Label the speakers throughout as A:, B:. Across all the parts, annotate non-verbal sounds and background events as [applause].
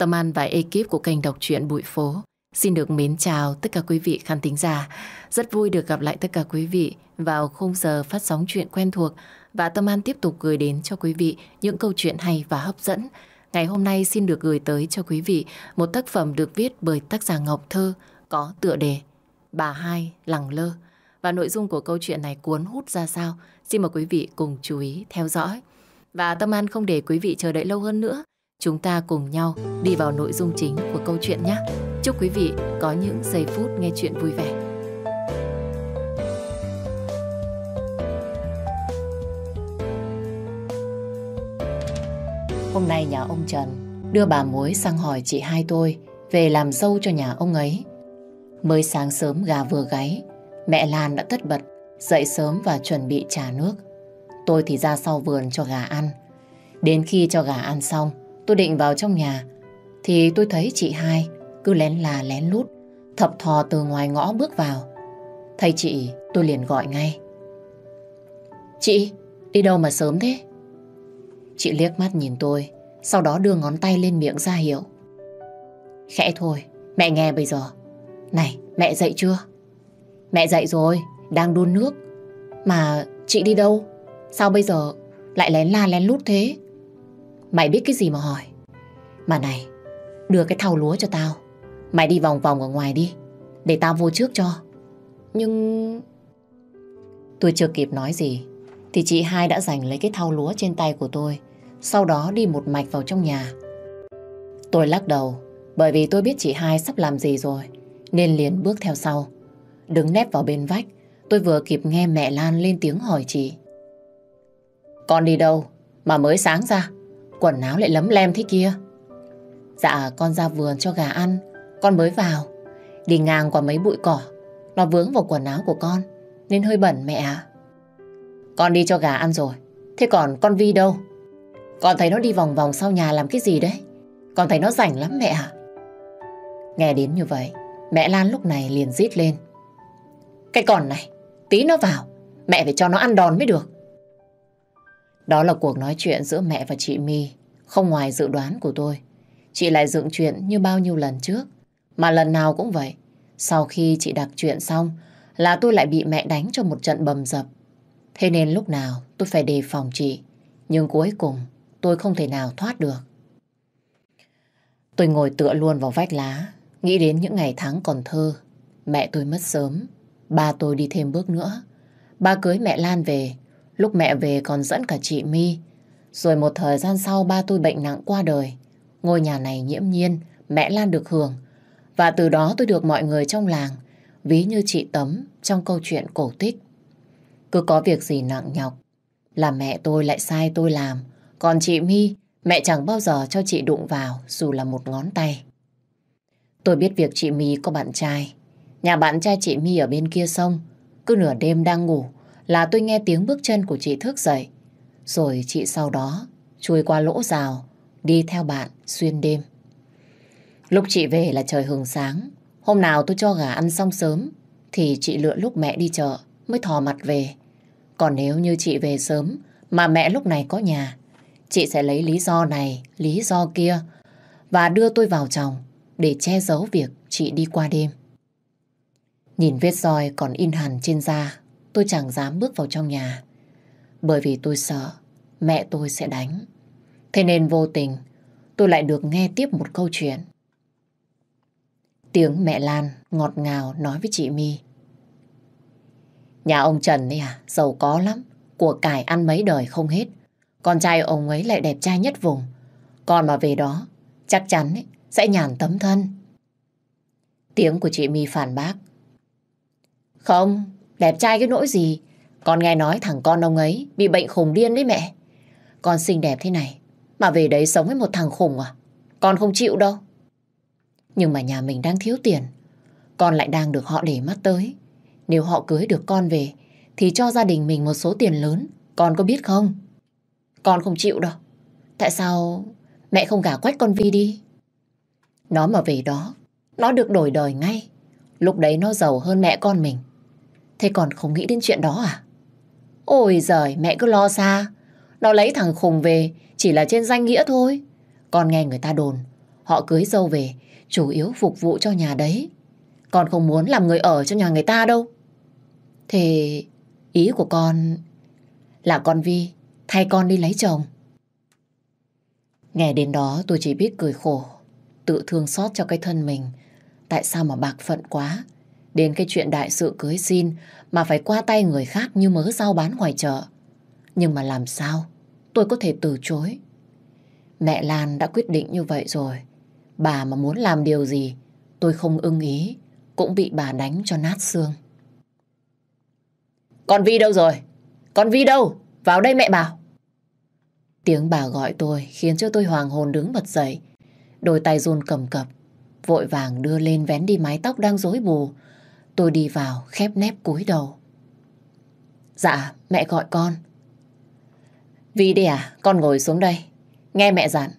A: Tâm An và ekip của kênh đọc truyện Bụi Phố xin được mến chào tất cả quý vị khán thính giả. Rất vui được gặp lại tất cả quý vị vào khung giờ phát sóng chuyện quen thuộc và Tâm An tiếp tục gửi đến cho quý vị những câu chuyện hay và hấp dẫn. Ngày hôm nay xin được gửi tới cho quý vị một tác phẩm được viết bởi tác giả Ngọc Thơ có tựa đề Bà Hai Lẳng Lơ. Và nội dung của câu chuyện này cuốn hút ra sao? Xin mời quý vị cùng chú ý theo dõi. Và Tâm An không để quý vị chờ đợi lâu hơn nữa chúng ta cùng nhau đi vào nội dung chính của câu chuyện nhé. Chúc quý vị có những giây phút nghe chuyện vui vẻ. Hôm nay nhà ông Trần đưa bà mối sang hỏi chị hai tôi về làm dâu cho nhà ông ấy. Mới sáng sớm gà vừa gáy, mẹ Lan đã tất bật dậy sớm và chuẩn bị trà nước. Tôi thì ra sau vườn cho gà ăn. Đến khi cho gà ăn xong, Tôi định vào trong nhà Thì tôi thấy chị hai Cứ lén là lén lút Thập thò từ ngoài ngõ bước vào Thấy chị tôi liền gọi ngay Chị đi đâu mà sớm thế Chị liếc mắt nhìn tôi Sau đó đưa ngón tay lên miệng ra hiệu Khẽ thôi Mẹ nghe bây giờ Này mẹ dậy chưa Mẹ dậy rồi đang đun nước Mà chị đi đâu Sao bây giờ lại lén la lén lút thế Mày biết cái gì mà hỏi Mà này Đưa cái thau lúa cho tao Mày đi vòng vòng ở ngoài đi Để tao vô trước cho Nhưng Tôi chưa kịp nói gì Thì chị hai đã giành lấy cái thau lúa trên tay của tôi Sau đó đi một mạch vào trong nhà Tôi lắc đầu Bởi vì tôi biết chị hai sắp làm gì rồi Nên liền bước theo sau Đứng nép vào bên vách Tôi vừa kịp nghe mẹ Lan lên tiếng hỏi chị Con đi đâu mà mới sáng ra quần áo lại lấm lem thế kia. Dạ con ra vườn cho gà ăn, con mới vào. Đi ngang qua mấy bụi cỏ, nó vướng vào quần áo của con, nên hơi bẩn mẹ ạ. Con đi cho gà ăn rồi, thế còn con Vi đâu? Con thấy nó đi vòng vòng sau nhà làm cái gì đấy? Con thấy nó rảnh lắm mẹ ạ. Nghe đến như vậy, mẹ Lan lúc này liền rít lên. Cái con này, tí nó vào, mẹ phải cho nó ăn đòn mới được. Đó là cuộc nói chuyện giữa mẹ và chị My, không ngoài dự đoán của tôi. Chị lại dựng chuyện như bao nhiêu lần trước, mà lần nào cũng vậy. Sau khi chị đặt chuyện xong là tôi lại bị mẹ đánh cho một trận bầm dập. Thế nên lúc nào tôi phải đề phòng chị, nhưng cuối cùng tôi không thể nào thoát được. Tôi ngồi tựa luôn vào vách lá, nghĩ đến những ngày tháng còn thơ. Mẹ tôi mất sớm, ba tôi đi thêm bước nữa. Ba cưới mẹ Lan về Lúc mẹ về còn dẫn cả chị My. Rồi một thời gian sau ba tôi bệnh nặng qua đời. Ngôi nhà này nhiễm nhiên, mẹ Lan được hưởng. Và từ đó tôi được mọi người trong làng, ví như chị Tấm trong câu chuyện cổ tích. Cứ có việc gì nặng nhọc, là mẹ tôi lại sai tôi làm. Còn chị My, mẹ chẳng bao giờ cho chị đụng vào dù là một ngón tay. Tôi biết việc chị My có bạn trai. Nhà bạn trai chị My ở bên kia sông, cứ nửa đêm đang ngủ, là tôi nghe tiếng bước chân của chị thức dậy. Rồi chị sau đó chui qua lỗ rào, đi theo bạn xuyên đêm. Lúc chị về là trời hừng sáng. Hôm nào tôi cho gà ăn xong sớm, thì chị lựa lúc mẹ đi chợ mới thò mặt về. Còn nếu như chị về sớm mà mẹ lúc này có nhà, chị sẽ lấy lý do này, lý do kia và đưa tôi vào chồng để che giấu việc chị đi qua đêm. Nhìn vết roi còn in hẳn trên da tôi chẳng dám bước vào trong nhà. Bởi vì tôi sợ mẹ tôi sẽ đánh. Thế nên vô tình tôi lại được nghe tiếp một câu chuyện. Tiếng mẹ Lan ngọt ngào nói với chị My. Nhà ông Trần ấy à, giàu có lắm, của cải ăn mấy đời không hết. Con trai ông ấy lại đẹp trai nhất vùng. Còn mà về đó, chắc chắn ấy, sẽ nhàn tấm thân. Tiếng của chị My phản bác. Không, Đẹp trai cái nỗi gì? Con nghe nói thằng con ông ấy bị bệnh khủng điên đấy mẹ. Con xinh đẹp thế này, mà về đấy sống với một thằng khủng à? Con không chịu đâu. Nhưng mà nhà mình đang thiếu tiền, con lại đang được họ để mắt tới. Nếu họ cưới được con về, thì cho gia đình mình một số tiền lớn, con có biết không? Con không chịu đâu. Tại sao mẹ không gả quách con Vi đi? Nó mà về đó, nó được đổi đời ngay. Lúc đấy nó giàu hơn mẹ con mình. Thế còn không nghĩ đến chuyện đó à? Ôi giời, mẹ cứ lo xa. Nó lấy thằng Khùng về chỉ là trên danh nghĩa thôi. Con nghe người ta đồn, họ cưới dâu về, chủ yếu phục vụ cho nhà đấy. Con không muốn làm người ở cho nhà người ta đâu. Thế ý của con là con Vi thay con đi lấy chồng. Nghe đến đó tôi chỉ biết cười khổ, tự thương xót cho cái thân mình. Tại sao mà bạc phận quá? đến cái chuyện đại sự cưới xin mà phải qua tay người khác như mớ rau bán ngoài chợ. Nhưng mà làm sao tôi có thể từ chối? Mẹ Lan đã quyết định như vậy rồi. Bà mà muốn làm điều gì, tôi không ưng ý, cũng bị bà đánh cho nát xương. Con Vi đâu rồi? Con Vi đâu? Vào đây mẹ bảo. Tiếng bà gọi tôi khiến cho tôi hoàng hồn đứng bật dậy. Đôi tay run cầm cập, vội vàng đưa lên vén đi mái tóc đang rối bù Tôi đi vào khép nép cúi đầu. Dạ, mẹ gọi con. Vì đi à, con ngồi xuống đây. Nghe mẹ dặn.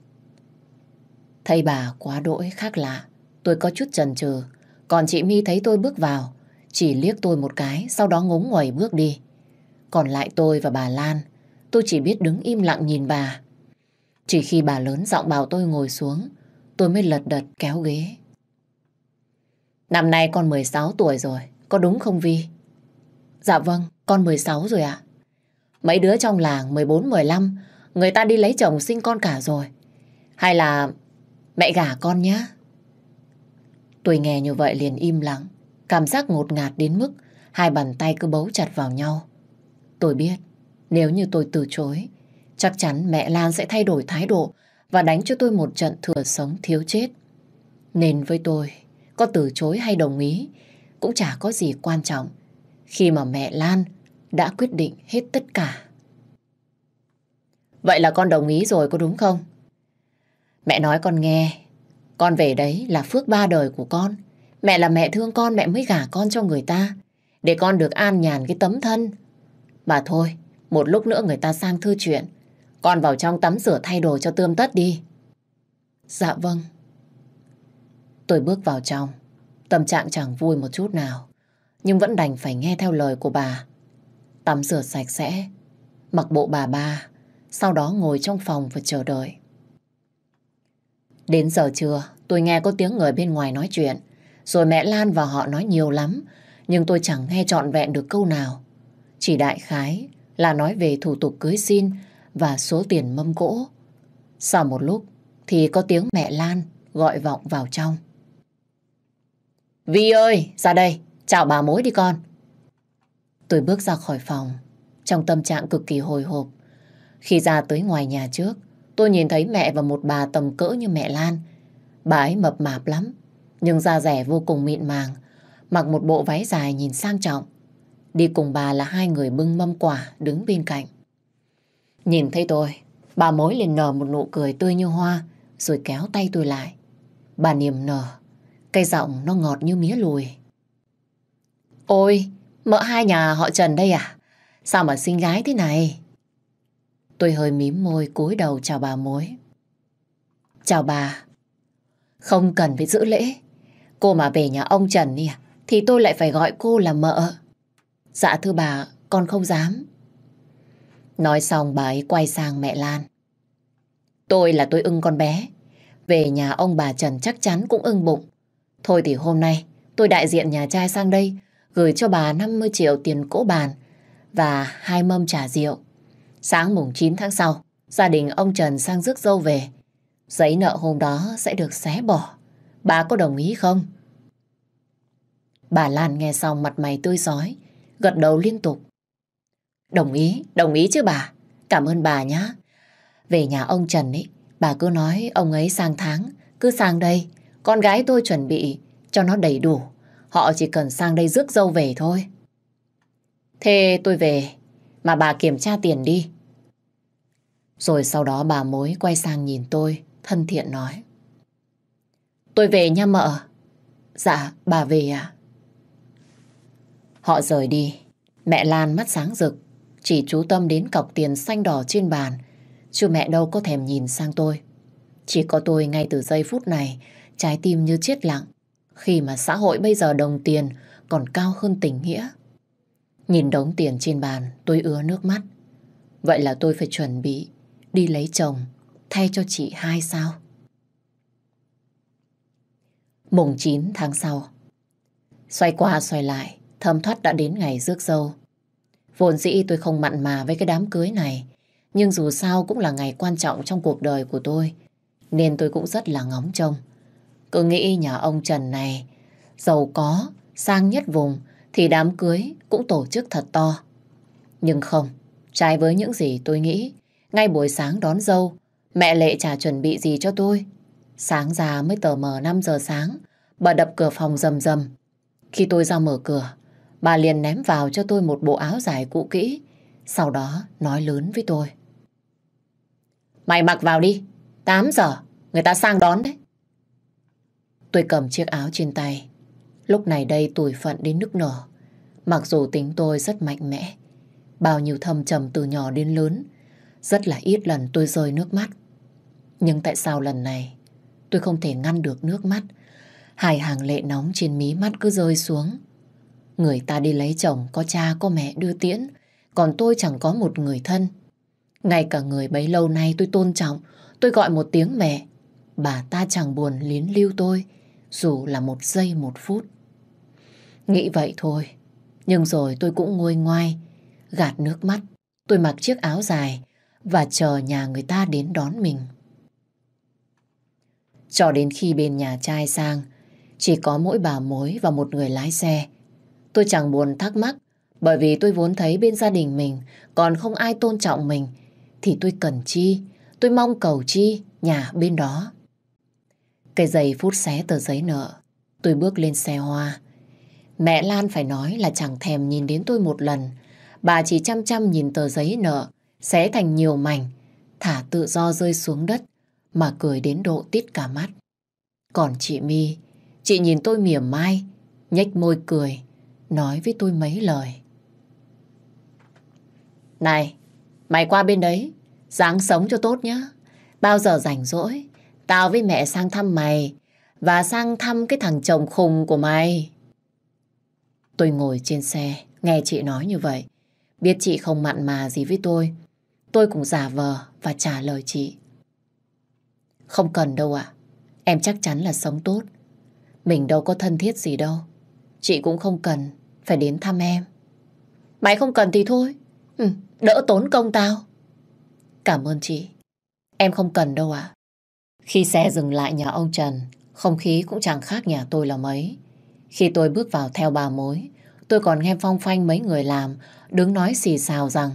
A: Thấy bà quá đỗi khác lạ, tôi có chút chần chừ. Còn chị My thấy tôi bước vào, chỉ liếc tôi một cái, sau đó ngống nguẩy bước đi. Còn lại tôi và bà Lan, tôi chỉ biết đứng im lặng nhìn bà. Chỉ khi bà lớn giọng bảo tôi ngồi xuống, tôi mới lật đật kéo ghế Năm nay con 16 tuổi rồi, có đúng không Vi? Dạ vâng, con 16 rồi ạ. Mấy đứa trong làng 14, 15, người ta đi lấy chồng sinh con cả rồi. Hay là mẹ gả con nhá. Tôi nghe như vậy liền im lặng, cảm giác ngột ngạt đến mức hai bàn tay cứ bấu chặt vào nhau. Tôi biết, nếu như tôi từ chối, chắc chắn mẹ Lan sẽ thay đổi thái độ và đánh cho tôi một trận thừa sống thiếu chết. Nên với tôi, có từ chối hay đồng ý, cũng chả có gì quan trọng khi mà mẹ Lan đã quyết định hết tất cả. Vậy là con đồng ý rồi có đúng không? Mẹ nói con nghe, con về đấy là phước ba đời của con. Mẹ là mẹ thương con, mẹ mới gả con cho người ta, để con được an nhàn cái tấm thân. bà thôi, một lúc nữa người ta sang thư chuyện, con vào trong tắm rửa thay đồ cho tươm tất đi. Dạ vâng. Tôi bước vào trong, tâm trạng chẳng vui một chút nào, nhưng vẫn đành phải nghe theo lời của bà. Tắm rửa sạch sẽ, mặc bộ bà ba, sau đó ngồi trong phòng và chờ đợi. Đến giờ trưa, tôi nghe có tiếng người bên ngoài nói chuyện, rồi mẹ Lan và họ nói nhiều lắm, nhưng tôi chẳng nghe trọn vẹn được câu nào. Chỉ đại khái là nói về thủ tục cưới xin và số tiền mâm cỗ. Sau một lúc thì có tiếng mẹ Lan gọi vọng vào trong. Vi ơi, ra đây, chào bà mối đi con. Tôi bước ra khỏi phòng, trong tâm trạng cực kỳ hồi hộp. Khi ra tới ngoài nhà trước, tôi nhìn thấy mẹ và một bà tầm cỡ như mẹ Lan. Bà ấy mập mạp lắm, nhưng da rẻ vô cùng mịn màng, mặc một bộ váy dài nhìn sang trọng. Đi cùng bà là hai người bưng mâm quả đứng bên cạnh. Nhìn thấy tôi, bà mối liền nở một nụ cười tươi như hoa, rồi kéo tay tôi lại. Bà niềm nở, cây giọng nó ngọt như mía lùi. Ôi, mợ hai nhà họ Trần đây à? Sao mà xinh gái thế này? Tôi hơi mím môi cúi đầu chào bà mối. Chào bà. Không cần phải giữ lễ. Cô mà về nhà ông Trần đi à, thì tôi lại phải gọi cô là mợ. Dạ thưa bà, con không dám. Nói xong bà ấy quay sang mẹ Lan. Tôi là tôi ưng con bé. Về nhà ông bà Trần chắc chắn cũng ưng bụng. Thôi thì hôm nay tôi đại diện nhà trai sang đây gửi cho bà 50 triệu tiền cỗ bàn và hai mâm trà rượu. Sáng mùng 9 tháng sau, gia đình ông Trần sang rước dâu về. Giấy nợ hôm đó sẽ được xé bỏ. Bà có đồng ý không? Bà Lan nghe xong mặt mày tươi rói gật đầu liên tục. Đồng ý, đồng ý chứ bà. Cảm ơn bà nhá. Về nhà ông Trần ấy, bà cứ nói ông ấy sang tháng, cứ sang đây, con gái tôi chuẩn bị cho nó đầy đủ. Họ chỉ cần sang đây rước dâu về thôi. Thế tôi về, mà bà kiểm tra tiền đi. Rồi sau đó bà mối quay sang nhìn tôi, thân thiện nói. Tôi về nha mợ. Dạ, bà về à? Họ rời đi. Mẹ Lan mắt sáng rực, chỉ chú tâm đến cọc tiền xanh đỏ trên bàn. Chứ mẹ đâu có thèm nhìn sang tôi. Chỉ có tôi ngay từ giây phút này Trái tim như chết lặng Khi mà xã hội bây giờ đồng tiền Còn cao hơn tình nghĩa Nhìn đống tiền trên bàn Tôi ứa nước mắt Vậy là tôi phải chuẩn bị Đi lấy chồng Thay cho chị hai sao Mùng 9 tháng sau Xoay qua xoay lại Thâm thoát đã đến ngày rước dâu Vốn dĩ tôi không mặn mà với cái đám cưới này Nhưng dù sao cũng là ngày quan trọng trong cuộc đời của tôi Nên tôi cũng rất là ngóng trông cứ nghĩ nhà ông Trần này giàu có, sang nhất vùng thì đám cưới cũng tổ chức thật to. Nhưng không, trái với những gì tôi nghĩ, ngay buổi sáng đón dâu, mẹ Lệ chả chuẩn bị gì cho tôi. Sáng ra mới tờ mờ 5 giờ sáng, bà đập cửa phòng rầm rầm. Khi tôi ra mở cửa, bà liền ném vào cho tôi một bộ áo dài cũ kỹ, sau đó nói lớn với tôi. Mày mặc vào đi, 8 giờ, người ta sang đón đấy. Tôi cầm chiếc áo trên tay. Lúc này đây tuổi phận đến nức nở. Mặc dù tính tôi rất mạnh mẽ. Bao nhiêu thâm trầm từ nhỏ đến lớn. Rất là ít lần tôi rơi nước mắt. Nhưng tại sao lần này tôi không thể ngăn được nước mắt. Hai hàng lệ nóng trên mí mắt cứ rơi xuống. Người ta đi lấy chồng, có cha, có mẹ đưa tiễn. Còn tôi chẳng có một người thân. Ngay cả người bấy lâu nay tôi tôn trọng, tôi gọi một tiếng mẹ. Bà ta chẳng buồn liến lưu tôi dù là một giây một phút. Nghĩ vậy thôi, nhưng rồi tôi cũng ngôi ngoai, gạt nước mắt, tôi mặc chiếc áo dài và chờ nhà người ta đến đón mình. Cho đến khi bên nhà trai sang, chỉ có mỗi bà mối và một người lái xe. Tôi chẳng buồn thắc mắc, bởi vì tôi vốn thấy bên gia đình mình còn không ai tôn trọng mình, thì tôi cần chi, tôi mong cầu chi nhà bên đó cây giày phút xé tờ giấy nợ, tôi bước lên xe hoa. Mẹ Lan phải nói là chẳng thèm nhìn đến tôi một lần. Bà chỉ chăm chăm nhìn tờ giấy nợ, xé thành nhiều mảnh, thả tự do rơi xuống đất, mà cười đến độ tít cả mắt. Còn chị Mi, chị nhìn tôi mỉa mai, nhếch môi cười, nói với tôi mấy lời. Này, mày qua bên đấy, dáng sống cho tốt nhá. Bao giờ rảnh rỗi, Tao với mẹ sang thăm mày và sang thăm cái thằng chồng khùng của mày. Tôi ngồi trên xe, nghe chị nói như vậy. Biết chị không mặn mà gì với tôi. Tôi cũng giả vờ và trả lời chị. Không cần đâu ạ. Em chắc chắn là sống tốt. Mình đâu có thân thiết gì đâu. Chị cũng không cần phải đến thăm em. Mày không cần thì thôi. Ừ, đỡ tốn công tao. Cảm ơn chị. Em không cần đâu ạ. Khi xe dừng lại nhà ông Trần, không khí cũng chẳng khác nhà tôi là mấy. Khi tôi bước vào theo bà mối, tôi còn nghe phong phanh mấy người làm, đứng nói xì xào rằng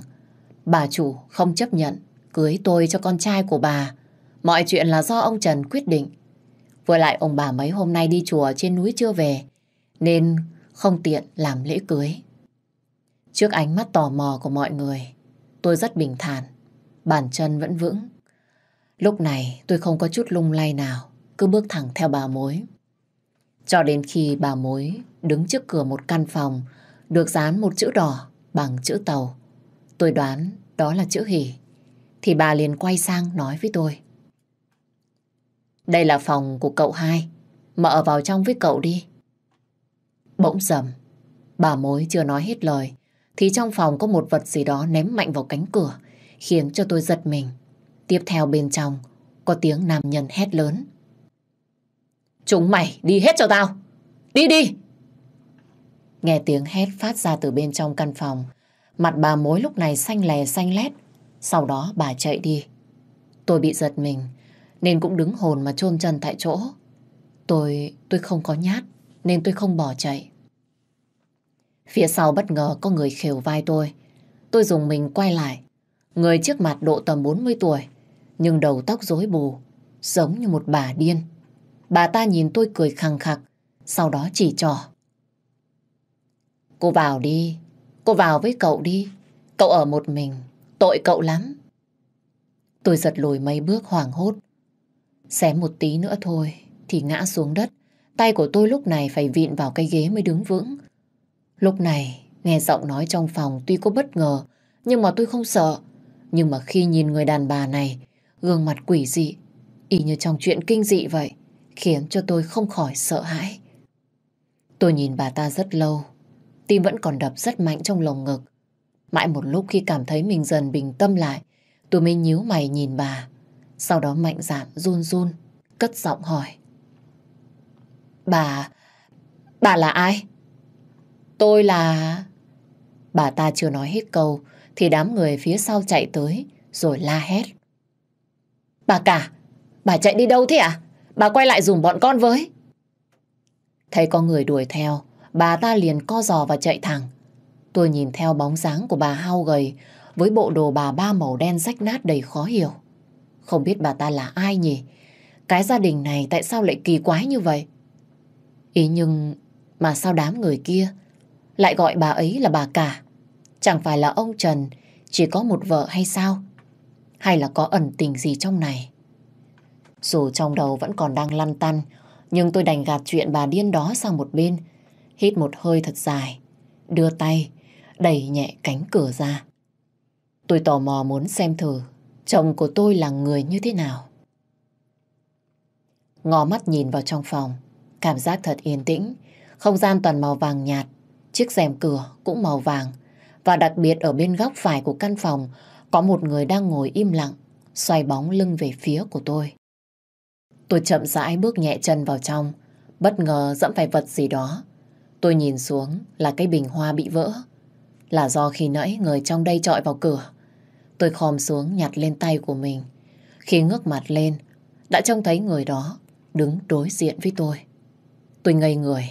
A: bà chủ không chấp nhận cưới tôi cho con trai của bà. Mọi chuyện là do ông Trần quyết định. Vừa lại ông bà mấy hôm nay đi chùa trên núi chưa về, nên không tiện làm lễ cưới. Trước ánh mắt tò mò của mọi người, tôi rất bình thản, bản chân vẫn vững, Lúc này tôi không có chút lung lay nào, cứ bước thẳng theo bà mối. Cho đến khi bà mối đứng trước cửa một căn phòng được dán một chữ đỏ bằng chữ tàu. Tôi đoán đó là chữ hỉ. Thì bà liền quay sang nói với tôi. Đây là phòng của cậu hai. Mở vào trong với cậu đi. Bỗng dầm. Bà mối chưa nói hết lời. Thì trong phòng có một vật gì đó ném mạnh vào cánh cửa. Khiến cho tôi giật mình. Tiếp theo bên trong có tiếng nam nhân hét lớn. Chúng mày đi hết cho tao! Đi đi! Nghe tiếng hét phát ra từ bên trong căn phòng. Mặt bà mối lúc này xanh lè xanh lét. Sau đó bà chạy đi. Tôi bị giật mình nên cũng đứng hồn mà chôn chân tại chỗ. Tôi... tôi không có nhát nên tôi không bỏ chạy. Phía sau bất ngờ có người khều vai tôi. Tôi dùng mình quay lại. Người trước mặt độ tầm 40 tuổi nhưng đầu tóc rối bù, giống như một bà điên. Bà ta nhìn tôi cười khăng khặc, sau đó chỉ trò. Cô vào đi, cô vào với cậu đi, cậu ở một mình, tội cậu lắm. Tôi giật lùi mấy bước hoảng hốt. Xém một tí nữa thôi thì ngã xuống đất. Tay của tôi lúc này phải vịn vào cái ghế mới đứng vững. Lúc này, nghe giọng nói trong phòng tuy có bất ngờ, nhưng mà tôi không sợ. Nhưng mà khi nhìn người đàn bà này, gương mặt quỷ dị, y như trong chuyện kinh dị vậy, khiến cho tôi không khỏi sợ hãi. Tôi nhìn bà ta rất lâu, tim vẫn còn đập rất mạnh trong lồng ngực. Mãi một lúc khi cảm thấy mình dần bình tâm lại, tôi mới nhíu mày nhìn bà. Sau đó mạnh dạn run run, cất giọng hỏi. Bà... bà là ai? Tôi là... Bà ta chưa nói hết câu, thì đám người phía sau chạy tới, rồi la hét. Bà cả, bà chạy đi đâu thế à? Bà quay lại dùm bọn con với. Thấy có người đuổi theo, bà ta liền co giò và chạy thẳng. Tôi nhìn theo bóng dáng của bà hao gầy với bộ đồ bà ba màu đen rách nát đầy khó hiểu. Không biết bà ta là ai nhỉ? Cái gia đình này tại sao lại kỳ quái như vậy? Ý nhưng mà sao đám người kia lại gọi bà ấy là bà cả? Chẳng phải là ông Trần chỉ có một vợ hay sao? hay là có ẩn tình gì trong này. Dù trong đầu vẫn còn đang lăn tăn, nhưng tôi đành gạt chuyện bà điên đó sang một bên, hít một hơi thật dài, đưa tay, đẩy nhẹ cánh cửa ra. Tôi tò mò muốn xem thử chồng của tôi là người như thế nào. Ngó mắt nhìn vào trong phòng, cảm giác thật yên tĩnh, không gian toàn màu vàng nhạt, chiếc rèm cửa cũng màu vàng, và đặc biệt ở bên góc phải của căn phòng có một người đang ngồi im lặng, xoay bóng lưng về phía của tôi. Tôi chậm rãi bước nhẹ chân vào trong, bất ngờ dẫm phải vật gì đó. Tôi nhìn xuống là cái bình hoa bị vỡ. Là do khi nãy người trong đây trọi vào cửa. Tôi khom xuống nhặt lên tay của mình. Khi ngước mặt lên, đã trông thấy người đó đứng đối diện với tôi. Tôi ngây người,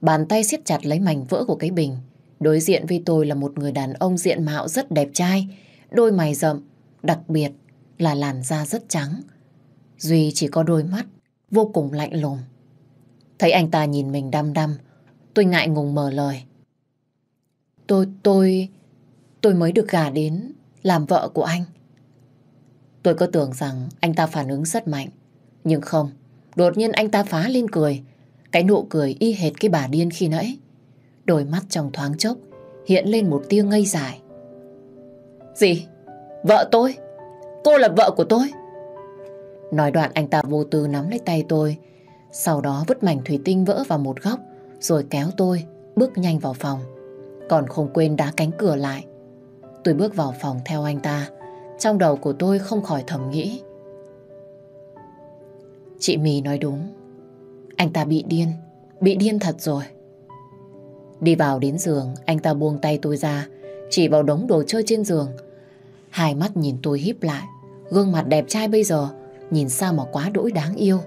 A: bàn tay siết chặt lấy mảnh vỡ của cái bình. Đối diện với tôi là một người đàn ông diện mạo rất đẹp trai, đôi mày rậm, đặc biệt là làn da rất trắng. Duy chỉ có đôi mắt vô cùng lạnh lùng. Thấy anh ta nhìn mình đăm đăm, tôi ngại ngùng mở lời. Tôi, tôi, tôi mới được gà đến làm vợ của anh. Tôi cứ tưởng rằng anh ta phản ứng rất mạnh. Nhưng không, đột nhiên anh ta phá lên cười. Cái nụ cười y hệt cái bà điên khi nãy. Đôi mắt trong thoáng chốc hiện lên một tia ngây dài. Gì? Vợ tôi? Cô là vợ của tôi? Nói đoạn anh ta vô tư nắm lấy tay tôi, sau đó vứt mảnh thủy tinh vỡ vào một góc, rồi kéo tôi bước nhanh vào phòng. Còn không quên đá cánh cửa lại. Tôi bước vào phòng theo anh ta, trong đầu của tôi không khỏi thầm nghĩ. Chị Mì nói đúng, anh ta bị điên, bị điên thật rồi. Đi vào đến giường, anh ta buông tay tôi ra, chỉ vào đống đồ chơi trên giường. Hai mắt nhìn tôi híp lại, gương mặt đẹp trai bây giờ, nhìn sao mà quá đỗi đáng yêu.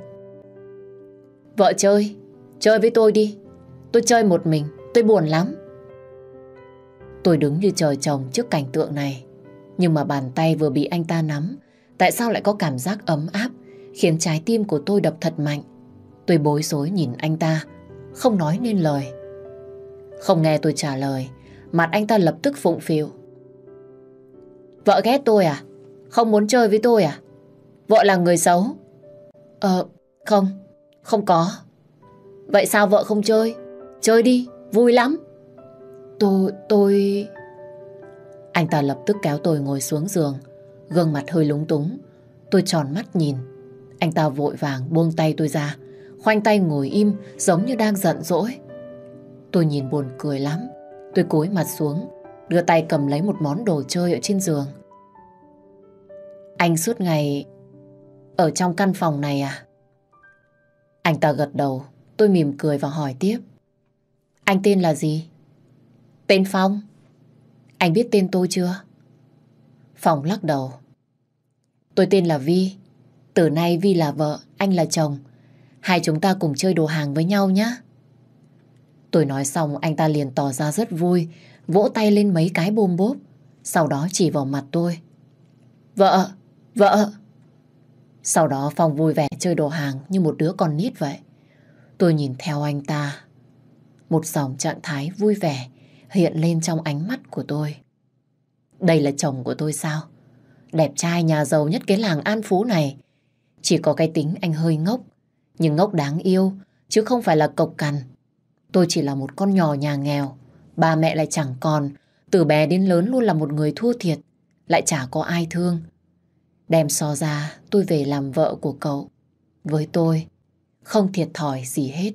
A: Vợ chơi, chơi với tôi đi. Tôi chơi một mình, tôi buồn lắm. Tôi đứng như trời chồng trước cảnh tượng này. Nhưng mà bàn tay vừa bị anh ta nắm, tại sao lại có cảm giác ấm áp, khiến trái tim của tôi đập thật mạnh. Tôi bối rối nhìn anh ta, không nói nên lời. Không nghe tôi trả lời, Mặt anh ta lập tức phụng phiều. Vợ ghét tôi à? Không muốn chơi với tôi à? Vợ là người xấu? Ờ, không, không có. Vậy sao vợ không chơi? Chơi đi, vui lắm. Tôi, tôi... Anh ta lập tức kéo tôi ngồi xuống giường, gương mặt hơi lúng túng. Tôi tròn mắt nhìn. Anh ta vội vàng buông tay tôi ra, khoanh tay ngồi im giống như đang giận dỗi. Tôi nhìn buồn cười lắm. Tôi cúi mặt xuống, đưa tay cầm lấy một món đồ chơi ở trên giường. Anh suốt ngày ở trong căn phòng này à? Anh ta gật đầu, tôi mỉm cười và hỏi tiếp. Anh tên là gì? Tên Phong. Anh biết tên tôi chưa? Phong lắc đầu. Tôi tên là Vi. Từ nay Vi là vợ, anh là chồng. Hai chúng ta cùng chơi đồ hàng với nhau nhé. Tôi nói xong anh ta liền tỏ ra rất vui, vỗ tay lên mấy cái bôm bốp, sau đó chỉ vào mặt tôi. Vợ! Vợ! Sau đó Phong vui vẻ chơi đồ hàng như một đứa con nít vậy. Tôi nhìn theo anh ta. Một dòng trạng thái vui vẻ hiện lên trong ánh mắt của tôi. Đây là chồng của tôi sao? Đẹp trai nhà giàu nhất cái làng An Phú này. Chỉ có cái tính anh hơi ngốc, nhưng ngốc đáng yêu, chứ không phải là cộc cằn Tôi chỉ là một con nhỏ nhà nghèo, ba mẹ lại chẳng còn, từ bé đến lớn luôn là một người thua thiệt, lại chả có ai thương. Đem so ra, tôi về làm vợ của cậu. Với tôi, không thiệt thòi gì hết.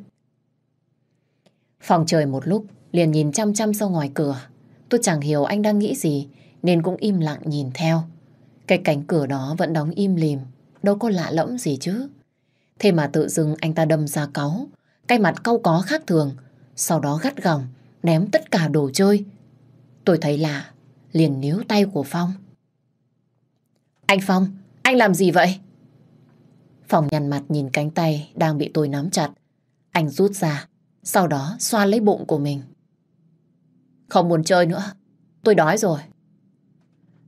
A: Phòng trời một lúc, liền nhìn chăm chăm ra ngoài cửa. Tôi chẳng hiểu anh đang nghĩ gì, nên cũng im lặng nhìn theo. Cái cánh cửa đó vẫn đóng im lìm, đâu có lạ lẫm gì chứ. Thế mà tự dưng anh ta đâm ra cáu, cái mặt cau có khác thường, sau đó gắt gỏng, ném tất cả đồ chơi. Tôi thấy lạ, liền níu tay của Phong. Anh Phong, anh làm gì vậy? Phong nhăn mặt nhìn cánh tay đang bị tôi nắm chặt. Anh rút ra, sau đó xoa lấy bụng của mình. Không muốn chơi nữa, tôi đói rồi.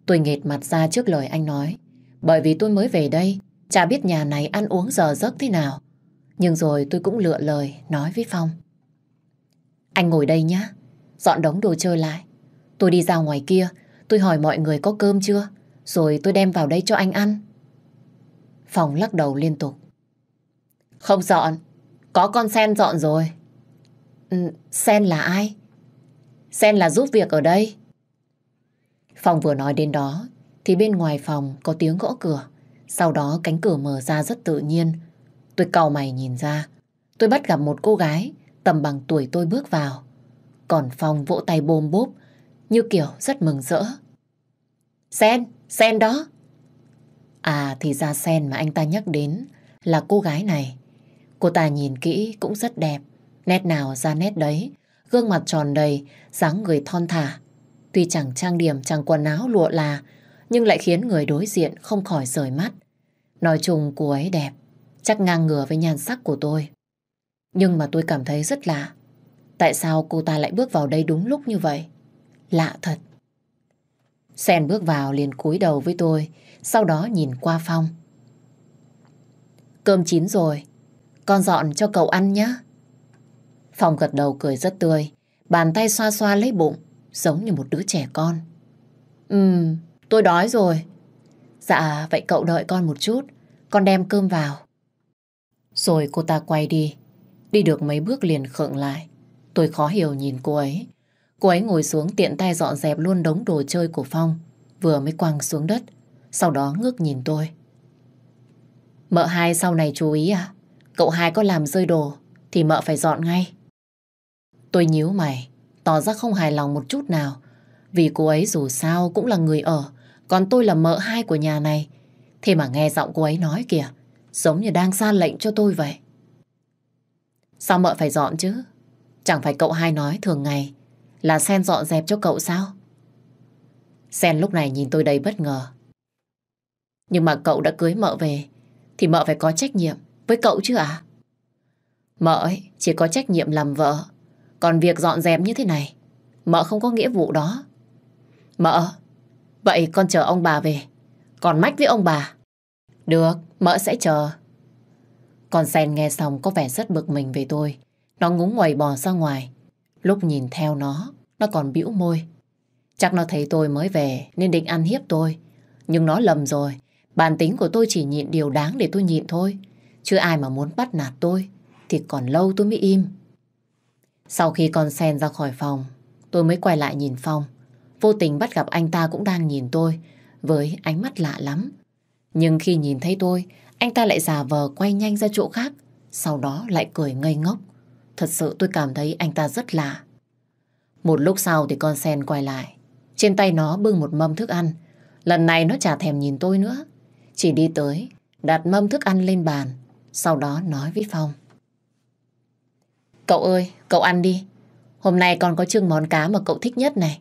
A: Tôi nghệt mặt ra trước lời anh nói, bởi vì tôi mới về đây, chả biết nhà này ăn uống giờ giấc thế nào. Nhưng rồi tôi cũng lựa lời nói với Phong. Anh ngồi đây nhá, dọn đống đồ chơi lại. Tôi đi ra ngoài kia, tôi hỏi mọi người có cơm chưa, rồi tôi đem vào đây cho anh ăn. Phòng lắc đầu liên tục. Không dọn, có con Sen dọn rồi. Ừ, Sen là ai? Sen là giúp việc ở đây. Phòng vừa nói đến đó, thì bên ngoài phòng có tiếng gõ cửa. Sau đó cánh cửa mở ra rất tự nhiên. Tôi cầu mày nhìn ra. Tôi bắt gặp một cô gái tầm bằng tuổi tôi bước vào. Còn Phong vỗ tay bôm bốp, như kiểu rất mừng rỡ. Sen, Sen đó. À thì ra Sen mà anh ta nhắc đến là cô gái này. Cô ta nhìn kỹ cũng rất đẹp, nét nào ra nét đấy, gương mặt tròn đầy, dáng người thon thả. Tuy chẳng trang điểm, chẳng quần áo lụa là, nhưng lại khiến người đối diện không khỏi rời mắt. Nói chung cô ấy đẹp, chắc ngang ngửa với nhan sắc của tôi. Nhưng mà tôi cảm thấy rất lạ. Tại sao cô ta lại bước vào đây đúng lúc như vậy? Lạ thật. Sen bước vào liền cúi đầu với tôi, sau đó nhìn qua Phong. Cơm chín rồi, con dọn cho cậu ăn nhé. Phong gật đầu cười rất tươi, bàn tay xoa xoa lấy bụng, giống như một đứa trẻ con. Ừm, tôi đói rồi. Dạ, vậy cậu đợi con một chút, con đem cơm vào. Rồi cô ta quay đi, Đi được mấy bước liền khựng lại. Tôi khó hiểu nhìn cô ấy. Cô ấy ngồi xuống tiện tay dọn dẹp luôn đống đồ chơi của Phong, vừa mới quăng xuống đất. Sau đó ngước nhìn tôi. Mợ hai sau này chú ý à? Cậu hai có làm rơi đồ thì mợ phải dọn ngay. Tôi nhíu mày, tỏ ra không hài lòng một chút nào. Vì cô ấy dù sao cũng là người ở, còn tôi là mợ hai của nhà này. Thế mà nghe giọng cô ấy nói kìa, giống như đang ra lệnh cho tôi vậy. Sao mợ phải dọn chứ? Chẳng phải cậu hai nói thường ngày là Sen dọn dẹp cho cậu sao? Sen lúc này nhìn tôi đầy bất ngờ. Nhưng mà cậu đã cưới mợ về thì mợ phải có trách nhiệm với cậu chứ à? Mợ ấy chỉ có trách nhiệm làm vợ còn việc dọn dẹp như thế này mợ không có nghĩa vụ đó. Mợ, vậy con chờ ông bà về còn mách với ông bà. Được, mợ sẽ chờ. Con sen nghe xong có vẻ rất bực mình về tôi. Nó ngúng ngoầy bò ra ngoài. Lúc nhìn theo nó, nó còn bĩu môi. Chắc nó thấy tôi mới về nên định ăn hiếp tôi. Nhưng nó lầm rồi. Bản tính của tôi chỉ nhịn điều đáng để tôi nhịn thôi. Chứ ai mà muốn bắt nạt tôi thì còn lâu tôi mới im. Sau khi con sen ra khỏi phòng, tôi mới quay lại nhìn Phong. Vô tình bắt gặp anh ta cũng đang nhìn tôi với ánh mắt lạ lắm. Nhưng khi nhìn thấy tôi, anh ta lại giả vờ quay nhanh ra chỗ khác, sau đó lại cười ngây ngốc. Thật sự tôi cảm thấy anh ta rất lạ. Một lúc sau thì con sen quay lại. Trên tay nó bưng một mâm thức ăn. Lần này nó chả thèm nhìn tôi nữa. Chỉ đi tới, đặt mâm thức ăn lên bàn. Sau đó nói với Phong. Cậu ơi, cậu ăn đi. Hôm nay con có chưng món cá mà cậu thích nhất này.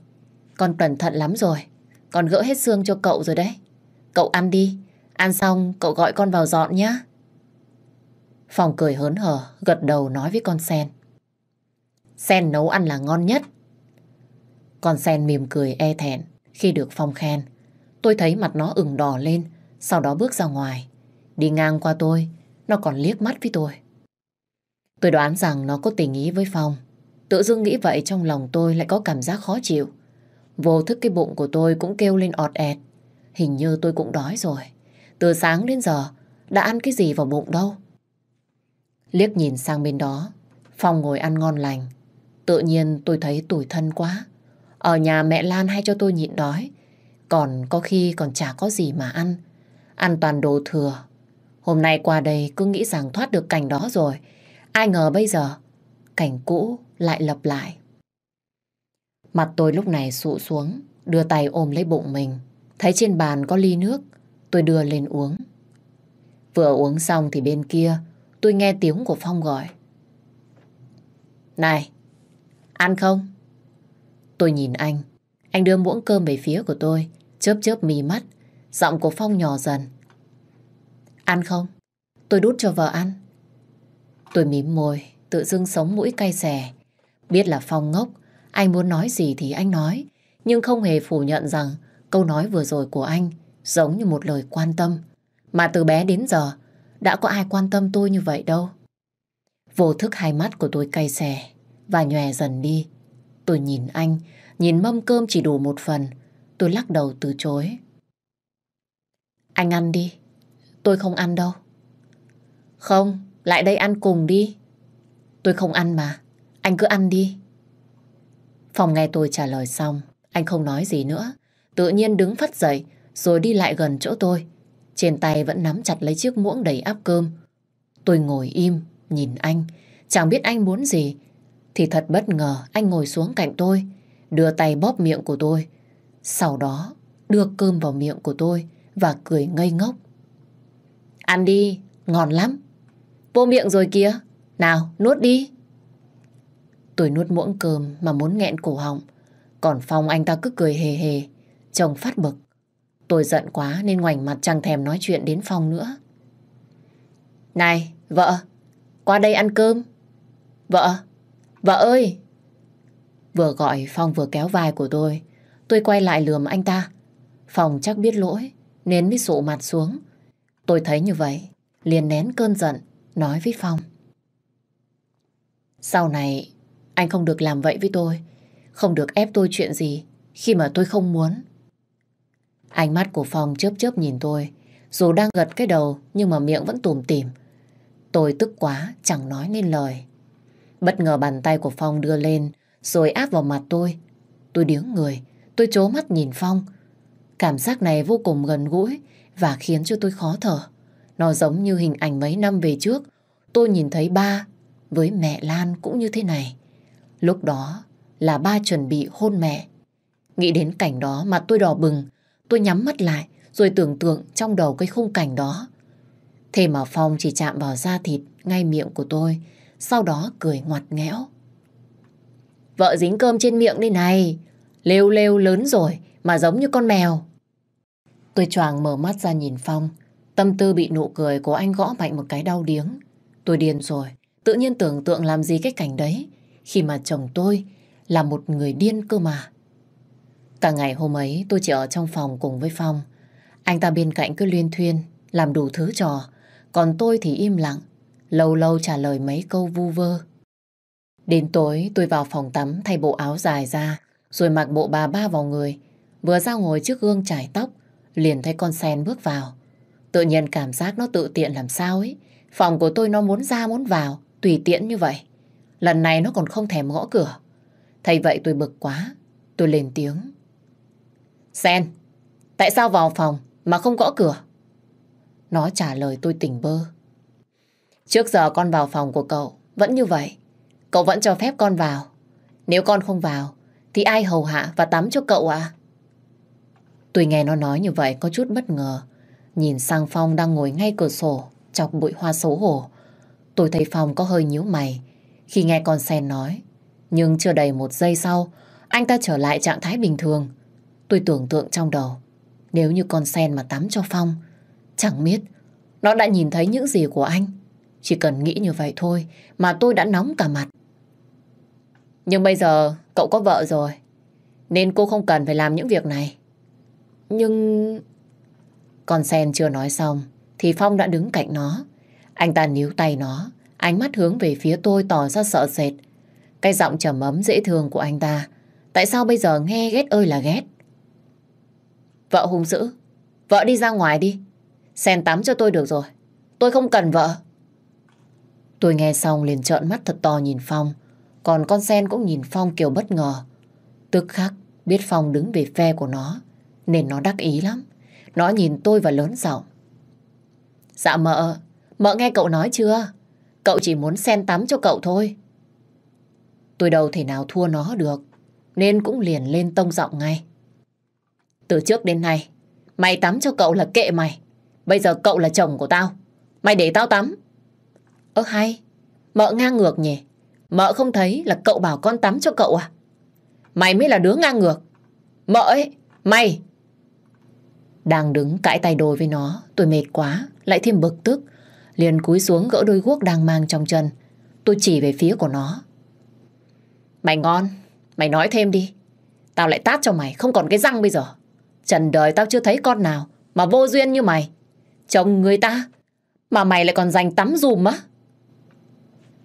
A: Con cẩn thận lắm rồi. Con gỡ hết xương cho cậu rồi đấy. Cậu ăn đi, Ăn xong cậu gọi con vào dọn nhé. Phòng cười hớn hở, gật đầu nói với con sen. Sen nấu ăn là ngon nhất. Con sen mỉm cười e thẹn khi được Phong khen. Tôi thấy mặt nó ửng đỏ lên, sau đó bước ra ngoài. Đi ngang qua tôi, nó còn liếc mắt với tôi. Tôi đoán rằng nó có tình ý với Phong. Tự dưng nghĩ vậy trong lòng tôi lại có cảm giác khó chịu. Vô thức cái bụng của tôi cũng kêu lên ọt ẹt. Hình như tôi cũng đói rồi. Từ sáng đến giờ, đã ăn cái gì vào bụng đâu. Liếc nhìn sang bên đó, Phong ngồi ăn ngon lành. Tự nhiên tôi thấy tủi thân quá. Ở nhà mẹ Lan hay cho tôi nhịn đói. Còn có khi còn chả có gì mà ăn. Ăn toàn đồ thừa. Hôm nay qua đây cứ nghĩ rằng thoát được cảnh đó rồi. Ai ngờ bây giờ, cảnh cũ lại lặp lại. Mặt tôi lúc này sụ xuống, đưa tay ôm lấy bụng mình. Thấy trên bàn có ly nước, Tôi đưa lên uống. Vừa uống xong thì bên kia tôi nghe tiếng của Phong gọi. Này, ăn không? Tôi nhìn anh. Anh đưa muỗng cơm về phía của tôi, chớp chớp mì mắt. Giọng của Phong nhỏ dần. Ăn không? Tôi đút cho vợ ăn. Tôi mím môi, tự dưng sống mũi cay xè. Biết là Phong ngốc, anh muốn nói gì thì anh nói, nhưng không hề phủ nhận rằng câu nói vừa rồi của anh giống như một lời quan tâm. Mà từ bé đến giờ, đã có ai quan tâm tôi như vậy đâu. Vô thức hai mắt của tôi cay xè và nhòe dần đi. Tôi nhìn anh, nhìn mâm cơm chỉ đủ một phần. Tôi lắc đầu từ chối. Anh ăn đi, tôi không ăn đâu. Không, lại đây ăn cùng đi. Tôi không ăn mà, anh cứ ăn đi. Phòng nghe tôi trả lời xong, anh không nói gì nữa. Tự nhiên đứng phát dậy, rồi đi lại gần chỗ tôi. Trên tay vẫn nắm chặt lấy chiếc muỗng đầy áp cơm. Tôi ngồi im, nhìn anh, chẳng biết anh muốn gì. Thì thật bất ngờ anh ngồi xuống cạnh tôi, đưa tay bóp miệng của tôi. Sau đó đưa cơm vào miệng của tôi và cười ngây ngốc. Ăn đi, ngon lắm. Vô miệng rồi kìa. Nào, nuốt đi. Tôi nuốt muỗng cơm mà muốn nghẹn cổ họng. Còn Phong anh ta cứ cười hề hề. Chồng phát bực. Tôi giận quá nên ngoảnh mặt chẳng thèm nói chuyện đến Phong nữa. Này, vợ, qua đây ăn cơm. Vợ, vợ ơi! Vừa gọi Phong vừa kéo vai của tôi. Tôi quay lại lườm anh ta. Phong chắc biết lỗi nên mới sụ mặt xuống. Tôi thấy như vậy, liền nén cơn giận, nói với Phong. Sau này, anh không được làm vậy với tôi. Không được ép tôi chuyện gì khi mà tôi không muốn. Ánh mắt của Phong chớp chớp nhìn tôi. Dù đang gật cái đầu nhưng mà miệng vẫn tùm tìm. Tôi tức quá, chẳng nói nên lời. Bất ngờ bàn tay của Phong đưa lên rồi áp vào mặt tôi. Tôi điếng người, tôi chố mắt nhìn Phong. Cảm giác này vô cùng gần gũi và khiến cho tôi khó thở. Nó giống như hình ảnh mấy năm về trước. Tôi nhìn thấy ba với mẹ Lan cũng như thế này. Lúc đó là ba chuẩn bị hôn mẹ. Nghĩ đến cảnh đó mà tôi đỏ bừng, Tôi nhắm mắt lại rồi tưởng tượng trong đầu cái khung cảnh đó. Thế mà Phong chỉ chạm vào da thịt ngay miệng của tôi, sau đó cười ngoặt nghẽo. Vợ dính cơm trên miệng đây này, lêu lêu lớn rồi mà giống như con mèo. Tôi choàng mở mắt ra nhìn Phong, tâm tư bị nụ cười của anh gõ mạnh một cái đau điếng. Tôi điên rồi, tự nhiên tưởng tượng làm gì cái cảnh đấy, khi mà chồng tôi là một người điên cơ mà. Cả ngày hôm ấy tôi chỉ ở trong phòng cùng với Phong. Anh ta bên cạnh cứ liên thuyên, làm đủ thứ trò. Còn tôi thì im lặng, lâu lâu trả lời mấy câu vu vơ. Đến tối tôi vào phòng tắm thay bộ áo dài ra, rồi mặc bộ bà ba vào người. Vừa ra ngồi trước gương chải tóc, liền thấy con sen bước vào. Tự nhiên cảm giác nó tự tiện làm sao ấy. Phòng của tôi nó muốn ra muốn vào, tùy tiện như vậy. Lần này nó còn không thèm gõ cửa. Thay vậy tôi bực quá, tôi lên tiếng. Sen, tại sao vào phòng mà không gõ cửa? Nó trả lời tôi tỉnh bơ. Trước giờ con vào phòng của cậu vẫn như vậy. Cậu vẫn cho phép con vào. Nếu con không vào, thì ai hầu hạ và tắm cho cậu ạ? À? Tôi nghe nó nói như vậy có chút bất ngờ. Nhìn sang Phong đang ngồi ngay cửa sổ, chọc bụi hoa xấu hổ. Tôi thấy Phong có hơi nhíu mày khi nghe con sen nói. Nhưng chưa đầy một giây sau, anh ta trở lại trạng thái bình thường. Tôi tưởng tượng trong đầu, nếu như con sen mà tắm cho Phong, chẳng biết nó đã nhìn thấy những gì của anh. Chỉ cần nghĩ như vậy thôi mà tôi đã nóng cả mặt. Nhưng bây giờ cậu có vợ rồi, nên cô không cần phải làm những việc này. Nhưng... Con sen chưa nói xong, thì Phong đã đứng cạnh nó. Anh ta níu tay nó, ánh mắt hướng về phía tôi tỏ ra sợ sệt. Cái giọng trầm ấm dễ thương của anh ta, tại sao bây giờ nghe ghét ơi là ghét? Vợ hung dữ. Vợ đi ra ngoài đi. Sen tắm cho tôi được rồi. Tôi không cần vợ. Tôi nghe xong liền trợn mắt thật to nhìn Phong. Còn con Sen cũng nhìn Phong kiểu bất ngờ. Tức khắc biết Phong đứng về phe của nó. Nên nó đắc ý lắm. Nó nhìn tôi và lớn giọng. Dạ mợ, mợ nghe cậu nói chưa? Cậu chỉ muốn Sen tắm cho cậu thôi. Tôi đâu thể nào thua nó được. Nên cũng liền lên tông giọng ngay. Từ trước đến nay, mày tắm cho cậu là kệ mày. Bây giờ cậu là chồng của tao. Mày để tao tắm. Ơ hay, mợ ngang ngược nhỉ. Mợ không thấy là cậu bảo con tắm cho cậu à? Mày mới là đứa ngang ngược. Mợ ấy, mày! Đang đứng cãi tay đôi với nó, tôi mệt quá, lại thêm bực tức. Liền cúi xuống gỡ đôi guốc đang mang trong chân. Tôi chỉ về phía của nó. Mày ngon, mày nói thêm đi. Tao lại tát cho mày, không còn cái răng bây giờ. Trần đời tao chưa thấy con nào mà vô duyên như mày. Chồng người ta, mà mày lại còn dành tắm dùm á.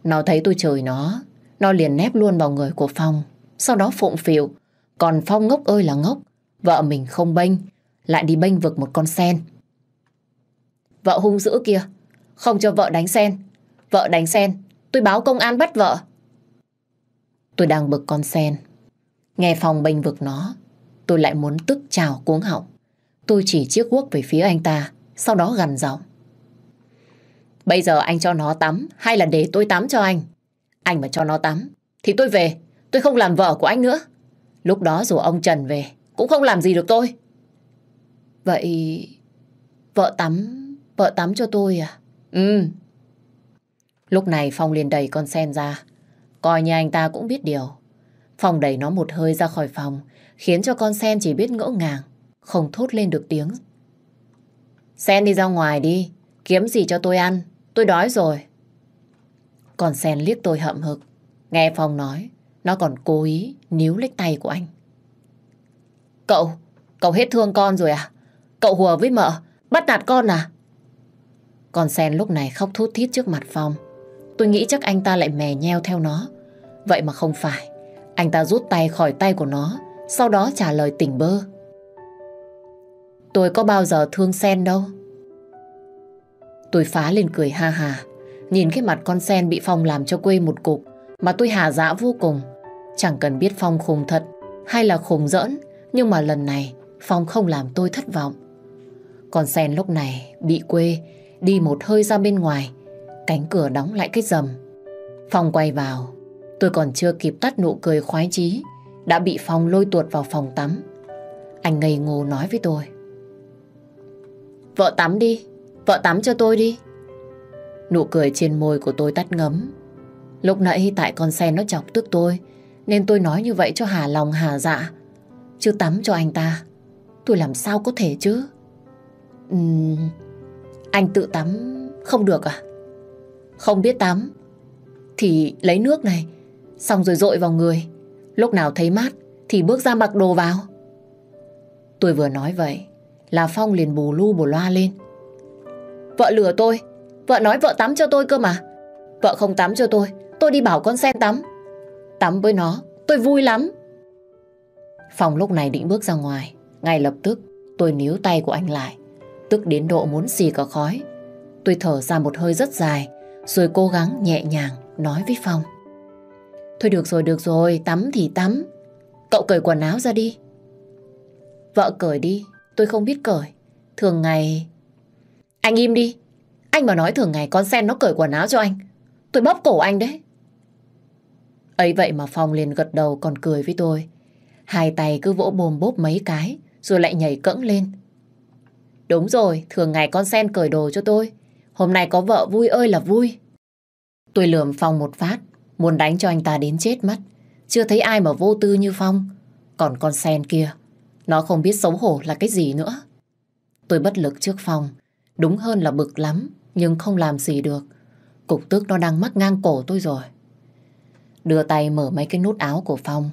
A: Nó thấy tôi chửi nó, nó liền nép luôn vào người của Phong, sau đó phụng phịu. Còn Phong ngốc ơi là ngốc, vợ mình không bênh, lại đi bênh vực một con sen. Vợ hung dữ kia, không cho vợ đánh sen. Vợ đánh sen, tôi báo công an bắt vợ. Tôi đang bực con sen. Nghe Phong bênh vực nó, Tôi lại muốn tức trào cuống họng. Tôi chỉ chiếc quốc về phía anh ta, sau đó gằn giọng. Bây giờ anh cho nó tắm hay là để tôi tắm cho anh? Anh mà cho nó tắm thì tôi về, tôi không làm vợ của anh nữa. Lúc đó dù ông Trần về cũng không làm gì được tôi. Vậy vợ tắm, vợ tắm cho tôi à? Ừ. Lúc này Phong liền đẩy con sen ra, coi như anh ta cũng biết điều. Phong đẩy nó một hơi ra khỏi phòng, khiến cho con Sen chỉ biết ngỡ ngàng, không thốt lên được tiếng. Sen đi ra ngoài đi, kiếm gì cho tôi ăn, tôi đói rồi. Còn Sen liếc tôi hậm hực, nghe Phong nói, nó còn cố ý níu lấy tay của anh. Cậu, cậu hết thương con rồi à? Cậu hùa với mợ, bắt nạt con à? Còn Sen lúc này khóc thút thít trước mặt Phong. Tôi nghĩ chắc anh ta lại mè nheo theo nó. Vậy mà không phải. Anh ta rút tay khỏi tay của nó sau đó trả lời tỉnh bơ. Tôi có bao giờ thương sen đâu. Tôi phá lên cười ha hà, nhìn cái mặt con sen bị Phong làm cho quê một cục mà tôi hà dã vô cùng. Chẳng cần biết Phong khùng thật hay là khùng giỡn, nhưng mà lần này Phong không làm tôi thất vọng. Còn sen lúc này bị quê, đi một hơi ra bên ngoài, cánh cửa đóng lại cái rầm. Phong quay vào, tôi còn chưa kịp tắt nụ cười khoái chí đã bị Phong lôi tuột vào phòng tắm. Anh ngây ngô nói với tôi. Vợ tắm đi, vợ tắm cho tôi đi. Nụ cười trên môi của tôi tắt ngấm. Lúc nãy tại con xe nó chọc tức tôi, nên tôi nói như vậy cho hà lòng hà dạ. Chứ tắm cho anh ta, tôi làm sao có thể chứ? Uhm, anh tự tắm không được à? Không biết tắm, thì lấy nước này, xong rồi dội vào người. Lúc nào thấy mát thì bước ra mặc đồ vào. Tôi vừa nói vậy là Phong liền bù lu bù loa lên. Vợ lừa tôi, vợ nói vợ tắm cho tôi cơ mà. Vợ không tắm cho tôi, tôi đi bảo con sen tắm. Tắm với nó, tôi vui lắm. Phong lúc này định bước ra ngoài, ngay lập tức tôi níu tay của anh lại, tức đến độ muốn xì cả khói. Tôi thở ra một hơi rất dài, rồi cố gắng nhẹ nhàng nói với Phong. Thôi được rồi, được rồi, tắm thì tắm. Cậu cởi quần áo ra đi. Vợ cởi đi, tôi không biết cởi. Thường ngày... Anh im đi. Anh mà nói thường ngày con sen nó cởi quần áo cho anh. Tôi bóp cổ anh đấy. Ấy vậy mà Phong liền gật đầu còn cười với tôi. Hai tay cứ vỗ bồm bốp mấy cái, rồi lại nhảy cẫng lên. Đúng rồi, thường ngày con sen cởi đồ cho tôi. Hôm nay có vợ vui ơi là vui. Tôi lườm Phong một phát, Muốn đánh cho anh ta đến chết mất. Chưa thấy ai mà vô tư như Phong. Còn con sen kia, nó không biết xấu hổ là cái gì nữa. Tôi bất lực trước Phong. Đúng hơn là bực lắm, nhưng không làm gì được. Cục tức nó đang mắc ngang cổ tôi rồi. Đưa tay mở mấy cái nút áo của Phong.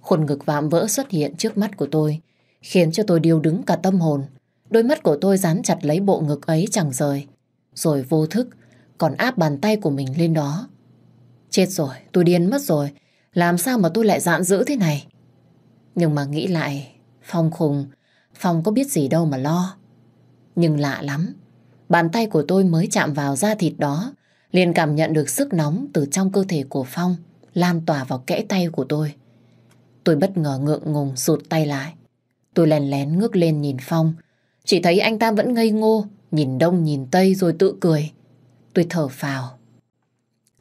A: Khuôn ngực vạm vỡ xuất hiện trước mắt của tôi, khiến cho tôi điêu đứng cả tâm hồn. Đôi mắt của tôi dán chặt lấy bộ ngực ấy chẳng rời. Rồi vô thức, còn áp bàn tay của mình lên đó. Chết rồi, tôi điên mất rồi. Làm sao mà tôi lại dạn dữ thế này? Nhưng mà nghĩ lại, Phong khùng, Phong có biết gì đâu mà lo. Nhưng lạ lắm, bàn tay của tôi mới chạm vào da thịt đó, liền cảm nhận được sức nóng từ trong cơ thể của Phong lan tỏa vào kẽ tay của tôi. Tôi bất ngờ ngượng ngùng rụt tay lại. Tôi lèn lén ngước lên nhìn Phong, chỉ thấy anh ta vẫn ngây ngô, nhìn đông nhìn tây rồi tự cười. Tôi thở phào,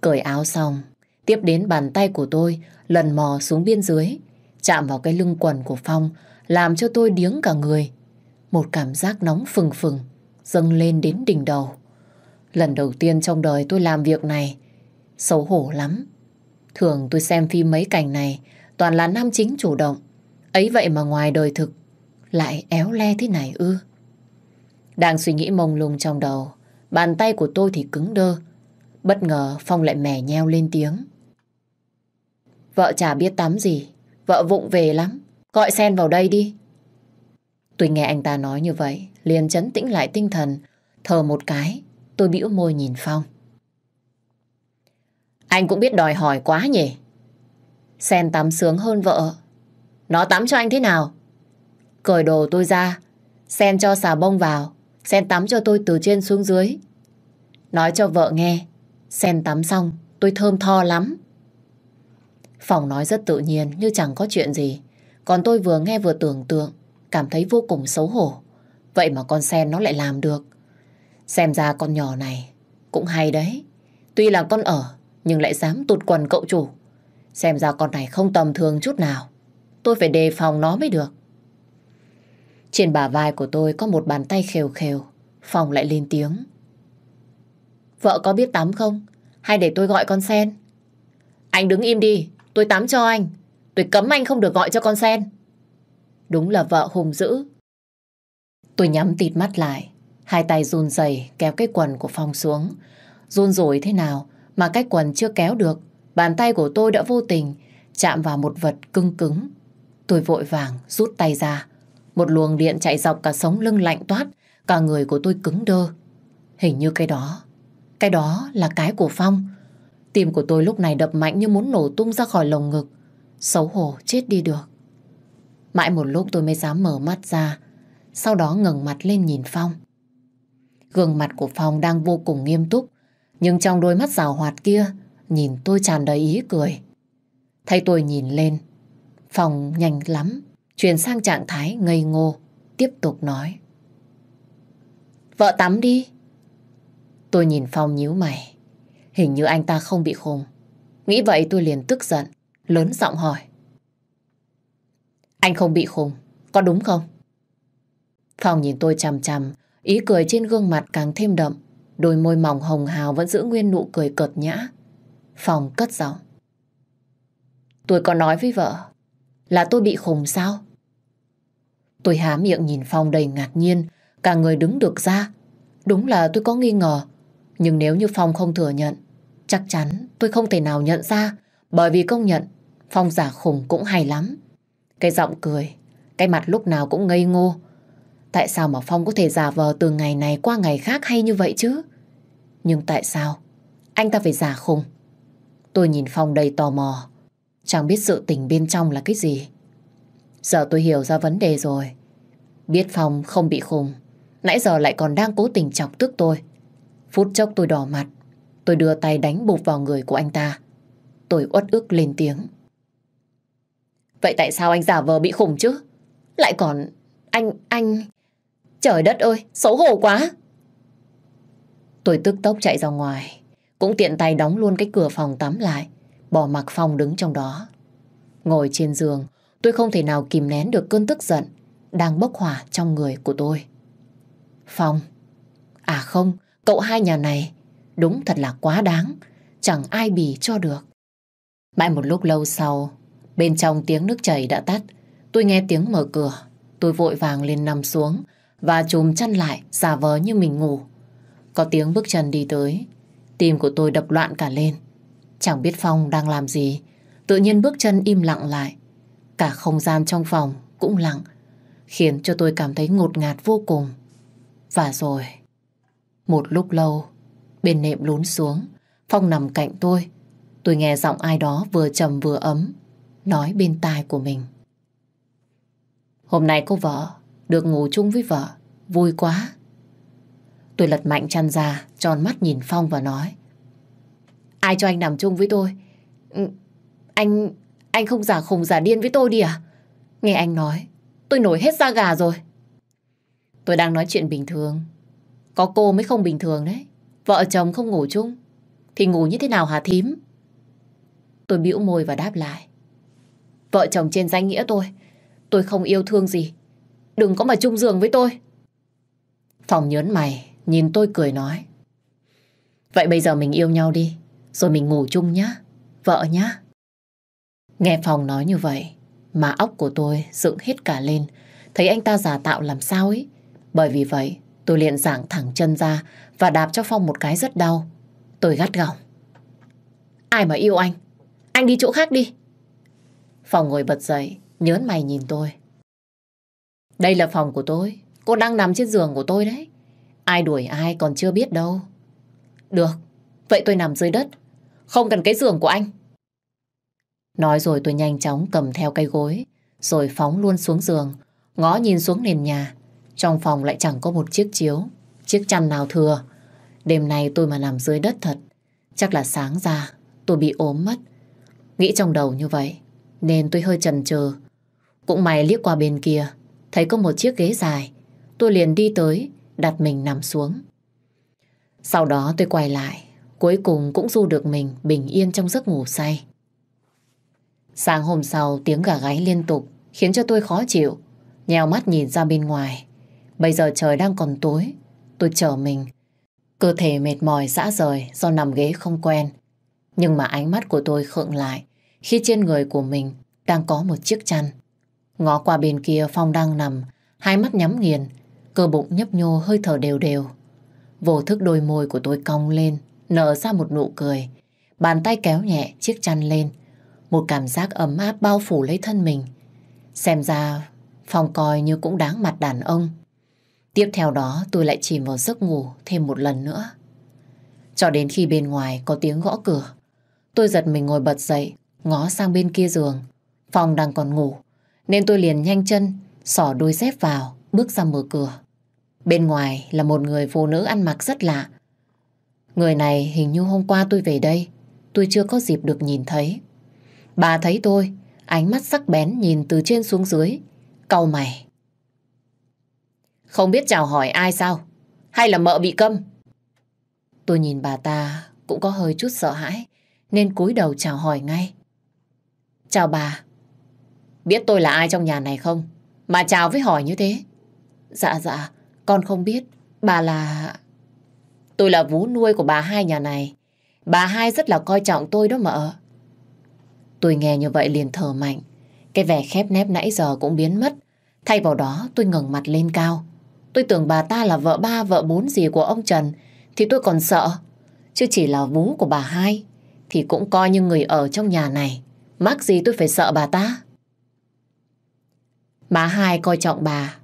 A: Cởi áo xong, tiếp đến bàn tay của tôi lần mò xuống biên dưới, chạm vào cái lưng quần của Phong, làm cho tôi điếng cả người. Một cảm giác nóng phừng phừng, dâng lên đến đỉnh đầu. Lần đầu tiên trong đời tôi làm việc này, xấu hổ lắm. Thường tôi xem phim mấy cảnh này, toàn là nam chính chủ động. Ấy vậy mà ngoài đời thực, lại éo le thế này ư. Đang suy nghĩ mông lung trong đầu, bàn tay của tôi thì cứng đơ, Bất ngờ Phong lại mè nheo lên tiếng. Vợ chả biết tắm gì, vợ vụng về lắm, gọi sen vào đây đi. Tôi nghe anh ta nói như vậy, liền chấn tĩnh lại tinh thần, thờ một cái, tôi bĩu môi nhìn Phong. Anh cũng biết đòi hỏi quá nhỉ. Sen tắm sướng hơn vợ. Nó tắm cho anh thế nào? Cởi đồ tôi ra, Sen cho xà bông vào, Sen tắm cho tôi từ trên xuống dưới. Nói cho vợ nghe, Sen tắm xong, tôi thơm tho lắm. Phòng nói rất tự nhiên như chẳng có chuyện gì. Còn tôi vừa nghe vừa tưởng tượng, cảm thấy vô cùng xấu hổ. Vậy mà con sen nó lại làm được. Xem ra con nhỏ này cũng hay đấy. Tuy là con ở, nhưng lại dám tụt quần cậu chủ. Xem ra con này không tầm thường chút nào. Tôi phải đề phòng nó mới được. Trên bả vai của tôi có một bàn tay khều khều. Phòng lại lên tiếng. Vợ có biết tắm không? Hay để tôi gọi con sen? Anh đứng im đi, tôi tắm cho anh. Tôi cấm anh không được gọi cho con sen. Đúng là vợ hùng dữ. Tôi nhắm tịt mắt lại, hai tay run rẩy kéo cái quần của Phong xuống. Run rồi thế nào mà cái quần chưa kéo được, bàn tay của tôi đã vô tình chạm vào một vật cứng cứng. Tôi vội vàng rút tay ra. Một luồng điện chạy dọc cả sống lưng lạnh toát, cả người của tôi cứng đơ. Hình như cái đó cái đó là cái của Phong. Tim của tôi lúc này đập mạnh như muốn nổ tung ra khỏi lồng ngực. Xấu hổ chết đi được. Mãi một lúc tôi mới dám mở mắt ra. Sau đó ngẩng mặt lên nhìn Phong. Gương mặt của Phong đang vô cùng nghiêm túc. Nhưng trong đôi mắt rào hoạt kia, nhìn tôi tràn đầy ý cười. Thấy tôi nhìn lên, Phong nhanh lắm, chuyển sang trạng thái ngây ngô, tiếp tục nói. Vợ tắm đi. Tôi nhìn Phong nhíu mày. Hình như anh ta không bị khùng. Nghĩ vậy tôi liền tức giận, lớn giọng hỏi. Anh không bị khùng, có đúng không? Phong nhìn tôi chằm chằm, ý cười trên gương mặt càng thêm đậm. Đôi môi mỏng hồng hào vẫn giữ nguyên nụ cười cợt nhã. Phong cất giọng. Tôi có nói với vợ là tôi bị khùng sao? Tôi há miệng nhìn Phong đầy ngạc nhiên, cả người đứng được ra. Đúng là tôi có nghi ngờ nhưng nếu như Phong không thừa nhận, chắc chắn tôi không thể nào nhận ra, bởi vì công nhận, Phong giả khủng cũng hay lắm. Cái giọng cười, cái mặt lúc nào cũng ngây ngô. Tại sao mà Phong có thể giả vờ từ ngày này qua ngày khác hay như vậy chứ? Nhưng tại sao anh ta phải giả khùng? Tôi nhìn Phong đầy tò mò, chẳng biết sự tình bên trong là cái gì. Giờ tôi hiểu ra vấn đề rồi. Biết Phong không bị khùng, nãy giờ lại còn đang cố tình chọc tức tôi. Phút chốc tôi đỏ mặt, tôi đưa tay đánh bụp vào người của anh ta. Tôi uất ức lên tiếng. Vậy tại sao anh giả vờ bị khủng chứ? Lại còn... Anh... anh... Trời đất ơi, xấu hổ quá! Tôi tức tốc chạy ra ngoài, cũng tiện tay đóng luôn cái cửa phòng tắm lại, bỏ mặc Phong đứng trong đó. Ngồi trên giường, tôi không thể nào kìm nén được cơn tức giận đang bốc hỏa trong người của tôi. Phong, à không, Cậu hai nhà này đúng thật là quá đáng, chẳng ai bì cho được. Mãi một lúc lâu sau, bên trong tiếng nước chảy đã tắt, tôi nghe tiếng mở cửa. Tôi vội vàng lên nằm xuống và chùm chân lại giả vờ như mình ngủ. Có tiếng bước chân đi tới, tim của tôi đập loạn cả lên. Chẳng biết Phong đang làm gì, tự nhiên bước chân im lặng lại. Cả không gian trong phòng cũng lặng, khiến cho tôi cảm thấy ngột ngạt vô cùng. Và rồi, một lúc lâu, bên nệm lún xuống, Phong nằm cạnh tôi. Tôi nghe giọng ai đó vừa trầm vừa ấm, nói bên tai của mình. Hôm nay cô vợ, được ngủ chung với vợ, vui quá. Tôi lật mạnh chăn ra, tròn mắt nhìn Phong và nói. Ai cho anh nằm chung với tôi? Ừ, anh... anh không giả khùng giả điên với tôi đi à? Nghe anh nói, tôi nổi hết da gà rồi. Tôi đang nói chuyện bình thường, có cô mới không bình thường đấy. Vợ chồng không ngủ chung. Thì ngủ như thế nào hả thím? Tôi bĩu môi và đáp lại. Vợ chồng trên danh nghĩa tôi. Tôi không yêu thương gì. Đừng có mà chung giường với tôi. Phòng nhớn mày, nhìn tôi cười nói. Vậy bây giờ mình yêu nhau đi. Rồi mình ngủ chung nhá. Vợ nhá. Nghe Phòng nói như vậy, mà óc của tôi dựng hết cả lên. Thấy anh ta giả tạo làm sao ấy. Bởi vì vậy, Tôi liền giảng thẳng chân ra và đạp cho Phong một cái rất đau. Tôi gắt gỏng. Ai mà yêu anh? Anh đi chỗ khác đi. Phong ngồi bật dậy, nhớn mày nhìn tôi. Đây là phòng của tôi. Cô đang nằm trên giường của tôi đấy. Ai đuổi ai còn chưa biết đâu. Được, vậy tôi nằm dưới đất. Không cần cái giường của anh. Nói rồi tôi nhanh chóng cầm theo cây gối, rồi phóng luôn xuống giường, ngó nhìn xuống nền nhà, trong phòng lại chẳng có một chiếc chiếu, chiếc chăn nào thừa. Đêm nay tôi mà nằm dưới đất thật, chắc là sáng ra tôi bị ốm mất. Nghĩ trong đầu như vậy, nên tôi hơi chần chờ. Cũng may liếc qua bên kia, thấy có một chiếc ghế dài. Tôi liền đi tới, đặt mình nằm xuống. Sau đó tôi quay lại, cuối cùng cũng du được mình bình yên trong giấc ngủ say. Sáng hôm sau tiếng gà gáy liên tục khiến cho tôi khó chịu. Nhèo mắt nhìn ra bên ngoài, Bây giờ trời đang còn tối, tôi chờ mình. Cơ thể mệt mỏi dã rời do nằm ghế không quen. Nhưng mà ánh mắt của tôi khựng lại khi trên người của mình đang có một chiếc chăn. Ngó qua bên kia Phong đang nằm, hai mắt nhắm nghiền, cơ bụng nhấp nhô hơi thở đều đều. Vô thức đôi môi của tôi cong lên, nở ra một nụ cười. Bàn tay kéo nhẹ chiếc chăn lên, một cảm giác ấm áp bao phủ lấy thân mình. Xem ra Phong coi như cũng đáng mặt đàn ông. Tiếp theo đó tôi lại chìm vào giấc ngủ thêm một lần nữa. Cho đến khi bên ngoài có tiếng gõ cửa, tôi giật mình ngồi bật dậy, ngó sang bên kia giường. Phòng đang còn ngủ, nên tôi liền nhanh chân, xỏ đôi dép vào, bước ra mở cửa. Bên ngoài là một người phụ nữ ăn mặc rất lạ. Người này hình như hôm qua tôi về đây, tôi chưa có dịp được nhìn thấy. Bà thấy tôi, ánh mắt sắc bén nhìn từ trên xuống dưới, cau mày. Không biết chào hỏi ai sao? Hay là mợ bị câm? Tôi nhìn bà ta cũng có hơi chút sợ hãi, nên cúi đầu chào hỏi ngay. Chào bà. Biết tôi là ai trong nhà này không? Mà chào với hỏi như thế. Dạ dạ, con không biết. Bà là... Tôi là vú nuôi của bà hai nhà này. Bà hai rất là coi trọng tôi đó mợ. Tôi nghe như vậy liền thở mạnh. Cái vẻ khép nép nãy giờ cũng biến mất. Thay vào đó tôi ngẩng mặt lên cao. Tôi tưởng bà ta là vợ ba, vợ bốn gì của ông Trần thì tôi còn sợ. Chứ chỉ là vú của bà hai thì cũng coi như người ở trong nhà này. Mắc gì tôi phải sợ bà ta. Má hai coi trọng bà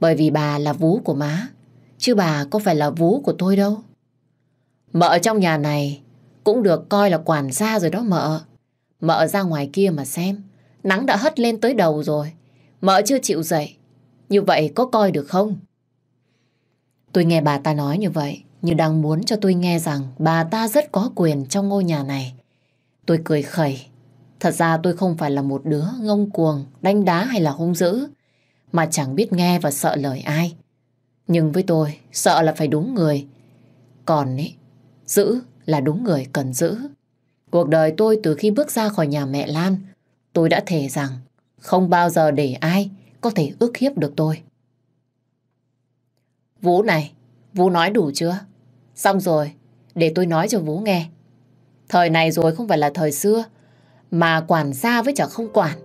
A: bởi vì bà là vú của má. Chứ bà có phải là vú của tôi đâu. Mợ trong nhà này cũng được coi là quản gia rồi đó mợ. Mợ ra ngoài kia mà xem. Nắng đã hất lên tới đầu rồi. Mợ chưa chịu dậy. Như vậy có coi được không? Tôi nghe bà ta nói như vậy, như đang muốn cho tôi nghe rằng bà ta rất có quyền trong ngôi nhà này. Tôi cười khẩy. Thật ra tôi không phải là một đứa ngông cuồng, đánh đá hay là hung dữ, mà chẳng biết nghe và sợ lời ai. Nhưng với tôi, sợ là phải đúng người. Còn ấy, giữ là đúng người cần giữ. Cuộc đời tôi từ khi bước ra khỏi nhà mẹ Lan, tôi đã thề rằng không bao giờ để ai có thể ước hiếp được tôi. Vũ này, Vũ nói đủ chưa? Xong rồi, để tôi nói cho Vũ nghe. Thời này rồi không phải là thời xưa, mà quản gia với chả không quản.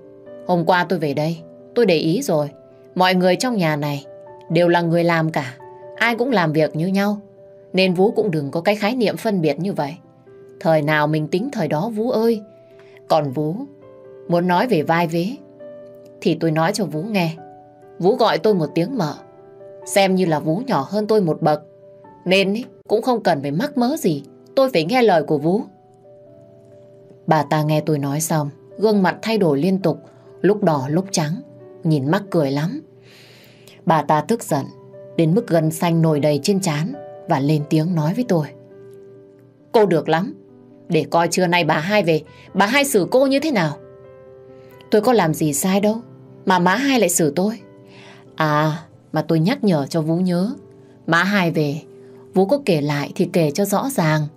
A: Hôm qua tôi về đây, tôi để ý rồi, mọi người trong nhà này đều là người làm cả, ai cũng làm việc như nhau. Nên Vũ cũng đừng có cái khái niệm phân biệt như vậy. Thời nào mình tính thời đó Vũ ơi. Còn Vũ, muốn nói về vai vế, thì tôi nói cho Vũ nghe. Vũ gọi tôi một tiếng mở, Xem như là vũ nhỏ hơn tôi một bậc Nên ý, cũng không cần phải mắc mớ gì Tôi phải nghe lời của vũ Bà ta nghe tôi nói xong Gương mặt thay đổi liên tục Lúc đỏ lúc trắng Nhìn mắc cười lắm Bà ta tức giận Đến mức gần xanh nồi đầy trên trán Và lên tiếng nói với tôi Cô được lắm Để coi trưa nay bà hai về Bà hai xử cô như thế nào Tôi có làm gì sai đâu Mà má hai lại xử tôi À mà tôi nhắc nhở cho Vũ nhớ. Má hai về, Vũ có kể lại thì kể cho rõ ràng.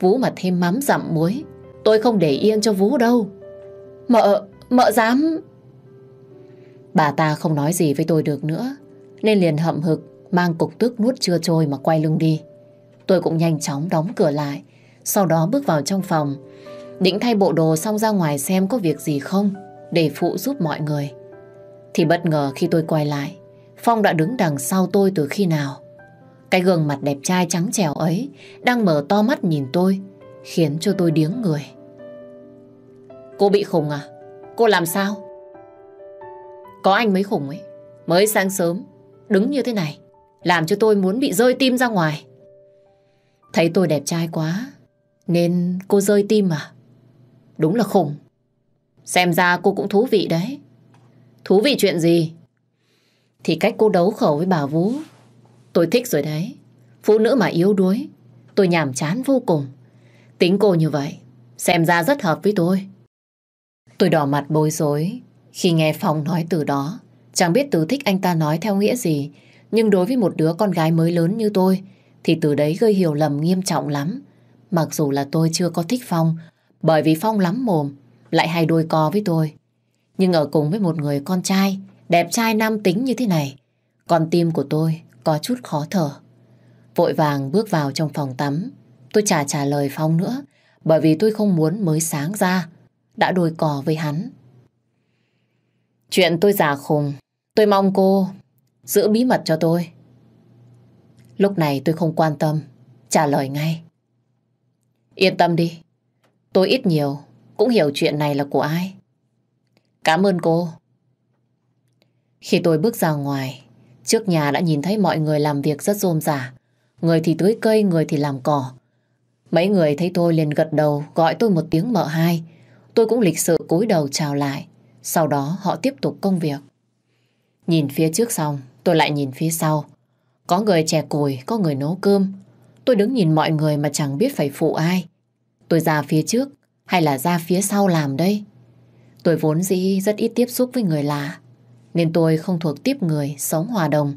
A: Vũ mà thêm mắm dặm muối, tôi không để yên cho Vũ đâu. Mợ, mợ dám... Bà ta không nói gì với tôi được nữa, nên liền hậm hực mang cục tức nuốt chưa trôi mà quay lưng đi. Tôi cũng nhanh chóng đóng cửa lại, sau đó bước vào trong phòng. Định thay bộ đồ xong ra ngoài xem có việc gì không, để phụ giúp mọi người. Thì bất ngờ khi tôi quay lại, Phong đã đứng đằng sau tôi từ khi nào. Cái gương mặt đẹp trai trắng trẻo ấy đang mở to mắt nhìn tôi, khiến cho tôi điếng người. Cô bị khủng à? Cô làm sao? Có anh mới khủng ấy. Mới sáng sớm, đứng như thế này, làm cho tôi muốn bị rơi tim ra ngoài. Thấy tôi đẹp trai quá, nên cô rơi tim à? Đúng là khủng. Xem ra cô cũng thú vị đấy. Thú vị chuyện gì? Thì cách cô đấu khẩu với bà Vũ Tôi thích rồi đấy Phụ nữ mà yếu đuối Tôi nhàm chán vô cùng Tính cô như vậy Xem ra rất hợp với tôi Tôi đỏ mặt bối rối Khi nghe Phong nói từ đó Chẳng biết từ thích anh ta nói theo nghĩa gì Nhưng đối với một đứa con gái mới lớn như tôi Thì từ đấy gây hiểu lầm nghiêm trọng lắm Mặc dù là tôi chưa có thích Phong Bởi vì Phong lắm mồm Lại hay đôi co với tôi Nhưng ở cùng với một người con trai đẹp trai nam tính như thế này, con tim của tôi có chút khó thở. Vội vàng bước vào trong phòng tắm, tôi chả trả lời Phong nữa, bởi vì tôi không muốn mới sáng ra, đã đôi cò với hắn. Chuyện tôi già khùng, tôi mong cô giữ bí mật cho tôi. Lúc này tôi không quan tâm, trả lời ngay. Yên tâm đi, tôi ít nhiều cũng hiểu chuyện này là của ai. Cảm ơn cô khi tôi bước ra ngoài, trước nhà đã nhìn thấy mọi người làm việc rất rôm rả. Người thì tưới cây, người thì làm cỏ. Mấy người thấy tôi liền gật đầu gọi tôi một tiếng mợ hai. Tôi cũng lịch sự cúi đầu chào lại. Sau đó họ tiếp tục công việc. Nhìn phía trước xong, tôi lại nhìn phía sau. Có người chè củi, có người nấu cơm. Tôi đứng nhìn mọi người mà chẳng biết phải phụ ai. Tôi ra phía trước hay là ra phía sau làm đây? Tôi vốn dĩ rất ít tiếp xúc với người lạ nên tôi không thuộc tiếp người sống hòa đồng.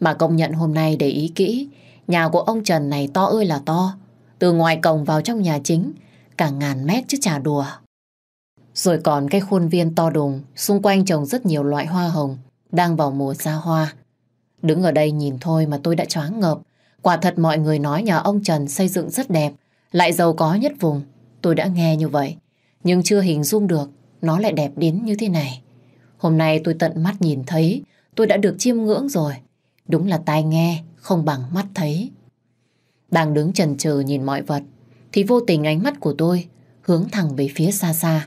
A: Mà công nhận hôm nay để ý kỹ, nhà của ông Trần này to ơi là to. Từ ngoài cổng vào trong nhà chính, cả ngàn mét chứ chả đùa. Rồi còn cái khuôn viên to đùng, xung quanh trồng rất nhiều loại hoa hồng, đang vào mùa ra hoa. Đứng ở đây nhìn thôi mà tôi đã choáng ngợp. Quả thật mọi người nói nhà ông Trần xây dựng rất đẹp, lại giàu có nhất vùng. Tôi đã nghe như vậy, nhưng chưa hình dung được nó lại đẹp đến như thế này. Hôm nay tôi tận mắt nhìn thấy, tôi đã được chiêm ngưỡng rồi. Đúng là tai nghe, không bằng mắt thấy. Đang đứng chần chừ nhìn mọi vật, thì vô tình ánh mắt của tôi hướng thẳng về phía xa xa.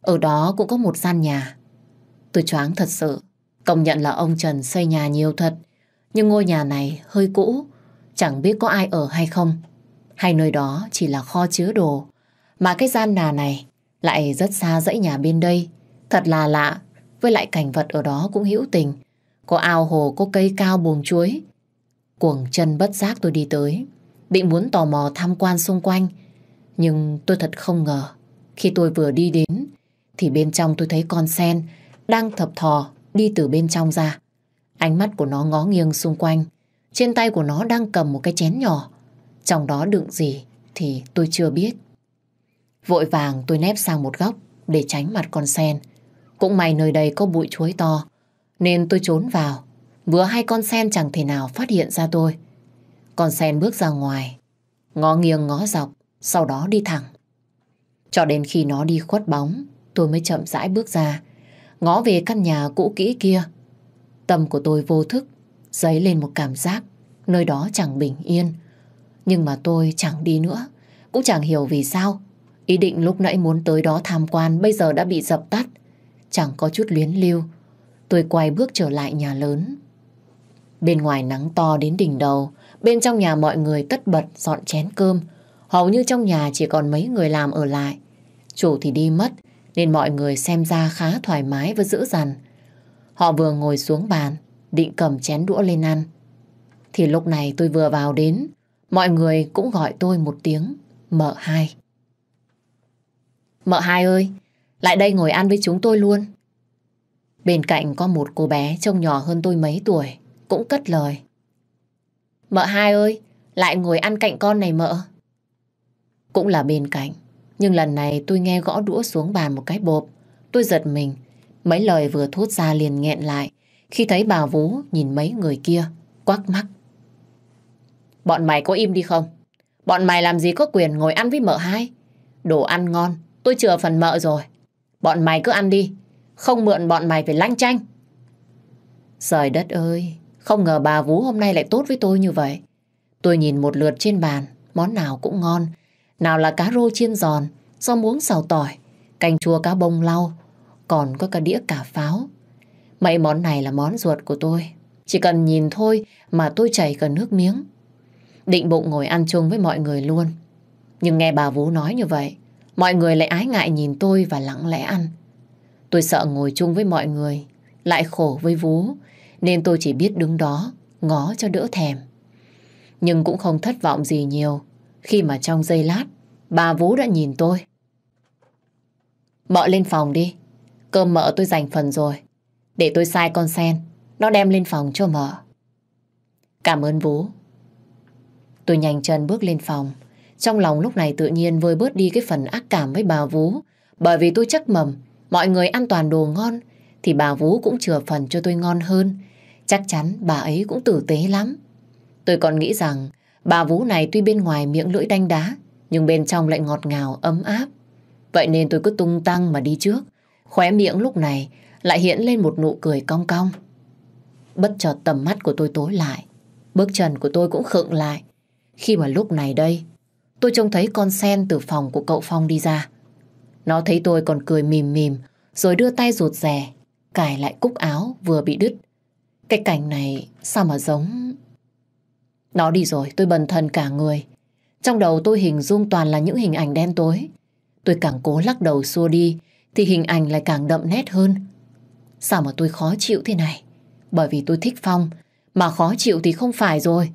A: Ở đó cũng có một gian nhà. Tôi choáng thật sự, công nhận là ông Trần xây nhà nhiều thật. Nhưng ngôi nhà này hơi cũ, chẳng biết có ai ở hay không. Hay nơi đó chỉ là kho chứa đồ. Mà cái gian nhà này lại rất xa dãy nhà bên đây. Thật là lạ với lại cảnh vật ở đó cũng hữu tình. Có ao hồ, có cây cao buồm chuối. Cuồng chân bất giác tôi đi tới, định muốn tò mò tham quan xung quanh. Nhưng tôi thật không ngờ, khi tôi vừa đi đến, thì bên trong tôi thấy con sen đang thập thò đi từ bên trong ra. Ánh mắt của nó ngó nghiêng xung quanh, trên tay của nó đang cầm một cái chén nhỏ. Trong đó đựng gì thì tôi chưa biết. Vội vàng tôi nép sang một góc để tránh mặt con sen. Cũng may nơi đây có bụi chuối to, nên tôi trốn vào. Vừa hai con sen chẳng thể nào phát hiện ra tôi. Con sen bước ra ngoài, ngó nghiêng ngó dọc, sau đó đi thẳng. Cho đến khi nó đi khuất bóng, tôi mới chậm rãi bước ra, ngó về căn nhà cũ kỹ kia. Tâm của tôi vô thức, dấy lên một cảm giác nơi đó chẳng bình yên. Nhưng mà tôi chẳng đi nữa, cũng chẳng hiểu vì sao. Ý định lúc nãy muốn tới đó tham quan bây giờ đã bị dập tắt chẳng có chút luyến lưu. Tôi quay bước trở lại nhà lớn. Bên ngoài nắng to đến đỉnh đầu, bên trong nhà mọi người tất bật dọn chén cơm. Hầu như trong nhà chỉ còn mấy người làm ở lại. Chủ thì đi mất, nên mọi người xem ra khá thoải mái và dữ dằn. Họ vừa ngồi xuống bàn, định cầm chén đũa lên ăn. Thì lúc này tôi vừa vào đến, mọi người cũng gọi tôi một tiếng, mợ hai. Mợ hai ơi, lại đây ngồi ăn với chúng tôi luôn. Bên cạnh có một cô bé trông nhỏ hơn tôi mấy tuổi, cũng cất lời. Mợ hai ơi, lại ngồi ăn cạnh con này mợ. Cũng là bên cạnh, nhưng lần này tôi nghe gõ đũa xuống bàn một cái bộp. Tôi giật mình, mấy lời vừa thốt ra liền nghẹn lại khi thấy bà Vú nhìn mấy người kia, quắc mắt. Bọn mày có im đi không? Bọn mày làm gì có quyền ngồi ăn với mợ hai? Đồ ăn ngon, tôi chừa phần mợ rồi. Bọn mày cứ ăn đi, không mượn bọn mày phải lanh tranh. Trời đất ơi, không ngờ bà Vú hôm nay lại tốt với tôi như vậy. Tôi nhìn một lượt trên bàn, món nào cũng ngon. Nào là cá rô chiên giòn, rau muống xào tỏi, canh chua cá bông lau, còn có cả đĩa cà pháo. Mấy món này là món ruột của tôi. Chỉ cần nhìn thôi mà tôi chảy cả nước miếng. Định bụng ngồi ăn chung với mọi người luôn. Nhưng nghe bà Vú nói như vậy, Mọi người lại ái ngại nhìn tôi và lặng lẽ ăn. Tôi sợ ngồi chung với mọi người, lại khổ với vú, nên tôi chỉ biết đứng đó, ngó cho đỡ thèm. Nhưng cũng không thất vọng gì nhiều, khi mà trong giây lát, bà vú đã nhìn tôi. Mợ lên phòng đi, cơm mợ tôi dành phần rồi, để tôi sai con sen, nó đem lên phòng cho mợ. Cảm ơn vú. Tôi nhanh chân bước lên phòng, trong lòng lúc này tự nhiên vơi bớt đi cái phần ác cảm với bà Vú. Bởi vì tôi chắc mầm, mọi người ăn toàn đồ ngon, thì bà Vú cũng chừa phần cho tôi ngon hơn. Chắc chắn bà ấy cũng tử tế lắm. Tôi còn nghĩ rằng bà Vú này tuy bên ngoài miệng lưỡi đanh đá, nhưng bên trong lại ngọt ngào, ấm áp. Vậy nên tôi cứ tung tăng mà đi trước. Khóe miệng lúc này lại hiện lên một nụ cười cong cong. Bất chợt tầm mắt của tôi tối lại, bước chân của tôi cũng khựng lại. Khi mà lúc này đây, tôi trông thấy con sen từ phòng của cậu Phong đi ra. Nó thấy tôi còn cười mỉm mỉm, rồi đưa tay rụt rè, cài lại cúc áo vừa bị đứt. Cái cảnh này sao mà giống... Nó đi rồi, tôi bần thần cả người. Trong đầu tôi hình dung toàn là những hình ảnh đen tối. Tôi càng cố lắc đầu xua đi, thì hình ảnh lại càng đậm nét hơn. Sao mà tôi khó chịu thế này? Bởi vì tôi thích Phong, mà khó chịu thì không phải rồi.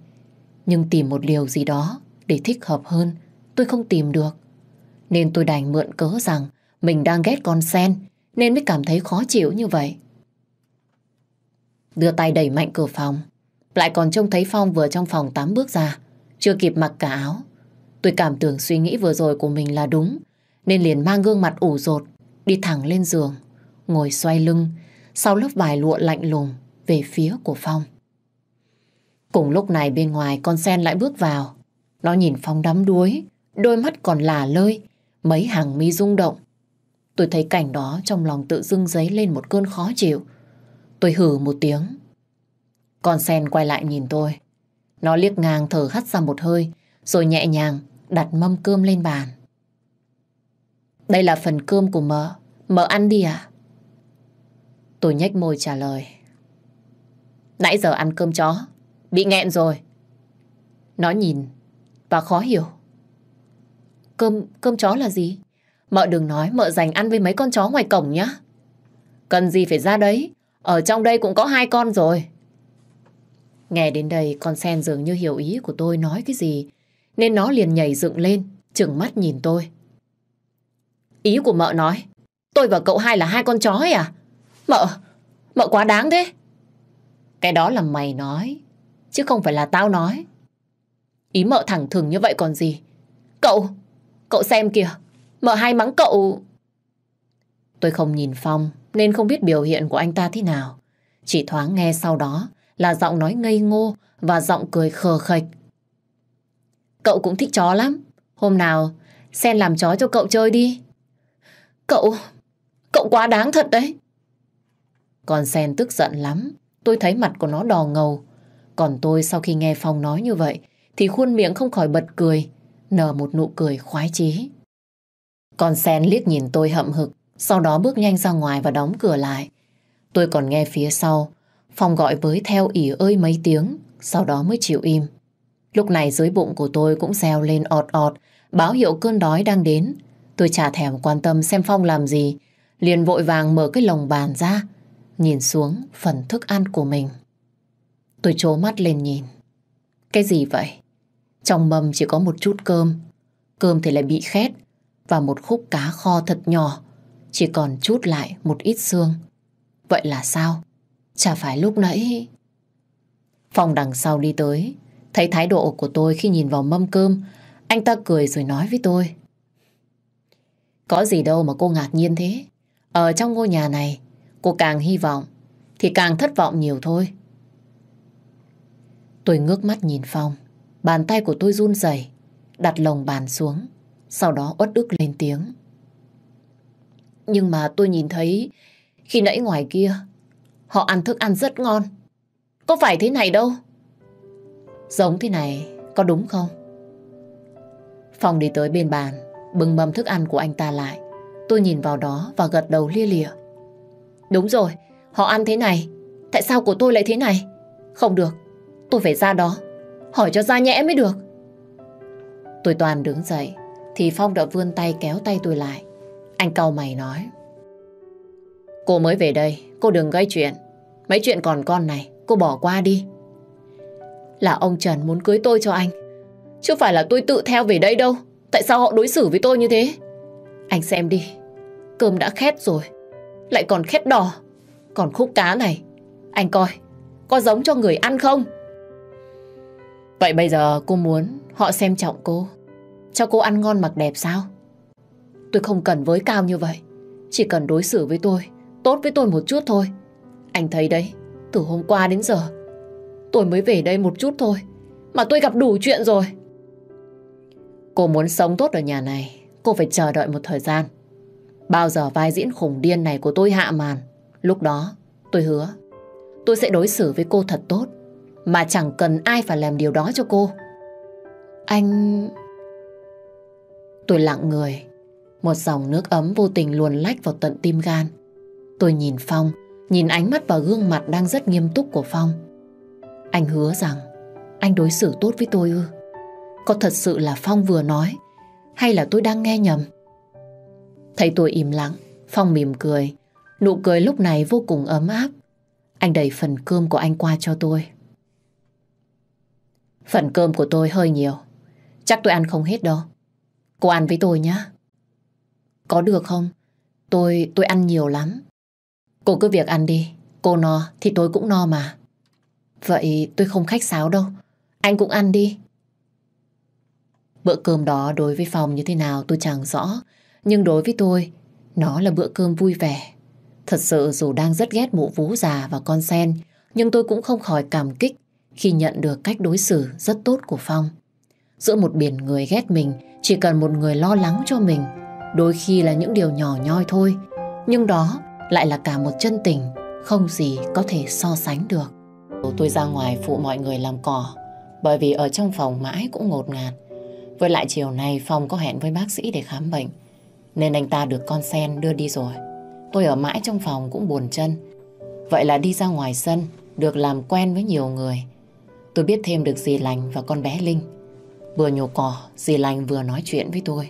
A: Nhưng tìm một điều gì đó để thích hợp hơn, tôi không tìm được. Nên tôi đành mượn cớ rằng mình đang ghét con sen, nên mới cảm thấy khó chịu như vậy. Đưa tay đẩy mạnh cửa phòng, lại còn trông thấy Phong vừa trong phòng tắm bước ra, chưa kịp mặc cả áo. Tôi cảm tưởng suy nghĩ vừa rồi của mình là đúng, nên liền mang gương mặt ủ rột, đi thẳng lên giường, ngồi xoay lưng, sau lớp vải lụa lạnh lùng về phía của Phong. Cùng lúc này bên ngoài con sen lại bước vào, nó nhìn Phong đắm đuối, đôi mắt còn lả lơi, mấy hàng mi rung động. Tôi thấy cảnh đó trong lòng tự dưng dấy lên một cơn khó chịu. Tôi hử một tiếng. Con sen quay lại nhìn tôi. Nó liếc ngang thở hắt ra một hơi, rồi nhẹ nhàng đặt mâm cơm lên bàn. Đây là phần cơm của mợ. Mợ ăn đi ạ Tôi nhếch môi trả lời. Nãy giờ ăn cơm chó, bị nghẹn rồi. Nó nhìn và khó hiểu. Cơm, cơm chó là gì? Mợ đừng nói mợ dành ăn với mấy con chó ngoài cổng nhá. Cần gì phải ra đấy, ở trong đây cũng có hai con rồi. Nghe đến đây con sen dường như hiểu ý của tôi nói cái gì, nên nó liền nhảy dựng lên, trừng mắt nhìn tôi. Ý của mợ nói, tôi và cậu hai là hai con chó ấy à? Mợ, mợ quá đáng thế. Cái đó là mày nói, chứ không phải là tao nói. Ý mợ thẳng thừng như vậy còn gì. Cậu, cậu xem kìa, mợ hai mắng cậu... Tôi không nhìn Phong nên không biết biểu hiện của anh ta thế nào. Chỉ thoáng nghe sau đó là giọng nói ngây ngô và giọng cười khờ khệch. Cậu cũng thích chó lắm. Hôm nào, Sen làm chó cho cậu chơi đi. Cậu, cậu quá đáng thật đấy. Còn Sen tức giận lắm. Tôi thấy mặt của nó đỏ ngầu. Còn tôi sau khi nghe Phong nói như vậy thì khuôn miệng không khỏi bật cười, nở một nụ cười khoái chí. Con sen liếc nhìn tôi hậm hực, sau đó bước nhanh ra ngoài và đóng cửa lại. Tôi còn nghe phía sau, phòng gọi với theo ỉ ơi mấy tiếng, sau đó mới chịu im. Lúc này dưới bụng của tôi cũng reo lên ọt ọt, báo hiệu cơn đói đang đến. Tôi chả thèm quan tâm xem Phong làm gì, liền vội vàng mở cái lồng bàn ra, nhìn xuống phần thức ăn của mình. Tôi trố mắt lên nhìn. Cái gì vậy? Trong mâm chỉ có một chút cơm. Cơm thì lại bị khét và một khúc cá kho thật nhỏ. Chỉ còn chút lại một ít xương. Vậy là sao? Chả phải lúc nãy... Phòng đằng sau đi tới. Thấy thái độ của tôi khi nhìn vào mâm cơm. Anh ta cười rồi nói với tôi. Có gì đâu mà cô ngạc nhiên thế. Ở trong ngôi nhà này, cô càng hy vọng thì càng thất vọng nhiều thôi. Tôi ngước mắt nhìn Phong. Bàn tay của tôi run rẩy, đặt lồng bàn xuống, sau đó uất ức lên tiếng. Nhưng mà tôi nhìn thấy khi nãy ngoài kia, họ ăn thức ăn rất ngon. Có phải thế này đâu. Giống thế này có đúng không? Phòng đi tới bên bàn, bưng mâm thức ăn của anh ta lại. Tôi nhìn vào đó và gật đầu lia lịa. Đúng rồi, họ ăn thế này. Tại sao của tôi lại thế này? Không được, tôi phải ra đó Hỏi cho ra nhẽ mới được Tôi toàn đứng dậy Thì Phong đã vươn tay kéo tay tôi lại Anh cau mày nói Cô mới về đây Cô đừng gây chuyện Mấy chuyện còn con này cô bỏ qua đi Là ông Trần muốn cưới tôi cho anh Chứ phải là tôi tự theo về đây đâu Tại sao họ đối xử với tôi như thế Anh xem đi Cơm đã khét rồi Lại còn khét đỏ Còn khúc cá này Anh coi Có giống cho người ăn không? Vậy bây giờ cô muốn họ xem trọng cô, cho cô ăn ngon mặc đẹp sao? Tôi không cần với cao như vậy, chỉ cần đối xử với tôi, tốt với tôi một chút thôi. Anh thấy đấy, từ hôm qua đến giờ, tôi mới về đây một chút thôi, mà tôi gặp đủ chuyện rồi. Cô muốn sống tốt ở nhà này, cô phải chờ đợi một thời gian. Bao giờ vai diễn khủng điên này của tôi hạ màn, lúc đó tôi hứa, tôi sẽ đối xử với cô thật tốt. Mà chẳng cần ai phải làm điều đó cho cô Anh... Tôi lặng người Một dòng nước ấm vô tình luồn lách vào tận tim gan Tôi nhìn Phong Nhìn ánh mắt và gương mặt đang rất nghiêm túc của Phong Anh hứa rằng Anh đối xử tốt với tôi ư Có thật sự là Phong vừa nói Hay là tôi đang nghe nhầm Thấy tôi im lặng Phong mỉm cười Nụ cười lúc này vô cùng ấm áp Anh đẩy phần cơm của anh qua cho tôi Phần cơm của tôi hơi nhiều. Chắc tôi ăn không hết đâu. Cô ăn với tôi nhé. Có được không? Tôi tôi ăn nhiều lắm. Cô cứ việc ăn đi. Cô no thì tôi cũng no mà. Vậy tôi không khách sáo đâu. Anh cũng ăn đi. Bữa cơm đó đối với Phòng như thế nào tôi chẳng rõ. Nhưng đối với tôi, nó là bữa cơm vui vẻ. Thật sự dù đang rất ghét mụ vú già và con sen, nhưng tôi cũng không khỏi cảm kích khi nhận được cách đối xử rất tốt của Phong. Giữa một biển người ghét mình, chỉ cần một người lo lắng cho mình, đôi khi là những điều nhỏ nhoi thôi, nhưng đó lại là cả một chân tình, không gì có thể so sánh được. Tôi ra ngoài phụ mọi người làm cỏ, bởi vì ở trong phòng mãi cũng ngột ngạt. Với lại chiều nay Phong có hẹn với bác sĩ để khám bệnh, nên anh ta được con sen đưa đi rồi. Tôi ở mãi trong phòng cũng buồn chân. Vậy là đi ra ngoài sân, được làm quen với nhiều người, Tôi biết thêm được dì lành và con bé Linh. Vừa nhổ cỏ, dì lành vừa nói chuyện với tôi.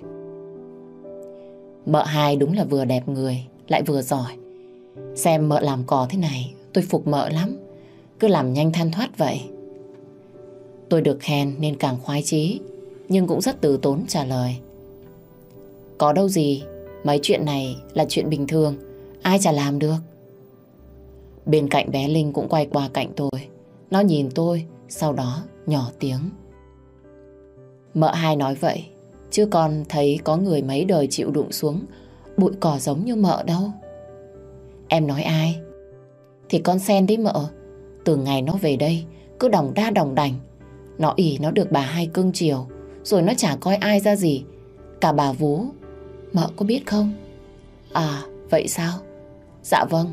A: Mợ hai đúng là vừa đẹp người, lại vừa giỏi. Xem mợ làm cỏ thế này, tôi phục mợ lắm. Cứ làm nhanh than thoát vậy. Tôi được khen nên càng khoái chí, nhưng cũng rất từ tốn trả lời. Có đâu gì, mấy chuyện này là chuyện bình thường, ai chả làm được. Bên cạnh bé Linh cũng quay qua cạnh tôi. Nó nhìn tôi sau đó nhỏ tiếng. Mợ hai nói vậy, chứ còn thấy có người mấy đời chịu đụng xuống bụi cỏ giống như mợ đâu. Em nói ai? Thì con sen đấy mợ. Từ ngày nó về đây, cứ đồng đa đồng đành. Nó ỉ nó được bà hai cưng chiều, rồi nó chả coi ai ra gì. Cả bà vú, mợ có biết không? À, vậy sao? Dạ vâng,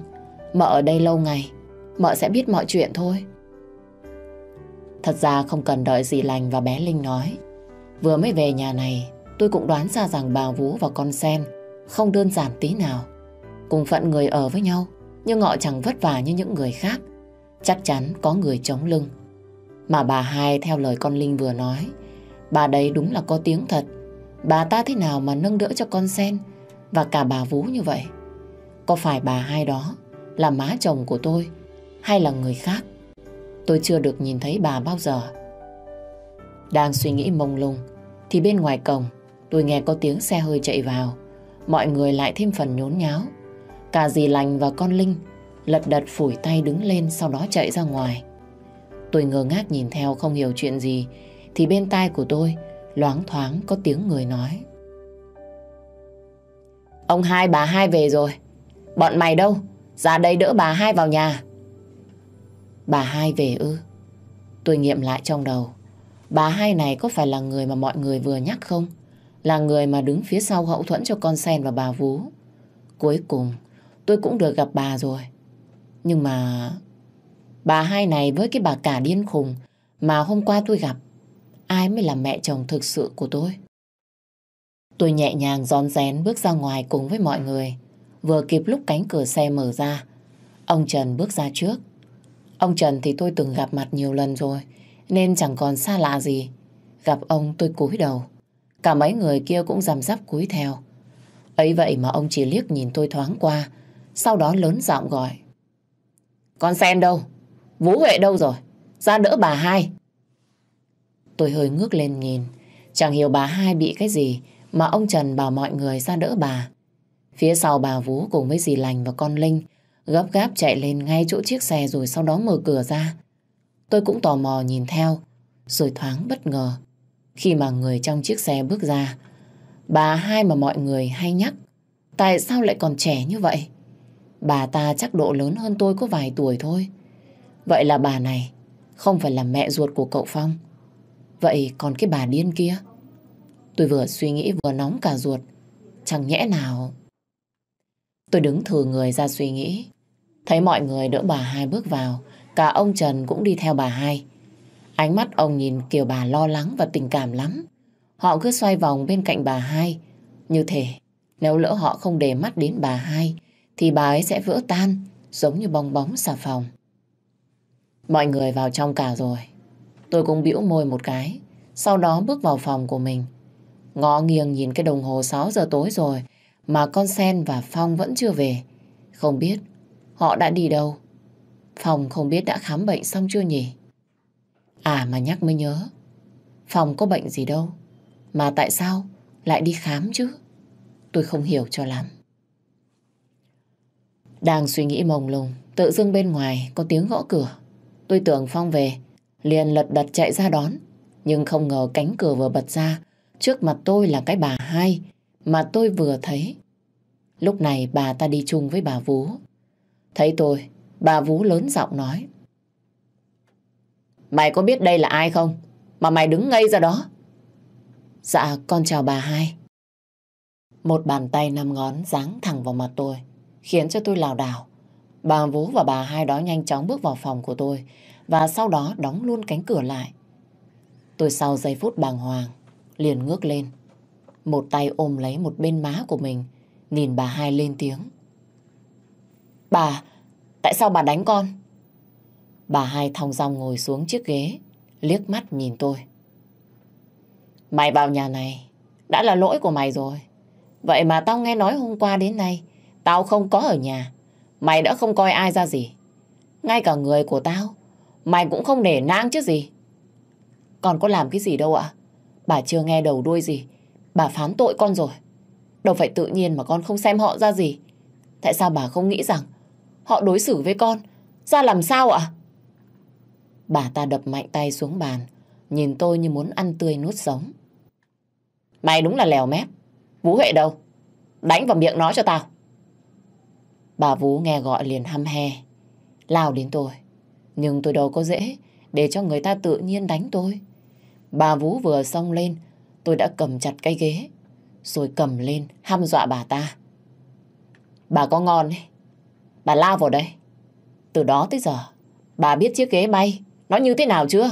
A: mợ ở đây lâu ngày, mợ sẽ biết mọi chuyện thôi. Thật ra không cần đợi gì lành và bé Linh nói. Vừa mới về nhà này, tôi cũng đoán ra rằng bà Vũ và con Sen không đơn giản tí nào. Cùng phận người ở với nhau, nhưng họ chẳng vất vả như những người khác. Chắc chắn có người chống lưng. Mà bà hai theo lời con Linh vừa nói, bà đấy đúng là có tiếng thật. Bà ta thế nào mà nâng đỡ cho con Sen và cả bà Vũ như vậy? Có phải bà hai đó là má chồng của tôi hay là người khác? Tôi chưa được nhìn thấy bà bao giờ. Đang suy nghĩ mông lung, thì bên ngoài cổng tôi nghe có tiếng xe hơi chạy vào. Mọi người lại thêm phần nhốn nháo. Cả dì lành và con Linh lật đật phủi tay đứng lên sau đó chạy ra ngoài. Tôi ngơ ngác nhìn theo không hiểu chuyện gì thì bên tai của tôi loáng thoáng có tiếng người nói. Ông hai bà hai về rồi. Bọn mày đâu? Ra đây đỡ bà hai vào nhà. Bà hai về ư? Tôi nghiệm lại trong đầu. Bà hai này có phải là người mà mọi người vừa nhắc không? Là người mà đứng phía sau hậu thuẫn cho con sen và bà vú. Cuối cùng, tôi cũng được gặp bà rồi. Nhưng mà... Bà hai này với cái bà cả điên khùng mà hôm qua tôi gặp, ai mới là mẹ chồng thực sự của tôi? Tôi nhẹ nhàng rón rén bước ra ngoài cùng với mọi người. Vừa kịp lúc cánh cửa xe mở ra, ông Trần bước ra trước, Ông Trần thì tôi từng gặp mặt nhiều lần rồi, nên chẳng còn xa lạ gì. Gặp ông tôi cúi đầu, cả mấy người kia cũng rằm rắp cúi theo. Ấy vậy mà ông chỉ liếc nhìn tôi thoáng qua, sau đó lớn giọng gọi. Con sen đâu, Vũ Huệ đâu rồi, ra đỡ bà hai. Tôi hơi ngước lên nhìn, chẳng hiểu bà hai bị cái gì mà ông Trần bảo mọi người ra đỡ bà. Phía sau bà Vũ cùng với dì Lành và con Linh Gấp gáp chạy lên ngay chỗ chiếc xe rồi sau đó mở cửa ra. Tôi cũng tò mò nhìn theo, rồi thoáng bất ngờ. Khi mà người trong chiếc xe bước ra, bà hai mà mọi người hay nhắc, tại sao lại còn trẻ như vậy? Bà ta chắc độ lớn hơn tôi có vài tuổi thôi. Vậy là bà này không phải là mẹ ruột của cậu Phong. Vậy còn cái bà điên kia? Tôi vừa suy nghĩ vừa nóng cả ruột. Chẳng nhẽ nào... Tôi đứng thử người ra suy nghĩ. Thấy mọi người đỡ bà hai bước vào, cả ông Trần cũng đi theo bà hai. Ánh mắt ông nhìn kiểu bà lo lắng và tình cảm lắm. Họ cứ xoay vòng bên cạnh bà hai. Như thế, nếu lỡ họ không để mắt đến bà hai, thì bà ấy sẽ vỡ tan, giống như bong bóng xà phòng. Mọi người vào trong cả rồi. Tôi cũng bĩu môi một cái, sau đó bước vào phòng của mình. Ngó nghiêng nhìn cái đồng hồ 6 giờ tối rồi, mà con Sen và Phong vẫn chưa về. Không biết Họ đã đi đâu? Phòng không biết đã khám bệnh xong chưa nhỉ? À mà nhắc mới nhớ. Phòng có bệnh gì đâu. Mà tại sao lại đi khám chứ? Tôi không hiểu cho lắm. Đang suy nghĩ mông lung, tự dưng bên ngoài có tiếng gõ cửa. Tôi tưởng Phong về, liền lật đật chạy ra đón. Nhưng không ngờ cánh cửa vừa bật ra, trước mặt tôi là cái bà hai mà tôi vừa thấy. Lúc này bà ta đi chung với bà Vú, Thấy tôi, bà Vũ lớn giọng nói. Mày có biết đây là ai không? Mà mày đứng ngay ra đó. Dạ, con chào bà hai. Một bàn tay năm ngón giáng thẳng vào mặt tôi, khiến cho tôi lảo đảo. Bà Vũ và bà hai đó nhanh chóng bước vào phòng của tôi và sau đó đóng luôn cánh cửa lại. Tôi sau giây phút bàng hoàng, liền ngước lên. Một tay ôm lấy một bên má của mình, nhìn bà hai lên tiếng. Bà, tại sao bà đánh con? Bà hai thong dong ngồi xuống chiếc ghế, liếc mắt nhìn tôi. Mày vào nhà này, đã là lỗi của mày rồi. Vậy mà tao nghe nói hôm qua đến nay, tao không có ở nhà. Mày đã không coi ai ra gì. Ngay cả người của tao, mày cũng không để nang chứ gì. Còn có làm cái gì đâu ạ. Bà chưa nghe đầu đuôi gì. Bà phán tội con rồi. Đâu phải tự nhiên mà con không xem họ ra gì. Tại sao bà không nghĩ rằng họ đối xử với con. Ra làm sao ạ? Bà ta đập mạnh tay xuống bàn, nhìn tôi như muốn ăn tươi nuốt sống. Mày đúng là lèo mép. Vũ Huệ đâu? Đánh vào miệng nó cho tao. Bà Vũ nghe gọi liền hăm he, lao đến tôi. Nhưng tôi đâu có dễ để cho người ta tự nhiên đánh tôi. Bà Vũ vừa xông lên, tôi đã cầm chặt cái ghế, rồi cầm lên hăm dọa bà ta. Bà có ngon ấy, Bà lao vào đây. Từ đó tới giờ, bà biết chiếc ghế bay, nó như thế nào chưa?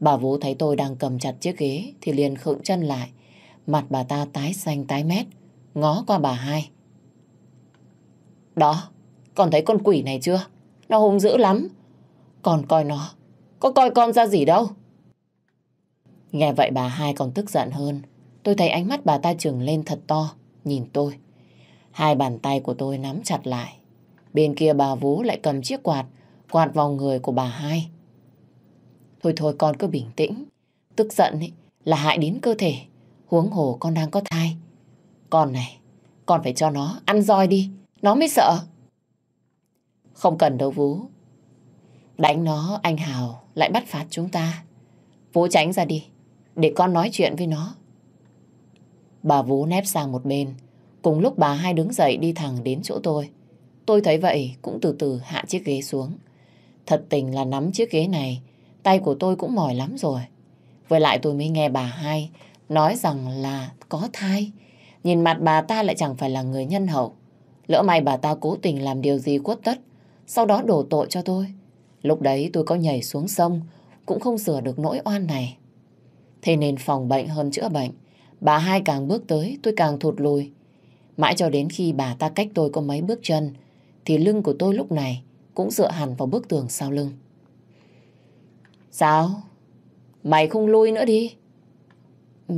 A: Bà Vũ thấy tôi đang cầm chặt chiếc ghế thì liền khựng chân lại. Mặt bà ta tái xanh tái mét, ngó qua bà hai. Đó, còn thấy con quỷ này chưa? Nó hung dữ lắm. Còn coi nó, có coi con ra gì đâu. Nghe vậy bà hai còn tức giận hơn. Tôi thấy ánh mắt bà ta trừng lên thật to, nhìn tôi. Hai bàn tay của tôi nắm chặt lại. Bên kia bà Vú lại cầm chiếc quạt, quạt vào người của bà hai. Thôi thôi con cứ bình tĩnh. Tức giận ấy, là hại đến cơ thể. Huống hồ con đang có thai. Con này, con phải cho nó ăn roi đi. Nó mới sợ. Không cần đâu Vú. Đánh nó, anh Hào lại bắt phạt chúng ta. Vú tránh ra đi, để con nói chuyện với nó. Bà Vú nép sang một bên, Cùng lúc bà hai đứng dậy đi thẳng đến chỗ tôi. Tôi thấy vậy cũng từ từ hạ chiếc ghế xuống. Thật tình là nắm chiếc ghế này, tay của tôi cũng mỏi lắm rồi. Với lại tôi mới nghe bà hai nói rằng là có thai. Nhìn mặt bà ta lại chẳng phải là người nhân hậu. Lỡ may bà ta cố tình làm điều gì quất tất, sau đó đổ tội cho tôi. Lúc đấy tôi có nhảy xuống sông, cũng không sửa được nỗi oan này. Thế nên phòng bệnh hơn chữa bệnh. Bà hai càng bước tới, tôi càng thụt lùi. Mãi cho đến khi bà ta cách tôi có mấy bước chân, thì lưng của tôi lúc này cũng dựa hẳn vào bức tường sau lưng. Sao? Mày không lui nữa đi. Ừ,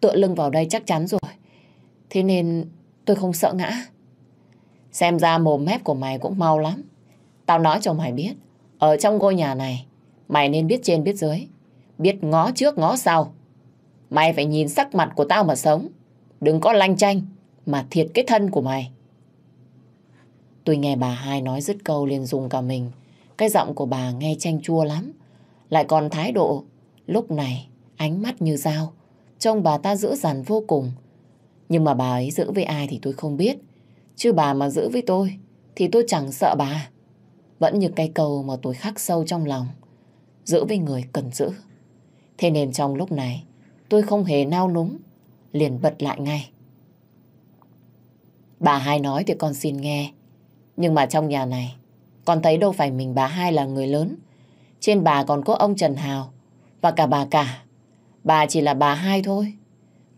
A: tựa lưng vào đây chắc chắn rồi. Thế nên tôi không sợ ngã. Xem ra mồm mép của mày cũng mau lắm. Tao nói cho mày biết, ở trong ngôi nhà này, mày nên biết trên biết dưới, biết ngó trước ngó sau. Mày phải nhìn sắc mặt của tao mà sống, đừng có lanh chanh, mà thiệt cái thân của mày. Tôi nghe bà hai nói dứt câu liền dùng cả mình. Cái giọng của bà nghe chanh chua lắm. Lại còn thái độ, lúc này ánh mắt như dao. Trông bà ta dữ dằn vô cùng. Nhưng mà bà ấy giữ với ai thì tôi không biết. Chứ bà mà giữ với tôi thì tôi chẳng sợ bà. Vẫn như cây cầu mà tôi khắc sâu trong lòng. Giữ với người cần giữ. Thế nên trong lúc này tôi không hề nao núng. Liền bật lại ngay. Bà hai nói thì con xin nghe. Nhưng mà trong nhà này, con thấy đâu phải mình bà hai là người lớn. Trên bà còn có ông Trần Hào và cả bà cả. Bà chỉ là bà hai thôi,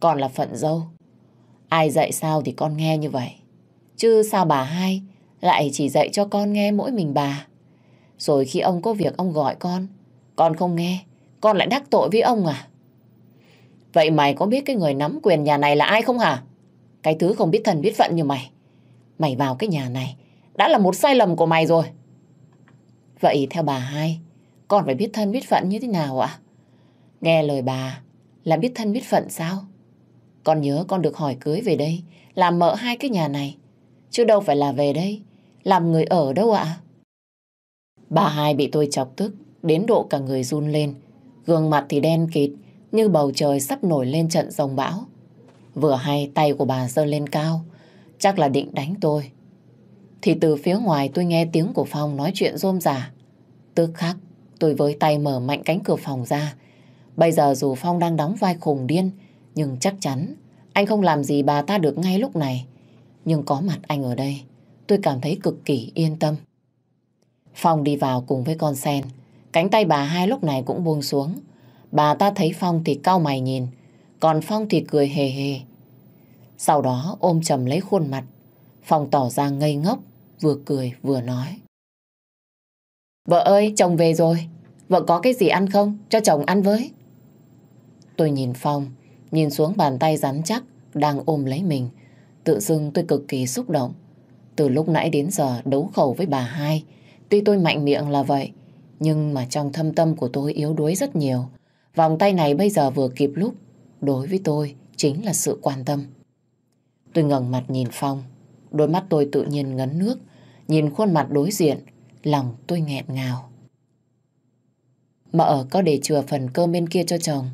A: còn là phận dâu. Ai dạy sao thì con nghe như vậy. Chứ sao bà hai lại chỉ dạy cho con nghe mỗi mình bà. Rồi khi ông có việc ông gọi con, con không nghe, con lại đắc tội với ông à? Vậy mày có biết cái người nắm quyền nhà này là ai không hả? Cái thứ không biết thần biết phận như mày. Mày vào cái nhà này đã là một sai lầm của mày rồi. Vậy theo bà hai, con phải biết thân biết phận như thế nào ạ? Nghe lời bà là biết thân biết phận sao? Con nhớ con được hỏi cưới về đây, làm mợ hai cái nhà này. Chứ đâu phải là về đây, làm người ở đâu ạ? Bà hai bị tôi chọc tức, đến độ cả người run lên. Gương mặt thì đen kịt, như bầu trời sắp nổi lên trận rồng bão. Vừa hay tay của bà giơ lên cao, chắc là định đánh tôi. Thì từ phía ngoài tôi nghe tiếng của Phong nói chuyện rôm rả. Tức khắc, tôi với tay mở mạnh cánh cửa phòng ra. Bây giờ dù Phong đang đóng vai khùng điên, nhưng chắc chắn anh không làm gì bà ta được ngay lúc này. Nhưng có mặt anh ở đây, tôi cảm thấy cực kỳ yên tâm. Phong đi vào cùng với con sen, cánh tay bà hai lúc này cũng buông xuống. Bà ta thấy Phong thì cau mày nhìn, còn Phong thì cười hề hề. Sau đó ôm chầm lấy khuôn mặt. Phong tỏ ra ngây ngốc, vừa cười vừa nói. Vợ ơi, chồng về rồi. Vợ có cái gì ăn không? Cho chồng ăn với. Tôi nhìn Phong, nhìn xuống bàn tay rắn chắc, đang ôm lấy mình. Tự dưng tôi cực kỳ xúc động. Từ lúc nãy đến giờ đấu khẩu với bà hai, tuy tôi mạnh miệng là vậy, nhưng mà trong thâm tâm của tôi yếu đuối rất nhiều. Vòng tay này bây giờ vừa kịp lúc đối với tôi chính là sự quan tâm. Tôi ngẩng mặt nhìn Phong, đôi mắt tôi tự nhiên ngấn nước, nhìn khuôn mặt đối diện, lòng tôi nghẹn ngào. Mợ có để chừa phần cơm bên kia cho chồng,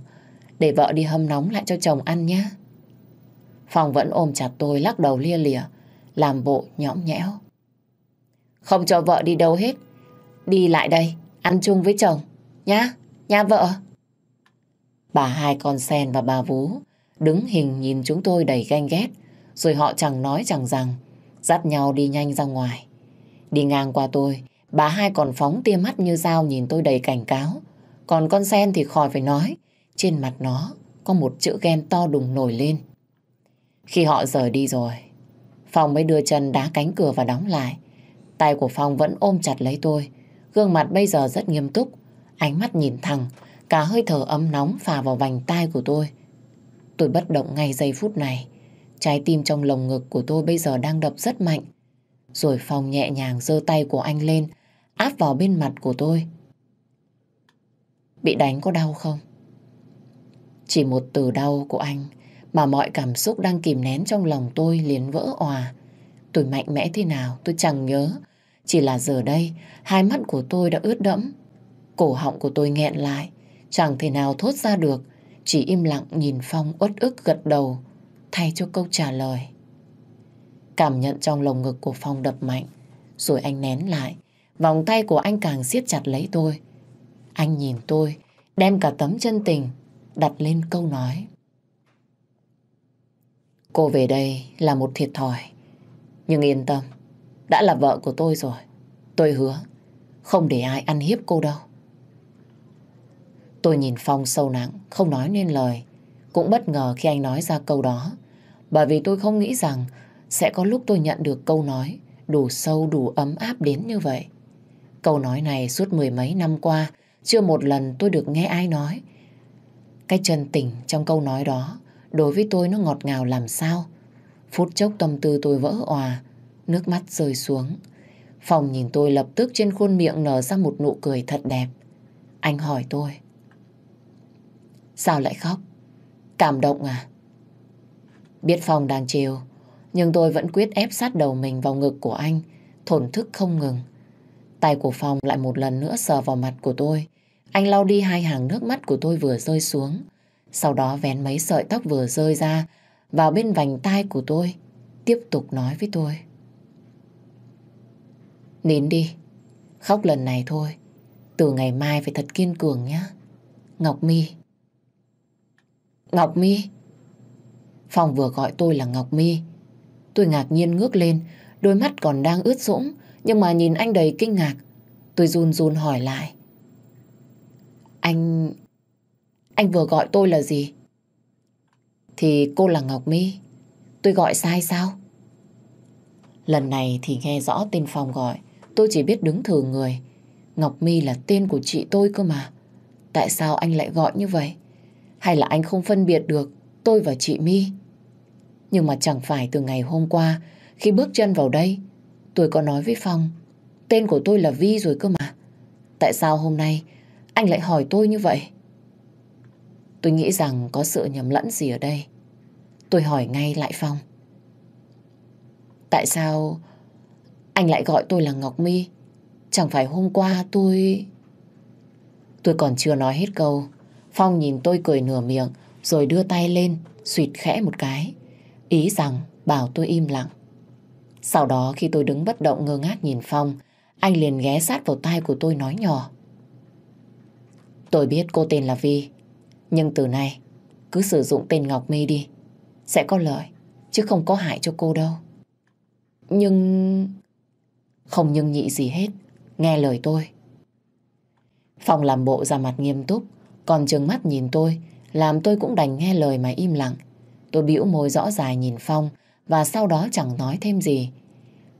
A: để vợ đi hâm nóng lại cho chồng ăn nhé. Phong vẫn ôm chặt tôi lắc đầu lia lịa, làm bộ nhõm nhẽo. Không cho vợ đi đâu hết, đi lại đây, ăn chung với chồng, nhá, nha vợ. Bà hai con sen và bà vú đứng hình nhìn chúng tôi đầy ganh ghét, rồi họ chẳng nói chẳng rằng, dắt nhau đi nhanh ra ngoài. Đi ngang qua tôi, bà hai còn phóng tia mắt như dao nhìn tôi đầy cảnh cáo. Còn con sen thì khỏi phải nói, trên mặt nó có một chữ ghen to đùng nổi lên. Khi họ rời đi rồi, Phong mới đưa chân đá cánh cửa và đóng lại. Tay của Phong vẫn ôm chặt lấy tôi, gương mặt bây giờ rất nghiêm túc, ánh mắt nhìn thẳng, Cả hơi thở ấm nóng phà vào vành tai của tôi. Tôi bất động ngay giây phút này. Trái tim trong lồng ngực của tôi bây giờ đang đập rất mạnh. Rồi Phong nhẹ nhàng giơ tay của anh lên, áp vào bên mặt của tôi. Bị đánh có đau không? Chỉ một từ đau của anh mà mọi cảm xúc đang kìm nén trong lòng tôi liền vỡ òa. Tôi mạnh mẽ thế nào tôi chẳng nhớ. Chỉ là giờ đây, hai mắt của tôi đã ướt đẫm. Cổ họng của tôi nghẹn lại, Chẳng thể nào thốt ra được, chỉ im lặng nhìn Phong uất ức gật đầu, thay cho câu trả lời. Cảm nhận trong lồng ngực của Phong đập mạnh, rồi anh nén lại. Vòng tay của anh càng siết chặt lấy tôi. Anh nhìn tôi, đem cả tấm chân tình, đặt lên câu nói. Cô về đây là một thiệt thòi. Nhưng yên tâm, đã là vợ của tôi rồi. Tôi hứa, không để ai ăn hiếp cô đâu. Tôi nhìn Phong sâu nặng, không nói nên lời. Cũng bất ngờ khi anh nói ra câu đó. Bởi vì tôi không nghĩ rằng sẽ có lúc tôi nhận được câu nói đủ sâu đủ ấm áp đến như vậy. Câu nói này suốt mười mấy năm qua chưa một lần tôi được nghe ai nói. Cái chân tình trong câu nói đó đối với tôi nó ngọt ngào làm sao. Phút chốc tâm tư tôi vỡ òa, nước mắt rơi xuống. Phòng nhìn tôi lập tức trên khuôn miệng nở ra một nụ cười thật đẹp. Anh hỏi tôi. Sao lại khóc? Cảm động à? Biết Phong đang chiều, nhưng tôi vẫn quyết ép sát đầu mình vào ngực của anh, thổn thức không ngừng. Tay của Phong lại một lần nữa sờ vào mặt của tôi. Anh lau đi hai hàng nước mắt của tôi vừa rơi xuống. Sau đó vén mấy sợi tóc vừa rơi ra vào bên vành tai của tôi. Tiếp tục nói với tôi. Nín đi. Khóc lần này thôi. Từ ngày mai phải thật kiên cường nhé. Ngọc my Ngọc Mi phòng vừa gọi tôi là Ngọc Mi Tôi ngạc nhiên ngước lên Đôi mắt còn đang ướt sũng Nhưng mà nhìn anh đầy kinh ngạc Tôi run run hỏi lại Anh... Anh vừa gọi tôi là gì? Thì cô là Ngọc Mi Tôi gọi sai sao? Lần này thì nghe rõ tên phòng gọi Tôi chỉ biết đứng thử người Ngọc Mi là tên của chị tôi cơ mà Tại sao anh lại gọi như vậy? Hay là anh không phân biệt được tôi và chị My? Nhưng mà chẳng phải từ ngày hôm qua khi bước chân vào đây tôi có nói với Phong tên của tôi là Vi rồi cơ mà. Tại sao hôm nay anh lại hỏi tôi như vậy? Tôi nghĩ rằng có sự nhầm lẫn gì ở đây. Tôi hỏi ngay lại Phong. Tại sao anh lại gọi tôi là Ngọc My? Chẳng phải hôm qua tôi... Tôi còn chưa nói hết câu Phong nhìn tôi cười nửa miệng, rồi đưa tay lên, suyệt khẽ một cái. Ý rằng bảo tôi im lặng. Sau đó khi tôi đứng bất động ngơ ngác nhìn Phong, anh liền ghé sát vào tai của tôi nói nhỏ. Tôi biết cô tên là Vi, nhưng từ nay cứ sử dụng tên Ngọc Mê đi. Sẽ có lợi, chứ không có hại cho cô đâu. Nhưng... Không nhưng nhị gì hết, nghe lời tôi. Phong làm bộ ra mặt nghiêm túc, còn trừng mắt nhìn tôi, làm tôi cũng đành nghe lời mà im lặng. Tôi bĩu môi rõ dài nhìn Phong và sau đó chẳng nói thêm gì.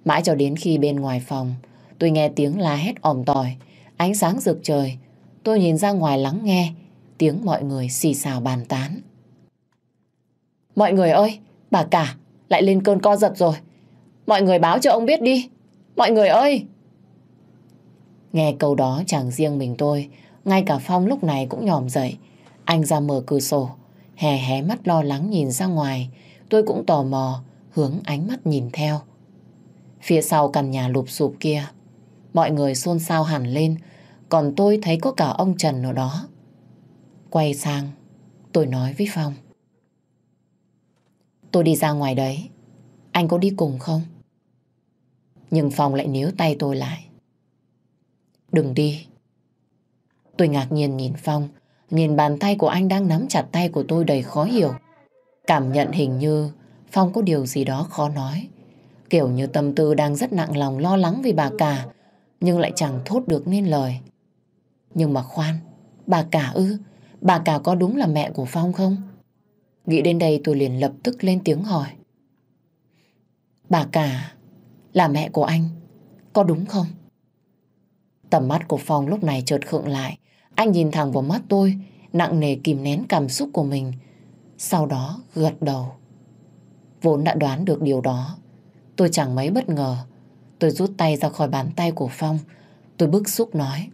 A: Mãi cho đến khi bên ngoài phòng, tôi nghe tiếng la hét ỏm tỏi, ánh sáng rực trời. Tôi nhìn ra ngoài lắng nghe, tiếng mọi người xì xào bàn tán. Mọi người ơi, bà cả lại lên cơn co giật rồi. Mọi người báo cho ông biết đi. Mọi người ơi! Nghe câu đó chẳng riêng mình tôi, ngay cả Phong lúc này cũng nhòm dậy. Anh ra mở cửa sổ, hé hé mắt lo lắng nhìn ra ngoài. Tôi cũng tò mò, hướng ánh mắt nhìn theo. Phía sau căn nhà lụp sụp kia, mọi người xôn xao hẳn lên, còn tôi thấy có cả ông Trần ở đó. Quay sang, tôi nói với Phong. Tôi đi ra ngoài đấy, anh có đi cùng không? Nhưng Phong lại níu tay tôi lại. Đừng đi, Tôi ngạc nhiên nhìn Phong, nhìn bàn tay của anh đang nắm chặt tay của tôi đầy khó hiểu. Cảm nhận hình như Phong có điều gì đó khó nói. Kiểu như tâm tư đang rất nặng lòng lo lắng vì bà cả, nhưng lại chẳng thốt được nên lời. Nhưng mà khoan, bà cả ư, bà cả có đúng là mẹ của Phong không? Nghĩ đến đây tôi liền lập tức lên tiếng hỏi. Bà cả là mẹ của anh, có đúng không? Tầm mắt của Phong lúc này chợt khựng lại, anh nhìn thẳng vào mắt tôi, nặng nề kìm nén cảm xúc của mình. Sau đó gật đầu. Vốn đã đoán được điều đó. Tôi chẳng mấy bất ngờ. Tôi rút tay ra khỏi bàn tay của Phong. Tôi bức xúc nói.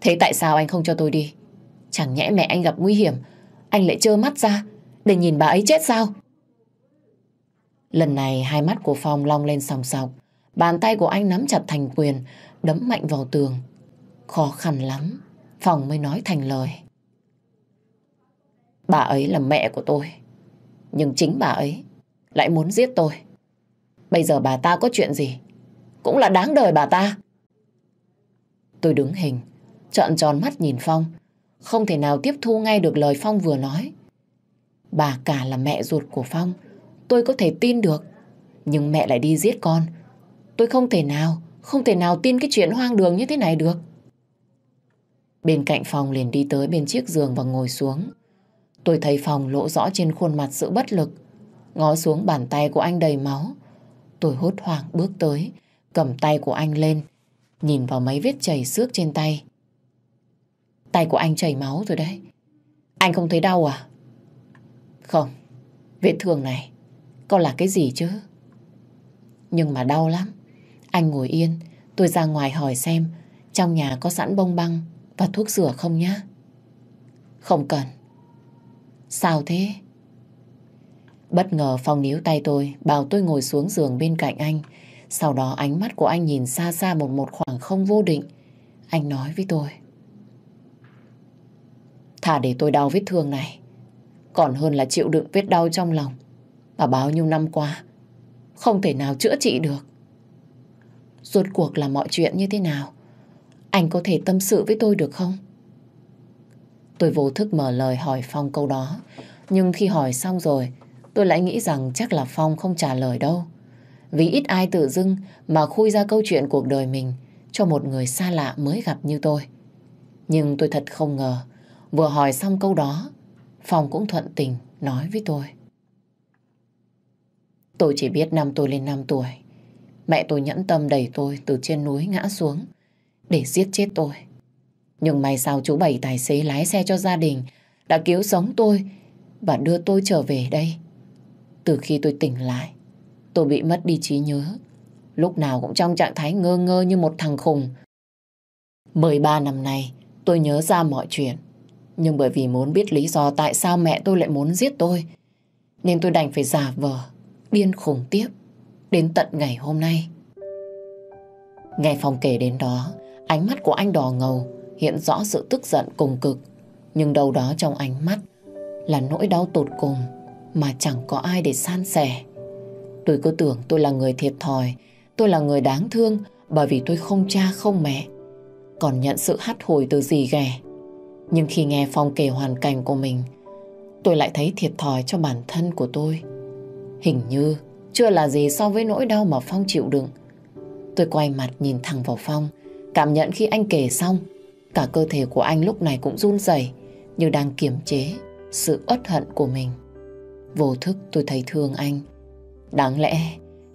A: Thế tại sao anh không cho tôi đi? Chẳng nhẽ mẹ anh gặp nguy hiểm, anh lại trơ mắt ra để nhìn bà ấy chết sao? Lần này hai mắt của Phong long lên sòng sọc. Bàn tay của anh nắm chặt thành quyền, đấm mạnh vào tường. Khó khăn lắm, Phong mới nói thành lời. Bà ấy là mẹ của tôi, nhưng chính bà ấy lại muốn giết tôi. Bây giờ bà ta có chuyện gì, cũng là đáng đời bà ta. Tôi đứng hình, trợn tròn mắt nhìn Phong, không thể nào tiếp thu ngay được lời Phong vừa nói. Bà cả là mẹ ruột của Phong, tôi có thể tin được, nhưng mẹ lại đi giết con. Tôi không thể nào, không thể nào tin cái chuyện hoang đường như thế này được. Bên cạnh phòng liền đi tới bên chiếc giường và ngồi xuống. Tôi thấy phòng lộ rõ trên khuôn mặt sự bất lực. Ngó xuống bàn tay của anh đầy máu. Tôi hốt hoảng bước tới, cầm tay của anh lên, nhìn vào mấy vết chảy xước trên tay. Tay của anh chảy máu rồi đấy. Anh không thấy đau à? Không, vết thương này có là cái gì chứ? Nhưng mà đau lắm. Anh ngồi yên, tôi ra ngoài hỏi xem trong nhà có sẵn bông băng và thuốc rửa không nhá? Không cần. Sao thế? Bất ngờ Phong níu tay tôi, bảo tôi ngồi xuống giường bên cạnh anh. Sau đó ánh mắt của anh nhìn xa xa một một khoảng không vô định. Anh nói với tôi. Thả để tôi đau vết thương này. Còn hơn là chịu đựng vết đau trong lòng. và bao nhiêu năm qua, không thể nào chữa trị được. Rốt cuộc là mọi chuyện như thế nào? Anh có thể tâm sự với tôi được không? Tôi vô thức mở lời hỏi Phong câu đó. Nhưng khi hỏi xong rồi, tôi lại nghĩ rằng chắc là Phong không trả lời đâu. Vì ít ai tự dưng mà khui ra câu chuyện cuộc đời mình cho một người xa lạ mới gặp như tôi. Nhưng tôi thật không ngờ, vừa hỏi xong câu đó, Phong cũng thuận tình nói với tôi. Tôi chỉ biết năm tôi lên 5 tuổi, mẹ tôi nhẫn tâm đẩy tôi từ trên núi ngã xuống, để giết chết tôi. Nhưng may sao chú Bảy tài xế lái xe cho gia đình đã cứu sống tôi và đưa tôi trở về đây. Từ khi tôi tỉnh lại, tôi bị mất đi trí nhớ. Lúc nào cũng trong trạng thái ngơ ngơ như một thằng khùng. 13 năm nay, tôi nhớ ra mọi chuyện. Nhưng bởi vì muốn biết lý do tại sao mẹ tôi lại muốn giết tôi, nên tôi đành phải giả vờ, điên khủng tiếp, đến tận ngày hôm nay. Ngày Phong kể đến đó, Ánh mắt của anh đỏ ngầu, hiện rõ sự tức giận cùng cực. Nhưng đâu đó trong ánh mắt là nỗi đau tột cùng mà chẳng có ai để san sẻ. Tôi cứ tưởng tôi là người thiệt thòi, tôi là người đáng thương bởi vì tôi không cha không mẹ. Còn nhận sự hắt hồi từ gì ghẻ. Nhưng khi nghe Phong kể hoàn cảnh của mình, tôi lại thấy thiệt thòi cho bản thân của tôi. Hình như chưa là gì so với nỗi đau mà Phong chịu đựng. Tôi quay mặt nhìn thẳng vào Phong, Cảm nhận khi anh kể xong, cả cơ thể của anh lúc này cũng run rẩy như đang kiềm chế sự uất hận của mình. Vô thức tôi thấy thương anh. Đáng lẽ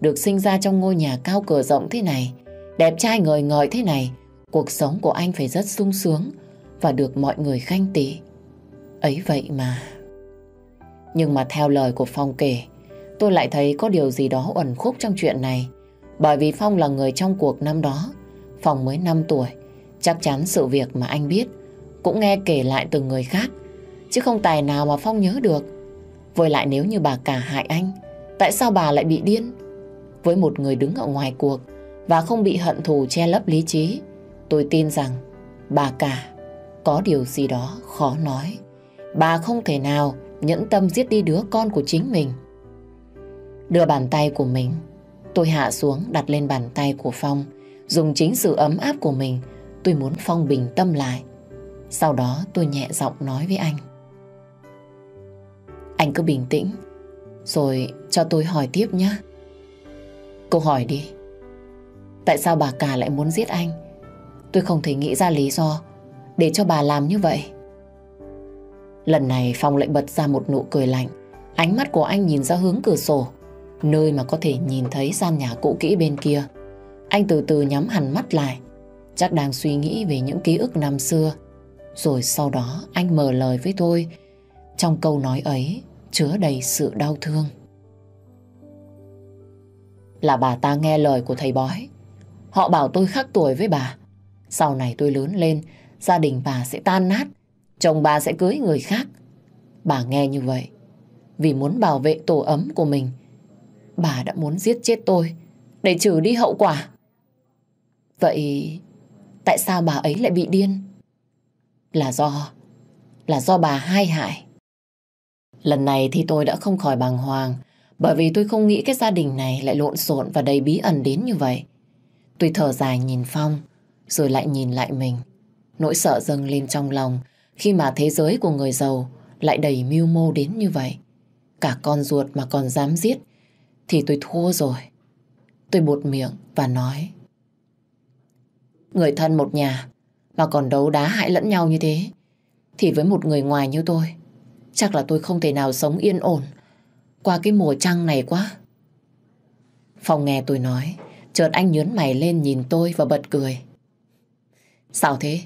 A: được sinh ra trong ngôi nhà cao cửa rộng thế này, đẹp trai ngời ngời thế này, cuộc sống của anh phải rất sung sướng và được mọi người khanh tị. Ấy vậy mà. Nhưng mà theo lời của Phong kể, tôi lại thấy có điều gì đó uẩn khúc trong chuyện này. Bởi vì Phong là người trong cuộc năm đó, Phòng mới 5 tuổi, chắc chắn sự việc mà anh biết cũng nghe kể lại từ người khác, chứ không tài nào mà Phong nhớ được. Với lại nếu như bà cả hại anh, tại sao bà lại bị điên? Với một người đứng ở ngoài cuộc và không bị hận thù che lấp lý trí, tôi tin rằng bà cả có điều gì đó khó nói. Bà không thể nào nhẫn tâm giết đi đứa con của chính mình. Đưa bàn tay của mình, tôi hạ xuống đặt lên bàn tay của Phong, Dùng chính sự ấm áp của mình, tôi muốn Phong bình tâm lại. Sau đó tôi nhẹ giọng nói với anh. Anh cứ bình tĩnh, rồi cho tôi hỏi tiếp nhé. Cô hỏi đi. Tại sao bà cả lại muốn giết anh? Tôi không thể nghĩ ra lý do để cho bà làm như vậy. Lần này Phong lại bật ra một nụ cười lạnh. Ánh mắt của anh nhìn ra hướng cửa sổ, nơi mà có thể nhìn thấy gian nhà cũ kỹ bên kia. Anh từ từ nhắm hẳn mắt lại, chắc đang suy nghĩ về những ký ức năm xưa. Rồi sau đó anh mở lời với tôi, trong câu nói ấy chứa đầy sự đau thương. Là bà ta nghe lời của thầy bói. Họ bảo tôi khác tuổi với bà. Sau này tôi lớn lên, gia đình bà sẽ tan nát, chồng bà sẽ cưới người khác. Bà nghe như vậy, vì muốn bảo vệ tổ ấm của mình, bà đã muốn giết chết tôi để trừ đi hậu quả. Vậy tại sao bà ấy lại bị điên? Là do, là do bà hai hại. Lần này thì tôi đã không khỏi bàng hoàng bởi vì tôi không nghĩ cái gia đình này lại lộn xộn và đầy bí ẩn đến như vậy. Tôi thở dài nhìn Phong rồi lại nhìn lại mình. Nỗi sợ dâng lên trong lòng khi mà thế giới của người giàu lại đầy mưu mô đến như vậy. Cả con ruột mà còn dám giết thì tôi thua rồi. Tôi bột miệng và nói người thân một nhà mà còn đấu đá hại lẫn nhau như thế thì với một người ngoài như tôi chắc là tôi không thể nào sống yên ổn qua cái mùa trăng này quá. phòng nghe tôi nói chợt anh nhớn mày lên nhìn tôi và bật cười. Sao thế?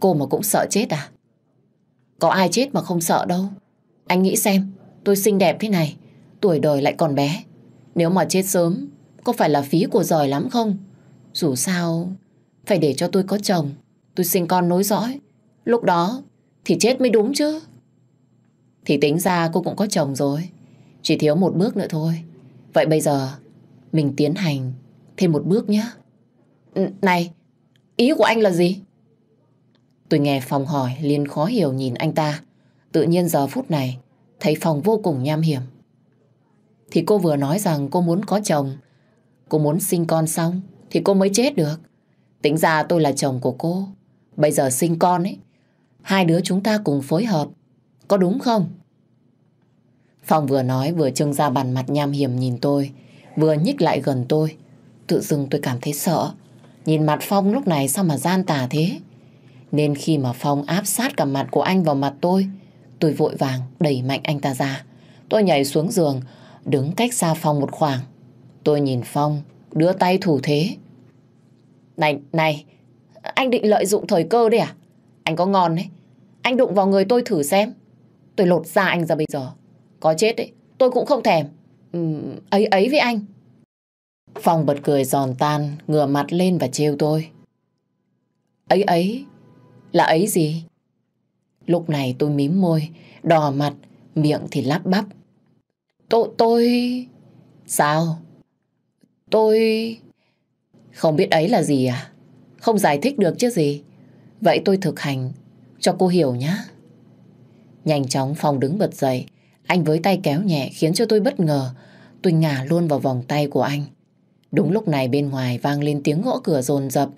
A: Cô mà cũng sợ chết à? Có ai chết mà không sợ đâu. Anh nghĩ xem, tôi xinh đẹp thế này, tuổi đời lại còn bé. Nếu mà chết sớm, có phải là phí của giỏi lắm không? Dù sao, phải để cho tôi có chồng Tôi sinh con nối dõi Lúc đó thì chết mới đúng chứ Thì tính ra cô cũng có chồng rồi Chỉ thiếu một bước nữa thôi Vậy bây giờ Mình tiến hành thêm một bước nhé Này Ý của anh là gì Tôi nghe Phòng hỏi liền khó hiểu nhìn anh ta Tự nhiên giờ phút này Thấy Phòng vô cùng nham hiểm Thì cô vừa nói rằng cô muốn có chồng Cô muốn sinh con xong Thì cô mới chết được Tính ra tôi là chồng của cô. Bây giờ sinh con ấy. Hai đứa chúng ta cùng phối hợp. Có đúng không? Phong vừa nói vừa trưng ra bàn mặt nham hiểm nhìn tôi. Vừa nhích lại gần tôi. Tự dưng tôi cảm thấy sợ. Nhìn mặt Phong lúc này sao mà gian tà thế? Nên khi mà Phong áp sát cả mặt của anh vào mặt tôi, tôi vội vàng đẩy mạnh anh ta ra. Tôi nhảy xuống giường, đứng cách xa Phong một khoảng. Tôi nhìn Phong, đưa tay thủ thế. Này, này, anh định lợi dụng thời cơ đấy à? Anh có ngon đấy. Anh đụng vào người tôi thử xem. Tôi lột da anh ra bây giờ. Có chết đấy, tôi cũng không thèm. Ừ, ấy ấy với anh. phòng bật cười giòn tan, ngửa mặt lên và trêu tôi. Ấy ấy, là ấy gì? Lúc này tôi mím môi, đỏ mặt, miệng thì lắp bắp. Tôi, tôi... Sao? Tôi... Không biết ấy là gì à? Không giải thích được chứ gì. Vậy tôi thực hành cho cô hiểu nhé. Nhanh chóng phòng đứng bật dậy. Anh với tay kéo nhẹ khiến cho tôi bất ngờ. Tôi ngả luôn vào vòng tay của anh. Đúng lúc này bên ngoài vang lên tiếng gõ cửa rồn rập.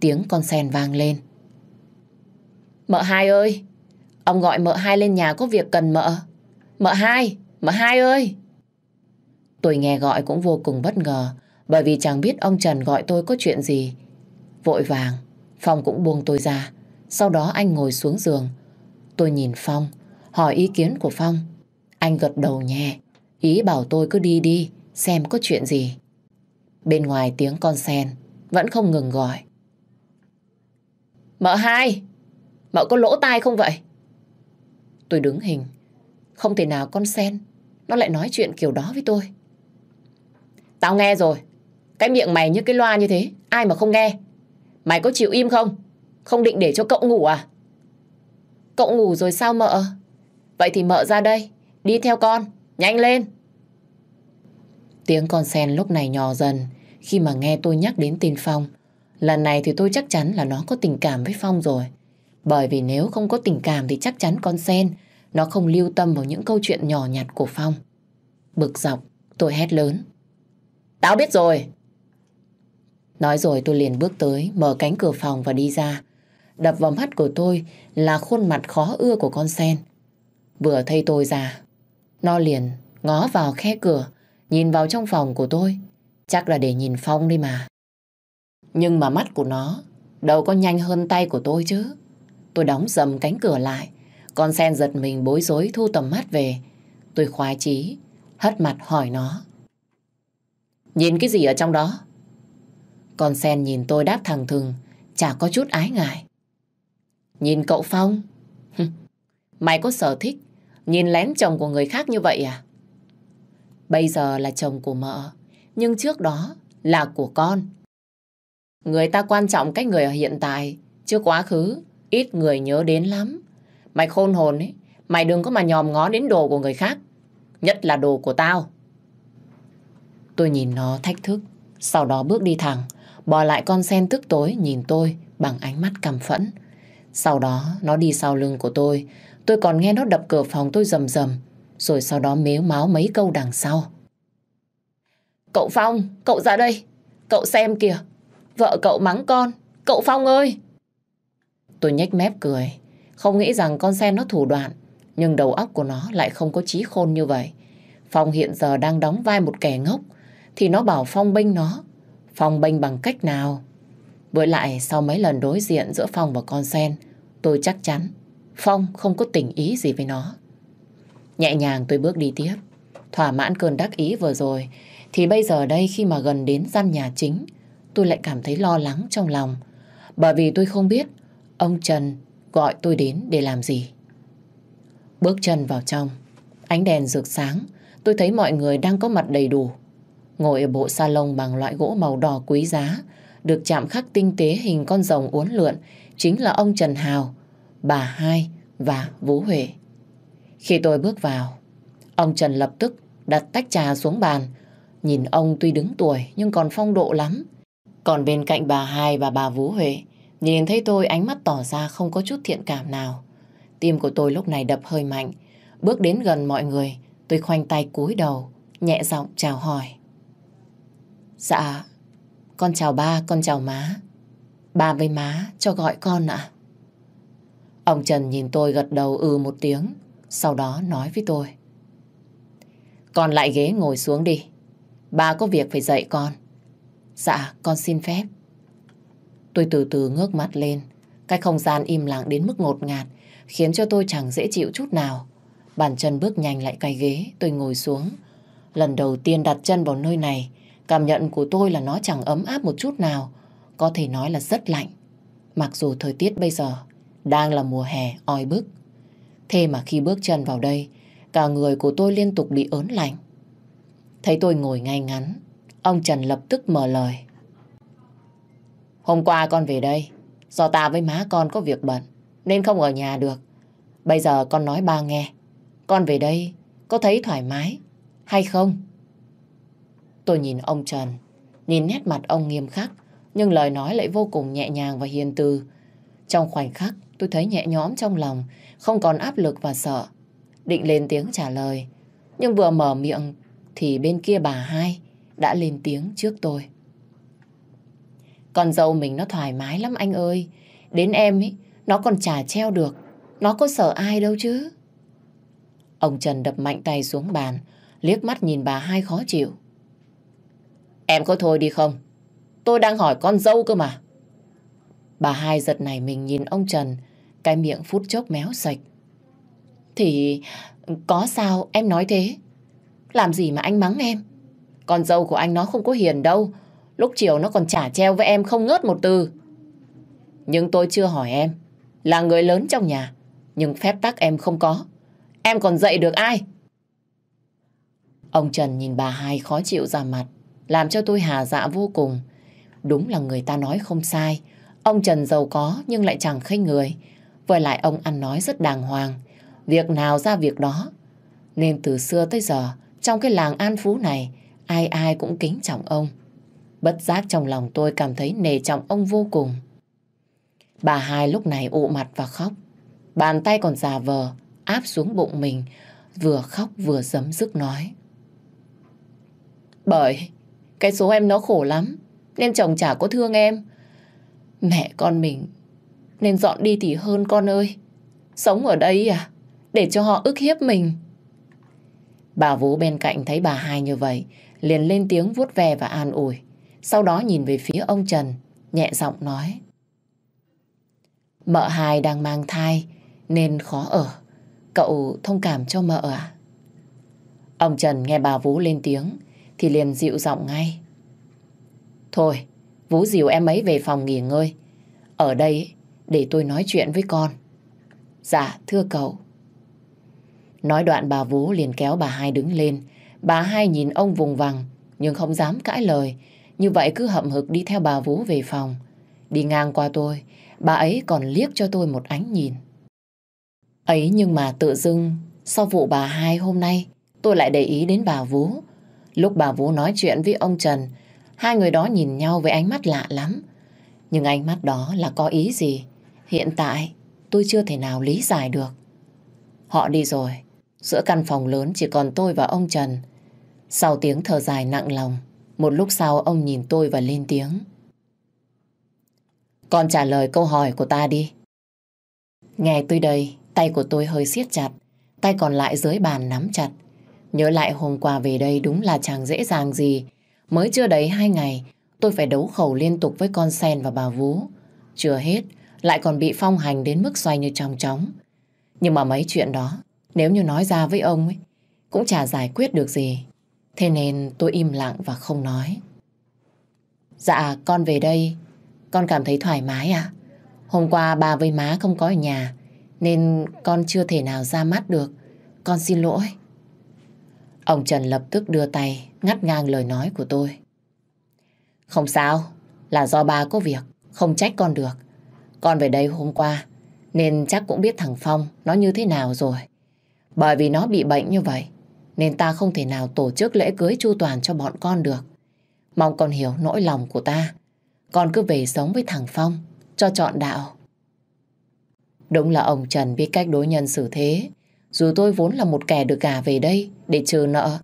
A: Tiếng con sen vang lên. Mợ hai ơi! Ông gọi mợ hai lên nhà có việc cần mợ. Mợ hai! Mợ hai ơi! Tôi nghe gọi cũng vô cùng bất ngờ. Bởi vì chẳng biết ông Trần gọi tôi có chuyện gì. Vội vàng, Phong cũng buông tôi ra. Sau đó anh ngồi xuống giường. Tôi nhìn Phong, hỏi ý kiến của Phong. Anh gật đầu nhẹ, ý bảo tôi cứ đi đi, xem có chuyện gì. Bên ngoài tiếng con sen vẫn không ngừng gọi. Mợ hai, mợ có lỗ tai không vậy? Tôi đứng hình, không thể nào con sen nó lại nói chuyện kiểu đó với tôi. Tao nghe rồi, cái miệng mày như cái loa như thế, ai mà không nghe. Mày có chịu im không? Không định để cho cậu ngủ à? Cậu ngủ rồi sao mợ? Vậy thì mợ ra đây, đi theo con, nhanh lên. Tiếng con sen lúc này nhỏ dần khi mà nghe tôi nhắc đến tên Phong. Lần này thì tôi chắc chắn là nó có tình cảm với Phong rồi. Bởi vì nếu không có tình cảm thì chắc chắn con sen nó không lưu tâm vào những câu chuyện nhỏ nhặt của Phong. Bực dọc, tôi hét lớn. Tao biết rồi, Nói rồi tôi liền bước tới, mở cánh cửa phòng và đi ra. Đập vào mắt của tôi là khuôn mặt khó ưa của con sen. Vừa thay tôi ra, nó liền ngó vào khe cửa, nhìn vào trong phòng của tôi. Chắc là để nhìn Phong đi mà. Nhưng mà mắt của nó đâu có nhanh hơn tay của tôi chứ. Tôi đóng dầm cánh cửa lại. Con sen giật mình bối rối thu tầm mắt về. Tôi khoái chí, hất mặt hỏi nó. Nhìn cái gì ở trong đó? Con sen nhìn tôi đáp thẳng thừng, chả có chút ái ngại. Nhìn cậu Phong, mày có sở thích, nhìn lén chồng của người khác như vậy à? Bây giờ là chồng của mợ, nhưng trước đó là của con. Người ta quan trọng cách người ở hiện tại, chứ quá khứ, ít người nhớ đến lắm. Mày khôn hồn ấy, mày đừng có mà nhòm ngó đến đồ của người khác, nhất là đồ của tao. Tôi nhìn nó thách thức, sau đó bước đi thẳng, bỏ lại con sen tức tối nhìn tôi bằng ánh mắt căm phẫn. Sau đó, nó đi sau lưng của tôi, tôi còn nghe nó đập cửa phòng tôi rầm rầm, rồi sau đó mếu máu mấy câu đằng sau. Cậu Phong, cậu ra đây, cậu xem kìa, vợ cậu mắng con, cậu Phong ơi! Tôi nhếch mép cười, không nghĩ rằng con sen nó thủ đoạn, nhưng đầu óc của nó lại không có trí khôn như vậy. Phong hiện giờ đang đóng vai một kẻ ngốc, thì nó bảo Phong bênh nó, Phong bênh bằng cách nào? Với lại sau mấy lần đối diện giữa Phong và con sen, tôi chắc chắn Phong không có tình ý gì với nó. Nhẹ nhàng tôi bước đi tiếp. Thỏa mãn cơn đắc ý vừa rồi, thì bây giờ đây khi mà gần đến gian nhà chính, tôi lại cảm thấy lo lắng trong lòng. Bởi vì tôi không biết ông Trần gọi tôi đến để làm gì. Bước chân vào trong, ánh đèn rực sáng, tôi thấy mọi người đang có mặt đầy đủ ngồi ở bộ salon bằng loại gỗ màu đỏ quý giá, được chạm khắc tinh tế hình con rồng uốn lượn, chính là ông Trần Hào, bà Hai và Vũ Huệ. Khi tôi bước vào, ông Trần lập tức đặt tách trà xuống bàn. Nhìn ông tuy đứng tuổi nhưng còn phong độ lắm. Còn bên cạnh bà Hai và bà Vũ Huệ, nhìn thấy tôi ánh mắt tỏ ra không có chút thiện cảm nào. Tim của tôi lúc này đập hơi mạnh. Bước đến gần mọi người, tôi khoanh tay cúi đầu, nhẹ giọng chào hỏi. Dạ, con chào ba, con chào má. Ba với má cho gọi con ạ. Ông Trần nhìn tôi gật đầu ừ một tiếng, sau đó nói với tôi. Con lại ghế ngồi xuống đi. Ba có việc phải dạy con. Dạ, con xin phép. Tôi từ từ ngước mặt lên. Cái không gian im lặng đến mức ngột ngạt, khiến cho tôi chẳng dễ chịu chút nào. Bàn chân bước nhanh lại cái ghế, tôi ngồi xuống. Lần đầu tiên đặt chân vào nơi này, Cảm nhận của tôi là nó chẳng ấm áp một chút nào, có thể nói là rất lạnh. Mặc dù thời tiết bây giờ đang là mùa hè oi bức. Thế mà khi bước chân vào đây, cả người của tôi liên tục bị ớn lạnh. Thấy tôi ngồi ngay ngắn, ông Trần lập tức mở lời. Hôm qua con về đây, do ta với má con có việc bận, nên không ở nhà được. Bây giờ con nói ba nghe, con về đây có thấy thoải mái hay không? Tôi nhìn ông Trần, nhìn nét mặt ông nghiêm khắc, nhưng lời nói lại vô cùng nhẹ nhàng và hiền từ. Trong khoảnh khắc, tôi thấy nhẹ nhõm trong lòng, không còn áp lực và sợ. Định lên tiếng trả lời, nhưng vừa mở miệng thì bên kia bà hai đã lên tiếng trước tôi. Con dâu mình nó thoải mái lắm anh ơi, đến em ấy, nó còn trả treo được, nó có sợ ai đâu chứ. Ông Trần đập mạnh tay xuống bàn, liếc mắt nhìn bà hai khó chịu. Em có thôi đi không? Tôi đang hỏi con dâu cơ mà. Bà hai giật này mình nhìn ông Trần, cái miệng phút chốc méo sạch. Thì có sao em nói thế? Làm gì mà anh mắng em? Con dâu của anh nó không có hiền đâu. Lúc chiều nó còn trả treo với em không ngớt một từ. Nhưng tôi chưa hỏi em. Là người lớn trong nhà. Nhưng phép tắc em không có. Em còn dạy được ai? Ông Trần nhìn bà hai khó chịu ra mặt làm cho tôi hà dạ vô cùng. Đúng là người ta nói không sai, ông Trần giàu có nhưng lại chẳng khinh người. Với lại ông ăn nói rất đàng hoàng, việc nào ra việc đó. Nên từ xưa tới giờ, trong cái làng An Phú này, ai ai cũng kính trọng ông. Bất giác trong lòng tôi cảm thấy nề trọng ông vô cùng. Bà hai lúc này ụ mặt và khóc. Bàn tay còn già vờ, áp xuống bụng mình, vừa khóc vừa giấm dứt nói. Bởi cái số em nó khổ lắm, nên chồng chả có thương em. Mẹ con mình, nên dọn đi thì hơn con ơi. Sống ở đây à, để cho họ ức hiếp mình. Bà vú bên cạnh thấy bà hai như vậy, liền lên tiếng vuốt ve và an ủi. Sau đó nhìn về phía ông Trần, nhẹ giọng nói. Mợ hai đang mang thai, nên khó ở. Cậu thông cảm cho mợ à? Ông Trần nghe bà Vũ lên tiếng, thì liền dịu giọng ngay. Thôi, vú dìu em ấy về phòng nghỉ ngơi. Ở đây để tôi nói chuyện với con. Dạ, thưa cậu. Nói đoạn bà vú liền kéo bà hai đứng lên. Bà hai nhìn ông vùng vằng nhưng không dám cãi lời. Như vậy cứ hậm hực đi theo bà vú về phòng. Đi ngang qua tôi, bà ấy còn liếc cho tôi một ánh nhìn. Ấy nhưng mà tự dưng, sau vụ bà hai hôm nay, tôi lại để ý đến bà vú Lúc bà Vũ nói chuyện với ông Trần, hai người đó nhìn nhau với ánh mắt lạ lắm. Nhưng ánh mắt đó là có ý gì? Hiện tại tôi chưa thể nào lý giải được. Họ đi rồi, giữa căn phòng lớn chỉ còn tôi và ông Trần. Sau tiếng thở dài nặng lòng, một lúc sau ông nhìn tôi và lên tiếng. Con trả lời câu hỏi của ta đi. Nghe tôi đây, tay của tôi hơi siết chặt, tay còn lại dưới bàn nắm chặt. Nhớ lại hôm qua về đây đúng là chẳng dễ dàng gì. Mới chưa đấy hai ngày, tôi phải đấu khẩu liên tục với con sen và bà vú. Chưa hết, lại còn bị phong hành đến mức xoay như trong chóng. Nhưng mà mấy chuyện đó, nếu như nói ra với ông ấy, cũng chả giải quyết được gì. Thế nên tôi im lặng và không nói. Dạ, con về đây, con cảm thấy thoải mái ạ Hôm qua bà với má không có ở nhà, nên con chưa thể nào ra mắt được. Con xin lỗi. Ông Trần lập tức đưa tay ngắt ngang lời nói của tôi. Không sao, là do bà có việc, không trách con được. Con về đây hôm qua, nên chắc cũng biết thằng Phong nó như thế nào rồi. Bởi vì nó bị bệnh như vậy, nên ta không thể nào tổ chức lễ cưới chu toàn cho bọn con được. Mong con hiểu nỗi lòng của ta. Con cứ về sống với thằng Phong, cho chọn đạo. Đúng là ông Trần biết cách đối nhân xử thế. Dù tôi vốn là một kẻ được gả về đây để chờ nợ,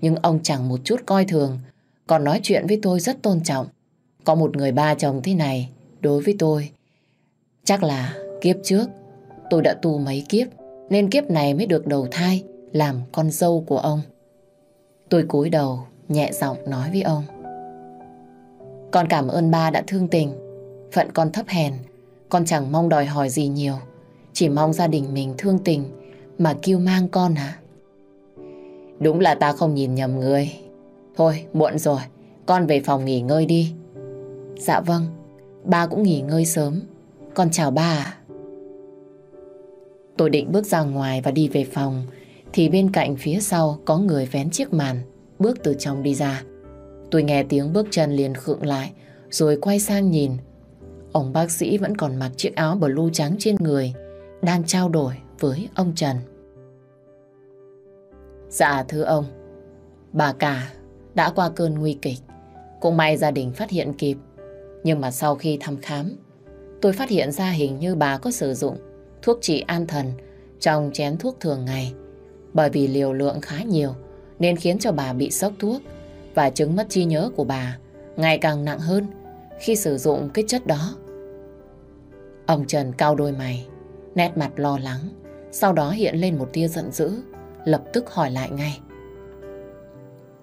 A: nhưng ông chẳng một chút coi thường, còn nói chuyện với tôi rất tôn trọng. Có một người ba chồng thế này, đối với tôi, chắc là kiếp trước tôi đã tu mấy kiếp, nên kiếp này mới được đầu thai làm con dâu của ông. Tôi cúi đầu, nhẹ giọng nói với ông. Con cảm ơn ba đã thương tình, phận con thấp hèn, con chẳng mong đòi hỏi gì nhiều, chỉ mong gia đình mình thương tình, mà kêu mang con hả? Đúng là ta không nhìn nhầm người. Thôi, muộn rồi, con về phòng nghỉ ngơi đi. Dạ vâng, ba cũng nghỉ ngơi sớm. Con chào ba à? Tôi định bước ra ngoài và đi về phòng, thì bên cạnh phía sau có người vén chiếc màn, bước từ trong đi ra. Tôi nghe tiếng bước chân liền khựng lại, rồi quay sang nhìn. Ông bác sĩ vẫn còn mặc chiếc áo blue trắng trên người, đang trao đổi với ông Trần. Dạ thưa ông, bà cả đã qua cơn nguy kịch. Cũng may gia đình phát hiện kịp. Nhưng mà sau khi thăm khám, tôi phát hiện ra hình như bà có sử dụng thuốc trị an thần trong chén thuốc thường ngày. Bởi vì liều lượng khá nhiều nên khiến cho bà bị sốc thuốc và chứng mất trí nhớ của bà ngày càng nặng hơn khi sử dụng cái chất đó. Ông Trần cao đôi mày, nét mặt lo lắng. Sau đó hiện lên một tia giận dữ, lập tức hỏi lại ngay.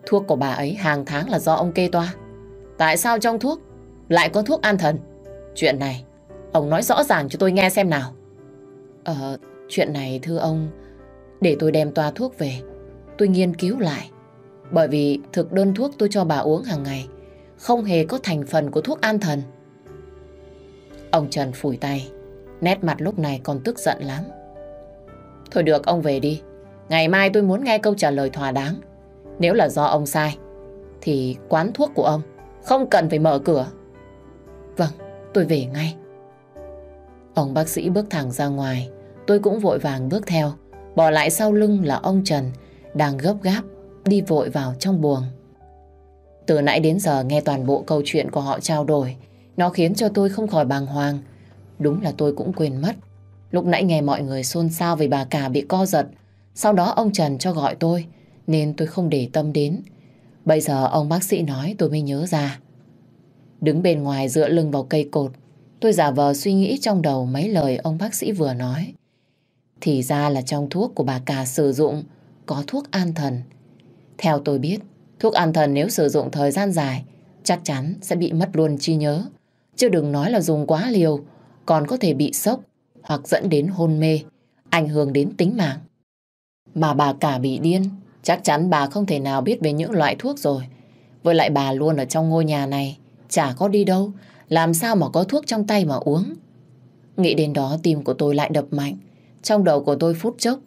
A: Thuốc của bà ấy hàng tháng là do ông kê toa. Tại sao trong thuốc lại có thuốc an thần? Chuyện này, ông nói rõ ràng cho tôi nghe xem nào. Ờ, chuyện này thưa ông, để tôi đem toa thuốc về, tôi nghiên cứu lại. Bởi vì thực đơn thuốc tôi cho bà uống hàng ngày không hề có thành phần của thuốc an thần. Ông Trần phủi tay, nét mặt lúc này còn tức giận lắm. Thôi được ông về đi. Ngày mai tôi muốn nghe câu trả lời thỏa đáng. Nếu là do ông sai, thì quán thuốc của ông không cần phải mở cửa. Vâng, tôi về ngay. Ông bác sĩ bước thẳng ra ngoài, tôi cũng vội vàng bước theo. Bỏ lại sau lưng là ông Trần, đang gấp gáp, đi vội vào trong buồng. Từ nãy đến giờ nghe toàn bộ câu chuyện của họ trao đổi, nó khiến cho tôi không khỏi bàng hoàng. Đúng là tôi cũng quên mất Lúc nãy nghe mọi người xôn xao về bà cả bị co giật. Sau đó ông Trần cho gọi tôi, nên tôi không để tâm đến. Bây giờ ông bác sĩ nói tôi mới nhớ ra. Đứng bên ngoài dựa lưng vào cây cột, tôi giả vờ suy nghĩ trong đầu mấy lời ông bác sĩ vừa nói. Thì ra là trong thuốc của bà cả sử dụng có thuốc an thần. Theo tôi biết, thuốc an thần nếu sử dụng thời gian dài, chắc chắn sẽ bị mất luôn trí nhớ. Chứ đừng nói là dùng quá liều, còn có thể bị sốc hoặc dẫn đến hôn mê, ảnh hưởng đến tính mạng. Mà bà cả bị điên, chắc chắn bà không thể nào biết về những loại thuốc rồi. Với lại bà luôn ở trong ngôi nhà này, chả có đi đâu, làm sao mà có thuốc trong tay mà uống. Nghĩ đến đó tim của tôi lại đập mạnh, trong đầu của tôi phút chốc,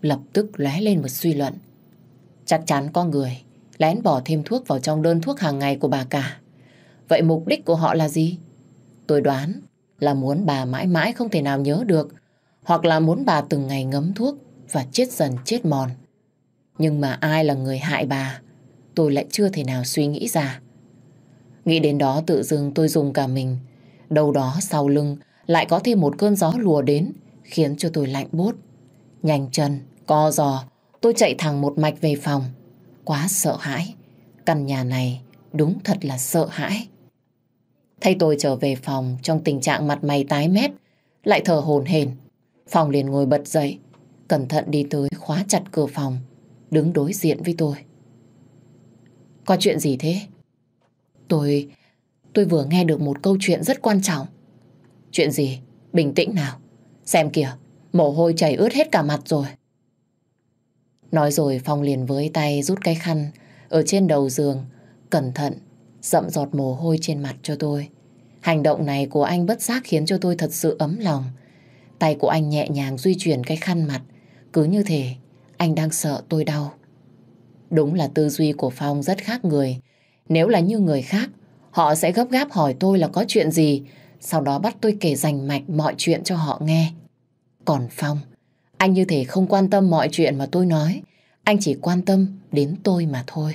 A: lập tức lóe lên một suy luận. Chắc chắn con người lén bỏ thêm thuốc vào trong đơn thuốc hàng ngày của bà cả. Vậy mục đích của họ là gì? Tôi đoán là muốn bà mãi mãi không thể nào nhớ được, hoặc là muốn bà từng ngày ngấm thuốc và chết dần chết mòn. Nhưng mà ai là người hại bà, tôi lại chưa thể nào suy nghĩ ra. Nghĩ đến đó tự dưng tôi dùng cả mình, đâu đó sau lưng lại có thêm một cơn gió lùa đến, khiến cho tôi lạnh bốt. Nhanh chân, co giò, tôi chạy thẳng một mạch về phòng. Quá sợ hãi, căn nhà này đúng thật là sợ hãi. Thay tôi trở về phòng trong tình trạng mặt mày tái mét, lại thở hồn hển. Phòng liền ngồi bật dậy, cẩn thận đi tới khóa chặt cửa phòng, đứng đối diện với tôi. Có chuyện gì thế? Tôi... tôi vừa nghe được một câu chuyện rất quan trọng. Chuyện gì? Bình tĩnh nào. Xem kìa, mồ hôi chảy ướt hết cả mặt rồi. Nói rồi Phong liền với tay rút cái khăn ở trên đầu giường, cẩn thận Dậm giọt mồ hôi trên mặt cho tôi. Hành động này của anh bất giác khiến cho tôi thật sự ấm lòng. Tay của anh nhẹ nhàng duy chuyển cái khăn mặt. Cứ như thể anh đang sợ tôi đau. Đúng là tư duy của Phong rất khác người. Nếu là như người khác, họ sẽ gấp gáp hỏi tôi là có chuyện gì, sau đó bắt tôi kể rành mạch mọi chuyện cho họ nghe. Còn Phong, anh như thể không quan tâm mọi chuyện mà tôi nói, anh chỉ quan tâm đến tôi mà thôi.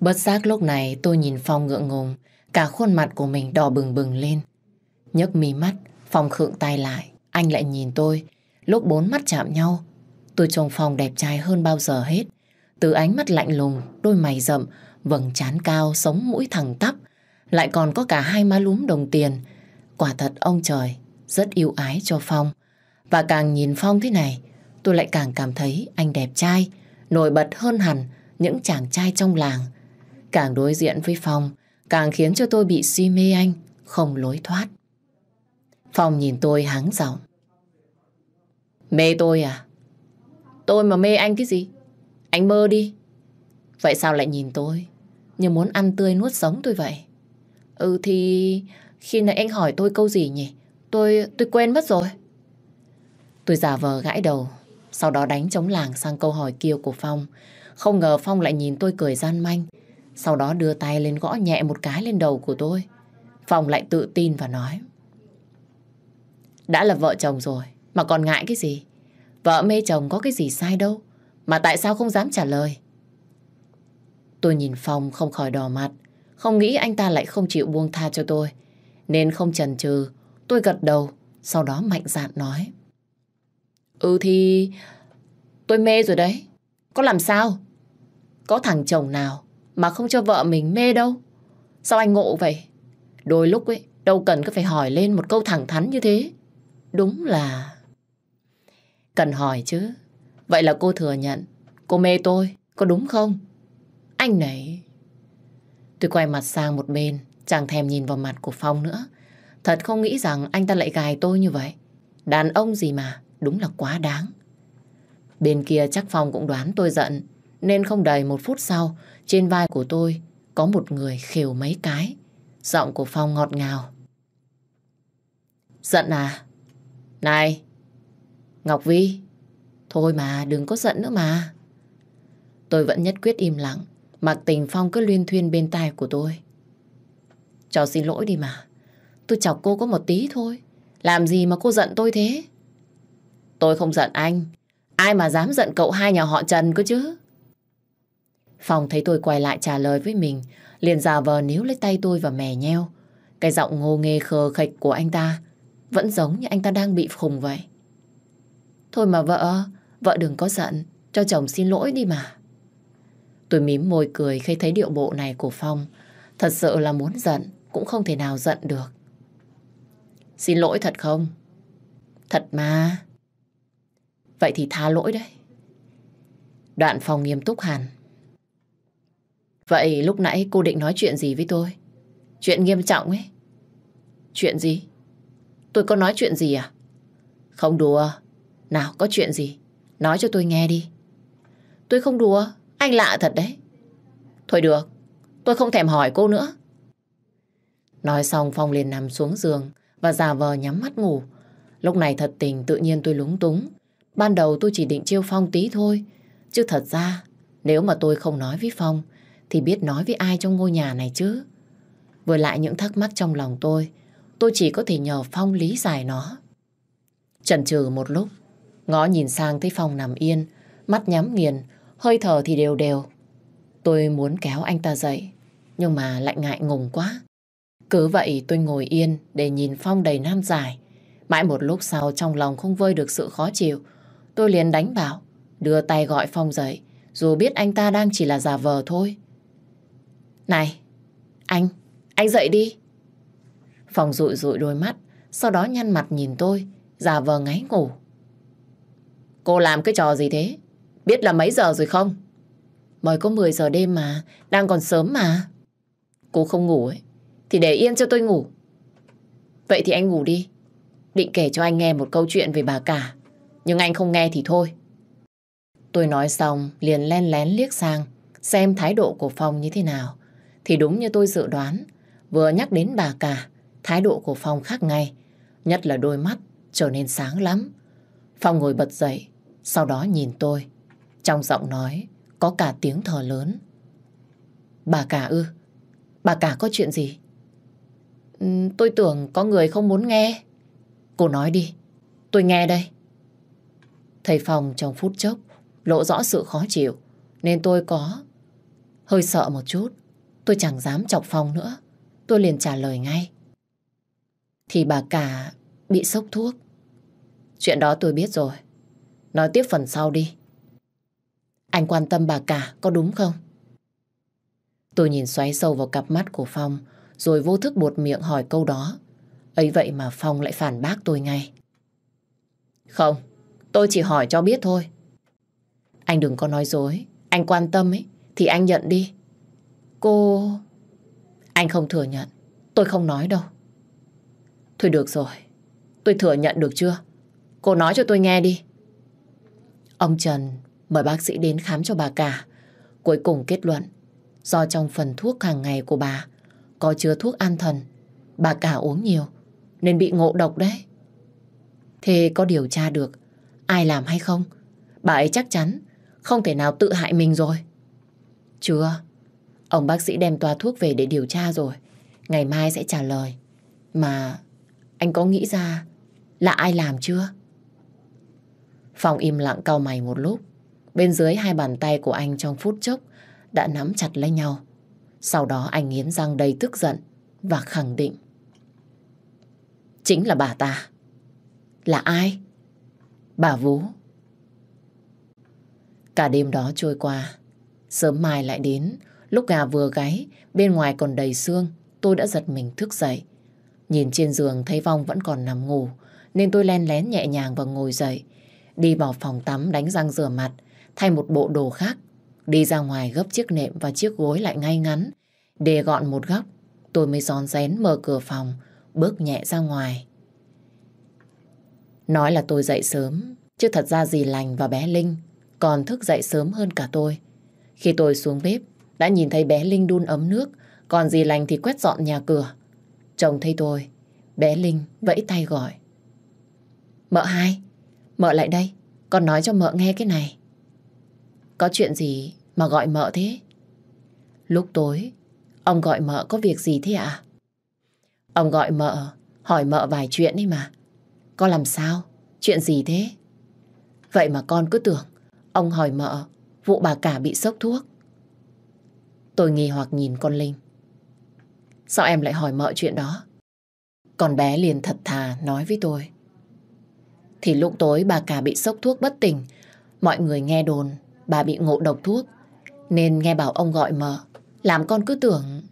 A: Bất giác lúc này tôi nhìn Phong ngượng ngùng, cả khuôn mặt của mình đỏ bừng bừng lên. Nhấc mí mắt, Phong khựng tay lại, anh lại nhìn tôi, lúc bốn mắt chạm nhau. Tôi trông Phong đẹp trai hơn bao giờ hết. Từ ánh mắt lạnh lùng, đôi mày rậm, vầng trán cao, sống mũi thẳng tắp, lại còn có cả hai má lúm đồng tiền. Quả thật ông trời, rất yêu ái cho Phong. Và càng nhìn Phong thế này, tôi lại càng cảm thấy anh đẹp trai, nổi bật hơn hẳn những chàng trai trong làng. Càng đối diện với Phong, càng khiến cho tôi bị si mê anh, không lối thoát. Phong nhìn tôi háng giọng. Mê tôi à? Tôi mà mê anh cái gì? Anh mơ đi. Vậy sao lại nhìn tôi? Như muốn ăn tươi nuốt sống tôi vậy. Ừ thì khi nãy anh hỏi tôi câu gì nhỉ? Tôi tôi quên mất rồi. Tôi giả vờ gãi đầu, sau đó đánh chống làng sang câu hỏi kia của Phong. Không ngờ Phong lại nhìn tôi cười gian manh, sau đó đưa tay lên gõ nhẹ một cái lên đầu của tôi. Phòng lại tự tin và nói. Đã là vợ chồng rồi, mà còn ngại cái gì? Vợ mê chồng có cái gì sai đâu, mà tại sao không dám trả lời? Tôi nhìn Phong không khỏi đỏ mặt, không nghĩ anh ta lại không chịu buông tha cho tôi. Nên không chần chừ, tôi gật đầu, sau đó mạnh dạn nói. Ừ thì tôi mê rồi đấy, có làm sao? Có thằng chồng nào mà không cho vợ mình mê đâu. Sao anh ngộ vậy? Đôi lúc ấy, đâu cần cứ phải hỏi lên một câu thẳng thắn như thế. Đúng là... Cần hỏi chứ. Vậy là cô thừa nhận. Cô mê tôi, có đúng không? Anh này... Tôi quay mặt sang một bên, chẳng thèm nhìn vào mặt của Phong nữa. Thật không nghĩ rằng anh ta lại gài tôi như vậy. Đàn ông gì mà, đúng là quá đáng. Bên kia chắc Phong cũng đoán tôi giận, nên không đầy một phút sau trên vai của tôi có một người khều mấy cái. Giọng của Phong ngọt ngào. Giận à? Này! Ngọc Vi! Thôi mà, đừng có giận nữa mà. Tôi vẫn nhất quyết im lặng, mặc tình Phong cứ luyên thuyên bên tai của tôi. Cho xin lỗi đi mà. Tôi chọc cô có một tí thôi. Làm gì mà cô giận tôi thế? Tôi không giận anh. Ai mà dám giận cậu hai nhà họ Trần cơ chứ? Phong thấy tôi quay lại trả lời với mình, liền giả vờ níu lấy tay tôi và mè nheo. Cái giọng ngô nghê khờ khịch của anh ta vẫn giống như anh ta đang bị khùng vậy. Thôi mà vợ, vợ đừng có giận, cho chồng xin lỗi đi mà. Tôi mím môi cười khi thấy điệu bộ này của Phong. Thật sự là muốn giận, cũng không thể nào giận được. Xin lỗi thật không? Thật mà. Vậy thì tha lỗi đấy. Đoạn Phong nghiêm túc hẳn, Vậy lúc nãy cô định nói chuyện gì với tôi? Chuyện nghiêm trọng ấy. Chuyện gì? Tôi có nói chuyện gì à? Không đùa. Nào, có chuyện gì? Nói cho tôi nghe đi. Tôi không đùa. Anh lạ thật đấy. Thôi được. Tôi không thèm hỏi cô nữa. Nói xong Phong liền nằm xuống giường và giả vờ nhắm mắt ngủ. Lúc này thật tình tự nhiên tôi lúng túng. Ban đầu tôi chỉ định chiêu Phong tí thôi. Chứ thật ra, nếu mà tôi không nói với Phong thì biết nói với ai trong ngôi nhà này chứ. Vừa lại những thắc mắc trong lòng tôi, tôi chỉ có thể nhờ Phong lý giải nó. Chần chừ một lúc, ngó nhìn sang thấy Phong nằm yên, mắt nhắm nghiền, hơi thở thì đều đều. Tôi muốn kéo anh ta dậy, nhưng mà lại ngại ngùng quá. Cứ vậy tôi ngồi yên để nhìn Phong đầy nam dài. Mãi một lúc sau trong lòng không vơi được sự khó chịu, tôi liền đánh bảo, đưa tay gọi Phong dậy, dù biết anh ta đang chỉ là giả vờ thôi. Này, anh, anh dậy đi. Phòng rụi rụi đôi mắt, sau đó nhăn mặt nhìn tôi, giả vờ ngáy ngủ. Cô làm cái trò gì thế? Biết là mấy giờ rồi không? Mới có 10 giờ đêm mà, đang còn sớm mà. Cô không ngủ ấy, thì để yên cho tôi ngủ. Vậy thì anh ngủ đi. Định kể cho anh nghe một câu chuyện về bà cả, nhưng anh không nghe thì thôi. Tôi nói xong, liền len lén liếc sang, xem thái độ của Phong như thế nào. Thì đúng như tôi dự đoán, vừa nhắc đến bà cả, thái độ của Phong khác ngay, nhất là đôi mắt trở nên sáng lắm. Phong ngồi bật dậy, sau đó nhìn tôi. Trong giọng nói, có cả tiếng thở lớn. Bà cả ư? Bà cả có chuyện gì? Ừ, tôi tưởng có người không muốn nghe. Cô nói đi, tôi nghe đây. Thầy Phong trong phút chốc lộ rõ sự khó chịu, nên tôi có hơi sợ một chút. Tôi chẳng dám chọc Phong nữa. Tôi liền trả lời ngay. Thì bà cả bị sốc thuốc. Chuyện đó tôi biết rồi. Nói tiếp phần sau đi. Anh quan tâm bà cả có đúng không? Tôi nhìn xoáy sâu vào cặp mắt của Phong rồi vô thức buột miệng hỏi câu đó. ấy vậy mà Phong lại phản bác tôi ngay. Không, tôi chỉ hỏi cho biết thôi. Anh đừng có nói dối. Anh quan tâm ấy, thì anh nhận đi. Cô... Anh không thừa nhận. Tôi không nói đâu. Thôi được rồi. Tôi thừa nhận được chưa? Cô nói cho tôi nghe đi. Ông Trần mời bác sĩ đến khám cho bà cả. Cuối cùng kết luận, do trong phần thuốc hàng ngày của bà có chứa thuốc an thần, bà cả uống nhiều nên bị ngộ độc đấy. Thế có điều tra được ai làm hay không? Bà ấy chắc chắn không thể nào tự hại mình rồi. Chưa, Ông bác sĩ đem toa thuốc về để điều tra rồi. Ngày mai sẽ trả lời. Mà anh có nghĩ ra là ai làm chưa? Phong im lặng cau mày một lúc. Bên dưới hai bàn tay của anh trong phút chốc đã nắm chặt lấy nhau. Sau đó anh nghiến răng đầy tức giận và khẳng định. Chính là bà ta. Là ai? Bà Vũ. Cả đêm đó trôi qua, sớm mai lại đến, Lúc gà vừa gáy, bên ngoài còn đầy xương, tôi đã giật mình thức dậy. Nhìn trên giường thấy Vong vẫn còn nằm ngủ, nên tôi len lén nhẹ nhàng và ngồi dậy. Đi vào phòng tắm đánh răng rửa mặt, thay một bộ đồ khác. Đi ra ngoài gấp chiếc nệm và chiếc gối lại ngay ngắn. Để gọn một góc, tôi mới giòn rén mở cửa phòng, bước nhẹ ra ngoài. Nói là tôi dậy sớm, chứ thật ra dì lành và bé Linh còn thức dậy sớm hơn cả tôi. Khi tôi xuống bếp, đã nhìn thấy bé Linh đun ấm nước, còn dì lành thì quét dọn nhà cửa. Chồng thấy tôi, bé Linh vẫy tay gọi. Mợ hai, mợ lại đây, con nói cho mợ nghe cái này. Có chuyện gì mà gọi mợ thế? Lúc tối, ông gọi mợ có việc gì thế ạ? À? Ông gọi mợ, hỏi mợ vài chuyện ấy mà. Có làm sao? Chuyện gì thế? Vậy mà con cứ tưởng, ông hỏi mợ, vụ bà cả bị sốc thuốc. Tôi nghi hoặc nhìn con Linh. Sao em lại hỏi mợ chuyện đó? Con bé liền thật thà nói với tôi. Thì lúc tối bà cả bị sốc thuốc bất tỉnh. Mọi người nghe đồn bà bị ngộ độc thuốc. Nên nghe bảo ông gọi mợ. Làm con cứ tưởng...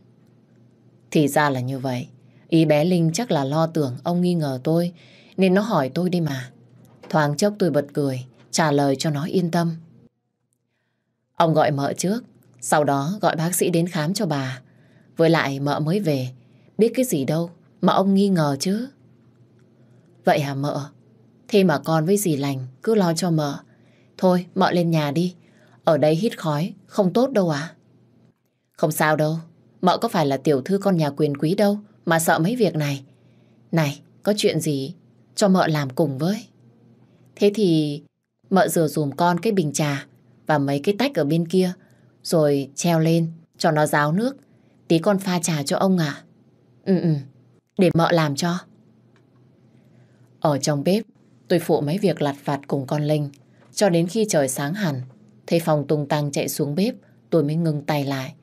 A: Thì ra là như vậy. Ý bé Linh chắc là lo tưởng ông nghi ngờ tôi. Nên nó hỏi tôi đi mà. Thoáng chốc tôi bật cười. Trả lời cho nó yên tâm. Ông gọi mợ trước. Sau đó gọi bác sĩ đến khám cho bà. Với lại mợ mới về, biết cái gì đâu mà ông nghi ngờ chứ. Vậy hả mợ? Thế mà con với dì lành cứ lo cho mợ. Thôi mợ lên nhà đi, ở đây hít khói, không tốt đâu à. Không sao đâu, mợ có phải là tiểu thư con nhà quyền quý đâu mà sợ mấy việc này. Này, có chuyện gì cho mợ làm cùng với. Thế thì mợ rửa dùm con cái bình trà và mấy cái tách ở bên kia rồi treo lên, cho nó ráo nước. Tí con pha trà cho ông à? Ừ ừ, để mợ làm cho. Ở trong bếp, tôi phụ mấy việc lặt vặt cùng con Linh. Cho đến khi trời sáng hẳn, thấy phòng tung tăng chạy xuống bếp, tôi mới ngừng tay lại.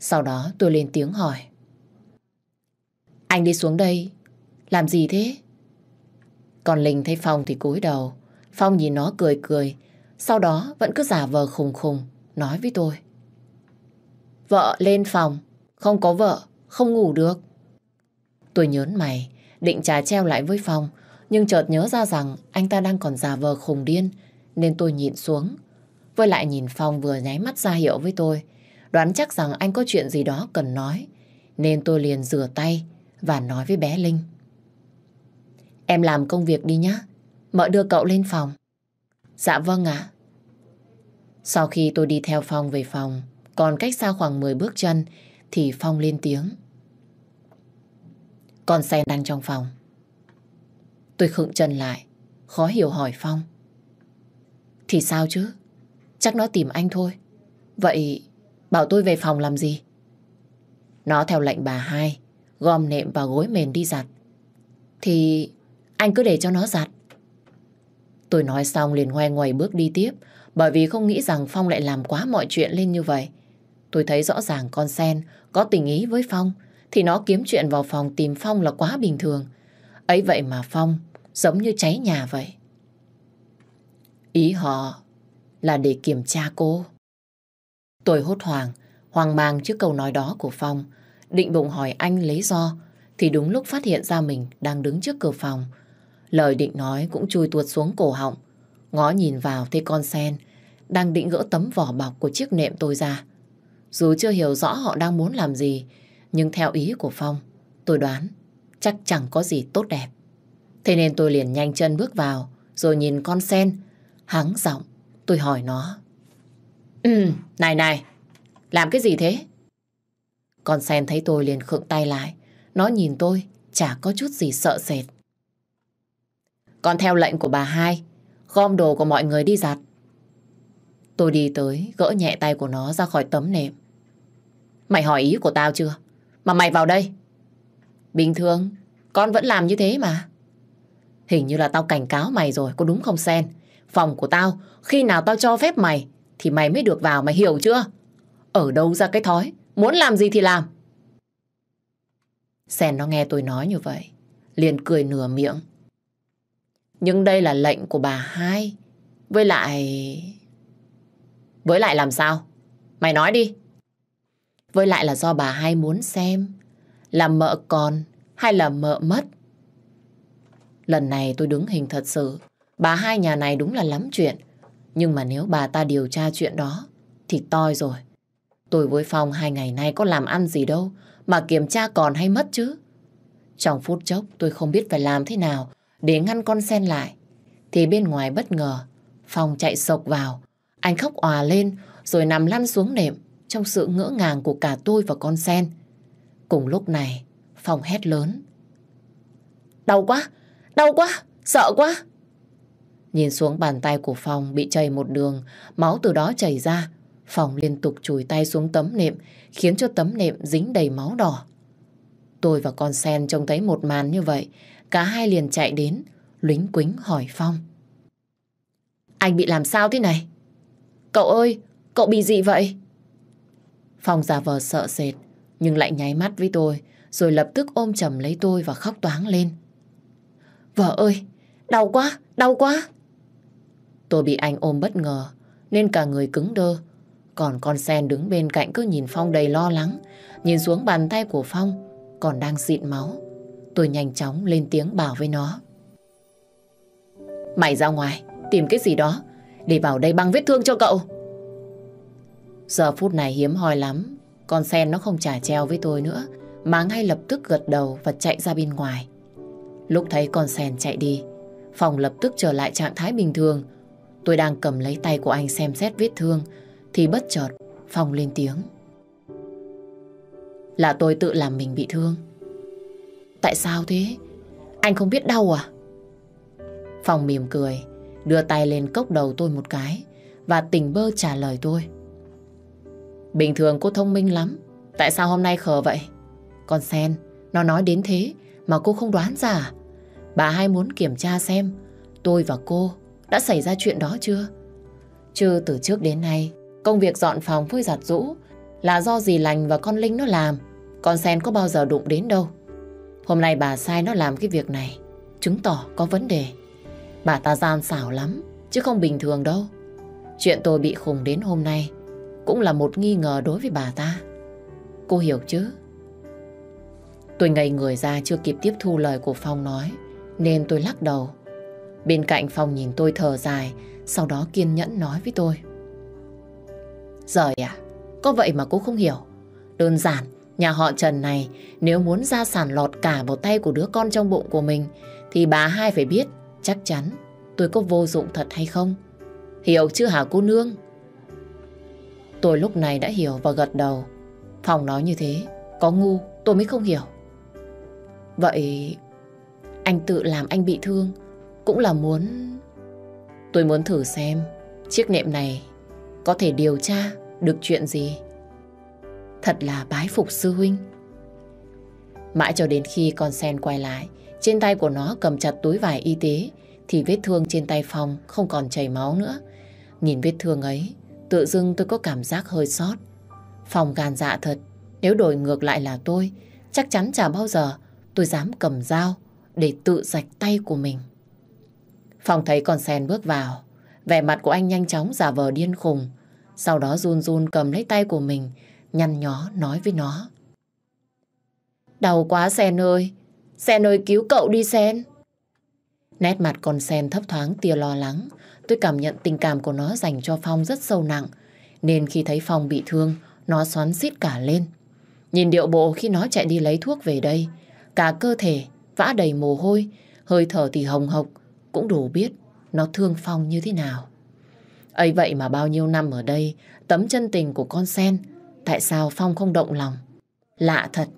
A: Sau đó tôi lên tiếng hỏi. Anh đi xuống đây, làm gì thế? Còn Linh thấy Phong thì cúi đầu. Phong nhìn nó cười cười. Sau đó vẫn cứ giả vờ khùng khùng, nói với tôi. Vợ lên phòng, không có vợ, không ngủ được. Tôi nhớn mày, định trà treo lại với phòng, nhưng chợt nhớ ra rằng anh ta đang còn giả vờ khùng điên, nên tôi nhịn xuống. Với lại nhìn phòng vừa nháy mắt ra hiệu với tôi, đoán chắc rằng anh có chuyện gì đó cần nói, nên tôi liền rửa tay và nói với bé Linh. Em làm công việc đi nhá mợ đưa cậu lên phòng. Dạ vâng ạ. Sau khi tôi đi theo Phong về phòng, còn cách xa khoảng 10 bước chân thì Phong lên tiếng. Con sen đang trong phòng. Tôi khựng chân lại, khó hiểu hỏi Phong. Thì sao chứ? Chắc nó tìm anh thôi. Vậy bảo tôi về phòng làm gì? Nó theo lệnh bà hai, gom nệm và gối mền đi giặt. Thì anh cứ để cho nó giặt. Tôi nói xong liền ngoe ngoài bước đi tiếp, bởi vì không nghĩ rằng Phong lại làm quá mọi chuyện lên như vậy. Tôi thấy rõ ràng con Sen có tình ý với Phong, thì nó kiếm chuyện vào phòng tìm Phong là quá bình thường. Ấy vậy mà Phong giống như cháy nhà vậy. Ý họ là để kiểm tra cô. Tôi hốt hoảng, hoang mang trước câu nói đó của Phong. Định bụng hỏi anh lấy do, thì đúng lúc phát hiện ra mình đang đứng trước cửa phòng. Lời định nói cũng chui tuột xuống cổ họng. Ngó nhìn vào thấy con sen, đang định gỡ tấm vỏ bọc của chiếc nệm tôi ra. Dù chưa hiểu rõ họ đang muốn làm gì, nhưng theo ý của Phong, tôi đoán chắc chẳng có gì tốt đẹp. Thế nên tôi liền nhanh chân bước vào, rồi nhìn con sen, hắng giọng, tôi hỏi nó. Ừ, này này, làm cái gì thế? Con sen thấy tôi liền khựng tay lại, nó nhìn tôi, chả có chút gì sợ sệt. Con theo lệnh của bà hai, gom đồ của mọi người đi giặt. Tôi đi tới, gỡ nhẹ tay của nó ra khỏi tấm nệm. Mày hỏi ý của tao chưa? Mà mày vào đây. Bình thường, con vẫn làm như thế mà. Hình như là tao cảnh cáo mày rồi, có đúng không Sen? Phòng của tao, khi nào tao cho phép mày, thì mày mới được vào, mày hiểu chưa? Ở đâu ra cái thói, muốn làm gì thì làm. Sen nó nghe tôi nói như vậy, liền cười nửa miệng. Nhưng đây là lệnh của bà hai. Với lại... Với lại làm sao? Mày nói đi. Với lại là do bà hai muốn xem Là mợ còn hay là mợ mất Lần này tôi đứng hình thật sự Bà hai nhà này đúng là lắm chuyện Nhưng mà nếu bà ta điều tra chuyện đó Thì toi rồi Tôi với Phong hai ngày nay có làm ăn gì đâu Mà kiểm tra còn hay mất chứ Trong phút chốc tôi không biết phải làm thế nào Để ngăn con sen lại Thì bên ngoài bất ngờ Phong chạy sộc vào Anh khóc òa lên Rồi nằm lăn xuống nệm trong sự ngỡ ngàng của cả tôi và con sen. Cùng lúc này, Phong hét lớn. Đau quá, đau quá, sợ quá. Nhìn xuống bàn tay của Phong bị chảy một đường, máu từ đó chảy ra. Phong liên tục chùi tay xuống tấm nệm, khiến cho tấm nệm dính đầy máu đỏ. Tôi và con sen trông thấy một màn như vậy, cả hai liền chạy đến, lính quính hỏi Phong. Anh bị làm sao thế này? Cậu ơi, cậu bị gì vậy? Phong giả vờ sợ sệt, nhưng lại nháy mắt với tôi, rồi lập tức ôm chầm lấy tôi và khóc toáng lên. Vợ ơi, đau quá, đau quá. Tôi bị anh ôm bất ngờ, nên cả người cứng đơ. Còn con sen đứng bên cạnh cứ nhìn Phong đầy lo lắng, nhìn xuống bàn tay của Phong, còn đang dịn máu. Tôi nhanh chóng lên tiếng bảo với nó. Mày ra ngoài, tìm cái gì đó, để vào đây băng vết thương cho cậu. Giờ phút này hiếm hoi lắm, con sen nó không trả treo với tôi nữa, mà ngay lập tức gật đầu và chạy ra bên ngoài. Lúc thấy con sen chạy đi, phòng lập tức trở lại trạng thái bình thường. Tôi đang cầm lấy tay của anh xem xét vết thương, thì bất chợt phòng lên tiếng. Là tôi tự làm mình bị thương. Tại sao thế? Anh không biết đau à? Phòng mỉm cười, đưa tay lên cốc đầu tôi một cái và tỉnh bơ trả lời tôi. Bình thường cô thông minh lắm Tại sao hôm nay khờ vậy Con Sen Nó nói đến thế Mà cô không đoán ra à? Bà hai muốn kiểm tra xem Tôi và cô đã xảy ra chuyện đó chưa Chứ từ trước đến nay Công việc dọn phòng với giặt rũ Là do dì lành và con Linh nó làm Con Sen có bao giờ đụng đến đâu Hôm nay bà sai nó làm cái việc này Chứng tỏ có vấn đề Bà ta gian xảo lắm Chứ không bình thường đâu Chuyện tôi bị khùng đến hôm nay cũng là một nghi ngờ đối với bà ta. Cô hiểu chứ? Tôi ngây người ra chưa kịp tiếp thu lời của Phong nói, nên tôi lắc đầu. Bên cạnh Phong nhìn tôi thở dài, sau đó kiên nhẫn nói với tôi. Giời à, có vậy mà cô không hiểu. Đơn giản, nhà họ Trần này nếu muốn ra sản lọt cả vào tay của đứa con trong bụng của mình, thì bà hai phải biết chắc chắn tôi có vô dụng thật hay không. Hiểu chưa hả cô nương? Tôi lúc này đã hiểu và gật đầu. Phòng nói như thế, có ngu tôi mới không hiểu. Vậy anh tự làm anh bị thương cũng là muốn... Tôi muốn thử xem chiếc nệm này có thể điều tra được chuyện gì. Thật là bái phục sư huynh. Mãi cho đến khi con sen quay lại, trên tay của nó cầm chặt túi vải y tế thì vết thương trên tay Phong không còn chảy máu nữa. Nhìn vết thương ấy, Tự dưng tôi có cảm giác hơi sót. Phòng gàn dạ thật, nếu đổi ngược lại là tôi, chắc chắn chả bao giờ tôi dám cầm dao để tự rạch tay của mình. Phòng thấy con sen bước vào, vẻ mặt của anh nhanh chóng giả vờ điên khùng, sau đó run run cầm lấy tay của mình, nhăn nhó nói với nó. Đau quá sen ơi, sen ơi cứu cậu đi sen. Nét mặt con sen thấp thoáng tia lo lắng, Tôi cảm nhận tình cảm của nó dành cho Phong rất sâu nặng, nên khi thấy Phong bị thương, nó xoắn xít cả lên. Nhìn điệu bộ khi nó chạy đi lấy thuốc về đây, cả cơ thể vã đầy mồ hôi, hơi thở thì hồng hộc, cũng đủ biết nó thương Phong như thế nào. ấy vậy mà bao nhiêu năm ở đây, tấm chân tình của con sen, tại sao Phong không động lòng? Lạ thật.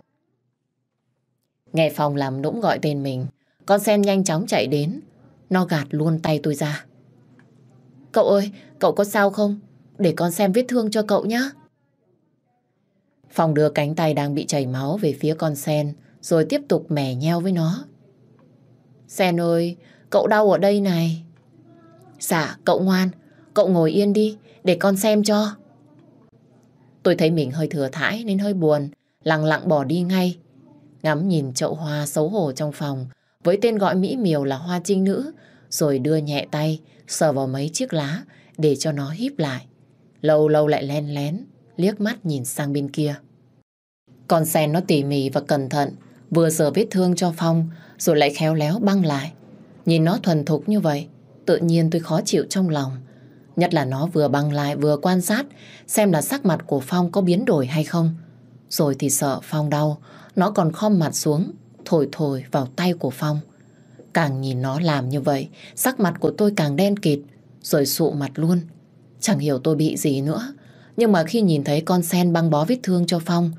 A: Nghe Phong làm nũng gọi tên mình, con sen nhanh chóng chạy đến, nó gạt luôn tay tôi ra. Cậu ơi, cậu có sao không? Để con xem vết thương cho cậu nhé. Phòng đưa cánh tay đang bị chảy máu về phía con sen, rồi tiếp tục mè nheo với nó. Sen ơi, cậu đau ở đây này. Dạ, cậu ngoan, cậu ngồi yên đi, để con xem cho. Tôi thấy mình hơi thừa thãi nên hơi buồn, lặng lặng bỏ đi ngay. Ngắm nhìn chậu hoa xấu hổ trong phòng, với tên gọi mỹ miều là hoa trinh nữ, rồi đưa nhẹ tay, sờ vào mấy chiếc lá để cho nó híp lại. Lâu lâu lại len lén, liếc mắt nhìn sang bên kia. Con sen nó tỉ mỉ và cẩn thận, vừa sờ vết thương cho Phong rồi lại khéo léo băng lại. Nhìn nó thuần thục như vậy, tự nhiên tôi khó chịu trong lòng. Nhất là nó vừa băng lại vừa quan sát xem là sắc mặt của Phong có biến đổi hay không. Rồi thì sợ Phong đau, nó còn khom mặt xuống, thổi thổi vào tay của Phong. Càng nhìn nó làm như vậy, sắc mặt của tôi càng đen kịt, rồi sụ mặt luôn. Chẳng hiểu tôi bị gì nữa. Nhưng mà khi nhìn thấy con sen băng bó vết thương cho Phong,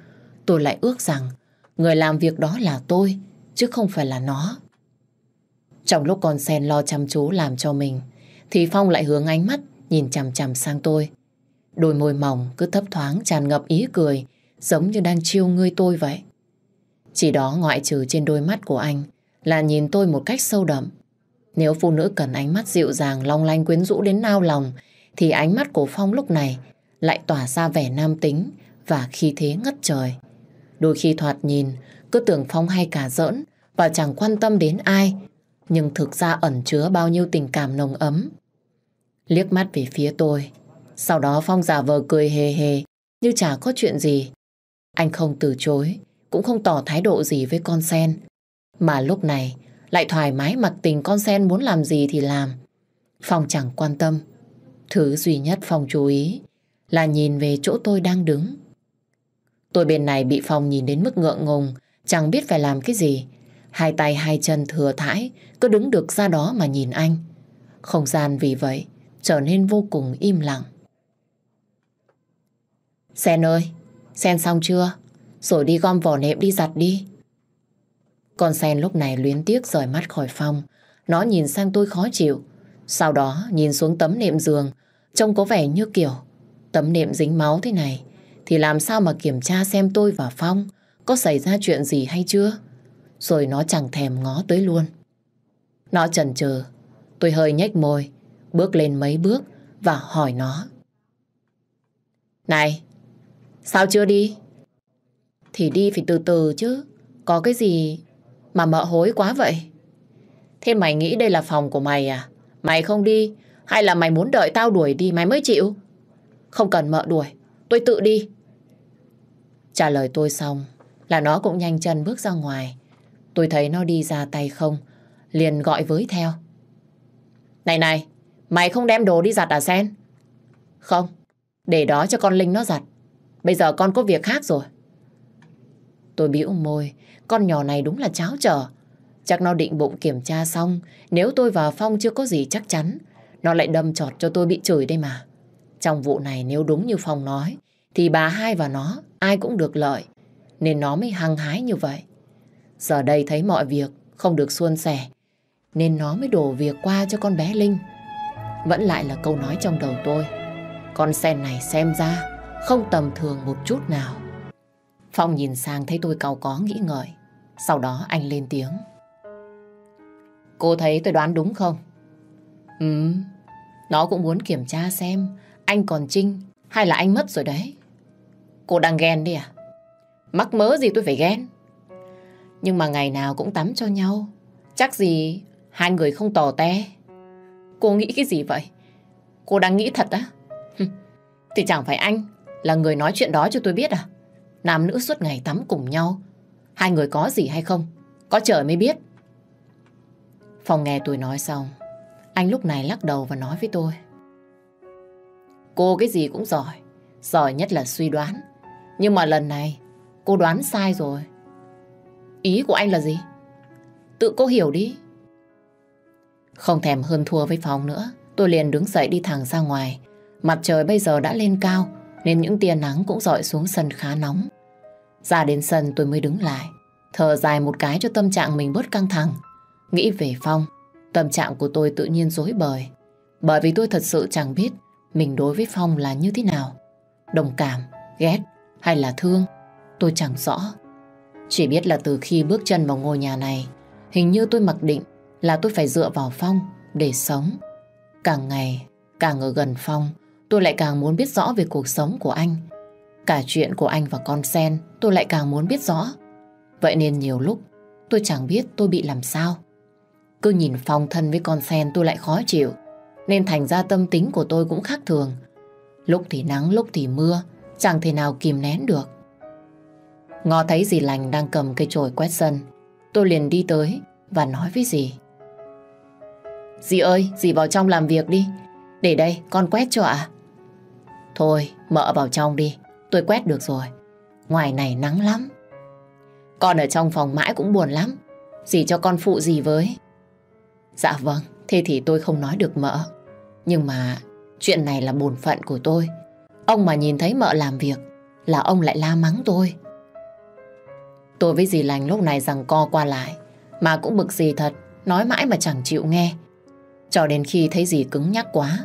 A: tôi lại ước rằng người làm việc đó là tôi, chứ không phải là nó. Trong lúc con sen lo chăm chú làm cho mình, thì Phong lại hướng ánh mắt nhìn chằm chằm sang tôi. Đôi môi mỏng cứ thấp thoáng tràn ngập ý cười, giống như đang chiêu ngươi tôi vậy. Chỉ đó ngoại trừ trên đôi mắt của anh là nhìn tôi một cách sâu đậm. Nếu phụ nữ cần ánh mắt dịu dàng, long lanh quyến rũ đến nao lòng, thì ánh mắt của Phong lúc này lại tỏa ra vẻ nam tính và khí thế ngất trời. Đôi khi thoạt nhìn, cứ tưởng Phong hay cả giỡn và chẳng quan tâm đến ai, nhưng thực ra ẩn chứa bao nhiêu tình cảm nồng ấm. Liếc mắt về phía tôi, sau đó Phong giả vờ cười hề hề, như chả có chuyện gì. Anh không từ chối, cũng không tỏ thái độ gì với con sen. Mà lúc này lại thoải mái mặc tình con sen muốn làm gì thì làm. Phong chẳng quan tâm. Thứ duy nhất Phong chú ý là nhìn về chỗ tôi đang đứng. Tôi bên này bị Phong nhìn đến mức ngượng ngùng, chẳng biết phải làm cái gì. Hai tay hai chân thừa thãi, cứ đứng được ra đó mà nhìn anh. Không gian vì vậy trở nên vô cùng im lặng. Sen ơi, sen xong chưa? Rồi đi gom vỏ nệm đi giặt đi. Con sen lúc này luyến tiếc rời mắt khỏi phong Nó nhìn sang tôi khó chịu. Sau đó nhìn xuống tấm nệm giường. Trông có vẻ như kiểu tấm nệm dính máu thế này. Thì làm sao mà kiểm tra xem tôi và Phong có xảy ra chuyện gì hay chưa? Rồi nó chẳng thèm ngó tới luôn. Nó chần chờ Tôi hơi nhếch môi. Bước lên mấy bước và hỏi nó. Này, sao chưa đi? Thì đi phải từ từ chứ. Có cái gì mà mợ hối quá vậy? Thế mày nghĩ đây là phòng của mày à? Mày không đi, hay là mày muốn đợi tao đuổi đi mày mới chịu? Không cần mợ đuổi, tôi tự đi. Trả lời tôi xong là nó cũng nhanh chân bước ra ngoài. Tôi thấy nó đi ra tay không, liền gọi với theo. Này này, mày không đem đồ đi giặt à Sen? Không, để đó cho con Linh nó giặt. Bây giờ con có việc khác rồi. Tôi bĩu môi, con nhỏ này đúng là cháo trở. Chắc nó định bụng kiểm tra xong, nếu tôi và Phong chưa có gì chắc chắn, nó lại đâm chọt cho tôi bị chửi đây mà. Trong vụ này nếu đúng như Phong nói, thì bà hai và nó ai cũng được lợi, nên nó mới hăng hái như vậy. Giờ đây thấy mọi việc không được suôn sẻ, nên nó mới đổ việc qua cho con bé Linh. Vẫn lại là câu nói trong đầu tôi. Con sen này xem ra không tầm thường một chút nào. Phong nhìn sang thấy tôi cau có nghĩ ngợi. Sau đó anh lên tiếng. Cô thấy tôi đoán đúng không? Ừ, nó cũng muốn kiểm tra xem anh còn Trinh hay là anh mất rồi đấy. Cô đang ghen đi à? Mắc mớ gì tôi phải ghen? Nhưng mà ngày nào cũng tắm cho nhau. Chắc gì hai người không tò te. Cô nghĩ cái gì vậy? Cô đang nghĩ thật á? Thì chẳng phải anh là người nói chuyện đó cho tôi biết à? Nam nữ suốt ngày tắm cùng nhau. Hai người có gì hay không? Có trời mới biết. Phòng nghe tôi nói xong, anh lúc này lắc đầu và nói với tôi. Cô cái gì cũng giỏi, giỏi nhất là suy đoán. Nhưng mà lần này, cô đoán sai rồi. Ý của anh là gì? Tự cô hiểu đi. Không thèm hơn thua với phòng nữa, tôi liền đứng dậy đi thẳng ra ngoài. Mặt trời bây giờ đã lên cao, nên những tia nắng cũng dọi xuống sân khá nóng. Ra đến sân tôi mới đứng lại, thở dài một cái cho tâm trạng mình bớt căng thẳng. Nghĩ về Phong, tâm trạng của tôi tự nhiên rối bời. Bởi vì tôi thật sự chẳng biết mình đối với Phong là như thế nào. Đồng cảm, ghét hay là thương, tôi chẳng rõ. Chỉ biết là từ khi bước chân vào ngôi nhà này, hình như tôi mặc định là tôi phải dựa vào Phong để sống. Càng ngày, càng ở gần Phong, tôi lại càng muốn biết rõ về cuộc sống của anh. Cả chuyện của anh và con Sen tôi lại càng muốn biết rõ. Vậy nên nhiều lúc tôi chẳng biết tôi bị làm sao. Cứ nhìn phòng thân với con Sen tôi lại khó chịu. Nên thành ra tâm tính của tôi cũng khác thường. Lúc thì nắng, lúc thì mưa, chẳng thể nào kìm nén được. Ngó thấy dì lành đang cầm cây chổi quét sân. Tôi liền đi tới và nói với dì. Dì ơi, dì vào trong làm việc đi. Để đây, con quét cho ạ. À? Thôi, mợ vào trong đi. Tôi quét được rồi. Ngoài này nắng lắm. Con ở trong phòng mãi cũng buồn lắm. Dì cho con phụ gì với. Dạ vâng, thế thì tôi không nói được mợ. Nhưng mà chuyện này là bổn phận của tôi. Ông mà nhìn thấy mợ làm việc là ông lại la mắng tôi. Tôi với dì lành lúc này rằng co qua lại mà cũng bực dì thật, nói mãi mà chẳng chịu nghe. Cho đến khi thấy dì cứng nhắc quá,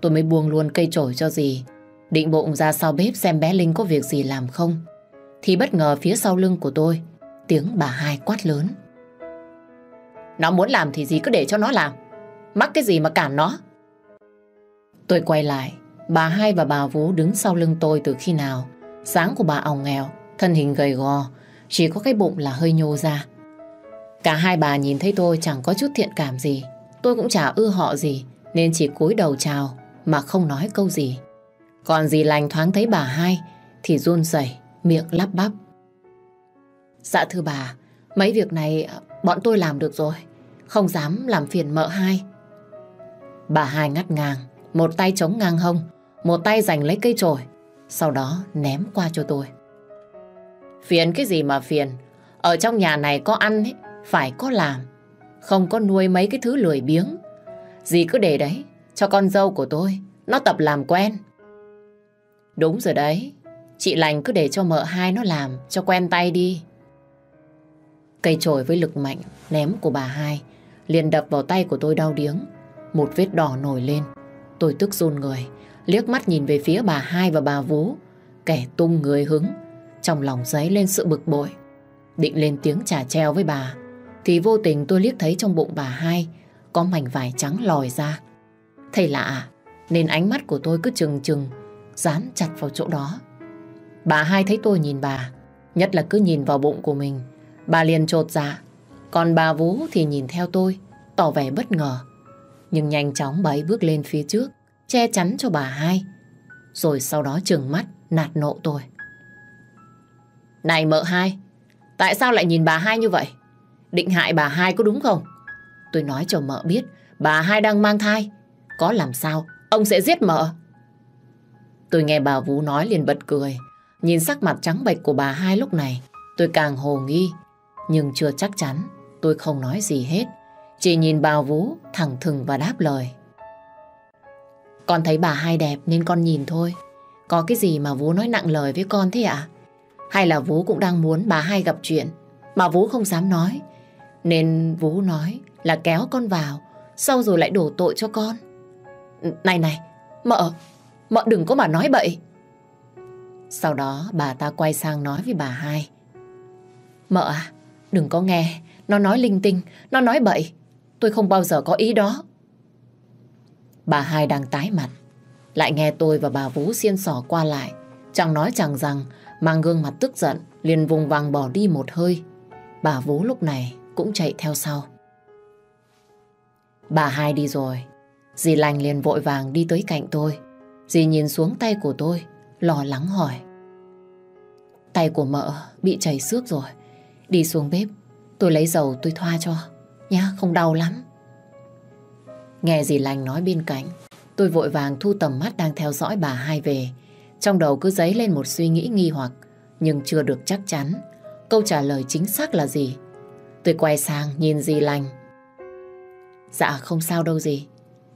A: tôi mới buông luôn cây chổi cho dì Định bụng ra sau bếp xem bé Linh có việc gì làm không. Thì bất ngờ phía sau lưng của tôi, tiếng bà hai quát lớn. Nó muốn làm thì gì cứ để cho nó làm. Mắc cái gì mà cản nó. Tôi quay lại, bà hai và bà vú đứng sau lưng tôi từ khi nào. Sáng của bà ỏng nghèo, thân hình gầy gò, chỉ có cái bụng là hơi nhô ra. Cả hai bà nhìn thấy tôi chẳng có chút thiện cảm gì. Tôi cũng chả ưa họ gì, nên chỉ cúi đầu chào mà không nói câu gì. Còn dì lành thoáng thấy bà hai thì run rẩy miệng lắp bắp. Dạ thưa bà, mấy việc này ờ, bọn tôi làm được rồi, không dám làm phiền mợ hai. Bà hai ngắt ngang, một tay chống ngang hông, một tay giành lấy cây chổi, sau đó ném qua cho tôi. Phiền cái gì mà phiền, ở trong nhà này có ăn ấy, phải có làm, không có nuôi mấy cái thứ lười biếng. Dì cứ để đấy, cho con dâu của tôi, nó tập làm quen. Đúng rồi đấy, chị lành cứ để cho mợ hai nó làm, cho quen tay đi. Cây trổi với lực mạnh, ném của bà hai, liền đập vào tay của tôi đau điếng. Một vết đỏ nổi lên, tôi tức run người, liếc mắt nhìn về phía bà hai và bà vú, kẻ tung người hứng, trong lòng giấy lên sự bực bội. Định lên tiếng trả treo với bà, thì vô tình tôi liếc thấy trong bụng bà hai có mảnh vải trắng lòi ra. Thầy lạ, à, nên ánh mắt của tôi cứ chừng chừng, dán chặt vào chỗ đó. Bà hai thấy tôi nhìn bà, nhất là cứ nhìn vào bụng của mình. Bà liền trột dạ, còn bà vú thì nhìn theo tôi, tỏ vẻ bất ngờ. Nhưng nhanh chóng bà ấy bước lên phía trước, che chắn cho bà hai. Rồi sau đó trừng mắt, nạt nộ tôi. Này mợ hai, tại sao lại nhìn bà hai như vậy? Định hại bà hai có đúng không? Tôi nói cho mợ biết, bà hai đang mang thai. Có làm sao, ông sẽ giết mợ. Tôi nghe bà Vũ nói liền bật cười. Nhìn sắc mặt trắng bệch của bà hai lúc này, tôi càng hồ nghi. Nhưng chưa chắc chắn, tôi không nói gì hết. Chỉ nhìn bà Vũ thẳng thừng và đáp lời. Con thấy bà hai đẹp nên con nhìn thôi. Có cái gì mà Vũ nói nặng lời với con thế ạ? À? Hay là Vũ cũng đang muốn bà hai gặp chuyện mà Vũ không dám nói. Nên Vũ nói là kéo con vào, sau rồi lại đổ tội cho con. Này này, mợ, Mợ đừng có mà nói bậy. Sau đó bà ta quay sang nói với bà hai. Mợ à, đừng có nghe. Nó nói linh tinh, nó nói bậy. Tôi không bao giờ có ý đó. Bà hai đang tái mặt. Lại nghe tôi và bà Vũ xiên sỏ qua lại. Chẳng nói chẳng rằng, mang gương mặt tức giận, liền vùng vàng bỏ đi một hơi. Bà Vũ lúc này cũng chạy theo sau. Bà hai đi rồi, dì lành liền vội vàng đi tới cạnh tôi. Dì nhìn xuống tay của tôi, lo lắng hỏi. Tay của mợ bị chảy xước rồi. Đi xuống bếp, tôi lấy dầu tôi thoa cho. Nhá, không đau lắm. Nghe dì lành nói bên cạnh, tôi vội vàng thu tầm mắt đang theo dõi bà hai về. Trong đầu cứ dấy lên một suy nghĩ nghi hoặc, nhưng chưa được chắc chắn. Câu trả lời chính xác là gì? Tôi quay sang nhìn dì lành. Dạ không sao đâu dì.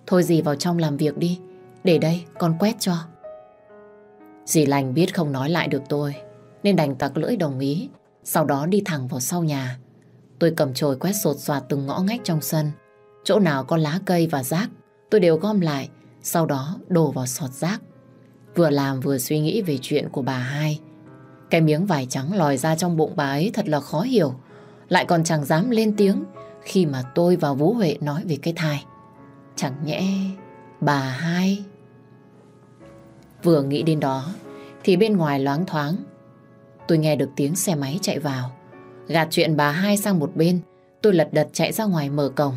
A: Thôi dì vào trong làm việc đi. Để đây con quét cho Dì lành biết không nói lại được tôi Nên đành tặc lưỡi đồng ý Sau đó đi thẳng vào sau nhà Tôi cầm chổi quét sột soạt từng ngõ ngách trong sân Chỗ nào có lá cây và rác Tôi đều gom lại Sau đó đổ vào sọt rác Vừa làm vừa suy nghĩ về chuyện của bà hai Cái miếng vải trắng lòi ra trong bụng bà ấy thật là khó hiểu Lại còn chẳng dám lên tiếng Khi mà tôi và Vũ Huệ nói về cái thai Chẳng nhẽ bà hai Vừa nghĩ đến đó Thì bên ngoài loáng thoáng Tôi nghe được tiếng xe máy chạy vào Gạt chuyện bà hai sang một bên Tôi lật đật chạy ra ngoài mở cổng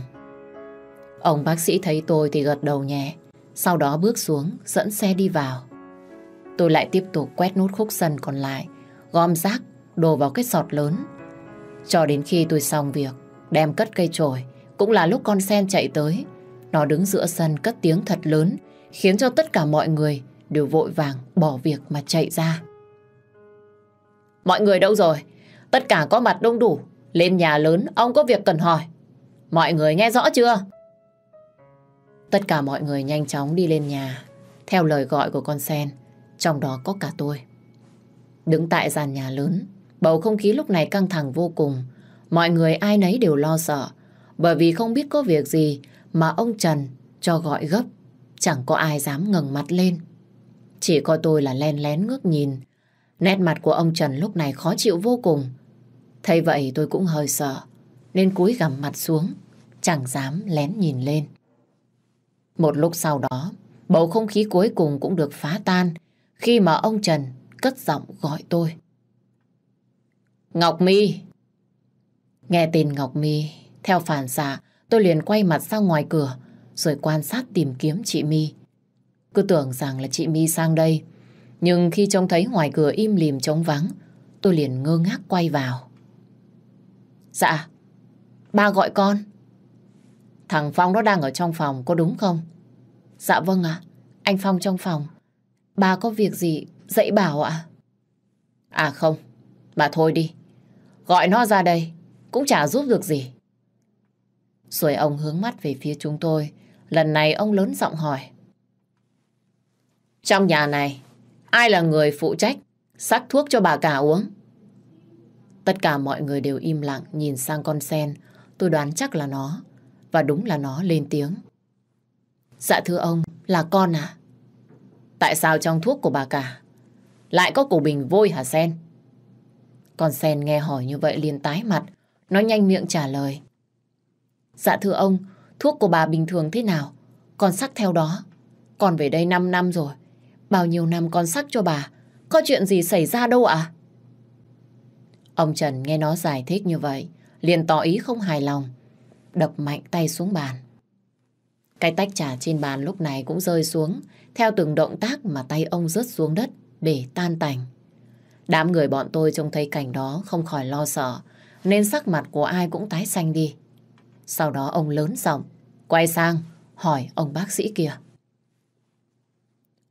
A: Ông bác sĩ thấy tôi thì gật đầu nhẹ Sau đó bước xuống Dẫn xe đi vào Tôi lại tiếp tục quét nút khúc sân còn lại Gom rác Đồ vào cái sọt lớn Cho đến khi tôi xong việc Đem cất cây chổi Cũng là lúc con sen chạy tới Nó đứng giữa sân cất tiếng thật lớn Khiến cho tất cả mọi người đều vội vàng bỏ việc mà chạy ra. Mọi người đâu rồi? Tất cả có mặt đông đủ. Lên nhà lớn, ông có việc cần hỏi. Mọi người nghe rõ chưa? Tất cả mọi người nhanh chóng đi lên nhà, theo lời gọi của con sen, trong đó có cả tôi. Đứng tại gian nhà lớn, bầu không khí lúc này căng thẳng vô cùng. Mọi người ai nấy đều lo sợ, bởi vì không biết có việc gì mà ông Trần cho gọi gấp. Chẳng có ai dám ngẩng mặt lên. Chỉ có tôi là len lén ngước nhìn. Nét mặt của ông Trần lúc này khó chịu vô cùng. Thấy vậy tôi cũng hơi sợ, nên cúi gằm mặt xuống, chẳng dám lén nhìn lên. Một lúc sau đó, bầu không khí cuối cùng cũng được phá tan khi mà ông Trần cất giọng gọi tôi. Ngọc Mi Nghe tên Ngọc Mi, theo phản xạ, tôi liền quay mặt sang ngoài cửa, rồi quan sát tìm kiếm chị Mi. Cứ tưởng rằng là chị My sang đây. Nhưng khi trông thấy ngoài cửa im lìm trống vắng, tôi liền ngơ ngác quay vào. Dạ, ba gọi con. Thằng Phong đó đang ở trong phòng, có đúng không? Dạ vâng ạ, anh Phong trong phòng. Bà có việc gì, dạy bảo ạ. À? à không, bà thôi đi. Gọi nó ra đây, cũng chả giúp được gì. Rồi ông hướng mắt về phía chúng tôi. Lần này ông lớn giọng hỏi. Trong nhà này, ai là người phụ trách sắc thuốc cho bà cả uống? Tất cả mọi người đều im lặng nhìn sang con sen. Tôi đoán chắc là nó. Và đúng là nó lên tiếng. Dạ thưa ông, là con à? Tại sao trong thuốc của bà cả lại có củ bình vôi hả sen? Con sen nghe hỏi như vậy liền tái mặt. Nó nhanh miệng trả lời. Dạ thưa ông, thuốc của bà bình thường thế nào? Con sắc theo đó. Con về đây 5 năm rồi. Bao nhiêu năm con sắc cho bà, có chuyện gì xảy ra đâu ạ? Ông Trần nghe nó giải thích như vậy, liền tỏ ý không hài lòng, đập mạnh tay xuống bàn. Cái tách trà trên bàn lúc này cũng rơi xuống, theo từng động tác mà tay ông rớt xuống đất để tan tành. Đám người bọn tôi trông thấy cảnh đó không khỏi lo sợ, nên sắc mặt của ai cũng tái xanh đi. Sau đó ông lớn giọng, quay sang, hỏi ông bác sĩ kia.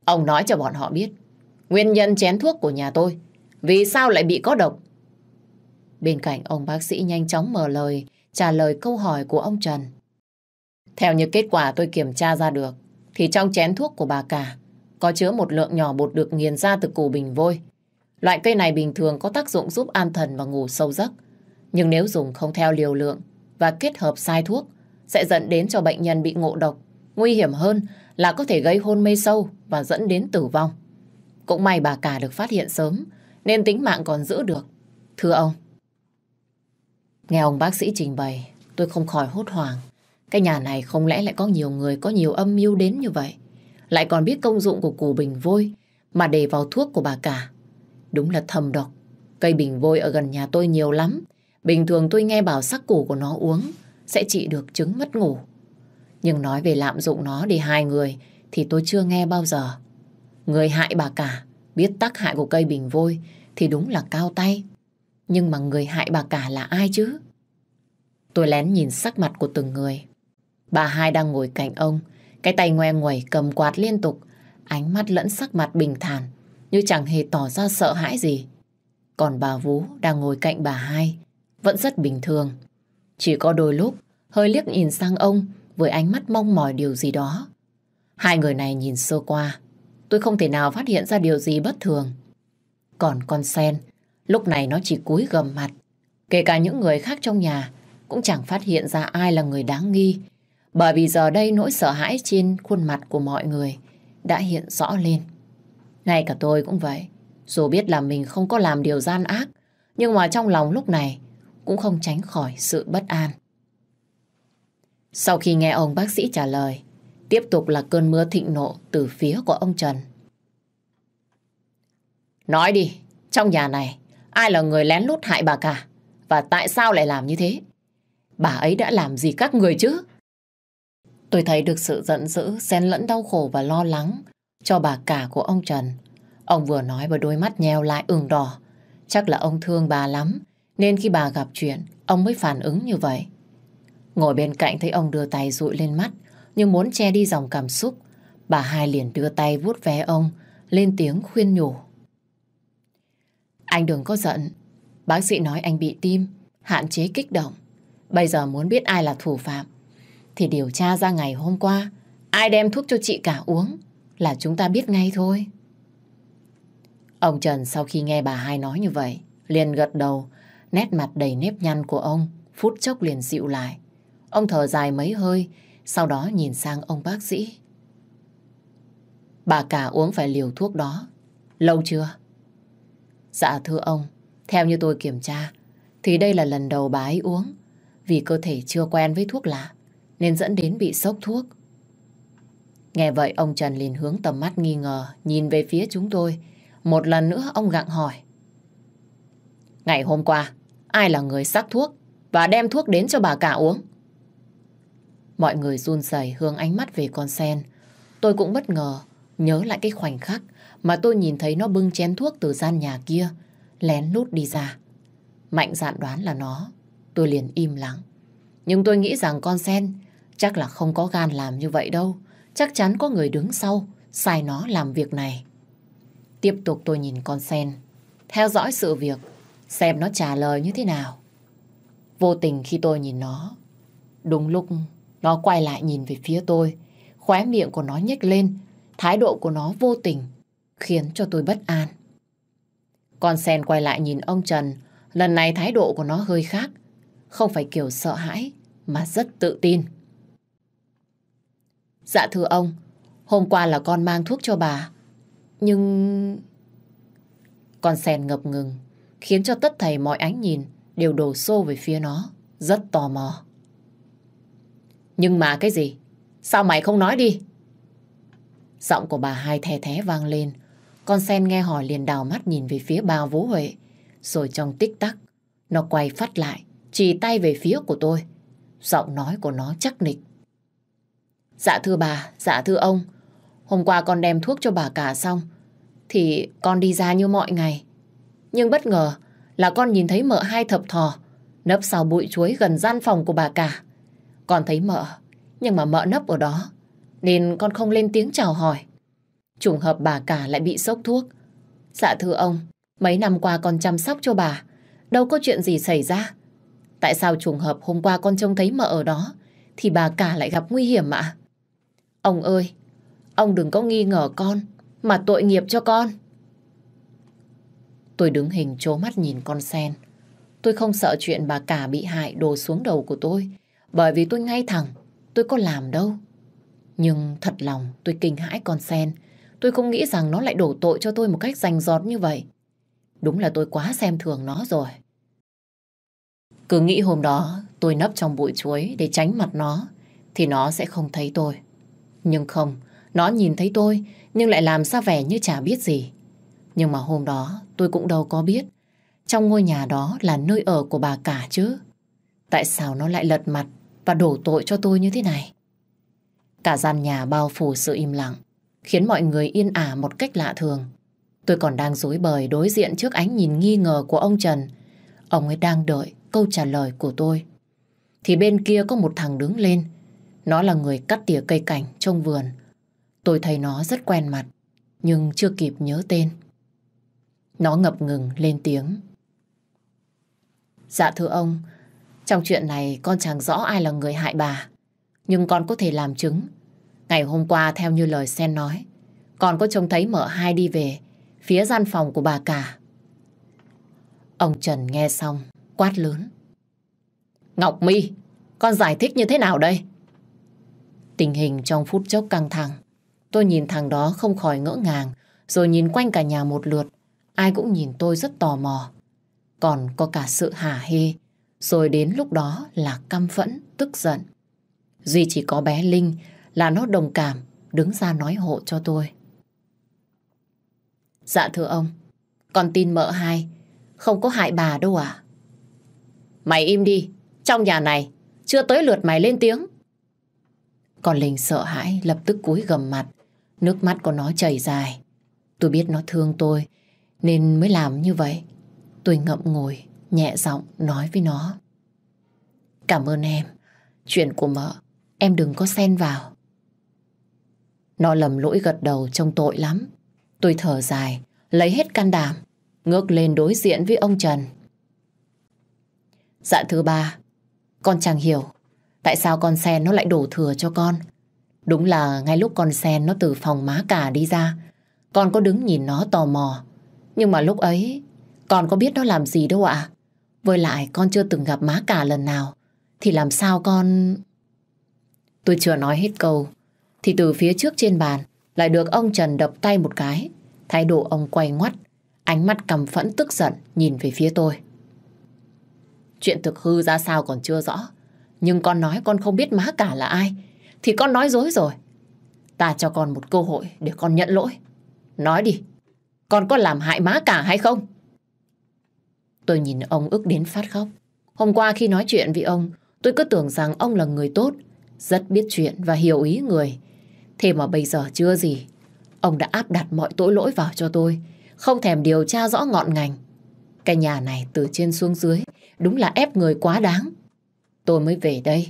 A: Ông nói cho bọn họ biết nguyên nhân chén thuốc của nhà tôi. Vì sao lại bị có độc? Bên cạnh ông bác sĩ nhanh chóng mở lời trả lời câu hỏi của ông Trần. Theo như kết quả tôi kiểm tra ra được thì trong chén thuốc của bà cả có chứa một lượng nhỏ bột được nghiền ra từ củ bình vôi. Loại cây này bình thường có tác dụng giúp an thần và ngủ sâu giấc. Nhưng nếu dùng không theo liều lượng và kết hợp sai thuốc sẽ dẫn đến cho bệnh nhân bị ngộ độc, nguy hiểm hơn là có thể gây hôn mê sâu và dẫn đến tử vong. Cũng may bà cả được phát hiện sớm nên tính mạng còn giữ được. Thưa ông. Nghe ông bác sĩ trình bày, tôi không khỏi hốt hoảng. Cái nhà này không lẽ lại có nhiều người có nhiều âm mưu đến như vậy. Lại còn biết công dụng của củ bình vôi mà để vào thuốc của bà cả. Đúng là thầm độc. Cây bình vôi ở gần nhà tôi nhiều lắm. Bình thường tôi nghe bảo sắc củ của nó uống sẽ trị được chứng mất ngủ. Nhưng nói về lạm dụng nó để hai người thì tôi chưa nghe bao giờ. Người hại bà cả, biết tác hại của cây bình vôi thì đúng là cao tay. Nhưng mà người hại bà cả là ai chứ? Tôi lén nhìn sắc mặt của từng người. Bà hai đang ngồi cạnh ông, cái tay ngoe nguẩy cầm quạt liên tục, ánh mắt lẫn sắc mặt bình thản, như chẳng hề tỏ ra sợ hãi gì. Còn bà Vú đang ngồi cạnh bà hai, vẫn rất bình thường. Chỉ có đôi lúc, hơi liếc nhìn sang ông với ánh mắt mong mỏi điều gì đó. Hai người này nhìn sơ qua, tôi không thể nào phát hiện ra điều gì bất thường. Còn con sen, lúc này nó chỉ cúi gầm mặt. Kể cả những người khác trong nhà cũng chẳng phát hiện ra ai là người đáng nghi. Bởi vì giờ đây nỗi sợ hãi trên khuôn mặt của mọi người đã hiện rõ lên. Ngay cả tôi cũng vậy. Dù biết là mình không có làm điều gian ác, nhưng mà trong lòng lúc này cũng không tránh khỏi sự bất an. Sau khi nghe ông bác sĩ trả lời, tiếp tục là cơn mưa thịnh nộ từ phía của ông Trần. Nói đi, trong nhà này, ai là người lén lút hại bà cả? Và tại sao lại làm như thế? Bà ấy đã làm gì các người chứ? Tôi thấy được sự giận dữ, xen lẫn đau khổ và lo lắng cho bà cả của ông Trần. Ông vừa nói và đôi mắt nheo lại ửng đỏ. Chắc là ông thương bà lắm, nên khi bà gặp chuyện, ông mới phản ứng như vậy. Ngồi bên cạnh thấy ông đưa tay dụi lên mắt, nhưng muốn che đi dòng cảm xúc. Bà hai liền đưa tay vuốt vé ông, lên tiếng khuyên nhủ. Anh đừng có giận. Bác sĩ nói anh bị tim, hạn chế kích động. Bây giờ muốn biết ai là thủ phạm, thì điều tra ra ngày hôm qua, ai đem thuốc cho chị cả uống, là chúng ta biết ngay thôi. Ông Trần sau khi nghe bà hai nói như vậy, liền gật đầu, nét mặt đầy nếp nhăn của ông, phút chốc liền dịu lại. Ông thở dài mấy hơi, sau đó nhìn sang ông bác sĩ. Bà cả uống phải liều thuốc đó. Lâu chưa? Dạ thưa ông, theo như tôi kiểm tra, thì đây là lần đầu bà ấy uống. Vì cơ thể chưa quen với thuốc lạ, nên dẫn đến bị sốc thuốc. Nghe vậy ông Trần liền hướng tầm mắt nghi ngờ, nhìn về phía chúng tôi. Một lần nữa ông gặng hỏi. Ngày hôm qua, ai là người sắc thuốc và đem thuốc đến cho bà cả uống? Mọi người run rẩy hướng ánh mắt về con sen. Tôi cũng bất ngờ, nhớ lại cái khoảnh khắc mà tôi nhìn thấy nó bưng chén thuốc từ gian nhà kia, lén lút đi ra. Mạnh dạn đoán là nó, tôi liền im lặng. Nhưng tôi nghĩ rằng con sen chắc là không có gan làm như vậy đâu. Chắc chắn có người đứng sau, sai nó làm việc này. Tiếp tục tôi nhìn con sen, theo dõi sự việc, xem nó trả lời như thế nào. Vô tình khi tôi nhìn nó, đúng lúc nó quay lại nhìn về phía tôi, khóe miệng của nó nhếch lên, thái độ của nó vô tình, khiến cho tôi bất an. Con sen quay lại nhìn ông Trần, lần này thái độ của nó hơi khác, không phải kiểu sợ hãi mà rất tự tin. Dạ thưa ông, hôm qua là con mang thuốc cho bà, nhưng... Con sen ngập ngừng, khiến cho tất thầy mọi ánh nhìn đều đổ xô về phía nó, rất tò mò. Nhưng mà cái gì? Sao mày không nói đi? Giọng của bà hai thè thé vang lên. Con sen nghe hỏi liền đào mắt nhìn về phía bà Vũ Huệ. Rồi trong tích tắc, nó quay phát lại, chỉ tay về phía của tôi. Giọng nói của nó chắc nịch. Dạ thưa bà, dạ thưa ông. Hôm qua con đem thuốc cho bà cả xong. Thì con đi ra như mọi ngày. Nhưng bất ngờ là con nhìn thấy mợ hai thập thò nấp sau bụi chuối gần gian phòng của bà cả. Con thấy mợ, nhưng mà mợ nấp ở đó, nên con không lên tiếng chào hỏi. Trùng hợp bà cả lại bị sốc thuốc. Dạ thưa ông, mấy năm qua con chăm sóc cho bà, đâu có chuyện gì xảy ra. Tại sao trùng hợp hôm qua con trông thấy mợ ở đó, thì bà cả lại gặp nguy hiểm ạ? Ông ơi, ông đừng có nghi ngờ con, mà tội nghiệp cho con. Tôi đứng hình trố mắt nhìn con sen. Tôi không sợ chuyện bà cả bị hại đồ xuống đầu của tôi, bởi vì tôi ngay thẳng, tôi có làm đâu. Nhưng thật lòng tôi kinh hãi con sen. Tôi không nghĩ rằng nó lại đổ tội cho tôi một cách rành giọt như vậy. Đúng là tôi quá xem thường nó rồi. Cứ nghĩ hôm đó tôi nấp trong bụi chuối để tránh mặt nó thì nó sẽ không thấy tôi. Nhưng không, nó nhìn thấy tôi nhưng lại làm ra vẻ như chả biết gì. Nhưng mà hôm đó tôi cũng đâu có biết trong ngôi nhà đó là nơi ở của bà cả chứ. Tại sao nó lại lật mặt và đổ tội cho tôi như thế này. Cả gian nhà bao phủ sự im lặng, khiến mọi người yên ả một cách lạ thường. Tôi còn đang dối bời đối diện trước ánh nhìn nghi ngờ của ông Trần. Ông ấy đang đợi câu trả lời của tôi. Thì bên kia có một thằng đứng lên. Nó là người cắt tỉa cây cảnh trong vườn. Tôi thấy nó rất quen mặt, nhưng chưa kịp nhớ tên. Nó ngập ngừng lên tiếng. Dạ thưa ông, trong chuyện này con chẳng rõ ai là người hại bà. Nhưng con có thể làm chứng. Ngày hôm qua theo như lời Sen nói, con có trông thấy mở hai đi về phía gian phòng của bà cả. Ông Trần nghe xong, quát lớn. Ngọc My, con giải thích như thế nào đây? Tình hình trong phút chốc căng thẳng. Tôi nhìn thằng đó không khỏi ngỡ ngàng, rồi nhìn quanh cả nhà một lượt. Ai cũng nhìn tôi rất tò mò. Còn có cả sự hả hê rồi đến lúc đó là căm phẫn, tức giận. Duy chỉ có bé Linh là nó đồng cảm, đứng ra nói hộ cho tôi. Dạ thưa ông, con tin mợ hai, không có hại bà đâu à? Mày im đi, trong nhà này, chưa tới lượt mày lên tiếng. Còn Linh sợ hãi, lập tức cúi gầm mặt, nước mắt của nó chảy dài. Tôi biết nó thương tôi, nên mới làm như vậy. Tôi ngậm ngồi, nhẹ giọng nói với nó. Cảm ơn em, chuyện của mợ, em đừng có xen vào. Nó lầm lỗi gật đầu trông tội lắm. Tôi thở dài, lấy hết can đảm, ngước lên đối diện với ông Trần. Dạ thứ ba, con chẳng hiểu tại sao con sen nó lại đổ thừa cho con. Đúng là ngay lúc con sen nó từ phòng má cả đi ra, con có đứng nhìn nó tò mò. Nhưng mà lúc ấy, con có biết nó làm gì đâu ạ. À? Với lại con chưa từng gặp má cả lần nào Thì làm sao con... Tôi chưa nói hết câu Thì từ phía trước trên bàn Lại được ông Trần đập tay một cái Thái độ ông quay ngoắt Ánh mắt cầm phẫn tức giận nhìn về phía tôi Chuyện thực hư ra sao còn chưa rõ Nhưng con nói con không biết má cả là ai Thì con nói dối rồi Ta cho con một cơ hội để con nhận lỗi Nói đi Con có làm hại má cả hay không? Tôi nhìn ông ước đến phát khóc. Hôm qua khi nói chuyện với ông, tôi cứ tưởng rằng ông là người tốt, rất biết chuyện và hiểu ý người. Thế mà bây giờ chưa gì. Ông đã áp đặt mọi tội lỗi vào cho tôi, không thèm điều tra rõ ngọn ngành. Cái nhà này từ trên xuống dưới, đúng là ép người quá đáng. Tôi mới về đây,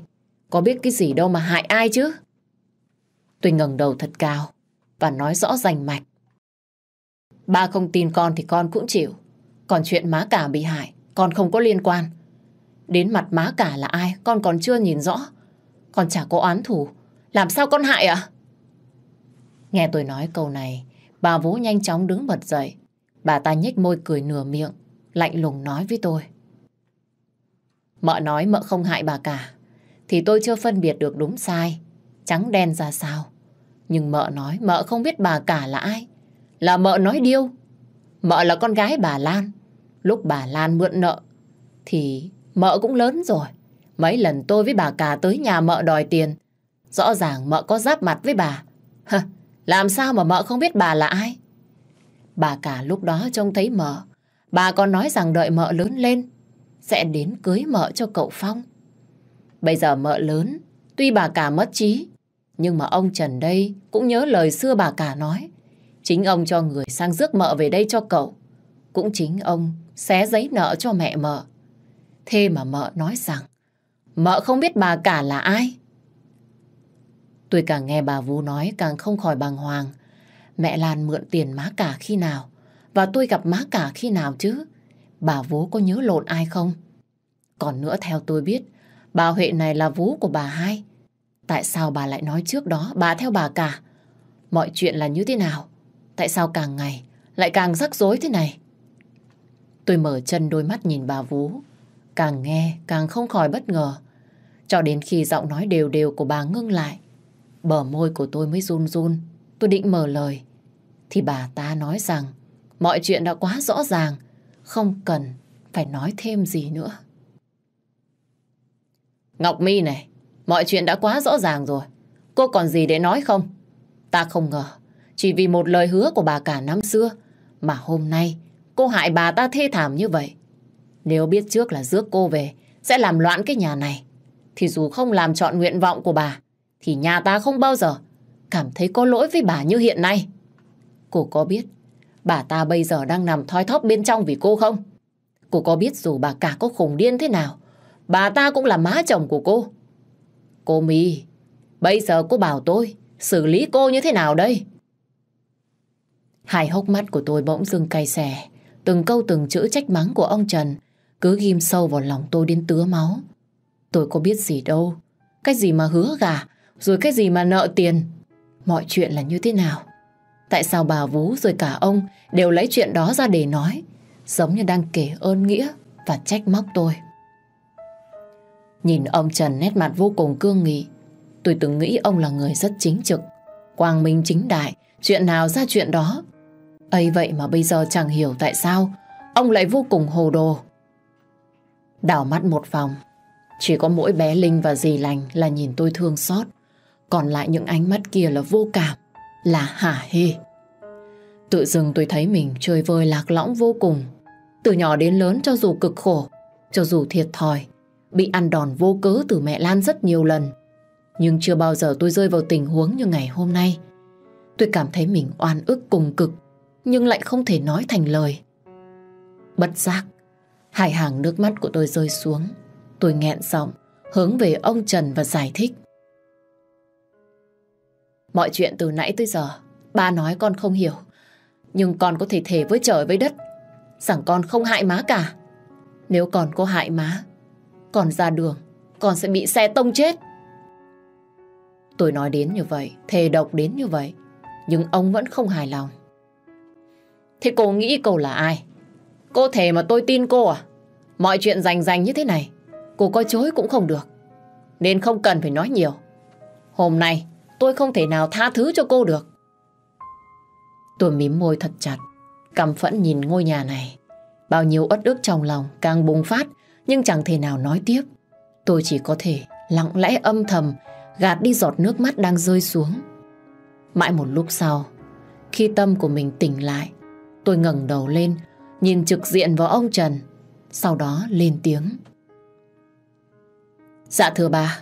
A: có biết cái gì đâu mà hại ai chứ? Tôi ngẩng đầu thật cao và nói rõ rành mạch. Ba không tin con thì con cũng chịu. Còn chuyện má cả bị hại, con không có liên quan. Đến mặt má cả là ai, con còn chưa nhìn rõ. Con chả có oán thủ, làm sao con hại ạ? À? Nghe tôi nói câu này, bà Vũ nhanh chóng đứng bật dậy. Bà ta nhếch môi cười nửa miệng, lạnh lùng nói với tôi. Mợ nói mợ không hại bà cả, thì tôi chưa phân biệt được đúng sai, trắng đen ra sao. Nhưng mợ nói mợ không biết bà cả là ai, là mợ nói điêu. Mợ là con gái bà Lan, Lúc bà Lan mượn nợ thì mợ cũng lớn rồi. Mấy lần tôi với bà cà tới nhà mợ đòi tiền. Rõ ràng mợ có giáp mặt với bà. Hờ, làm sao mà mợ không biết bà là ai? Bà cà lúc đó trông thấy mợ. Bà còn nói rằng đợi mợ lớn lên sẽ đến cưới mợ cho cậu Phong. Bây giờ mợ lớn, tuy bà cà mất trí, nhưng mà ông Trần đây cũng nhớ lời xưa bà cà nói. Chính ông cho người sang rước mợ về đây cho cậu. Cũng chính ông xé giấy nợ cho mẹ mợ. Thế mà mợ nói rằng, mợ không biết bà cả là ai. Tôi càng nghe bà Vũ nói càng không khỏi bàng hoàng. Mẹ Lan mượn tiền má cả khi nào? Và tôi gặp má cả khi nào chứ? Bà Vũ có nhớ lộn ai không? Còn nữa theo tôi biết, bà Huệ này là Vũ của bà hai. Tại sao bà lại nói trước đó bà theo bà cả? Mọi chuyện là như thế nào? Tại sao càng ngày lại càng rắc rối thế này? Tôi mở chân đôi mắt nhìn bà Vú. Càng nghe càng không khỏi bất ngờ. Cho đến khi giọng nói đều đều của bà ngưng lại. Bờ môi của tôi mới run run. Tôi định mở lời. Thì bà ta nói rằng mọi chuyện đã quá rõ ràng. Không cần phải nói thêm gì nữa. Ngọc My này, mọi chuyện đã quá rõ ràng rồi. Cô còn gì để nói không? Ta không ngờ, chỉ vì một lời hứa của bà cả năm xưa mà hôm nay cô hại bà ta thê thảm như vậy. Nếu biết trước là rước cô về, sẽ làm loạn cái nhà này, thì dù không làm chọn nguyện vọng của bà, thì nhà ta không bao giờ cảm thấy có lỗi với bà như hiện nay. Cô có biết bà ta bây giờ đang nằm thoi thóp bên trong vì cô không? Cô có biết dù bà cả có khùng điên thế nào, bà ta cũng là má chồng của cô. Cô My, bây giờ cô bảo tôi xử lý cô như thế nào đây? Hai hốc mắt của tôi bỗng dưng cay xè Từng câu từng chữ trách mắng của ông Trần cứ ghim sâu vào lòng tôi đến tứa máu. Tôi có biết gì đâu. Cái gì mà hứa gà, rồi cái gì mà nợ tiền. Mọi chuyện là như thế nào? Tại sao bà Vú rồi cả ông đều lấy chuyện đó ra để nói, giống như đang kể ơn nghĩa và trách móc tôi. Nhìn ông Trần nét mặt vô cùng cương nghị, tôi từng nghĩ ông là người rất chính trực, quang minh chính đại, chuyện nào ra chuyện đó, ấy vậy mà bây giờ chẳng hiểu tại sao ông lại vô cùng hồ đồ. Đảo mắt một vòng, chỉ có mỗi bé Linh và dì lành là nhìn tôi thương xót, còn lại những ánh mắt kia là vô cảm, là hả hê. Tự dưng tôi thấy mình chơi vơi lạc lõng vô cùng. Từ nhỏ đến lớn cho dù cực khổ, cho dù thiệt thòi, bị ăn đòn vô cớ từ mẹ Lan rất nhiều lần. Nhưng chưa bao giờ tôi rơi vào tình huống như ngày hôm nay. Tôi cảm thấy mình oan ức cùng cực nhưng lại không thể nói thành lời. Bất giác, hai hàng nước mắt của tôi rơi xuống. Tôi nghẹn giọng, hướng về ông Trần và giải thích. Mọi chuyện từ nãy tới giờ, ba nói con không hiểu. Nhưng con có thể thề với trời với đất, rằng con không hại má cả. Nếu còn có hại má, còn ra đường, con sẽ bị xe tông chết. Tôi nói đến như vậy, thề độc đến như vậy, nhưng ông vẫn không hài lòng. Thế cô nghĩ cô là ai? Cô thể mà tôi tin cô à? Mọi chuyện rành rành như thế này, cô có chối cũng không được. Nên không cần phải nói nhiều. Hôm nay, tôi không thể nào tha thứ cho cô được. Tôi mím môi thật chặt, căm phẫn nhìn ngôi nhà này. Bao nhiêu ất ức trong lòng càng bùng phát, nhưng chẳng thể nào nói tiếp. Tôi chỉ có thể lặng lẽ âm thầm, gạt đi giọt nước mắt đang rơi xuống. Mãi một lúc sau, khi tâm của mình tỉnh lại, Tôi ngẩng đầu lên, nhìn trực diện vào ông Trần, sau đó lên tiếng. Dạ thưa bà,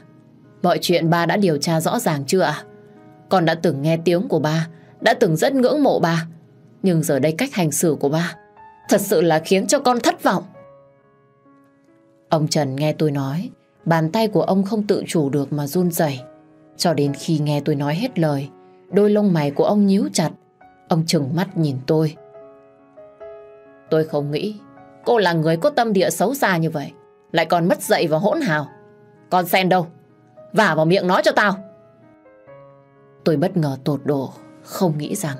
A: mọi chuyện bà đã điều tra rõ ràng chưa ạ? Con đã từng nghe tiếng của bà, đã từng rất ngưỡng mộ bà, nhưng giờ đây cách hành xử của bà thật sự là khiến cho con thất vọng. Ông Trần nghe tôi nói, bàn tay của ông không tự chủ được mà run rẩy. Cho đến khi nghe tôi nói hết lời, đôi lông mày của ông nhíu chặt, ông chừng mắt nhìn tôi. Tôi không nghĩ cô là người có tâm địa xấu xa như vậy. Lại còn mất dậy và hỗn hào. Con sen đâu? Vả vào miệng nói cho tao. Tôi bất ngờ tột độ. Không nghĩ rằng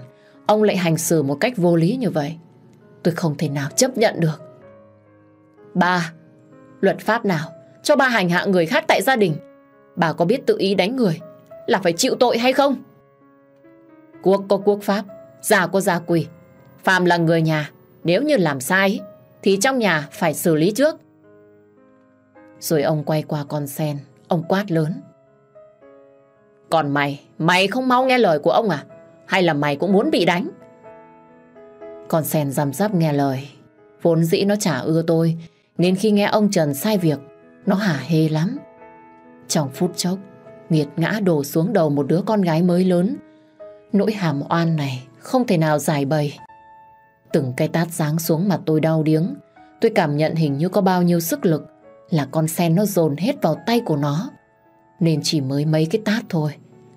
A: ông lại hành xử một cách vô lý như vậy. Tôi không thể nào chấp nhận được. Ba, luật pháp nào cho ba hành hạ người khác tại gia đình? Bà có biết tự ý đánh người là phải chịu tội hay không? Quốc có quốc pháp, già có gia quỷ. Phạm là người nhà nếu như làm sai Thì trong nhà phải xử lý trước Rồi ông quay qua con sen Ông quát lớn Còn mày Mày không mau nghe lời của ông à Hay là mày cũng muốn bị đánh Con sen răm rắp nghe lời Vốn dĩ nó chả ưa tôi Nên khi nghe ông Trần sai việc Nó hả hê lắm Trong phút chốc Nghiệt ngã đổ xuống đầu một đứa con gái mới lớn Nỗi hàm oan này không thể nào giải bày Từng cái tát giáng xuống mặt tôi đau điếng. Tôi cảm nhận hình như có bao nhiêu sức lực là con sen nó dồn hết vào tay của nó. Nên chỉ mới mấy cái tát thôi.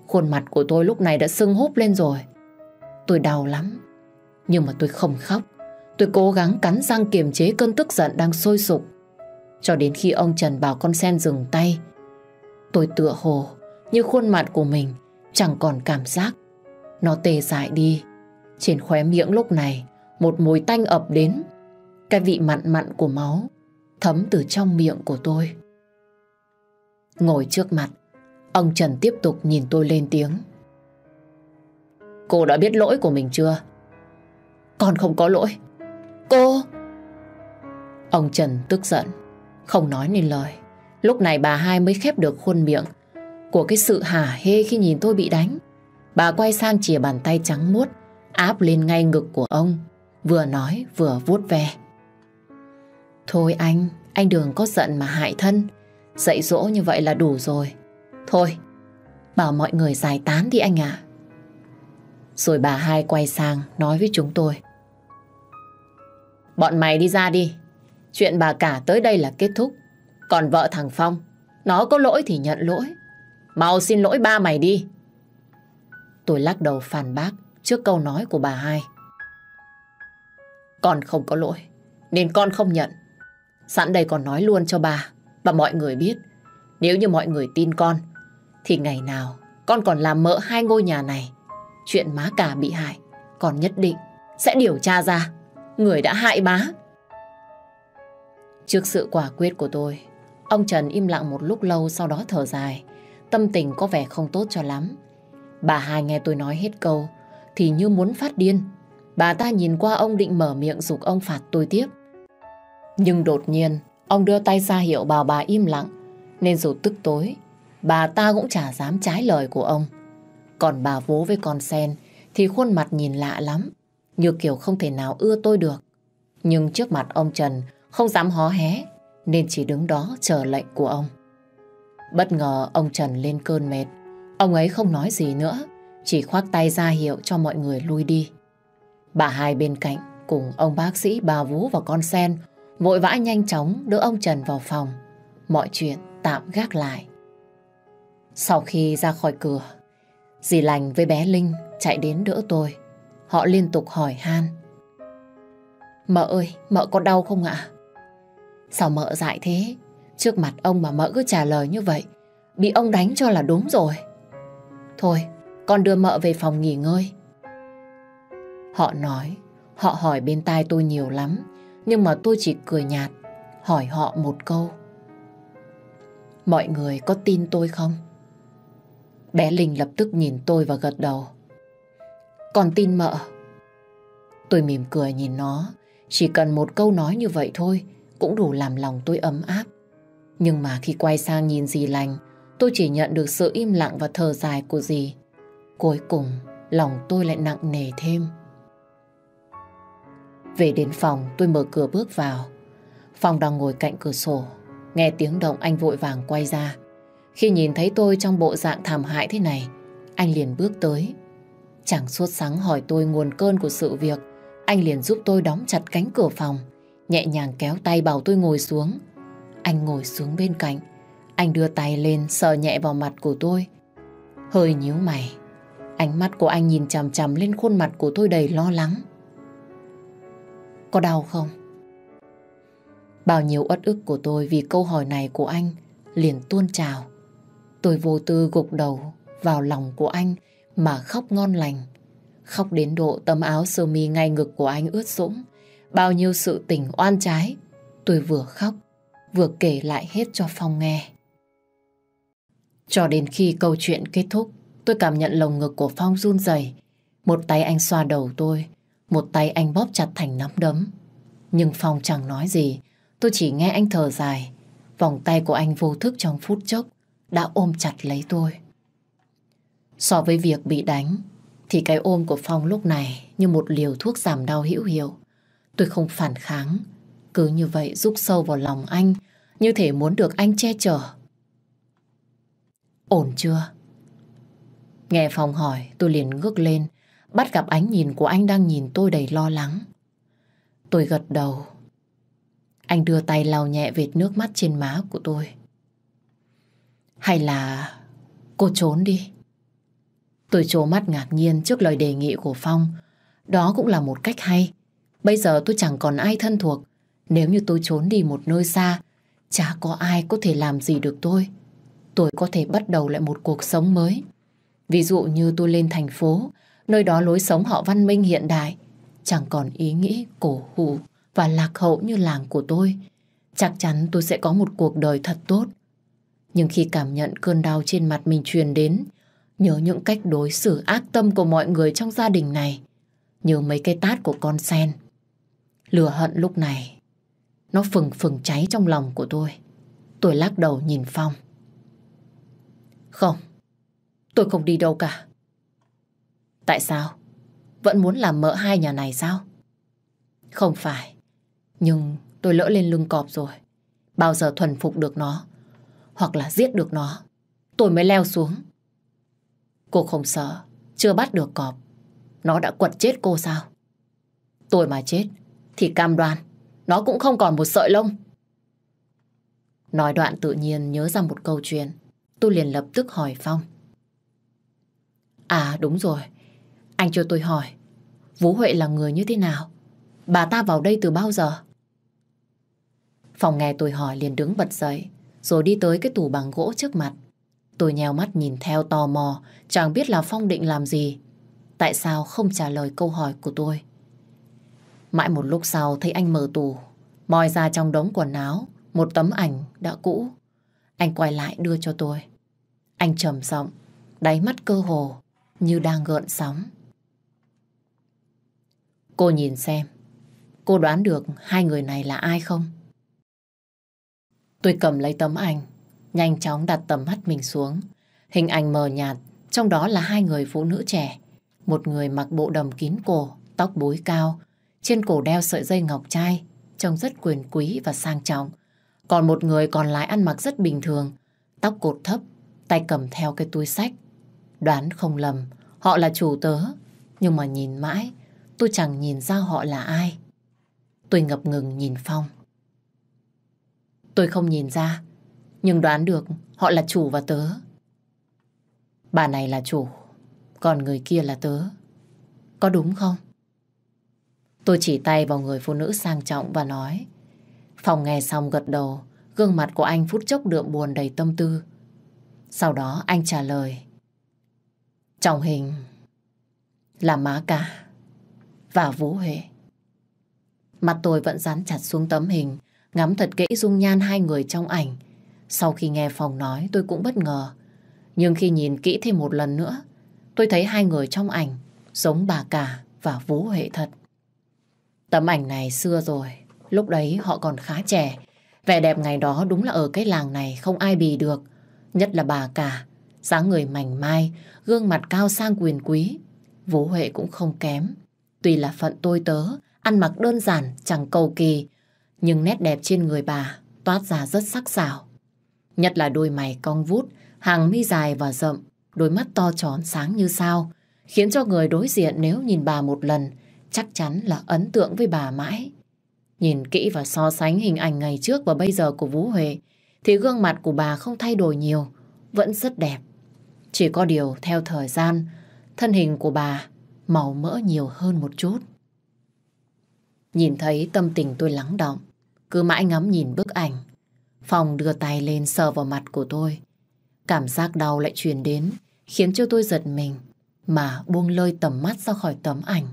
A: Khuôn mặt của tôi lúc này đã sưng húp lên rồi. Tôi đau lắm. Nhưng mà tôi không khóc. Tôi cố gắng cắn răng kiềm chế cơn tức giận đang sôi sục. Cho đến khi ông Trần bảo con sen dừng tay. Tôi tựa hồ như khuôn mặt của mình chẳng còn cảm giác. Nó tê dại đi. Trên khóe miệng lúc này một mùi tanh ập đến. Cái vị mặn mặn của máu thấm từ trong miệng của tôi. Ngồi trước mặt, ông Trần tiếp tục nhìn tôi lên tiếng. Cô đã biết lỗi của mình chưa? Con không có lỗi. Cô! Ông Trần tức giận, không nói nên lời. Lúc này bà hai mới khép được khuôn miệng của cái sự hả hê khi nhìn tôi bị đánh. Bà quay sang chìa bàn tay trắng muốt áp lên ngay ngực của ông vừa nói vừa vuốt ve. Thôi anh, anh đừng có giận mà hại thân, dạy dỗ như vậy là đủ rồi. Thôi, bảo mọi người giải tán đi anh ạ. Rồi bà hai quay sang nói với chúng tôi. Bọn mày đi ra đi, chuyện bà cả tới đây là kết thúc. Còn vợ thằng Phong, nó có lỗi thì nhận lỗi. Mau xin lỗi ba mày đi. Tôi lắc đầu phản bác trước câu nói của bà hai. Con không có lỗi, nên con không nhận. Sẵn đây còn nói luôn cho bà và mọi người biết. Nếu như mọi người tin con, thì ngày nào con còn làm mỡ hai ngôi nhà này. Chuyện má cả bị hại, con nhất định sẽ điều tra ra người đã hại má. Trước sự quả quyết của tôi, ông Trần im lặng một lúc lâu sau đó thở dài. Tâm tình có vẻ không tốt cho lắm. Bà hai nghe tôi nói hết câu, thì như muốn phát điên. Bà ta nhìn qua ông định mở miệng dục ông phạt tôi tiếp. Nhưng đột nhiên, ông đưa tay ra hiệu bảo bà im lặng, nên dù tức tối, bà ta cũng chả dám trái lời của ông. Còn bà vố với con sen thì khuôn mặt nhìn lạ lắm, như kiểu không thể nào ưa tôi được. Nhưng trước mặt ông Trần không dám hó hé, nên chỉ đứng đó chờ lệnh của ông. Bất ngờ ông Trần lên cơn mệt, ông ấy không nói gì nữa, chỉ khoác tay ra hiệu cho mọi người lui đi. Bà hai bên cạnh cùng ông bác sĩ, bà Vũ và con Sen vội vã nhanh chóng đưa ông Trần vào phòng. Mọi chuyện tạm gác lại. Sau khi ra khỏi cửa, dì lành với bé Linh chạy đến đỡ tôi. Họ liên tục hỏi han. Mợ ơi, mợ có đau không ạ? Sao mợ dại thế? Trước mặt ông mà mợ cứ trả lời như vậy, bị ông đánh cho là đúng rồi. Thôi, con đưa mợ về phòng nghỉ ngơi. Họ nói, họ hỏi bên tai tôi nhiều lắm, nhưng mà tôi chỉ cười nhạt, hỏi họ một câu. Mọi người có tin tôi không? Bé Linh lập tức nhìn tôi và gật đầu. Còn tin mợ. Tôi mỉm cười nhìn nó, chỉ cần một câu nói như vậy thôi cũng đủ làm lòng tôi ấm áp. Nhưng mà khi quay sang nhìn dì lành, tôi chỉ nhận được sự im lặng và thở dài của dì. Cuối cùng, lòng tôi lại nặng nề thêm. Về đến phòng tôi mở cửa bước vào. Phòng đang ngồi cạnh cửa sổ. Nghe tiếng động anh vội vàng quay ra. Khi nhìn thấy tôi trong bộ dạng thảm hại thế này, anh liền bước tới. Chẳng suốt sáng hỏi tôi nguồn cơn của sự việc. Anh liền giúp tôi đóng chặt cánh cửa phòng. Nhẹ nhàng kéo tay bảo tôi ngồi xuống. Anh ngồi xuống bên cạnh. Anh đưa tay lên sờ nhẹ vào mặt của tôi. Hơi nhíu mày. Ánh mắt của anh nhìn chằm chằm lên khuôn mặt của tôi đầy lo lắng. Có đau không? Bao nhiêu uất ức của tôi vì câu hỏi này của anh liền tuôn trào. Tôi vô tư gục đầu vào lòng của anh mà khóc ngon lành. Khóc đến độ tấm áo sơ mi ngay ngực của anh ướt sũng. Bao nhiêu sự tình oan trái. Tôi vừa khóc, vừa kể lại hết cho Phong nghe. Cho đến khi câu chuyện kết thúc, tôi cảm nhận lồng ngực của Phong run rẩy. Một tay anh xoa đầu tôi, một tay anh bóp chặt thành nắm đấm. Nhưng Phong chẳng nói gì, tôi chỉ nghe anh thở dài. Vòng tay của anh vô thức trong phút chốc đã ôm chặt lấy tôi. So với việc bị đánh, thì cái ôm của Phong lúc này như một liều thuốc giảm đau hữu hiệu. Tôi không phản kháng, cứ như vậy rút sâu vào lòng anh, như thể muốn được anh che chở. Ổn chưa? Nghe Phong hỏi, tôi liền ngước lên, bắt gặp ánh nhìn của anh đang nhìn tôi đầy lo lắng. Tôi gật đầu. Anh đưa tay lau nhẹ vệt nước mắt trên má của tôi. Hay là cô trốn đi. Tôi trố mắt ngạc nhiên trước lời đề nghị của Phong. Đó cũng là một cách hay. Bây giờ tôi chẳng còn ai thân thuộc. Nếu như tôi trốn đi một nơi xa, chả có ai có thể làm gì được tôi. Tôi có thể bắt đầu lại một cuộc sống mới. Ví dụ như tôi lên thành phố, Nơi đó lối sống họ văn minh hiện đại, chẳng còn ý nghĩ cổ hủ và lạc hậu như làng của tôi. Chắc chắn tôi sẽ có một cuộc đời thật tốt. Nhưng khi cảm nhận cơn đau trên mặt mình truyền đến, nhớ những cách đối xử ác tâm của mọi người trong gia đình này, nhớ mấy cái tát của con sen. Lửa hận lúc này, nó phừng phừng cháy trong lòng của tôi. Tôi lắc đầu nhìn Phong. Không, tôi không đi đâu cả. Tại sao? Vẫn muốn làm mỡ hai nhà này sao? Không phải. Nhưng tôi lỡ lên lưng cọp rồi. Bao giờ thuần phục được nó. Hoặc là giết được nó. Tôi mới leo xuống. Cô không sợ. Chưa bắt được cọp. Nó đã quật chết cô sao? Tôi mà chết. Thì cam đoan. Nó cũng không còn một sợi lông. Nói đoạn tự nhiên nhớ ra một câu chuyện. Tôi liền lập tức hỏi Phong. À đúng rồi. Anh cho tôi hỏi, Vũ Huệ là người như thế nào? Bà ta vào đây từ bao giờ? Phòng nghe tôi hỏi liền đứng bật dậy, rồi đi tới cái tủ bằng gỗ trước mặt. Tôi nheo mắt nhìn theo tò mò, chẳng biết là Phong định làm gì. Tại sao không trả lời câu hỏi của tôi? Mãi một lúc sau thấy anh mở tủ, moi ra trong đống quần áo, một tấm ảnh đã cũ. Anh quay lại đưa cho tôi. Anh trầm giọng, đáy mắt cơ hồ, như đang gợn sóng. Cô nhìn xem, cô đoán được hai người này là ai không? Tôi cầm lấy tấm ảnh, nhanh chóng đặt tầm mắt mình xuống. Hình ảnh mờ nhạt, trong đó là hai người phụ nữ trẻ. Một người mặc bộ đầm kín cổ, tóc búi cao, trên cổ đeo sợi dây ngọc trai, trông rất quyền quý và sang trọng. Còn một người còn lại ăn mặc rất bình thường, tóc cột thấp, tay cầm theo cái túi sách. Đoán không lầm, họ là chủ tớ, nhưng mà nhìn mãi tôi chẳng nhìn ra họ là ai. Tôi ngập ngừng nhìn Phong. Tôi không nhìn ra, nhưng đoán được họ là chủ và tớ. Bà này là chủ, còn người kia là tớ. Có đúng không? Tôi chỉ tay vào người phụ nữ sang trọng và nói. Phòng nghe xong gật đầu, gương mặt của anh phút chốc đượm buồn đầy tâm tư. Sau đó anh trả lời. Trọng hình là má cả và Vũ Huệ. Mặt tôi vẫn dán chặt xuống tấm hình, ngắm thật kỹ dung nhan hai người trong ảnh. Sau khi nghe Phong nói tôi cũng bất ngờ. Nhưng khi nhìn kỹ thêm một lần nữa, tôi thấy hai người trong ảnh giống bà cả và Vũ Huệ thật. Tấm ảnh này xưa rồi, lúc đấy họ còn khá trẻ. Vẻ đẹp ngày đó đúng là ở cái làng này không ai bì được. Nhất là bà cả, dáng người mảnh mai, gương mặt cao sang quyền quý. Vũ Huệ cũng không kém, Tuy là phận tôi tớ, ăn mặc đơn giản, chẳng cầu kỳ, nhưng nét đẹp trên người bà toát ra rất sắc sảo. Nhất là đôi mày cong vút, hàng mi dài và rậm, đôi mắt to tròn sáng như sao, khiến cho người đối diện nếu nhìn bà một lần, chắc chắn là ấn tượng với bà mãi. Nhìn kỹ và so sánh hình ảnh ngày trước và bây giờ của Vũ Huệ, thì gương mặt của bà không thay đổi nhiều, vẫn rất đẹp. Chỉ có điều theo thời gian, thân hình của bà màu mỡ nhiều hơn một chút. Nhìn thấy tâm tình tôi lắng động, cứ mãi ngắm nhìn bức ảnh. Phòng đưa tay lên sờ vào mặt của tôi. Cảm giác đau lại truyền đến, khiến cho tôi giật mình, mà buông lơi tầm mắt ra khỏi tấm ảnh.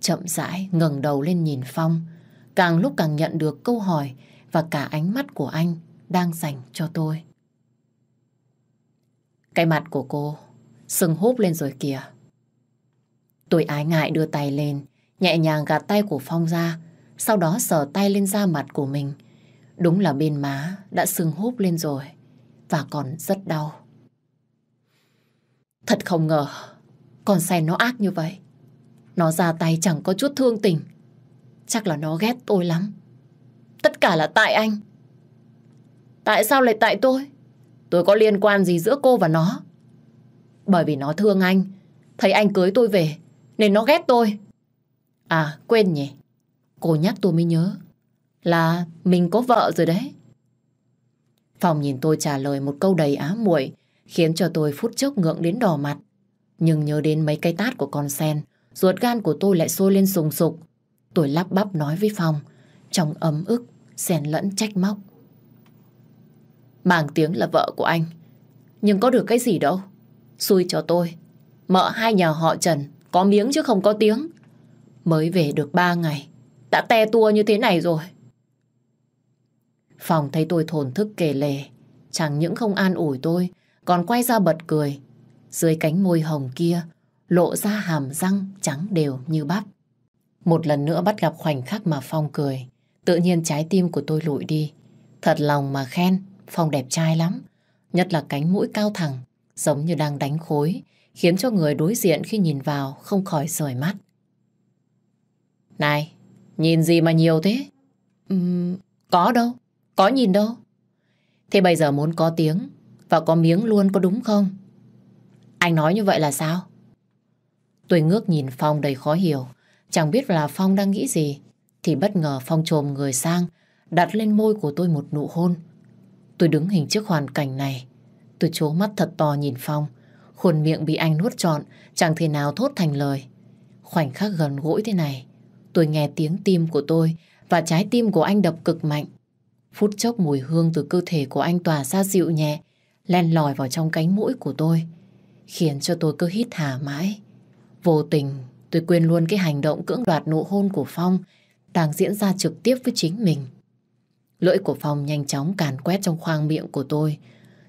A: Chậm rãi ngẩng đầu lên nhìn Phong, càng lúc càng nhận được câu hỏi và cả ánh mắt của anh đang dành cho tôi. Cái mặt của cô sưng húp lên rồi kìa. Tôi ái ngại đưa tay lên, nhẹ nhàng gạt tay của Phong ra, sau đó sờ tay lên da mặt của mình. Đúng là bên má đã sưng húp lên rồi, và còn rất đau. Thật không ngờ, con sen nó ác như vậy. Nó ra tay chẳng có chút thương tình. Chắc là nó ghét tôi lắm. Tất cả là tại anh. Tại sao lại tại tôi? Tôi có liên quan gì giữa cô và nó? Bởi vì nó thương anh, thấy anh cưới tôi về, nên nó ghét tôi. À, quên nhỉ. Cô nhắc tôi mới nhớ là mình có vợ rồi đấy. Phòng nhìn tôi trả lời một câu đầy ám muội khiến cho tôi phút chốc ngượng đến đỏ mặt. Nhưng nhớ đến mấy cái tát của con sen, ruột gan của tôi lại sôi lên sùng sục. Tôi lắp bắp nói với Phong, trong ấm ức, xen lẫn trách móc. Mang tiếng là vợ của anh, nhưng có được cái gì đâu. Xui cho tôi, mợ hai nhà họ Trần có miếng chứ không có tiếng. Mới về được ba ngày, đã te tua như thế này rồi. Phòng thấy tôi thổn thức kể lề, chẳng những không an ủi tôi, còn quay ra bật cười. Dưới cánh môi hồng kia, lộ ra hàm răng trắng đều như bắp. Một lần nữa bắt gặp khoảnh khắc mà Phong cười, tự nhiên trái tim của tôi lụi đi. Thật lòng mà khen, Phong đẹp trai lắm, nhất là cánh mũi cao thẳng, giống như đang đánh khối, khiến cho người đối diện khi nhìn vào không khỏi rời mắt. Này, nhìn gì mà nhiều thế? Uhm, có đâu, có nhìn đâu. Thế bây giờ muốn có tiếng và có miếng luôn có đúng không? Anh nói như vậy là sao? Tôi ngước nhìn Phong đầy khó hiểu, chẳng biết là Phong đang nghĩ gì, thì bất ngờ Phong trồm người sang, đặt lên môi của tôi một nụ hôn. Tôi đứng hình trước hoàn cảnh này, tôi chố mắt thật to nhìn Phong, Khuôn miệng bị anh nuốt trọn, chẳng thể nào thốt thành lời. Khoảnh khắc gần gũi thế này, tôi nghe tiếng tim của tôi và trái tim của anh đập cực mạnh. Phút chốc mùi hương từ cơ thể của anh tỏa ra dịu nhẹ, len lỏi vào trong cánh mũi của tôi, khiến cho tôi cứ hít hà mãi. Vô tình, tôi quên luôn cái hành động cưỡng đoạt nụ hôn của Phong đang diễn ra trực tiếp với chính mình. Lưỡi của Phong nhanh chóng càn quét trong khoang miệng của tôi.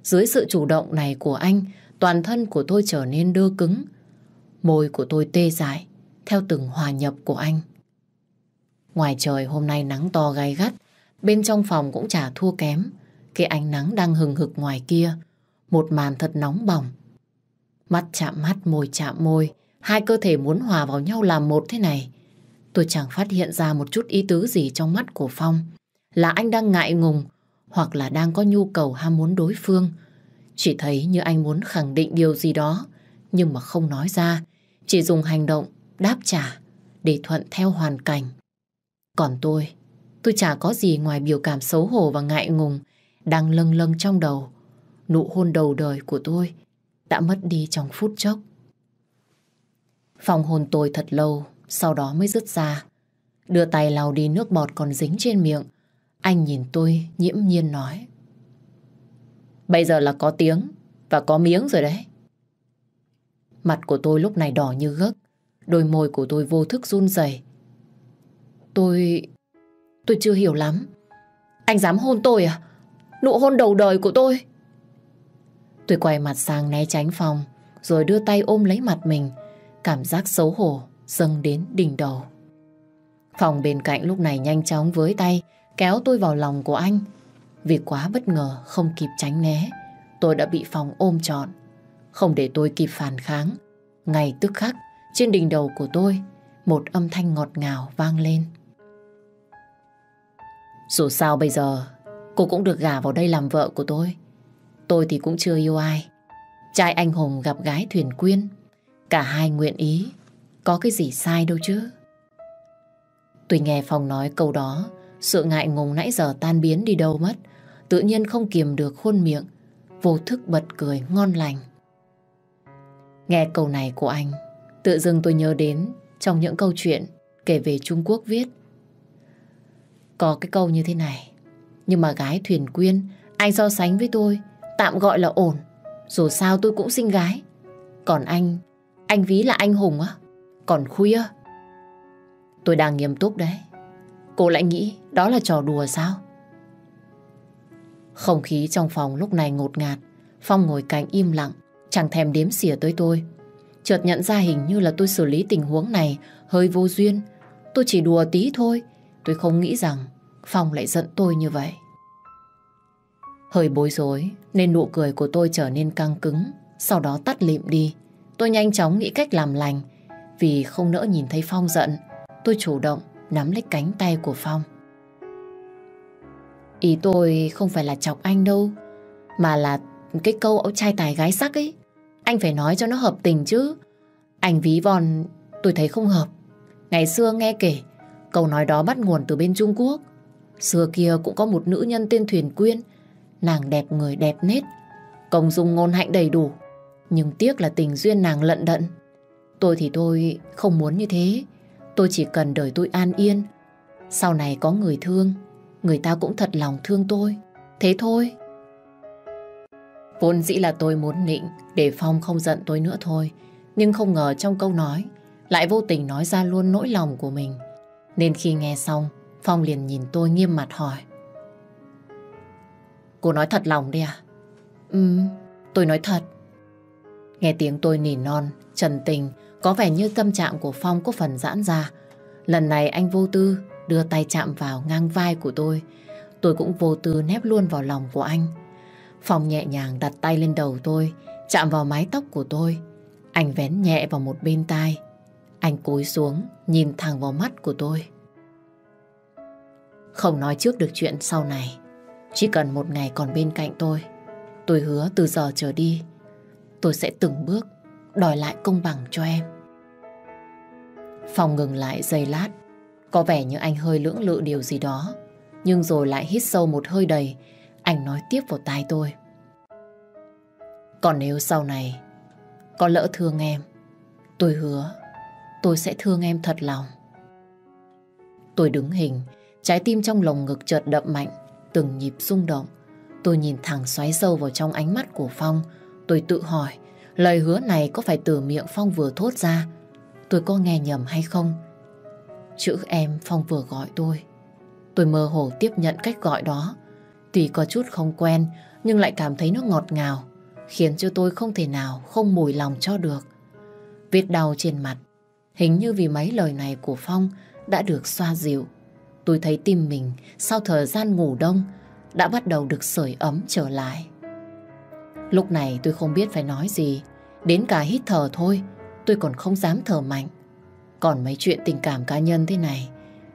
A: Dưới sự chủ động này của anh, toàn thân của tôi trở nên đưa cứng. Môi của tôi tê dại, theo từng hòa nhập của anh. Ngoài trời hôm nay nắng to gai gắt, bên trong phòng cũng chả thua kém. Cái ánh nắng đang hừng hực ngoài kia, một màn thật nóng bỏng. Mắt chạm mắt, môi chạm môi, hai cơ thể muốn hòa vào nhau làm một thế này. Tôi chẳng phát hiện ra một chút ý tứ gì trong mắt của Phong. Là anh đang ngại ngùng, hoặc là đang có nhu cầu ham muốn đối phương, chỉ thấy như anh muốn khẳng định điều gì đó, nhưng mà không nói ra, chỉ dùng hành động đáp trả để thuận theo hoàn cảnh. Còn tôi, tôi chả có gì ngoài biểu cảm xấu hổ và ngại ngùng đang lâng lâng trong đầu. Nụ hôn đầu đời của tôi đã mất đi trong phút chốc. Phòng hôn tôi thật lâu, sau đó mới rứt ra. Đưa tay lau đi nước bọt còn dính trên miệng. Anh nhìn tôi nhiễm nhiên nói. Bây giờ là có tiếng và có miếng rồi đấy. Mặt của tôi lúc này đỏ như gấc, đôi môi của tôi vô thức run rẩy. Tôi... tôi chưa hiểu lắm. Anh dám hôn tôi à? Nụ hôn đầu đời của tôi. Tôi quay mặt sang né tránh phòng, rồi đưa tay ôm lấy mặt mình. Cảm giác xấu hổ dâng đến đỉnh đầu. Phòng bên cạnh lúc này nhanh chóng với tay, kéo tôi vào lòng của anh. Vì quá bất ngờ không kịp tránh né Tôi đã bị phòng ôm trọn Không để tôi kịp phản kháng Ngay tức khắc Trên đỉnh đầu của tôi Một âm thanh ngọt ngào vang lên Dù sao bây giờ Cô cũng được gả vào đây làm vợ của tôi Tôi thì cũng chưa yêu ai Trai anh hùng gặp gái thuyền quyên Cả hai nguyện ý Có cái gì sai đâu chứ Tôi nghe Phong nói câu đó Sự ngại ngùng nãy giờ tan biến đi đâu mất tự nhiên không kiềm được khuôn miệng, vô thức bật cười ngon lành. Nghe câu này của anh, tự dưng tôi nhớ đến trong những câu chuyện kể về Trung Quốc viết. Có cái câu như thế này, nhưng mà gái Thuyền Quyên, anh so sánh với tôi, tạm gọi là ổn, dù sao tôi cũng sinh gái. Còn anh, anh ví là anh hùng á, còn khuya. Tôi đang nghiêm túc đấy. Cô lại nghĩ đó là trò đùa sao? Không khí trong phòng lúc này ngột ngạt. Phong ngồi cạnh im lặng, chẳng thèm đếm xỉa tới tôi. Chợt nhận ra hình như là tôi xử lý tình huống này hơi vô duyên. Tôi chỉ đùa tí thôi. Tôi không nghĩ rằng Phong lại giận tôi như vậy. Hơi bối rối nên nụ cười của tôi trở nên căng cứng, sau đó tắt lịm đi. Tôi nhanh chóng nghĩ cách làm lành vì không nỡ nhìn thấy Phong giận. Tôi chủ động nắm lấy cánh tay của Phong. Ý tôi không phải là chọc anh đâu Mà là cái câu ông trai tài gái sắc ấy Anh phải nói cho nó hợp tình chứ Anh ví von tôi thấy không hợp Ngày xưa nghe kể Câu nói đó bắt nguồn từ bên Trung Quốc Xưa kia cũng có một nữ nhân tên Thuyền Quyên Nàng đẹp người đẹp nết Công dung ngôn hạnh đầy đủ Nhưng tiếc là tình duyên nàng lận đận Tôi thì tôi không muốn như thế Tôi chỉ cần đời tôi an yên Sau này có người thương Người ta cũng thật lòng thương tôi. Thế thôi. Vốn dĩ là tôi muốn nịnh để Phong không giận tôi nữa thôi. Nhưng không ngờ trong câu nói lại vô tình nói ra luôn nỗi lòng của mình. Nên khi nghe xong, Phong liền nhìn tôi nghiêm mặt hỏi. Cô nói thật lòng đi à? Ừ, tôi nói thật. Nghe tiếng tôi nỉ non, trần tình, có vẻ như tâm trạng của Phong có phần giãn ra. Lần này anh vô tư, đưa tay chạm vào ngang vai của tôi. Tôi cũng vô tư nép luôn vào lòng của anh. Phòng nhẹ nhàng đặt tay lên đầu tôi, chạm vào mái tóc của tôi. Anh vén nhẹ vào một bên tai. Anh cúi xuống, nhìn thẳng vào mắt của tôi. Không nói trước được chuyện sau này. Chỉ cần một ngày còn bên cạnh tôi, tôi hứa từ giờ trở đi, tôi sẽ từng bước đòi lại công bằng cho em. Phòng ngừng lại giây lát, có vẻ như anh hơi lưỡng lự điều gì đó, nhưng rồi lại hít sâu một hơi đầy, anh nói tiếp vào tai tôi. Còn nếu sau này có lỡ thương em, tôi hứa tôi sẽ thương em thật lòng. Tôi đứng hình, trái tim trong lồng ngực chợt đậm mạnh, từng nhịp rung động. Tôi nhìn thẳng xoáy sâu vào trong ánh mắt của Phong. Tôi tự hỏi, lời hứa này có phải từ miệng Phong vừa thốt ra? Tôi có nghe nhầm hay không? Chữ em Phong vừa gọi tôi. Tôi mơ hồ tiếp nhận cách gọi đó. Tuy có chút không quen, nhưng lại cảm thấy nó ngọt ngào, khiến cho tôi không thể nào không mùi lòng cho được. Vết đau trên mặt, hình như vì mấy lời này của Phong đã được xoa dịu. Tôi thấy tim mình sau thời gian ngủ đông đã bắt đầu được sưởi ấm trở lại. Lúc này tôi không biết phải nói gì, đến cả hít thở thôi, tôi còn không dám thở mạnh. Còn mấy chuyện tình cảm cá nhân thế này,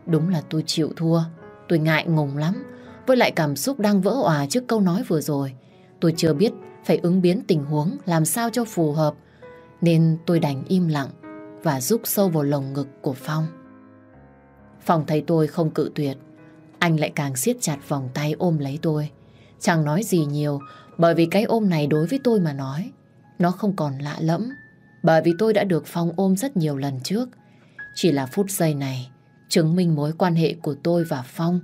A: đúng là tôi chịu thua, tôi ngại ngùng lắm. Với lại cảm xúc đang vỡ òa trước câu nói vừa rồi. Tôi chưa biết phải ứng biến tình huống làm sao cho phù hợp. Nên tôi đành im lặng và rút sâu vào lồng ngực của Phong. Phong thấy tôi không cự tuyệt. Anh lại càng siết chặt vòng tay ôm lấy tôi. Chẳng nói gì nhiều bởi vì cái ôm này đối với tôi mà nói. Nó không còn lạ lẫm bởi vì tôi đã được Phong ôm rất nhiều lần trước. Chỉ là phút giây này chứng minh mối quan hệ của tôi và Phong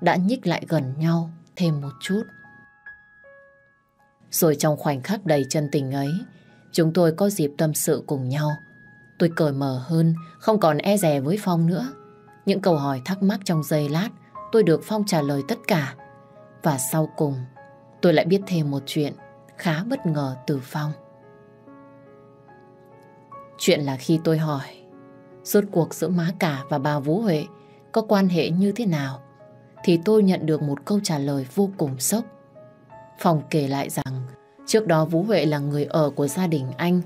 A: đã nhích lại gần nhau thêm một chút. Rồi trong khoảnh khắc đầy chân tình ấy, chúng tôi có dịp tâm sự cùng nhau. Tôi cởi mở hơn, không còn e rè với Phong nữa. Những câu hỏi thắc mắc trong giây lát, tôi được Phong trả lời tất cả. Và sau cùng, tôi lại biết thêm một chuyện khá bất ngờ từ Phong. Chuyện là khi tôi hỏi Rốt cuộc giữa má cả và bà Vũ Huệ có quan hệ như thế nào? Thì tôi nhận được một câu trả lời vô cùng sốc. Phòng kể lại rằng trước đó Vũ Huệ là người ở của gia đình anh.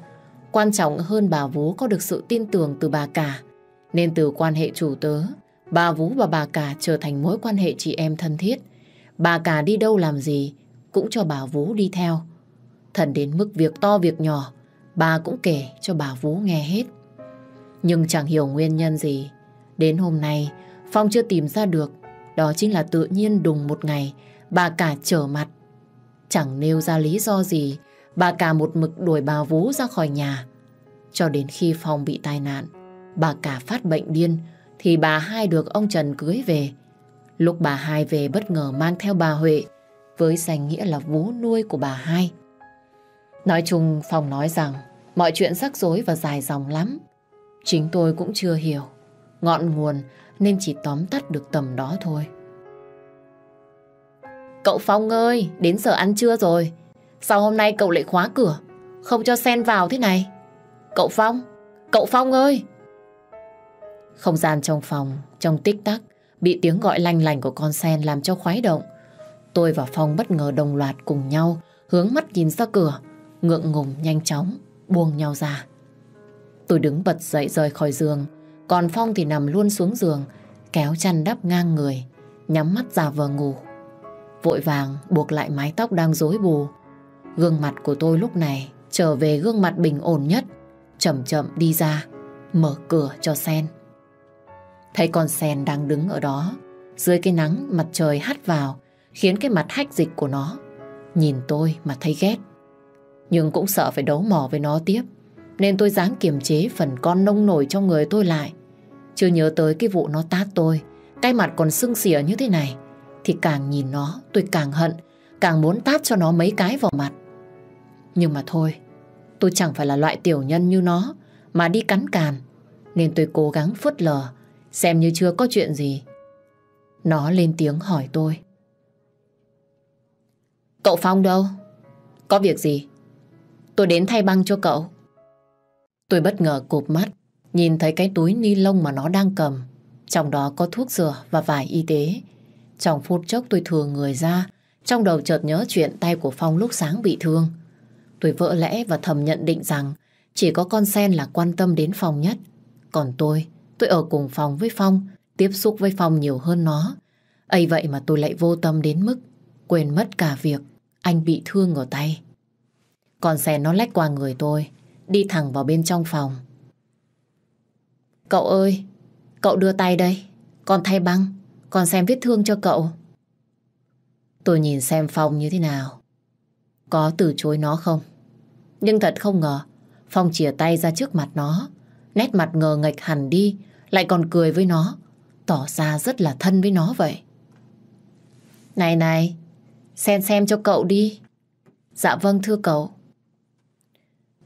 A: Quan trọng hơn bà Vũ có được sự tin tưởng từ bà cả. Nên từ quan hệ chủ tớ, bà Vũ và bà cả trở thành mối quan hệ chị em thân thiết. Bà cả đi đâu làm gì cũng cho bà Vũ đi theo. Thần đến mức việc to việc nhỏ, bà cũng kể cho bà Vũ nghe hết. Nhưng chẳng hiểu nguyên nhân gì. Đến hôm nay, Phong chưa tìm ra được. Đó chính là tự nhiên đùng một ngày, bà cả trở mặt. Chẳng nêu ra lý do gì, bà cả một mực đuổi bà Vú ra khỏi nhà. Cho đến khi Phong bị tai nạn, bà cả phát bệnh điên, thì bà hai được ông Trần cưới về. Lúc bà hai về bất ngờ mang theo bà Huệ, với danh nghĩa là vú nuôi của bà hai. Nói chung, Phong nói rằng mọi chuyện rắc rối và dài dòng lắm. Chính tôi cũng chưa hiểu ngọn nguồn nên chỉ tóm tắt được tầm đó thôi. Cậu Phong ơi, đến giờ ăn trưa rồi. Sao hôm nay cậu lại khóa cửa, không cho sen vào thế này? Cậu Phong, cậu Phong ơi! Không gian trong phòng, trong tích tắc, bị tiếng gọi lanh lành của con sen làm cho khoái động. Tôi và Phong bất ngờ đồng loạt cùng nhau, hướng mắt nhìn ra cửa, ngượng ngùng nhanh chóng, buông nhau ra. Tôi đứng bật dậy rời khỏi giường, còn Phong thì nằm luôn xuống giường, kéo chăn đắp ngang người, nhắm mắt giả vờ ngủ. Vội vàng buộc lại mái tóc đang rối bù. Gương mặt của tôi lúc này trở về gương mặt bình ổn nhất, chậm chậm đi ra, mở cửa cho sen. Thấy con sen đang đứng ở đó, dưới cái nắng mặt trời hắt vào, khiến cái mặt hách dịch của nó nhìn tôi mà thấy ghét. Nhưng cũng sợ phải đấu mỏ với nó tiếp. Nên tôi dám kiềm chế phần con nông nổi trong người tôi lại Chưa nhớ tới cái vụ nó tát tôi Cái mặt còn sưng xỉa như thế này Thì càng nhìn nó tôi càng hận Càng muốn tát cho nó mấy cái vào mặt Nhưng mà thôi Tôi chẳng phải là loại tiểu nhân như nó Mà đi cắn càn Nên tôi cố gắng phớt lờ Xem như chưa có chuyện gì Nó lên tiếng hỏi tôi Cậu Phong đâu? Có việc gì? Tôi đến thay băng cho cậu Tôi bất ngờ cụp mắt, nhìn thấy cái túi ni lông mà nó đang cầm. Trong đó có thuốc rửa và vải y tế. Trong phút chốc tôi thừa người ra, trong đầu chợt nhớ chuyện tay của Phong lúc sáng bị thương. Tôi vỡ lẽ và thầm nhận định rằng chỉ có con sen là quan tâm đến Phong nhất. Còn tôi, tôi ở cùng phòng với Phong, tiếp xúc với Phong nhiều hơn nó. ấy vậy mà tôi lại vô tâm đến mức quên mất cả việc anh bị thương ở tay. Con sen nó lách qua người tôi, đi thẳng vào bên trong phòng. Cậu ơi, cậu đưa tay đây, con thay băng, con xem vết thương cho cậu. Tôi nhìn xem Phong như thế nào. Có từ chối nó không? Nhưng thật không ngờ, Phong chìa tay ra trước mặt nó, nét mặt ngờ nghệch hẳn đi, lại còn cười với nó, tỏ ra rất là thân với nó vậy. Này này, xem xem cho cậu đi. Dạ vâng thưa cậu.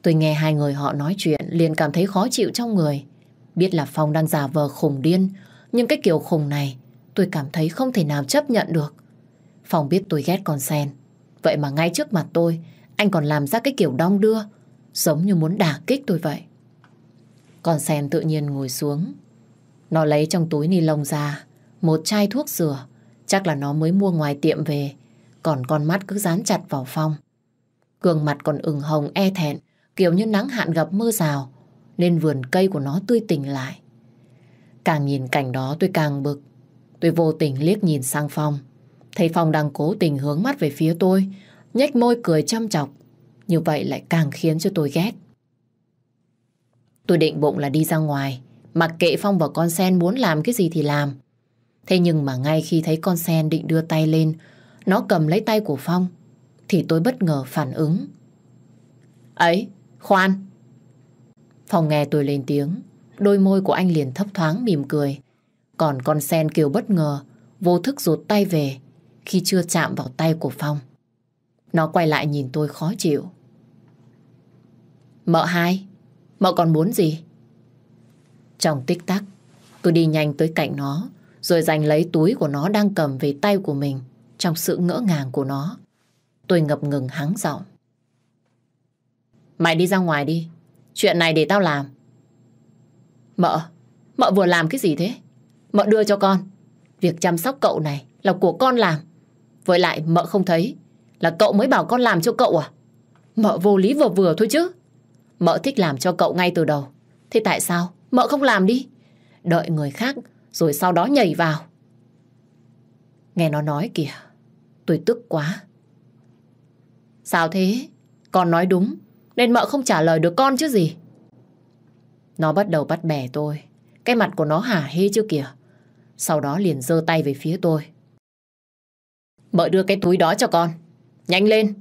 A: Tôi nghe hai người họ nói chuyện liền cảm thấy khó chịu trong người. Biết là Phong đang giả vờ khùng điên, nhưng cái kiểu khùng này tôi cảm thấy không thể nào chấp nhận được. Phong biết tôi ghét con sen, vậy mà ngay trước mặt tôi anh còn làm ra cái kiểu đong đưa, giống như muốn đả kích tôi vậy. Con sen tự nhiên ngồi xuống. Nó lấy trong túi ni lông ra một chai thuốc rửa, chắc là nó mới mua ngoài tiệm về, còn con mắt cứ dán chặt vào Phong. Cường mặt còn ửng hồng e thẹn, Kiểu như nắng hạn gặp mưa rào Nên vườn cây của nó tươi tỉnh lại Càng nhìn cảnh đó tôi càng bực Tôi vô tình liếc nhìn sang Phong Thấy Phong đang cố tình hướng mắt về phía tôi nhếch môi cười chăm chọc Như vậy lại càng khiến cho tôi ghét Tôi định bụng là đi ra ngoài Mặc kệ Phong và con sen muốn làm cái gì thì làm Thế nhưng mà ngay khi thấy con sen định đưa tay lên Nó cầm lấy tay của Phong Thì tôi bất ngờ phản ứng Ấy Khoan! Phòng nghe tôi lên tiếng, đôi môi của anh liền thấp thoáng mỉm cười. Còn con sen kêu bất ngờ, vô thức rụt tay về khi chưa chạm vào tay của Phong. Nó quay lại nhìn tôi khó chịu. Mợ hai, mợ còn muốn gì? Trong tích tắc, tôi đi nhanh tới cạnh nó, rồi giành lấy túi của nó đang cầm về tay của mình trong sự ngỡ ngàng của nó. Tôi ngập ngừng hắng giọng. Mày đi ra ngoài đi. Chuyện này để tao làm. Mợ, mợ vừa làm cái gì thế? Mợ đưa cho con. Việc chăm sóc cậu này là của con làm. Với lại mợ không thấy. Là cậu mới bảo con làm cho cậu à? Mợ vô lý vừa vừa thôi chứ. Mợ thích làm cho cậu ngay từ đầu. Thế tại sao mợ không làm đi? Đợi người khác rồi sau đó nhảy vào. Nghe nó nói kìa, tôi tức quá. Sao thế? Con nói đúng, nên mợ không trả lời được con chứ gì Nó bắt đầu bắt bè tôi Cái mặt của nó hả hê chứ kìa Sau đó liền giơ tay về phía tôi Mợ đưa cái túi đó cho con Nhanh lên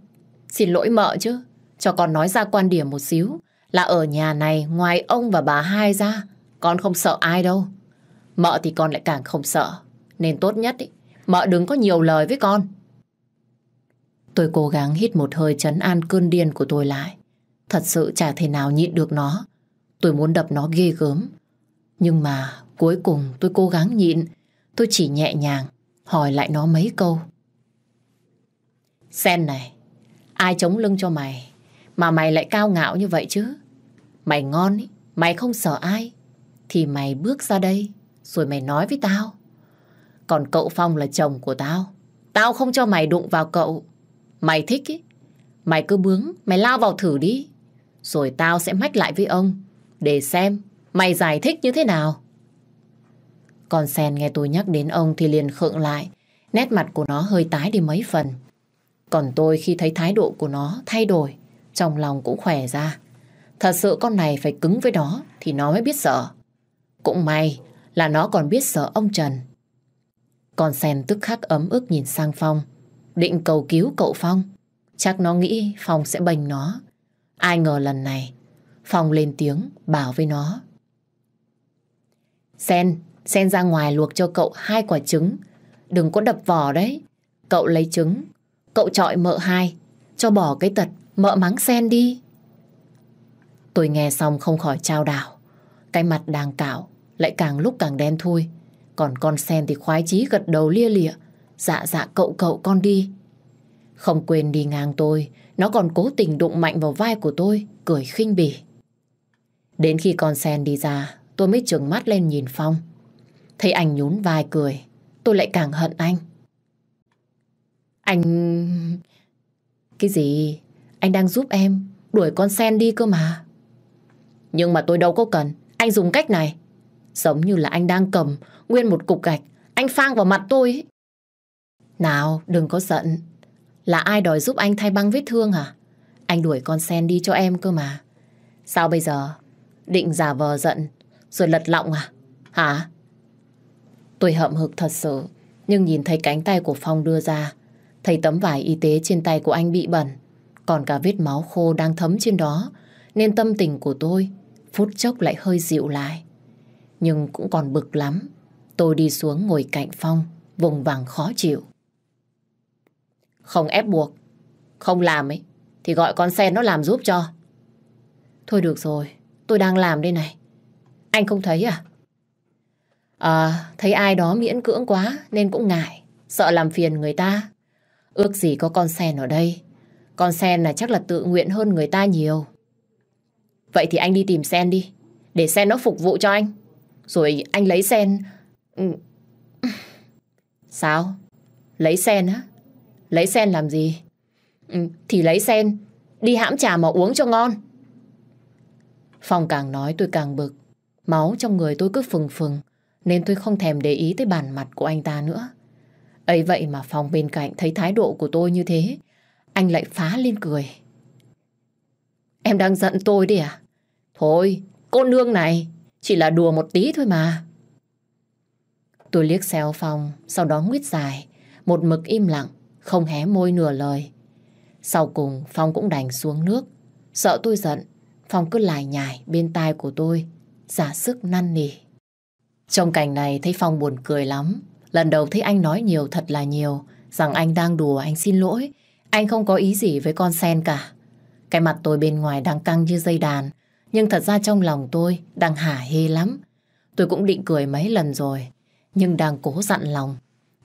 A: Xin lỗi mợ chứ Cho con nói ra quan điểm một xíu Là ở nhà này ngoài ông và bà hai ra Con không sợ ai đâu Mợ thì con lại càng không sợ Nên tốt nhất ý, mợ đừng có nhiều lời với con Tôi cố gắng hít một hơi chấn an cơn điên của tôi lại Thật sự chả thể nào nhịn được nó. Tôi muốn đập nó ghê gớm. Nhưng mà cuối cùng tôi cố gắng nhịn. Tôi chỉ nhẹ nhàng hỏi lại nó mấy câu. Sen này, ai chống lưng cho mày mà mày lại cao ngạo như vậy chứ? Mày ngon, ý, mày không sợ ai. Thì mày bước ra đây rồi mày nói với tao. Còn cậu Phong là chồng của tao. Tao không cho mày đụng vào cậu. Mày thích ý. Mày cứ bướng, mày lao vào thử đi. Rồi tao sẽ mách lại với ông Để xem mày giải thích như thế nào Còn sen nghe tôi nhắc đến ông Thì liền khựng lại Nét mặt của nó hơi tái đi mấy phần Còn tôi khi thấy thái độ của nó thay đổi Trong lòng cũng khỏe ra Thật sự con này phải cứng với nó Thì nó mới biết sợ Cũng may là nó còn biết sợ ông Trần Còn sen tức khắc ấm ức nhìn sang Phong Định cầu cứu cậu Phong Chắc nó nghĩ Phong sẽ bành nó Ai ngờ lần này, Phong lên tiếng bảo với nó. Sen, Sen ra ngoài luộc cho cậu hai quả trứng. Đừng có đập vỏ đấy. Cậu lấy trứng, cậu trọi mợ hai, cho bỏ cái tật mợ mắng Sen đi. Tôi nghe xong không khỏi trao đảo. Cái mặt đang cạo, lại càng lúc càng đen thui. Còn con Sen thì khoái chí gật đầu lia lịa. Dạ dạ cậu cậu con đi. Không quên đi ngang tôi, nó còn cố tình đụng mạnh vào vai của tôi, cười khinh bỉ. Đến khi con sen đi ra, tôi mới trừng mắt lên nhìn Phong. Thấy anh nhún vai cười, tôi lại càng hận anh. Anh... Cái gì? Anh đang giúp em đuổi con sen đi cơ mà. Nhưng mà tôi đâu có cần, anh dùng cách này. Giống như là anh đang cầm nguyên một cục gạch, anh phang vào mặt tôi ấy. Nào, đừng có giận. Là ai đòi giúp anh thay băng vết thương hả? Anh đuổi con sen đi cho em cơ mà. Sao bây giờ? Định giả vờ giận rồi lật lọng à? Hả? Tôi hậm hực thật sự, nhưng nhìn thấy cánh tay của Phong đưa ra, thấy tấm vải y tế trên tay của anh bị bẩn, còn cả vết máu khô đang thấm trên đó, nên tâm tình của tôi phút chốc lại hơi dịu lại. Nhưng cũng còn bực lắm, tôi đi xuống ngồi cạnh Phong, vùng vàng khó chịu. Không ép buộc. Không làm ấy, thì gọi con sen nó làm giúp cho. Thôi được rồi, tôi đang làm đây này. Anh không thấy à? À, thấy ai đó miễn cưỡng quá nên cũng ngại, sợ làm phiền người ta. Ước gì có con sen ở đây. Con sen là chắc là tự nguyện hơn người ta nhiều. Vậy thì anh đi tìm sen đi, để sen nó phục vụ cho anh. Rồi anh lấy sen... Ừ. Sao? Lấy sen á? Lấy sen làm gì? Ừ, thì lấy sen, đi hãm trà mà uống cho ngon. Phong càng nói tôi càng bực. Máu trong người tôi cứ phừng phừng, nên tôi không thèm để ý tới bàn mặt của anh ta nữa. ấy vậy mà Phong bên cạnh thấy thái độ của tôi như thế, anh lại phá lên cười. Em đang giận tôi đi à? Thôi, cô nương này, chỉ là đùa một tí thôi mà. Tôi liếc xéo Phong, sau đó nguyết dài, một mực im lặng không hé môi nửa lời. Sau cùng Phong cũng đành xuống nước. Sợ tôi giận, Phong cứ lải nhải bên tai của tôi, giả sức năn nỉ. Trong cảnh này thấy Phong buồn cười lắm. Lần đầu thấy anh nói nhiều thật là nhiều, rằng anh đang đùa anh xin lỗi. Anh không có ý gì với con sen cả. Cái mặt tôi bên ngoài đang căng như dây đàn, nhưng thật ra trong lòng tôi đang hả hê lắm. Tôi cũng định cười mấy lần rồi, nhưng đang cố dặn lòng.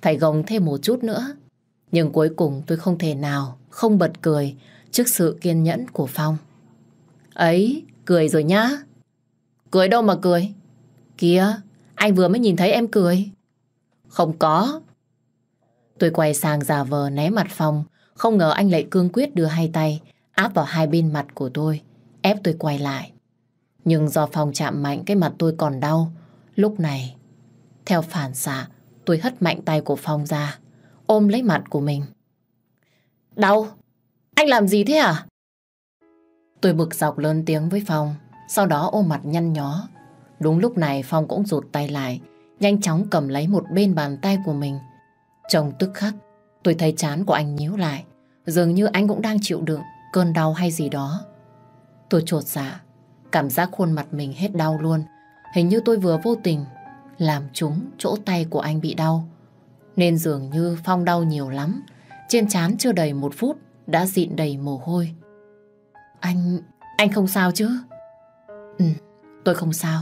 A: Phải gồng thêm một chút nữa nhưng cuối cùng tôi không thể nào không bật cười trước sự kiên nhẫn của Phong. Ấy, cười rồi nhá. Cười đâu mà cười? Kìa, anh vừa mới nhìn thấy em cười. Không có. Tôi quay sang giả vờ né mặt Phong, không ngờ anh lại cương quyết đưa hai tay áp vào hai bên mặt của tôi, ép tôi quay lại. Nhưng do Phong chạm mạnh cái mặt tôi còn đau, lúc này, theo phản xạ, tôi hất mạnh tay của Phong ra ôm lấy mặt của mình. Đau! Anh làm gì thế à? Tôi bực dọc lớn tiếng với Phong, sau đó ôm mặt nhăn nhó. Đúng lúc này Phong cũng rụt tay lại, nhanh chóng cầm lấy một bên bàn tay của mình. Chồng tức khắc, tôi thấy chán của anh nhíu lại. Dường như anh cũng đang chịu đựng cơn đau hay gì đó. Tôi trột dạ, cảm giác khuôn mặt mình hết đau luôn. Hình như tôi vừa vô tình làm trúng chỗ tay của anh bị đau nên dường như Phong đau nhiều lắm. Trên chán chưa đầy một phút đã dịn đầy mồ hôi. Anh... anh không sao chứ? Ừ, tôi không sao.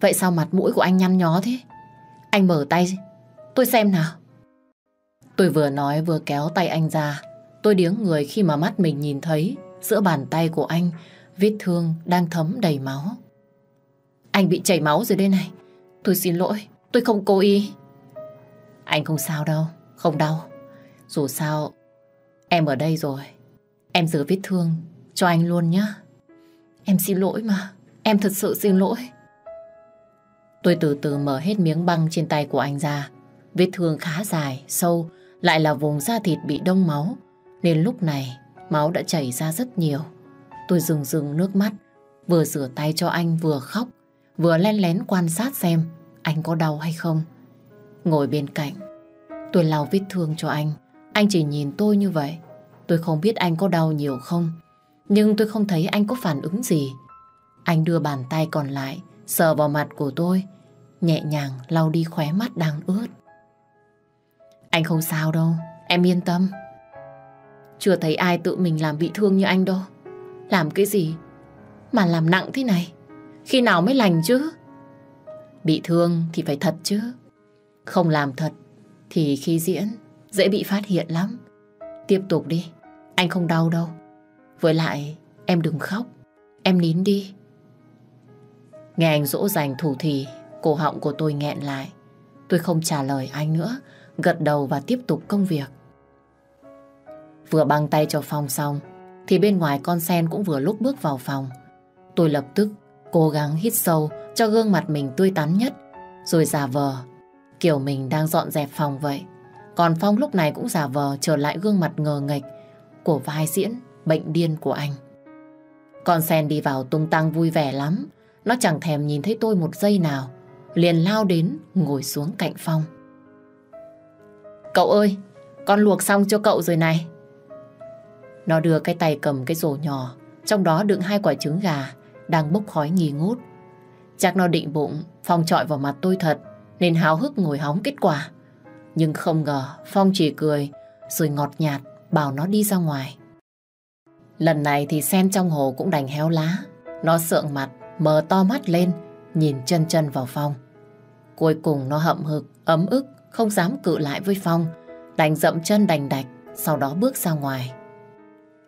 A: Vậy sao mặt mũi của anh nhăn nhó thế? Anh mở tay, tôi xem nào. Tôi vừa nói vừa kéo tay anh ra. Tôi điếng người khi mà mắt mình nhìn thấy giữa bàn tay của anh vết thương đang thấm đầy máu. Anh bị chảy máu rồi đây này. Tôi xin lỗi, tôi không cố ý. Anh không sao đâu, không đau. Dù sao, em ở đây rồi. Em rửa vết thương cho anh luôn nhé. Em xin lỗi mà, em thật sự xin lỗi. Tôi từ từ mở hết miếng băng trên tay của anh ra. Vết thương khá dài, sâu, lại là vùng da thịt bị đông máu. Nên lúc này, máu đã chảy ra rất nhiều. Tôi rừng rừng nước mắt, vừa rửa tay cho anh vừa khóc, vừa len lén quan sát xem anh có đau hay không ngồi bên cạnh. Tôi lau vết thương cho anh. Anh chỉ nhìn tôi như vậy. Tôi không biết anh có đau nhiều không. Nhưng tôi không thấy anh có phản ứng gì. Anh đưa bàn tay còn lại, sờ vào mặt của tôi. Nhẹ nhàng lau đi khóe mắt đang ướt. Anh không sao đâu, em yên tâm. Chưa thấy ai tự mình làm bị thương như anh đâu. Làm cái gì mà làm nặng thế này? Khi nào mới lành chứ? Bị thương thì phải thật chứ. Không làm thật thì khi diễn dễ bị phát hiện lắm. Tiếp tục đi, anh không đau đâu. Với lại em đừng khóc, em nín đi. Nghe anh dỗ dành thủ thì cổ họng của tôi nghẹn lại. Tôi không trả lời anh nữa, gật đầu và tiếp tục công việc. Vừa băng tay cho phòng xong, thì bên ngoài con sen cũng vừa lúc bước vào phòng. Tôi lập tức cố gắng hít sâu cho gương mặt mình tươi tắn nhất, rồi giả vờ Kiểu mình đang dọn dẹp phòng vậy. Còn Phong lúc này cũng giả vờ trở lại gương mặt ngờ nghịch của vai diễn bệnh điên của anh. Con sen đi vào tung tăng vui vẻ lắm. Nó chẳng thèm nhìn thấy tôi một giây nào. Liền lao đến ngồi xuống cạnh Phong. Cậu ơi, con luộc xong cho cậu rồi này. Nó đưa cái tay cầm cái rổ nhỏ, trong đó đựng hai quả trứng gà, đang bốc khói nghi ngút. Chắc nó định bụng, Phong trọi vào mặt tôi thật, nên háo hức ngồi hóng kết quả. Nhưng không ngờ Phong chỉ cười rồi ngọt nhạt bảo nó đi ra ngoài. Lần này thì sen trong hồ cũng đành héo lá. Nó sượng mặt, mờ to mắt lên, nhìn chân chân vào Phong. Cuối cùng nó hậm hực, ấm ức, không dám cự lại với Phong. Đành dậm chân đành đạch, sau đó bước ra ngoài.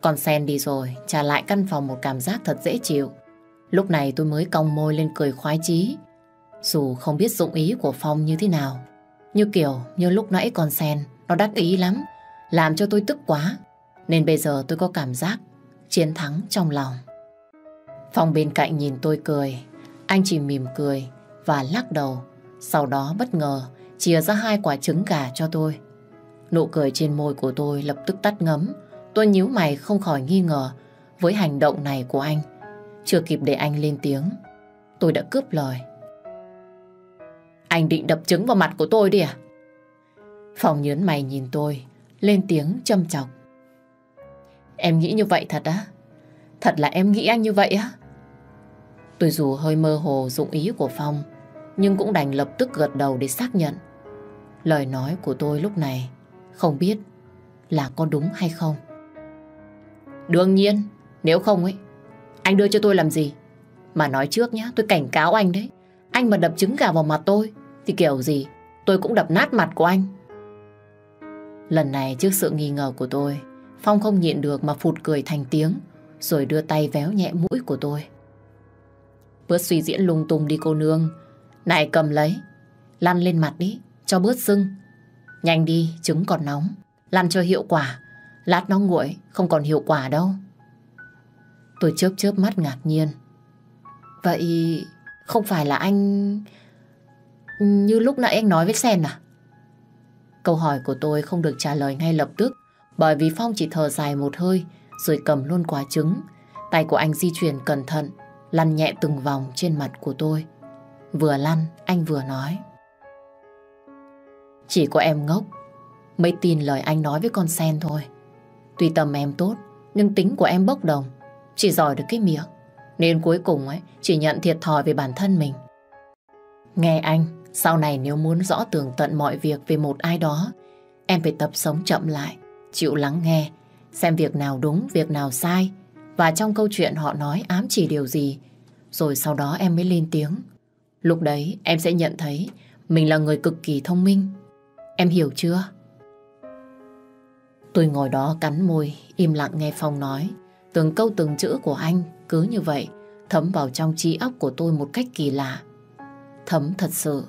A: Còn sen đi rồi, trả lại căn phòng một cảm giác thật dễ chịu. Lúc này tôi mới cong môi lên cười khoái chí dù không biết dụng ý của Phong như thế nào Như kiểu như lúc nãy con sen Nó đắc ý lắm Làm cho tôi tức quá Nên bây giờ tôi có cảm giác Chiến thắng trong lòng Phong bên cạnh nhìn tôi cười Anh chỉ mỉm cười và lắc đầu Sau đó bất ngờ Chia ra hai quả trứng gà cho tôi Nụ cười trên môi của tôi lập tức tắt ngấm Tôi nhíu mày không khỏi nghi ngờ Với hành động này của anh Chưa kịp để anh lên tiếng Tôi đã cướp lời anh định đập trứng vào mặt của tôi đi à? Phòng nhớn mày nhìn tôi, lên tiếng châm chọc. Em nghĩ như vậy thật á? Thật là em nghĩ anh như vậy á? Tôi dù hơi mơ hồ dụng ý của Phong, nhưng cũng đành lập tức gật đầu để xác nhận. Lời nói của tôi lúc này không biết là có đúng hay không. Đương nhiên, nếu không ấy, anh đưa cho tôi làm gì? Mà nói trước nhá, tôi cảnh cáo anh đấy. Anh mà đập trứng gà vào mặt tôi, thì kiểu gì tôi cũng đập nát mặt của anh. Lần này trước sự nghi ngờ của tôi, Phong không nhịn được mà phụt cười thành tiếng, rồi đưa tay véo nhẹ mũi của tôi. Bớt suy diễn lung tung đi cô nương. Này cầm lấy, lăn lên mặt đi, cho bớt sưng. Nhanh đi, trứng còn nóng, lăn cho hiệu quả. Lát nó nguội, không còn hiệu quả đâu. Tôi chớp chớp mắt ngạc nhiên. Vậy không phải là anh... Như lúc nãy anh nói với Sen à? Câu hỏi của tôi không được trả lời ngay lập tức bởi vì Phong chỉ thở dài một hơi rồi cầm luôn quả trứng. Tay của anh di chuyển cẩn thận lăn nhẹ từng vòng trên mặt của tôi. Vừa lăn, anh vừa nói. Chỉ có em ngốc mới tin lời anh nói với con Sen thôi. Tuy tầm em tốt, nhưng tính của em bốc đồng, chỉ giỏi được cái miệng. Nên cuối cùng ấy, chỉ nhận thiệt thòi về bản thân mình. Nghe anh, sau này nếu muốn rõ tường tận mọi việc về một ai đó, em phải tập sống chậm lại, chịu lắng nghe, xem việc nào đúng, việc nào sai, và trong câu chuyện họ nói ám chỉ điều gì, rồi sau đó em mới lên tiếng. Lúc đấy em sẽ nhận thấy mình là người cực kỳ thông minh. Em hiểu chưa? Tôi ngồi đó cắn môi, im lặng nghe Phong nói. Từng câu từng chữ của anh cứ như vậy thấm vào trong trí óc của tôi một cách kỳ lạ. Thấm thật sự.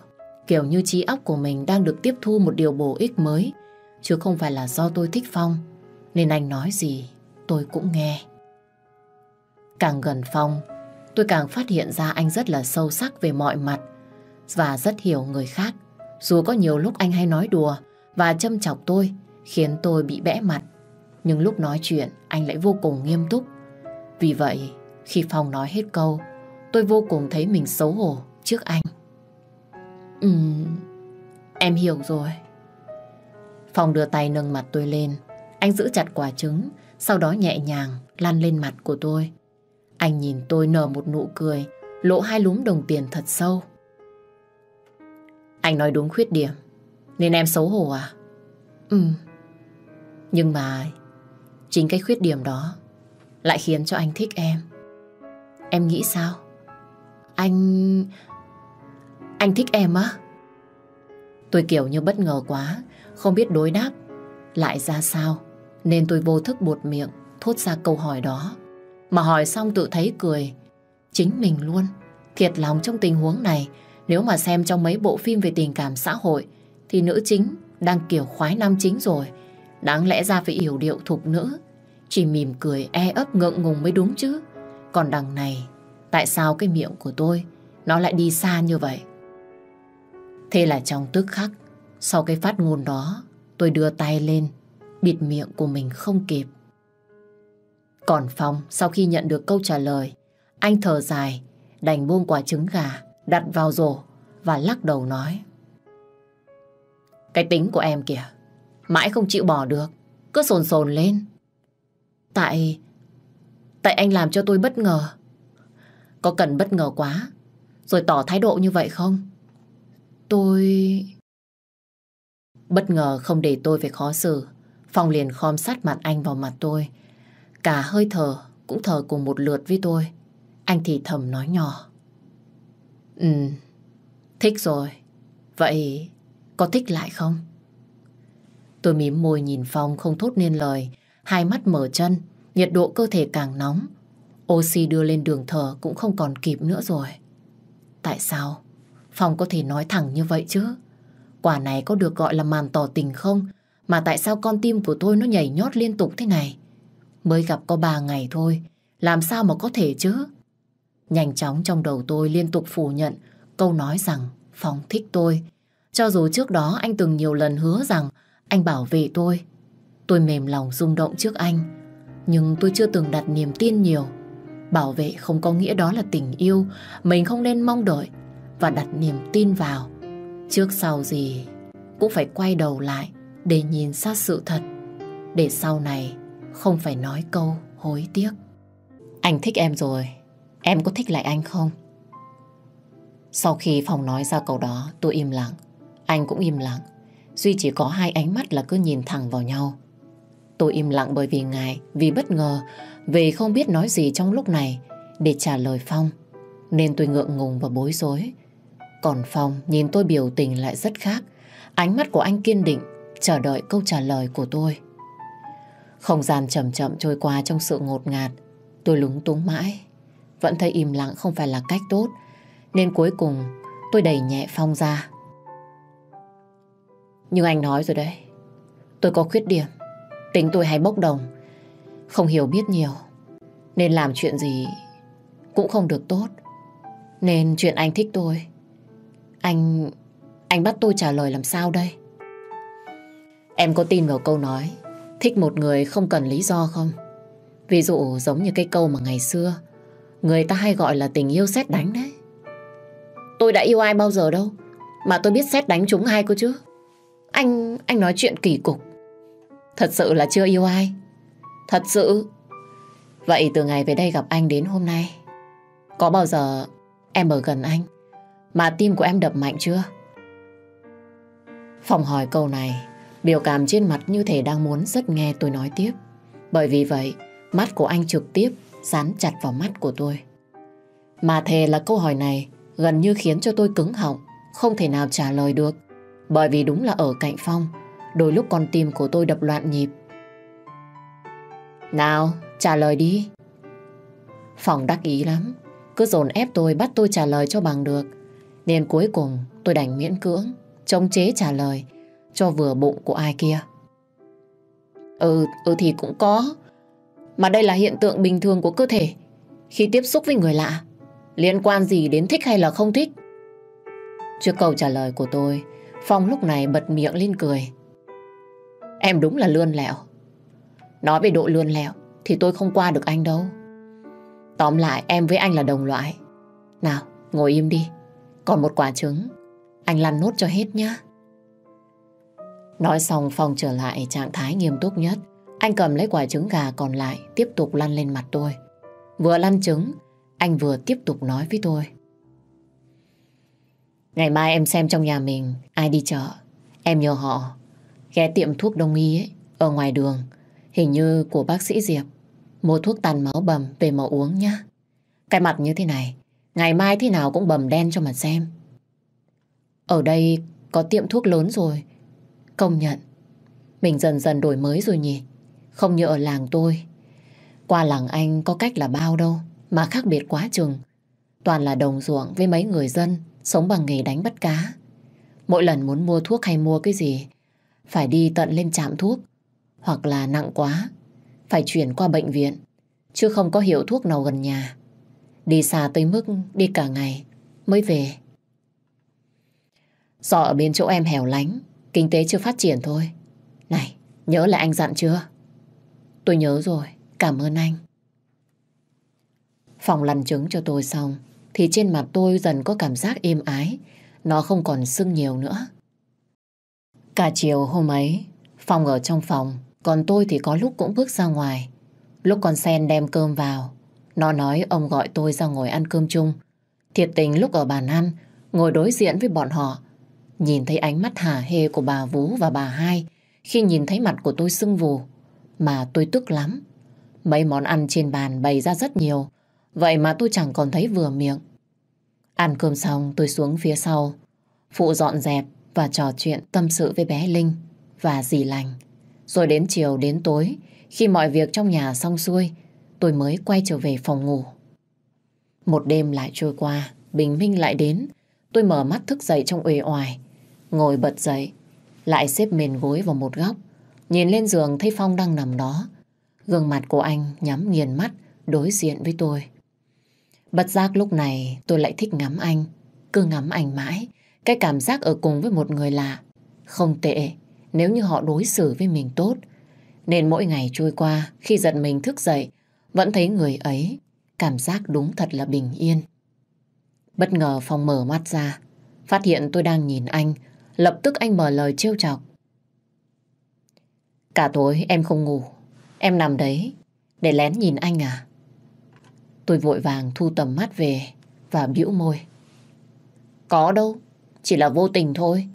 A: Kiểu như trí óc của mình đang được tiếp thu một điều bổ ích mới, chứ không phải là do tôi thích Phong. Nên anh nói gì, tôi cũng nghe. Càng gần Phong, tôi càng phát hiện ra anh rất là sâu sắc về mọi mặt và rất hiểu người khác. Dù có nhiều lúc anh hay nói đùa và châm chọc tôi, khiến tôi bị bẽ mặt. Nhưng lúc nói chuyện, anh lại vô cùng nghiêm túc. Vì vậy, khi Phong nói hết câu, tôi vô cùng thấy mình xấu hổ trước anh. Ừ, em hiểu rồi. Phòng đưa tay nâng mặt tôi lên. Anh giữ chặt quả trứng, sau đó nhẹ nhàng lăn lên mặt của tôi. Anh nhìn tôi nở một nụ cười, lỗ hai lúm đồng tiền thật sâu. Anh nói đúng khuyết điểm, nên em xấu hổ à? Ừ, nhưng mà chính cái khuyết điểm đó lại khiến cho anh thích em. Em nghĩ sao? Anh... Anh thích em á? Tôi kiểu như bất ngờ quá, không biết đối đáp lại ra sao, nên tôi vô thức buột miệng thốt ra câu hỏi đó. Mà hỏi xong tự thấy cười, chính mình luôn. Thiệt lòng trong tình huống này, nếu mà xem trong mấy bộ phim về tình cảm xã hội, thì nữ chính đang kiểu khoái nam chính rồi. Đáng lẽ ra phải hiểu điệu thục nữ, chỉ mỉm cười e ấp ngượng ngùng mới đúng chứ. Còn đằng này, tại sao cái miệng của tôi nó lại đi xa như vậy? Thế là trong tức khắc, sau cái phát ngôn đó, tôi đưa tay lên, bịt miệng của mình không kịp. Còn Phong, sau khi nhận được câu trả lời, anh thở dài, đành buông quả trứng gà, đặt vào rổ và lắc đầu nói. Cái tính của em kìa, mãi không chịu bỏ được, cứ sồn sồn lên. Tại... tại anh làm cho tôi bất ngờ. Có cần bất ngờ quá, rồi tỏ thái độ như vậy không? Tôi... Bất ngờ không để tôi về khó xử, Phong liền khom sát mặt anh vào mặt tôi. Cả hơi thở cũng thở cùng một lượt với tôi. Anh thì thầm nói nhỏ. Ừ, thích rồi. Vậy có thích lại không? Tôi mím môi nhìn Phong không thốt nên lời, hai mắt mở chân, nhiệt độ cơ thể càng nóng. Oxy đưa lên đường thở cũng không còn kịp nữa rồi. Tại sao? Phong có thể nói thẳng như vậy chứ. Quả này có được gọi là màn tỏ tình không? Mà tại sao con tim của tôi nó nhảy nhót liên tục thế này? Mới gặp có ba ngày thôi, làm sao mà có thể chứ? Nhanh chóng trong đầu tôi liên tục phủ nhận câu nói rằng Phong thích tôi. Cho dù trước đó anh từng nhiều lần hứa rằng anh bảo vệ tôi. Tôi mềm lòng rung động trước anh, nhưng tôi chưa từng đặt niềm tin nhiều. Bảo vệ không có nghĩa đó là tình yêu, mình không nên mong đợi và đặt niềm tin vào. Trước sau gì cũng phải quay đầu lại để nhìn sát sự thật, để sau này không phải nói câu hối tiếc. Anh thích em rồi, em có thích lại anh không? Sau khi Phong nói ra câu đó, tôi im lặng. Anh cũng im lặng. Duy chỉ có hai ánh mắt là cứ nhìn thẳng vào nhau. Tôi im lặng bởi vì ngại, vì bất ngờ, vì không biết nói gì trong lúc này để trả lời Phong. Nên tôi ngượng ngùng và bối rối. Còn Phong nhìn tôi biểu tình lại rất khác. Ánh mắt của anh kiên định, chờ đợi câu trả lời của tôi. Không gian chậm chậm trôi qua trong sự ngột ngạt. Tôi lúng túng mãi. Vẫn thấy im lặng không phải là cách tốt. Nên cuối cùng tôi đẩy nhẹ Phong ra. Nhưng anh nói rồi đấy. Tôi có khuyết điểm. Tính tôi hay bốc đồng. Không hiểu biết nhiều. Nên làm chuyện gì cũng không được tốt. Nên chuyện anh thích tôi anh... anh bắt tôi trả lời làm sao đây? Em có tin vào câu nói Thích một người không cần lý do không? Ví dụ giống như cái câu mà ngày xưa Người ta hay gọi là tình yêu xét đánh đấy Tôi đã yêu ai bao giờ đâu Mà tôi biết xét đánh chúng ai cơ chứ Anh... anh nói chuyện kỳ cục Thật sự là chưa yêu ai Thật sự Vậy từ ngày về đây gặp anh đến hôm nay Có bao giờ em ở gần anh mà tim của em đập mạnh chưa? Phòng hỏi câu này, biểu cảm trên mặt như thể đang muốn rất nghe tôi nói tiếp. Bởi vì vậy, mắt của anh trực tiếp dán chặt vào mắt của tôi. Mà thề là câu hỏi này gần như khiến cho tôi cứng họng, không thể nào trả lời được. Bởi vì đúng là ở cạnh Phong, đôi lúc con tim của tôi đập loạn nhịp. Nào, trả lời đi. Phòng đắc ý lắm, cứ dồn ép tôi bắt tôi trả lời cho bằng được. Nên cuối cùng tôi đành miễn cưỡng Chống chế trả lời Cho vừa bụng của ai kia Ừ, ừ thì cũng có Mà đây là hiện tượng bình thường của cơ thể Khi tiếp xúc với người lạ Liên quan gì đến thích hay là không thích Trước câu trả lời của tôi Phong lúc này bật miệng lên cười Em đúng là lươn lẹo Nói về độ lươn lẹo Thì tôi không qua được anh đâu Tóm lại em với anh là đồng loại Nào ngồi im đi còn một quả trứng, anh lăn nốt cho hết nhá. Nói xong Phong trở lại trạng thái nghiêm túc nhất. Anh cầm lấy quả trứng gà còn lại tiếp tục lăn lên mặt tôi. Vừa lăn trứng, anh vừa tiếp tục nói với tôi. Ngày mai em xem trong nhà mình ai đi chợ. Em nhờ họ ghé tiệm thuốc đông y ở ngoài đường. Hình như của bác sĩ Diệp. Mua thuốc tàn máu bầm về mà uống nhá. Cái mặt như thế này Ngày mai thế nào cũng bầm đen cho mà xem. Ở đây có tiệm thuốc lớn rồi. Công nhận. Mình dần dần đổi mới rồi nhỉ. Không như ở làng tôi. Qua làng Anh có cách là bao đâu. Mà khác biệt quá chừng. Toàn là đồng ruộng với mấy người dân sống bằng nghề đánh bắt cá. Mỗi lần muốn mua thuốc hay mua cái gì phải đi tận lên trạm thuốc hoặc là nặng quá phải chuyển qua bệnh viện chứ không có hiệu thuốc nào gần nhà. Đi xa tới mức đi cả ngày mới về. Do ở bên chỗ em hẻo lánh, kinh tế chưa phát triển thôi. Này, nhớ là anh dặn chưa? Tôi nhớ rồi, cảm ơn anh. Phòng lăn trứng cho tôi xong, thì trên mặt tôi dần có cảm giác êm ái, nó không còn sưng nhiều nữa. Cả chiều hôm ấy, phòng ở trong phòng, còn tôi thì có lúc cũng bước ra ngoài. Lúc con sen đem cơm vào, nó nói ông gọi tôi ra ngồi ăn cơm chung. Thiệt tình lúc ở bàn ăn, ngồi đối diện với bọn họ. Nhìn thấy ánh mắt hả hê của bà Vũ và bà Hai khi nhìn thấy mặt của tôi sưng vù. Mà tôi tức lắm. Mấy món ăn trên bàn bày ra rất nhiều. Vậy mà tôi chẳng còn thấy vừa miệng. Ăn cơm xong tôi xuống phía sau. Phụ dọn dẹp và trò chuyện tâm sự với bé Linh và dì lành. Rồi đến chiều đến tối, khi mọi việc trong nhà xong xuôi, tôi mới quay trở về phòng ngủ. Một đêm lại trôi qua, bình minh lại đến. Tôi mở mắt thức dậy trong uể oải, ngồi bật dậy, lại xếp mền gối vào một góc. Nhìn lên giường thấy Phong đang nằm đó. Gương mặt của anh nhắm nghiền mắt đối diện với tôi. Bất giác lúc này tôi lại thích ngắm anh, cứ ngắm anh mãi. Cái cảm giác ở cùng với một người lạ không tệ nếu như họ đối xử với mình tốt. Nên mỗi ngày trôi qua khi giật mình thức dậy vẫn thấy người ấy, cảm giác đúng thật là bình yên. Bất ngờ Phong mở mắt ra, phát hiện tôi đang nhìn anh, lập tức anh mở lời trêu chọc. Cả tối em không ngủ, em nằm đấy, để lén nhìn anh à? Tôi vội vàng thu tầm mắt về và bĩu môi. Có đâu, chỉ là vô tình thôi.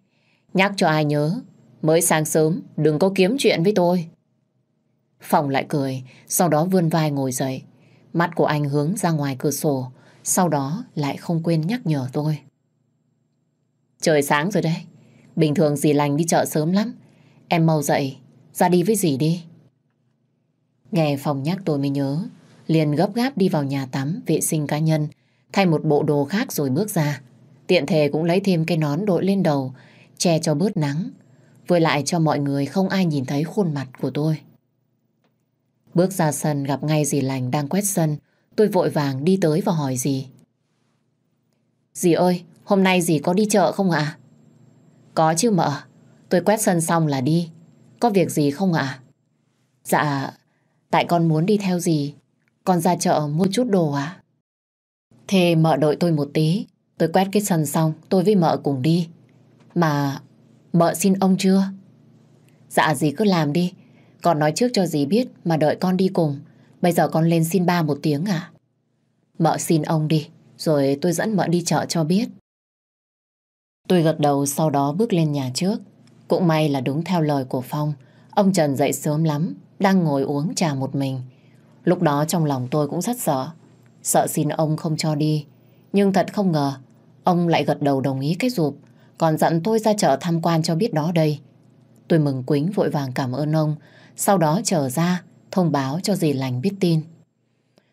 A: Nhắc cho ai nhớ, mới sáng sớm đừng có kiếm chuyện với tôi. Phòng lại cười, sau đó vươn vai ngồi dậy. Mắt của anh hướng ra ngoài cửa sổ, sau đó lại không quên nhắc nhở tôi. Trời sáng rồi đấy, bình thường dì lành đi chợ sớm lắm. Em mau dậy, ra đi với dì đi. Nghe phòng nhắc tôi mới nhớ, liền gấp gáp đi vào nhà tắm vệ sinh cá nhân, thay một bộ đồ khác rồi bước ra. Tiện thể cũng lấy thêm cái nón đội lên đầu, che cho bớt nắng, vừa lại cho mọi người không ai nhìn thấy khuôn mặt của tôi. Bước ra sân gặp ngay dì lành đang quét sân. Tôi vội vàng đi tới và hỏi dì. Dì ơi, hôm nay dì có đi chợ không ạ? À? Có chứ mợ. Tôi quét sân xong là đi. Có việc gì không ạ? À? Dạ, tại con muốn đi theo dì. Con ra chợ mua chút đồ ạ. À? Thế mợ đợi tôi một tí. Tôi quét cái sân xong, tôi với mợ cùng đi. Mà mợ xin ông chưa? Dạ dì cứ làm đi, con nói trước cho dì biết mà đợi con đi cùng. Bây giờ con lên xin ba một tiếng à? Mợ xin ông đi, rồi tôi dẫn mợ đi chợ cho biết. Tôi gật đầu sau đó bước lên nhà trước. Cũng may là đúng theo lời của Phong. Ông Trần dậy sớm lắm, đang ngồi uống trà một mình. Lúc đó trong lòng tôi cũng rất sợ. Sợ xin ông không cho đi. Nhưng thật không ngờ, ông lại gật đầu đồng ý cái rụp. Còn dặn tôi ra chợ tham quan cho biết đó đây. Tôi mừng quính vội vàng cảm ơn ông sau đó chờ ra, thông báo cho dì lành biết tin.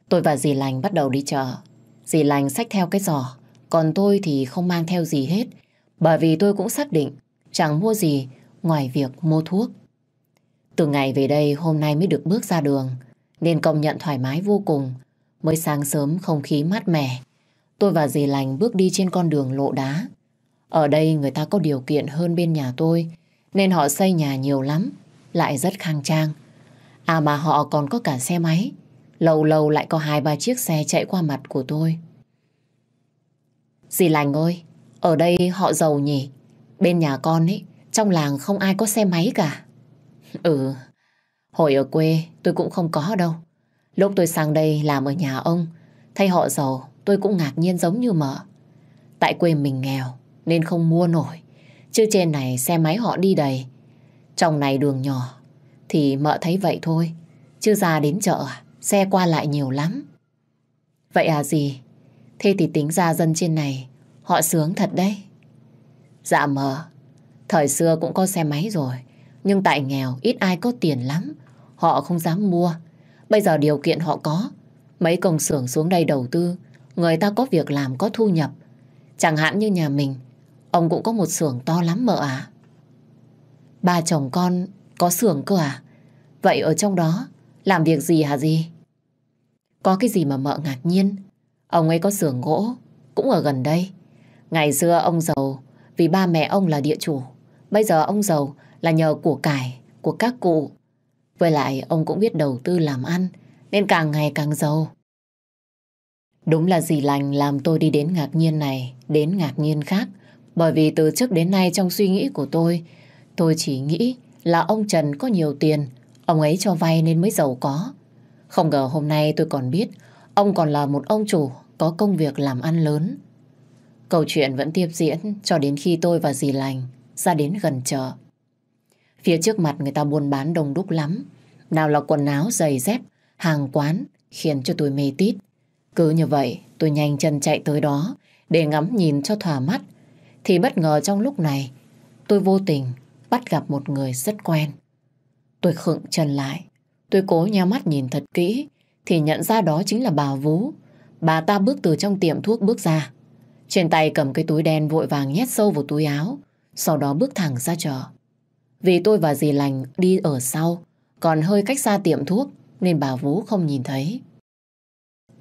A: Tôi và dì lành bắt đầu đi chợ. Dì lành xách theo cái giỏ, còn tôi thì không mang theo gì hết, bởi vì tôi cũng xác định chẳng mua gì ngoài việc mua thuốc. Từ ngày về đây hôm nay mới được bước ra đường, nên công nhận thoải mái vô cùng. Mới sáng sớm không khí mát mẻ, tôi và dì lành bước đi trên con đường lộ đá. Ở đây người ta có điều kiện hơn bên nhà tôi, nên họ xây nhà nhiều lắm lại rất khang trang. À mà họ còn có cả xe máy. Lâu lâu lại có hai ba chiếc xe chạy qua mặt của tôi. Dì lành ơi, ở đây họ giàu nhỉ. Bên nhà con ấy, trong làng không ai có xe máy cả. Ừ, hồi ở quê tôi cũng không có đâu. Lúc tôi sang đây làm ở nhà ông, thay họ giàu tôi cũng ngạc nhiên giống như mợ. Tại quê mình nghèo nên không mua nổi. Chứ trên này xe máy họ đi đầy, trong này đường nhỏ, thì mợ thấy vậy thôi. Chứ ra đến chợ, xe qua lại nhiều lắm. Vậy à gì? Thế thì tính ra dân trên này, họ sướng thật đấy. Dạ mợ, thời xưa cũng có xe máy rồi. Nhưng tại nghèo, ít ai có tiền lắm. Họ không dám mua. Bây giờ điều kiện họ có. Mấy công xưởng xuống đây đầu tư, người ta có việc làm có thu nhập. Chẳng hạn như nhà mình, ông cũng có một xưởng to lắm mợ à. Ba chồng con có xưởng cơ à? Vậy ở trong đó làm việc gì hả gì? Có cái gì mà mợ ngạc nhiên? Ông ấy có xưởng gỗ, cũng ở gần đây. Ngày xưa ông giàu vì ba mẹ ông là địa chủ. Bây giờ ông giàu là nhờ của cải của các cụ. Với lại ông cũng biết đầu tư làm ăn nên càng ngày càng giàu. Đúng là dì lành làm tôi đi đến ngạc nhiên này, đến ngạc nhiên khác. Bởi vì từ trước đến nay trong suy nghĩ của tôi Tôi chỉ nghĩ là ông Trần có nhiều tiền, ông ấy cho vay nên mới giàu có. Không ngờ hôm nay tôi còn biết ông còn là một ông chủ có công việc làm ăn lớn. Câu chuyện vẫn tiếp diễn cho đến khi tôi và dì lành ra đến gần chợ. Phía trước mặt người ta buôn bán đông đúc lắm. Nào là quần áo, giày dép, hàng quán khiến cho tôi mê tít. Cứ như vậy tôi nhanh chân chạy tới đó để ngắm nhìn cho thỏa mắt. Thì bất ngờ trong lúc này tôi vô tình bắt gặp một người rất quen. Tôi khựng chân lại. Tôi cố nhắm mắt nhìn thật kỹ thì nhận ra đó chính là bà Vú. Bà ta bước từ trong tiệm thuốc bước ra. Trên tay cầm cái túi đen vội vàng nhét sâu vào túi áo sau đó bước thẳng ra chợ. Vì tôi và dì lành đi ở sau còn hơi cách xa tiệm thuốc nên bà Vú không nhìn thấy.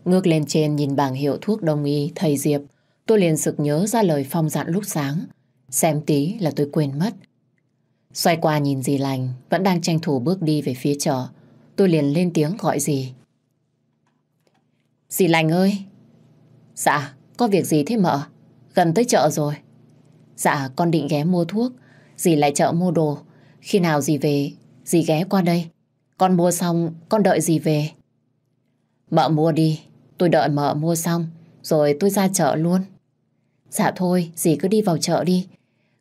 A: Ngước lên trên nhìn bảng hiệu thuốc đông y thầy Diệp, tôi liền sực nhớ ra lời phong dặn lúc sáng. Xem tí là tôi quên mất, Xoay qua nhìn dì lành, vẫn đang tranh thủ bước đi về phía chợ. Tôi liền lên tiếng gọi dì. Dì lành ơi! Dạ, có việc gì thế mợ? Gần tới chợ rồi. Dạ, con định ghé mua thuốc. Dì lại chợ mua đồ. Khi nào dì về, dì ghé qua đây. Con mua xong, con đợi dì về. Mợ mua đi, tôi đợi mợ mua xong, rồi tôi ra chợ luôn. Dạ thôi, dì cứ đi vào chợ đi.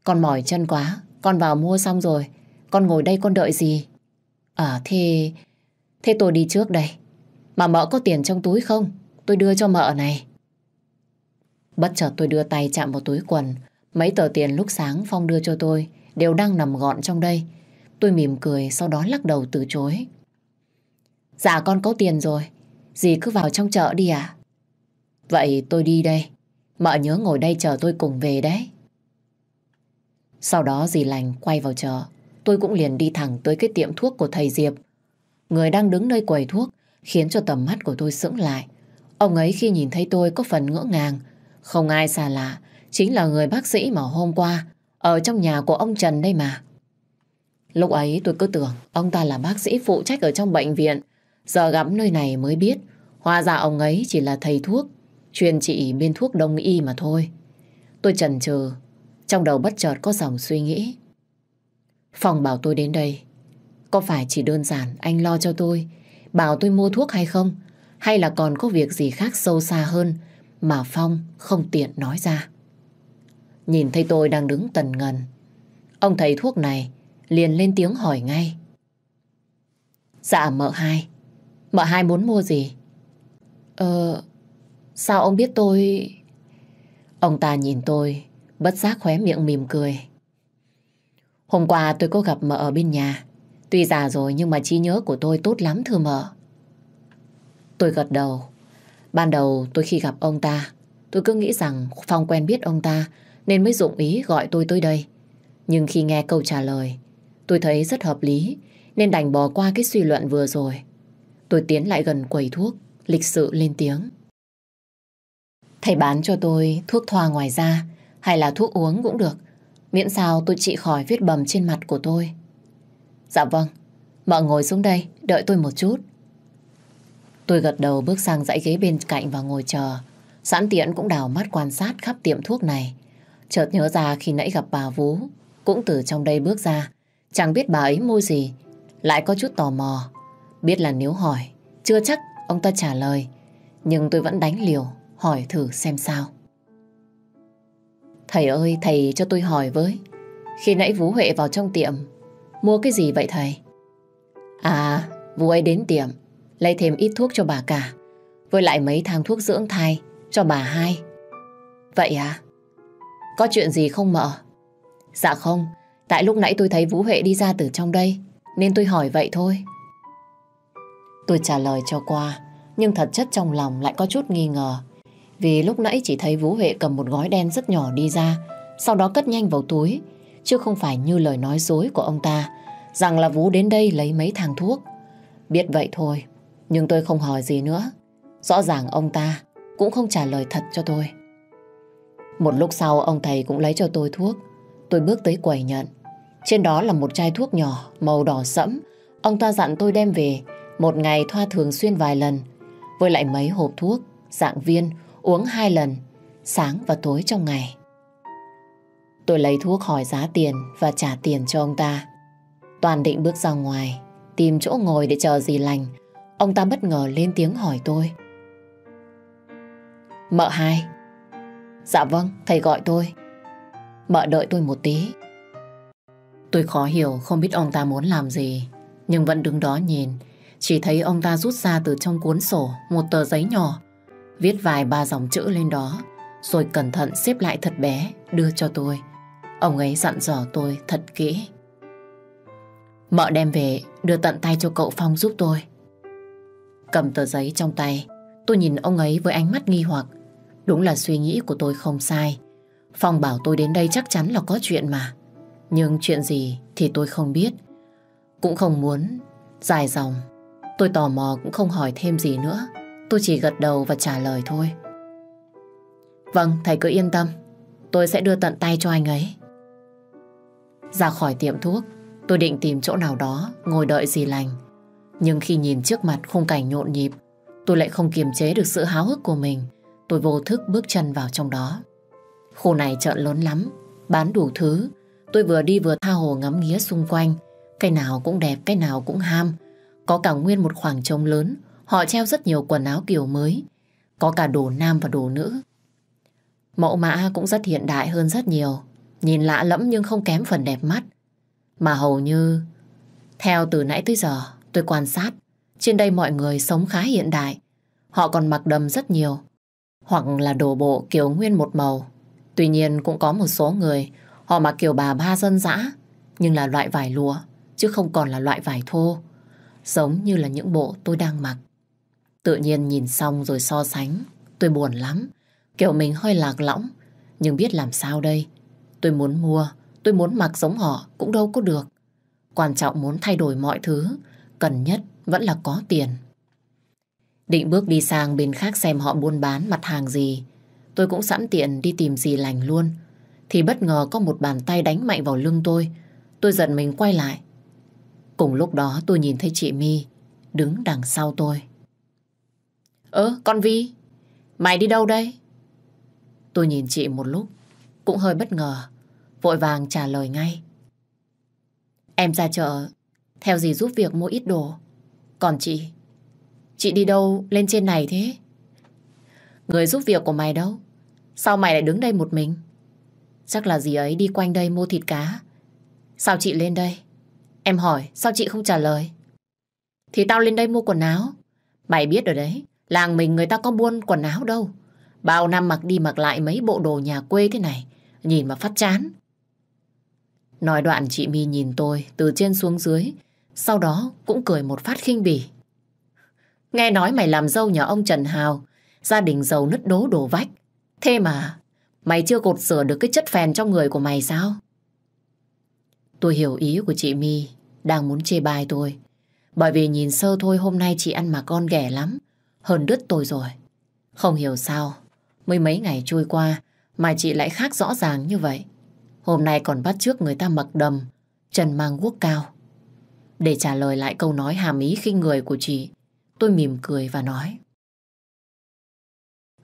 A: Con mỏi chân quá, con vào mua xong rồi, con ngồi đây con đợi gì? À thế, thế tôi đi trước đây. Mà mợ có tiền trong túi không? Tôi đưa cho mợ này. Bất chợt tôi đưa tay chạm vào túi quần. Mấy tờ tiền lúc sáng Phong đưa cho tôi đều đang nằm gọn trong đây. Tôi mỉm cười sau đó lắc đầu từ chối. Dạ con có tiền rồi. Dì cứ vào trong chợ đi ạ. À? Vậy tôi đi đây. Mợ nhớ ngồi đây chờ tôi cùng về đấy. Sau đó dì lành quay vào chợ, tôi cũng liền đi thẳng tới cái tiệm thuốc của thầy Diệp. Người đang đứng nơi quầy thuốc khiến cho tầm mắt của tôi sững lại. Ông ấy khi nhìn thấy tôi có phần ngỡ ngàng. Không ai xa lạ, chính là người bác sĩ mà hôm qua, ở trong nhà của ông Trần đây mà. Lúc ấy tôi cứ tưởng ông ta là bác sĩ phụ trách ở trong bệnh viện. Giờ gặp nơi này mới biết, hóa ra ông ấy chỉ là thầy thuốc, chuyên trị bên thuốc đông y mà thôi. Tôi chần chờ. Trong đầu bất chợt có dòng suy nghĩ. Phòng bảo tôi đến đây, có phải chỉ đơn giản anh lo cho tôi, bảo tôi mua thuốc hay không? Hay là còn có việc gì khác sâu xa hơn mà Phong không tiện nói ra? Nhìn thấy tôi đang đứng tần ngần. Ông thầy thuốc này liền lên tiếng hỏi ngay. Dạ mợ hai. Mợ hai muốn mua gì? Ờ, sao ông biết tôi... Ông ta nhìn tôi bất giác khóe miệng mỉm cười. Hôm qua tôi có gặp mợ ở bên nhà. Tuy già rồi nhưng mà trí nhớ của tôi tốt lắm thưa mợ. Tôi gật đầu. Ban đầu tôi khi gặp ông ta, tôi cứ nghĩ rằng Phong quen biết ông ta nên mới dụng ý gọi tôi tới đây. Nhưng khi nghe câu trả lời, tôi thấy rất hợp lý nên đành bỏ qua cái suy luận vừa rồi. Tôi tiến lại gần quầy thuốc, lịch sự lên tiếng. Thầy bán cho tôi thuốc thoa ngoài da hay là thuốc uống cũng được. Miễn sao tôi trị khỏi vết bầm trên mặt của tôi. Dạ vâng, mọi ngồi xuống đây, đợi tôi một chút. Tôi gật đầu bước sang dãy ghế bên cạnh và ngồi chờ. Sẵn tiện cũng đào mắt quan sát khắp tiệm thuốc này. Chợt nhớ ra khi nãy gặp bà Vú, cũng từ trong đây bước ra. Chẳng biết bà ấy mua gì, lại có chút tò mò. Biết là nếu hỏi, chưa chắc ông ta trả lời. Nhưng tôi vẫn đánh liều, hỏi thử xem sao. Thầy ơi, thầy cho tôi hỏi với. Khi nãy Vũ Huệ vào trong tiệm, mua cái gì vậy thầy? À, Vũ ấy đến tiệm, lấy thêm ít thuốc cho bà cả. Với lại mấy thang thuốc dưỡng thai cho bà hai. Vậy à? Có chuyện gì không mợ? Dạ không, tại lúc nãy tôi thấy Vũ Huệ đi ra từ trong đây, nên tôi hỏi vậy thôi. Tôi trả lời cho qua, nhưng thật chất trong lòng lại có chút nghi ngờ. Vì lúc nãy chỉ thấy Vũ Huệ cầm một gói đen rất nhỏ đi ra, sau đó cất nhanh vào túi, chứ không phải như lời nói dối của ông ta, rằng là Vũ đến đây lấy mấy thang thuốc. Biết vậy thôi, nhưng tôi không hỏi gì nữa. Rõ ràng ông ta cũng không trả lời thật cho tôi. Một lúc sau ông thầy cũng lấy cho tôi thuốc. Tôi bước tới quầy nhận. Trên đó là một chai thuốc nhỏ, màu đỏ sẫm. Ông ta dặn tôi đem về, một ngày thoa thường xuyên vài lần. Với lại mấy hộp thuốc, dạng viên, uống hai lần, sáng và tối trong ngày. Tôi lấy thuốc hỏi giá tiền và trả tiền cho ông ta. Toàn định bước ra ngoài, tìm chỗ ngồi để chờ gì lành. Ông ta bất ngờ lên tiếng hỏi tôi. Mợ hai. Dạ vâng, thầy gọi tôi. Mợ đợi tôi một tí. Tôi khó hiểu không biết ông ta muốn làm gì, nhưng vẫn đứng đó nhìn. Chỉ thấy ông ta rút ra từ trong cuốn sổ một tờ giấy nhỏ viết vài ba dòng chữ lên đó, rồi cẩn thận xếp lại thật bé, đưa cho tôi. Ông ấy dặn dò tôi thật kỹ. Mợ đem về, đưa tận tay cho cậu Phong giúp tôi. Cầm tờ giấy trong tay, tôi nhìn ông ấy với ánh mắt nghi hoặc. Đúng là suy nghĩ của tôi không sai. Phong bảo tôi đến đây chắc chắn là có chuyện mà. Nhưng chuyện gì thì tôi không biết. Cũng không muốn, dài dòng. Tôi tò mò cũng không hỏi thêm gì nữa. Tôi chỉ gật đầu và trả lời thôi. Vâng, thầy cứ yên tâm. Tôi sẽ đưa tận tay cho anh ấy. Ra khỏi tiệm thuốc, tôi định tìm chỗ nào đó ngồi đợi gì lành. Nhưng khi nhìn trước mặt khung cảnh nhộn nhịp, tôi lại không kiềm chế được sự háo hức của mình. Tôi vô thức bước chân vào trong đó. Khu này chợ lớn lắm, bán đủ thứ. Tôi vừa đi vừa tha hồ ngắm nghía xung quanh. cây nào cũng đẹp, cây nào cũng ham. Có cả nguyên một khoảng trống lớn Họ treo rất nhiều quần áo kiểu mới, có cả đồ nam và đồ nữ. Mẫu mã cũng rất hiện đại hơn rất nhiều, nhìn lạ lẫm nhưng không kém phần đẹp mắt. Mà hầu như, theo từ nãy tới giờ, tôi quan sát, trên đây mọi người sống khá hiện đại. Họ còn mặc đầm rất nhiều, hoặc là đồ bộ kiểu nguyên một màu. Tuy nhiên cũng có một số người, họ mặc kiểu bà ba dân dã, nhưng là loại vải lụa, chứ không còn là loại vải thô, giống như là những bộ tôi đang mặc. Tự nhiên nhìn xong rồi so sánh, tôi buồn lắm. Kiểu mình hơi lạc lõng, nhưng biết làm sao đây. Tôi muốn mua, tôi muốn mặc giống họ cũng đâu có được. Quan trọng muốn thay đổi mọi thứ, cần nhất vẫn là có tiền. Định bước đi sang bên khác xem họ buôn bán mặt hàng gì. Tôi cũng sẵn tiện đi tìm gì lành luôn. Thì bất ngờ có một bàn tay đánh mạnh vào lưng tôi. Tôi giật mình quay lại. Cùng lúc đó tôi nhìn thấy chị My đứng đằng sau tôi. Ơ, ừ, con Vi, mày đi đâu đây? Tôi nhìn chị một lúc, cũng hơi bất ngờ, vội vàng trả lời ngay. Em ra chợ, theo gì giúp việc mua ít đồ. Còn chị, chị đi đâu lên trên này thế? Người giúp việc của mày đâu? Sao mày lại đứng đây một mình? Chắc là gì ấy đi quanh đây mua thịt cá. Sao chị lên đây? Em hỏi, sao chị không trả lời? Thì tao lên đây mua quần áo. Mày biết rồi đấy, Làng mình người ta có buôn quần áo đâu. Bao năm mặc đi mặc lại mấy bộ đồ nhà quê thế này, nhìn mà phát chán. Nói đoạn chị My nhìn tôi từ trên xuống dưới, sau đó cũng cười một phát khinh bỉ. Nghe nói mày làm dâu nhà ông Trần Hào, gia đình giàu nứt đố đổ vách. Thế mà, mày chưa cột sửa được cái chất phèn trong người của mày sao? Tôi hiểu ý của chị My, đang muốn chê bai tôi. Bởi vì nhìn sơ thôi hôm nay chị ăn mà con ghẻ lắm hơn đứt tôi rồi. Không hiểu sao, mới mấy ngày trôi qua mà chị lại khác rõ ràng như vậy. Hôm nay còn bắt trước người ta mặc đầm, chân mang guốc cao. Để trả lời lại câu nói hàm ý khinh người của chị, tôi mỉm cười và nói.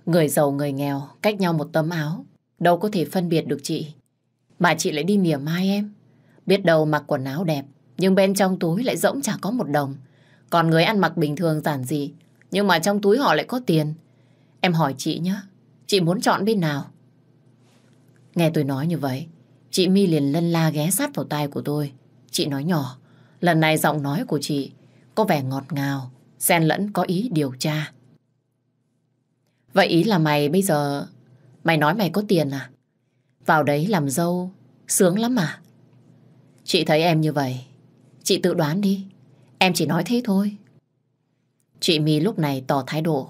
A: Người giàu người nghèo cách nhau một tấm áo, đâu có thể phân biệt được chị. Mà chị lại đi mỉa mai em. Biết đâu mặc quần áo đẹp, nhưng bên trong túi lại rỗng chả có một đồng. Còn người ăn mặc bình thường giản dị, nhưng mà trong túi họ lại có tiền. Em hỏi chị nhé, chị muốn chọn bên nào? Nghe tôi nói như vậy, chị My liền lân la ghé sát vào tai của tôi. Chị nói nhỏ, lần này giọng nói của chị có vẻ ngọt ngào, xen lẫn có ý điều tra. Vậy ý là mày bây giờ, mày nói mày có tiền à? Vào đấy làm dâu, sướng lắm mà Chị thấy em như vậy, chị tự đoán đi. Em chỉ nói thế thôi. Chị My lúc này tỏ thái độ.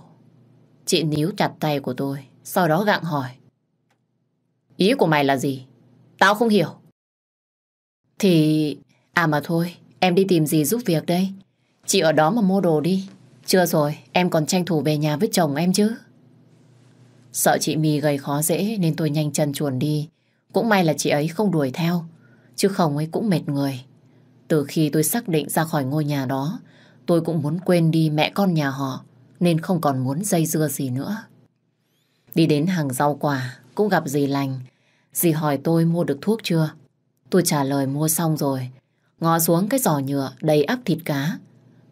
A: Chị níu chặt tay của tôi, sau đó gặng hỏi. Ý của mày là gì? Tao không hiểu. Thì... À mà thôi, em đi tìm gì giúp việc đây. Chị ở đó mà mua đồ đi. Chưa rồi, em còn tranh thủ về nhà với chồng em chứ. Sợ chị My gây khó dễ nên tôi nhanh chân chuồn đi. Cũng may là chị ấy không đuổi theo, chứ không ấy cũng mệt người. Từ khi tôi xác định ra khỏi ngôi nhà đó, Tôi cũng muốn quên đi mẹ con nhà họ, nên không còn muốn dây dưa gì nữa. Đi đến hàng rau quả, cũng gặp dì lành. Dì hỏi tôi mua được thuốc chưa? Tôi trả lời mua xong rồi. Ngó xuống cái giỏ nhựa đầy ắp thịt cá.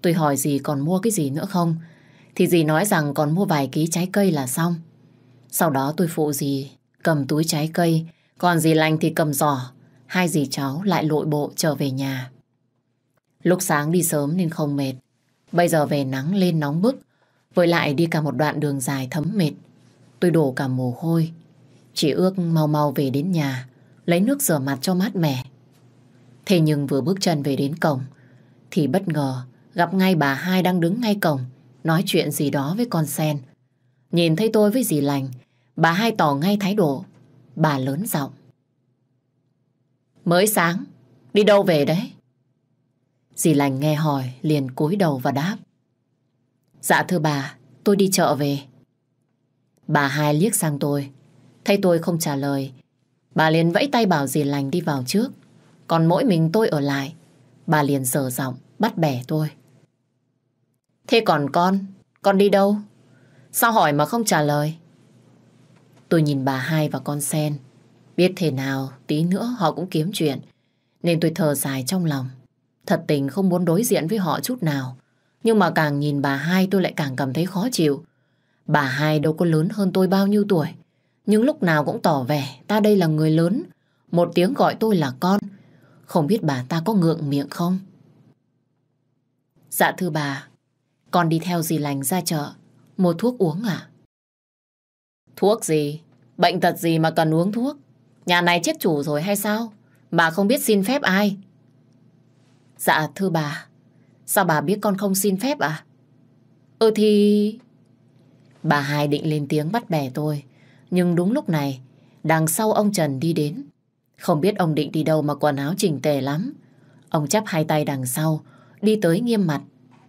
A: Tôi hỏi dì còn mua cái gì nữa không? Thì dì nói rằng còn mua vài ký trái cây là xong. Sau đó tôi phụ dì cầm túi trái cây, còn dì lành thì cầm giỏ. Hai dì cháu lại lội bộ trở về nhà. Lúc sáng đi sớm nên không mệt. Bây giờ về nắng lên nóng bức, với lại đi cả một đoạn đường dài thấm mệt. Tôi đổ cả mồ hôi, chỉ ước mau mau về đến nhà, lấy nước rửa mặt cho mát mẻ. Thế nhưng vừa bước chân về đến cổng, thì bất ngờ gặp ngay bà hai đang đứng ngay cổng, nói chuyện gì đó với con sen. Nhìn thấy tôi với dì lành, bà hai tỏ ngay thái độ, bà lớn giọng. Mới sáng, đi đâu về đấy? Dì lành nghe hỏi liền cúi đầu và đáp. Dạ thưa bà, tôi đi chợ về. Bà hai liếc sang tôi. Thấy tôi không trả lời. Bà liền vẫy tay bảo dì lành đi vào trước. Còn mỗi mình tôi ở lại. Bà liền sờ giọng, bắt bẻ tôi. Thế còn con, con đi đâu? Sao hỏi mà không trả lời? Tôi nhìn bà hai và con sen. Biết thế nào, tí nữa họ cũng kiếm chuyện. Nên tôi thở dài trong lòng. Thật tình không muốn đối diện với họ chút nào. Nhưng mà càng nhìn bà hai tôi lại càng cảm thấy khó chịu. Bà hai đâu có lớn hơn tôi bao nhiêu tuổi. Nhưng lúc nào cũng tỏ vẻ ta đây là người lớn. Một tiếng gọi tôi là con. Không biết bà ta có ngượng miệng không? Dạ thưa bà, con đi theo dì lành ra chợ. Mua thuốc uống à? Thuốc gì? Bệnh tật gì mà cần uống thuốc? Nhà này chết chủ rồi hay sao? Bà không biết xin phép ai Dạ thưa bà Sao bà biết con không xin phép à Ừ thì Bà hai định lên tiếng bắt bẻ tôi Nhưng đúng lúc này Đằng sau ông Trần đi đến Không biết ông định đi đâu mà quần áo chỉnh tề lắm Ông chắp hai tay đằng sau Đi tới nghiêm mặt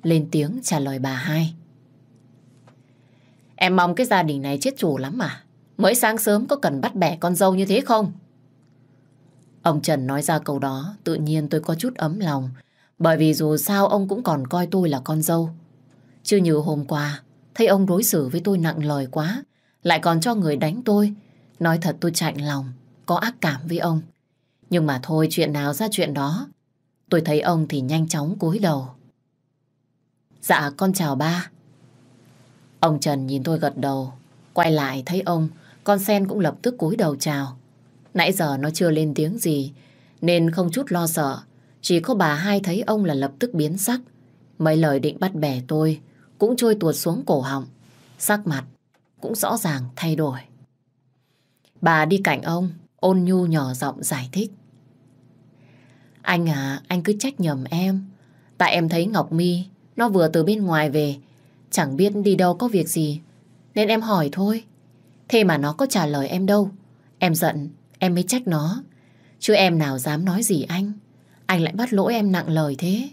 A: Lên tiếng trả lời bà hai Em mong cái gia đình này chết chủ lắm mà Mới sáng sớm có cần bắt bẻ con dâu như thế không Ông Trần nói ra câu đó, tự nhiên tôi có chút ấm lòng, bởi vì dù sao ông cũng còn coi tôi là con dâu. chưa như hôm qua, thấy ông đối xử với tôi nặng lời quá, lại còn cho người đánh tôi. Nói thật tôi chạnh lòng, có ác cảm với ông. Nhưng mà thôi chuyện nào ra chuyện đó, tôi thấy ông thì nhanh chóng cúi đầu. Dạ con chào ba. Ông Trần nhìn tôi gật đầu, quay lại thấy ông, con sen cũng lập tức cúi đầu chào. Nãy giờ nó chưa lên tiếng gì, nên không chút lo sợ. Chỉ có bà hai thấy ông là lập tức biến sắc. Mấy lời định bắt bẻ tôi cũng trôi tuột xuống cổ họng. Sắc mặt cũng rõ ràng thay đổi. Bà đi cạnh ông, ôn nhu nhỏ giọng giải thích. Anh à, anh cứ trách nhầm em. Tại em thấy Ngọc Mi nó vừa từ bên ngoài về, chẳng biết đi đâu có việc gì, nên em hỏi thôi. Thế mà nó có trả lời em đâu. Em giận, em mới trách nó. Chứ em nào dám nói gì anh. Anh lại bắt lỗi em nặng lời thế.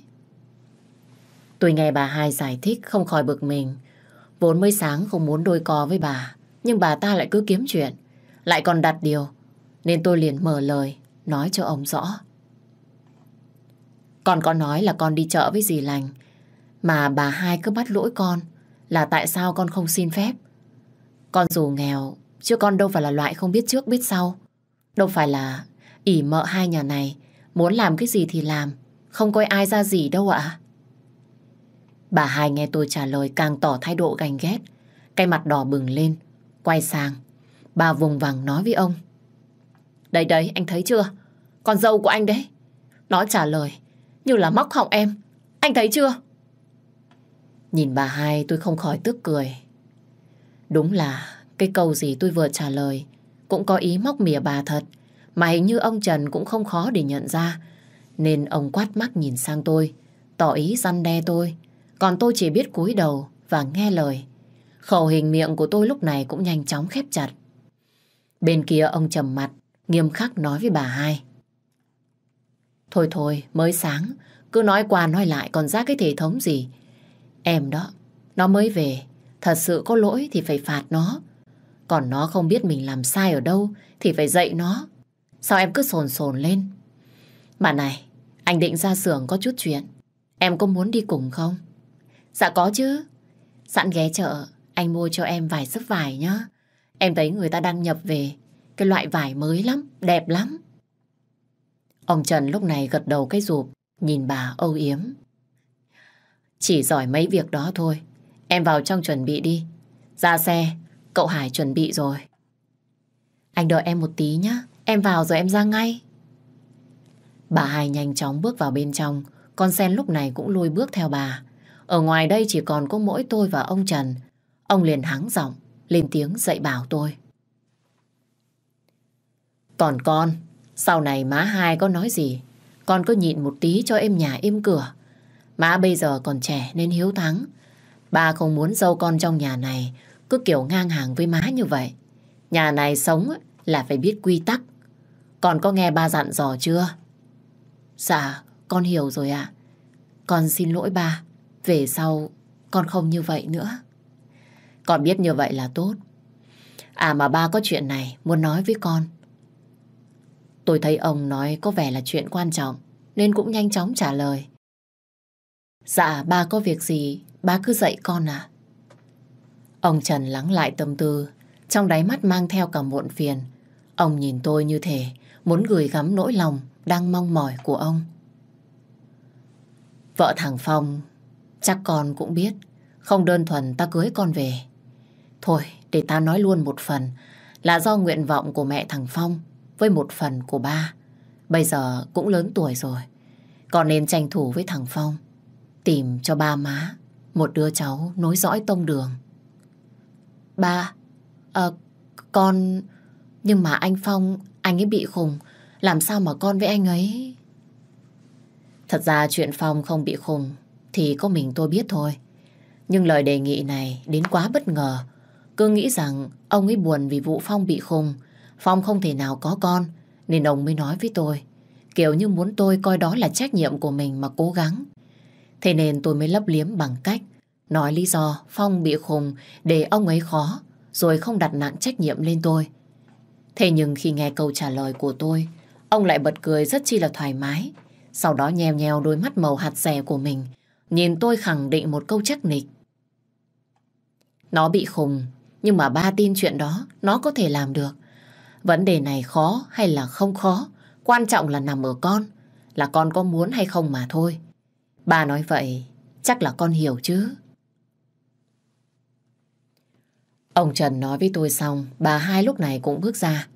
A: Tôi nghe bà hai giải thích không khỏi bực mình. Vốn mới sáng không muốn đôi co với bà. Nhưng bà ta lại cứ kiếm chuyện. Lại còn đặt điều. Nên tôi liền mở lời nói cho ông rõ. còn Con nói là con đi chợ với dì lành. Mà bà hai cứ bắt lỗi con là tại sao con không xin phép. Con dù nghèo, chứ con đâu phải là loại không biết trước biết sau. Đâu phải là ỉ mợ hai nhà này muốn làm cái gì thì làm, không coi ai ra gì đâu ạ. Bà hai nghe tôi trả lời càng tỏ thái độ ganh ghét, cái mặt đỏ bừng lên, quay sang. Bà vùng vằng nói với ông. Đấy đấy, anh thấy chưa? Con dâu của anh đấy. Nó trả lời, như là móc họng em. Anh thấy chưa? Nhìn bà hai tôi không khỏi tức cười. Đúng là cái câu gì tôi vừa trả lời cũng có ý móc mỉa bà thật, mà hình như ông Trần cũng không khó để nhận ra. Nên ông quát mắt nhìn sang tôi, tỏ ý răn đe tôi, còn tôi chỉ biết cúi đầu và nghe lời. Khẩu hình miệng của tôi lúc này cũng nhanh chóng khép chặt. Bên kia ông trầm mặt, nghiêm khắc nói với bà hai. Thôi thôi, mới sáng, cứ nói qua nói lại còn ra cái thể thống gì. Em đó, nó mới về, thật sự có lỗi thì phải phạt nó. Còn nó không biết mình làm sai ở đâu thì phải dạy nó. Sao em cứ sồn sồn lên? Mà này, anh định ra xưởng có chút chuyện. Em có muốn đi cùng không? Dạ có chứ. Sẵn ghé chợ, anh mua cho em vài sấp vải nhá. Em thấy người ta đang nhập về. Cái loại vải mới lắm, đẹp lắm. Ông Trần lúc này gật đầu cái rụp, nhìn bà âu yếm. Chỉ giỏi mấy việc đó thôi. Em vào trong chuẩn bị đi. Ra xe, Cậu Hải chuẩn bị rồi. Anh đợi em một tí nhé. Em vào rồi em ra ngay. Bà Hải nhanh chóng bước vào bên trong. Con sen lúc này cũng lùi bước theo bà. Ở ngoài đây chỉ còn có mỗi tôi và ông Trần. Ông liền hắng giọng, lên tiếng dạy bảo tôi. Còn con, sau này má hai có nói gì, con cứ nhịn một tí cho em nhà im cửa. Má bây giờ còn trẻ nên hiếu thắng. Ba không muốn dâu con trong nhà này cứ kiểu ngang hàng với má như vậy. Nhà này sống là phải biết quy tắc. Con có nghe ba dặn dò chưa? Dạ, con hiểu rồi ạ. À. Con xin lỗi ba. Về sau, con không như vậy nữa. Con biết như vậy là tốt. À mà ba có chuyện này muốn nói với con. Tôi thấy ông nói có vẻ là chuyện quan trọng, nên cũng nhanh chóng trả lời. Dạ, ba có việc gì, ba cứ dạy con à. Ông Trần lắng lại tâm tư, trong đáy mắt mang theo cả muộn phiền. Ông nhìn tôi như thể muốn gửi gắm nỗi lòng đang mong mỏi của ông. Vợ thằng Phong, chắc con cũng biết, không đơn thuần ta cưới con về. Thôi, để ta nói luôn một phần là do nguyện vọng của mẹ thằng Phong với một phần của ba. Bây giờ cũng lớn tuổi rồi, con nên tranh thủ với thằng Phong, tìm cho ba má một đứa cháu nối dõi tông đường. Ba, à, con... Nhưng mà anh Phong, anh ấy bị khùng. Làm sao mà con với anh ấy... Thật ra chuyện Phong không bị khùng thì có mình tôi biết thôi. Nhưng lời đề nghị này đến quá bất ngờ. Cứ nghĩ rằng ông ấy buồn vì vụ Phong bị khùng. Phong không thể nào có con, nên ông mới nói với tôi. Kiểu như muốn tôi coi đó là trách nhiệm của mình mà cố gắng. Thế nên tôi mới lấp liếm bằng cách Nói lý do Phong bị khùng để ông ấy khó rồi không đặt nặng trách nhiệm lên tôi. Thế nhưng khi nghe câu trả lời của tôi ông lại bật cười rất chi là thoải mái. Sau đó nheo nheo đôi mắt màu hạt rẻ của mình nhìn tôi khẳng định một câu chắc nịch. Nó bị khùng nhưng mà ba tin chuyện đó nó có thể làm được. Vấn đề này khó hay là không khó quan trọng là nằm ở con là con có muốn hay không mà thôi. Ba nói vậy chắc là con hiểu chứ. Ông Trần nói với tôi xong, bà hai lúc này cũng bước ra.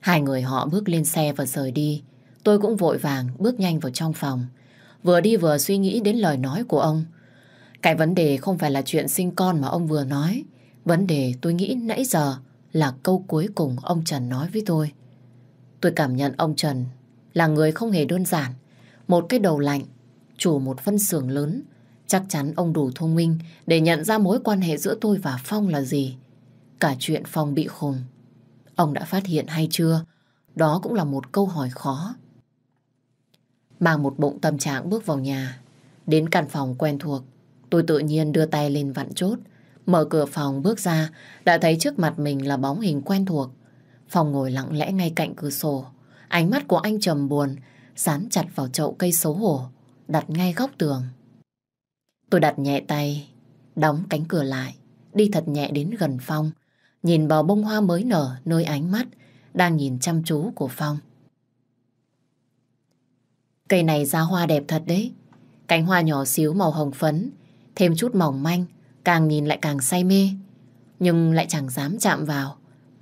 A: Hai người họ bước lên xe và rời đi. Tôi cũng vội vàng bước nhanh vào trong phòng. Vừa đi vừa suy nghĩ đến lời nói của ông. Cái vấn đề không phải là chuyện sinh con mà ông vừa nói. Vấn đề tôi nghĩ nãy giờ là câu cuối cùng ông Trần nói với tôi. Tôi cảm nhận ông Trần là người không hề đơn giản. Một cái đầu lạnh, chủ một phân xưởng lớn. Chắc chắn ông đủ thông minh để nhận ra mối quan hệ giữa tôi và Phong là gì. Cả chuyện phòng bị khùng, ông đã phát hiện hay chưa? Đó cũng là một câu hỏi khó. Mang một bụng tâm trạng bước vào nhà, đến căn phòng quen thuộc, tôi tự nhiên đưa tay lên vặn chốt, mở cửa phòng bước ra, đã thấy trước mặt mình là bóng hình quen thuộc. Phòng ngồi lặng lẽ ngay cạnh cửa sổ, ánh mắt của anh trầm buồn, dán chặt vào chậu cây xấu hổ, đặt ngay góc tường. Tôi đặt nhẹ tay, đóng cánh cửa lại, đi thật nhẹ đến gần Phong, nhìn bò bông hoa mới nở nơi ánh mắt, đang nhìn chăm chú của Phong. Cây này ra hoa đẹp thật đấy. Cánh hoa nhỏ xíu màu hồng phấn, thêm chút mỏng manh, càng nhìn lại càng say mê. Nhưng lại chẳng dám chạm vào,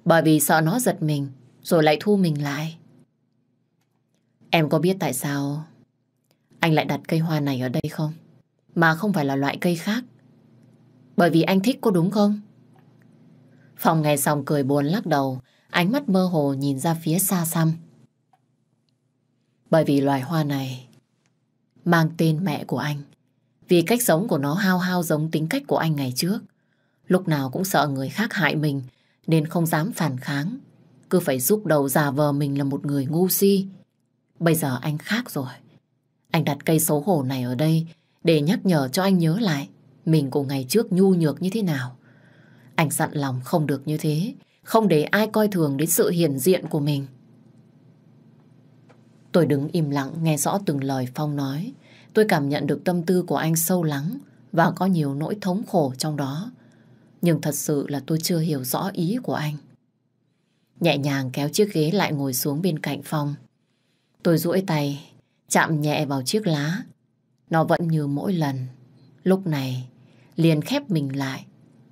A: bởi vì sợ nó giật mình, rồi lại thu mình lại. Em có biết tại sao anh lại đặt cây hoa này ở đây không? Mà không phải là loại cây khác. Bởi vì anh thích cô đúng không? Phong nghe xong cười buồn lắc đầu, ánh mắt mơ hồ nhìn ra phía xa xăm. Bởi vì loài hoa này mang tên mẹ của anh. Vì cách sống của nó hao hao giống tính cách của anh ngày trước. Lúc nào cũng sợ người khác hại mình nên không dám phản kháng. Cứ phải giúp đầu già vờ mình là một người ngu si. Bây giờ anh khác rồi. Anh đặt cây xấu hổ này ở đây để nhắc nhở cho anh nhớ lại mình của ngày trước nhu nhược như thế nào. Anh dặn lòng không được như thế, không để ai coi thường đến sự hiện diện của mình. Tôi đứng im lặng nghe rõ từng lời Phong nói. Tôi cảm nhận được tâm tư của anh sâu lắng và có nhiều nỗi thống khổ trong đó. Nhưng thật sự là tôi chưa hiểu rõ ý của anh. Nhẹ nhàng kéo chiếc ghế lại ngồi xuống bên cạnh Phong. Tôi duỗi tay, chạm nhẹ vào chiếc lá. Nó vẫn như mỗi lần. Lúc này, liền khép mình lại,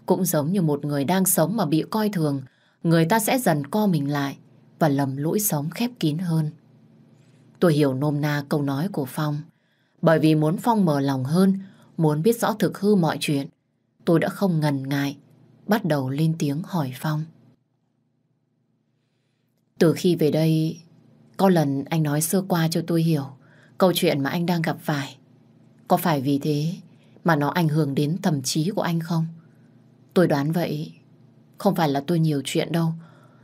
A: cũng giống như một người đang sống mà bị coi thường, người ta sẽ dần co mình lại và lầm lũi sống khép kín hơn. Tôi hiểu nôm na câu nói của Phong. Bởi vì muốn Phong mở lòng hơn, muốn biết rõ thực hư mọi chuyện, tôi đã không ngần ngại, bắt đầu lên tiếng hỏi Phong. Từ khi về đây, có lần anh nói sơ qua cho tôi hiểu câu chuyện mà anh đang gặp phải. Có phải vì thế mà nó ảnh hưởng đến tâm trí của anh không? Tôi đoán vậy, không phải là tôi nhiều chuyện đâu,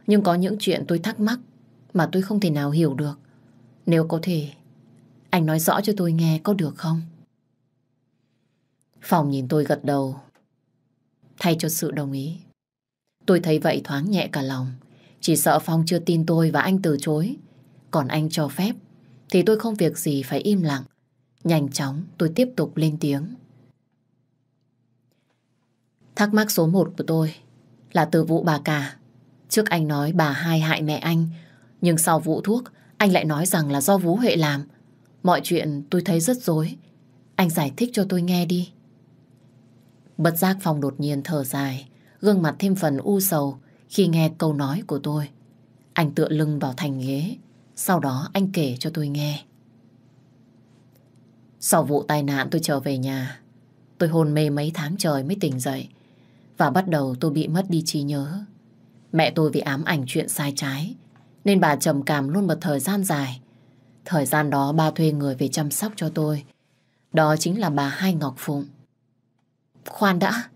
A: nhưng có những chuyện tôi thắc mắc mà tôi không thể nào hiểu được. Nếu có thể, anh nói rõ cho tôi nghe có được không? Phòng nhìn tôi gật đầu, thay cho sự đồng ý. Tôi thấy vậy thoáng nhẹ cả lòng, chỉ sợ Phong chưa tin tôi và anh từ chối. Còn anh cho phép, thì tôi không việc gì phải im lặng. Nhanh chóng tôi tiếp tục lên tiếng. Thắc mắc số một của tôi là từ vụ bà cả. Trước anh nói bà hai hại mẹ anh, nhưng sau vụ thuốc, anh lại nói rằng là do Vũ Huệ làm. Mọi chuyện tôi thấy rất dối. Anh giải thích cho tôi nghe đi. Bất giác phòng đột nhiên thở dài, gương mặt thêm phần u sầu khi nghe câu nói của tôi. Anh tựa lưng vào thành ghế, sau đó anh kể cho tôi nghe. Sau vụ tai nạn tôi trở về nhà, tôi hôn mê mấy tháng trời mới tỉnh dậy và bắt đầu tôi bị mất đi trí nhớ. Mẹ tôi vì ám ảnh chuyện sai trái, nên bà trầm cảm luôn một thời gian dài. Thời gian đó ba thuê người về chăm sóc cho tôi. Đó chính là bà Hai Ngọc Phụng. Khoan đã.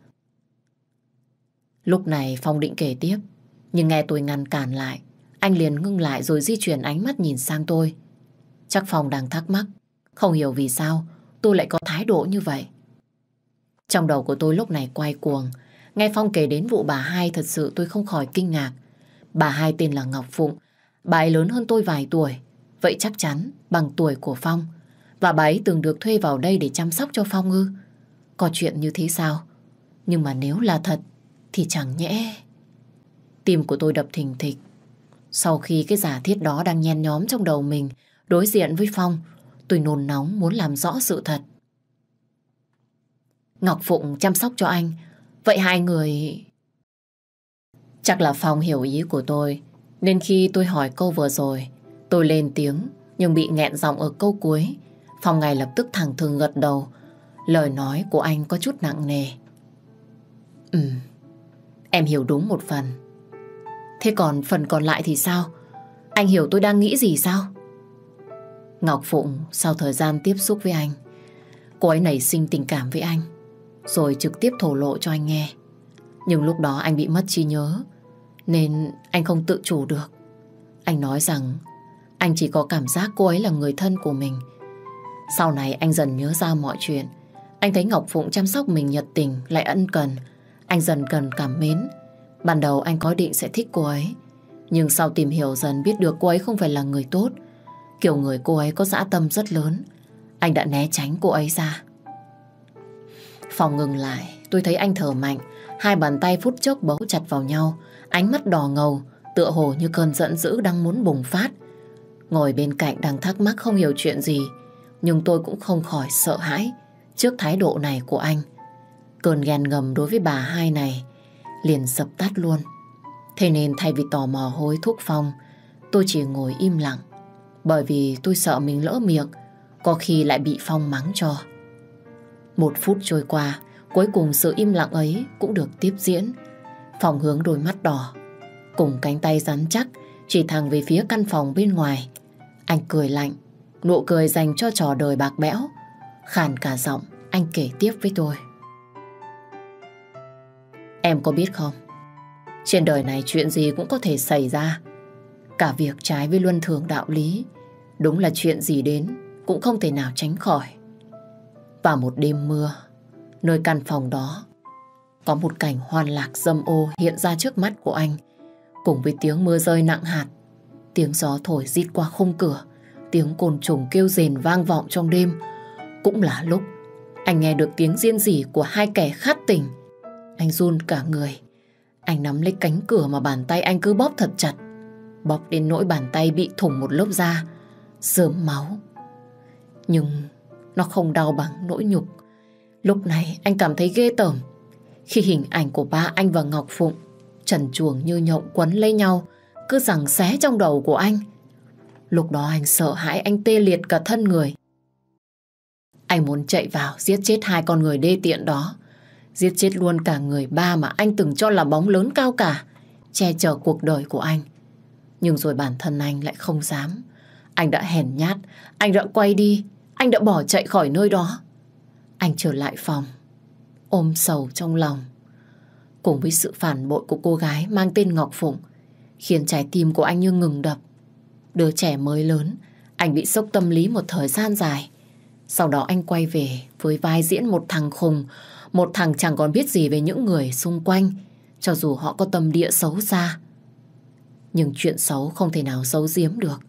A: Lúc này Phong định kể tiếp, nhưng nghe tôi ngăn cản lại. Anh liền ngưng lại rồi di chuyển ánh mắt nhìn sang tôi. Chắc Phong đang thắc mắc, không hiểu vì sao tôi lại có thái độ như vậy. Trong đầu của tôi lúc này quay cuồng, Nghe Phong kể đến vụ bà hai thật sự tôi không khỏi kinh ngạc. Bà hai tên là Ngọc Phụng. Bà ấy lớn hơn tôi vài tuổi. Vậy chắc chắn bằng tuổi của Phong. Và bà ấy từng được thuê vào đây để chăm sóc cho Phong ư. Có chuyện như thế sao? Nhưng mà nếu là thật thì chẳng nhẽ. Tim của tôi đập thình thịch. Sau khi cái giả thiết đó đang nhen nhóm trong đầu mình đối diện với Phong, tôi nôn nóng muốn làm rõ sự thật. Ngọc Phụng chăm sóc cho anh Vậy hai người... Chắc là Phong hiểu ý của tôi, nên khi tôi hỏi câu vừa rồi, tôi lên tiếng nhưng bị nghẹn giọng ở câu cuối. Phong ngay lập tức thẳng thừng gật đầu, lời nói của anh có chút nặng nề. Ừ, em hiểu đúng một phần. Thế còn phần còn lại thì sao? Anh hiểu tôi đang nghĩ gì sao? Ngọc Phụng sau thời gian tiếp xúc với anh, cô ấy nảy sinh tình cảm với anh rồi trực tiếp thổ lộ cho anh nghe. Nhưng lúc đó anh bị mất trí nhớ, nên anh không tự chủ được. Anh nói rằng anh chỉ có cảm giác cô ấy là người thân của mình. Sau này anh dần nhớ ra mọi chuyện. Anh thấy Ngọc Phụng chăm sóc mình nhiệt tình, lại ân cần. Anh dần cần cảm mến. Ban đầu anh có định sẽ thích cô ấy. Nhưng sau tìm hiểu dần biết được cô ấy không phải là người tốt. Kiểu người cô ấy có dã tâm rất lớn. Anh đã né tránh cô ấy ra. Phòng ngừng lại, tôi thấy anh thở mạnh, hai bàn tay phút chốc bấu chặt vào nhau, ánh mắt đỏ ngầu, tựa hồ như cơn giận dữ đang muốn bùng phát. Ngồi bên cạnh đang thắc mắc không hiểu chuyện gì, nhưng tôi cũng không khỏi sợ hãi trước thái độ này của anh. Cơn ghen ngầm đối với bà hai này liền sập tắt luôn. Thế nên thay vì tò mò hối thúc Phong, tôi chỉ ngồi im lặng, bởi vì tôi sợ mình lỡ miệng, có khi lại bị Phong mắng cho. Một phút trôi qua, cuối cùng sự im lặng ấy cũng được tiếp diễn. Phòng hướng đôi mắt đỏ, cùng cánh tay rắn chắc, chỉ thẳng về phía căn phòng bên ngoài. Anh cười lạnh, nụ cười dành cho trò đời bạc bẽo. Khàn cả giọng, anh kể tiếp với tôi. Em có biết không? Trên đời này chuyện gì cũng có thể xảy ra. Cả việc trái với luân thường đạo lý, đúng là chuyện gì đến cũng không thể nào tránh khỏi vào một đêm mưa, nơi căn phòng đó có một cảnh hoan lạc dâm ô hiện ra trước mắt của anh. Cùng với tiếng mưa rơi nặng hạt, tiếng gió thổi rít qua khung cửa, tiếng côn trùng kêu rền vang vọng trong đêm. Cũng là lúc anh nghe được tiếng riêng rỉ của hai kẻ khát tình. Anh run cả người. Anh nắm lấy cánh cửa mà bàn tay anh cứ bóp thật chặt. Bóp đến nỗi bàn tay bị thủng một lớp da, sớm máu. Nhưng nó không đau bằng nỗi nhục Lúc này anh cảm thấy ghê tởm Khi hình ảnh của ba anh và Ngọc Phụng Trần chuồng như nhộng quấn lấy nhau Cứ rằng xé trong đầu của anh Lúc đó anh sợ hãi Anh tê liệt cả thân người Anh muốn chạy vào Giết chết hai con người đê tiện đó Giết chết luôn cả người ba Mà anh từng cho là bóng lớn cao cả Che chở cuộc đời của anh Nhưng rồi bản thân anh lại không dám Anh đã hèn nhát Anh đã quay đi anh đã bỏ chạy khỏi nơi đó. Anh trở lại phòng, ôm sầu trong lòng. Cùng với sự phản bội của cô gái mang tên Ngọc Phụng, khiến trái tim của anh như ngừng đập. Đứa trẻ mới lớn, anh bị sốc tâm lý một thời gian dài. Sau đó anh quay về với vai diễn một thằng khùng, một thằng chẳng còn biết gì về những người xung quanh, cho dù họ có tâm địa xấu xa. Nhưng chuyện xấu không thể nào giấu giếm được.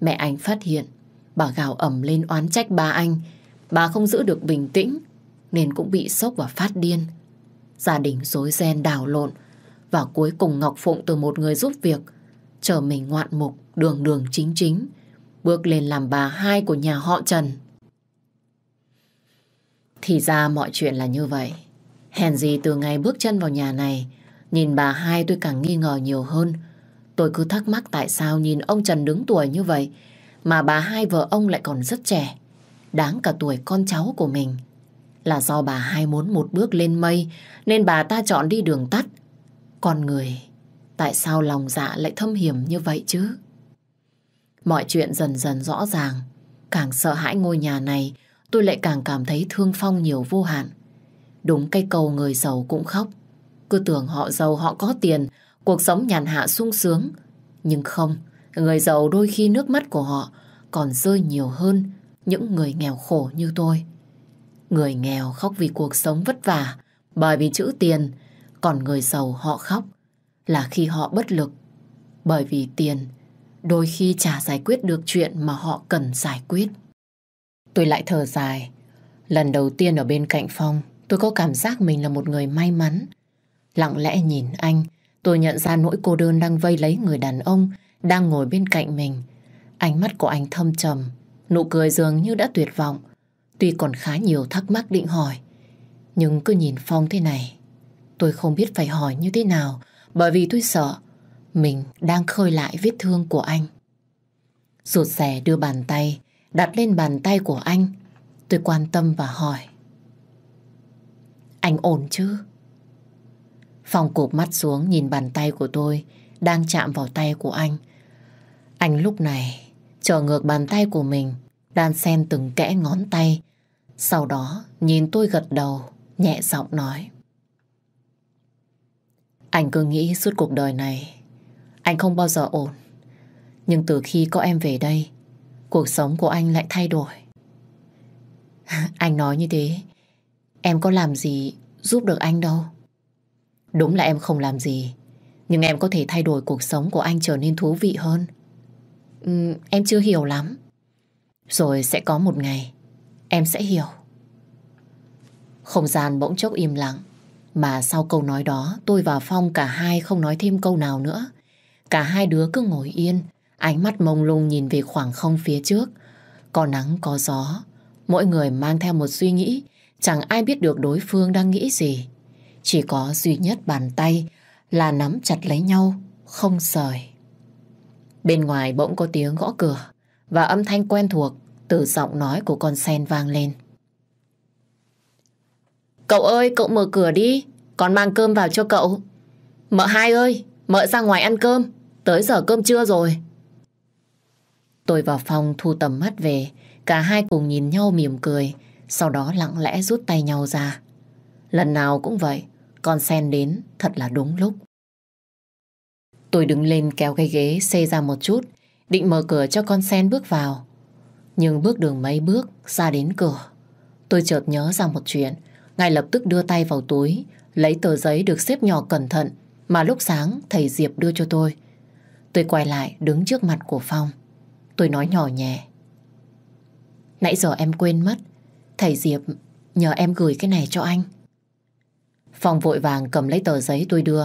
A: Mẹ anh phát hiện Bà gào ầm lên oán trách ba anh. Bà không giữ được bình tĩnh nên cũng bị sốc và phát điên. Gia đình rối ren đảo lộn và cuối cùng Ngọc Phụng từ một người giúp việc trở mình ngoạn mục đường đường chính chính bước lên làm bà hai của nhà họ Trần. Thì ra mọi chuyện là như vậy. Hèn gì từ ngày bước chân vào nhà này nhìn bà hai tôi càng nghi ngờ nhiều hơn. Tôi cứ thắc mắc tại sao nhìn ông Trần đứng tuổi như vậy mà bà hai vợ ông lại còn rất trẻ, đáng cả tuổi con cháu của mình. Là do bà hai muốn một bước lên mây nên bà ta chọn đi đường tắt. Con người, tại sao lòng dạ lại thâm hiểm như vậy chứ? Mọi chuyện dần dần rõ ràng. Càng sợ hãi ngôi nhà này, tôi lại càng cảm thấy thương Phong nhiều vô hạn. Đúng cây cầu người giàu cũng khóc. Cứ tưởng họ giàu họ có tiền, cuộc sống nhàn hạ sung sướng. Nhưng không, Người giàu đôi khi nước mắt của họ còn rơi nhiều hơn những người nghèo khổ như tôi. Người nghèo khóc vì cuộc sống vất vả, bởi vì chữ tiền, còn người giàu họ khóc là khi họ bất lực, bởi vì tiền đôi khi chả giải quyết được chuyện mà họ cần giải quyết. Tôi lại thở dài. Lần đầu tiên ở bên cạnh Phong, tôi có cảm giác mình là một người may mắn. Lặng lẽ nhìn anh, tôi nhận ra nỗi cô đơn đang vây lấy người đàn ông đang ngồi bên cạnh mình. Ánh mắt của anh thâm trầm, nụ cười dường như đã tuyệt vọng. Tuy còn khá nhiều thắc mắc định hỏi, nhưng cứ nhìn Phong thế này, tôi không biết phải hỏi như thế nào bởi vì tôi sợ mình đang khơi lại vết thương của anh. Rụt rè đưa bàn tay, đặt lên bàn tay của anh. Tôi quan tâm và hỏi. Anh ổn chứ? Phong cụp mắt xuống nhìn bàn tay của tôi đang chạm vào tay của anh. Anh lúc này trở ngược bàn tay của mình đan xen từng kẽ ngón tay. Sau đó nhìn tôi gật đầu, nhẹ giọng nói. Anh cứ nghĩ suốt cuộc đời này anh không bao giờ ổn. Nhưng từ khi có em về đây, cuộc sống của anh lại thay đổi. [laughs] anh nói như thế, em có làm gì giúp được anh đâu. Đúng là em không làm gì, nhưng em có thể thay đổi cuộc sống của anh trở nên thú vị hơn. Ừ, em chưa hiểu lắm. Rồi sẽ có một ngày em sẽ hiểu. Không gian bỗng chốc im lặng. Mà sau câu nói đó tôi và Phong cả hai không nói thêm câu nào nữa. Cả hai đứa cứ ngồi yên, ánh mắt mông lung nhìn về khoảng không phía trước. Có nắng có gió, mỗi người mang theo một suy nghĩ, chẳng ai biết được đối phương đang nghĩ gì. Chỉ có duy nhất bàn tay là nắm chặt lấy nhau, không rời. Bên ngoài bỗng có tiếng gõ cửa và âm thanh quen thuộc từ giọng nói của con sen vang lên. Cậu ơi, cậu mở cửa đi, con mang cơm vào cho cậu. Mợ hai ơi, mợ ra ngoài ăn cơm, tới giờ cơm trưa rồi. Tôi vào phòng thu tầm mắt về, cả hai cùng nhìn nhau mỉm cười, sau đó lặng lẽ rút tay nhau ra. Lần nào cũng vậy, con sen đến thật là đúng lúc. Tôi đứng lên kéo cái ghế xê ra một chút, định mở cửa cho con sen bước vào. Nhưng bước đường mấy bước ra đến cửa, tôi chợt nhớ ra một chuyện, ngay lập tức đưa tay vào túi, lấy tờ giấy được xếp nhỏ cẩn thận mà lúc sáng thầy Diệp đưa cho tôi. Tôi quay lại đứng trước mặt của Phong. Tôi nói nhỏ nhẹ. Nãy giờ em quên mất, thầy Diệp nhờ em gửi cái này cho anh. Phong vội vàng cầm lấy tờ giấy tôi đưa,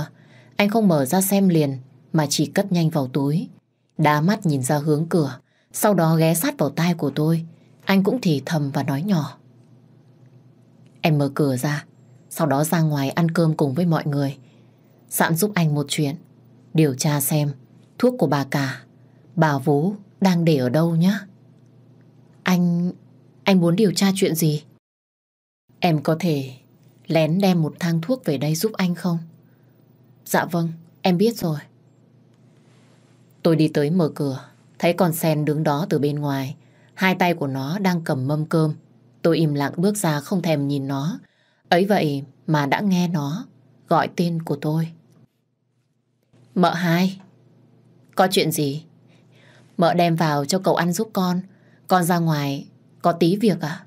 A: anh không mở ra xem liền mà chỉ cất nhanh vào túi. Đá mắt nhìn ra hướng cửa, sau đó ghé sát vào tai của tôi. Anh cũng thì thầm và nói nhỏ. Em mở cửa ra, sau đó ra ngoài ăn cơm cùng với mọi người. Sạn giúp anh một chuyện, điều tra xem thuốc của bà cả, bà vú đang để ở đâu nhá. Anh... anh muốn điều tra chuyện gì? Em có thể lén đem một thang thuốc về đây giúp anh không? Dạ vâng, em biết rồi. Tôi đi tới mở cửa, thấy con sen đứng đó từ bên ngoài. Hai tay của nó đang cầm mâm cơm. Tôi im lặng bước ra không thèm nhìn nó. Ấy vậy mà đã nghe nó gọi tên của tôi. Mợ hai, có chuyện gì? Mợ đem vào cho cậu ăn giúp con. Con ra ngoài, có tí việc à?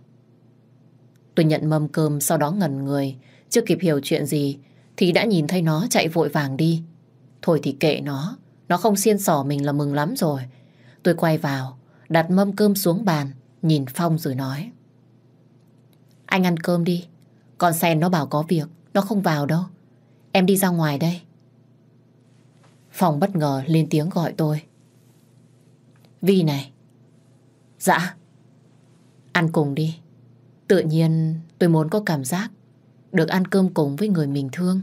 A: Tôi nhận mâm cơm sau đó ngẩn người. Chưa kịp hiểu chuyện gì thì đã nhìn thấy nó chạy vội vàng đi. Thôi thì kệ nó. Nó không xiên sỏ mình là mừng lắm rồi. Tôi quay vào, đặt mâm cơm xuống bàn, nhìn Phong rồi nói. Anh ăn cơm đi. còn sen nó bảo có việc, nó không vào đâu. Em đi ra ngoài đây. Phong bất ngờ lên tiếng gọi tôi. Vi này. Dạ. Ăn cùng đi. Tự nhiên tôi muốn có cảm giác được ăn cơm cùng với người mình thương.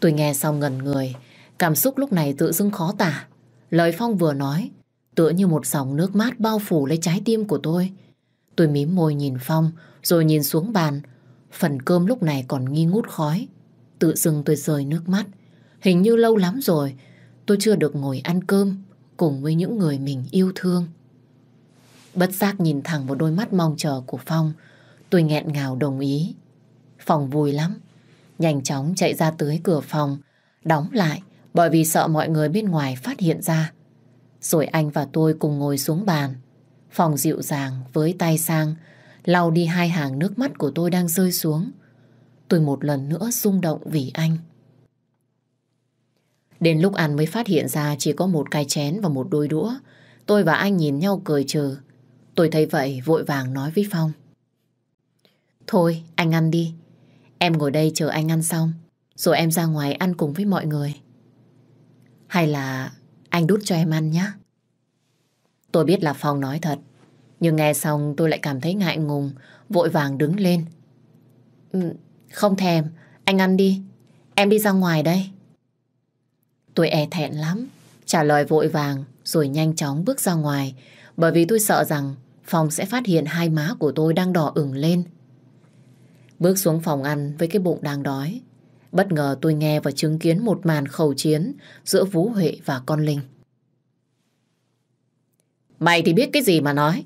A: Tôi nghe xong ngẩn người, Cảm xúc lúc này tự dưng khó tả. Lời Phong vừa nói, tựa như một dòng nước mát bao phủ lấy trái tim của tôi. Tôi mím môi nhìn Phong, rồi nhìn xuống bàn. Phần cơm lúc này còn nghi ngút khói. Tự dưng tôi rơi nước mắt. Hình như lâu lắm rồi, tôi chưa được ngồi ăn cơm cùng với những người mình yêu thương. Bất giác nhìn thẳng vào đôi mắt mong chờ của Phong, tôi nghẹn ngào đồng ý. Phòng vui lắm, nhanh chóng chạy ra tới cửa phòng, đóng lại bởi vì sợ mọi người bên ngoài phát hiện ra. Rồi anh và tôi cùng ngồi xuống bàn. Phòng dịu dàng với tay sang, lau đi hai hàng nước mắt của tôi đang rơi xuống. Tôi một lần nữa rung động vì anh. Đến lúc ăn mới phát hiện ra chỉ có một cái chén và một đôi đũa. Tôi và anh nhìn nhau cười chờ. Tôi thấy vậy vội vàng nói với Phong. Thôi, anh ăn đi. Em ngồi đây chờ anh ăn xong, rồi em ra ngoài ăn cùng với mọi người. Hay là anh đút cho em ăn nhé? Tôi biết là Phong nói thật. Nhưng nghe xong tôi lại cảm thấy ngại ngùng, vội vàng đứng lên. Ừ, không thèm, anh ăn đi. Em đi ra ngoài đây. Tôi e thẹn lắm, trả lời vội vàng rồi nhanh chóng bước ra ngoài bởi vì tôi sợ rằng Phong sẽ phát hiện hai má của tôi đang đỏ ửng lên. Bước xuống phòng ăn với cái bụng đang đói, Bất ngờ tôi nghe và chứng kiến một màn khẩu chiến giữa Vũ Huệ và con Linh. Mày thì biết cái gì mà nói.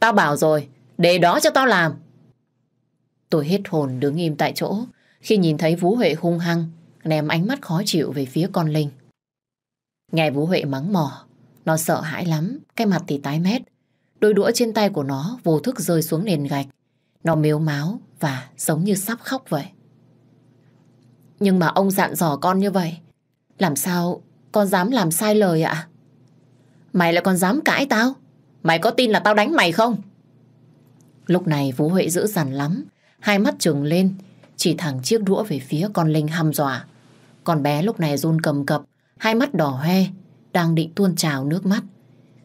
A: Tao bảo rồi, để đó cho tao làm. Tôi hết hồn đứng im tại chỗ khi nhìn thấy Vũ Huệ hung hăng, ném ánh mắt khó chịu về phía con Linh. Nghe Vũ Huệ mắng mỏ, nó sợ hãi lắm, cái mặt thì tái mét. Đôi đũa trên tay của nó vô thức rơi xuống nền gạch. Nó miếu máu và giống như sắp khóc vậy. Nhưng mà ông dặn dò con như vậy, làm sao con dám làm sai lời ạ? Mày lại còn dám cãi tao? Mày có tin là tao đánh mày không? Lúc này Vũ Huệ dữ dằn lắm, hai mắt trừng lên, chỉ thẳng chiếc đũa về phía con Linh hăm dọa. Con bé lúc này run cầm cập, hai mắt đỏ hoe, đang định tuôn trào nước mắt.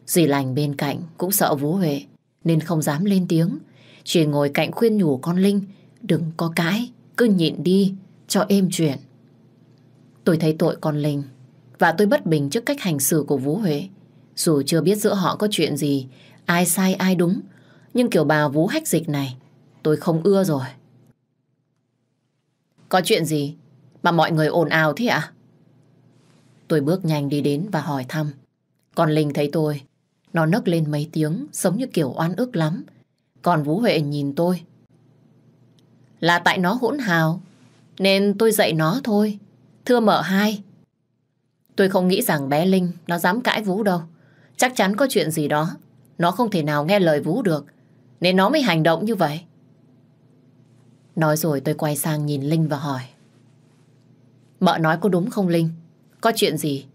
A: Dì lành bên cạnh cũng sợ Vũ Huệ, nên không dám lên tiếng. Chỉ ngồi cạnh khuyên nhủ con Linh, đừng có cãi, cứ nhịn đi, cho êm chuyện. Tôi thấy tội con Linh và tôi bất bình trước cách hành xử của Vũ Huệ. Dù chưa biết giữa họ có chuyện gì, ai sai ai đúng, nhưng kiểu bà Vũ hách dịch này, tôi không ưa rồi. Có chuyện gì mà mọi người ồn ào thế ạ? À? Tôi bước nhanh đi đến và hỏi thăm. Con Linh thấy tôi, nó nấc lên mấy tiếng, giống như kiểu oan ức lắm. Còn Vũ Huệ nhìn tôi. Là tại nó hỗn hào, nên tôi dạy nó thôi. Thưa mở hai. Tôi không nghĩ rằng bé Linh nó dám cãi Vũ đâu. Chắc chắn có chuyện gì đó. Nó không thể nào nghe lời Vũ được. Nên nó mới hành động như vậy. Nói rồi tôi quay sang nhìn Linh và hỏi. Mợ nói có đúng không Linh? Có chuyện gì?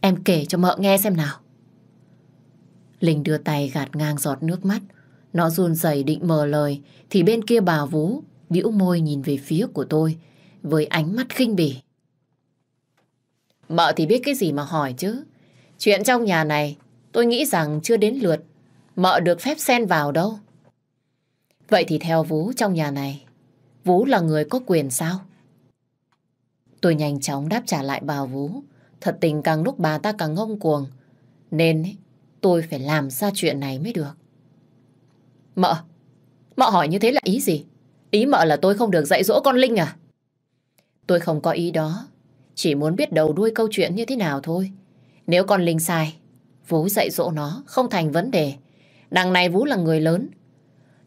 A: Em kể cho mợ nghe xem nào. Linh đưa tay gạt ngang giọt nước mắt. Nó run rẩy định mở lời thì bên kia bà Vũ bĩu môi nhìn về phía của tôi với ánh mắt khinh bỉ. Mợ thì biết cái gì mà hỏi chứ. Chuyện trong nhà này tôi nghĩ rằng chưa đến lượt mợ được phép xen vào đâu. Vậy thì theo Vú trong nhà này, Vú là người có quyền sao? Tôi nhanh chóng đáp trả lại bà Vú. Thật tình càng lúc bà ta càng ngông cuồng. Nên tôi phải làm ra chuyện này mới được. Mợ, mợ hỏi như thế là ý gì? Ý mợ là tôi không được dạy dỗ con Linh à? Tôi không có ý đó. Chỉ muốn biết đầu đuôi câu chuyện như thế nào thôi. Nếu con Linh sai, Vũ dạy dỗ nó không thành vấn đề. Đằng này Vũ là người lớn.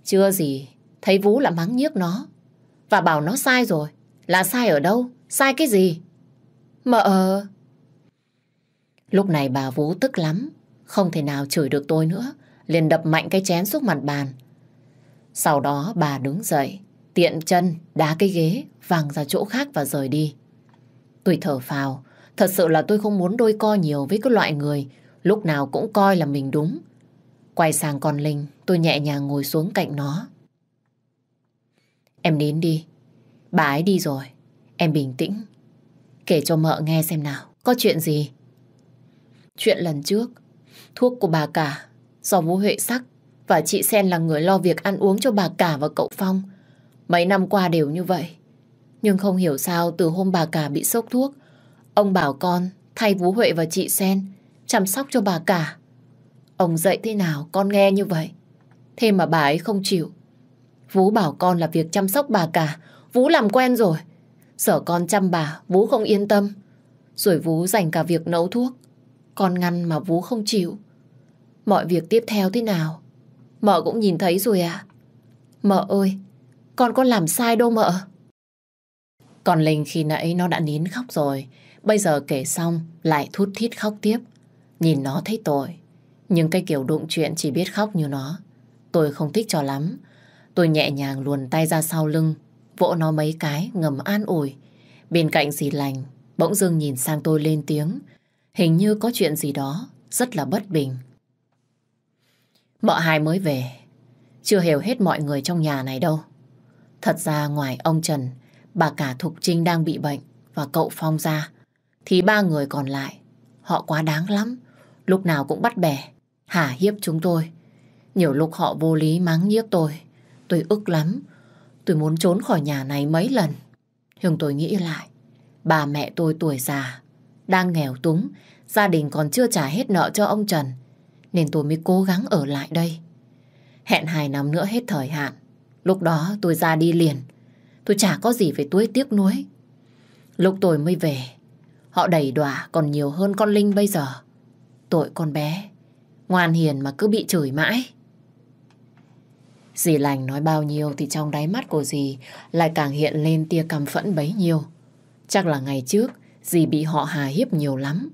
A: Chưa gì, thấy Vũ là mắng nhiếc nó. Và bảo nó sai rồi. Là sai ở đâu? Sai cái gì? Mợ... Lúc này bà Vũ tức lắm. Không thể nào chửi được tôi nữa. Liền đập mạnh cái chén xuống mặt bàn. Sau đó bà đứng dậy tiện chân, đá cái ghế, vàng ra chỗ khác và rời đi. Tôi thở phào, thật sự là tôi không muốn đôi co nhiều với cái loại người, lúc nào cũng coi là mình đúng. Quay sang con Linh, tôi nhẹ nhàng ngồi xuống cạnh nó. Em đến đi, bà ấy đi rồi, em bình tĩnh. Kể cho mợ nghe xem nào, có chuyện gì? Chuyện lần trước, thuốc của bà cả, do vũ Huệ sắc và chị Sen là người lo việc ăn uống cho bà cả và cậu Phong. Mấy năm qua đều như vậy. Nhưng không hiểu sao từ hôm bà cả bị sốc thuốc, ông bảo con thay Vũ Huệ và chị Sen chăm sóc cho bà cả. Ông dạy thế nào con nghe như vậy. Thế mà bà ấy không chịu. Vũ bảo con là việc chăm sóc bà cả. Vũ làm quen rồi. Sở con chăm bà, Vũ không yên tâm. Rồi Vũ dành cả việc nấu thuốc. Con ngăn mà Vũ không chịu. Mọi việc tiếp theo thế nào? Mợ cũng nhìn thấy rồi à? Mợ ơi, con có làm sai đâu mợ. Còn Linh khi nãy nó đã nín khóc rồi. Bây giờ kể xong lại thút thít khóc tiếp. Nhìn nó thấy tội. Nhưng cái kiểu đụng chuyện chỉ biết khóc như nó. Tôi không thích cho lắm. Tôi nhẹ nhàng luồn tay ra sau lưng. Vỗ nó mấy cái ngầm an ủi. Bên cạnh dì lành bỗng dưng nhìn sang tôi lên tiếng. Hình như có chuyện gì đó rất là bất bình. Mợ hai mới về. Chưa hiểu hết mọi người trong nhà này đâu. Thật ra ngoài ông Trần, bà cả Thục Trinh đang bị bệnh và cậu Phong ra, thì ba người còn lại, họ quá đáng lắm, lúc nào cũng bắt bẻ, hả hiếp chúng tôi. Nhiều lúc họ vô lý mắng nhiếc tôi, tôi ức lắm, tôi muốn trốn khỏi nhà này mấy lần. Nhưng tôi nghĩ lại, bà mẹ tôi tuổi già, đang nghèo túng, gia đình còn chưa trả hết nợ cho ông Trần, nên tôi mới cố gắng ở lại đây. Hẹn hai năm nữa hết thời hạn, Lúc đó tôi ra đi liền. Tôi chả có gì phải tuối tiếc nuối. Lúc tôi mới về, họ đẩy đọa còn nhiều hơn con Linh bây giờ. Tội con bé, ngoan hiền mà cứ bị chửi mãi. Dì lành nói bao nhiêu thì trong đáy mắt của dì lại càng hiện lên tia căm phẫn bấy nhiêu. Chắc là ngày trước dì bị họ hà hiếp nhiều lắm.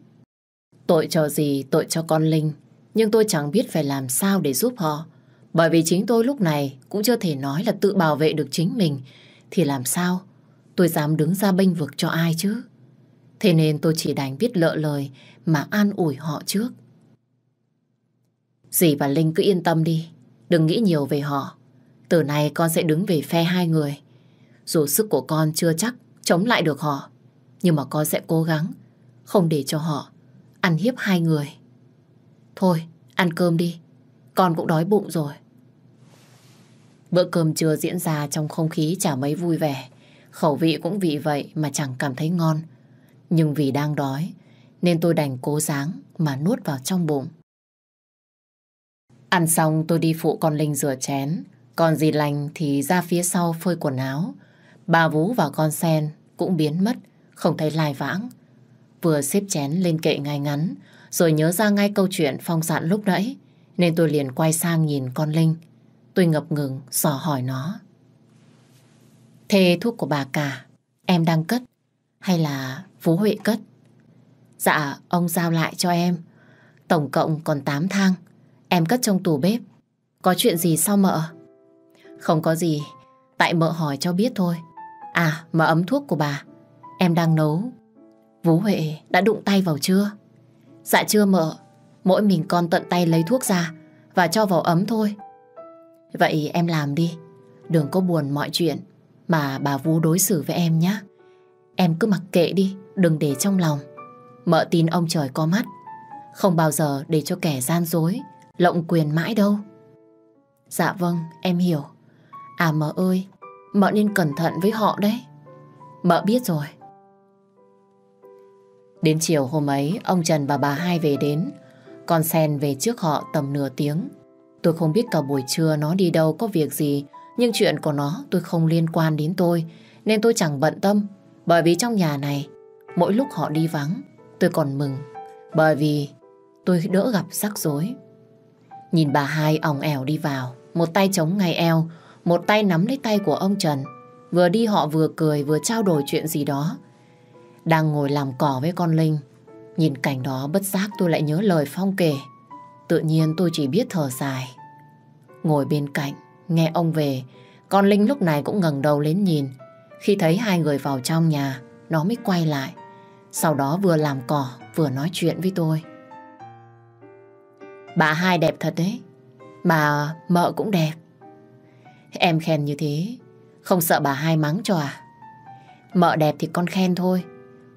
A: Tội cho dì, tội cho con Linh, nhưng tôi chẳng biết phải làm sao để giúp họ. Bởi vì chính tôi lúc này cũng chưa thể nói là tự bảo vệ được chính mình, thì làm sao tôi dám đứng ra bênh vực cho ai chứ? Thế nên tôi chỉ đành viết lợ lời mà an ủi họ trước. Dì và Linh cứ yên tâm đi, đừng nghĩ nhiều về họ. Từ nay con sẽ đứng về phe hai người. Dù sức của con chưa chắc chống lại được họ, nhưng mà con sẽ cố gắng không để cho họ ăn hiếp hai người. Thôi, ăn cơm đi, con cũng đói bụng rồi. Bữa cơm trưa diễn ra trong không khí chả mấy vui vẻ. Khẩu vị cũng vị vậy mà chẳng cảm thấy ngon. Nhưng vì đang đói, nên tôi đành cố gắng mà nuốt vào trong bụng. Ăn xong tôi đi phụ con Linh rửa chén, còn dì lành thì ra phía sau phơi quần áo. Bà Vú và con Sen cũng biến mất, không thấy lai vãng. Vừa xếp chén lên kệ ngay ngắn, rồi nhớ ra ngay câu chuyện phong dạn lúc nãy nên tôi liền quay sang nhìn con Linh. Tôi ngập ngừng sò hỏi nó. Thế thuốc của bà cả, em đang cất hay là Phú Huệ cất? Dạ, ông giao lại cho em. Tổng cộng còn 8 thang. Em cất trong tủ bếp. Có chuyện gì sao mợ? Không có gì, tại mợ hỏi cho biết thôi. À, mợ ấm thuốc của bà, em đang nấu. Vũ Huệ đã đụng tay vào chưa? Dạ chưa mợ, Mỗi mình con tận tay lấy thuốc ra Và cho vào ấm thôi Vậy em làm đi Đừng có buồn mọi chuyện Mà bà Vũ đối xử với em nhé Em cứ mặc kệ đi Đừng để trong lòng Mợ tin ông trời có mắt Không bao giờ để cho kẻ gian dối Lộng quyền mãi đâu Dạ vâng em hiểu À mợ ơi Mợ nên cẩn thận với họ đấy Mợ biết rồi Đến chiều hôm ấy, ông Trần và bà hai về đến. Con sen về trước họ tầm nửa tiếng. Tôi không biết cả buổi trưa nó đi đâu có việc gì, nhưng chuyện của nó tôi không liên quan đến tôi, nên tôi chẳng bận tâm. Bởi vì trong nhà này, mỗi lúc họ đi vắng, tôi còn mừng. Bởi vì tôi đỡ gặp rắc rối. Nhìn bà hai ỏng ẻo đi vào, một tay chống ngay eo, một tay nắm lấy tay của ông Trần. Vừa đi họ vừa cười vừa trao đổi chuyện gì đó. Đang ngồi làm cỏ với con Linh, Nhìn cảnh đó bất giác tôi lại nhớ lời Phong kể. Tự nhiên tôi chỉ biết thở dài. Ngồi bên cạnh, nghe ông về, con Linh lúc này cũng ngẩng đầu lên nhìn. Khi thấy hai người vào trong nhà, nó mới quay lại. Sau đó vừa làm cỏ, vừa nói chuyện với tôi. Bà hai đẹp thật đấy. Bà mợ cũng đẹp. Em khen như thế, không sợ bà hai mắng cho à? Mợ đẹp thì con khen thôi,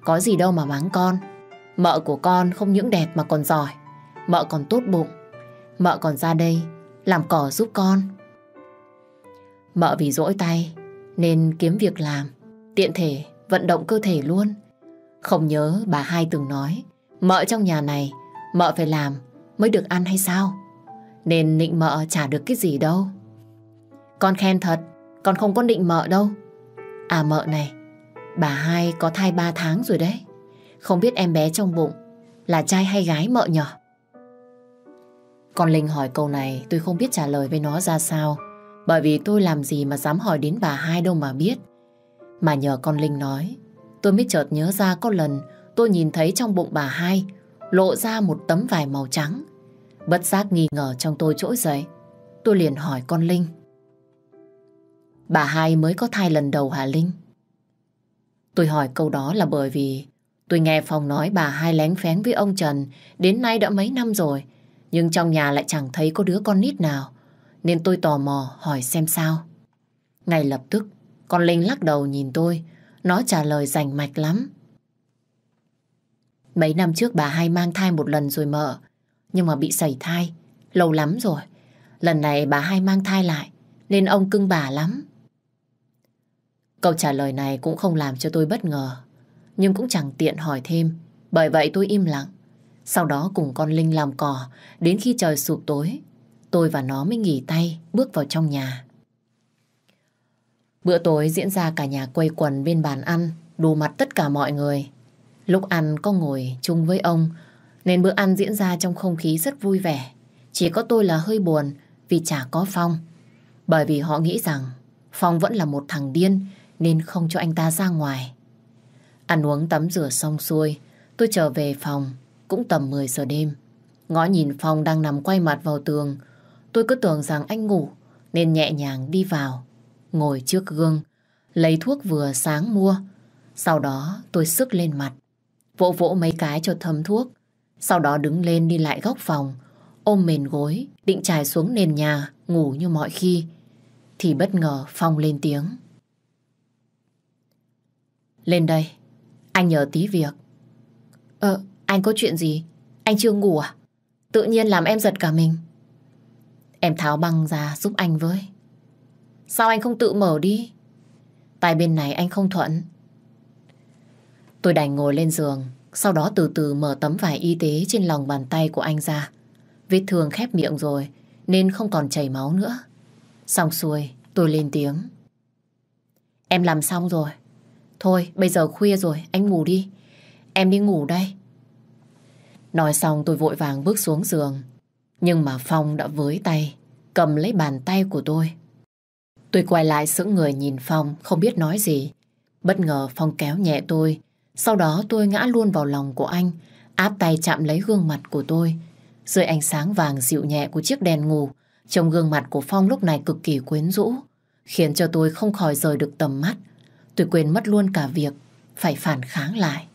A: có gì đâu mà mắng con. Mợ của con không những đẹp mà còn giỏi Mợ còn tốt bụng Mợ còn ra đây Làm cỏ giúp con Mợ vì rỗi tay Nên kiếm việc làm Tiện thể vận động cơ thể luôn Không nhớ bà hai từng nói Mợ trong nhà này Mợ phải làm mới được ăn hay sao Nên nịnh mợ chả được cái gì đâu Con khen thật Con không có định mợ đâu À mợ này Bà hai có thai 3 tháng rồi đấy không biết em bé trong bụng là trai hay gái mợ nhở? Con Linh hỏi câu này tôi không biết trả lời với nó ra sao bởi vì tôi làm gì mà dám hỏi đến bà hai đâu mà biết. Mà nhờ con Linh nói tôi mới chợt nhớ ra có lần tôi nhìn thấy trong bụng bà hai lộ ra một tấm vải màu trắng. Bất giác nghi ngờ trong tôi trỗi dậy. Tôi liền hỏi con Linh. Bà hai mới có thai lần đầu hả Linh? Tôi hỏi câu đó là bởi vì Tôi nghe Phong nói bà hai lén phén với ông Trần đến nay đã mấy năm rồi, nhưng trong nhà lại chẳng thấy có đứa con nít nào, nên tôi tò mò hỏi xem sao. Ngay lập tức, con Linh lắc đầu nhìn tôi, nó trả lời rành mạch lắm. Mấy năm trước bà hai mang thai một lần rồi mợ, nhưng mà bị sẩy thai, lâu lắm rồi. Lần này bà hai mang thai lại, nên ông cưng bà lắm. Câu trả lời này cũng không làm cho tôi bất ngờ nhưng cũng chẳng tiện hỏi thêm. Bởi vậy tôi im lặng. Sau đó cùng con Linh làm cỏ, đến khi trời sụp tối, tôi và nó mới nghỉ tay, bước vào trong nhà. Bữa tối diễn ra cả nhà quây quần bên bàn ăn, đủ mặt tất cả mọi người. Lúc ăn có ngồi chung với ông, nên bữa ăn diễn ra trong không khí rất vui vẻ. Chỉ có tôi là hơi buồn vì chả có Phong. Bởi vì họ nghĩ rằng Phong vẫn là một thằng điên nên không cho anh ta ra ngoài. Ăn uống tắm rửa xong xuôi, tôi trở về phòng, cũng tầm 10 giờ đêm. Ngó nhìn phòng đang nằm quay mặt vào tường, tôi cứ tưởng rằng anh ngủ, nên nhẹ nhàng đi vào, ngồi trước gương, lấy thuốc vừa sáng mua. Sau đó tôi sức lên mặt, vỗ vỗ mấy cái cho thấm thuốc. Sau đó đứng lên đi lại góc phòng, ôm mền gối, định trải xuống nền nhà, ngủ như mọi khi. Thì bất ngờ Phong lên tiếng. Lên đây. Anh nhờ tí việc. Ờ, anh có chuyện gì? Anh chưa ngủ à? Tự nhiên làm em giật cả mình. Em tháo băng ra giúp anh với. Sao anh không tự mở đi? Tại bên này anh không thuận. Tôi đành ngồi lên giường, sau đó từ từ mở tấm vải y tế trên lòng bàn tay của anh ra. Vết thương khép miệng rồi, nên không còn chảy máu nữa. Xong xuôi, tôi lên tiếng. Em làm xong rồi. Thôi, bây giờ khuya rồi, anh ngủ đi. Em đi ngủ đây. Nói xong tôi vội vàng bước xuống giường. Nhưng mà Phong đã với tay, cầm lấy bàn tay của tôi. Tôi quay lại sững người nhìn Phong, không biết nói gì. Bất ngờ Phong kéo nhẹ tôi. Sau đó tôi ngã luôn vào lòng của anh, áp tay chạm lấy gương mặt của tôi. Dưới ánh sáng vàng dịu nhẹ của chiếc đèn ngủ, trong gương mặt của Phong lúc này cực kỳ quyến rũ, khiến cho tôi không khỏi rời được tầm mắt. Tôi quên mất luôn cả việc phải phản kháng lại.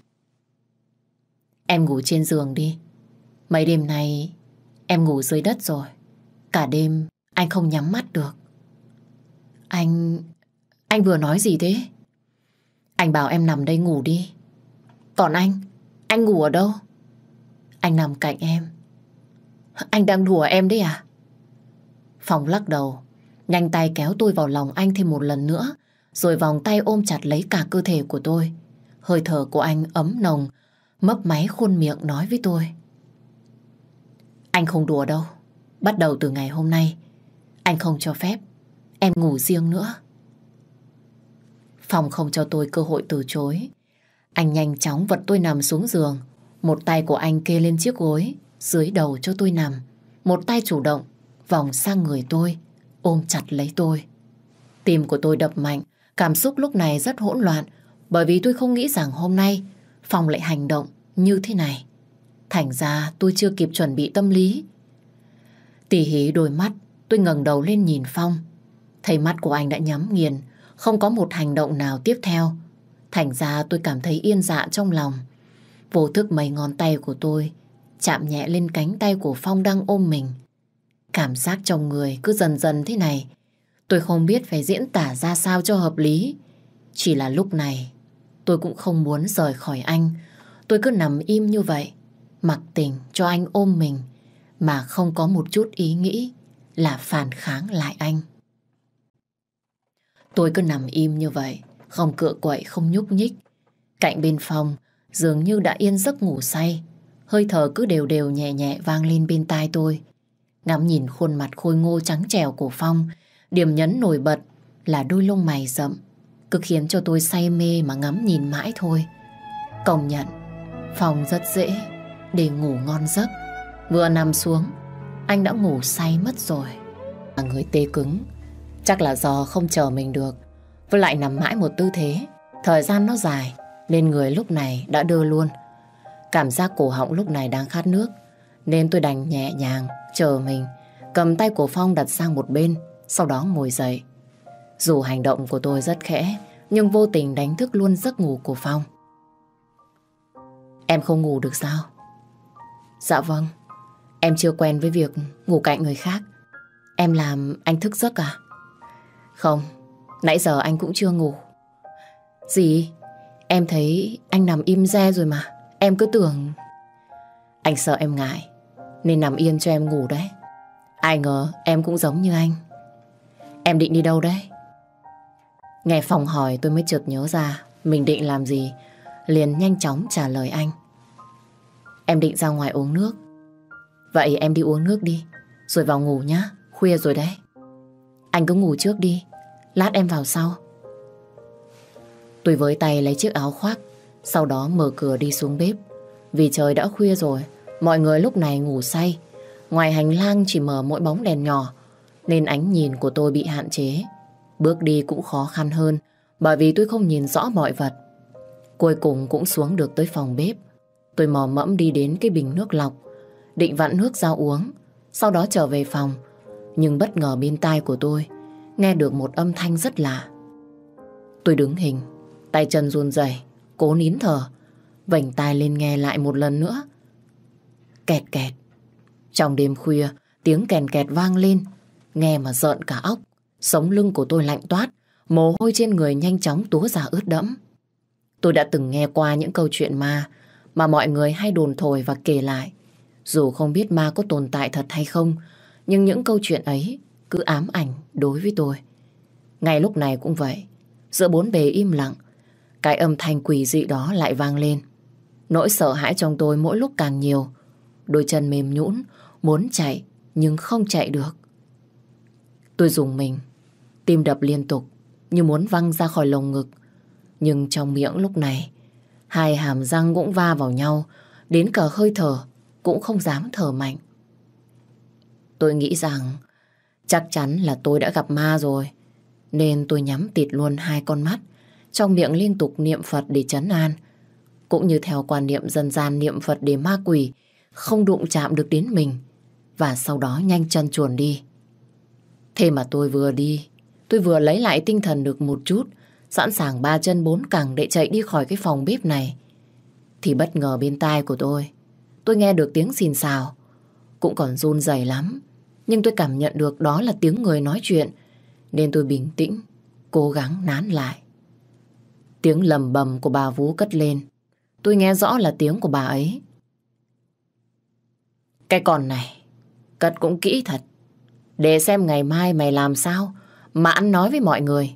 A: Em ngủ trên giường đi. Mấy đêm nay em ngủ dưới đất rồi. Cả đêm anh không nhắm mắt được. Anh... Anh vừa nói gì thế? Anh bảo em nằm đây ngủ đi. Còn anh? Anh ngủ ở đâu? Anh nằm cạnh em. Anh đang đùa em đấy à? Phòng lắc đầu, nhanh tay kéo tôi vào lòng anh thêm một lần nữa rồi vòng tay ôm chặt lấy cả cơ thể của tôi. Hơi thở của anh ấm nồng, mấp máy khuôn miệng nói với tôi. Anh không đùa đâu. Bắt đầu từ ngày hôm nay, anh không cho phép em ngủ riêng nữa. Phòng không cho tôi cơ hội từ chối. Anh nhanh chóng vật tôi nằm xuống giường. Một tay của anh kê lên chiếc gối, dưới đầu cho tôi nằm. Một tay chủ động, vòng sang người tôi, ôm chặt lấy tôi. Tim của tôi đập mạnh, Cảm xúc lúc này rất hỗn loạn bởi vì tôi không nghĩ rằng hôm nay Phong lại hành động như thế này. Thành ra tôi chưa kịp chuẩn bị tâm lý. Tỉ hí đôi mắt, tôi ngẩng đầu lên nhìn Phong. Thấy mắt của anh đã nhắm nghiền, không có một hành động nào tiếp theo. Thành ra tôi cảm thấy yên dạ trong lòng. Vô thức mấy ngón tay của tôi chạm nhẹ lên cánh tay của Phong đang ôm mình. Cảm giác trong người cứ dần dần thế này Tôi không biết phải diễn tả ra sao cho hợp lý. Chỉ là lúc này, tôi cũng không muốn rời khỏi anh. Tôi cứ nằm im như vậy, mặc tình cho anh ôm mình, mà không có một chút ý nghĩ là phản kháng lại anh. Tôi cứ nằm im như vậy, không cựa quậy, không nhúc nhích. Cạnh bên phòng, dường như đã yên giấc ngủ say. Hơi thở cứ đều đều nhẹ nhẹ vang lên bên tai tôi. Ngắm nhìn khuôn mặt khôi ngô trắng trẻo của Phong, Điểm nhấn nổi bật là đôi lông mày rậm, cứ khiến cho tôi say mê mà ngắm nhìn mãi thôi. Công nhận, phòng rất dễ để ngủ ngon giấc. Vừa nằm xuống, anh đã ngủ say mất rồi. Mà người tê cứng, chắc là do không chờ mình được. Với lại nằm mãi một tư thế, thời gian nó dài, nên người lúc này đã đưa luôn. Cảm giác cổ họng lúc này đang khát nước, nên tôi đành nhẹ nhàng, chờ mình, cầm tay của Phong đặt sang một bên, sau đó ngồi dậy. Dù hành động của tôi rất khẽ, nhưng vô tình đánh thức luôn giấc ngủ của Phong. Em không ngủ được sao? Dạ vâng, em chưa quen với việc ngủ cạnh người khác. Em làm anh thức giấc à? Không, nãy giờ anh cũng chưa ngủ. Gì? Em thấy anh nằm im re rồi mà. Em cứ tưởng... Anh sợ em ngại, nên nằm yên cho em ngủ đấy. Ai ngờ em cũng giống như anh. Em định đi đâu đấy? Nghe phòng hỏi tôi mới chợt nhớ ra mình định làm gì, liền nhanh chóng trả lời anh. Em định ra ngoài uống nước. Vậy em đi uống nước đi, rồi vào ngủ nhá, khuya rồi đấy. Anh cứ ngủ trước đi, lát em vào sau. Tôi với tay lấy chiếc áo khoác, sau đó mở cửa đi xuống bếp. Vì trời đã khuya rồi, mọi người lúc này ngủ say. Ngoài hành lang chỉ mở mỗi bóng đèn nhỏ, nên ánh nhìn của tôi bị hạn chế. Bước đi cũng khó khăn hơn bởi vì tôi không nhìn rõ mọi vật. Cuối cùng cũng xuống được tới phòng bếp. Tôi mò mẫm đi đến cái bình nước lọc, định vặn nước ra uống, sau đó trở về phòng. Nhưng bất ngờ bên tai của tôi nghe được một âm thanh rất lạ. Tôi đứng hình, tay chân run rẩy, cố nín thở, vành tai lên nghe lại một lần nữa. Kẹt kẹt. Trong đêm khuya, tiếng kèn kẹt vang lên, nghe mà rợn cả óc. Sống lưng của tôi lạnh toát, mồ hôi trên người nhanh chóng túa ra ướt đẫm. Tôi đã từng nghe qua những câu chuyện ma mà mọi người hay đồn thổi và kể lại. Dù không biết ma có tồn tại thật hay không, nhưng những câu chuyện ấy cứ ám ảnh đối với tôi. Ngay lúc này cũng vậy, giữa bốn bề im lặng, cái âm thanh quỷ dị đó lại vang lên. Nỗi sợ hãi trong tôi mỗi lúc càng nhiều, đôi chân mềm nhũn muốn chạy nhưng không chạy được. Tôi dùng mình, tim đập liên tục, như muốn văng ra khỏi lồng ngực. Nhưng trong miệng lúc này, hai hàm răng cũng va vào nhau, đến cả hơi thở cũng không dám thở mạnh. Tôi nghĩ rằng chắc chắn là tôi đã gặp ma rồi, nên tôi nhắm tịt luôn hai con mắt, trong miệng liên tục niệm Phật để chấn an. Cũng như theo quan niệm dân gian niệm Phật để ma quỷ, không đụng chạm được đến mình, và sau đó nhanh chân chuồn đi. Thế mà tôi vừa đi, tôi vừa lấy lại tinh thần được một chút, sẵn sàng ba chân bốn cẳng để chạy đi khỏi cái phòng bếp này. Thì bất ngờ bên tai của tôi, tôi nghe được tiếng xìn xào. Cũng còn run rẩy lắm, nhưng tôi cảm nhận được đó là tiếng người nói chuyện, nên tôi bình tĩnh, cố gắng nán lại. Tiếng lầm bầm của bà Vũ cất lên, tôi nghe rõ là tiếng của bà ấy. Cái con này, cất cũng kỹ thật. Để xem ngày mai mày làm sao mà ăn nói với mọi người.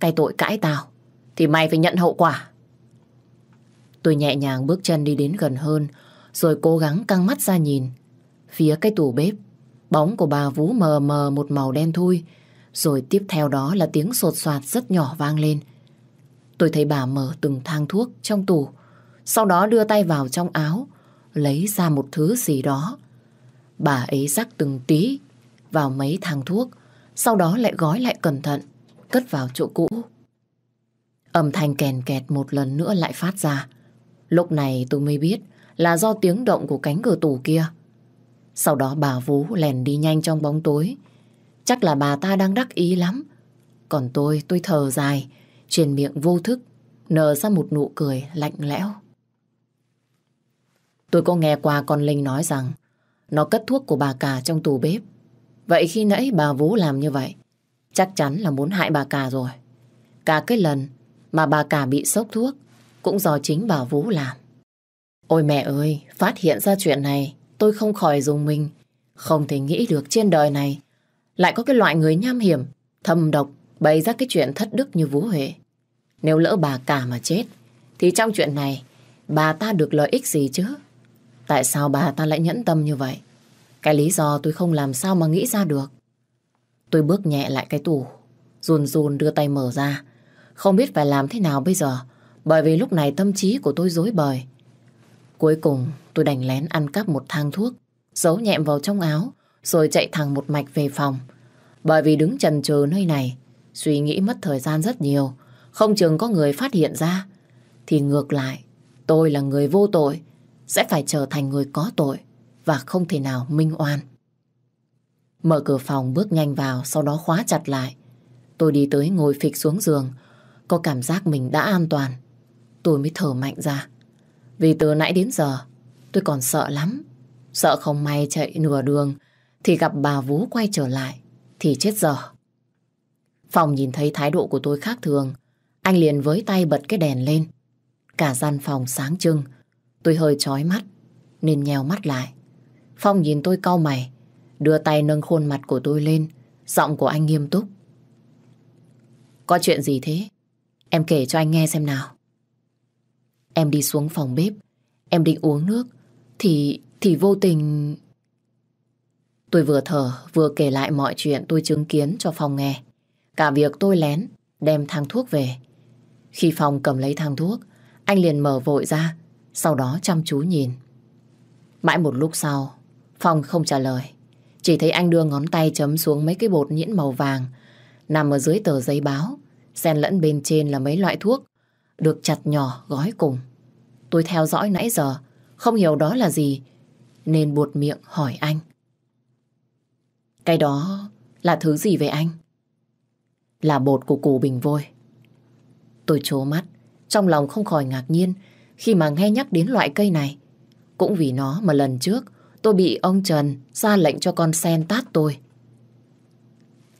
A: Cái tội cãi tao thì mày phải nhận hậu quả. Tôi nhẹ nhàng bước chân đi đến gần hơn rồi cố gắng căng mắt ra nhìn. Phía cái tủ bếp, bóng của bà vú mờ mờ một màu đen thui rồi tiếp theo đó là tiếng sột soạt rất nhỏ vang lên. Tôi thấy bà mở từng thang thuốc trong tủ sau đó đưa tay vào trong áo lấy ra một thứ gì đó. Bà ấy rắc từng tí vào mấy thang thuốc, sau đó lại gói lại cẩn thận, cất vào chỗ cũ. Âm thanh kèn kẹt một lần nữa lại phát ra. Lúc này tôi mới biết là do tiếng động của cánh cửa tủ kia. Sau đó bà Vũ lèn đi nhanh trong bóng tối. Chắc là bà ta đang đắc ý lắm. Còn tôi, tôi thở dài, trên miệng vô thức, nở ra một nụ cười lạnh lẽo. Tôi có nghe qua con Linh nói rằng nó cất thuốc của bà cả trong tủ bếp Vậy khi nãy bà Vũ làm như vậy, chắc chắn là muốn hại bà cả rồi. Cả cái lần mà bà cả bị sốc thuốc cũng do chính bà Vũ làm. Ôi mẹ ơi, phát hiện ra chuyện này, tôi không khỏi dùng mình. Không thể nghĩ được trên đời này lại có cái loại người nham hiểm, thâm độc, bày ra cái chuyện thất đức như Vũ Huệ. Nếu lỡ bà cả mà chết, thì trong chuyện này bà ta được lợi ích gì chứ? Tại sao bà ta lại nhẫn tâm như vậy? Cái lý do tôi không làm sao mà nghĩ ra được. Tôi bước nhẹ lại cái tủ, run run đưa tay mở ra. Không biết phải làm thế nào bây giờ, bởi vì lúc này tâm trí của tôi rối bời. Cuối cùng, tôi đành lén ăn cắp một thang thuốc, giấu nhẹm vào trong áo, rồi chạy thẳng một mạch về phòng. Bởi vì đứng chần chờ nơi này, suy nghĩ mất thời gian rất nhiều, không chừng có người phát hiện ra. Thì ngược lại, tôi là người vô tội, sẽ phải trở thành người có tội và không thể nào minh oan. Mở cửa phòng bước nhanh vào sau đó khóa chặt lại. Tôi đi tới ngồi phịch xuống giường, có cảm giác mình đã an toàn. Tôi mới thở mạnh ra. Vì từ nãy đến giờ, tôi còn sợ lắm. Sợ không may chạy nửa đường thì gặp bà vú quay trở lại thì chết dở. Phòng nhìn thấy thái độ của tôi khác thường, anh liền với tay bật cái đèn lên. Cả gian phòng sáng trưng, tôi hơi chói mắt nên nheo mắt lại. Phong nhìn tôi cau mày, đưa tay nâng khuôn mặt của tôi lên, giọng của anh nghiêm túc. Có chuyện gì thế? Em kể cho anh nghe xem nào. Em đi xuống phòng bếp, em định uống nước, thì thì vô tình... Tôi vừa thở, vừa kể lại mọi chuyện tôi chứng kiến cho Phong nghe. Cả việc tôi lén, đem thang thuốc về. Khi Phong cầm lấy thang thuốc, anh liền mở vội ra, sau đó chăm chú nhìn. Mãi một lúc sau, Phong không trả lời. Chỉ thấy anh đưa ngón tay chấm xuống mấy cái bột nhĩn màu vàng nằm ở dưới tờ giấy báo. Xen lẫn bên trên là mấy loại thuốc được chặt nhỏ gói cùng. Tôi theo dõi nãy giờ không hiểu đó là gì nên buột miệng hỏi anh. Cái đó là thứ gì về anh? Là bột của cụ Bình Vôi. Tôi trố mắt, trong lòng không khỏi ngạc nhiên khi mà nghe nhắc đến loại cây này. Cũng vì nó mà lần trước Tôi bị ông Trần ra lệnh cho con sen tát tôi.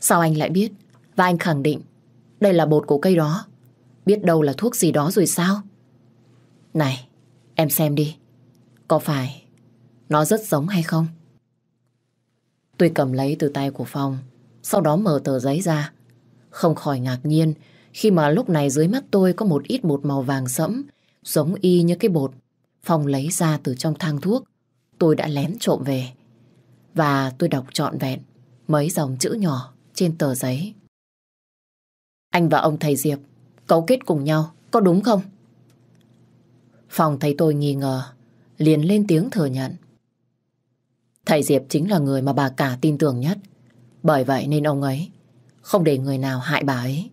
A: Sao anh lại biết? Và anh khẳng định đây là bột của cây đó. Biết đâu là thuốc gì đó rồi sao? Này, em xem đi. Có phải nó rất giống hay không? Tôi cầm lấy từ tay của Phong, sau đó mở tờ giấy ra. Không khỏi ngạc nhiên khi mà lúc này dưới mắt tôi có một ít bột màu vàng sẫm, giống y như cái bột. Phong lấy ra từ trong thang thuốc tôi đã lén trộm về. Và tôi đọc trọn vẹn mấy dòng chữ nhỏ trên tờ giấy. Anh và ông thầy Diệp cấu kết cùng nhau, có đúng không? Phòng thấy tôi nghi ngờ, liền lên tiếng thừa nhận. Thầy Diệp chính là người mà bà cả tin tưởng nhất. Bởi vậy nên ông ấy không để người nào hại bà ấy.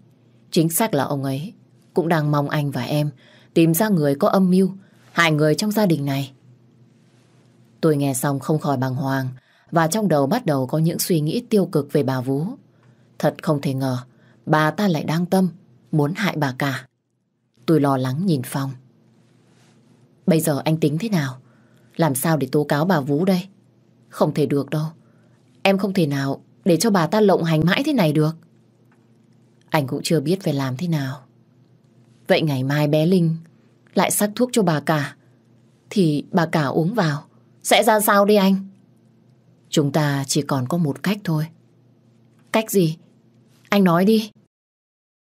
A: Chính xác là ông ấy cũng đang mong anh và em tìm ra người có âm mưu, hại người trong gia đình này. Tôi nghe xong không khỏi bàng hoàng và trong đầu bắt đầu có những suy nghĩ tiêu cực về bà Vũ Thật không thể ngờ, bà ta lại đang tâm, muốn hại bà cả. Tôi lo lắng nhìn Phong. Bây giờ anh tính thế nào? Làm sao để tố cáo bà Vũ đây? Không thể được đâu. Em không thể nào để cho bà ta lộng hành mãi thế này được. Anh cũng chưa biết phải làm thế nào. Vậy ngày mai bé Linh lại sắc thuốc cho bà cả. Thì bà cả uống vào sẽ ra sao đi anh? Chúng ta chỉ còn có một cách thôi. Cách gì? Anh nói đi.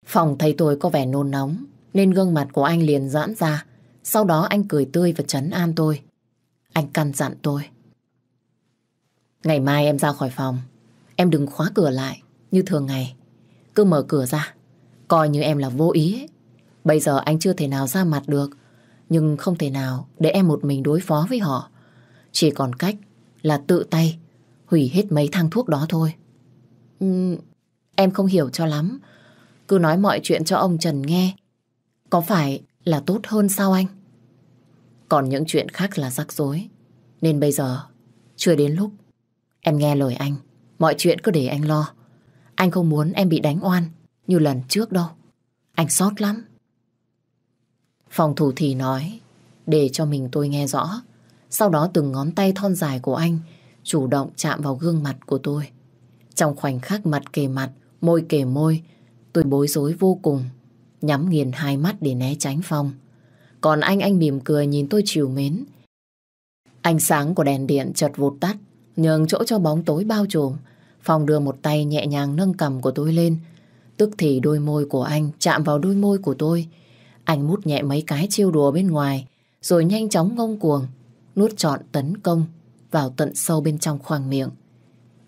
A: Phòng thấy tôi có vẻ nôn nóng, nên gương mặt của anh liền giãn ra. Sau đó anh cười tươi và chấn an tôi. Anh căn dặn tôi. Ngày mai em ra khỏi phòng, em đừng khóa cửa lại như thường ngày. Cứ mở cửa ra, coi như em là vô ý. Bây giờ anh chưa thể nào ra mặt được, nhưng không thể nào để em một mình đối phó với họ. Chỉ còn cách là tự tay hủy hết mấy thang thuốc đó thôi. Uhm, em không hiểu cho lắm. Cứ nói mọi chuyện cho ông Trần nghe. Có phải là tốt hơn sao anh? Còn những chuyện khác là rắc rối. Nên bây giờ, chưa đến lúc. Em nghe lời anh. Mọi chuyện cứ để anh lo. Anh không muốn em bị đánh oan như lần trước đâu. Anh sót lắm. Phòng thủ thì nói, để cho mình tôi nghe rõ. Sau đó từng ngón tay thon dài của anh chủ động chạm vào gương mặt của tôi. Trong khoảnh khắc mặt kề mặt, môi kề môi, tôi bối rối vô cùng, nhắm nghiền hai mắt để né tránh Phong. Còn anh anh mỉm cười nhìn tôi chiều mến. Ánh sáng của đèn điện chợt vụt tắt, nhường chỗ cho bóng tối bao trùm. Phong đưa một tay nhẹ nhàng nâng cầm của tôi lên. Tức thì đôi môi của anh chạm vào đôi môi của tôi. Anh mút nhẹ mấy cái chiêu đùa bên ngoài, rồi nhanh chóng ngông cuồng, nuốt trọn tấn công vào tận sâu bên trong khoang miệng.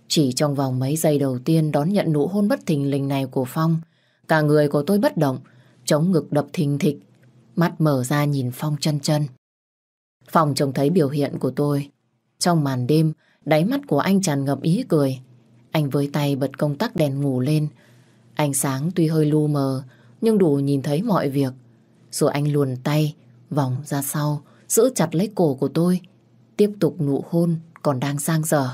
A: Chỉ trong vòng mấy giây đầu tiên đón nhận nụ hôn bất thình lình này của Phong, cả người của tôi bất động, chống ngực đập thình thịch, mắt mở ra nhìn Phong chân chân. Phong trông thấy biểu hiện của tôi. Trong màn đêm, đáy mắt của anh tràn ngập ý cười. Anh với tay bật công tắc đèn ngủ lên. Ánh sáng tuy hơi lu mờ, nhưng đủ nhìn thấy mọi việc. Rồi anh luồn tay, vòng ra sau, giữ chặt lấy cổ của tôi, tiếp tục nụ hôn còn đang sang dở.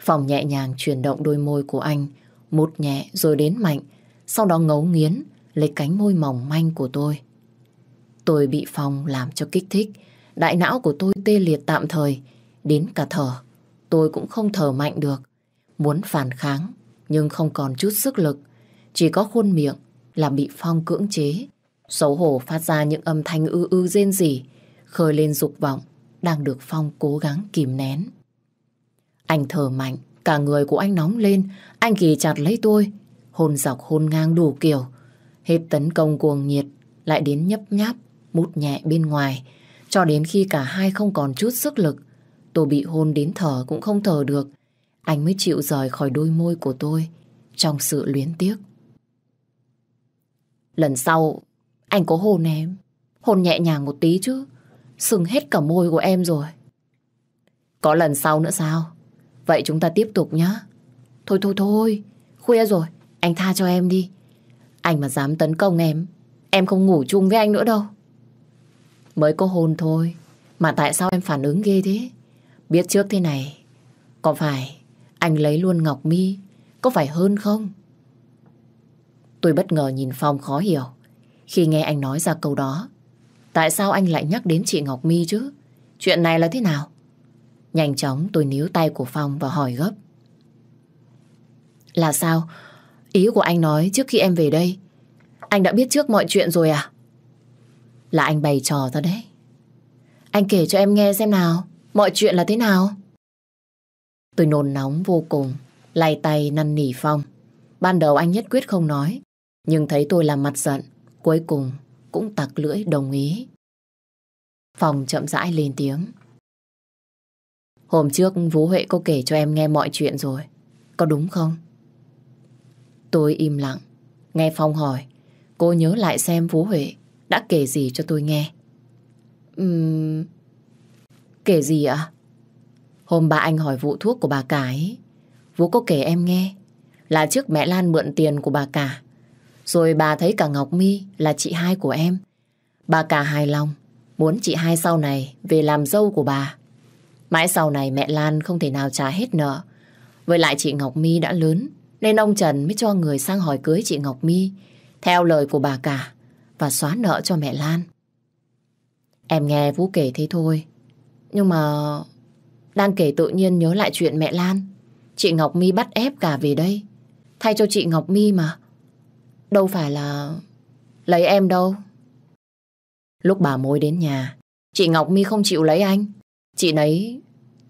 A: Phòng nhẹ nhàng chuyển động đôi môi của anh, một nhẹ rồi đến mạnh, sau đó ngấu nghiến lấy cánh môi mỏng manh của tôi. Tôi bị phòng làm cho kích thích, đại não của tôi tê liệt tạm thời, đến cả thở, tôi cũng không thở mạnh được. Muốn phản kháng, nhưng không còn chút sức lực, chỉ có khuôn miệng là bị phong cưỡng chế. Xấu hổ phát ra những âm thanh ư ư rên rỉ, khơi lên dục vọng đang được Phong cố gắng kìm nén. Anh thở mạnh, cả người của anh nóng lên, anh ghì chặt lấy tôi, hôn dọc hôn ngang đủ kiểu. Hết tấn công cuồng nhiệt, lại đến nhấp nháp, mút nhẹ bên ngoài, cho đến khi cả hai không còn chút sức lực. Tôi bị hôn đến thở cũng không thở được, anh mới chịu rời khỏi đôi môi của tôi trong sự luyến tiếc. Lần sau, anh có hôn em, hôn nhẹ nhàng một tí chứ sừng hết cả môi của em rồi. Có lần sau nữa sao? Vậy chúng ta tiếp tục nhá. Thôi thôi thôi, khuya rồi, anh tha cho em đi. Anh mà dám tấn công em, em không ngủ chung với anh nữa đâu. Mới có hôn thôi, mà tại sao em phản ứng ghê thế? Biết trước thế này, có phải anh lấy luôn Ngọc Mi, có phải hơn không? Tôi bất ngờ nhìn Phong khó hiểu khi nghe anh nói ra câu đó. Tại sao anh lại nhắc đến chị Ngọc Mi chứ? Chuyện này là thế nào? Nhanh chóng tôi níu tay của Phong và hỏi gấp. Là sao? Ý của anh nói trước khi em về đây, anh đã biết trước mọi chuyện rồi à? Là anh bày trò ra đấy. Anh kể cho em nghe xem nào, mọi chuyện là thế nào? Tôi nôn nóng vô cùng, lay tay năn nỉ Phong. Ban đầu anh nhất quyết không nói, nhưng thấy tôi làm mặt giận, cuối cùng cũng tặc lưỡi đồng ý. Phòng chậm rãi lên tiếng. Hôm trước Vũ Huệ có kể cho em nghe mọi chuyện rồi. Có đúng không? Tôi im lặng. Nghe Phong hỏi. Cô nhớ lại xem Vũ Huệ đã kể gì cho tôi nghe. Uhm... Kể gì ạ? Hôm bà anh hỏi vụ thuốc của bà cả ấy. Vũ có kể em nghe. Là trước mẹ Lan mượn tiền của bà cả rồi bà thấy cả Ngọc Mi là chị hai của em. Bà cả hài lòng, muốn chị hai sau này về làm dâu của bà. Mãi sau này mẹ Lan không thể nào trả hết nợ. Với lại chị Ngọc Mi đã lớn, nên ông Trần mới cho người sang hỏi cưới chị Ngọc Mi theo lời của bà cả, và xóa nợ cho mẹ Lan. Em nghe Vũ kể thế thôi, nhưng mà đang kể tự nhiên nhớ lại chuyện mẹ Lan. Chị Ngọc Mi bắt ép cả về đây, thay cho chị Ngọc Mi mà. Đâu phải là... Lấy em đâu. Lúc bà mối đến nhà, chị Ngọc My không chịu lấy anh. Chị nấy...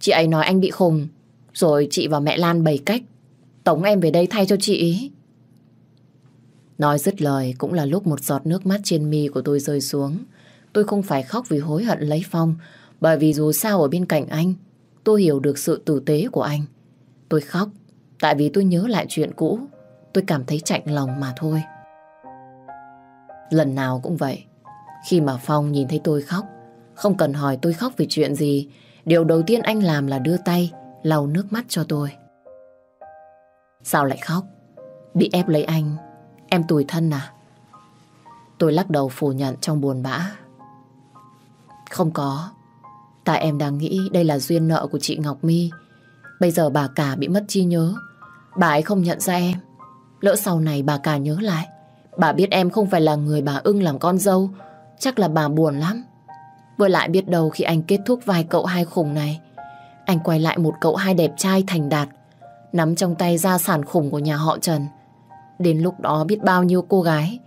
A: Chị ấy nói anh bị khùng. Rồi chị và mẹ Lan bày cách. Tống em về đây thay cho chị ý. Nói dứt lời cũng là lúc một giọt nước mắt trên mi của tôi rơi xuống. Tôi không phải khóc vì hối hận lấy Phong, bởi vì dù sao ở bên cạnh anh, tôi hiểu được sự tử tế của anh. Tôi khóc, tại vì tôi nhớ lại chuyện cũ, tôi cảm thấy chạnh lòng mà thôi. Lần nào cũng vậy, khi mà Phong nhìn thấy tôi khóc, không cần hỏi tôi khóc vì chuyện gì, điều đầu tiên anh làm là đưa tay, lau nước mắt cho tôi. Sao lại khóc? Bị ép lấy anh, em tủi thân à? Tôi lắc đầu phủ nhận trong buồn bã. Không có, tại em đang nghĩ đây là duyên nợ của chị Ngọc My. Bây giờ bà cả bị mất trí nhớ, bà ấy không nhận ra em. Lỡ sau này bà cả nhớ lại Bà biết em không phải là người bà ưng làm con dâu Chắc là bà buồn lắm Với lại biết đâu khi anh kết thúc vài cậu hai khủng này Anh quay lại một cậu hai đẹp trai thành đạt Nắm trong tay gia sản khủng của nhà họ Trần Đến lúc đó biết bao nhiêu cô gái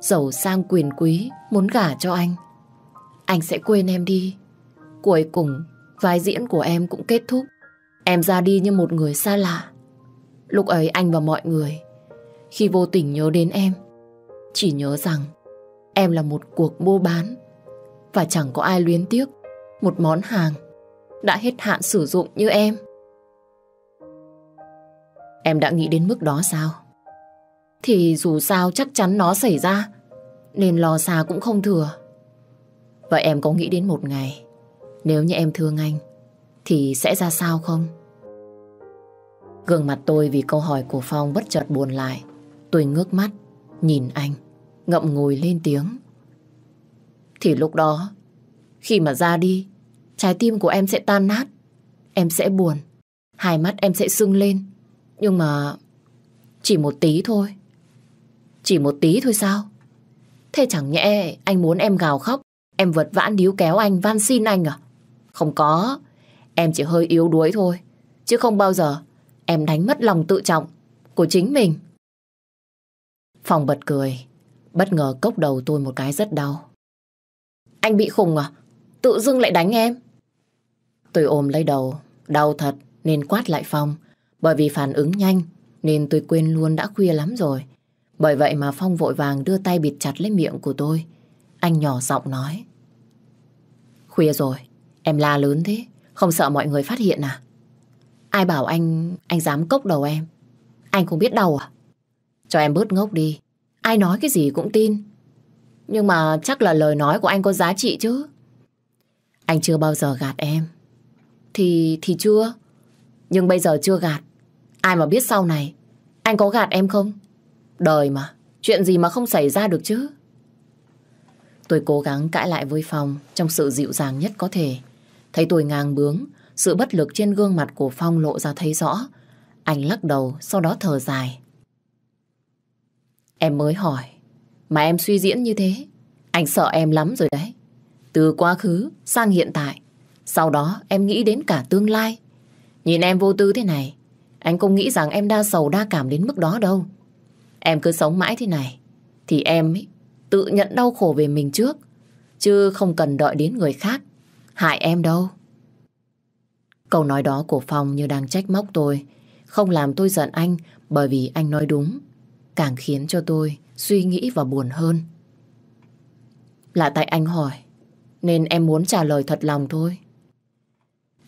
A: Giàu sang quyền quý Muốn gả cho anh Anh sẽ quên em đi Cuối cùng vai diễn của em cũng kết thúc Em ra đi như một người xa lạ Lúc ấy anh và mọi người khi vô tình nhớ đến em. Chỉ nhớ rằng em là một cuộc mua bán và chẳng có ai luyến tiếc một món hàng đã hết hạn sử dụng như em. Em đã nghĩ đến mức đó sao? Thì dù sao chắc chắn nó xảy ra nên lo xa cũng không thừa. Vậy em có nghĩ đến một ngày nếu như em thương anh thì sẽ ra sao không? Gương mặt tôi vì câu hỏi của Phong bất chợt buồn lại. Tôi ngước mắt, nhìn anh, ngậm ngùi lên tiếng. Thì lúc đó, khi mà ra đi, trái tim của em sẽ tan nát, em sẽ buồn, hai mắt em sẽ sưng lên. Nhưng mà chỉ một tí thôi. Chỉ một tí thôi sao? Thế chẳng nhẽ anh muốn em gào khóc, em vật vãn níu kéo anh, van xin anh à? Không có, em chỉ hơi yếu đuối thôi. Chứ không bao giờ em đánh mất lòng tự trọng của chính mình. Phòng bật cười, bất ngờ cốc đầu tôi một cái rất đau. Anh bị khùng à? Tự dưng lại đánh em. Tôi ôm lấy đầu, đau thật nên quát lại Phong. Bởi vì phản ứng nhanh nên tôi quên luôn đã khuya lắm rồi. Bởi vậy mà Phong vội vàng đưa tay bịt chặt lấy miệng của tôi. Anh nhỏ giọng nói. Khuya rồi, em la lớn thế, không sợ mọi người phát hiện à? Ai bảo anh, anh dám cốc đầu em? Anh không biết đau à? Cho em bớt ngốc đi. Ai nói cái gì cũng tin. Nhưng mà chắc là lời nói của anh có giá trị chứ. Anh chưa bao giờ gạt em. Thì thì chưa. Nhưng bây giờ chưa gạt. Ai mà biết sau này. Anh có gạt em không? Đời mà. Chuyện gì mà không xảy ra được chứ. Tôi cố gắng cãi lại với Phong trong sự dịu dàng nhất có thể. Thấy tôi ngang bướng, sự bất lực trên gương mặt của Phong lộ ra thấy rõ. Anh lắc đầu, sau đó thở dài. Em mới hỏi, mà em suy diễn như thế, anh sợ em lắm rồi đấy. Từ quá khứ sang hiện tại, sau đó em nghĩ đến cả tương lai. Nhìn em vô tư thế này, anh không nghĩ rằng em đa sầu đa cảm đến mức đó đâu. Em cứ sống mãi thế này, thì em ấy, tự nhận đau khổ về mình trước, chứ không cần đợi đến người khác, hại em đâu. Câu nói đó của Phong như đang trách móc tôi, không làm tôi giận anh bởi vì anh nói đúng càng khiến cho tôi suy nghĩ và buồn hơn. Là tại anh hỏi, nên em muốn trả lời thật lòng thôi.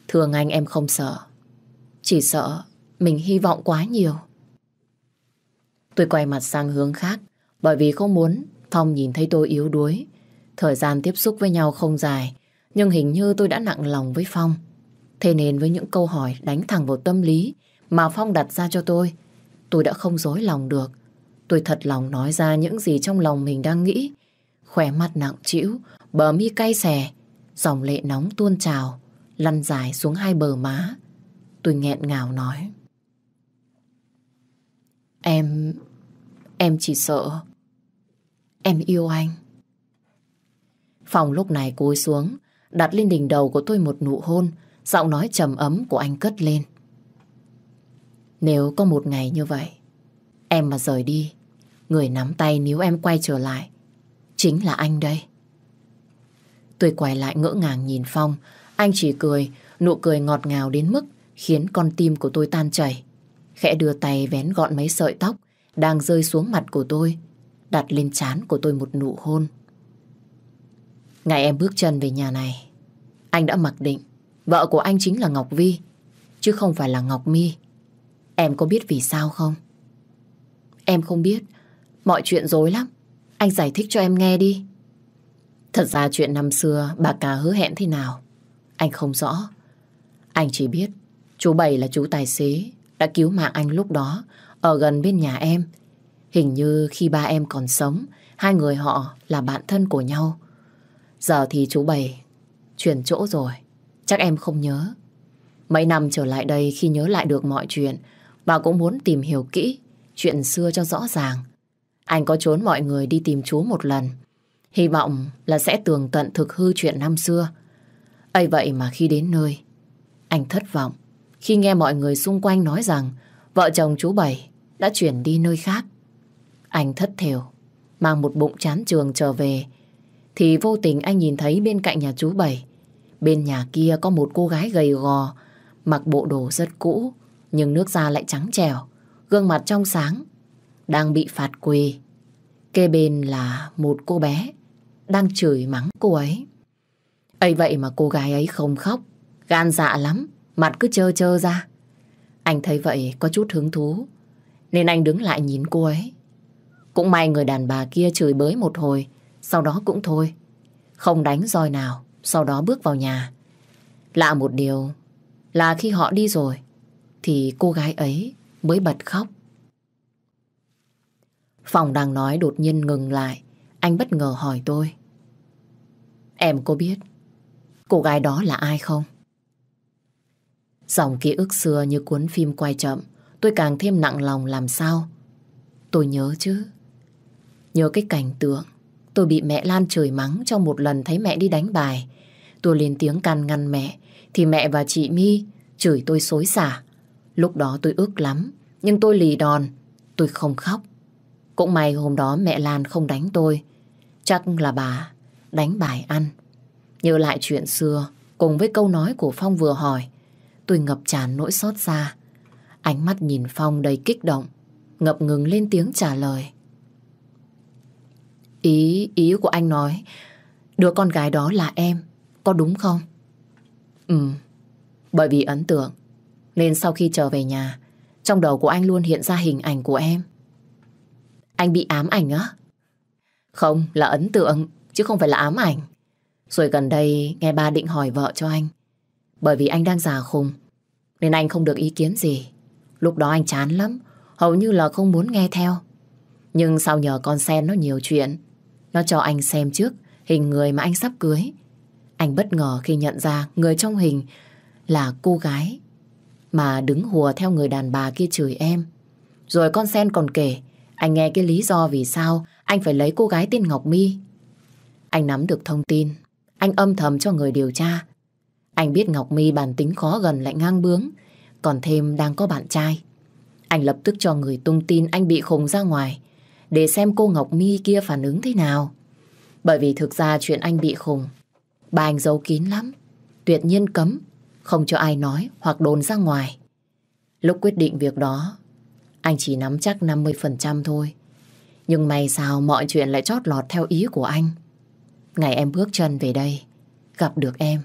A: Thường anh em không sợ, chỉ sợ mình hy vọng quá nhiều. Tôi quay mặt sang hướng khác, bởi vì không muốn Phong nhìn thấy tôi yếu đuối. Thời gian tiếp xúc với nhau không dài, nhưng hình như tôi đã nặng lòng với Phong. Thế nên với những câu hỏi đánh thẳng vào tâm lý mà Phong đặt ra cho tôi, tôi đã không dối lòng được Tôi thật lòng nói ra những gì trong lòng mình đang nghĩ. Khỏe mặt nặng chịu, bờ mi cay xè, dòng lệ nóng tuôn trào, lăn dài xuống hai bờ má. Tôi nghẹn ngào nói. Em... em chỉ sợ... em yêu anh. Phòng lúc này cúi xuống, đặt lên đỉnh đầu của tôi một nụ hôn, giọng nói trầm ấm của anh cất lên. Nếu có một ngày như vậy, em mà rời đi, Người nắm tay nếu em quay trở lại Chính là anh đây Tôi quay lại ngỡ ngàng nhìn Phong Anh chỉ cười Nụ cười ngọt ngào đến mức Khiến con tim của tôi tan chảy Khẽ đưa tay vén gọn mấy sợi tóc Đang rơi xuống mặt của tôi Đặt lên trán của tôi một nụ hôn Ngày em bước chân về nhà này Anh đã mặc định Vợ của anh chính là Ngọc Vi Chứ không phải là Ngọc Mi Em có biết vì sao không? Em không biết Mọi chuyện dối lắm. Anh giải thích cho em nghe đi. Thật ra chuyện năm xưa bà cả hứa hẹn thế nào. Anh không rõ. Anh chỉ biết chú Bảy là chú tài xế đã cứu mạng anh lúc đó ở gần bên nhà em. Hình như khi ba em còn sống hai người họ là bạn thân của nhau. Giờ thì chú Bảy chuyển chỗ rồi. Chắc em không nhớ. Mấy năm trở lại đây khi nhớ lại được mọi chuyện bà cũng muốn tìm hiểu kỹ chuyện xưa cho rõ ràng. Anh có trốn mọi người đi tìm chú một lần. Hy vọng là sẽ tường tận thực hư chuyện năm xưa. ấy vậy mà khi đến nơi, anh thất vọng khi nghe mọi người xung quanh nói rằng vợ chồng chú Bảy đã chuyển đi nơi khác. Anh thất thểu, mang một bụng chán trường trở về. Thì vô tình anh nhìn thấy bên cạnh nhà chú Bảy, bên nhà kia có một cô gái gầy gò, mặc bộ đồ rất cũ, nhưng nước da lại trắng trẻo, gương mặt trong sáng, đang bị phạt quỳ. Kê bên là một cô bé đang chửi mắng cô ấy. ấy vậy mà cô gái ấy không khóc, gan dạ lắm, mặt cứ trơ trơ ra. Anh thấy vậy có chút hứng thú, nên anh đứng lại nhìn cô ấy. Cũng may người đàn bà kia chửi bới một hồi, sau đó cũng thôi. Không đánh roi nào, sau đó bước vào nhà. Lạ một điều là khi họ đi rồi, thì cô gái ấy mới bật khóc. Phòng đang nói đột nhiên ngừng lại. Anh bất ngờ hỏi tôi. Em có biết cô gái đó là ai không? Dòng ký ức xưa như cuốn phim quay chậm. Tôi càng thêm nặng lòng làm sao. Tôi nhớ chứ. Nhớ cái cảnh tượng. Tôi bị mẹ Lan trời mắng trong một lần thấy mẹ đi đánh bài. Tôi lên tiếng can ngăn mẹ. Thì mẹ và chị My chửi tôi xối xả. Lúc đó tôi ước lắm. Nhưng tôi lì đòn. Tôi không khóc. Cũng may hôm đó mẹ Lan không đánh tôi. Chắc là bà đánh bài ăn. Nhớ lại chuyện xưa cùng với câu nói của Phong vừa hỏi. Tôi ngập tràn nỗi xót xa. Ánh mắt nhìn Phong đầy kích động. Ngập ngừng lên tiếng trả lời. Ý, ý của anh nói đứa con gái đó là em. Có đúng không? Ừ, bởi vì ấn tượng. Nên sau khi trở về nhà, trong đầu của anh luôn hiện ra hình ảnh của em. Anh bị ám ảnh á? Không, là ấn tượng, chứ không phải là ám ảnh. Rồi gần đây nghe ba định hỏi vợ cho anh. Bởi vì anh đang già khùng, nên anh không được ý kiến gì. Lúc đó anh chán lắm, hầu như là không muốn nghe theo. Nhưng sau nhờ con sen nó nhiều chuyện, nó cho anh xem trước hình người mà anh sắp cưới. Anh bất ngờ khi nhận ra người trong hình là cô gái mà đứng hùa theo người đàn bà kia chửi em. Rồi con sen còn kể anh nghe cái lý do vì sao anh phải lấy cô gái tên Ngọc My. Anh nắm được thông tin, anh âm thầm cho người điều tra. Anh biết Ngọc My bản tính khó gần lại ngang bướng, còn thêm đang có bạn trai. Anh lập tức cho người tung tin anh bị khùng ra ngoài để xem cô Ngọc My kia phản ứng thế nào. Bởi vì thực ra chuyện anh bị khùng, bà anh giấu kín lắm, tuyệt nhiên cấm, không cho ai nói hoặc đồn ra ngoài. Lúc quyết định việc đó, anh chỉ nắm chắc 50% thôi. Nhưng may sao mọi chuyện lại chót lọt theo ý của anh. Ngày em bước chân về đây, gặp được em,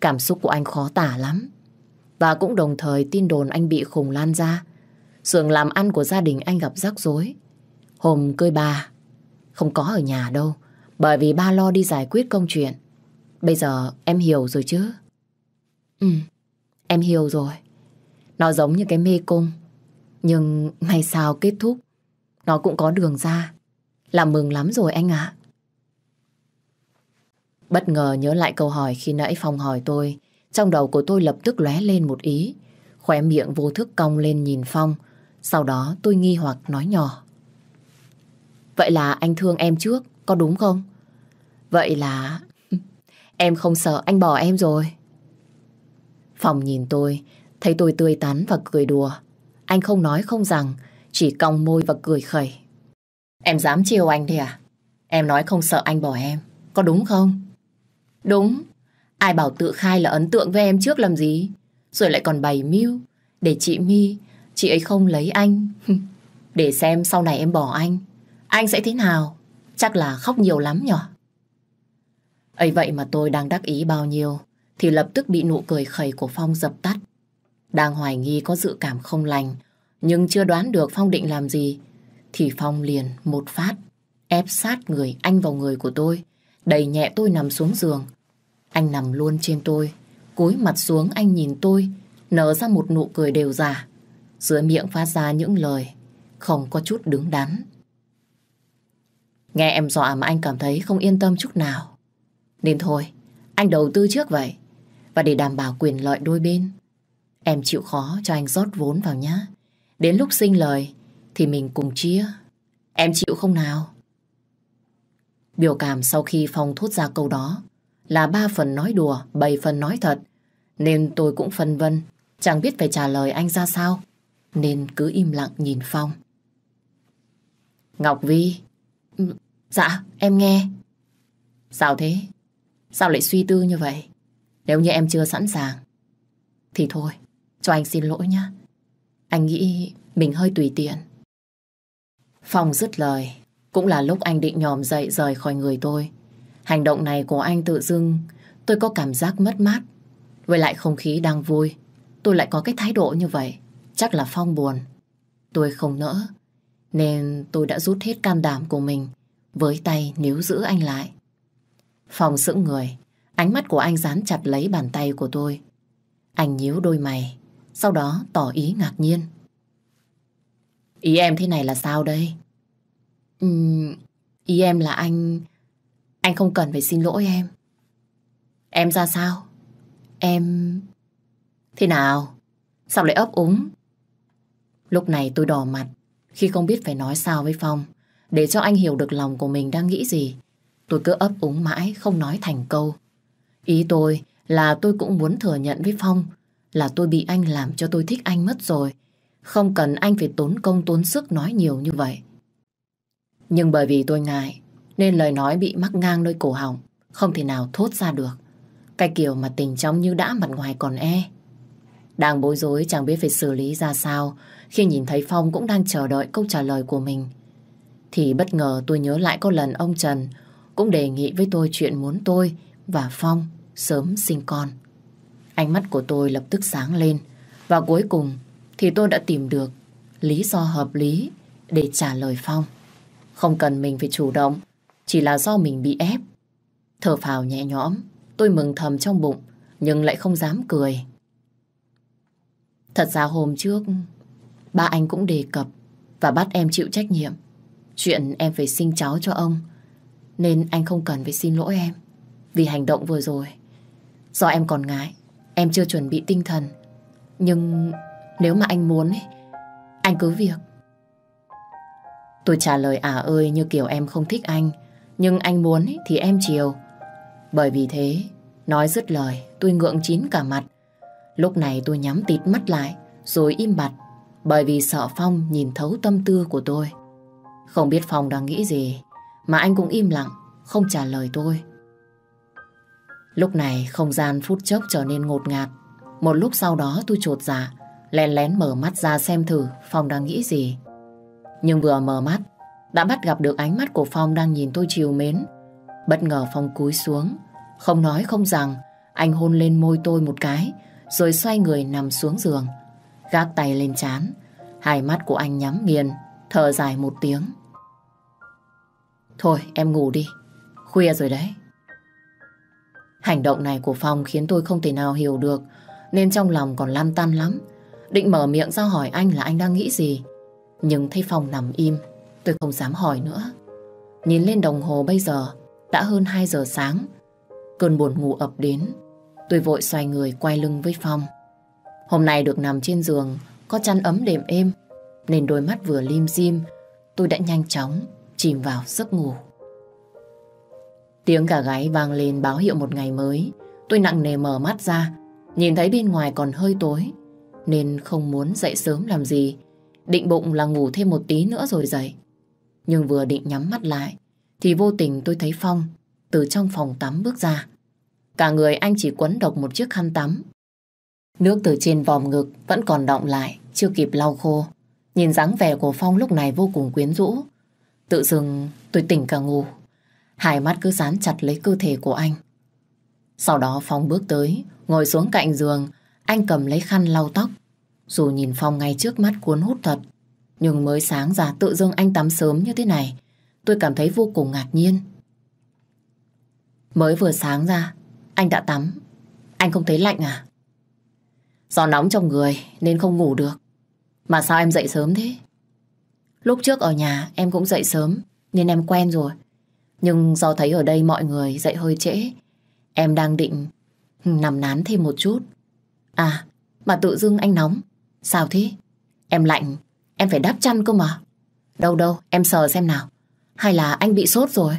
A: cảm xúc của anh khó tả lắm. Và cũng đồng thời tin đồn anh bị khùng lan ra. sườn làm ăn của gia đình anh gặp rắc rối. Hôm cơi ba, không có ở nhà đâu, bởi vì ba lo đi giải quyết công chuyện. Bây giờ em hiểu rồi chứ? Ừ, em hiểu rồi. Nó giống như cái mê cung. Nhưng may sao kết thúc, nó cũng có đường ra. Làm mừng lắm rồi anh ạ. Bất ngờ nhớ lại câu hỏi khi nãy Phong hỏi tôi, trong đầu của tôi lập tức lóe lên một ý. Khóe miệng vô thức cong lên nhìn Phong, sau đó tôi nghi hoặc nói nhỏ. Vậy là anh thương em trước, có đúng không? Vậy là... [laughs] em không sợ anh bỏ em rồi. Phong nhìn tôi, thấy tôi tươi tắn và cười đùa. Anh không nói không rằng, chỉ cong môi và cười khẩy. Em dám chiều anh đi à? Em nói không sợ anh bỏ em, có đúng không? Đúng, ai bảo tự khai là ấn tượng với em trước làm gì? Rồi lại còn bày mưu, để chị My, chị ấy không lấy anh. [laughs] để xem sau này em bỏ anh, anh sẽ thế nào? Chắc là khóc nhiều lắm nhở? ấy vậy mà tôi đang đắc ý bao nhiêu, thì lập tức bị nụ cười khẩy của Phong dập tắt. Đang hoài nghi có dự cảm không lành, nhưng chưa đoán được Phong định làm gì. Thì Phong liền một phát, ép sát người anh vào người của tôi, đẩy nhẹ tôi nằm xuống giường. Anh nằm luôn trên tôi, cúi mặt xuống anh nhìn tôi, nở ra một nụ cười đều giả. Dưới miệng phát ra những lời, không có chút đứng đắn. Nghe em dọa mà anh cảm thấy không yên tâm chút nào. Nên thôi, anh đầu tư trước vậy. Và để đảm bảo quyền lợi đôi bên, Em chịu khó cho anh rót vốn vào nhá. Đến lúc sinh lời thì mình cùng chia. Em chịu không nào? Biểu cảm sau khi Phong thốt ra câu đó là ba phần nói đùa, bảy phần nói thật. Nên tôi cũng phân vân, chẳng biết phải trả lời anh ra sao. Nên cứ im lặng nhìn Phong. Ngọc Vi ừ, Dạ, em nghe Sao thế? Sao lại suy tư như vậy? Nếu như em chưa sẵn sàng Thì thôi, cho anh xin lỗi nhé. Anh nghĩ mình hơi tùy tiện. Phong dứt lời, cũng là lúc anh định nhòm dậy rời khỏi người tôi. Hành động này của anh tự dưng, tôi có cảm giác mất mát. Với lại không khí đang vui, tôi lại có cái thái độ như vậy. Chắc là Phong buồn. Tôi không nỡ, nên tôi đã rút hết can đảm của mình, với tay níu giữ anh lại. Phong sững người, ánh mắt của anh dán chặt lấy bàn tay của tôi. Anh nhíu đôi mày, sau đó tỏ ý ngạc nhiên. Ý em thế này là sao đây? Uhm, ý em là anh... Anh không cần phải xin lỗi em. Em ra sao? Em... Thế nào? Sao lại ấp úng? Lúc này tôi đỏ mặt khi không biết phải nói sao với Phong để cho anh hiểu được lòng của mình đang nghĩ gì. Tôi cứ ấp úng mãi không nói thành câu. Ý tôi là tôi cũng muốn thừa nhận với Phong là tôi bị anh làm cho tôi thích anh mất rồi. Không cần anh phải tốn công tốn sức nói nhiều như vậy. Nhưng bởi vì tôi ngại, nên lời nói bị mắc ngang nơi cổ họng, không thể nào thốt ra được. Cái kiểu mà tình trong như đã mặt ngoài còn e. Đang bối rối chẳng biết phải xử lý ra sao khi nhìn thấy Phong cũng đang chờ đợi câu trả lời của mình. Thì bất ngờ tôi nhớ lại có lần ông Trần cũng đề nghị với tôi chuyện muốn tôi và Phong sớm sinh con. Ánh mắt của tôi lập tức sáng lên và cuối cùng thì tôi đã tìm được lý do hợp lý để trả lời Phong. Không cần mình phải chủ động, chỉ là do mình bị ép. Thở phào nhẹ nhõm, tôi mừng thầm trong bụng nhưng lại không dám cười. Thật ra hôm trước, ba anh cũng đề cập và bắt em chịu trách nhiệm. Chuyện em phải sinh cháu cho ông, nên anh không cần phải xin lỗi em vì hành động vừa rồi. Do em còn ngại Em chưa chuẩn bị tinh thần Nhưng nếu mà anh muốn ấy, Anh cứ việc Tôi trả lời à ơi như kiểu em không thích anh Nhưng anh muốn ấy, thì em chiều Bởi vì thế Nói dứt lời tôi ngượng chín cả mặt Lúc này tôi nhắm tịt mắt lại Rồi im bặt Bởi vì sợ Phong nhìn thấu tâm tư của tôi Không biết Phong đang nghĩ gì Mà anh cũng im lặng Không trả lời tôi Lúc này không gian phút chốc trở nên ngột ngạt. Một lúc sau đó tôi trột dạ, lén lén mở mắt ra xem thử Phong đang nghĩ gì. Nhưng vừa mở mắt, đã bắt gặp được ánh mắt của Phong đang nhìn tôi chiều mến. Bất ngờ Phong cúi xuống, không nói không rằng, anh hôn lên môi tôi một cái, rồi xoay người nằm xuống giường. Gác tay lên chán, hai mắt của anh nhắm nghiền, thở dài một tiếng. Thôi em ngủ đi, khuya rồi đấy. Hành động này của Phong khiến tôi không thể nào hiểu được, nên trong lòng còn lam tan lắm. Định mở miệng ra hỏi anh là anh đang nghĩ gì. Nhưng thấy Phong nằm im, tôi không dám hỏi nữa. Nhìn lên đồng hồ bây giờ, đã hơn 2 giờ sáng. Cơn buồn ngủ ập đến, tôi vội xoay người quay lưng với Phong. Hôm nay được nằm trên giường, có chăn ấm đềm êm, nên đôi mắt vừa lim dim, tôi đã nhanh chóng chìm vào giấc ngủ. Tiếng gà gáy vang lên báo hiệu một ngày mới. Tôi nặng nề mở mắt ra, nhìn thấy bên ngoài còn hơi tối, nên không muốn dậy sớm làm gì. Định bụng là ngủ thêm một tí nữa rồi dậy. Nhưng vừa định nhắm mắt lại, thì vô tình tôi thấy Phong từ trong phòng tắm bước ra. Cả người anh chỉ quấn độc một chiếc khăn tắm. Nước từ trên vòm ngực vẫn còn động lại, chưa kịp lau khô. Nhìn dáng vẻ của Phong lúc này vô cùng quyến rũ. Tự dưng tôi tỉnh cả ngủ hai mắt cứ dán chặt lấy cơ thể của anh. Sau đó Phong bước tới, ngồi xuống cạnh giường, anh cầm lấy khăn lau tóc. Dù nhìn Phong ngay trước mắt cuốn hút thật, nhưng mới sáng ra tự dưng anh tắm sớm như thế này, tôi cảm thấy vô cùng ngạc nhiên. Mới vừa sáng ra, anh đã tắm, anh không thấy lạnh à? Do nóng trong người nên không ngủ được. Mà sao em dậy sớm thế? Lúc trước ở nhà em cũng dậy sớm nên em quen rồi. Nhưng do thấy ở đây mọi người dậy hơi trễ, em đang định nằm nán thêm một chút. À, mà tự dưng anh nóng. Sao thế? Em lạnh, em phải đắp chăn cơ mà. Đâu đâu, em sờ xem nào. Hay là anh bị sốt rồi?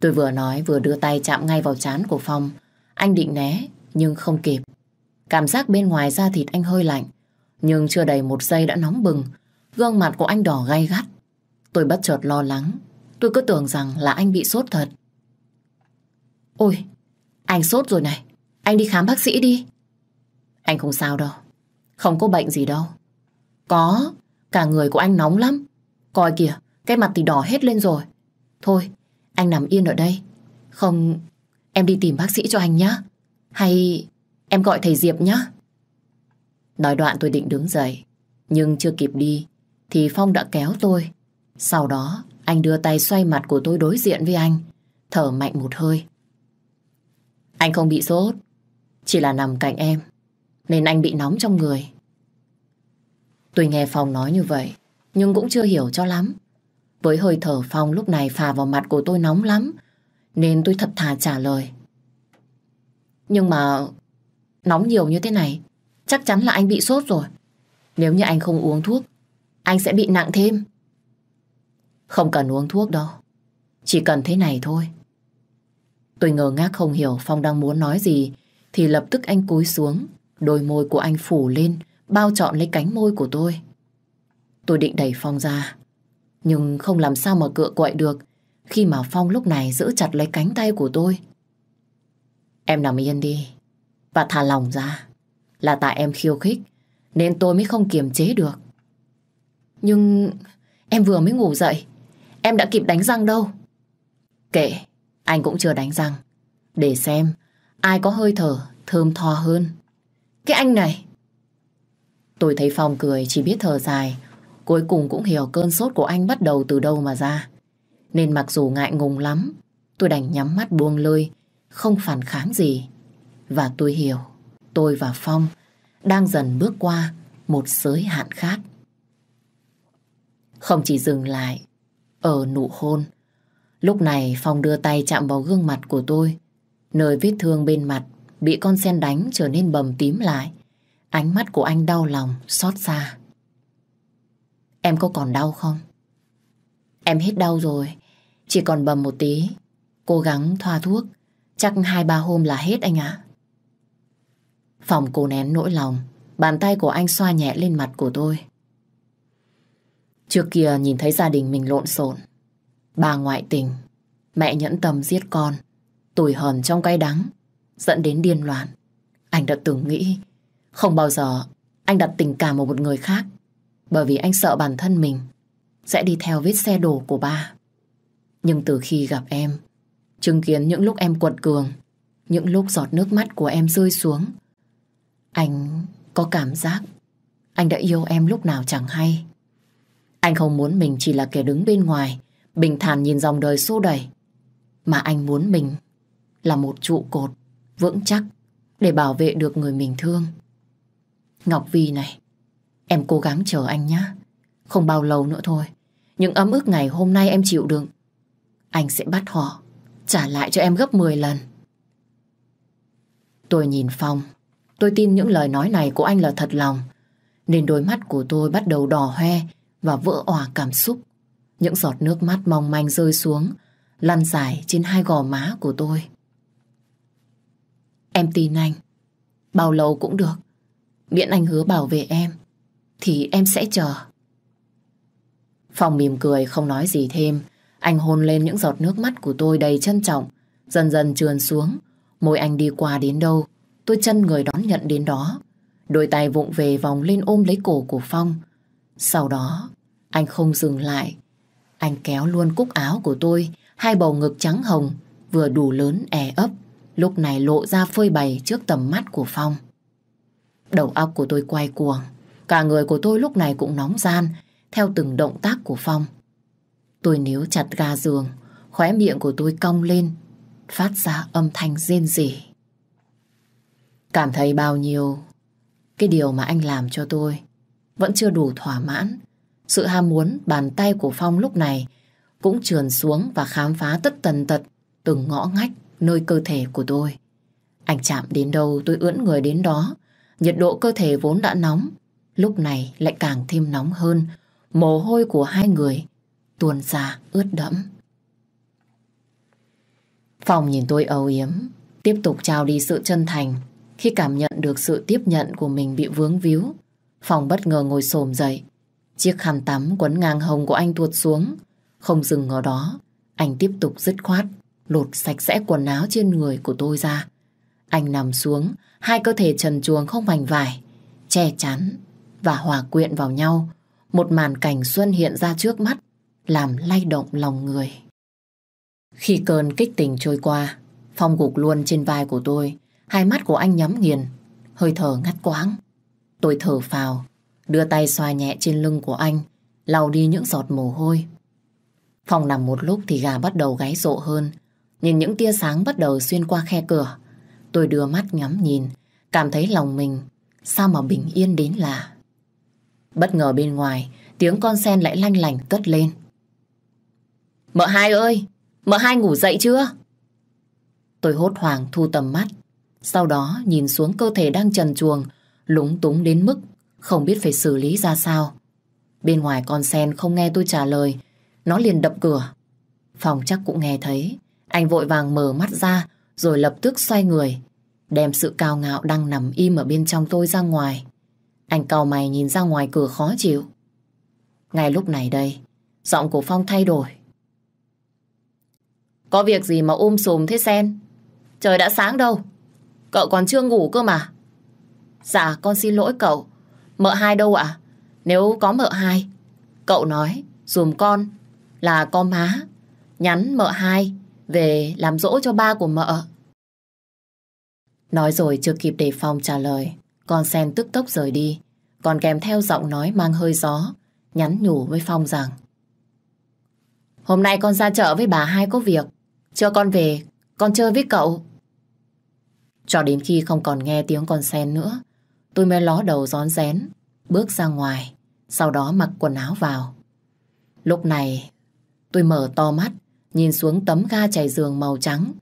A: Tôi vừa nói vừa đưa tay chạm ngay vào chán của Phong. Anh định né, nhưng không kịp. Cảm giác bên ngoài da thịt anh hơi lạnh. Nhưng chưa đầy một giây đã nóng bừng. Gương mặt của anh đỏ gay gắt. Tôi bất chợt lo lắng Tôi cứ tưởng rằng là anh bị sốt thật. Ôi, anh sốt rồi này. Anh đi khám bác sĩ đi. Anh không sao đâu. Không có bệnh gì đâu. Có, cả người của anh nóng lắm. Coi kìa, cái mặt thì đỏ hết lên rồi. Thôi, anh nằm yên ở đây. Không, em đi tìm bác sĩ cho anh nhé. Hay em gọi thầy Diệp nhé. Nói đoạn tôi định đứng dậy, nhưng chưa kịp đi thì Phong đã kéo tôi. Sau đó anh đưa tay xoay mặt của tôi đối diện với anh, thở mạnh một hơi. Anh không bị sốt, chỉ là nằm cạnh em, nên anh bị nóng trong người. Tôi nghe Phong nói như vậy, nhưng cũng chưa hiểu cho lắm. Với hơi thở Phong lúc này phà vào mặt của tôi nóng lắm, nên tôi thật thà trả lời. Nhưng mà nóng nhiều như thế này, chắc chắn là anh bị sốt rồi. Nếu như anh không uống thuốc, anh sẽ bị nặng thêm. Không cần uống thuốc đâu. Chỉ cần thế này thôi. Tôi ngờ ngác không hiểu Phong đang muốn nói gì thì lập tức anh cúi xuống. Đôi môi của anh phủ lên bao trọn lấy cánh môi của tôi. Tôi định đẩy Phong ra. Nhưng không làm sao mà cựa quậy được khi mà Phong lúc này giữ chặt lấy cánh tay của tôi. Em nằm yên đi và thả lòng ra. Là tại em khiêu khích nên tôi mới không kiềm chế được. Nhưng em vừa mới ngủ dậy em đã kịp đánh răng đâu. Kệ, anh cũng chưa đánh răng. Để xem, ai có hơi thở thơm tho hơn. Cái anh này. Tôi thấy Phong cười chỉ biết thở dài. Cuối cùng cũng hiểu cơn sốt của anh bắt đầu từ đâu mà ra. Nên mặc dù ngại ngùng lắm, tôi đành nhắm mắt buông lơi, không phản kháng gì. Và tôi hiểu, tôi và Phong đang dần bước qua một giới hạn khác. Không chỉ dừng lại ở nụ hôn. Lúc này Phong đưa tay chạm vào gương mặt của tôi. Nơi vết thương bên mặt bị con sen đánh trở nên bầm tím lại. Ánh mắt của anh đau lòng, xót xa. Em có còn đau không? Em hết đau rồi, chỉ còn bầm một tí. Cố gắng thoa thuốc, chắc hai ba hôm là hết anh ạ. Phòng cô nén nỗi lòng, bàn tay của anh xoa nhẹ lên mặt của tôi. Trước kia nhìn thấy gia đình mình lộn xộn. Bà ngoại tình, mẹ nhẫn tâm giết con, tuổi hờn trong cay đắng, dẫn đến điên loạn. Anh đã từng nghĩ, không bao giờ anh đặt tình cảm vào một người khác, bởi vì anh sợ bản thân mình sẽ đi theo vết xe đổ của ba. Nhưng từ khi gặp em, chứng kiến những lúc em quật cường, những lúc giọt nước mắt của em rơi xuống, anh có cảm giác anh đã yêu em lúc nào chẳng hay. Anh không muốn mình chỉ là kẻ đứng bên ngoài, bình thản nhìn dòng đời xô đẩy. Mà anh muốn mình là một trụ cột, vững chắc để bảo vệ được người mình thương. Ngọc Vi này, em cố gắng chờ anh nhé. Không bao lâu nữa thôi, những ấm ức ngày hôm nay em chịu đựng. Anh sẽ bắt họ, trả lại cho em gấp 10 lần. Tôi nhìn Phong, tôi tin những lời nói này của anh là thật lòng. Nên đôi mắt của tôi bắt đầu đỏ hoe, và vỡ òa cảm xúc. Những giọt nước mắt mong manh rơi xuống, lăn dài trên hai gò má của tôi. Em tin anh, bao lâu cũng được. Miễn anh hứa bảo vệ em, thì em sẽ chờ. Phong mỉm cười không nói gì thêm, anh hôn lên những giọt nước mắt của tôi đầy trân trọng, dần dần trườn xuống. Môi anh đi qua đến đâu, tôi chân người đón nhận đến đó. Đôi tay vụng về vòng lên ôm lấy cổ của Phong, sau đó, anh không dừng lại. Anh kéo luôn cúc áo của tôi, hai bầu ngực trắng hồng, vừa đủ lớn e ấp, lúc này lộ ra phơi bày trước tầm mắt của Phong. Đầu óc của tôi quay cuồng, cả người của tôi lúc này cũng nóng gian, theo từng động tác của Phong. Tôi níu chặt ga giường, khóe miệng của tôi cong lên, phát ra âm thanh rên rỉ. Cảm thấy bao nhiêu cái điều mà anh làm cho tôi vẫn chưa đủ thỏa mãn. Sự ham muốn bàn tay của Phong lúc này cũng trườn xuống và khám phá tất tần tật từng ngõ ngách nơi cơ thể của tôi. Anh chạm đến đâu tôi ưỡn người đến đó. Nhiệt độ cơ thể vốn đã nóng, lúc này lại càng thêm nóng hơn. Mồ hôi của hai người tuôn ra ướt đẫm. phong nhìn tôi âu yếm, tiếp tục trao đi sự chân thành khi cảm nhận được sự tiếp nhận của mình bị vướng víu phòng bất ngờ ngồi xổm dậy. Chiếc khăn tắm quấn ngang hồng của anh tuột xuống. Không dừng ở đó, anh tiếp tục dứt khoát, lột sạch sẽ quần áo trên người của tôi ra. Anh nằm xuống, hai cơ thể trần chuồng không mảnh vải, che chắn và hòa quyện vào nhau. Một màn cảnh xuân hiện ra trước mắt, làm lay động lòng người. Khi cơn kích tình trôi qua, Phong gục luôn trên vai của tôi, hai mắt của anh nhắm nghiền, hơi thở ngắt quãng. Tôi thở phào, đưa tay xoa nhẹ trên lưng của anh, lau đi những giọt mồ hôi. Phòng nằm một lúc thì gà bắt đầu gáy rộ hơn, nhìn những tia sáng bắt đầu xuyên qua khe cửa. Tôi đưa mắt ngắm nhìn, cảm thấy lòng mình sao mà bình yên đến lạ. Bất ngờ bên ngoài, tiếng con sen lại lanh lành cất lên. Mợ hai ơi, mợ hai ngủ dậy chưa? Tôi hốt hoảng thu tầm mắt, sau đó nhìn xuống cơ thể đang trần chuồng, lúng túng đến mức không biết phải xử lý ra sao. Bên ngoài con sen không nghe tôi trả lời, nó liền đập cửa. Phòng chắc cũng nghe thấy, anh vội vàng mở mắt ra rồi lập tức xoay người, đem sự cao ngạo đang nằm im ở bên trong tôi ra ngoài. Anh cau mày nhìn ra ngoài cửa khó chịu. Ngay lúc này đây, giọng của Phong thay đổi. Có việc gì mà ôm um sùm thế sen? Trời đã sáng đâu. Cậu còn chưa ngủ cơ mà. Dạ con xin lỗi cậu Mợ hai đâu ạ Nếu có mợ hai Cậu nói dùm con là con má Nhắn mợ hai Về làm dỗ cho ba của mợ Nói rồi chưa kịp đề phòng trả lời Con sen tức tốc rời đi Còn kèm theo giọng nói mang hơi gió Nhắn nhủ với Phong rằng Hôm nay con ra chợ với bà hai có việc Chưa con về Con chơi với cậu Cho đến khi không còn nghe tiếng con sen nữa tôi mới ló đầu rón rén, bước ra ngoài, sau đó mặc quần áo vào. Lúc này, tôi mở to mắt, nhìn xuống tấm ga chảy giường màu trắng.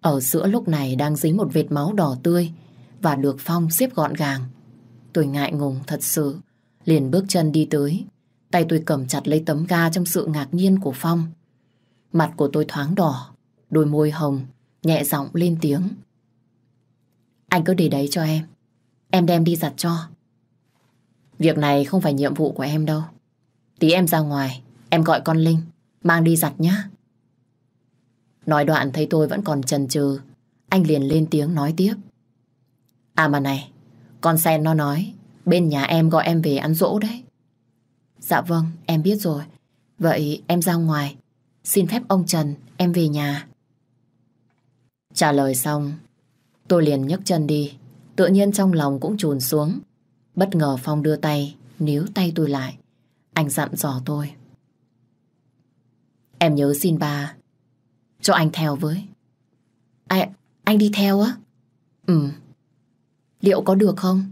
A: Ở giữa lúc này đang dính một vệt máu đỏ tươi và được Phong xếp gọn gàng. Tôi ngại ngùng thật sự, liền bước chân đi tới. Tay tôi cầm chặt lấy tấm ga trong sự ngạc nhiên của Phong. Mặt của tôi thoáng đỏ, đôi môi hồng, nhẹ giọng lên tiếng. Anh cứ để đấy cho em. Em đem đi giặt cho. Việc này không phải nhiệm vụ của em đâu. Tí em ra ngoài, em gọi con Linh, mang đi giặt nhé. Nói đoạn thấy tôi vẫn còn chần chừ, anh liền lên tiếng nói tiếp. À mà này, con sen nó nói, bên nhà em gọi em về ăn dỗ đấy. Dạ vâng, em biết rồi. Vậy em ra ngoài, xin phép ông Trần, em về nhà. Trả lời xong, tôi liền nhấc chân đi, Tự nhiên trong lòng cũng trùn xuống. Bất ngờ Phong đưa tay, níu tay tôi lại. Anh dặn dò tôi. Em nhớ xin ba, cho anh theo với. À, anh đi theo á? Ừ. Liệu có được không?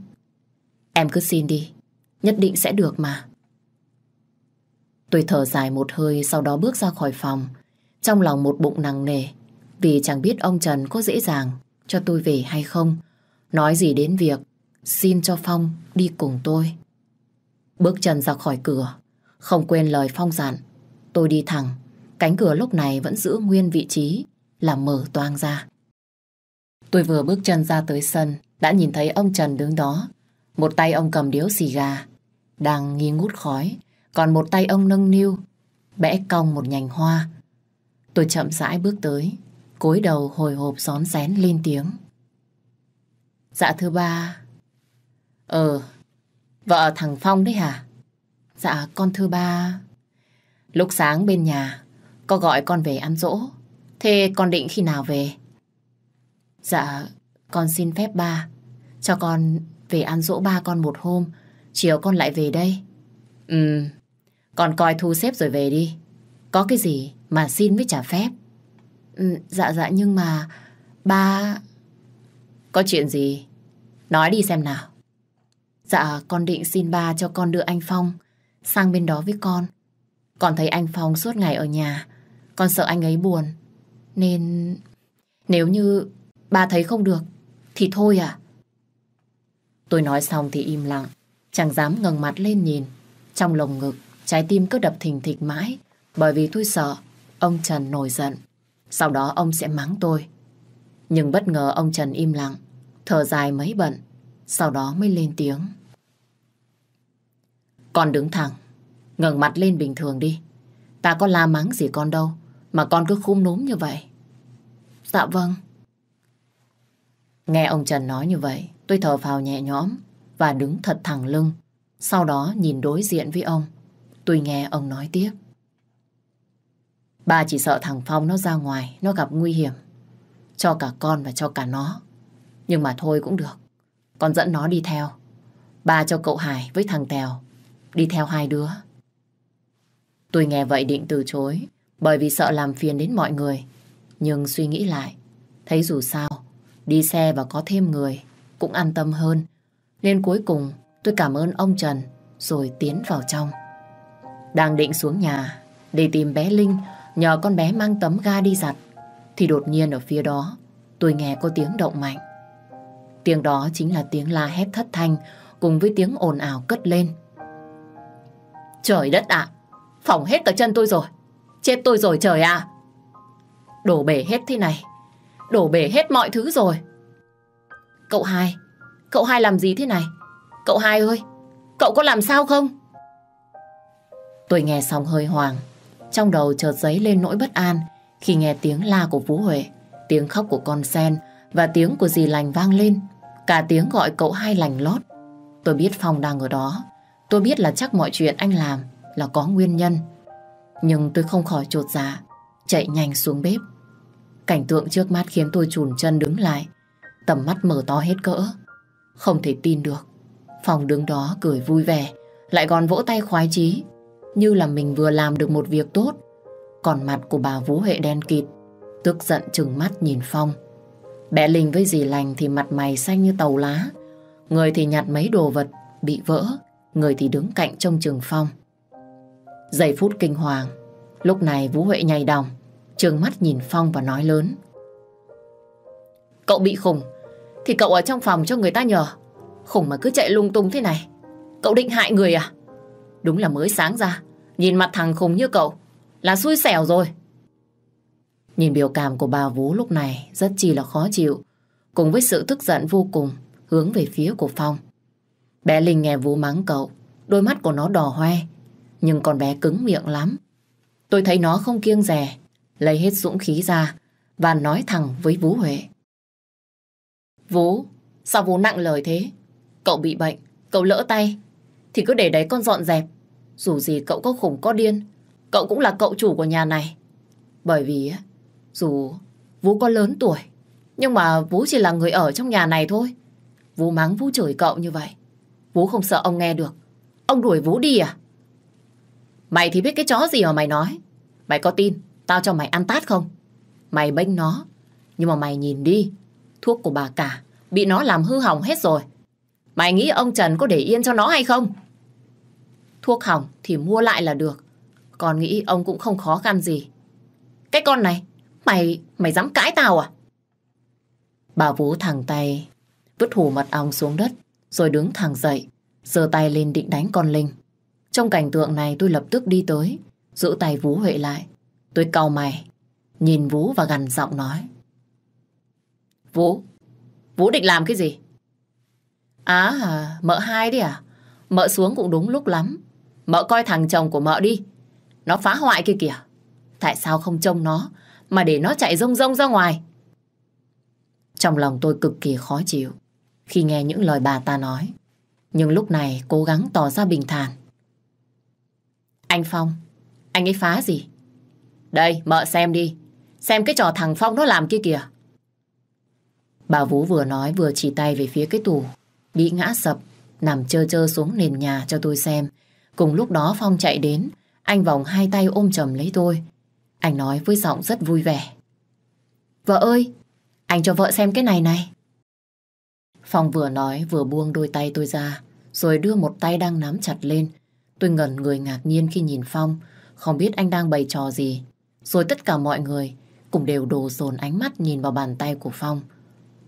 A: Em cứ xin đi, nhất định sẽ được mà. Tôi thở dài một hơi sau đó bước ra khỏi phòng. Trong lòng một bụng nặng nề, vì chẳng biết ông Trần có dễ dàng cho tôi về hay không. Nói gì đến việc Xin cho Phong đi cùng tôi Bước chân ra khỏi cửa Không quên lời Phong dặn Tôi đi thẳng Cánh cửa lúc này vẫn giữ nguyên vị trí Là mở toang ra Tôi vừa bước chân ra tới sân Đã nhìn thấy ông Trần đứng đó Một tay ông cầm điếu xì gà Đang nghi ngút khói Còn một tay ông nâng niu Bẽ cong một nhành hoa Tôi chậm rãi bước tới cúi đầu hồi hộp xón xén lên tiếng Dạ thưa ba. Ờ, vợ thằng Phong đấy hả? Dạ con thưa ba. Lúc sáng bên nhà, có gọi con về ăn dỗ. Thế con định khi nào về? Dạ, con xin phép ba. Cho con về ăn dỗ ba con một hôm, chiều con lại về đây. Ừ, con coi thu xếp rồi về đi. Có cái gì mà xin với trả phép. Ừ, dạ dạ nhưng mà ba... Có chuyện gì Nói đi xem nào. Dạ, con định xin ba cho con đưa anh Phong sang bên đó với con. Con thấy anh Phong suốt ngày ở nhà, con sợ anh ấy buồn. Nên nếu như ba thấy không được, thì thôi à. Tôi nói xong thì im lặng, chẳng dám ngẩng mặt lên nhìn. Trong lồng ngực, trái tim cứ đập thình thịch mãi, bởi vì tôi sợ ông Trần nổi giận. Sau đó ông sẽ mắng tôi. Nhưng bất ngờ ông Trần im lặng, thở dài mấy bận, sau đó mới lên tiếng. Con đứng thẳng, ngẩng mặt lên bình thường đi. Ta có la mắng gì con đâu, mà con cứ khum núm như vậy. Dạ vâng. Nghe ông Trần nói như vậy, tôi thở phào nhẹ nhõm và đứng thật thẳng lưng. Sau đó nhìn đối diện với ông. Tôi nghe ông nói tiếp. Bà chỉ sợ thằng Phong nó ra ngoài, nó gặp nguy hiểm. Cho cả con và cho cả nó. Nhưng mà thôi cũng được. Con dẫn nó đi theo. Ba cho cậu Hải với thằng Tèo. Đi theo hai đứa. Tôi nghe vậy định từ chối. Bởi vì sợ làm phiền đến mọi người. Nhưng suy nghĩ lại. Thấy dù sao. Đi xe và có thêm người. Cũng an tâm hơn. Nên cuối cùng tôi cảm ơn ông Trần. Rồi tiến vào trong. Đang định xuống nhà. Để tìm bé Linh. Nhờ con bé mang tấm ga đi giặt. Thì đột nhiên ở phía đó. Tôi nghe có tiếng động mạnh. Tiếng đó chính là tiếng la hét thất thanh cùng với tiếng ồn ào cất lên. Trời đất ạ! À, phỏng hết cả chân tôi rồi! Chết tôi rồi trời ạ! Đổ bể hết thế này! Đổ bể hết mọi thứ rồi! Cậu hai! Cậu hai làm gì thế này? Cậu hai ơi! Cậu có làm sao không? Tôi nghe xong hơi hoàng. Trong đầu chợt giấy lên nỗi bất an khi nghe tiếng la của Phú Huệ, tiếng khóc của con sen và tiếng của dì lành vang lên Cả tiếng gọi cậu hai lành lót. Tôi biết Phong đang ở đó. Tôi biết là chắc mọi chuyện anh làm là có nguyên nhân. Nhưng tôi không khỏi trột dạ, chạy nhanh xuống bếp. Cảnh tượng trước mắt khiến tôi chùn chân đứng lại, tầm mắt mở to hết cỡ. Không thể tin được. phong đứng đó cười vui vẻ, lại còn vỗ tay khoái chí, như là mình vừa làm được một việc tốt. Còn mặt của bà Vũ hệ đen kịt, tức giận chừng mắt nhìn Phong. Bé Linh với dì lành thì mặt mày xanh như tàu lá. Người thì nhặt mấy đồ vật bị vỡ, người thì đứng cạnh trong trường phong. Giây phút kinh hoàng, lúc này Vũ Huệ nhảy đồng, trường mắt nhìn Phong và nói lớn. Cậu bị khủng thì cậu ở trong phòng cho người ta nhờ. khủng mà cứ chạy lung tung thế này, cậu định hại người à? Đúng là mới sáng ra, nhìn mặt thằng khủng như cậu, là xui xẻo rồi. Nhìn biểu cảm của bà Vú lúc này rất chi là khó chịu, cùng với sự tức giận vô cùng hướng về phía của Phong. Bé Linh nghe Vú mắng cậu, đôi mắt của nó đỏ hoe, nhưng con bé cứng miệng lắm. Tôi thấy nó không kiêng rè, lấy hết dũng khí ra và nói thẳng với Vú Huệ. Vú, sao Vú nặng lời thế? Cậu bị bệnh, cậu lỡ tay, thì cứ để đấy con dọn dẹp. Dù gì cậu có khủng có điên, cậu cũng là cậu chủ của nhà này. Bởi vì dù Vũ có lớn tuổi, nhưng mà Vũ chỉ là người ở trong nhà này thôi. Vũ mắng Vũ chửi cậu như vậy. Vũ không sợ ông nghe được. Ông đuổi Vũ đi à? Mày thì biết cái chó gì mà mày nói. Mày có tin tao cho mày ăn tát không? Mày bênh nó. Nhưng mà mày nhìn đi. Thuốc của bà cả bị nó làm hư hỏng hết rồi. Mày nghĩ ông Trần có để yên cho nó hay không? Thuốc hỏng thì mua lại là được. Còn nghĩ ông cũng không khó khăn gì. Cái con này Mày, mày dám cãi tao à? Bà Vũ thẳng tay, vứt hủ mật ong xuống đất, rồi đứng thẳng dậy, giơ tay lên định đánh con Linh. Trong cảnh tượng này tôi lập tức đi tới, giữ tay Vũ Huệ lại. Tôi cau mày, nhìn Vũ và gằn giọng nói. Vũ, Vũ định làm cái gì? Á à, mợ hai đi à? Mợ xuống cũng đúng lúc lắm. Mợ coi thằng chồng của mợ đi. Nó phá hoại kia kìa. Tại sao không trông nó mà để nó chạy rông rông ra ngoài. Trong lòng tôi cực kỳ khó chịu khi nghe những lời bà ta nói. Nhưng lúc này cố gắng tỏ ra bình thản. Anh Phong, anh ấy phá gì? Đây, mợ xem đi. Xem cái trò thằng Phong nó làm kia kìa. Bà Vũ vừa nói vừa chỉ tay về phía cái tủ. bị ngã sập, nằm chơ chơ xuống nền nhà cho tôi xem. Cùng lúc đó Phong chạy đến, anh vòng hai tay ôm chầm lấy tôi. Anh nói với giọng rất vui vẻ. Vợ ơi, anh cho vợ xem cái này này. Phong vừa nói vừa buông đôi tay tôi ra, rồi đưa một tay đang nắm chặt lên. Tôi ngẩn người ngạc nhiên khi nhìn Phong, không biết anh đang bày trò gì. Rồi tất cả mọi người cũng đều đồ dồn ánh mắt nhìn vào bàn tay của Phong.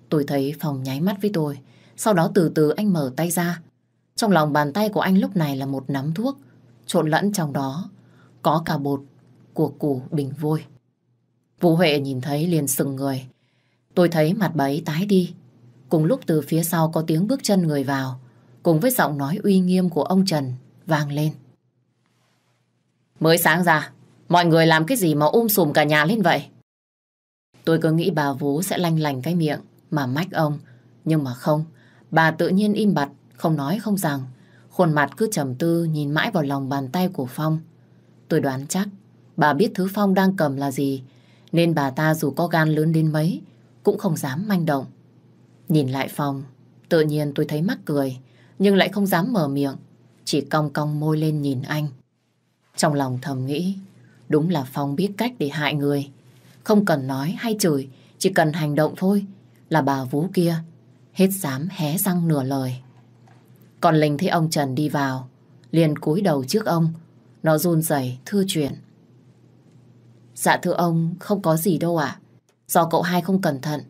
A: Tôi thấy Phong nháy mắt với tôi, sau đó từ từ anh mở tay ra. Trong lòng bàn tay của anh lúc này là một nắm thuốc, trộn lẫn trong đó. Có cả bột của củ bình vôi. Vũ Huệ nhìn thấy liền sừng người. Tôi thấy mặt bấy tái đi. Cùng lúc từ phía sau có tiếng bước chân người vào, cùng với giọng nói uy nghiêm của ông Trần vang lên. Mới sáng ra, mọi người làm cái gì mà um sùm cả nhà lên vậy? Tôi cứ nghĩ bà vú sẽ lanh lành cái miệng mà mách ông, nhưng mà không. Bà tự nhiên im bặt, không nói không rằng. Khuôn mặt cứ trầm tư nhìn mãi vào lòng bàn tay của Phong. Tôi đoán chắc Bà biết thứ Phong đang cầm là gì, nên bà ta dù có gan lớn đến mấy, cũng không dám manh động. Nhìn lại Phong, tự nhiên tôi thấy mắc cười, nhưng lại không dám mở miệng, chỉ cong cong môi lên nhìn anh. Trong lòng thầm nghĩ, đúng là Phong biết cách để hại người. Không cần nói hay chửi, chỉ cần hành động thôi, là bà vú kia, hết dám hé răng nửa lời. Còn Linh thấy ông Trần đi vào, liền cúi đầu trước ông, nó run rẩy thưa chuyện. Dạ thưa ông, không có gì đâu ạ. Do cậu hai không cẩn thận,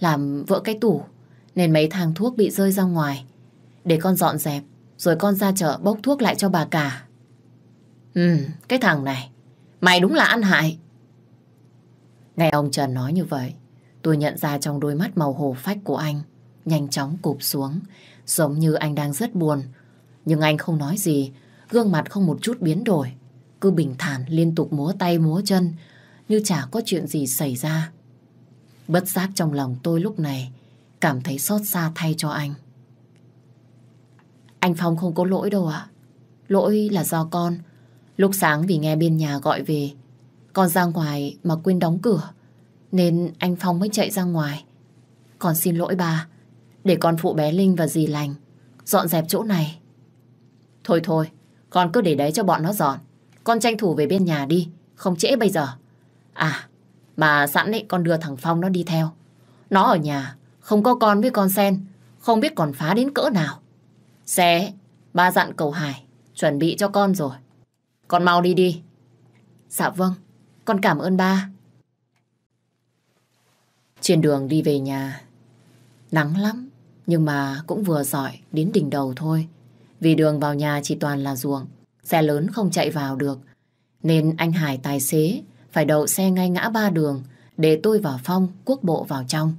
A: làm vỡ cái tủ, nên mấy thang thuốc bị rơi ra ngoài. Để con dọn dẹp, rồi con ra chợ bốc thuốc lại cho bà cả. Ừ, cái thằng này, mày đúng là ăn hại. Nghe ông Trần nói như vậy, tôi nhận ra trong đôi mắt màu hồ phách của anh, nhanh chóng cụp xuống, giống như anh đang rất buồn. Nhưng anh không nói gì, gương mặt không một chút biến đổi cứ bình thản liên tục múa tay múa chân, như chả có chuyện gì xảy ra. Bất giác trong lòng tôi lúc này, cảm thấy xót xa thay cho anh. Anh Phong không có lỗi đâu ạ. Lỗi là do con. Lúc sáng vì nghe bên nhà gọi về, con ra ngoài mà quên đóng cửa, nên anh Phong mới chạy ra ngoài. Con xin lỗi bà, để con phụ bé Linh và dì lành, dọn dẹp chỗ này. Thôi thôi, con cứ để đấy cho bọn nó dọn. Con tranh thủ về bên nhà đi, không trễ bây giờ. À, mà sẵn ấy con đưa thằng Phong nó đi theo. Nó ở nhà, không có con với con sen, không biết còn phá đến cỡ nào. Xe, ba dặn cầu Hải, chuẩn bị cho con rồi. Con mau đi đi. Dạ vâng, con cảm ơn ba. Trên đường đi về nhà, nắng lắm, nhưng mà cũng vừa giỏi đến đỉnh đầu thôi. Vì đường vào nhà chỉ toàn là ruộng, xe lớn không chạy vào được. Nên anh Hải tài xế phải đậu xe ngay ngã ba đường để tôi và Phong quốc bộ vào trong.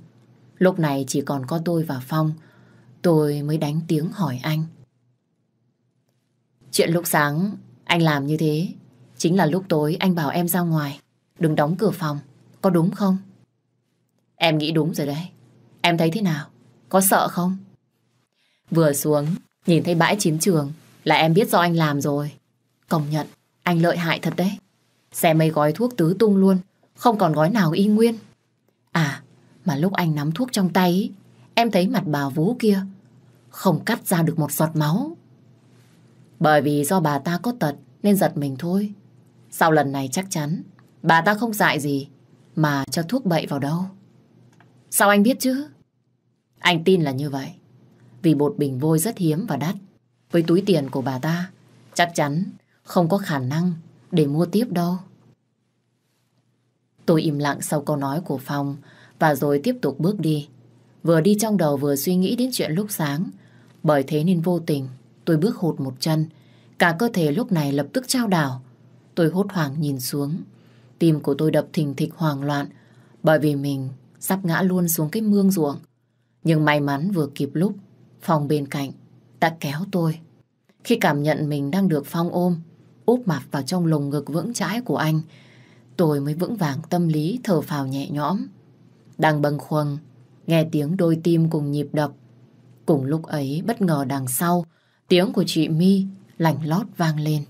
A: Lúc này chỉ còn có tôi và Phong, tôi mới đánh tiếng hỏi anh. Chuyện lúc sáng anh làm như thế chính là lúc tối anh bảo em ra ngoài đừng đóng cửa phòng, có đúng không? Em nghĩ đúng rồi đấy. Em thấy thế nào? Có sợ không? Vừa xuống, nhìn thấy bãi chiến trường là em biết do anh làm rồi. Công nhận, anh lợi hại thật đấy. Xe mấy gói thuốc tứ tung luôn, không còn gói nào y nguyên. À, mà lúc anh nắm thuốc trong tay, em thấy mặt bà vú kia không cắt ra được một giọt máu. Bởi vì do bà ta có tật nên giật mình thôi. Sau lần này chắc chắn bà ta không dại gì mà cho thuốc bậy vào đâu. Sao anh biết chứ? Anh tin là như vậy. Vì bột bình vôi rất hiếm và đắt. Với túi tiền của bà ta, chắc chắn không có khả năng để mua tiếp đâu. Tôi im lặng sau câu nói của Phong và rồi tiếp tục bước đi. Vừa đi trong đầu vừa suy nghĩ đến chuyện lúc sáng. Bởi thế nên vô tình tôi bước hụt một chân. Cả cơ thể lúc này lập tức trao đảo. Tôi hốt hoảng nhìn xuống. Tim của tôi đập thình thịch hoảng loạn bởi vì mình sắp ngã luôn xuống cái mương ruộng. Nhưng may mắn vừa kịp lúc Phong bên cạnh đã kéo tôi. Khi cảm nhận mình đang được Phong ôm úp mặt vào trong lồng ngực vững chãi của anh. Tôi mới vững vàng tâm lý thở phào nhẹ nhõm. Đang bâng khuâng, nghe tiếng đôi tim cùng nhịp đập. Cùng lúc ấy bất ngờ đằng sau, tiếng của chị My lạnh lót vang lên.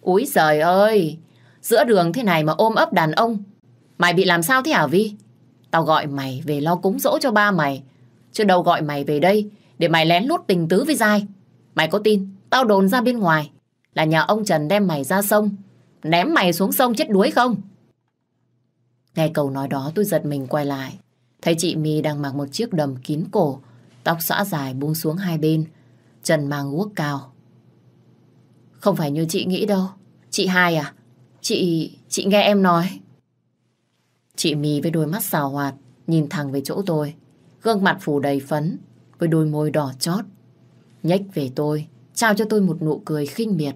A: Úi giời ơi, giữa đường thế này mà ôm ấp đàn ông. Mày bị làm sao thế hả Vi? Tao gọi mày về lo cúng dỗ cho ba mày, chứ đâu gọi mày về đây để mày lén lút tình tứ với dai. Mày có tin tao đồn ra bên ngoài là nhà ông Trần đem mày ra sông, ném mày xuống sông chết đuối không? Nghe cầu nói đó tôi giật mình quay lại, thấy chị My đang mặc một chiếc đầm kín cổ, tóc xõa dài buông xuống hai bên, Trần mang guốc cao. Không phải như chị nghĩ đâu, chị hai à? Chị, chị nghe em nói. Chị My với đôi mắt xào hoạt, nhìn thẳng về chỗ tôi, gương mặt phủ đầy phấn, với đôi môi đỏ chót. Nhách về tôi, trao cho tôi một nụ cười khinh miệt.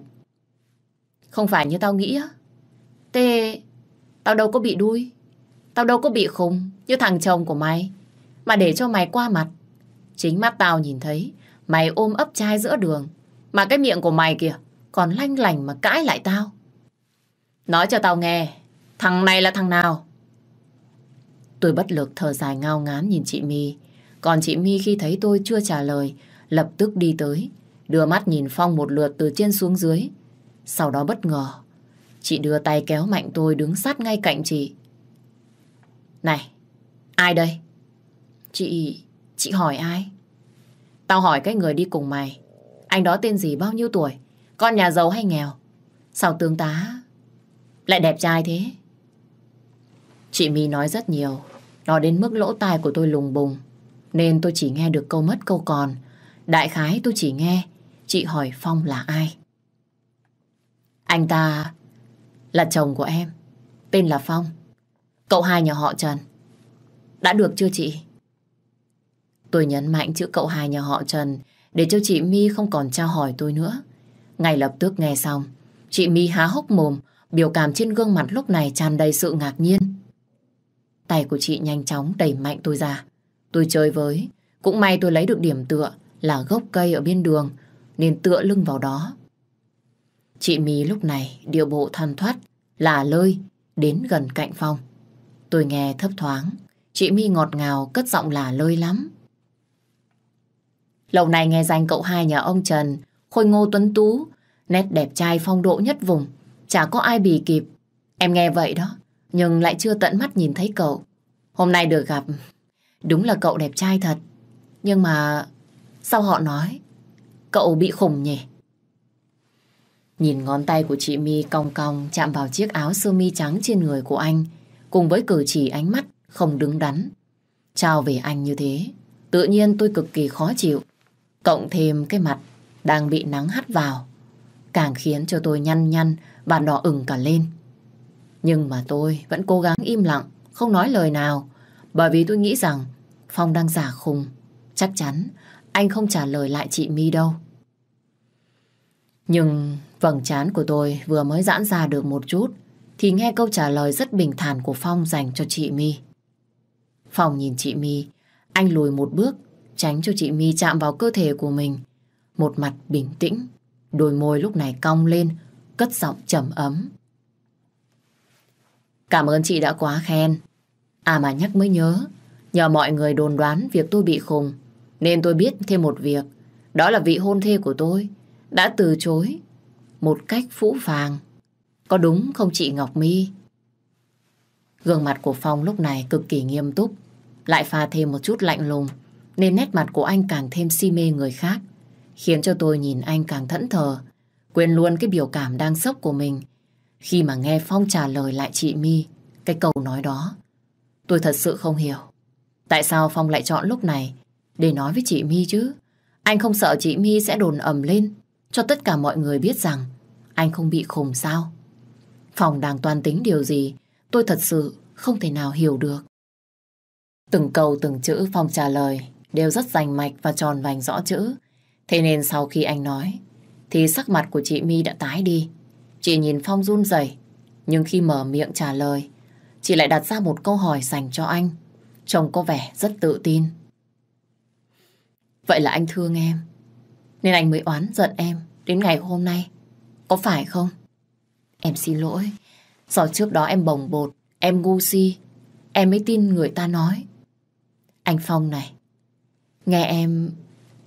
A: Không phải như tao nghĩ á. Tê, tao đâu có bị đuôi, tao đâu có bị khùng như thằng chồng của mày, mà để cho mày qua mặt. Chính mắt tao nhìn thấy mày ôm ấp trai giữa đường, mà cái miệng của mày kìa còn lanh lành mà cãi lại tao. Nói cho tao nghe, thằng này là thằng nào? Tôi bất lực thở dài ngao ngán nhìn chị mi Còn chị mi khi thấy tôi chưa trả lời, lập tức đi tới, đưa mắt nhìn Phong một lượt từ trên xuống dưới. Sau đó bất ngờ, chị đưa tay kéo mạnh tôi đứng sát ngay cạnh chị. Này, ai đây? Chị, chị hỏi ai? Tao hỏi cái người đi cùng mày. Anh đó tên gì bao nhiêu tuổi? Con nhà giàu hay nghèo? Sao tướng tá lại đẹp trai thế? Chị My nói rất nhiều, nói đến mức lỗ tai của tôi lùng bùng, nên tôi chỉ nghe được câu mất câu còn. Đại khái tôi chỉ nghe chị hỏi Phong là ai. Anh ta là chồng của em, tên là Phong. Cậu hai nhà họ Trần. Đã được chưa chị? Tôi nhấn mạnh chữ cậu hai nhà họ Trần để cho chị My không còn trao hỏi tôi nữa. Ngay lập tức nghe xong, chị My há hốc mồm, biểu cảm trên gương mặt lúc này tràn đầy sự ngạc nhiên. Tay của chị nhanh chóng đẩy mạnh tôi ra. Tôi chơi với, cũng may tôi lấy được điểm tựa là gốc cây ở bên đường nên tựa lưng vào đó. Chị Mí lúc này điệu bộ than thoát, lả lơi, đến gần cạnh phòng. Tôi nghe thấp thoáng, chị Mi ngọt ngào cất giọng lả lơi lắm. Lâu này nghe danh cậu hai nhà ông Trần, khôi ngô tuấn tú, nét đẹp trai phong độ nhất vùng, chả có ai bì kịp. Em nghe vậy đó, nhưng lại chưa tận mắt nhìn thấy cậu. Hôm nay được gặp, đúng là cậu đẹp trai thật. Nhưng mà sao họ nói Cậu bị khủng nhỉ? Nhìn ngón tay của chị My cong cong chạm vào chiếc áo sơ mi trắng trên người của anh, cùng với cử chỉ ánh mắt không đứng đắn. chào về anh như thế, tự nhiên tôi cực kỳ khó chịu. Cộng thêm cái mặt đang bị nắng hắt vào, càng khiến cho tôi nhăn nhăn và đỏ ửng cả lên. Nhưng mà tôi vẫn cố gắng im lặng, không nói lời nào, bởi vì tôi nghĩ rằng Phong đang giả khùng. Chắc chắn anh không trả lời lại chị My đâu. Nhưng vầng trán của tôi vừa mới giãn ra được một chút thì nghe câu trả lời rất bình thản của Phong dành cho chị My. Phong nhìn chị My, anh lùi một bước tránh cho chị My chạm vào cơ thể của mình. Một mặt bình tĩnh, đôi môi lúc này cong lên, cất giọng trầm ấm. Cảm ơn chị đã quá khen. À mà nhắc mới nhớ, nhờ mọi người đồn đoán việc tôi bị khùng nên tôi biết thêm một việc, đó là vị hôn thê của tôi đã từ chối một cách phũ phàng. Có đúng không chị Ngọc My? Gương mặt của Phong lúc này cực kỳ nghiêm túc, lại pha thêm một chút lạnh lùng, nên nét mặt của anh càng thêm si mê người khác, khiến cho tôi nhìn anh càng thẫn thờ, quên luôn cái biểu cảm đang sốc của mình khi mà nghe Phong trả lời lại chị My cái câu nói đó. Tôi thật sự không hiểu, tại sao Phong lại chọn lúc này để nói với chị Mi chứ. Anh không sợ chị Mi sẽ đồn ầm lên cho tất cả mọi người biết rằng anh không bị khùng sao. Phòng đang toàn tính điều gì tôi thật sự không thể nào hiểu được. Từng câu từng chữ Phong trả lời đều rất rành mạch và tròn vành rõ chữ. Thế nên sau khi anh nói thì sắc mặt của chị Mi đã tái đi. Chị nhìn Phong run rẩy, nhưng khi mở miệng trả lời, chị lại đặt ra một câu hỏi dành cho anh. Trông có vẻ rất tự tin. Vậy là anh thương em. Nên anh mới oán giận em đến ngày hôm nay. Có phải không? Em xin lỗi. Do trước đó em bồng bột, em ngu si. Em mới tin người ta nói. Anh Phong này, nghe em...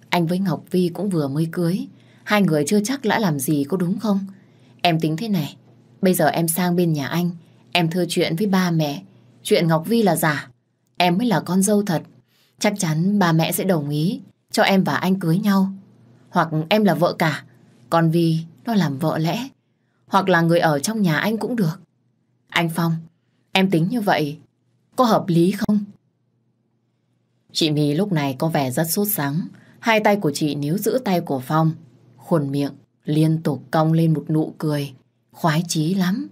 A: Anh với Ngọc Vi cũng vừa mới cưới. Hai người chưa chắc đã làm gì có đúng không? Em tính thế này. Bây giờ em sang bên nhà anh. Em thưa chuyện với ba mẹ. Chuyện Ngọc Vi là giả. Em mới là con dâu thật. Chắc chắn ba mẹ sẽ đồng ý cho em và anh cưới nhau. Hoặc em là vợ cả, còn vì nó làm vợ lẽ. Hoặc là người ở trong nhà anh cũng được. Anh Phong, em tính như vậy có hợp lý không? Chị My lúc này có vẻ rất sốt sắng. Hai tay của chị níu giữ tay của Phong. Khuôn miệng liên tục cong lên một nụ cười. Khoái chí lắm.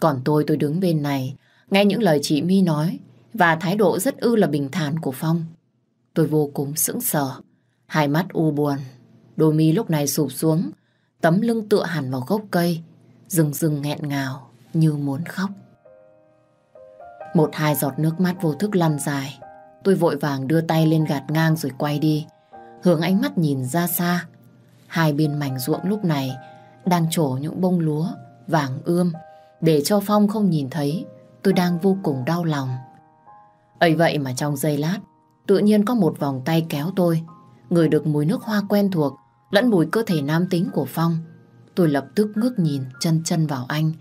A: Còn tôi tôi đứng bên này, nghe những lời chị My nói và thái độ rất ư là bình thản của Phong. Tôi vô cùng sững sờ, hai mắt u buồn, đôi mi lúc này sụp xuống, tấm lưng tựa hẳn vào gốc cây, rừng rừng nghẹn ngào như muốn khóc. Một hai giọt nước mắt vô thức lăn dài, tôi vội vàng đưa tay lên gạt ngang rồi quay đi, hướng ánh mắt nhìn ra xa. Hai bên mảnh ruộng lúc này đang trổ những bông lúa vàng ươm để cho Phong không nhìn thấy tôi đang vô cùng đau lòng. ấy vậy mà trong giây lát Tự nhiên có một vòng tay kéo tôi Người được mùi nước hoa quen thuộc Lẫn mùi cơ thể nam tính của Phong Tôi lập tức ngước nhìn chân chân vào anh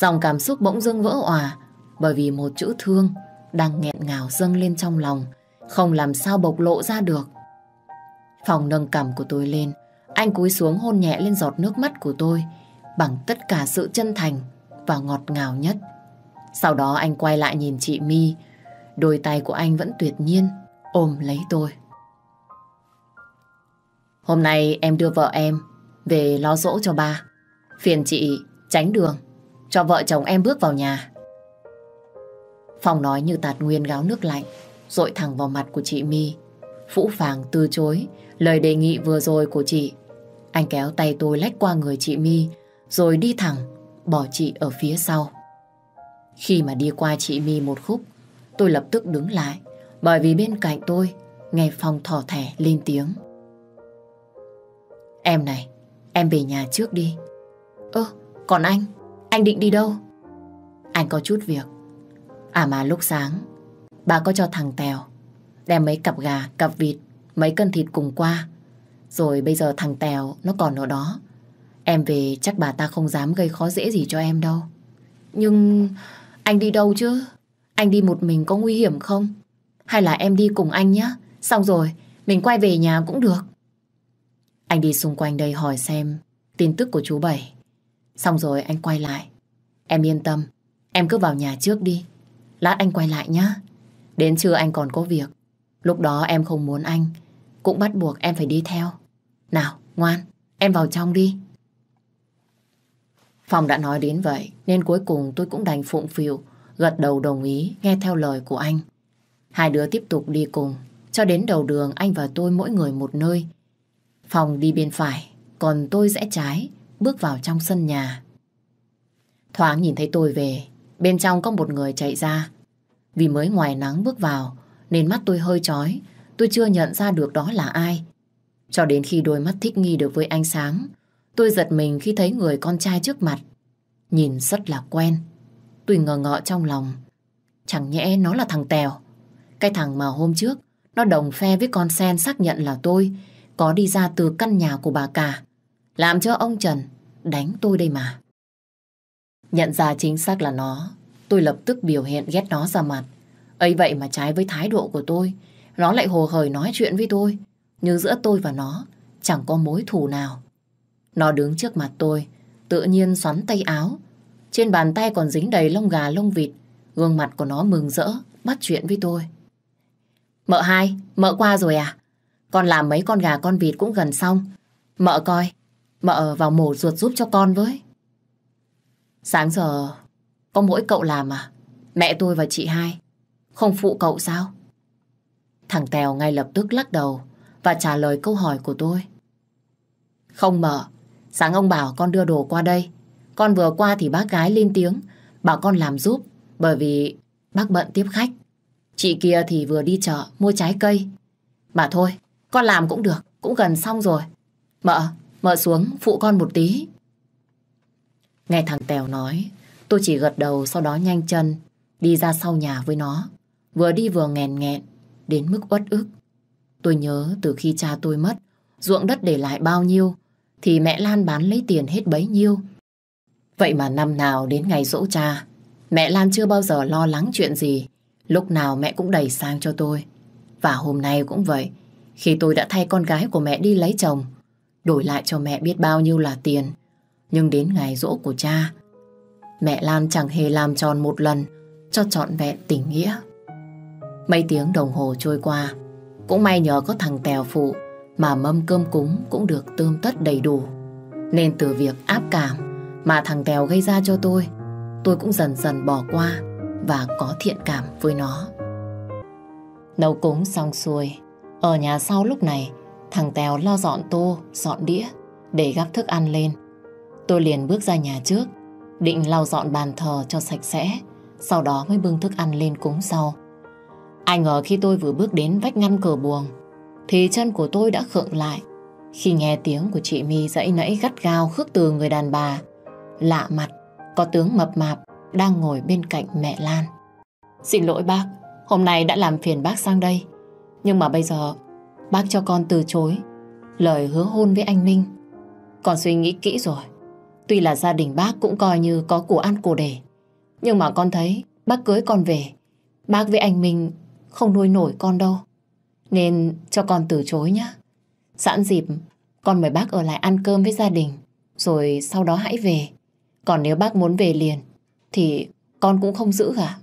A: Dòng cảm xúc bỗng dưng vỡ òa Bởi vì một chữ thương Đang nghẹn ngào dâng lên trong lòng Không làm sao bộc lộ ra được Phòng nâng cằm của tôi lên Anh cúi xuống hôn nhẹ lên giọt nước mắt của tôi Bằng tất cả sự chân thành Và ngọt ngào nhất Sau đó anh quay lại nhìn chị My Đôi tay của anh vẫn tuyệt nhiên ôm lấy tôi. Hôm nay em đưa vợ em về lo dỗ cho ba. Phiền chị tránh đường, cho vợ chồng em bước vào nhà. Phòng nói như tạt nguyên gáo nước lạnh, dội thẳng vào mặt của chị Mi. Phũ phàng từ chối lời đề nghị vừa rồi của chị. Anh kéo tay tôi lách qua người chị Mi, rồi đi thẳng, bỏ chị ở phía sau. Khi mà đi qua chị Mi một khúc, tôi lập tức đứng lại, bởi vì bên cạnh tôi nghe Phong thỏ thẻ lên tiếng. Em này, em về nhà trước đi. Ơ, còn anh, anh định đi đâu? Anh có chút việc. À mà lúc sáng, bà có cho thằng Tèo đem mấy cặp gà, cặp vịt, mấy cân thịt cùng qua. Rồi bây giờ thằng Tèo nó còn ở đó. Em về chắc bà ta không dám gây khó dễ gì cho em đâu. Nhưng anh đi đâu chứ? Anh đi một mình có nguy hiểm không? Hay là em đi cùng anh nhé Xong rồi mình quay về nhà cũng được Anh đi xung quanh đây hỏi xem Tin tức của chú Bảy Xong rồi anh quay lại Em yên tâm Em cứ vào nhà trước đi Lát anh quay lại nhé Đến trưa anh còn có việc Lúc đó em không muốn anh Cũng bắt buộc em phải đi theo Nào ngoan em vào trong đi Phòng đã nói đến vậy nên cuối cùng tôi cũng đành phụng phịu, gật đầu đồng ý nghe theo lời của anh. Hai đứa tiếp tục đi cùng, cho đến đầu đường anh và tôi mỗi người một nơi. Phòng đi bên phải, còn tôi rẽ trái, bước vào trong sân nhà. Thoáng nhìn thấy tôi về, bên trong có một người chạy ra. Vì mới ngoài nắng bước vào, nên mắt tôi hơi chói, tôi chưa nhận ra được đó là ai. Cho đến khi đôi mắt thích nghi được với ánh sáng, tôi giật mình khi thấy người con trai trước mặt. Nhìn rất là quen, tôi ngờ ngợ trong lòng. Chẳng nhẽ nó là thằng Tèo. Cái thằng mà hôm trước Nó đồng phe với con sen xác nhận là tôi Có đi ra từ căn nhà của bà cả Làm cho ông Trần Đánh tôi đây mà Nhận ra chính xác là nó Tôi lập tức biểu hiện ghét nó ra mặt ấy vậy mà trái với thái độ của tôi Nó lại hồ hởi nói chuyện với tôi như giữa tôi và nó Chẳng có mối thù nào Nó đứng trước mặt tôi Tự nhiên xoắn tay áo Trên bàn tay còn dính đầy lông gà lông vịt Gương mặt của nó mừng rỡ Bắt chuyện với tôi Mợ hai, mợ qua rồi à? Con làm mấy con gà con vịt cũng gần xong. Mợ coi, mợ vào mổ ruột giúp cho con với. Sáng giờ, có mỗi cậu làm à? Mẹ tôi và chị hai, không phụ cậu sao? Thằng Tèo ngay lập tức lắc đầu và trả lời câu hỏi của tôi. Không mợ, sáng ông bảo con đưa đồ qua đây. Con vừa qua thì bác gái lên tiếng, bảo con làm giúp, bởi vì bác bận tiếp khách. Chị kia thì vừa đi chợ mua trái cây. Mà thôi, con làm cũng được, cũng gần xong rồi. Mợ, mợ xuống phụ con một tí. Nghe thằng Tèo nói, tôi chỉ gật đầu sau đó nhanh chân, đi ra sau nhà với nó. Vừa đi vừa nghèn nghẹn, đến mức uất ức. Tôi nhớ từ khi cha tôi mất, ruộng đất để lại bao nhiêu, thì mẹ Lan bán lấy tiền hết bấy nhiêu. Vậy mà năm nào đến ngày dỗ cha, mẹ Lan chưa bao giờ lo lắng chuyện gì Lúc nào mẹ cũng đầy sang cho tôi. Và hôm nay cũng vậy. Khi tôi đã thay con gái của mẹ đi lấy chồng, đổi lại cho mẹ biết bao nhiêu là tiền. Nhưng đến ngày rỗ của cha, mẹ Lan chẳng hề làm tròn một lần cho trọn vẹn tình nghĩa. Mấy tiếng đồng hồ trôi qua, cũng may nhờ có thằng Tèo phụ mà mâm cơm cúng cũng được tươm tất đầy đủ. Nên từ việc áp cảm mà thằng Tèo gây ra cho tôi, tôi cũng dần dần bỏ qua và có thiện cảm với nó. Nấu cúng xong xuôi, ở nhà sau lúc này, thằng Tèo lo dọn tô, dọn đĩa để gắp thức ăn lên. Tôi liền bước ra nhà trước, định lau dọn bàn thờ cho sạch sẽ, sau đó mới bưng thức ăn lên cúng sau. Ai ngờ khi tôi vừa bước đến vách ngăn cửa buồng, thì chân của tôi đã khựng lại khi nghe tiếng của chị My dãy nãy gắt gao khước từ người đàn bà. Lạ mặt, có tướng mập mạp, đang ngồi bên cạnh mẹ Lan. Xin lỗi bác, hôm nay đã làm phiền bác sang đây. Nhưng mà bây giờ bác cho con từ chối lời hứa hôn với anh Minh. Con suy nghĩ kỹ rồi. Tuy là gia đình bác cũng coi như có của ăn của để. Nhưng mà con thấy bác cưới con về. Bác với anh Minh không nuôi nổi con đâu. Nên cho con từ chối nhé. Sẵn dịp con mời bác ở lại ăn cơm với gia đình. Rồi sau đó hãy về. Còn nếu bác muốn về liền thì con cũng không giữ cả.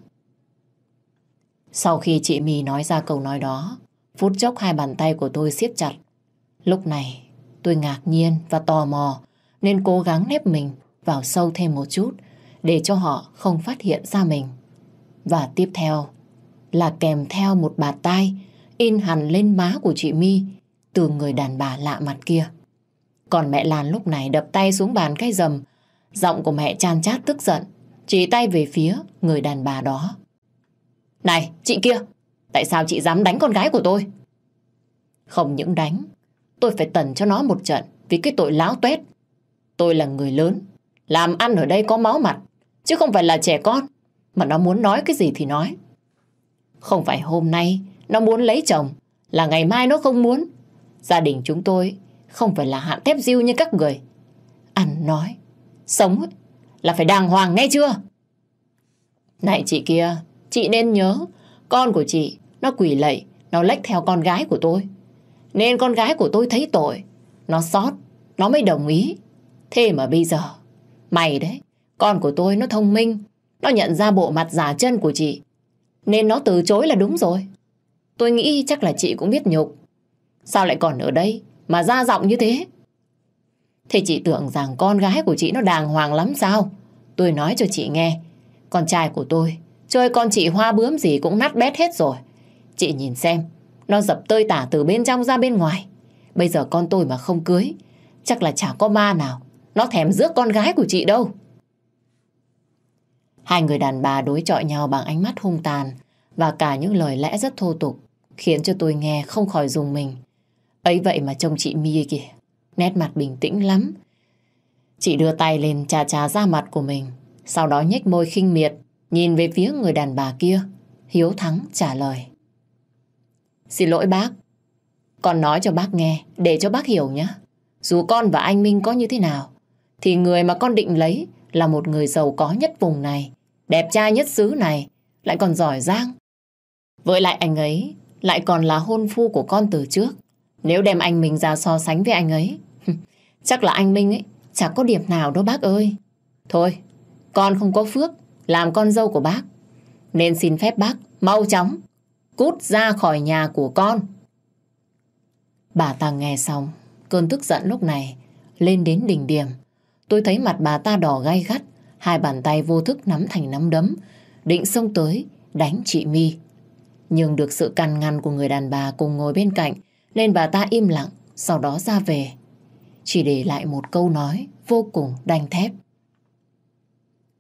A: Sau khi chị My nói ra câu nói đó, phút chốc hai bàn tay của tôi siết chặt. Lúc này, tôi ngạc nhiên và tò mò, nên cố gắng nếp mình vào sâu thêm một chút để cho họ không phát hiện ra mình. Và tiếp theo là kèm theo một bàn tay in hẳn lên má của chị My từ người đàn bà lạ mặt kia. Còn mẹ Lan lúc này đập tay xuống bàn cái rầm, giọng của mẹ chan chát tức giận chỉ tay về phía người đàn bà đó. Này, chị kia, tại sao chị dám đánh con gái của tôi? Không những đánh, tôi phải tần cho nó một trận vì cái tội láo tuét. Tôi là người lớn, làm ăn ở đây có máu mặt, chứ không phải là trẻ con, mà nó muốn nói cái gì thì nói. Không phải hôm nay nó muốn lấy chồng, là ngày mai nó không muốn. Gia đình chúng tôi không phải là hạn thép diêu như các người. Ăn nói, sống là phải đàng hoàng nghe chưa? Này chị kia, chị nên nhớ, con của chị nó quỷ lạy, nó lách theo con gái của tôi. Nên con gái của tôi thấy tội, nó sót, nó mới đồng ý. Thế mà bây giờ, mày đấy, con của tôi nó thông minh, nó nhận ra bộ mặt giả chân của chị. Nên nó từ chối là đúng rồi. Tôi nghĩ chắc là chị cũng biết nhục. Sao lại còn ở đây mà ra giọng như thế? Thế chị tưởng rằng con gái của chị nó đàng hoàng lắm sao? Tôi nói cho chị nghe, con trai của tôi chơi con chị hoa bướm gì cũng nát bét hết rồi. Chị nhìn xem, nó dập tơi tả từ bên trong ra bên ngoài. Bây giờ con tôi mà không cưới, chắc là chả có ma nào. Nó thèm rước con gái của chị đâu. Hai người đàn bà đối chọi nhau bằng ánh mắt hung tàn và cả những lời lẽ rất thô tục khiến cho tôi nghe không khỏi dùng mình. Ấy vậy mà chồng chị My kìa, nét mặt bình tĩnh lắm. Chị đưa tay lên chà chà da mặt của mình, sau đó nhếch môi khinh miệt, nhìn về phía người đàn bà kia. Hiếu Thắng trả lời. Xin lỗi bác, con nói cho bác nghe, để cho bác hiểu nhé. Dù con và anh Minh có như thế nào, thì người mà con định lấy là một người giàu có nhất vùng này, đẹp trai nhất xứ này, lại còn giỏi giang. Với lại anh ấy, lại còn là hôn phu của con từ trước. Nếu đem anh mình ra so sánh với anh ấy, [laughs] chắc là anh Minh ấy chẳng có điểm nào đâu bác ơi. Thôi, con không có phước, làm con dâu của bác. Nên xin phép bác, mau chóng, cút ra khỏi nhà của con. Bà ta nghe xong, cơn tức giận lúc này lên đến đỉnh điểm. Tôi thấy mặt bà ta đỏ gay gắt, hai bàn tay vô thức nắm thành nắm đấm, định xông tới đánh chị Mi. Nhưng được sự căn ngăn của người đàn bà cùng ngồi bên cạnh, nên bà ta im lặng, sau đó ra về. Chỉ để lại một câu nói vô cùng đanh thép.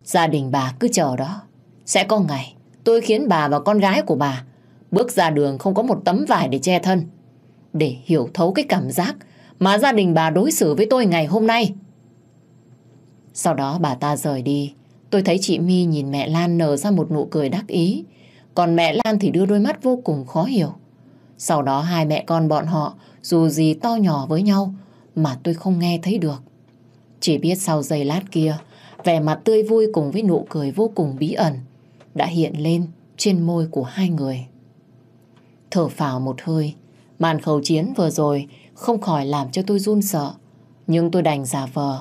A: Gia đình bà cứ chờ đó, sẽ có ngày tôi khiến bà và con gái của bà bước ra đường không có một tấm vải để che thân, để hiểu thấu cái cảm giác mà gia đình bà đối xử với tôi ngày hôm nay. Sau đó bà ta rời đi, tôi thấy chị My nhìn mẹ Lan nở ra một nụ cười đắc ý, còn mẹ Lan thì đưa đôi mắt vô cùng khó hiểu. Sau đó hai mẹ con bọn họ dù gì to nhỏ với nhau mà tôi không nghe thấy được. Chỉ biết sau giây lát kia, vẻ mặt tươi vui cùng với nụ cười vô cùng bí ẩn đã hiện lên trên môi của hai người. Thở phào một hơi, màn khẩu chiến vừa rồi không khỏi làm cho tôi run sợ. Nhưng tôi đành giả vờ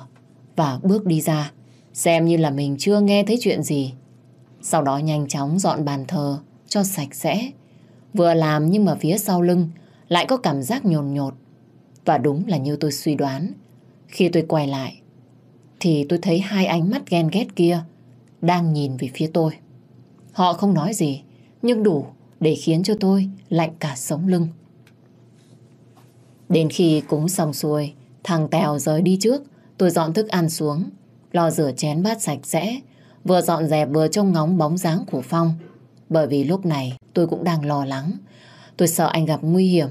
A: và bước đi ra, xem như là mình chưa nghe thấy chuyện gì. Sau đó nhanh chóng dọn bàn thờ cho sạch sẽ Vừa làm nhưng mà phía sau lưng lại có cảm giác nhồn nhột. Và đúng là như tôi suy đoán. Khi tôi quay lại, thì tôi thấy hai ánh mắt ghen ghét kia đang nhìn về phía tôi. Họ không nói gì, nhưng đủ để khiến cho tôi lạnh cả sống lưng. Đến khi cúng xong xuôi, thằng Tèo rời đi trước, tôi dọn thức ăn xuống, lo rửa chén bát sạch sẽ, vừa dọn dẹp vừa trông ngóng bóng dáng của Phong. Bởi vì lúc này, tôi cũng đang lo lắng. Tôi sợ anh gặp nguy hiểm,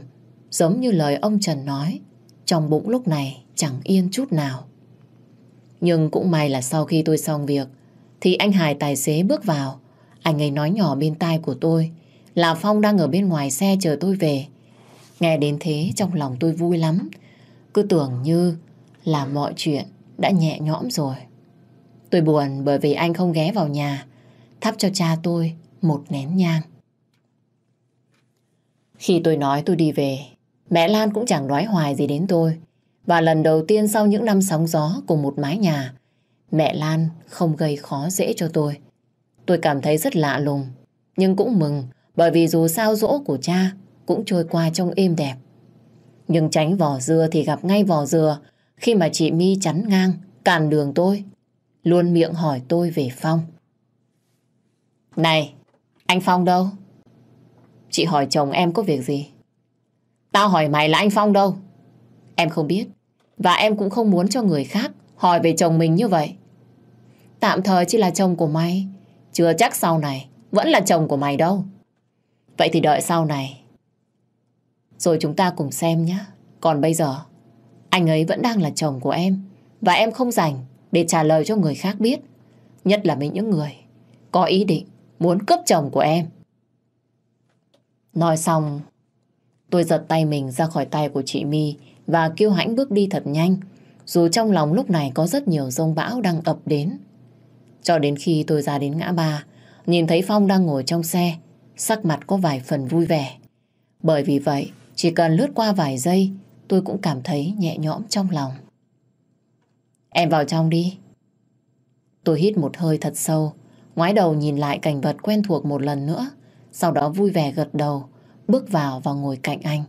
A: giống như lời ông Trần nói. Trong bụng lúc này chẳng yên chút nào. Nhưng cũng may là sau khi tôi xong việc, thì anh Hải tài xế bước vào. Anh ấy nói nhỏ bên tai của tôi là Phong đang ở bên ngoài xe chờ tôi về. Nghe đến thế trong lòng tôi vui lắm. Cứ tưởng như là mọi chuyện đã nhẹ nhõm rồi. Tôi buồn bởi vì anh không ghé vào nhà, thắp cho cha tôi một nén nhang. Khi tôi nói tôi đi về, mẹ Lan cũng chẳng nói hoài gì đến tôi. Và lần đầu tiên sau những năm sóng gió cùng một mái nhà, mẹ Lan không gây khó dễ cho tôi. Tôi cảm thấy rất lạ lùng, nhưng cũng mừng bởi vì dù sao dỗ của cha cũng trôi qua trong êm đẹp. Nhưng tránh vỏ dừa thì gặp ngay vỏ dừa khi mà chị My chắn ngang, cản đường tôi. Luôn miệng hỏi tôi về Phong. Này, anh Phong đâu? Chị hỏi chồng em có việc gì? Tao hỏi mày là anh Phong đâu? Em không biết. Và em cũng không muốn cho người khác hỏi về chồng mình như vậy. Tạm thời chỉ là chồng của mày. Chưa chắc sau này vẫn là chồng của mày đâu. Vậy thì đợi sau này. Rồi chúng ta cùng xem nhé. Còn bây giờ, anh ấy vẫn đang là chồng của em. Và em không rảnh để trả lời cho người khác biết. Nhất là với những người có ý định muốn cướp chồng của em. Nói xong, tôi giật tay mình ra khỏi tay của chị My và kêu hãnh bước đi thật nhanh, dù trong lòng lúc này có rất nhiều rông bão đang ập đến. Cho đến khi tôi ra đến ngã ba, nhìn thấy Phong đang ngồi trong xe, sắc mặt có vài phần vui vẻ. Bởi vì vậy, chỉ cần lướt qua vài giây, tôi cũng cảm thấy nhẹ nhõm trong lòng. Em vào trong đi. Tôi hít một hơi thật sâu, ngoái đầu nhìn lại cảnh vật quen thuộc một lần nữa sau đó vui vẻ gật đầu, bước vào và ngồi cạnh anh.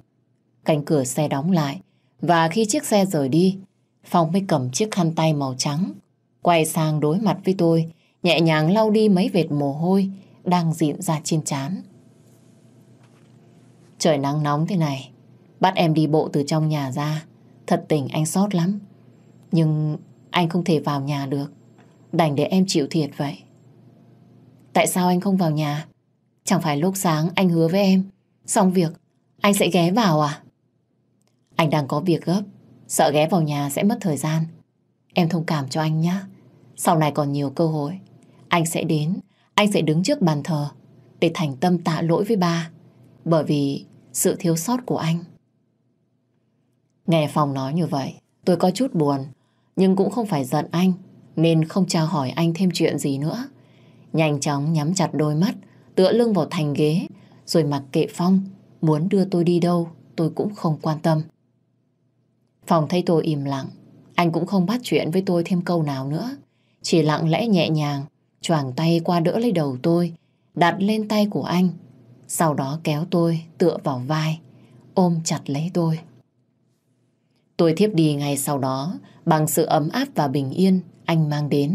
A: Cánh cửa xe đóng lại, và khi chiếc xe rời đi, Phong mới cầm chiếc khăn tay màu trắng, quay sang đối mặt với tôi, nhẹ nhàng lau đi mấy vệt mồ hôi đang dịn ra trên trán. Trời nắng nóng thế này, bắt em đi bộ từ trong nhà ra, thật tình anh sót lắm. Nhưng anh không thể vào nhà được, đành để em chịu thiệt vậy. Tại sao anh không vào nhà? Chẳng phải lúc sáng anh hứa với em Xong việc anh sẽ ghé vào à Anh đang có việc gấp Sợ ghé vào nhà sẽ mất thời gian Em thông cảm cho anh nhé Sau này còn nhiều cơ hội Anh sẽ đến Anh sẽ đứng trước bàn thờ Để thành tâm tạ lỗi với ba Bởi vì sự thiếu sót của anh Nghe phòng nói như vậy Tôi có chút buồn Nhưng cũng không phải giận anh Nên không tra hỏi anh thêm chuyện gì nữa Nhanh chóng nhắm chặt đôi mắt tựa lưng vào thành ghế, rồi mặc kệ Phong, muốn đưa tôi đi đâu tôi cũng không quan tâm. Phòng thấy tôi im lặng, anh cũng không bắt chuyện với tôi thêm câu nào nữa, chỉ lặng lẽ nhẹ nhàng, choàng tay qua đỡ lấy đầu tôi, đặt lên tay của anh, sau đó kéo tôi tựa vào vai, ôm chặt lấy tôi. Tôi thiếp đi ngay sau đó bằng sự ấm áp và bình yên anh mang đến.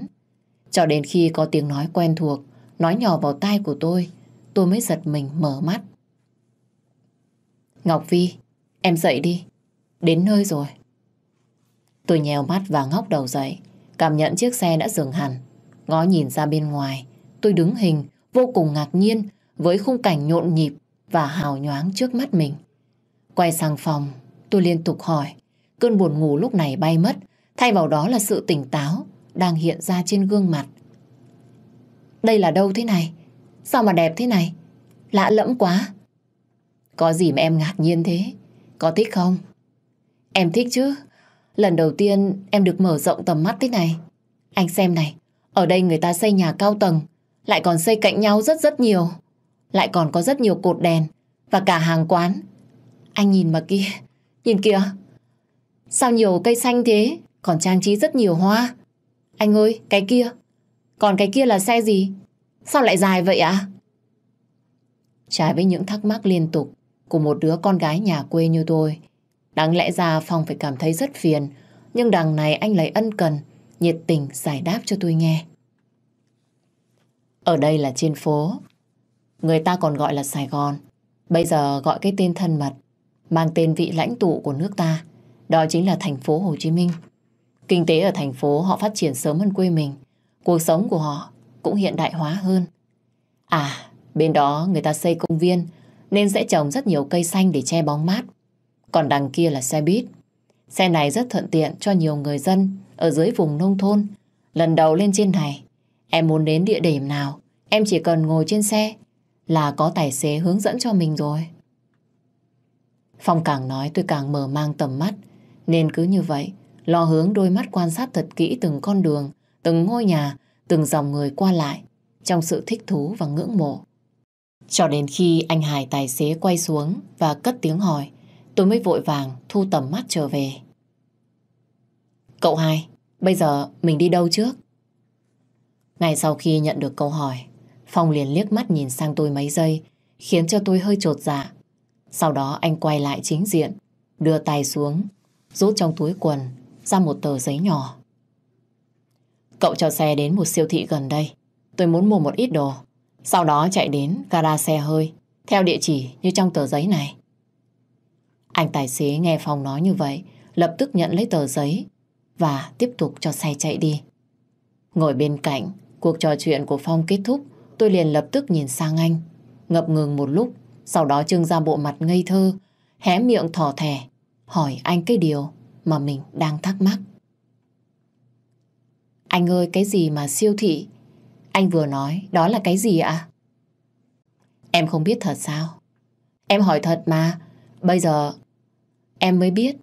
A: Cho đến khi có tiếng nói quen thuộc, nói nhỏ vào tai của tôi, tôi mới giật mình mở mắt. Ngọc Vi, em dậy đi, đến nơi rồi. Tôi nhèo mắt và ngóc đầu dậy, cảm nhận chiếc xe đã dừng hẳn. Ngó nhìn ra bên ngoài, tôi đứng hình, vô cùng ngạc nhiên với khung cảnh nhộn nhịp và hào nhoáng trước mắt mình. Quay sang phòng, tôi liên tục hỏi, cơn buồn ngủ lúc này bay mất, thay vào đó là sự tỉnh táo đang hiện ra trên gương mặt. Đây là đâu thế này? Sao mà đẹp thế này? Lạ lẫm quá. Có gì mà em ngạc nhiên thế? Có thích không? Em thích chứ. Lần đầu tiên em được mở rộng tầm mắt thế này. Anh xem này, ở đây người ta xây nhà cao tầng, lại còn xây cạnh nhau rất rất nhiều. Lại còn có rất nhiều cột đèn và cả hàng quán. Anh nhìn mà kia, nhìn kìa. Sao nhiều cây xanh thế, còn trang trí rất nhiều hoa. Anh ơi, cái kia. Còn cái kia là xe gì? Sao lại dài vậy ạ? À? Trái với những thắc mắc liên tục của một đứa con gái nhà quê như tôi, đáng lẽ ra Phong phải cảm thấy rất phiền, nhưng đằng này anh lại ân cần, nhiệt tình giải đáp cho tôi nghe. Ở đây là trên phố, người ta còn gọi là Sài Gòn, bây giờ gọi cái tên thân mật, mang tên vị lãnh tụ của nước ta, đó chính là thành phố Hồ Chí Minh. Kinh tế ở thành phố họ phát triển sớm hơn quê mình, cuộc sống của họ cũng hiện đại hóa hơn. À, bên đó người ta xây công viên nên sẽ trồng rất nhiều cây xanh để che bóng mát. Còn đằng kia là xe buýt. Xe này rất thuận tiện cho nhiều người dân ở dưới vùng nông thôn. Lần đầu lên trên này, em muốn đến địa điểm nào, em chỉ cần ngồi trên xe là có tài xế hướng dẫn cho mình rồi. Phong càng nói tôi càng mở mang tầm mắt, nên cứ như vậy, lo hướng đôi mắt quan sát thật kỹ từng con đường, từng ngôi nhà từng dòng người qua lại trong sự thích thú và ngưỡng mộ. Cho đến khi anh Hải tài xế quay xuống và cất tiếng hỏi, tôi mới vội vàng thu tầm mắt trở về. Cậu hai, bây giờ mình đi đâu trước? Ngay sau khi nhận được câu hỏi, Phong liền liếc mắt nhìn sang tôi mấy giây, khiến cho tôi hơi trột dạ. Sau đó anh quay lại chính diện, đưa tay xuống, rút trong túi quần ra một tờ giấy nhỏ. Cậu cho xe đến một siêu thị gần đây. Tôi muốn mua một ít đồ. Sau đó chạy đến gara xe hơi, theo địa chỉ như trong tờ giấy này. Anh tài xế nghe Phong nói như vậy, lập tức nhận lấy tờ giấy và tiếp tục cho xe chạy đi. Ngồi bên cạnh, cuộc trò chuyện của Phong kết thúc, tôi liền lập tức nhìn sang anh. Ngập ngừng một lúc, sau đó trưng ra bộ mặt ngây thơ, hé miệng thỏ thẻ, hỏi anh cái điều mà mình đang thắc mắc. Anh ơi cái gì mà siêu thị? Anh vừa nói đó là cái gì ạ? À? Em không biết thật sao? Em hỏi thật mà. Bây giờ em mới biết.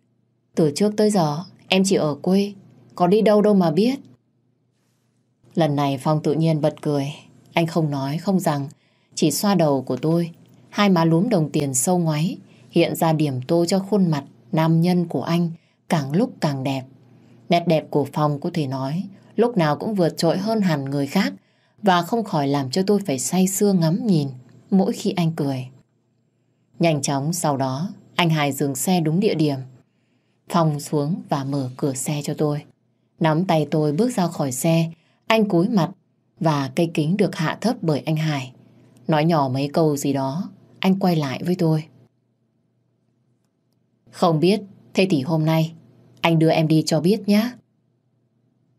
A: Từ trước tới giờ em chỉ ở quê. Có đi đâu đâu mà biết. Lần này Phong tự nhiên bật cười. Anh không nói không rằng. Chỉ xoa đầu của tôi. Hai má lúm đồng tiền sâu ngoáy. Hiện ra điểm tô cho khuôn mặt nam nhân của anh càng lúc càng đẹp. Nét đẹp của Phong có thể nói lúc nào cũng vượt trội hơn hẳn người khác và không khỏi làm cho tôi phải say sưa ngắm nhìn mỗi khi anh cười. Nhanh chóng sau đó, anh Hải dừng xe đúng địa điểm. phòng xuống và mở cửa xe cho tôi. Nắm tay tôi bước ra khỏi xe, anh cúi mặt và cây kính được hạ thấp bởi anh Hải. Nói nhỏ mấy câu gì đó, anh quay lại với tôi. Không biết, thế thì hôm nay anh đưa em đi cho biết nhé.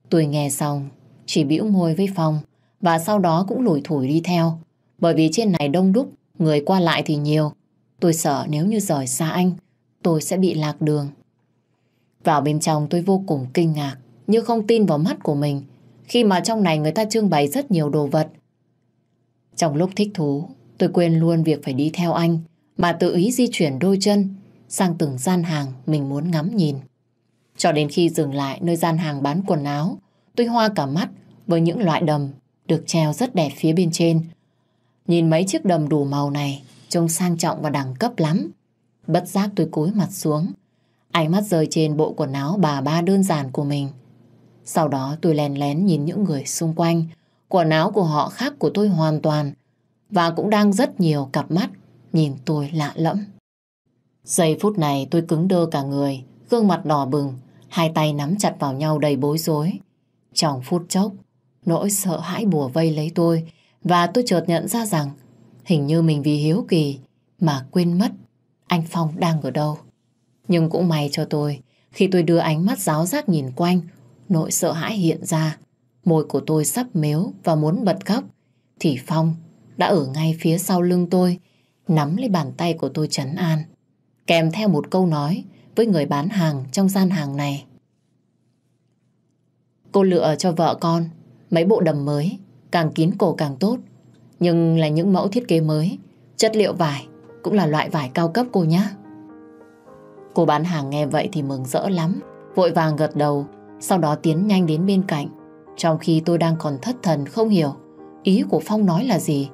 A: Tôi nghe xong, chỉ bĩu môi với Phong và sau đó cũng lủi thủi đi theo. Bởi vì trên này đông đúc, người qua lại thì nhiều. Tôi sợ nếu như rời xa anh, tôi sẽ bị lạc đường. Vào bên trong tôi vô cùng kinh ngạc, như không tin vào mắt của mình, khi mà trong này người ta trưng bày rất nhiều đồ vật. Trong lúc thích thú, tôi quên luôn việc phải đi theo anh, mà tự ý di chuyển đôi chân sang từng gian hàng mình muốn ngắm nhìn. Cho đến khi dừng lại nơi gian hàng bán quần áo, tôi hoa cả mắt với những loại đầm được treo rất đẹp phía bên trên. Nhìn mấy chiếc đầm đủ màu này trông sang trọng và đẳng cấp lắm. Bất giác tôi cúi mặt xuống, ánh mắt rơi trên bộ quần áo bà ba đơn giản của mình. Sau đó tôi lén lén nhìn những người xung quanh, quần áo của họ khác của tôi hoàn toàn và cũng đang rất nhiều cặp mắt nhìn tôi lạ lẫm. Giây phút này tôi cứng đơ cả người, gương mặt đỏ bừng, Hai tay nắm chặt vào nhau đầy bối rối. Trong phút chốc, nỗi sợ hãi bùa vây lấy tôi và tôi chợt nhận ra rằng hình như mình vì hiếu kỳ mà quên mất anh Phong đang ở đâu. Nhưng cũng may cho tôi, khi tôi đưa ánh mắt giáo giác nhìn quanh, nỗi sợ hãi hiện ra. Môi của tôi sắp méo và muốn bật khóc, thì Phong đã ở ngay phía sau lưng tôi, nắm lấy bàn tay của tôi chấn an. Kèm theo một câu nói với người bán hàng trong gian hàng này. Cô lựa cho vợ con mấy bộ đầm mới, càng kín cổ càng tốt. Nhưng là những mẫu thiết kế mới, chất liệu vải cũng là loại vải cao cấp cô nhé. Cô bán hàng nghe vậy thì mừng rỡ lắm, vội vàng gật đầu, sau đó tiến nhanh đến bên cạnh. Trong khi tôi đang còn thất thần không hiểu ý của Phong nói là gì,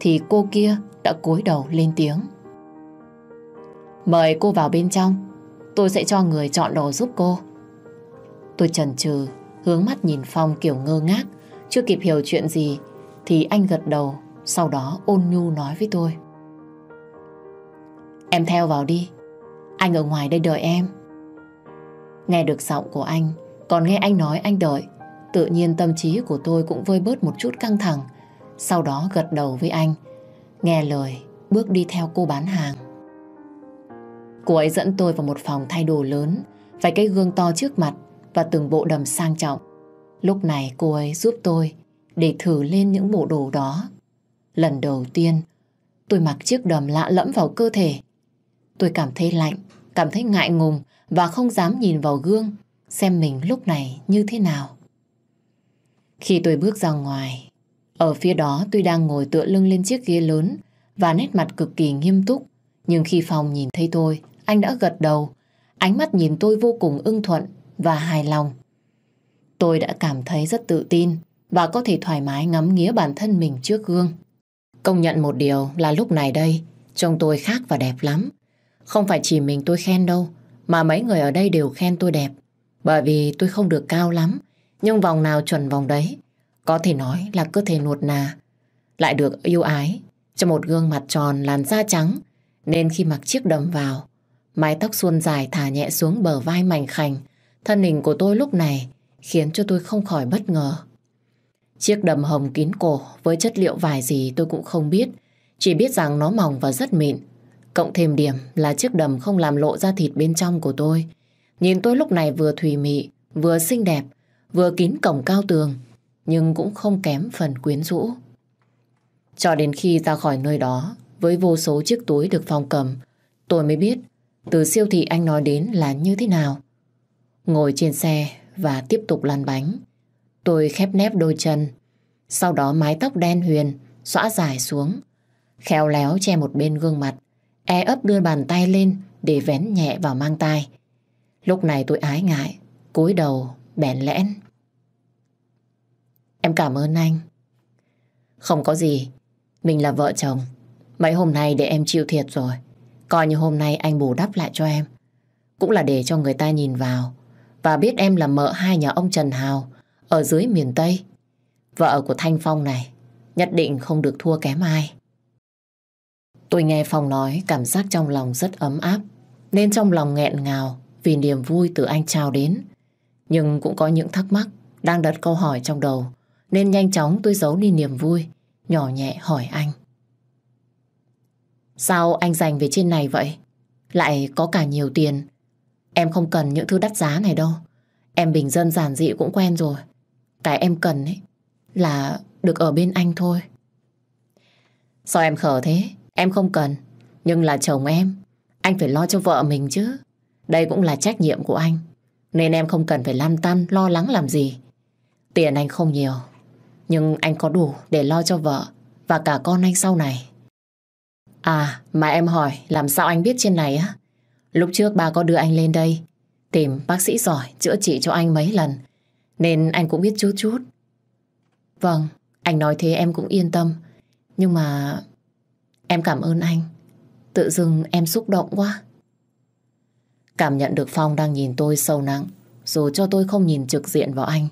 A: thì cô kia đã cúi đầu lên tiếng. Mời cô vào bên trong Tôi sẽ cho người chọn đồ giúp cô. Tôi chần chừ hướng mắt nhìn Phong kiểu ngơ ngác, chưa kịp hiểu chuyện gì, thì anh gật đầu, sau đó ôn nhu nói với tôi. Em theo vào đi, anh ở ngoài đây đợi em. Nghe được giọng của anh, còn nghe anh nói anh đợi, tự nhiên tâm trí của tôi cũng vơi bớt một chút căng thẳng, sau đó gật đầu với anh, nghe lời, bước đi theo cô bán hàng. Cô ấy dẫn tôi vào một phòng thay đồ lớn, vài cái gương to trước mặt và từng bộ đầm sang trọng. Lúc này cô ấy giúp tôi để thử lên những bộ đồ đó. Lần đầu tiên, tôi mặc chiếc đầm lạ lẫm vào cơ thể. Tôi cảm thấy lạnh, cảm thấy ngại ngùng và không dám nhìn vào gương xem mình lúc này như thế nào. Khi tôi bước ra ngoài, ở phía đó tôi đang ngồi tựa lưng lên chiếc ghế lớn và nét mặt cực kỳ nghiêm túc. Nhưng khi phòng nhìn thấy tôi, anh đã gật đầu. Ánh mắt nhìn tôi vô cùng ưng thuận và hài lòng. Tôi đã cảm thấy rất tự tin và có thể thoải mái ngắm nghía bản thân mình trước gương. Công nhận một điều là lúc này đây, trông tôi khác và đẹp lắm. Không phải chỉ mình tôi khen đâu, mà mấy người ở đây đều khen tôi đẹp. Bởi vì tôi không được cao lắm, nhưng vòng nào chuẩn vòng đấy. Có thể nói là cơ thể nuột nà, lại được yêu ái, cho một gương mặt tròn làn da trắng, nên khi mặc chiếc đầm vào, Mái tóc suôn dài thả nhẹ xuống bờ vai mảnh khảnh. Thân hình của tôi lúc này khiến cho tôi không khỏi bất ngờ. Chiếc đầm hồng kín cổ với chất liệu vải gì tôi cũng không biết. Chỉ biết rằng nó mỏng và rất mịn. Cộng thêm điểm là chiếc đầm không làm lộ ra thịt bên trong của tôi. Nhìn tôi lúc này vừa thùy mị, vừa xinh đẹp, vừa kín cổng cao tường, nhưng cũng không kém phần quyến rũ. Cho đến khi ra khỏi nơi đó, với vô số chiếc túi được phong cầm, tôi mới biết từ siêu thị anh nói đến là như thế nào. Ngồi trên xe và tiếp tục lăn bánh. Tôi khép nép đôi chân, sau đó mái tóc đen huyền xõa dài xuống. Khéo léo che một bên gương mặt, e ấp đưa bàn tay lên để vén nhẹ vào mang tai. Lúc này tôi ái ngại, cúi đầu, bèn lẽn. Em cảm ơn anh. Không có gì, mình là vợ chồng. Mấy hôm nay để em chịu thiệt rồi. Coi như hôm nay anh bù đắp lại cho em. Cũng là để cho người ta nhìn vào và biết em là mợ hai nhà ông Trần Hào ở dưới miền Tây. Vợ của Thanh Phong này nhất định không được thua kém ai. Tôi nghe Phong nói cảm giác trong lòng rất ấm áp nên trong lòng nghẹn ngào vì niềm vui từ anh trao đến. Nhưng cũng có những thắc mắc đang đặt câu hỏi trong đầu nên nhanh chóng tôi giấu đi niềm vui nhỏ nhẹ hỏi anh. Sao anh dành về trên này vậy? Lại có cả nhiều tiền. Em không cần những thứ đắt giá này đâu. Em bình dân giản dị cũng quen rồi. Cái em cần ấy là được ở bên anh thôi. Sao em khờ thế? Em không cần. Nhưng là chồng em. Anh phải lo cho vợ mình chứ. Đây cũng là trách nhiệm của anh. Nên em không cần phải lăn tăn, lo lắng làm gì. Tiền anh không nhiều. Nhưng anh có đủ để lo cho vợ và cả con anh sau này. À, mà em hỏi làm sao anh biết trên này á? Lúc trước ba có đưa anh lên đây, tìm bác sĩ giỏi chữa trị cho anh mấy lần, nên anh cũng biết chút chút. Vâng, anh nói thế em cũng yên tâm, nhưng mà em cảm ơn anh. Tự dưng em xúc động quá. Cảm nhận được Phong đang nhìn tôi sâu nặng, dù cho tôi không nhìn trực diện vào anh.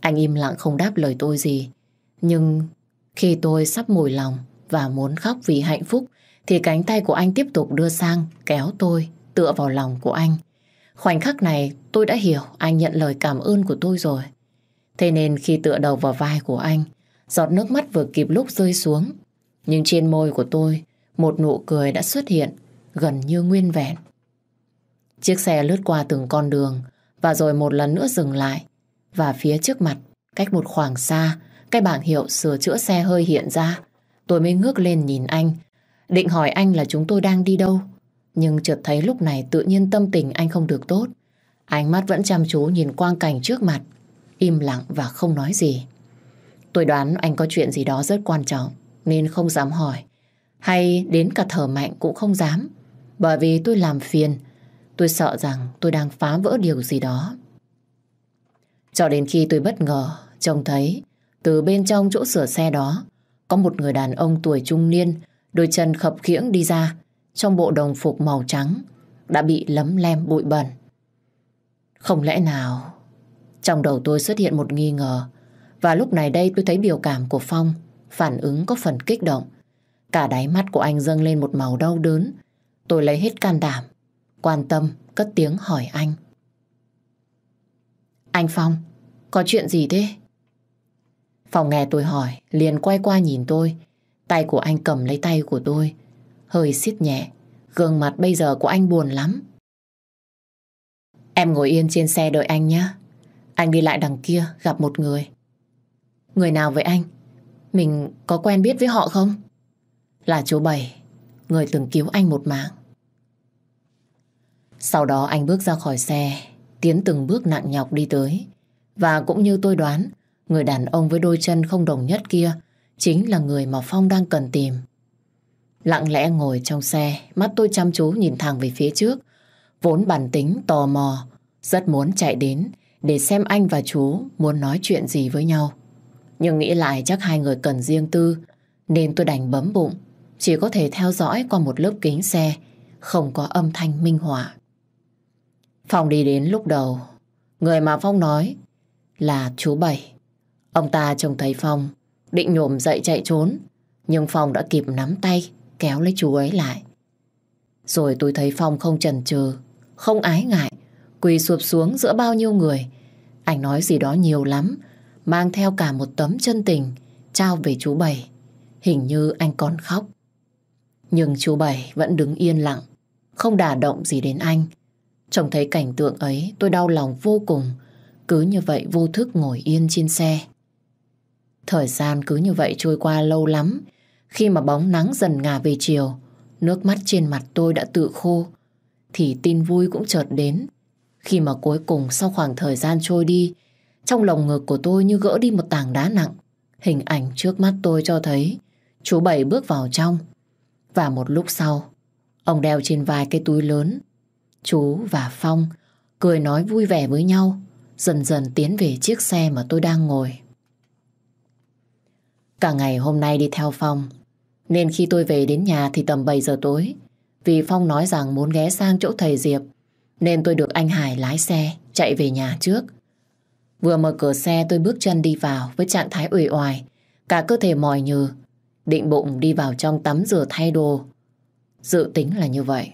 A: Anh im lặng không đáp lời tôi gì. Nhưng khi tôi sắp mùi lòng và muốn khóc vì hạnh phúc thì cánh tay của anh tiếp tục đưa sang kéo tôi tựa vào lòng của anh. Khoảnh khắc này tôi đã hiểu anh nhận lời cảm ơn của tôi rồi. Thế nên khi tựa đầu vào vai của anh, giọt nước mắt vừa kịp lúc rơi xuống. Nhưng trên môi của tôi, một nụ cười đã xuất hiện, gần như nguyên vẹn. Chiếc xe lướt qua từng con đường, và rồi một lần nữa dừng lại. Và phía trước mặt, cách một khoảng xa, cái bảng hiệu sửa chữa xe hơi hiện ra. Tôi mới ngước lên nhìn anh, Định hỏi anh là chúng tôi đang đi đâu Nhưng chợt thấy lúc này tự nhiên tâm tình anh không được tốt Ánh mắt vẫn chăm chú nhìn quang cảnh trước mặt Im lặng và không nói gì Tôi đoán anh có chuyện gì đó rất quan trọng Nên không dám hỏi Hay đến cả thở mạnh cũng không dám Bởi vì tôi làm phiền Tôi sợ rằng tôi đang phá vỡ điều gì đó Cho đến khi tôi bất ngờ Trông thấy Từ bên trong chỗ sửa xe đó Có một người đàn ông tuổi trung niên Đôi chân khập khiễng đi ra Trong bộ đồng phục màu trắng Đã bị lấm lem bụi bẩn Không lẽ nào Trong đầu tôi xuất hiện một nghi ngờ Và lúc này đây tôi thấy biểu cảm của Phong Phản ứng có phần kích động Cả đáy mắt của anh dâng lên một màu đau đớn Tôi lấy hết can đảm Quan tâm cất tiếng hỏi anh Anh Phong Có chuyện gì thế? Phong nghe tôi hỏi, liền quay qua nhìn tôi, Tay của anh cầm lấy tay của tôi, hơi xiết nhẹ. Gương mặt bây giờ của anh buồn lắm. Em ngồi yên trên xe đợi anh nhé. Anh đi lại đằng kia gặp một người. Người nào vậy anh? Mình có quen biết với họ không? Là chú Bảy, người từng cứu anh một mạng. Sau đó anh bước ra khỏi xe, tiến từng bước nặng nhọc đi tới. Và cũng như tôi đoán, người đàn ông với đôi chân không đồng nhất kia chính là người mà Phong đang cần tìm. Lặng lẽ ngồi trong xe, mắt tôi chăm chú nhìn thẳng về phía trước. Vốn bản tính tò mò, rất muốn chạy đến để xem anh và chú muốn nói chuyện gì với nhau. Nhưng nghĩ lại chắc hai người cần riêng tư, nên tôi đành bấm bụng, chỉ có thể theo dõi qua một lớp kính xe, không có âm thanh minh họa. Phong đi đến lúc đầu, người mà Phong nói là chú Bảy. Ông ta trông thấy Phong định nhổm dậy chạy trốn. Nhưng Phong đã kịp nắm tay, kéo lấy chú ấy lại. Rồi tôi thấy Phong không chần chừ, không ái ngại, quỳ sụp xuống giữa bao nhiêu người. Anh nói gì đó nhiều lắm, mang theo cả một tấm chân tình, trao về chú Bảy. Hình như anh còn khóc. Nhưng chú Bảy vẫn đứng yên lặng, không đả động gì đến anh. Trông thấy cảnh tượng ấy tôi đau lòng vô cùng, cứ như vậy vô thức ngồi yên trên xe. Thời gian cứ như vậy trôi qua lâu lắm. Khi mà bóng nắng dần ngả về chiều, nước mắt trên mặt tôi đã tự khô. Thì tin vui cũng chợt đến. Khi mà cuối cùng sau khoảng thời gian trôi đi, trong lồng ngực của tôi như gỡ đi một tảng đá nặng. Hình ảnh trước mắt tôi cho thấy chú Bảy bước vào trong. Và một lúc sau, ông đeo trên vai cái túi lớn. Chú và Phong cười nói vui vẻ với nhau, dần dần tiến về chiếc xe mà tôi đang ngồi. Cả ngày hôm nay đi theo Phong Nên khi tôi về đến nhà thì tầm 7 giờ tối Vì Phong nói rằng muốn ghé sang chỗ thầy Diệp Nên tôi được anh Hải lái xe Chạy về nhà trước Vừa mở cửa xe tôi bước chân đi vào Với trạng thái uể oải Cả cơ thể mỏi nhừ Định bụng đi vào trong tắm rửa thay đồ Dự tính là như vậy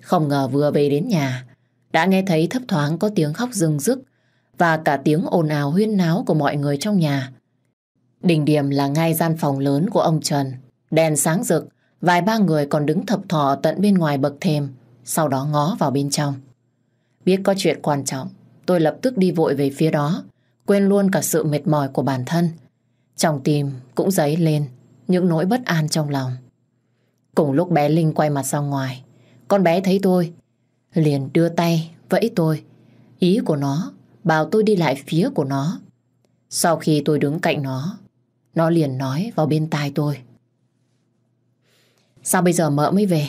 A: Không ngờ vừa về đến nhà Đã nghe thấy thấp thoáng có tiếng khóc rưng rức Và cả tiếng ồn ào huyên náo của mọi người trong nhà Đỉnh điểm là ngay gian phòng lớn của ông Trần. Đèn sáng rực, vài ba người còn đứng thập thò tận bên ngoài bậc thềm, sau đó ngó vào bên trong. Biết có chuyện quan trọng, tôi lập tức đi vội về phía đó, quên luôn cả sự mệt mỏi của bản thân. Trong tim cũng dấy lên những nỗi bất an trong lòng. Cùng lúc bé Linh quay mặt ra ngoài, con bé thấy tôi, liền đưa tay vẫy tôi. Ý của nó bảo tôi đi lại phía của nó. Sau khi tôi đứng cạnh nó, nó liền nói vào bên tai tôi. Sao bây giờ mợ mới về?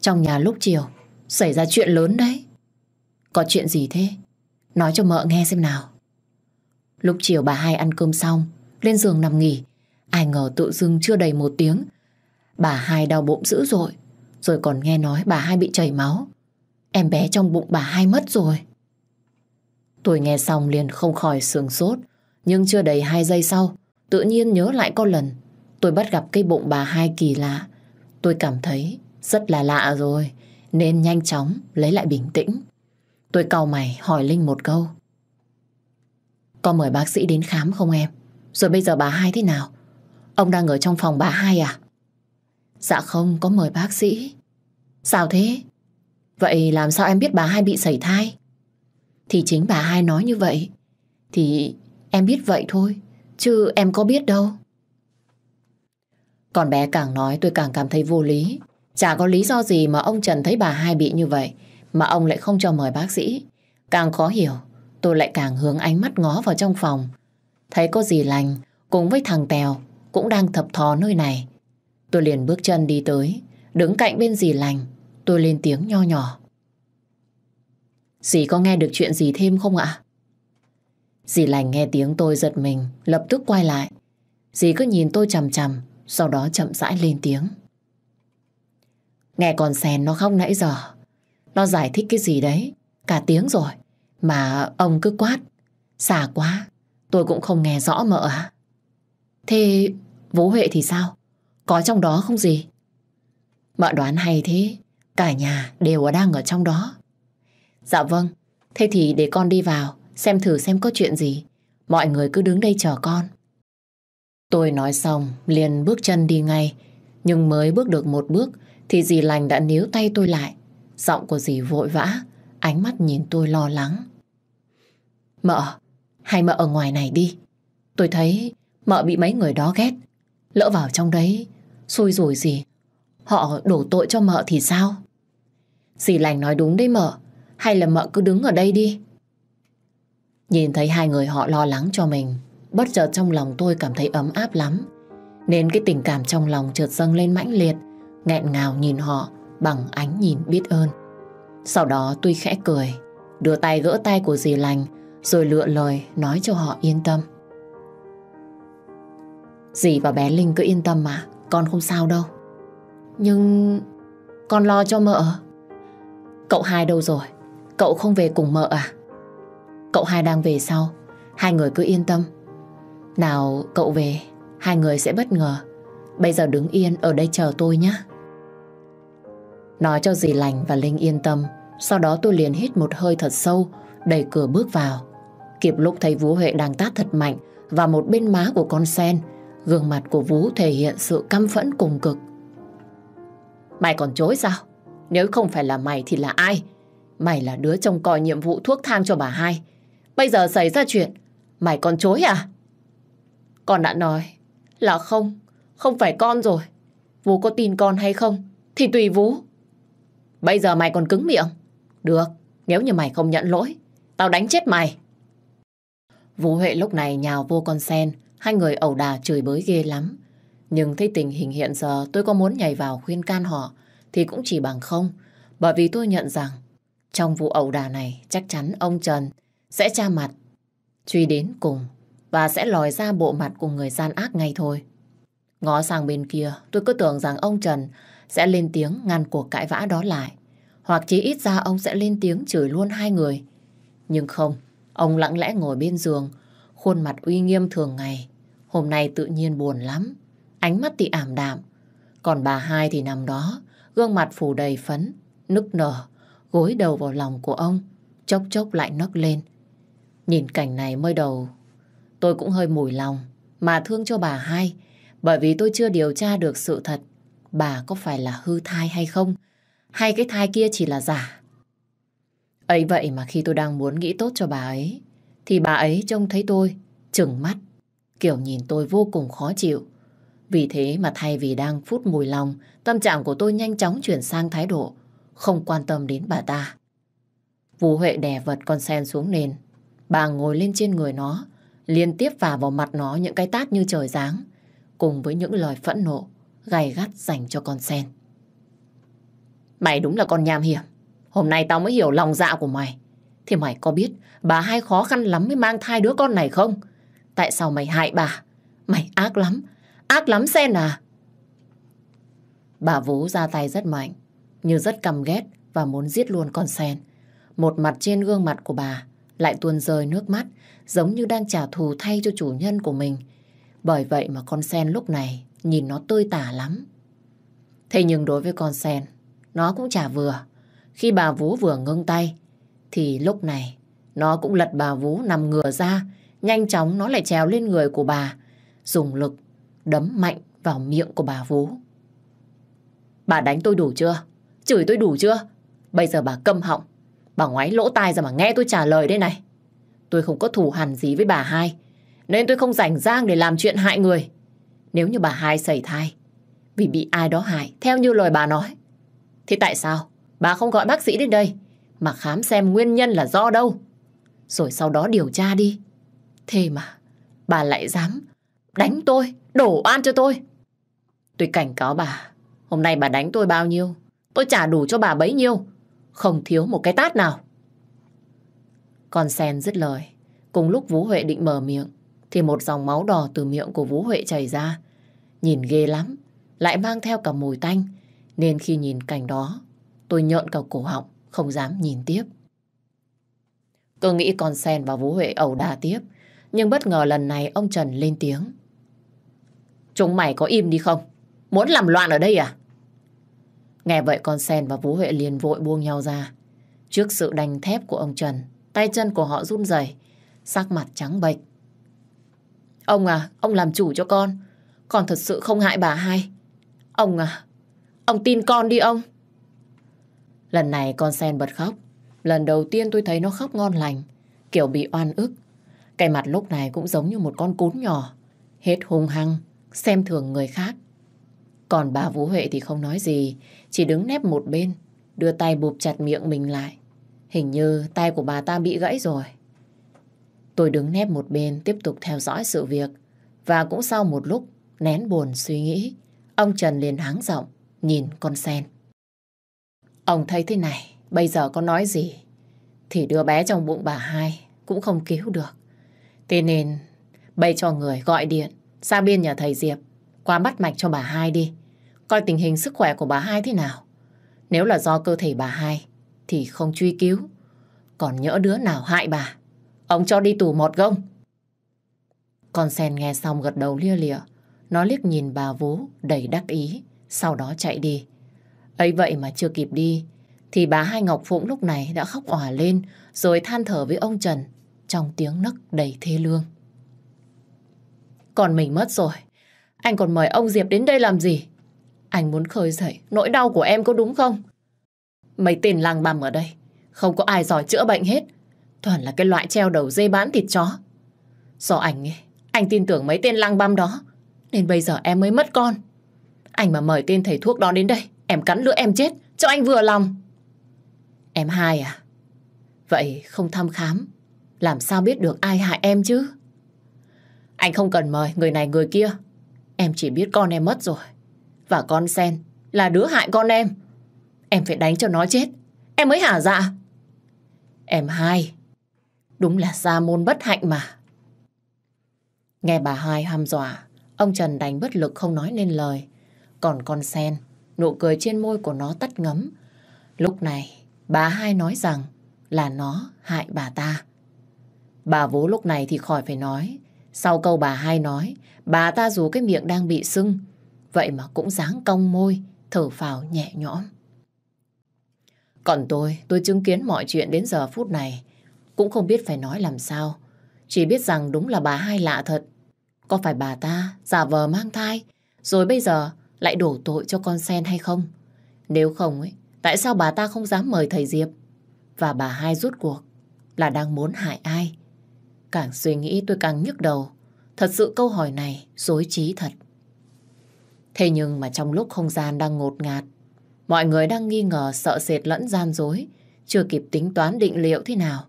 A: Trong nhà lúc chiều, xảy ra chuyện lớn đấy. Có chuyện gì thế? Nói cho mợ nghe xem nào. Lúc chiều bà hai ăn cơm xong, lên giường nằm nghỉ. Ai ngờ tự dưng chưa đầy một tiếng. Bà hai đau bụng dữ dội, rồi còn nghe nói bà hai bị chảy máu. Em bé trong bụng bà hai mất rồi. Tôi nghe xong liền không khỏi sướng sốt, nhưng chưa đầy hai giây sau, Tự nhiên nhớ lại có lần Tôi bắt gặp cái bụng bà hai kỳ lạ Tôi cảm thấy rất là lạ rồi Nên nhanh chóng lấy lại bình tĩnh Tôi cầu mày hỏi Linh một câu Có mời bác sĩ đến khám không em? Rồi bây giờ bà hai thế nào? Ông đang ở trong phòng bà hai à? Dạ không, có mời bác sĩ. Sao thế? Vậy làm sao em biết bà hai bị sẩy thai? Thì chính bà hai nói như vậy. Thì em biết vậy thôi chứ em có biết đâu. Còn bé càng nói tôi càng cảm thấy vô lý. Chả có lý do gì mà ông Trần thấy bà hai bị như vậy mà ông lại không cho mời bác sĩ. Càng khó hiểu, tôi lại càng hướng ánh mắt ngó vào trong phòng. Thấy có gì lành, cùng với thằng Tèo cũng đang thập thò nơi này. Tôi liền bước chân đi tới, đứng cạnh bên dì lành, tôi lên tiếng nho nhỏ. Dì có nghe được chuyện gì thêm không ạ? Dì lành nghe tiếng tôi giật mình, lập tức quay lại. Dì cứ nhìn tôi chằm chằm, sau đó chậm rãi lên tiếng. Nghe con sen nó khóc nãy giờ. Nó giải thích cái gì đấy, cả tiếng rồi. Mà ông cứ quát, xả quá, tôi cũng không nghe rõ mợ ạ. Thế Vũ Huệ thì sao? Có trong đó không gì? Mợ đoán hay thế, cả nhà đều đang ở trong đó. Dạ vâng, thế thì để con đi vào, xem thử xem có chuyện gì. Mọi người cứ đứng đây chờ con. Tôi nói xong, liền bước chân đi ngay. Nhưng mới bước được một bước, thì dì lành đã níu tay tôi lại. Giọng của dì vội vã, ánh mắt nhìn tôi lo lắng. Mợ, hay mợ ở ngoài này đi. Tôi thấy mợ bị mấy người đó ghét. Lỡ vào trong đấy, xui rủi gì. Họ đổ tội cho mợ thì sao? Dì lành nói đúng đấy mợ, hay là mợ cứ đứng ở đây đi. Nhìn thấy hai người họ lo lắng cho mình, bất chợt trong lòng tôi cảm thấy ấm áp lắm. Nên cái tình cảm trong lòng chợt dâng lên mãnh liệt, nghẹn ngào nhìn họ bằng ánh nhìn biết ơn. Sau đó tôi khẽ cười, đưa tay gỡ tay của dì lành, rồi lựa lời nói cho họ yên tâm. Dì và bé Linh cứ yên tâm mà, con không sao đâu. Nhưng con lo cho mợ. Cậu hai đâu rồi? Cậu không về cùng mợ à? Cậu hai đang về sau Hai người cứ yên tâm Nào cậu về Hai người sẽ bất ngờ Bây giờ đứng yên ở đây chờ tôi nhé Nói cho dì lành và Linh yên tâm Sau đó tôi liền hít một hơi thật sâu Đẩy cửa bước vào Kịp lúc thấy Vũ Huệ đang tát thật mạnh Và một bên má của con sen Gương mặt của Vũ thể hiện sự căm phẫn cùng cực Mày còn chối sao? Nếu không phải là mày thì là ai? Mày là đứa trông coi nhiệm vụ thuốc thang cho bà hai Bây giờ xảy ra chuyện, mày còn chối à? Con đã nói là không, không phải con rồi. Vũ có tin con hay không thì tùy Vũ. Bây giờ mày còn cứng miệng. Được, nếu như mày không nhận lỗi, tao đánh chết mày. Vũ Huệ lúc này nhào vô con sen, hai người ẩu đà chửi bới ghê lắm. Nhưng thấy tình hình hiện giờ tôi có muốn nhảy vào khuyên can họ thì cũng chỉ bằng không, bởi vì tôi nhận rằng trong vụ ẩu đà này chắc chắn ông Trần sẽ tra mặt, truy đến cùng và sẽ lòi ra bộ mặt của người gian ác ngay thôi. Ngó sang bên kia, tôi cứ tưởng rằng ông Trần sẽ lên tiếng ngăn cuộc cãi vã đó lại. Hoặc chí ít ra ông sẽ lên tiếng chửi luôn hai người. Nhưng không, ông lặng lẽ ngồi bên giường, khuôn mặt uy nghiêm thường ngày. Hôm nay tự nhiên buồn lắm, ánh mắt thì ảm đạm. Còn bà hai thì nằm đó, gương mặt phủ đầy phấn, nức nở, gối đầu vào lòng của ông, chốc chốc lại nấc lên. Nhìn cảnh này mới đầu tôi cũng hơi mùi lòng mà thương cho bà hai bởi vì tôi chưa điều tra được sự thật bà có phải là hư thai hay không hay cái thai kia chỉ là giả. ấy vậy mà khi tôi đang muốn nghĩ tốt cho bà ấy thì bà ấy trông thấy tôi trừng mắt kiểu nhìn tôi vô cùng khó chịu. Vì thế mà thay vì đang phút mùi lòng tâm trạng của tôi nhanh chóng chuyển sang thái độ không quan tâm đến bà ta. Vũ Huệ đè vật con sen xuống nền Bà ngồi lên trên người nó, liên tiếp vả vào mặt nó những cái tát như trời giáng, cùng với những lời phẫn nộ, gay gắt dành cho con sen. Mày đúng là con nham hiểm. Hôm nay tao mới hiểu lòng dạ của mày. Thì mày có biết bà hai khó khăn lắm mới mang thai đứa con này không? Tại sao mày hại bà? Mày ác lắm, ác lắm sen à? Bà vú ra tay rất mạnh, như rất căm ghét và muốn giết luôn con sen. Một mặt trên gương mặt của bà lại tuôn rơi nước mắt, giống như đang trả thù thay cho chủ nhân của mình. Bởi vậy mà con sen lúc này nhìn nó tươi tả lắm. Thế nhưng đối với con sen, nó cũng chả vừa. Khi bà vú vừa ngưng tay, thì lúc này nó cũng lật bà vú nằm ngửa ra, nhanh chóng nó lại trèo lên người của bà, dùng lực đấm mạnh vào miệng của bà vú. Bà đánh tôi đủ chưa? Chửi tôi đủ chưa? Bây giờ bà câm họng, Bà ngoái lỗ tai ra mà nghe tôi trả lời đây này. Tôi không có thù hằn gì với bà hai, nên tôi không rảnh rang để làm chuyện hại người. Nếu như bà hai xảy thai, vì bị ai đó hại, theo như lời bà nói, thì tại sao bà không gọi bác sĩ đến đây mà khám xem nguyên nhân là do đâu? Rồi sau đó điều tra đi. Thế mà, bà lại dám đánh tôi, đổ oan cho tôi. Tôi cảnh cáo bà, hôm nay bà đánh tôi bao nhiêu, tôi trả đủ cho bà bấy nhiêu không thiếu một cái tát nào. Con sen dứt lời, cùng lúc Vũ Huệ định mở miệng, thì một dòng máu đỏ từ miệng của Vũ Huệ chảy ra. Nhìn ghê lắm, lại mang theo cả mùi tanh, nên khi nhìn cảnh đó, tôi nhợn cả cổ họng, không dám nhìn tiếp. Cứ nghĩ con sen và Vũ Huệ ẩu đà tiếp, nhưng bất ngờ lần này ông Trần lên tiếng. Chúng mày có im đi không? Muốn làm loạn ở đây à? Nghe vậy con sen và Vũ Huệ liền vội buông nhau ra. Trước sự đành thép của ông Trần, tay chân của họ run rẩy, sắc mặt trắng bệch. Ông à, ông làm chủ cho con, con thật sự không hại bà hai. Ông à, ông tin con đi ông. Lần này con sen bật khóc, lần đầu tiên tôi thấy nó khóc ngon lành, kiểu bị oan ức. Cái mặt lúc này cũng giống như một con cún nhỏ, hết hung hăng, xem thường người khác. Còn bà Vũ Huệ thì không nói gì, chỉ đứng nép một bên, đưa tay bụp chặt miệng mình lại. Hình như tay của bà ta bị gãy rồi. Tôi đứng nép một bên tiếp tục theo dõi sự việc và cũng sau một lúc nén buồn suy nghĩ, ông Trần liền háng giọng nhìn con sen. Ông thấy thế này, bây giờ có nói gì thì đứa bé trong bụng bà hai cũng không cứu được. Thế nên bày cho người gọi điện sang bên nhà thầy Diệp qua bắt mạch cho bà hai đi coi tình hình sức khỏe của bà hai thế nào. Nếu là do cơ thể bà hai, thì không truy cứu. Còn nhỡ đứa nào hại bà, ông cho đi tù một gông. Con sen nghe xong gật đầu lia lịa. Nó liếc nhìn bà vú đầy đắc ý, sau đó chạy đi. ấy vậy mà chưa kịp đi, thì bà Hai Ngọc Phụng lúc này đã khóc òa lên rồi than thở với ông Trần trong tiếng nấc đầy thê lương. Còn mình mất rồi, anh còn mời ông Diệp đến đây làm gì? Anh muốn khơi dậy nỗi đau của em có đúng không? Mấy tên lang băm ở đây, không có ai giỏi chữa bệnh hết. Toàn là cái loại treo đầu dê bán thịt chó. Do anh ấy, anh tin tưởng mấy tên lang băm đó, nên bây giờ em mới mất con. Anh mà mời tên thầy thuốc đó đến đây, em cắn lưỡi em chết, cho anh vừa lòng. Em hai à? Vậy không thăm khám, làm sao biết được ai hại em chứ? Anh không cần mời người này người kia. Em chỉ biết con em mất rồi. Và con Sen là đứa hại con em. Em phải đánh cho nó chết. Em mới hả dạ. Em hai. Đúng là gia môn bất hạnh mà. Nghe bà hai ham dọa, ông Trần đánh bất lực không nói nên lời. Còn con Sen, nụ cười trên môi của nó tắt ngấm. Lúc này, bà hai nói rằng là nó hại bà ta. Bà vú lúc này thì khỏi phải nói. Sau câu bà hai nói, bà ta dù cái miệng đang bị sưng, Vậy mà cũng dáng cong môi, thở phào nhẹ nhõm. Còn tôi, tôi chứng kiến mọi chuyện đến giờ phút này, cũng không biết phải nói làm sao. Chỉ biết rằng đúng là bà hai lạ thật. Có phải bà ta giả vờ mang thai, rồi bây giờ lại đổ tội cho con sen hay không? Nếu không, ấy, tại sao bà ta không dám mời thầy Diệp? Và bà hai rút cuộc là đang muốn hại ai? Càng suy nghĩ tôi càng nhức đầu. Thật sự câu hỏi này dối trí thật. Thế nhưng mà trong lúc không gian đang ngột ngạt, mọi người đang nghi ngờ sợ sệt lẫn gian dối, chưa kịp tính toán định liệu thế nào.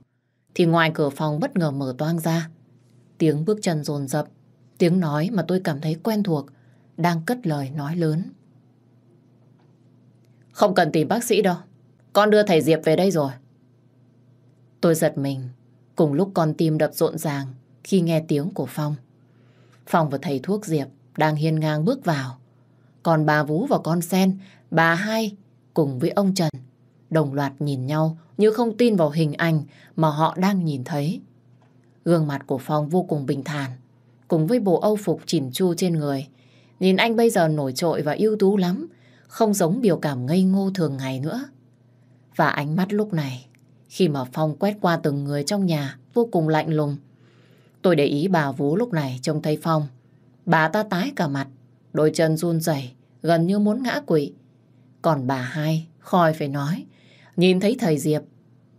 A: Thì ngoài cửa phòng bất ngờ mở toang ra. Tiếng bước chân rồn rập, tiếng nói mà tôi cảm thấy quen thuộc, đang cất lời nói lớn. Không cần tìm bác sĩ đâu, con đưa thầy Diệp về đây rồi. Tôi giật mình, cùng lúc con tim đập rộn ràng khi nghe tiếng của Phong. Phong và thầy thuốc Diệp đang hiên ngang bước vào. Còn bà Vú và con Sen, bà hai cùng với ông Trần đồng loạt nhìn nhau như không tin vào hình ảnh mà họ đang nhìn thấy. Gương mặt của Phong vô cùng bình thản, cùng với bộ âu phục chỉnh chu trên người. Nhìn anh bây giờ nổi trội và ưu tú lắm, không giống biểu cảm ngây ngô thường ngày nữa. Và ánh mắt lúc này, khi mà Phong quét qua từng người trong nhà, vô cùng lạnh lùng. Tôi để ý bà vú lúc này trông thấy Phong. Bà ta tái cả mặt, Đôi chân run rẩy gần như muốn ngã quỵ. Còn bà hai, khỏi phải nói. Nhìn thấy thầy Diệp,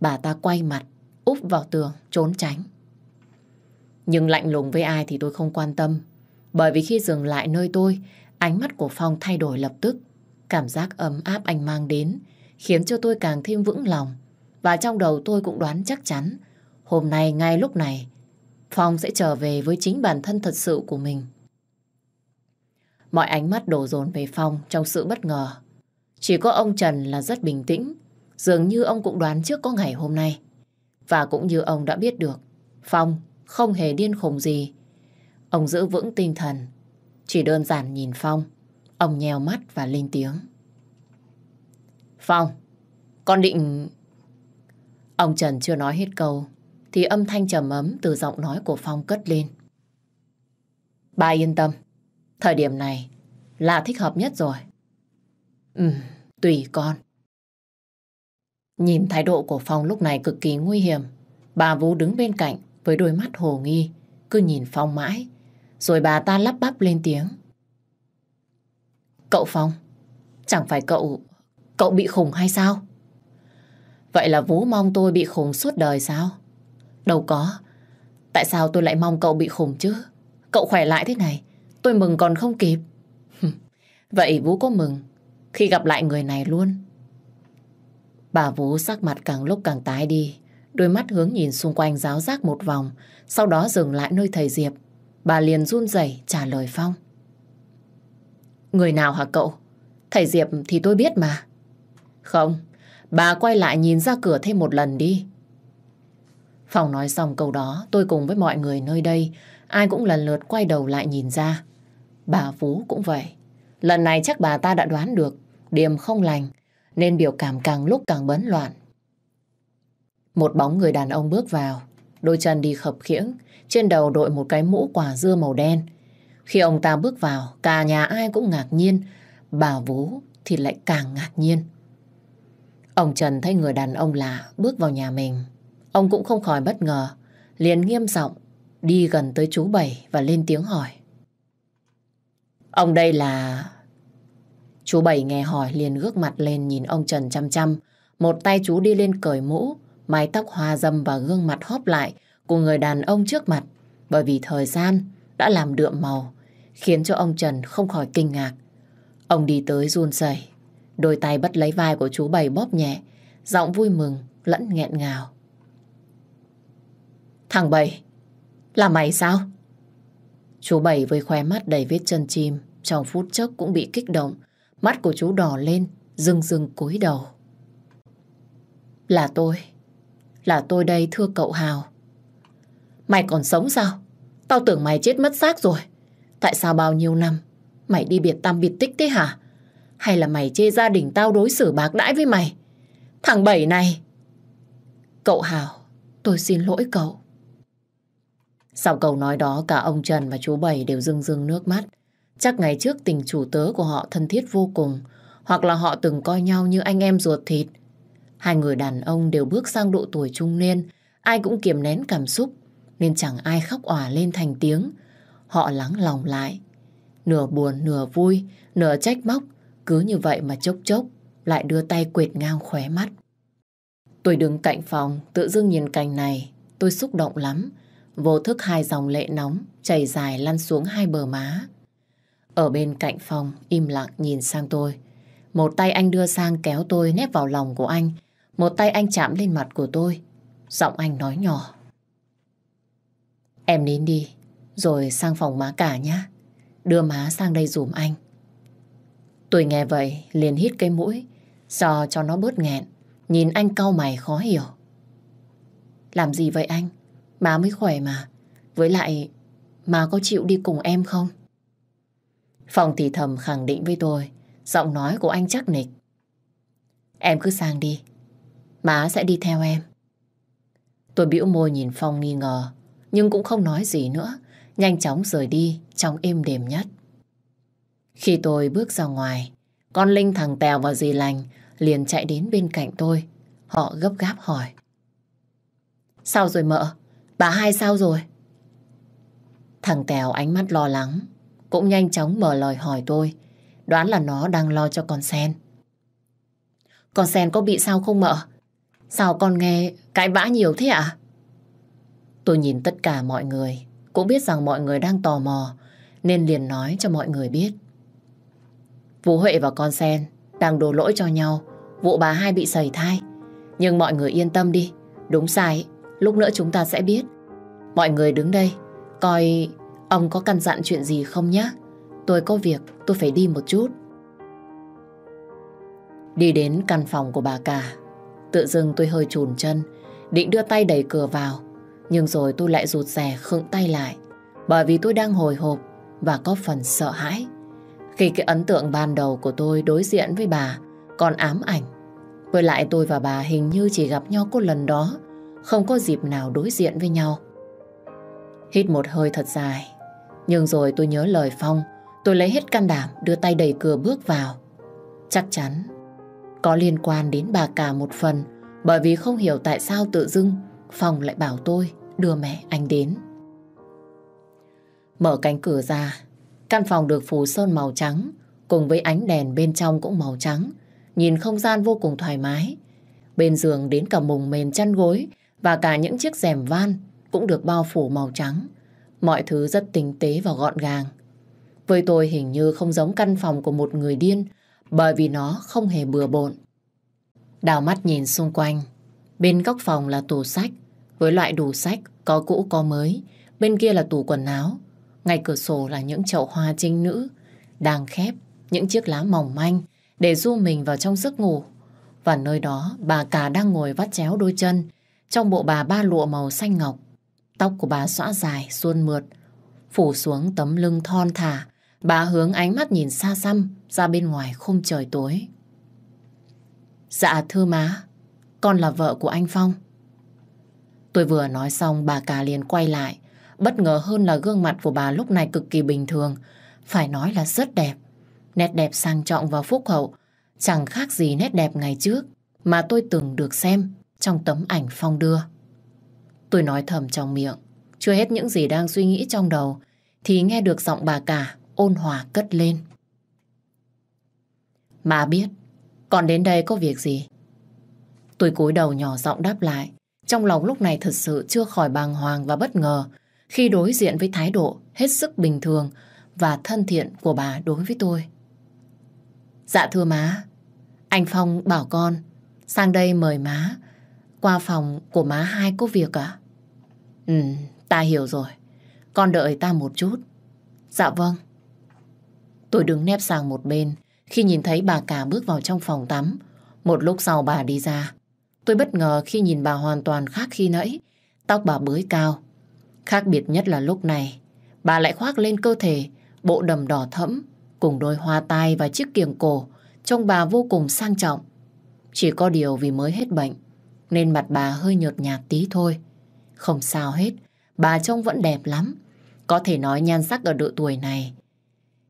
A: bà ta quay mặt, úp vào tường, trốn tránh. Nhưng lạnh lùng với ai thì tôi không quan tâm. Bởi vì khi dừng lại nơi tôi, ánh mắt của Phong thay đổi lập tức. Cảm giác ấm áp anh mang đến, khiến cho tôi càng thêm vững lòng. Và trong đầu tôi cũng đoán chắc chắn, hôm nay ngay lúc này, Phong sẽ trở về với chính bản thân thật sự của mình. Mọi ánh mắt đổ dồn về Phong trong sự bất ngờ. Chỉ có ông Trần là rất bình tĩnh, dường như ông cũng đoán trước có ngày hôm nay. Và cũng như ông đã biết được, Phong không hề điên khùng gì. Ông giữ vững tinh thần, chỉ đơn giản nhìn Phong. Ông nheo mắt và lên tiếng. Phong, con định... Ông Trần chưa nói hết câu, thì âm thanh trầm ấm từ giọng nói của Phong cất lên. Ba yên tâm, Thời điểm này là thích hợp nhất rồi. Ừ, tùy con. Nhìn thái độ của Phong lúc này cực kỳ nguy hiểm. Bà Vũ đứng bên cạnh với đôi mắt hồ nghi, cứ nhìn Phong mãi. Rồi bà ta lắp bắp lên tiếng. Cậu Phong, chẳng phải cậu, cậu bị khủng hay sao? Vậy là Vũ mong tôi bị khủng suốt đời sao? Đâu có. Tại sao tôi lại mong cậu bị khủng chứ? Cậu khỏe lại thế này, Tôi mừng còn không kịp. Vậy Vũ có mừng khi gặp lại người này luôn. Bà Vũ sắc mặt càng lúc càng tái đi. Đôi mắt hướng nhìn xung quanh giáo giác một vòng. Sau đó dừng lại nơi thầy Diệp. Bà liền run rẩy trả lời Phong. Người nào hả cậu? Thầy Diệp thì tôi biết mà. Không, bà quay lại nhìn ra cửa thêm một lần đi. phong nói xong câu đó, tôi cùng với mọi người nơi đây, ai cũng lần lượt quay đầu lại nhìn ra. Bà Phú cũng vậy. Lần này chắc bà ta đã đoán được điểm không lành, nên biểu cảm càng lúc càng bấn loạn. Một bóng người đàn ông bước vào, đôi chân đi khập khiễng, trên đầu đội một cái mũ quả dưa màu đen. Khi ông ta bước vào, cả nhà ai cũng ngạc nhiên, bà Vú thì lại càng ngạc nhiên. Ông Trần thấy người đàn ông lạ bước vào nhà mình. Ông cũng không khỏi bất ngờ, liền nghiêm giọng đi gần tới chú Bảy và lên tiếng hỏi. Ông đây là... Chú Bảy nghe hỏi liền gước mặt lên nhìn ông Trần chăm chăm. Một tay chú đi lên cởi mũ, mái tóc hoa dâm và gương mặt hóp lại của người đàn ông trước mặt. Bởi vì thời gian đã làm đượm màu, khiến cho ông Trần không khỏi kinh ngạc. Ông đi tới run rẩy, đôi tay bắt lấy vai của chú Bảy bóp nhẹ, giọng vui mừng lẫn nghẹn ngào. Thằng Bảy, là mày sao? Chú Bảy với khóe mắt đầy vết chân chim, trong phút chốc cũng bị kích động. Mắt của chú đỏ lên, rưng rưng cúi đầu. Là tôi, là tôi đây thưa cậu Hào. Mày còn sống sao? Tao tưởng mày chết mất xác rồi. Tại sao bao nhiêu năm mày đi biệt tăm biệt tích thế hả? Hay là mày chê gia đình tao đối xử bạc đãi với mày? Thằng Bảy này! Cậu Hào, tôi xin lỗi cậu. Sau câu nói đó cả ông Trần và chú Bảy đều rưng rưng nước mắt. Chắc ngày trước tình chủ tớ của họ thân thiết vô cùng, hoặc là họ từng coi nhau như anh em ruột thịt. Hai người đàn ông đều bước sang độ tuổi trung niên, ai cũng kiềm nén cảm xúc, nên chẳng ai khóc òa lên thành tiếng. Họ lắng lòng lại. Nửa buồn, nửa vui, nửa trách móc, cứ như vậy mà chốc chốc, lại đưa tay quệt ngang khóe mắt. Tôi đứng cạnh phòng, tự dưng nhìn cảnh này, tôi xúc động lắm. Vô thức hai dòng lệ nóng chảy dài lăn xuống hai bờ má. Ở bên cạnh phòng im lặng nhìn sang tôi. Một tay anh đưa sang kéo tôi nép vào lòng của anh. Một tay anh chạm lên mặt của tôi. Giọng anh nói nhỏ. Em nín đi, rồi sang phòng má cả nhé. Đưa má sang đây dùm anh. Tôi nghe vậy liền hít cái mũi, do cho nó bớt nghẹn. Nhìn anh cau mày khó hiểu. Làm gì vậy anh? Má mới khỏe mà. Với lại, má có chịu đi cùng em không? Phòng thì thầm khẳng định với tôi, giọng nói của anh chắc nịch. Em cứ sang đi, má sẽ đi theo em. Tôi bĩu môi nhìn Phong nghi ngờ, nhưng cũng không nói gì nữa, nhanh chóng rời đi trong êm đềm nhất. Khi tôi bước ra ngoài, con Linh thằng Tèo và dì lành liền chạy đến bên cạnh tôi. Họ gấp gáp hỏi. Sao rồi mợ? Bà hai sao rồi? Thằng Tèo ánh mắt lo lắng, cũng nhanh chóng mở lời hỏi tôi. Đoán là nó đang lo cho con Sen. Con Sen có bị sao không mợ? Sao con nghe cãi vã nhiều thế ạ? À? Tôi nhìn tất cả mọi người, cũng biết rằng mọi người đang tò mò, nên liền nói cho mọi người biết. Vũ Huệ và con Sen đang đổ lỗi cho nhau, vụ bà hai bị sẩy thai. Nhưng mọi người yên tâm đi, đúng sai, lúc nữa chúng ta sẽ biết. Mọi người đứng đây, coi ông có căn dặn chuyện gì không nhé. Tôi có việc, tôi phải đi một chút. Đi đến căn phòng của bà cả, tự dưng tôi hơi chùn chân, định đưa tay đẩy cửa vào, nhưng rồi tôi lại rụt rè khựng tay lại, bởi vì tôi đang hồi hộp và có phần sợ hãi. Khi cái ấn tượng ban đầu của tôi đối diện với bà còn ám ảnh, với lại tôi và bà hình như chỉ gặp nhau có lần đó, không có dịp nào đối diện với nhau. Hít một hơi thật dài. Nhưng rồi tôi nhớ lời Phong, tôi lấy hết can đảm đưa tay đẩy cửa bước vào. Chắc chắn có liên quan đến bà cả một phần bởi vì không hiểu tại sao tự dưng Phong lại bảo tôi đưa mẹ anh đến. Mở cánh cửa ra, căn phòng được phủ sơn màu trắng cùng với ánh đèn bên trong cũng màu trắng, nhìn không gian vô cùng thoải mái. Bên giường đến cả mùng mền chăn gối và cả những chiếc rèm van cũng được bao phủ màu trắng. Mọi thứ rất tinh tế và gọn gàng. Với tôi hình như không giống căn phòng của một người điên bởi vì nó không hề bừa bộn. Đào mắt nhìn xung quanh. Bên góc phòng là tủ sách với loại đủ sách có cũ có mới. Bên kia là tủ quần áo. Ngay cửa sổ là những chậu hoa trinh nữ đang khép những chiếc lá mỏng manh để du mình vào trong giấc ngủ. Và nơi đó bà cả đang ngồi vắt chéo đôi chân trong bộ bà ba lụa màu xanh ngọc Tóc của bà xõa dài, suôn mượt, phủ xuống tấm lưng thon thả. Bà hướng ánh mắt nhìn xa xăm ra bên ngoài khung trời tối. Dạ thưa má, con là vợ của anh Phong. Tôi vừa nói xong bà cả liền quay lại. Bất ngờ hơn là gương mặt của bà lúc này cực kỳ bình thường. Phải nói là rất đẹp. Nét đẹp sang trọng và phúc hậu. Chẳng khác gì nét đẹp ngày trước mà tôi từng được xem trong tấm ảnh Phong đưa. Tôi nói thầm trong miệng, chưa hết những gì đang suy nghĩ trong đầu, thì nghe được giọng bà cả ôn hòa cất lên. Mà biết, còn đến đây có việc gì? Tôi cúi đầu nhỏ giọng đáp lại, trong lòng lúc này thật sự chưa khỏi bàng hoàng và bất ngờ khi đối diện với thái độ hết sức bình thường và thân thiện của bà đối với tôi. Dạ thưa má, anh Phong bảo con sang đây mời má qua phòng của má hai có việc ạ. Ừ, ta hiểu rồi. Con đợi ta một chút. Dạ vâng. Tôi đứng nép sang một bên khi nhìn thấy bà cả bước vào trong phòng tắm. Một lúc sau bà đi ra. Tôi bất ngờ khi nhìn bà hoàn toàn khác khi nãy. Tóc bà bới cao. Khác biệt nhất là lúc này. Bà lại khoác lên cơ thể bộ đầm đỏ thẫm cùng đôi hoa tai và chiếc kiềng cổ trông bà vô cùng sang trọng. Chỉ có điều vì mới hết bệnh nên mặt bà hơi nhợt nhạt tí thôi. Không sao hết, bà trông vẫn đẹp lắm. Có thể nói nhan sắc ở độ tuổi này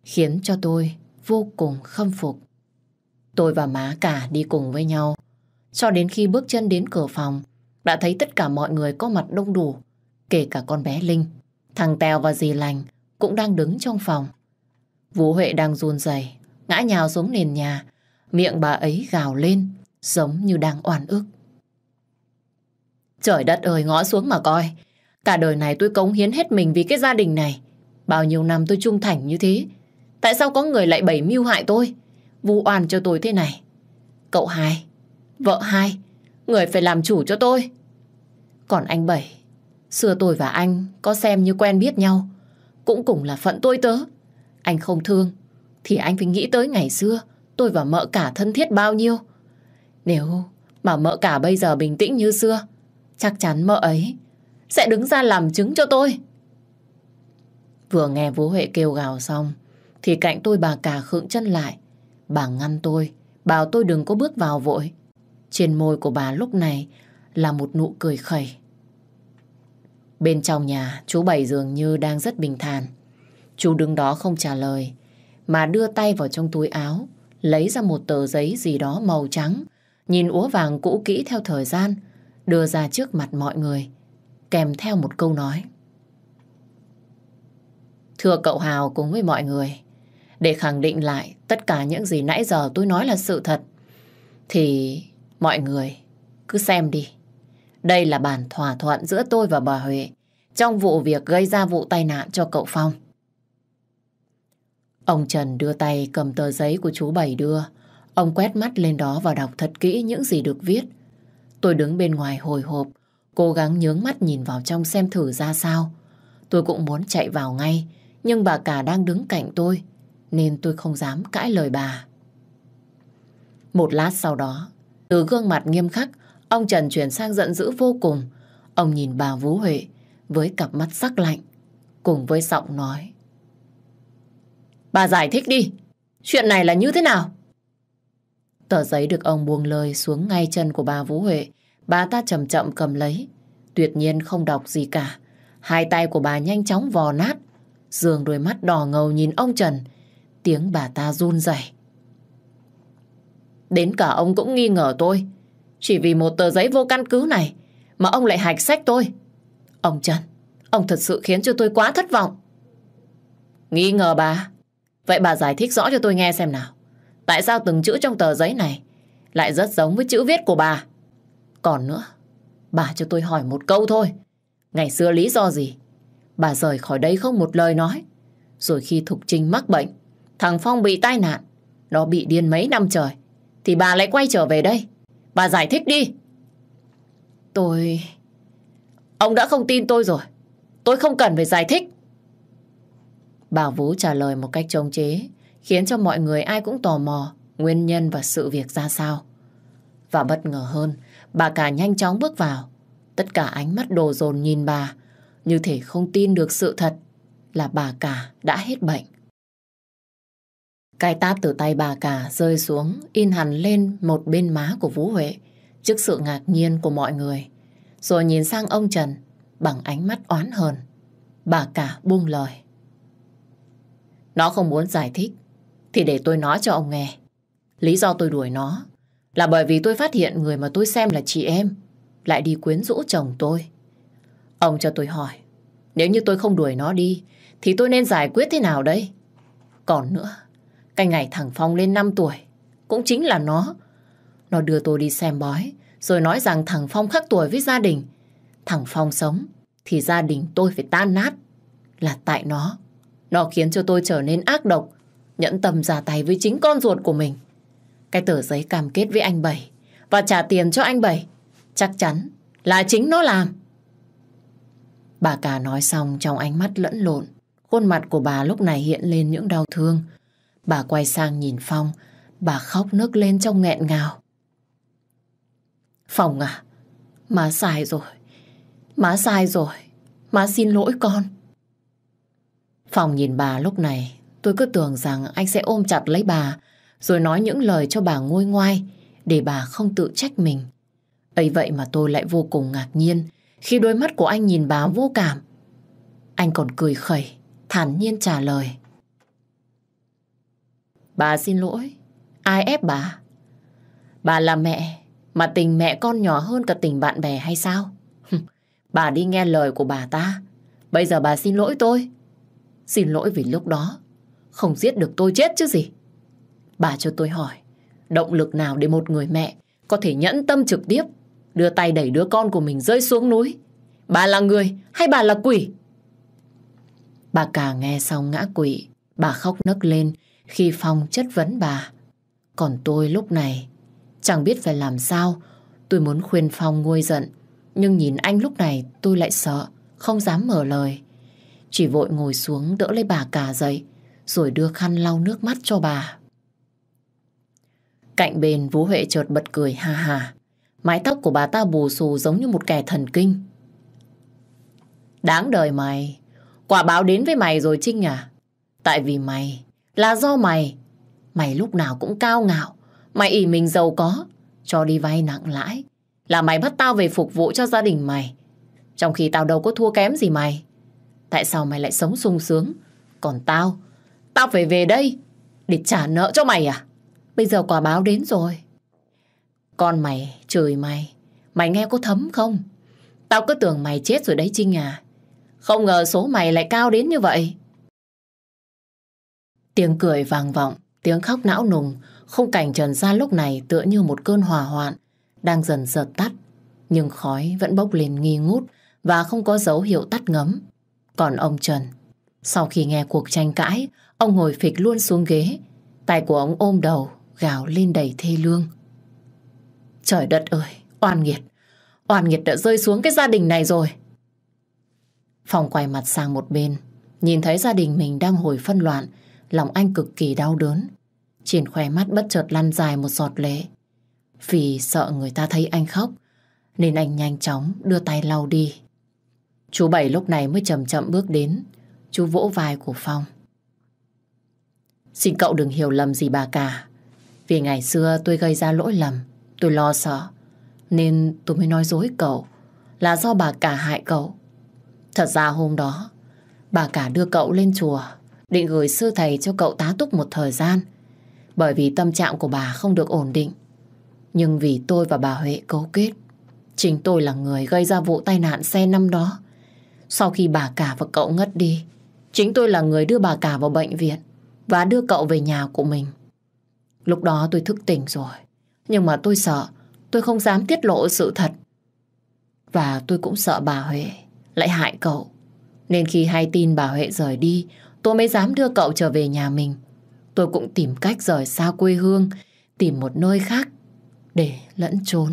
A: khiến cho tôi vô cùng khâm phục. Tôi và má cả đi cùng với nhau. Cho đến khi bước chân đến cửa phòng, đã thấy tất cả mọi người có mặt đông đủ, kể cả con bé Linh. Thằng Tèo và dì lành cũng đang đứng trong phòng. Vũ Huệ đang run rẩy ngã nhào xuống nền nhà, miệng bà ấy gào lên, giống như đang oan ức. Trời đất ơi ngó xuống mà coi Cả đời này tôi cống hiến hết mình vì cái gia đình này Bao nhiêu năm tôi trung thành như thế Tại sao có người lại bày mưu hại tôi Vu oan cho tôi thế này Cậu hai Vợ hai Người phải làm chủ cho tôi Còn anh bảy Xưa tôi và anh có xem như quen biết nhau Cũng cùng là phận tôi tớ Anh không thương Thì anh phải nghĩ tới ngày xưa Tôi và mợ cả thân thiết bao nhiêu Nếu mà mợ cả bây giờ bình tĩnh như xưa Chắc chắn mợ ấy sẽ đứng ra làm chứng cho tôi. Vừa nghe Vũ Huệ kêu gào xong, thì cạnh tôi bà cả khựng chân lại. Bà ngăn tôi, bảo tôi đừng có bước vào vội. Trên môi của bà lúc này là một nụ cười khẩy. Bên trong nhà, chú Bảy dường như đang rất bình thản. Chú đứng đó không trả lời, mà đưa tay vào trong túi áo, lấy ra một tờ giấy gì đó màu trắng, nhìn úa vàng cũ kỹ theo thời gian, đưa ra trước mặt mọi người, kèm theo một câu nói. Thưa cậu Hào cùng với mọi người, để khẳng định lại tất cả những gì nãy giờ tôi nói là sự thật, thì mọi người cứ xem đi. Đây là bản thỏa thuận giữa tôi và bà Huệ trong vụ việc gây ra vụ tai nạn cho cậu Phong. Ông Trần đưa tay cầm tờ giấy của chú Bảy đưa. Ông quét mắt lên đó và đọc thật kỹ những gì được viết. Tôi đứng bên ngoài hồi hộp, cố gắng nhướng mắt nhìn vào trong xem thử ra sao. Tôi cũng muốn chạy vào ngay, nhưng bà cả đang đứng cạnh tôi, nên tôi không dám cãi lời bà. Một lát sau đó, từ gương mặt nghiêm khắc, ông Trần chuyển sang giận dữ vô cùng. Ông nhìn bà Vũ Huệ với cặp mắt sắc lạnh, cùng với giọng nói. Bà giải thích đi, chuyện này là như thế nào? Tờ giấy được ông buông lời xuống ngay chân của bà Vũ Huệ. Bà ta chậm chậm cầm lấy. Tuyệt nhiên không đọc gì cả. Hai tay của bà nhanh chóng vò nát. Dường đôi mắt đỏ ngầu nhìn ông Trần. Tiếng bà ta run rẩy. Đến cả ông cũng nghi ngờ tôi. Chỉ vì một tờ giấy vô căn cứ này mà ông lại hạch sách tôi. Ông Trần, ông thật sự khiến cho tôi quá thất vọng. Nghi ngờ bà. Vậy bà giải thích rõ cho tôi nghe xem nào. Tại sao từng chữ trong tờ giấy này lại rất giống với chữ viết của bà? Còn nữa, bà cho tôi hỏi một câu thôi. Ngày xưa lý do gì? Bà rời khỏi đây không một lời nói. Rồi khi Thục Trinh mắc bệnh, thằng Phong bị tai nạn, nó bị điên mấy năm trời, thì bà lại quay trở về đây. Bà giải thích đi. Tôi... Ông đã không tin tôi rồi. Tôi không cần phải giải thích. Bà Vũ trả lời một cách trông chế, khiến cho mọi người ai cũng tò mò nguyên nhân và sự việc ra sao. Và bất ngờ hơn, bà cả nhanh chóng bước vào. Tất cả ánh mắt đồ dồn nhìn bà, như thể không tin được sự thật là bà cả đã hết bệnh. Cái tát từ tay bà cả rơi xuống, in hẳn lên một bên má của Vũ Huệ, trước sự ngạc nhiên của mọi người. Rồi nhìn sang ông Trần, bằng ánh mắt oán hờn. Bà cả buông lời. Nó không muốn giải thích, thì để tôi nói cho ông nghe. Lý do tôi đuổi nó là bởi vì tôi phát hiện người mà tôi xem là chị em lại đi quyến rũ chồng tôi. Ông cho tôi hỏi, nếu như tôi không đuổi nó đi thì tôi nên giải quyết thế nào đây? Còn nữa, cái ngày thằng Phong lên 5 tuổi cũng chính là nó. Nó đưa tôi đi xem bói rồi nói rằng thằng Phong khác tuổi với gia đình. Thằng Phong sống thì gia đình tôi phải tan nát là tại nó. Nó khiến cho tôi trở nên ác độc nhẫn tâm ra tay với chính con ruột của mình. Cái tờ giấy cam kết với anh Bảy và trả tiền cho anh Bảy, chắc chắn là chính nó làm. Bà cả nói xong trong ánh mắt lẫn lộn, khuôn mặt của bà lúc này hiện lên những đau thương. Bà quay sang nhìn Phong, bà khóc nức lên trong nghẹn ngào. Phong à, má sai rồi, má sai rồi, má xin lỗi con. Phong nhìn bà lúc này Tôi cứ tưởng rằng anh sẽ ôm chặt lấy bà rồi nói những lời cho bà ngôi ngoai để bà không tự trách mình. ấy vậy mà tôi lại vô cùng ngạc nhiên khi đôi mắt của anh nhìn bà vô cảm. Anh còn cười khẩy, thản nhiên trả lời. Bà xin lỗi, ai ép bà? Bà là mẹ, mà tình mẹ con nhỏ hơn cả tình bạn bè hay sao? bà đi nghe lời của bà ta, bây giờ bà xin lỗi tôi. Xin lỗi vì lúc đó không giết được tôi chết chứ gì. Bà cho tôi hỏi, động lực nào để một người mẹ có thể nhẫn tâm trực tiếp đưa tay đẩy đứa con của mình rơi xuống núi? Bà là người hay bà là quỷ? Bà cả nghe xong ngã quỷ, bà khóc nấc lên khi Phong chất vấn bà. Còn tôi lúc này chẳng biết phải làm sao, tôi muốn khuyên Phong nguôi giận, nhưng nhìn anh lúc này tôi lại sợ, không dám mở lời. Chỉ vội ngồi xuống đỡ lấy bà cả dậy, rồi đưa khăn lau nước mắt cho bà. Cạnh bên Vũ Huệ chợt bật cười ha ha. Mái tóc của bà ta bù xù giống như một kẻ thần kinh. Đáng đời mày, quả báo đến với mày rồi Trinh à? Tại vì mày, là do mày. Mày lúc nào cũng cao ngạo, mày ỉ mình giàu có, cho đi vay nặng lãi. Là mày bắt tao về phục vụ cho gia đình mày. Trong khi tao đâu có thua kém gì mày. Tại sao mày lại sống sung sướng? Còn tao, Tao phải về đây để trả nợ cho mày à? Bây giờ quả báo đến rồi. Con mày, trời mày, mày nghe có thấm không? Tao cứ tưởng mày chết rồi đấy Trinh à. Không ngờ số mày lại cao đến như vậy. Tiếng cười vang vọng, tiếng khóc não nùng, không cảnh trần ra lúc này tựa như một cơn hỏa hoạn, đang dần dợt tắt. Nhưng khói vẫn bốc lên nghi ngút và không có dấu hiệu tắt ngấm. Còn ông Trần, sau khi nghe cuộc tranh cãi, Ông ngồi phịch luôn xuống ghế, tay của ông ôm đầu, gào lên đầy thê lương. Trời đất ơi, oan nghiệt, oan nghiệt đã rơi xuống cái gia đình này rồi. Phòng quay mặt sang một bên, nhìn thấy gia đình mình đang hồi phân loạn, lòng anh cực kỳ đau đớn. Triển khoe mắt bất chợt lăn dài một giọt lệ. Vì sợ người ta thấy anh khóc, nên anh nhanh chóng đưa tay lau đi. Chú Bảy lúc này mới chậm chậm bước đến, chú vỗ vai của Phong. Xin cậu đừng hiểu lầm gì bà cả. Vì ngày xưa tôi gây ra lỗi lầm, tôi lo sợ. Nên tôi mới nói dối cậu là do bà cả hại cậu. Thật ra hôm đó, bà cả đưa cậu lên chùa, định gửi sư thầy cho cậu tá túc một thời gian, bởi vì tâm trạng của bà không được ổn định. Nhưng vì tôi và bà Huệ cấu kết, chính tôi là người gây ra vụ tai nạn xe năm đó. Sau khi bà cả và cậu ngất đi, chính tôi là người đưa bà cả vào bệnh viện và đưa cậu về nhà của mình. Lúc đó tôi thức tỉnh rồi, nhưng mà tôi sợ, tôi không dám tiết lộ sự thật. Và tôi cũng sợ bà Huệ lại hại cậu. Nên khi hay tin bà Huệ rời đi, tôi mới dám đưa cậu trở về nhà mình. Tôi cũng tìm cách rời xa quê hương, tìm một nơi khác để lẫn trốn.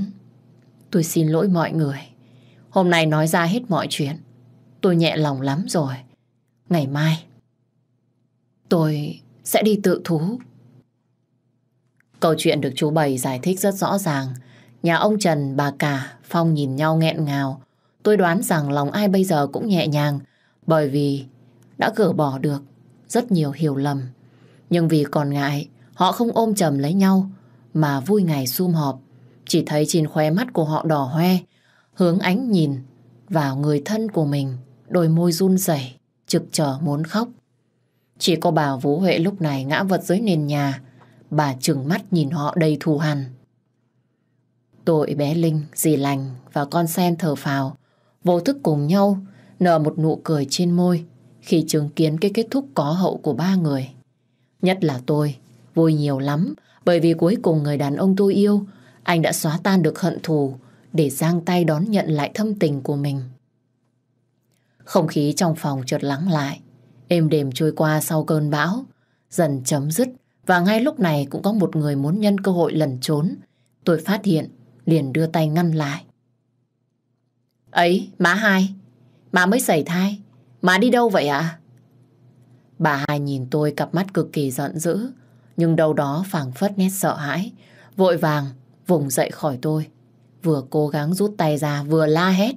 A: Tôi xin lỗi mọi người. Hôm nay nói ra hết mọi chuyện. Tôi nhẹ lòng lắm rồi. Ngày mai Tôi sẽ đi tự thú. Câu chuyện được chú Bảy giải thích rất rõ ràng. Nhà ông Trần, bà cả, Phong nhìn nhau nghẹn ngào. Tôi đoán rằng lòng ai bây giờ cũng nhẹ nhàng bởi vì đã gỡ bỏ được rất nhiều hiểu lầm. Nhưng vì còn ngại, họ không ôm chầm lấy nhau mà vui ngày sum họp. Chỉ thấy trên khóe mắt của họ đỏ hoe, hướng ánh nhìn vào người thân của mình, đôi môi run rẩy, trực chờ muốn khóc. Chỉ có bà Vũ Huệ lúc này ngã vật dưới nền nhà. Bà trừng mắt nhìn họ đầy thù hằn. Tội bé Linh, dì lành và con sen thở phào. Vô thức cùng nhau nở một nụ cười trên môi khi chứng kiến cái kết thúc có hậu của ba người. Nhất là tôi, vui nhiều lắm bởi vì cuối cùng người đàn ông tôi yêu anh đã xóa tan được hận thù để giang tay đón nhận lại thâm tình của mình. Không khí trong phòng chợt lắng lại. Êm đềm trôi qua sau cơn bão, dần chấm dứt và ngay lúc này cũng có một người muốn nhân cơ hội lẩn trốn. Tôi phát hiện, liền đưa tay ngăn lại. Ấy, má hai, má mới xảy thai, má đi đâu vậy ạ? À? Bà hai nhìn tôi cặp mắt cực kỳ giận dữ, nhưng đâu đó phảng phất nét sợ hãi, vội vàng vùng dậy khỏi tôi. Vừa cố gắng rút tay ra vừa la hét.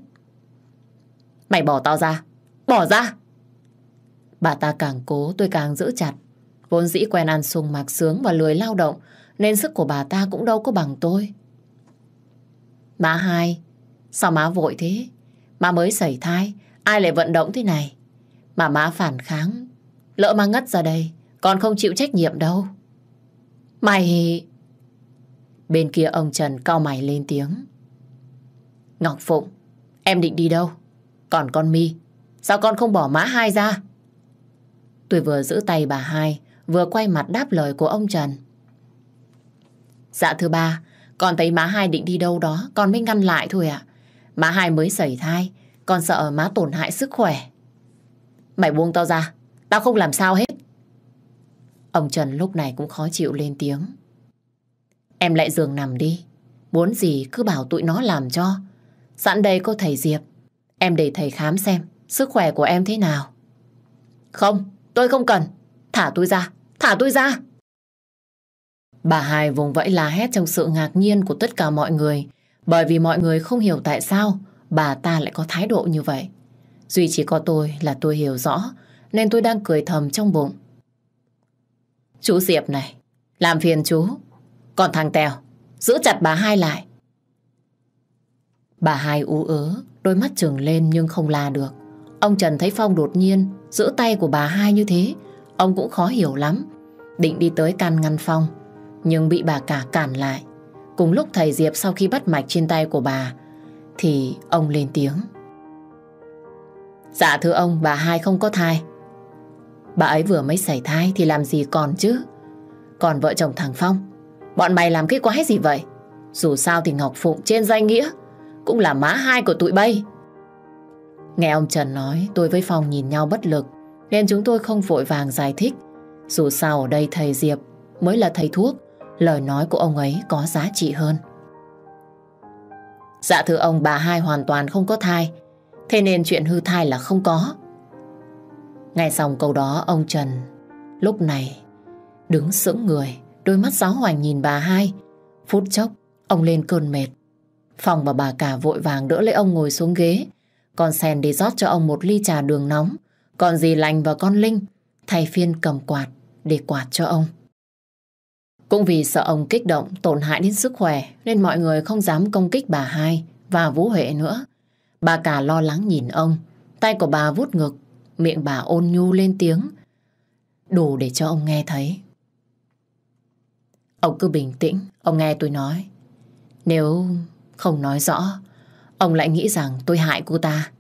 A: Mày bỏ tao ra, bỏ ra! Bà ta càng cố tôi càng giữ chặt. Vốn dĩ quen ăn sung mặc sướng và lười lao động, nên sức của bà ta cũng đâu có bằng tôi. Má hai, sao má vội thế? Má mới sẩy thai, ai lại vận động thế này? Mà má phản kháng, lỡ má ngất ra đây, còn không chịu trách nhiệm đâu. Mày... Bên kia ông Trần cao mày lên tiếng. Ngọc Phụng, em định đi đâu? Còn con Mi, sao con không bỏ má hai ra? Tôi vừa giữ tay bà hai, vừa quay mặt đáp lời của ông Trần. Dạ thưa ba, con thấy má hai định đi đâu đó, con mới ngăn lại thôi ạ. Má hai mới sẩy thai, con sợ má tổn hại sức khỏe. Mày buông tao ra, tao không làm sao hết. Ông Trần lúc này cũng khó chịu lên tiếng. Em lại giường nằm đi, muốn gì cứ bảo tụi nó làm cho. Sẵn đây có thầy Diệp, em để thầy khám xem sức khỏe của em thế nào. Không, Tôi không cần. Thả tôi ra. Thả tôi ra. Bà hai vùng vẫy la hét trong sự ngạc nhiên của tất cả mọi người. Bởi vì mọi người không hiểu tại sao bà ta lại có thái độ như vậy. Duy chỉ có tôi là tôi hiểu rõ. Nên tôi đang cười thầm trong bụng. Chú Diệp này. Làm phiền chú. Còn thằng Tèo. Giữ chặt bà hai lại. Bà hai ú ớ, đôi mắt trừng lên nhưng không la được. Ông Trần thấy Phong đột nhiên giữ tay của bà hai như thế, ông cũng khó hiểu lắm. Định đi tới can ngăn Phong, nhưng bị bà cả cản lại. Cùng lúc thầy Diệp sau khi bắt mạch trên tay của bà, thì ông lên tiếng. Dạ thưa ông, bà hai không có thai. Bà ấy vừa mới xảy thai thì làm gì còn chứ? Còn vợ chồng thằng Phong, bọn mày làm cái quái gì vậy? Dù sao thì Ngọc Phụng trên danh nghĩa cũng là má hai của tụi bay. Nghe ông Trần nói, tôi với Phong nhìn nhau bất lực, nên chúng tôi không vội vàng giải thích. Dù sao ở đây thầy Diệp mới là thầy thuốc, lời nói của ông ấy có giá trị hơn. Dạ thưa ông, bà hai hoàn toàn không có thai, thế nên chuyện hư thai là không có. Ngay xong câu đó, ông Trần lúc này đứng sững người, đôi mắt giáo hoành nhìn bà hai. Phút chốc, ông lên cơn mệt. Phòng và bà cả vội vàng đỡ lấy ông ngồi xuống ghế, con Sen đi rót cho ông một ly trà đường nóng. Còn dì lành và con Linh thay phiên cầm quạt để quạt cho ông. Cũng vì sợ ông kích động tổn hại đến sức khỏe nên mọi người không dám công kích bà hai và Vũ Huệ nữa. Bà cả lo lắng nhìn ông, tay của bà vuốt ngực, miệng bà ôn nhu lên tiếng. Đủ để cho ông nghe thấy. Ông cứ bình tĩnh, ông nghe tôi nói. Nếu không nói rõ, Ông lại nghĩ rằng tôi hại cô ta.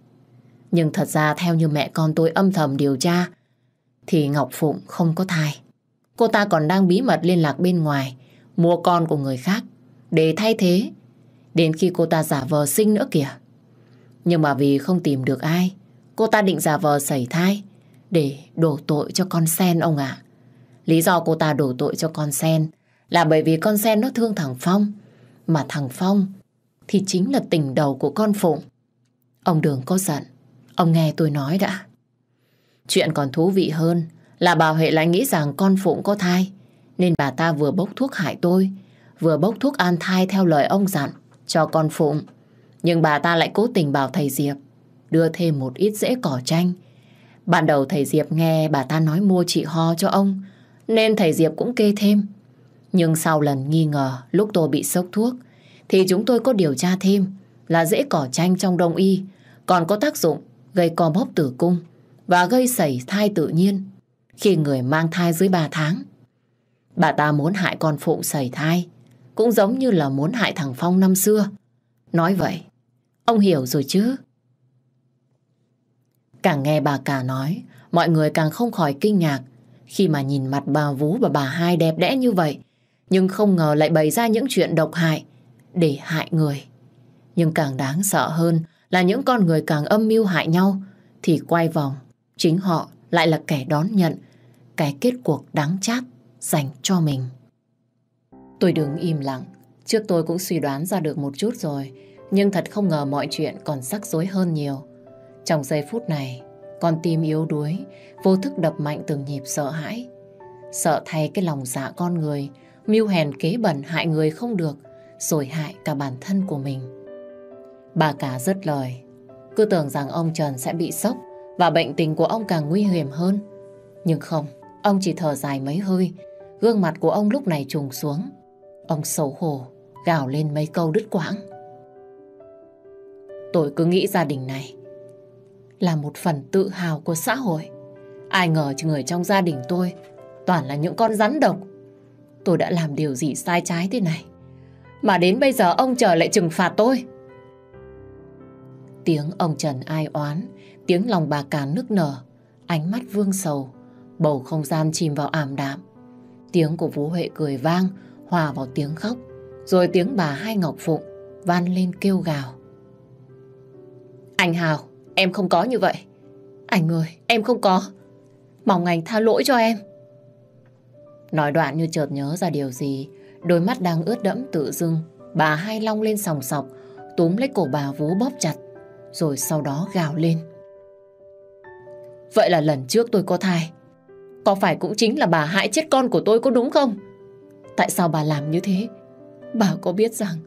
A: Nhưng thật ra theo như mẹ con tôi âm thầm điều tra, thì Ngọc Phụng không có thai. Cô ta còn đang bí mật liên lạc bên ngoài, mua con của người khác, để thay thế. Đến khi cô ta giả vờ sinh nữa kìa. Nhưng mà vì không tìm được ai, cô ta định giả vờ xảy thai để đổ tội cho con sen ông ạ. Lý do cô ta đổ tội cho con sen là bởi vì con sen nó thương thằng Phong, mà thằng Phong thì chính là tình đầu của con Phụng. Ông Đường có giận, ông nghe tôi nói đã. Chuyện còn thú vị hơn là bà Huệ lại nghĩ rằng con Phụng có thai, nên bà ta vừa bốc thuốc hại tôi, vừa bốc thuốc an thai theo lời ông dặn cho con Phụng. Nhưng bà ta lại cố tình bảo thầy Diệp đưa thêm một ít rễ cỏ chanh. Ban đầu thầy Diệp nghe bà ta nói mua chị Ho cho ông, nên thầy Diệp cũng kê thêm. Nhưng sau lần nghi ngờ lúc tôi bị sốc thuốc, thì chúng tôi có điều tra thêm là dễ cỏ chanh trong đông y còn có tác dụng gây co bóp tử cung và gây sẩy thai tự nhiên khi người mang thai dưới 3 tháng. Bà ta muốn hại con Phụng sẩy thai, cũng giống như là muốn hại thằng Phong năm xưa. Nói vậy, ông hiểu rồi chứ? Càng nghe bà cả nói, mọi người càng không khỏi kinh ngạc khi mà nhìn mặt bà Vú và bà Hai đẹp đẽ như vậy, nhưng không ngờ lại bày ra những chuyện độc hại để hại người. Nhưng càng đáng sợ hơn là những con người càng âm mưu hại nhau thì quay vòng, chính họ lại là kẻ đón nhận cái kết cuộc đáng chát dành cho mình. Tôi đứng im lặng, trước tôi cũng suy đoán ra được một chút rồi, nhưng thật không ngờ mọi chuyện còn rắc rối hơn nhiều. Trong giây phút này, con tim yếu đuối, vô thức đập mạnh từng nhịp sợ hãi. Sợ thay cái lòng dạ con người, mưu hèn kế bẩn hại người không được, rồi hại cả bản thân của mình. Bà cả dứt lời, cứ tưởng rằng ông Trần sẽ bị sốc và bệnh tình của ông càng nguy hiểm hơn. Nhưng không, ông chỉ thở dài mấy hơi, gương mặt của ông lúc này trùng xuống. Ông xấu hổ, gào lên mấy câu đứt quãng. Tôi cứ nghĩ gia đình này là một phần tự hào của xã hội. Ai ngờ người trong gia đình tôi toàn là những con rắn độc. Tôi đã làm điều gì sai trái thế này? Mà đến bây giờ ông chờ lại trừng phạt tôi Tiếng ông Trần ai oán Tiếng lòng bà cả nức nở Ánh mắt vương sầu Bầu không gian chìm vào ảm đạm Tiếng của Vũ Huệ cười vang Hòa vào tiếng khóc Rồi tiếng bà Hai Ngọc Phụng Van lên kêu gào Anh Hào Em không có như vậy Anh ơi em không có Mong anh tha lỗi cho em Nói đoạn như chợt nhớ ra điều gì Đôi mắt đang ướt đẫm tự dưng Bà hai long lên sòng sọc Túm lấy cổ bà vú bóp chặt Rồi sau đó gào lên Vậy là lần trước tôi có thai Có phải cũng chính là bà hại chết con của tôi có đúng không Tại sao bà làm như thế Bà có biết rằng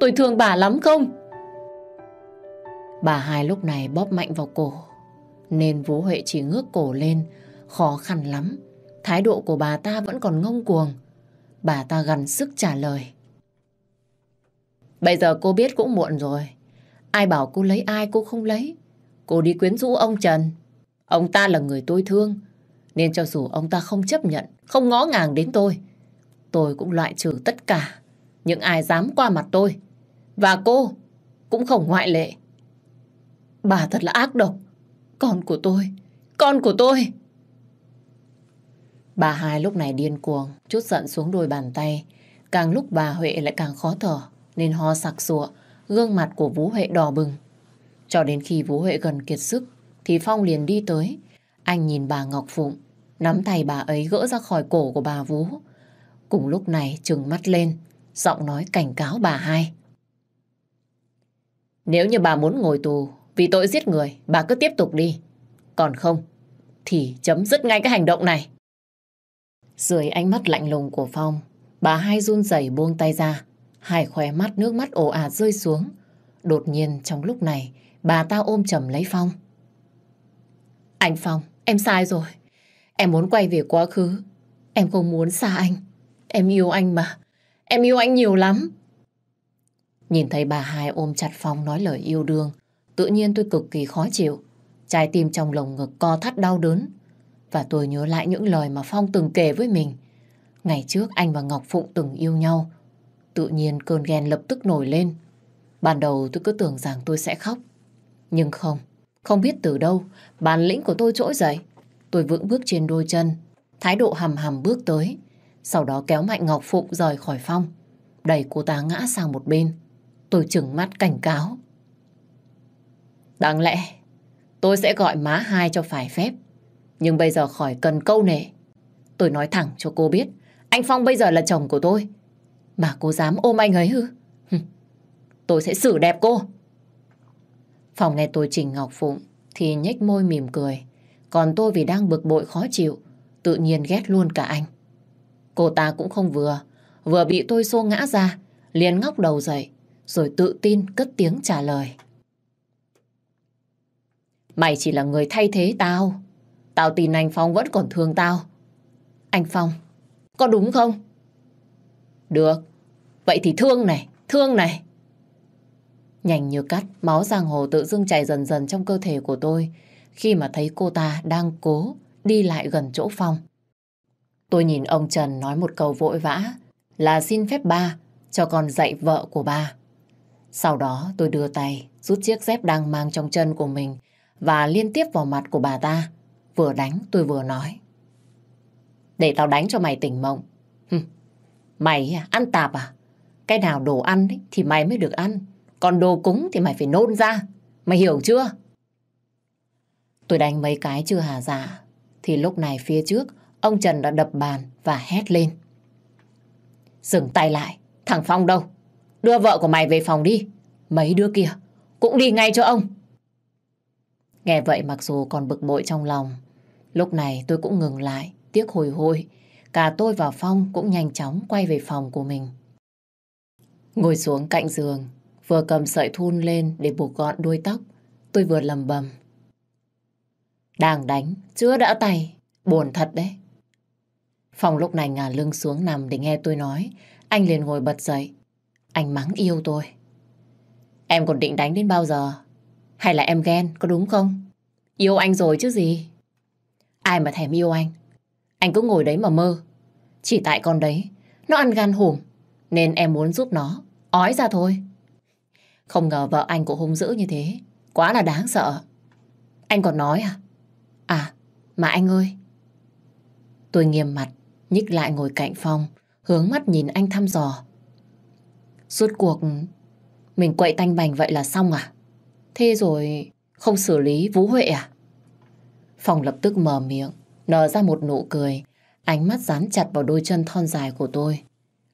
A: Tôi thương bà lắm không Bà hai lúc này bóp mạnh vào cổ Nên vú Huệ chỉ ngước cổ lên Khó khăn lắm Thái độ của bà ta vẫn còn ngông cuồng Bà ta gần sức trả lời. Bây giờ cô biết cũng muộn rồi. Ai bảo cô lấy ai cô không lấy. Cô đi quyến rũ ông Trần. Ông ta là người tôi thương. Nên cho dù ông ta không chấp nhận, không ngó ngàng đến tôi, tôi cũng loại trừ tất cả những ai dám qua mặt tôi. Và cô cũng không ngoại lệ. Bà thật là ác độc. Con của tôi, con của tôi. Bà hai lúc này điên cuồng, chút giận xuống đôi bàn tay. Càng lúc bà Huệ lại càng khó thở, nên ho sặc sụa, gương mặt của Vũ Huệ đỏ bừng. Cho đến khi Vũ Huệ gần kiệt sức, thì Phong liền đi tới. Anh nhìn bà Ngọc Phụng, nắm tay bà ấy gỡ ra khỏi cổ của bà Vũ. Cùng lúc này trừng mắt lên, giọng nói cảnh cáo bà hai. Nếu như bà muốn ngồi tù vì tội giết người, bà cứ tiếp tục đi. Còn không, thì chấm dứt ngay cái hành động này. Dưới ánh mắt lạnh lùng của Phong, bà hai run rẩy buông tay ra, hai khóe mắt nước mắt ồ ạt rơi xuống. Đột nhiên trong lúc này, bà ta ôm chầm lấy Phong. Anh Phong, em sai rồi. Em muốn quay về quá khứ. Em không muốn xa anh. Em yêu anh mà. Em yêu anh nhiều lắm. Nhìn thấy bà hai ôm chặt Phong nói lời yêu đương, tự nhiên tôi cực kỳ khó chịu. Trái tim trong lồng ngực co thắt đau đớn. Và tôi nhớ lại những lời mà Phong từng kể với mình. Ngày trước anh và Ngọc Phụng từng yêu nhau. Tự nhiên cơn ghen lập tức nổi lên. Ban đầu tôi cứ tưởng rằng tôi sẽ khóc. Nhưng không, không biết từ đâu, bản lĩnh của tôi trỗi dậy. Tôi vững bước trên đôi chân, thái độ hầm hầm bước tới. Sau đó kéo mạnh Ngọc Phụng rời khỏi Phong. Đẩy cô ta ngã sang một bên. Tôi chừng mắt cảnh cáo. Đáng lẽ tôi sẽ gọi má hai cho phải phép. Nhưng bây giờ khỏi cần câu nệ. Tôi nói thẳng cho cô biết, anh Phong bây giờ là chồng của tôi. Mà cô dám ôm anh ấy hư? Tôi sẽ xử đẹp cô. Phong nghe tôi trình Ngọc Phụng thì nhếch môi mỉm cười. Còn tôi vì đang bực bội khó chịu, tự nhiên ghét luôn cả anh. Cô ta cũng không vừa, vừa bị tôi xô ngã ra, liền ngóc đầu dậy, rồi tự tin cất tiếng trả lời. Mày chỉ là người thay thế tao. Tao tin anh Phong vẫn còn thương tao. Anh Phong, có đúng không? Được, vậy thì thương này, thương này. Nhanh như cắt, máu giang hồ tự dưng chảy dần dần trong cơ thể của tôi khi mà thấy cô ta đang cố đi lại gần chỗ Phong. Tôi nhìn ông Trần nói một câu vội vã là xin phép ba cho con dạy vợ của ba. Sau đó tôi đưa tay rút chiếc dép đang mang trong chân của mình và liên tiếp vào mặt của bà ta. Vừa đánh tôi vừa nói. Để tao đánh cho mày tỉnh mộng. Mày à, ăn tạp à? Cái nào đồ ăn ấy, thì mày mới được ăn. Còn đồ cúng thì mày phải nôn ra. Mày hiểu chưa? Tôi đánh mấy cái chưa hà giả. Dạ, thì lúc này phía trước, ông Trần đã đập bàn và hét lên. Dừng tay lại, thằng Phong đâu? Đưa vợ của mày về phòng đi. Mấy đứa kia, cũng đi ngay cho ông. Nghe vậy mặc dù còn bực bội trong lòng, Lúc này tôi cũng ngừng lại, tiếc hồi hôi. Cả tôi và Phong cũng nhanh chóng quay về phòng của mình. Ngồi xuống cạnh giường, vừa cầm sợi thun lên để buộc gọn đuôi tóc, tôi vừa lầm bầm. Đang đánh, chưa đã tay, buồn thật đấy. Phong lúc này ngả lưng xuống nằm để nghe tôi nói, anh liền ngồi bật dậy. Anh mắng yêu tôi. Em còn định đánh đến bao giờ? Hay là em ghen, có đúng không? Yêu anh rồi chứ gì? Ai mà thèm yêu anh Anh cứ ngồi đấy mà mơ Chỉ tại con đấy Nó ăn gan hùm Nên em muốn giúp nó Ói ra thôi Không ngờ vợ anh cũng hung dữ như thế Quá là đáng sợ Anh còn nói à À mà anh ơi Tôi nghiêm mặt Nhích lại ngồi cạnh Phong Hướng mắt nhìn anh thăm dò Suốt cuộc Mình quậy tanh bành vậy là xong à Thế rồi không xử lý Vũ Huệ à phòng lập tức mở miệng, nở ra một nụ cười, ánh mắt dán chặt vào đôi chân thon dài của tôi.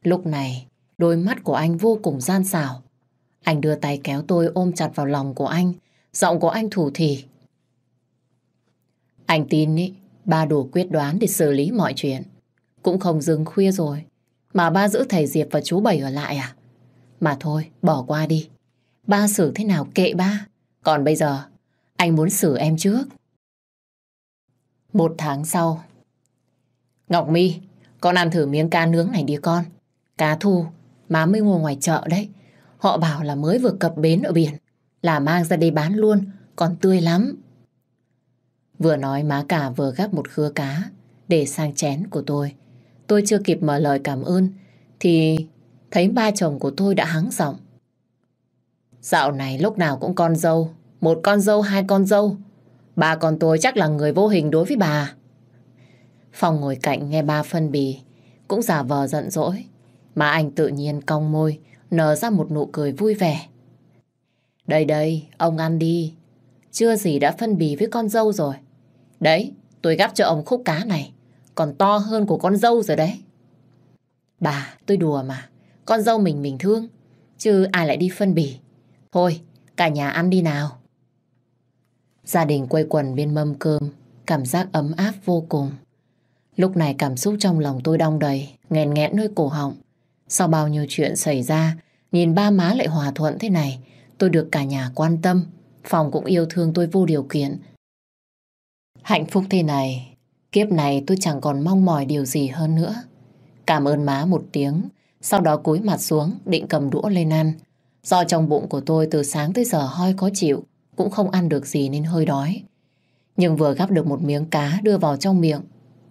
A: Lúc này, đôi mắt của anh vô cùng gian xảo. Anh đưa tay kéo tôi ôm chặt vào lòng của anh, giọng của anh thủ thỉ. Anh tin ý, ba đủ quyết đoán để xử lý mọi chuyện. Cũng không dừng khuya rồi, mà ba giữ thầy Diệp và chú Bảy ở lại à? Mà thôi, bỏ qua đi. Ba xử thế nào kệ ba. Còn bây giờ, anh muốn xử em trước. Một tháng sau Ngọc My Con ăn thử miếng cá nướng này đi con Cá thu Má mới mua ngoài chợ đấy Họ bảo là mới vừa cập bến ở biển Là mang ra đây bán luôn Còn tươi lắm Vừa nói má cả vừa gắp một khứa cá Để sang chén của tôi Tôi chưa kịp mở lời cảm ơn Thì thấy ba chồng của tôi đã hắng giọng Dạo này lúc nào cũng con dâu Một con dâu hai con dâu Ba con tôi chắc là người vô hình đối với bà. Phong ngồi cạnh nghe ba phân bì, cũng giả vờ giận dỗi. Mà anh tự nhiên cong môi, nở ra một nụ cười vui vẻ. Đây đây, ông ăn đi. Chưa gì đã phân bì với con dâu rồi. Đấy, tôi gắp cho ông khúc cá này. Còn to hơn của con dâu rồi đấy. Bà, tôi đùa mà. Con dâu mình mình thương. Chứ ai lại đi phân bì. Thôi, cả nhà ăn đi nào. Gia đình quây quần bên mâm cơm, cảm giác ấm áp vô cùng. Lúc này cảm xúc trong lòng tôi đong đầy, nghẹn nghẹn nơi cổ họng. Sau bao nhiêu chuyện xảy ra, nhìn ba má lại hòa thuận thế này, tôi được cả nhà quan tâm, phòng cũng yêu thương tôi vô điều kiện. Hạnh phúc thế này, kiếp này tôi chẳng còn mong mỏi điều gì hơn nữa. Cảm ơn má một tiếng, sau đó cúi mặt xuống định cầm đũa lên ăn. Do trong bụng của tôi từ sáng tới giờ hoi khó chịu, cũng không ăn được gì nên hơi đói. Nhưng vừa gắp được một miếng cá đưa vào trong miệng,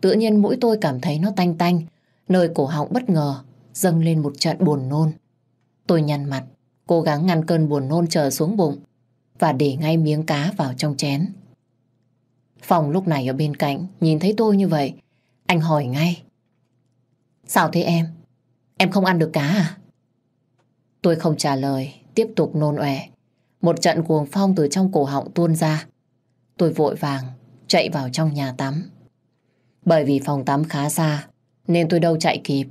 A: tự nhiên mũi tôi cảm thấy nó tanh tanh, nơi cổ họng bất ngờ, dâng lên một trận buồn nôn. Tôi nhăn mặt, cố gắng ngăn cơn buồn nôn trở xuống bụng và để ngay miếng cá vào trong chén. Phòng lúc này ở bên cạnh, nhìn thấy tôi như vậy, anh hỏi ngay. Sao thế em? Em không ăn được cá à? Tôi không trả lời, tiếp tục nôn ọe. Một trận cuồng phong từ trong cổ họng tuôn ra. Tôi vội vàng chạy vào trong nhà tắm. Bởi vì phòng tắm khá xa nên tôi đâu chạy kịp.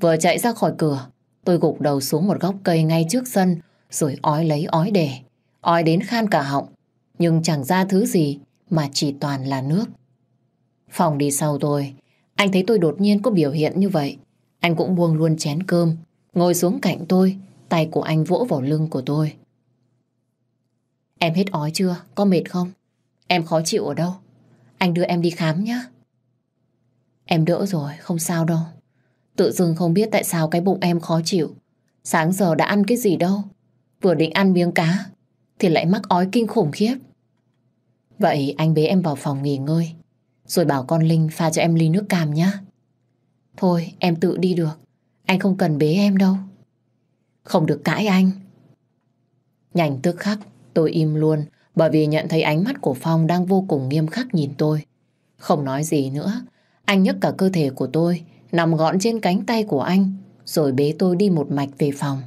A: Vừa chạy ra khỏi cửa, tôi gục đầu xuống một gốc cây ngay trước sân rồi ói lấy ói để. Ói đến khan cả họng, nhưng chẳng ra thứ gì mà chỉ toàn là nước. Phòng đi sau tôi, anh thấy tôi đột nhiên có biểu hiện như vậy. Anh cũng buông luôn chén cơm, ngồi xuống cạnh tôi, tay của anh vỗ vào lưng của tôi. Em hết ói chưa? Có mệt không? Em khó chịu ở đâu? Anh đưa em đi khám nhé. Em đỡ rồi, không sao đâu. Tự dưng không biết tại sao cái bụng em khó chịu. Sáng giờ đã ăn cái gì đâu. Vừa định ăn miếng cá, thì lại mắc ói kinh khủng khiếp. Vậy anh bế em vào phòng nghỉ ngơi, rồi bảo con Linh pha cho em ly nước cam nhé. Thôi, em tự đi được. Anh không cần bế em đâu. Không được cãi anh. Nhành tức khắc Tôi im luôn bởi vì nhận thấy ánh mắt của Phong đang vô cùng nghiêm khắc nhìn tôi. Không nói gì nữa, anh nhấc cả cơ thể của tôi, nằm gọn trên cánh tay của anh, rồi bế tôi đi một mạch về phòng.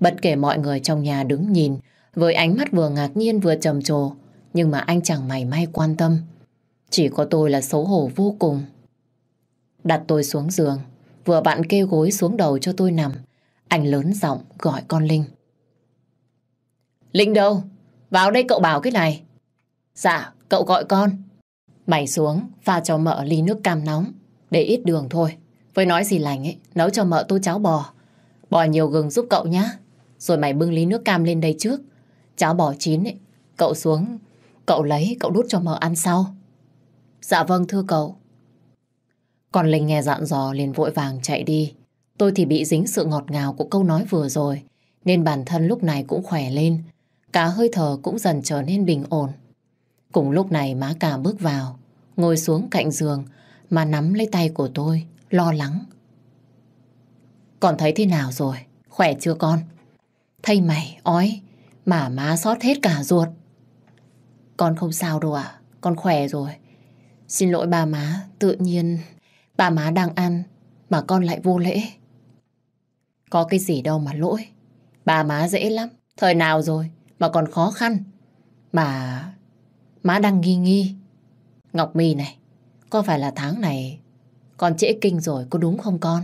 A: Bất kể mọi người trong nhà đứng nhìn, với ánh mắt vừa ngạc nhiên vừa trầm trồ, nhưng mà anh chẳng mày may quan tâm. Chỉ có tôi là xấu hổ vô cùng. Đặt tôi xuống giường, vừa bạn kêu gối xuống đầu cho tôi nằm, anh lớn giọng gọi con Linh. Linh đâu? Vào đây cậu bảo cái này. Dạ, cậu gọi con. Mày xuống, pha cho mợ ly nước cam nóng, để ít đường thôi. Với nói gì lành ấy, nấu cho mợ tô cháo bò. Bò nhiều gừng giúp cậu nhá. Rồi mày bưng ly nước cam lên đây trước. Cháo bò chín ấy, cậu xuống, cậu lấy, cậu đút cho mợ ăn sau. Dạ vâng thưa cậu. Còn Linh nghe dặn dò liền vội vàng chạy đi. Tôi thì bị dính sự ngọt ngào của câu nói vừa rồi, nên bản thân lúc này cũng khỏe lên. Cả hơi thở cũng dần trở nên bình ổn. Cùng lúc này má cả bước vào, ngồi xuống cạnh giường mà nắm lấy tay của tôi, lo lắng. Còn thấy thế nào rồi? Khỏe chưa con? Thay mày, ói, mà má xót hết cả ruột. Con không sao đâu ạ, con khỏe rồi. Xin lỗi bà má, tự nhiên bà má đang ăn mà con lại vô lễ. Có cái gì đâu mà lỗi, bà má dễ lắm, thời nào rồi mà còn khó khăn. Mà má đang nghi nghi. Ngọc My này, có phải là tháng này con trễ kinh rồi có đúng không con?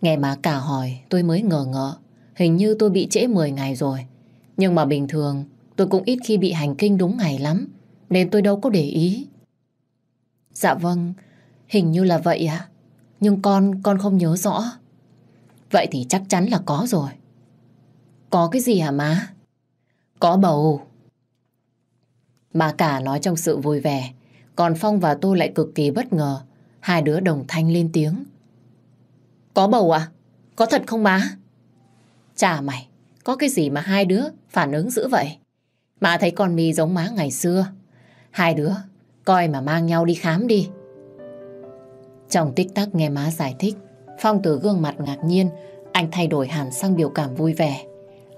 A: Nghe má cả hỏi tôi mới ngờ ngợ. Hình như tôi bị trễ 10 ngày rồi. Nhưng mà bình thường tôi cũng ít khi bị hành kinh đúng ngày lắm. Nên tôi đâu có để ý. Dạ vâng, hình như là vậy ạ. Nhưng con, con không nhớ rõ. Vậy thì chắc chắn là có rồi. Có cái gì hả má? Có bầu. Bà cả nói trong sự vui vẻ, còn Phong và tôi lại cực kỳ bất ngờ. Hai đứa đồng thanh lên tiếng. Có bầu à? Có thật không má? Chà mày, có cái gì mà hai đứa phản ứng dữ vậy? Má thấy con mi giống má ngày xưa. Hai đứa, coi mà mang nhau đi khám đi. Trong tích tắc nghe má giải thích, Phong từ gương mặt ngạc nhiên, anh thay đổi hẳn sang biểu cảm vui vẻ.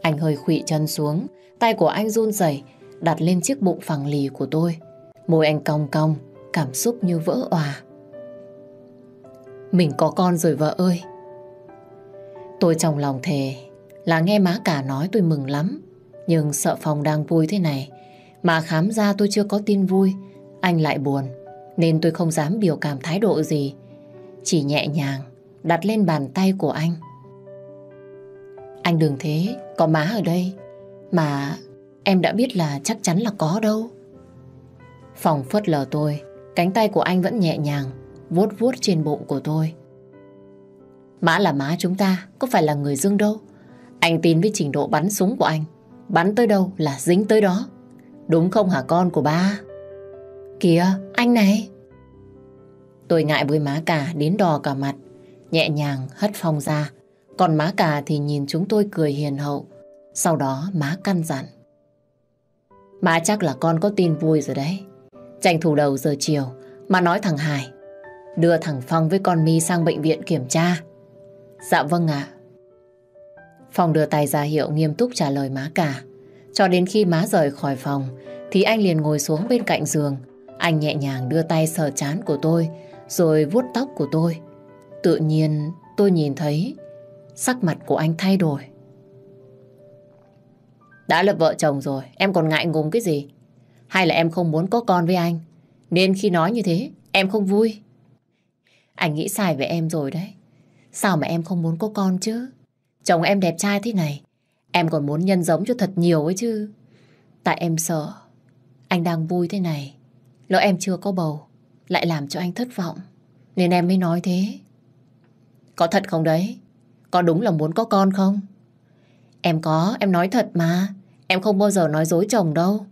A: Anh hơi khụy chân xuống, tay của anh run rẩy đặt lên chiếc bụng phẳng lì của tôi. Môi anh cong cong, cảm xúc như vỡ òa. Mình có con rồi vợ ơi. Tôi trong lòng thề là nghe má cả nói tôi mừng lắm. Nhưng sợ phòng đang vui thế này, mà khám ra tôi chưa có tin vui, anh lại buồn, nên tôi không dám biểu cảm thái độ gì. Chỉ nhẹ nhàng đặt lên bàn tay của anh. Anh đừng thế, có má ở đây. Mà em đã biết là chắc chắn là có đâu. Phòng phớt lờ tôi, cánh tay của anh vẫn nhẹ nhàng, vuốt vuốt trên bụng của tôi. Mã là má chúng ta, có phải là người dương đâu. Anh tin với trình độ bắn súng của anh, bắn tới đâu là dính tới đó. Đúng không hả con của ba? Kìa, anh này. Tôi ngại với má cả đến đỏ cả mặt, nhẹ nhàng hất phòng ra, còn má cà thì nhìn chúng tôi cười hiền hậu. Sau đó má căn dặn. Má chắc là con có tin vui rồi đấy. Tranh thủ đầu giờ chiều, mà nói thằng Hải. Đưa thằng Phong với con mi sang bệnh viện kiểm tra. Dạ vâng ạ. Phong đưa tay ra hiệu nghiêm túc trả lời má cả. Cho đến khi má rời khỏi phòng, thì anh liền ngồi xuống bên cạnh giường. Anh nhẹ nhàng đưa tay sờ chán của tôi, rồi vuốt tóc của tôi. Tự nhiên tôi nhìn thấy Sắc mặt của anh thay đổi. Đã lập vợ chồng rồi, em còn ngại ngùng cái gì? Hay là em không muốn có con với anh? Nên khi nói như thế, em không vui. Anh nghĩ sai về em rồi đấy. Sao mà em không muốn có con chứ? Chồng em đẹp trai thế này, em còn muốn nhân giống cho thật nhiều ấy chứ. Tại em sợ, anh đang vui thế này. Lỡ em chưa có bầu, lại làm cho anh thất vọng. Nên em mới nói thế. Có thật không đấy? Có đúng là muốn có con không? Em có, em nói thật mà. Em không bao giờ nói dối chồng đâu.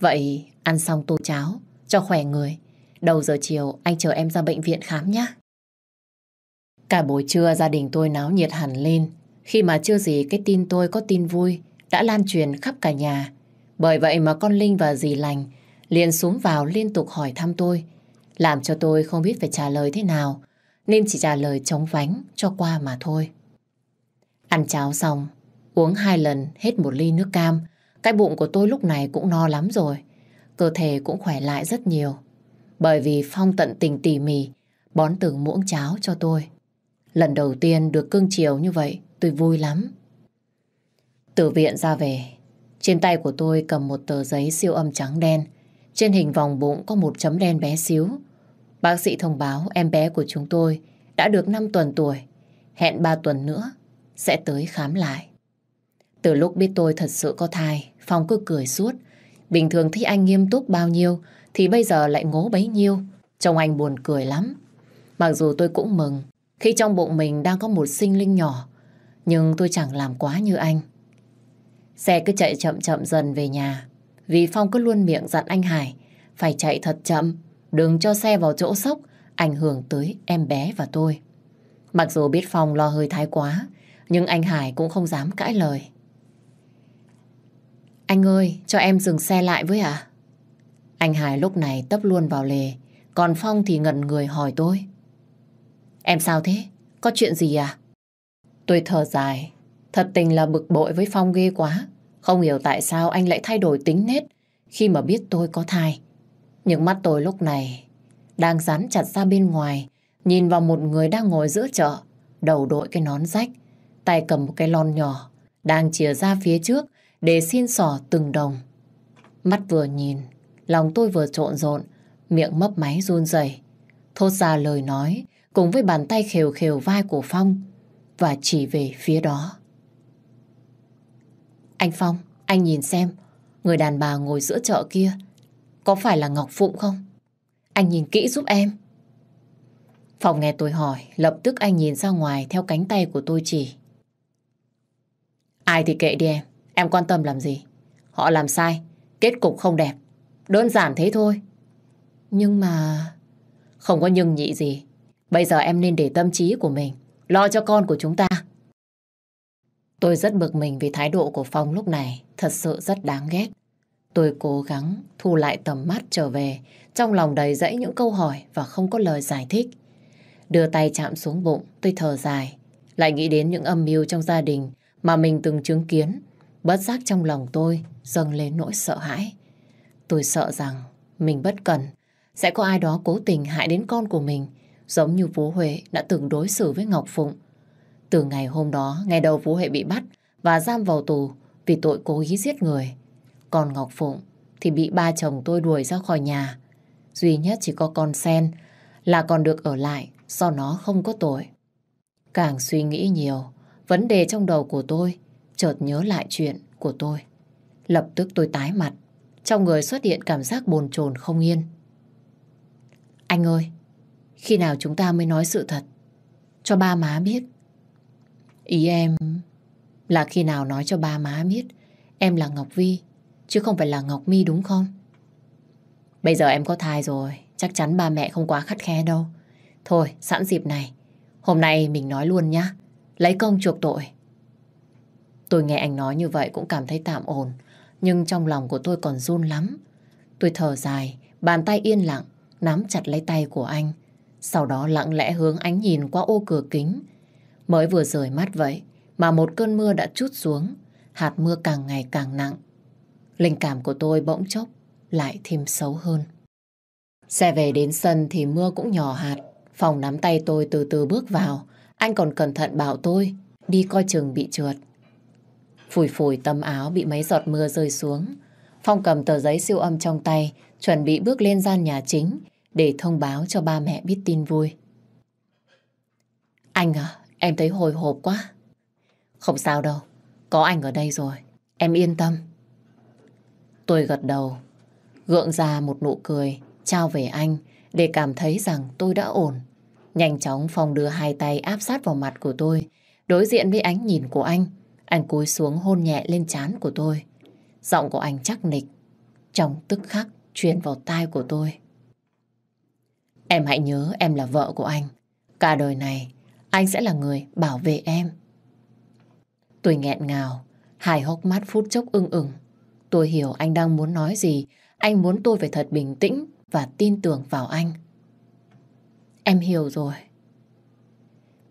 A: Vậy ăn xong tô cháo, cho khỏe người. Đầu giờ chiều anh chờ em ra bệnh viện khám nhé. Cả buổi trưa gia đình tôi náo nhiệt hẳn lên. Khi mà chưa gì cái tin tôi có tin vui đã lan truyền khắp cả nhà. Bởi vậy mà con Linh và dì lành liền xuống vào liên tục hỏi thăm tôi. Làm cho tôi không biết phải trả lời thế nào nên chỉ trả lời chống vánh cho qua mà thôi. Ăn cháo xong, uống hai lần hết một ly nước cam, cái bụng của tôi lúc này cũng no lắm rồi, cơ thể cũng khỏe lại rất nhiều. Bởi vì Phong tận tình tỉ mỉ, bón từng muỗng cháo cho tôi. Lần đầu tiên được cưng chiều như vậy, tôi vui lắm. Từ viện ra về, trên tay của tôi cầm một tờ giấy siêu âm trắng đen, trên hình vòng bụng có một chấm đen bé xíu. Bác sĩ thông báo em bé của chúng tôi đã được 5 tuần tuổi, hẹn 3 tuần nữa sẽ tới khám lại. Từ lúc biết tôi thật sự có thai, Phong cứ cười suốt. Bình thường thấy anh nghiêm túc bao nhiêu thì bây giờ lại ngố bấy nhiêu. Trông anh buồn cười lắm. Mặc dù tôi cũng mừng khi trong bụng mình đang có một sinh linh nhỏ, nhưng tôi chẳng làm quá như anh. Xe cứ chạy chậm chậm dần về nhà, vì Phong cứ luôn miệng dặn anh Hải phải chạy thật chậm đừng cho xe vào chỗ sốc, ảnh hưởng tới em bé và tôi. Mặc dù biết Phong lo hơi thái quá, nhưng anh Hải cũng không dám cãi lời. Anh ơi, cho em dừng xe lại với ạ. À? Anh Hải lúc này tấp luôn vào lề, còn Phong thì ngẩn người hỏi tôi. Em sao thế? Có chuyện gì à? Tôi thở dài, thật tình là bực bội với Phong ghê quá. Không hiểu tại sao anh lại thay đổi tính nết khi mà biết tôi có thai. Nhưng mắt tôi lúc này đang dán chặt ra bên ngoài, nhìn vào một người đang ngồi giữa chợ, đầu đội cái nón rách, tay cầm một cái lon nhỏ, đang chìa ra phía trước để xin sỏ từng đồng. Mắt vừa nhìn, lòng tôi vừa trộn rộn, miệng mấp máy run rẩy, thốt ra lời nói cùng với bàn tay khều khều vai của Phong và chỉ về phía đó. Anh Phong, anh nhìn xem, người đàn bà ngồi giữa chợ kia có phải là Ngọc Phụng không? Anh nhìn kỹ giúp em. Phòng nghe tôi hỏi, lập tức anh nhìn ra ngoài theo cánh tay của tôi chỉ. Ai thì kệ đi em, em quan tâm làm gì? Họ làm sai, kết cục không đẹp. Đơn giản thế thôi. Nhưng mà... Không có nhưng nhị gì. Bây giờ em nên để tâm trí của mình, lo cho con của chúng ta. Tôi rất bực mình vì thái độ của Phong lúc này, thật sự rất đáng ghét. Tôi cố gắng thu lại tầm mắt trở về, trong lòng đầy dẫy những câu hỏi và không có lời giải thích. Đưa tay chạm xuống bụng, tôi thở dài, lại nghĩ đến những âm mưu trong gia đình mà mình từng chứng kiến. Bất giác trong lòng tôi dâng lên nỗi sợ hãi. Tôi sợ rằng mình bất cần, sẽ có ai đó cố tình hại đến con của mình, giống như vũ Huệ đã từng đối xử với Ngọc Phụng. Từ ngày hôm đó, ngày đầu vũ Huệ bị bắt và giam vào tù vì tội cố ý giết người, còn Ngọc Phụng thì bị ba chồng tôi đuổi ra khỏi nhà. Duy nhất chỉ có con Sen là còn được ở lại do nó không có tội. Càng suy nghĩ nhiều, vấn đề trong đầu của tôi chợt nhớ lại chuyện của tôi. Lập tức tôi tái mặt, trong người xuất hiện cảm giác bồn chồn không yên. Anh ơi, khi nào chúng ta mới nói sự thật? Cho ba má biết. Ý em là khi nào nói cho ba má biết em là Ngọc Vi chứ không phải là Ngọc Mi đúng không? Bây giờ em có thai rồi, chắc chắn ba mẹ không quá khắt khe đâu. Thôi, sẵn dịp này, hôm nay mình nói luôn nhá, lấy công chuộc tội. Tôi nghe anh nói như vậy cũng cảm thấy tạm ổn, nhưng trong lòng của tôi còn run lắm. Tôi thở dài, bàn tay yên lặng, nắm chặt lấy tay của anh. Sau đó lặng lẽ hướng ánh nhìn qua ô cửa kính. Mới vừa rời mắt vậy, mà một cơn mưa đã chút xuống, hạt mưa càng ngày càng nặng. Linh cảm của tôi bỗng chốc lại thêm xấu hơn. Xe về đến sân thì mưa cũng nhỏ hạt. Phòng nắm tay tôi từ từ bước vào. Anh còn cẩn thận bảo tôi đi coi chừng bị trượt. Phủi phủi tấm áo bị mấy giọt mưa rơi xuống. Phong cầm tờ giấy siêu âm trong tay, chuẩn bị bước lên gian nhà chính để thông báo cho ba mẹ biết tin vui. Anh à, em thấy hồi hộp quá. Không sao đâu, có anh ở đây rồi, em yên tâm. Tôi gật đầu, gượng ra một nụ cười, trao về anh để cảm thấy rằng tôi đã ổn. Nhanh chóng Phong đưa hai tay áp sát vào mặt của tôi, đối diện với ánh nhìn của anh. Anh cúi xuống hôn nhẹ lên trán của tôi. Giọng của anh chắc nịch, trong tức khắc truyền vào tai của tôi. Em hãy nhớ em là vợ của anh. Cả đời này, anh sẽ là người bảo vệ em. Tôi nghẹn ngào, hai hốc mắt phút chốc ưng ửng Tôi hiểu anh đang muốn nói gì. Anh muốn tôi phải thật bình tĩnh và tin tưởng vào anh. Em hiểu rồi.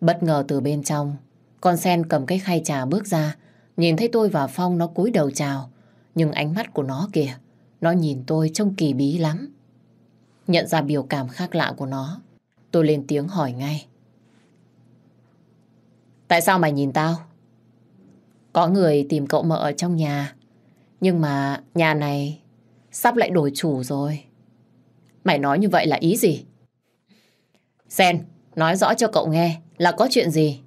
A: Bất ngờ từ bên trong, con sen cầm cái khay trà bước ra, nhìn thấy tôi và Phong nó cúi đầu chào, nhưng ánh mắt của nó kìa, nó nhìn tôi trông kỳ bí lắm. Nhận ra biểu cảm khác lạ của nó, tôi lên tiếng hỏi ngay. Tại sao mày nhìn tao? Có người tìm cậu mợ ở trong nhà, nhưng mà nhà này sắp lại đổi chủ rồi. Mày nói như vậy là ý gì? Sen, nói rõ cho cậu nghe là có chuyện gì?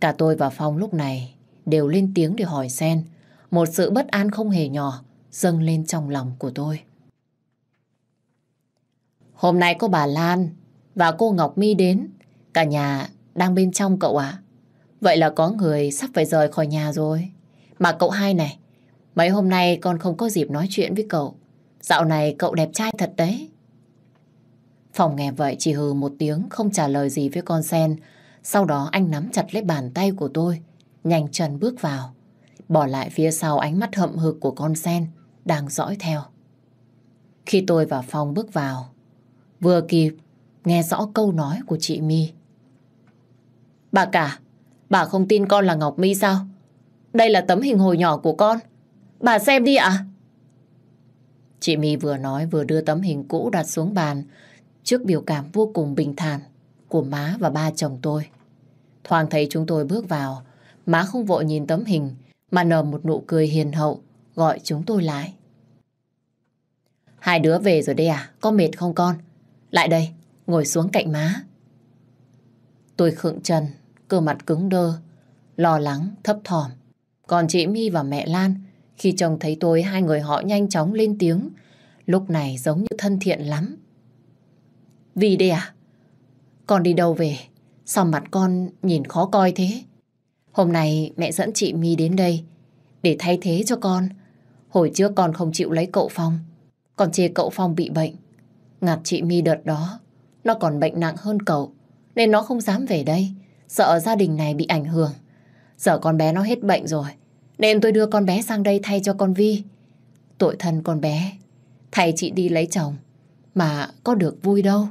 A: Cả tôi và Phong lúc này đều lên tiếng để hỏi Sen. Một sự bất an không hề nhỏ dâng lên trong lòng của tôi. Hôm nay có bà Lan và cô Ngọc My đến. Cả nhà đang bên trong cậu ạ. À? Vậy là có người sắp phải rời khỏi nhà rồi. Mà cậu hai này, Mấy hôm nay con không có dịp nói chuyện với cậu. Dạo này cậu đẹp trai thật đấy. Phòng nghe vậy chỉ hừ một tiếng không trả lời gì với con sen. Sau đó anh nắm chặt lấy bàn tay của tôi, nhanh chân bước vào. Bỏ lại phía sau ánh mắt hậm hực của con sen, đang dõi theo. Khi tôi vào phòng bước vào, vừa kịp nghe rõ câu nói của chị My. Bà cả, bà không tin con là Ngọc My sao? Đây là tấm hình hồi nhỏ của con. Bà xem đi ạ. À? Chị My vừa nói vừa đưa tấm hình cũ đặt xuống bàn trước biểu cảm vô cùng bình thản của má và ba chồng tôi. thoáng thấy chúng tôi bước vào, má không vội nhìn tấm hình mà nở một nụ cười hiền hậu gọi chúng tôi lại. Hai đứa về rồi đây à? Có mệt không con? Lại đây, ngồi xuống cạnh má. Tôi khựng chân, cơ mặt cứng đơ, lo lắng, thấp thỏm. Còn chị My và mẹ Lan khi chồng thấy tôi, hai người họ nhanh chóng lên tiếng. Lúc này giống như thân thiện lắm. Vì đây à? Con đi đâu về? Sao mặt con nhìn khó coi thế? Hôm nay mẹ dẫn chị My đến đây để thay thế cho con. Hồi trước con không chịu lấy cậu Phong. Con chê cậu Phong bị bệnh. Ngặt chị My đợt đó, nó còn bệnh nặng hơn cậu. Nên nó không dám về đây, sợ gia đình này bị ảnh hưởng. sợ con bé nó hết bệnh rồi, nên tôi đưa con bé sang đây thay cho con Vi. Tội thân con bé, thầy chị đi lấy chồng, mà có được vui đâu.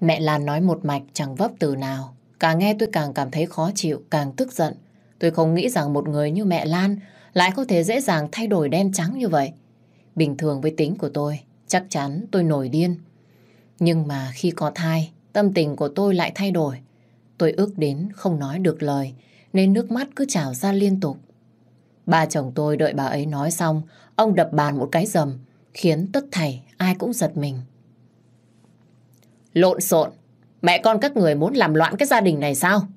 A: Mẹ Lan nói một mạch chẳng vấp từ nào. Càng nghe tôi càng cảm thấy khó chịu, càng tức giận. Tôi không nghĩ rằng một người như mẹ Lan lại có thể dễ dàng thay đổi đen trắng như vậy. Bình thường với tính của tôi, chắc chắn tôi nổi điên. Nhưng mà khi có thai, tâm tình của tôi lại thay đổi. Tôi ước đến không nói được lời, nên nước mắt cứ trào ra liên tục. Ba chồng tôi đợi bà ấy nói xong, ông đập bàn một cái rầm, khiến tất thảy ai cũng giật mình. Lộn xộn, mẹ con các người muốn làm loạn cái gia đình này sao?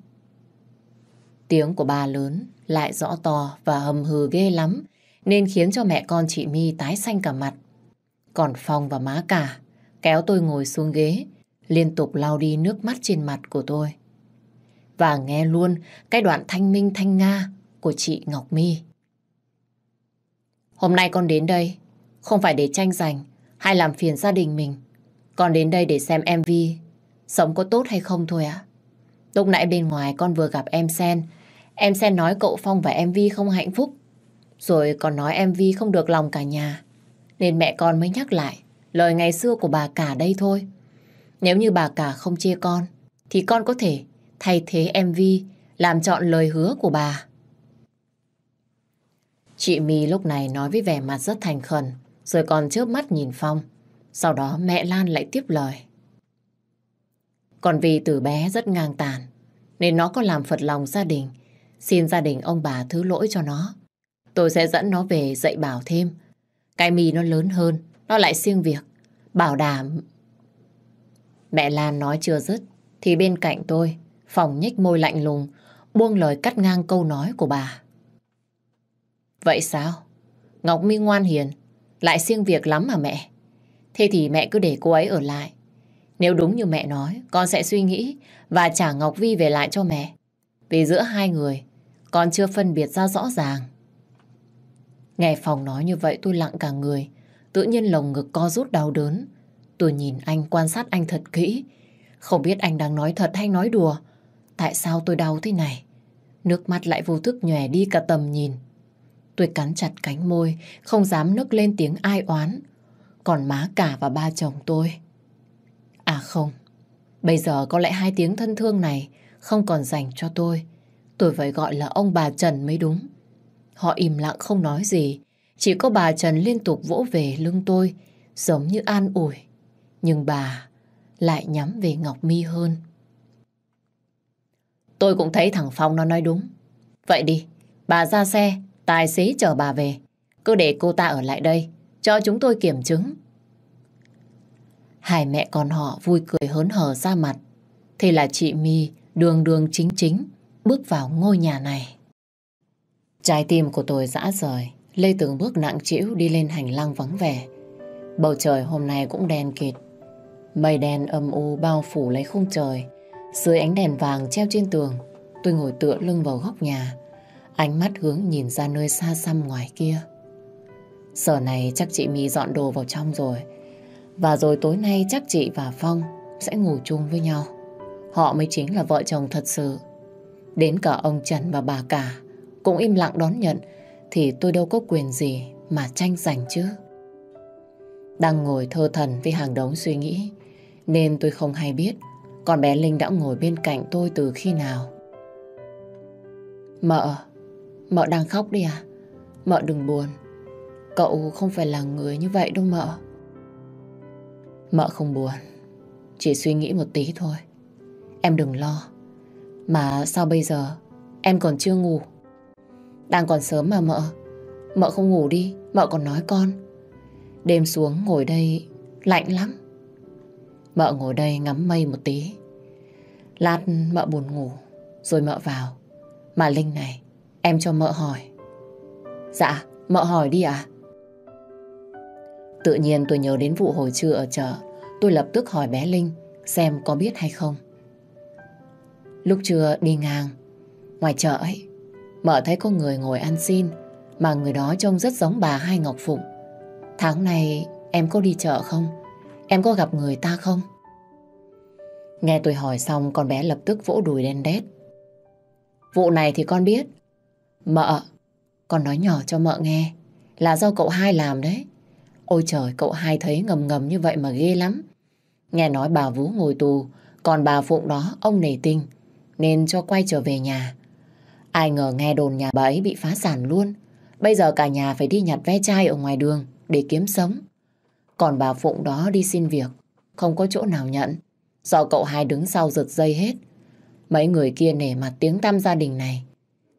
A: Tiếng của bà lớn, lại rõ to và hầm hừ ghê lắm, nên khiến cho mẹ con chị My tái xanh cả mặt. Còn Phong và má cả, kéo tôi ngồi xuống ghế, liên tục lau đi nước mắt trên mặt của tôi và nghe luôn cái đoạn thanh minh thanh nga của chị Ngọc Mi. Hôm nay con đến đây không phải để tranh giành hay làm phiền gia đình mình. Con đến đây để xem MV sống có tốt hay không thôi ạ. À? Lúc nãy bên ngoài con vừa gặp em Sen. Em Sen nói cậu Phong và em Vi không hạnh phúc. Rồi còn nói em Vi không được lòng cả nhà. Nên mẹ con mới nhắc lại lời ngày xưa của bà cả đây thôi. Nếu như bà cả không chia con, thì con có thể thay thế MV làm chọn lời hứa của bà. Chị My lúc này nói với vẻ mặt rất thành khẩn, rồi còn chớp mắt nhìn Phong. Sau đó mẹ Lan lại tiếp lời. Còn vì từ bé rất ngang tàn, nên nó có làm phật lòng gia đình, xin gia đình ông bà thứ lỗi cho nó. Tôi sẽ dẫn nó về dạy bảo thêm. Cái mì nó lớn hơn, nó lại siêng việc. Bảo đảm... Mẹ Lan nói chưa dứt, thì bên cạnh tôi, Phòng nhếch môi lạnh lùng, buông lời cắt ngang câu nói của bà. Vậy sao? Ngọc Mi ngoan hiền, lại siêng việc lắm mà mẹ. Thế thì mẹ cứ để cô ấy ở lại. Nếu đúng như mẹ nói, con sẽ suy nghĩ và trả Ngọc Vi về lại cho mẹ. Vì giữa hai người, con chưa phân biệt ra rõ ràng. Nghe phòng nói như vậy tôi lặng cả người, tự nhiên lồng ngực co rút đau đớn. Tôi nhìn anh quan sát anh thật kỹ, không biết anh đang nói thật hay nói đùa. Tại sao tôi đau thế này? Nước mắt lại vô thức nhòe đi cả tầm nhìn. Tôi cắn chặt cánh môi, không dám nức lên tiếng ai oán. Còn má cả và ba chồng tôi. À không, bây giờ có lẽ hai tiếng thân thương này không còn dành cho tôi. Tôi phải gọi là ông bà Trần mới đúng. Họ im lặng không nói gì, chỉ có bà Trần liên tục vỗ về lưng tôi, giống như an ủi. Nhưng bà lại nhắm về Ngọc Mi hơn. Tôi cũng thấy thằng Phong nó nói đúng. Vậy đi, bà ra xe, tài xế chở bà về. Cứ để cô ta ở lại đây, cho chúng tôi kiểm chứng. Hai mẹ con họ vui cười hớn hở ra mặt. thì là chị My đường đường chính chính bước vào ngôi nhà này. Trái tim của tôi dã rời, lê từng bước nặng trĩu đi lên hành lang vắng vẻ. Bầu trời hôm nay cũng đen kịt. Mây đen âm u bao phủ lấy khung trời, dưới ánh đèn vàng treo trên tường, tôi ngồi tựa lưng vào góc nhà, ánh mắt hướng nhìn ra nơi xa xăm ngoài kia. Giờ này chắc chị My dọn đồ vào trong rồi. Và rồi tối nay chắc chị và Phong sẽ ngủ chung với nhau. Họ mới chính là vợ chồng thật sự. Đến cả ông Trần và bà cả cũng im lặng đón nhận thì tôi đâu có quyền gì mà tranh giành chứ. Đang ngồi thơ thần với hàng đống suy nghĩ nên tôi không hay biết còn bé Linh đã ngồi bên cạnh tôi từ khi nào? Mợ, mợ đang khóc đi à? Mợ đừng buồn. Cậu không phải là người như vậy đâu mợ. Mợ không buồn. Chỉ suy nghĩ một tí thôi. Em đừng lo. Mà sao bây giờ em còn chưa ngủ? Đang còn sớm mà mợ. Mợ không ngủ đi, mợ còn nói con. Đêm xuống ngồi đây lạnh lắm. Mợ ngồi đây ngắm mây một tí. Lát mợ buồn ngủ, rồi mợ vào. Mà Linh này, em cho mợ hỏi. Dạ, mợ hỏi đi ạ. À? Tự nhiên tôi nhớ đến vụ hồi trưa ở chợ, tôi lập tức hỏi bé Linh xem có biết hay không. Lúc trưa đi ngang, ngoài chợ ấy, mợ thấy có người ngồi ăn xin mà người đó trông rất giống bà Hai Ngọc Phụng. Tháng này em có đi chợ không? Em có gặp người ta không? Nghe tôi hỏi xong con bé lập tức vỗ đùi đen đét. Vụ này thì con biết. Mợ, con nói nhỏ cho mợ nghe. Là do cậu hai làm đấy. Ôi trời, cậu hai thấy ngầm ngầm như vậy mà ghê lắm. Nghe nói bà vũ ngồi tù, còn bà Phụng đó ông nể tình, nên cho quay trở về nhà. Ai ngờ nghe đồn nhà bà ấy bị phá sản luôn. Bây giờ cả nhà phải đi nhặt ve chai ở ngoài đường để kiếm sống. Còn bà Phụng đó đi xin việc, không có chỗ nào nhận. Do cậu hai đứng sau giật dây hết. Mấy người kia nể mặt tiếng tăm gia đình này,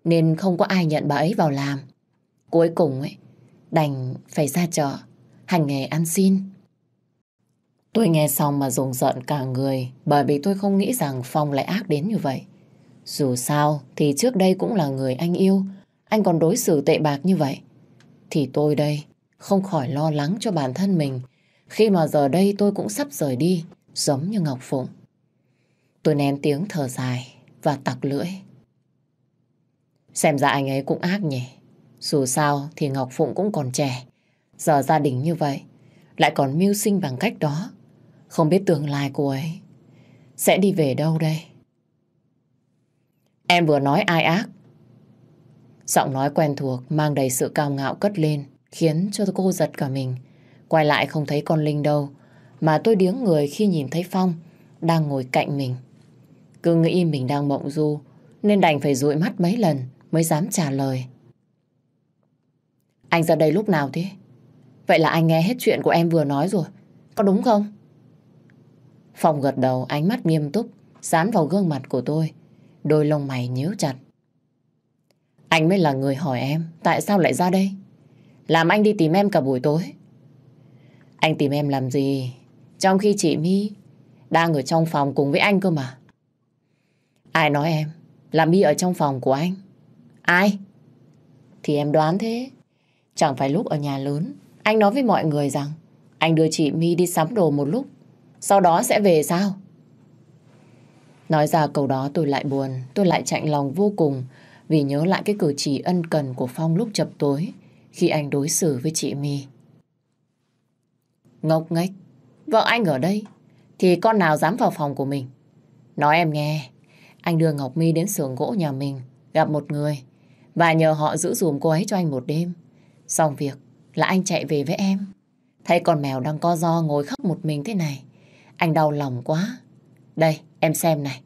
A: nên không có ai nhận bà ấy vào làm. Cuối cùng ấy, đành phải ra chợ, hành nghề ăn xin. Tôi nghe xong mà rùng rợn cả người bởi vì tôi không nghĩ rằng Phong lại ác đến như vậy. Dù sao thì trước đây cũng là người anh yêu, anh còn đối xử tệ bạc như vậy. Thì tôi đây không khỏi lo lắng cho bản thân mình khi mà giờ đây tôi cũng sắp rời đi, giống như Ngọc Phụng. Tôi nén tiếng thở dài và tặc lưỡi. Xem ra anh ấy cũng ác nhỉ. Dù sao thì Ngọc Phụng cũng còn trẻ. Giờ gia đình như vậy, lại còn mưu sinh bằng cách đó. Không biết tương lai cô ấy sẽ đi về đâu đây. Em vừa nói ai ác. Giọng nói quen thuộc mang đầy sự cao ngạo cất lên khiến cho cô giật cả mình. Quay lại không thấy con Linh đâu, mà tôi điếng người khi nhìn thấy Phong đang ngồi cạnh mình. Cứ nghĩ mình đang mộng du, nên đành phải dụi mắt mấy lần mới dám trả lời. Anh ra đây lúc nào thế? Vậy là anh nghe hết chuyện của em vừa nói rồi, có đúng không? Phong gật đầu ánh mắt nghiêm túc, dán vào gương mặt của tôi, đôi lông mày nhíu chặt. Anh mới là người hỏi em tại sao lại ra đây. Làm anh đi tìm em cả buổi tối. Anh tìm em làm gì? Trong khi chị My đang ở trong phòng cùng với anh cơ mà. Ai nói em là My ở trong phòng của anh? Ai? Thì em đoán thế. Chẳng phải lúc ở nhà lớn, anh nói với mọi người rằng anh đưa chị My đi sắm đồ một lúc, sau đó sẽ về sao? Nói ra câu đó tôi lại buồn, tôi lại chạnh lòng vô cùng vì nhớ lại cái cử chỉ ân cần của Phong lúc chập tối khi anh đối xử với chị My. Ngốc nghếch, vợ anh ở đây thì con nào dám vào phòng của mình. Nói em nghe, anh đưa Ngọc My đến xưởng gỗ nhà mình, gặp một người và nhờ họ giữ dùm cô ấy cho anh một đêm. Xong việc là anh chạy về với em. Thấy con mèo đang co do ngồi khóc một mình thế này. Anh đau lòng quá. Đây, em xem này.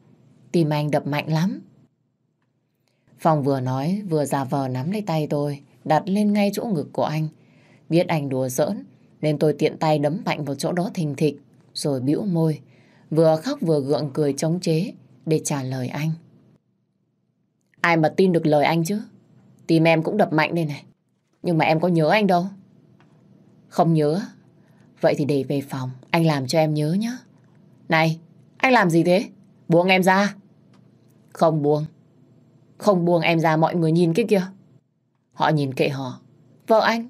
A: Tim anh đập mạnh lắm. Phong vừa nói vừa giả vờ nắm lấy tay tôi đặt lên ngay chỗ ngực của anh. Biết anh đùa giỡn nên tôi tiện tay đấm mạnh vào chỗ đó thình thịch, rồi bĩu môi, vừa khóc vừa gượng cười chống chế để trả lời anh. Ai mà tin được lời anh chứ? Tim em cũng đập mạnh đây này. Nhưng mà em có nhớ anh đâu. Không nhớ. Vậy thì để về phòng, anh làm cho em nhớ nhé. Này, anh làm gì thế? Buông em ra. Không buông. Không buông em ra mọi người nhìn cái kia. Họ nhìn kệ họ. Vợ anh,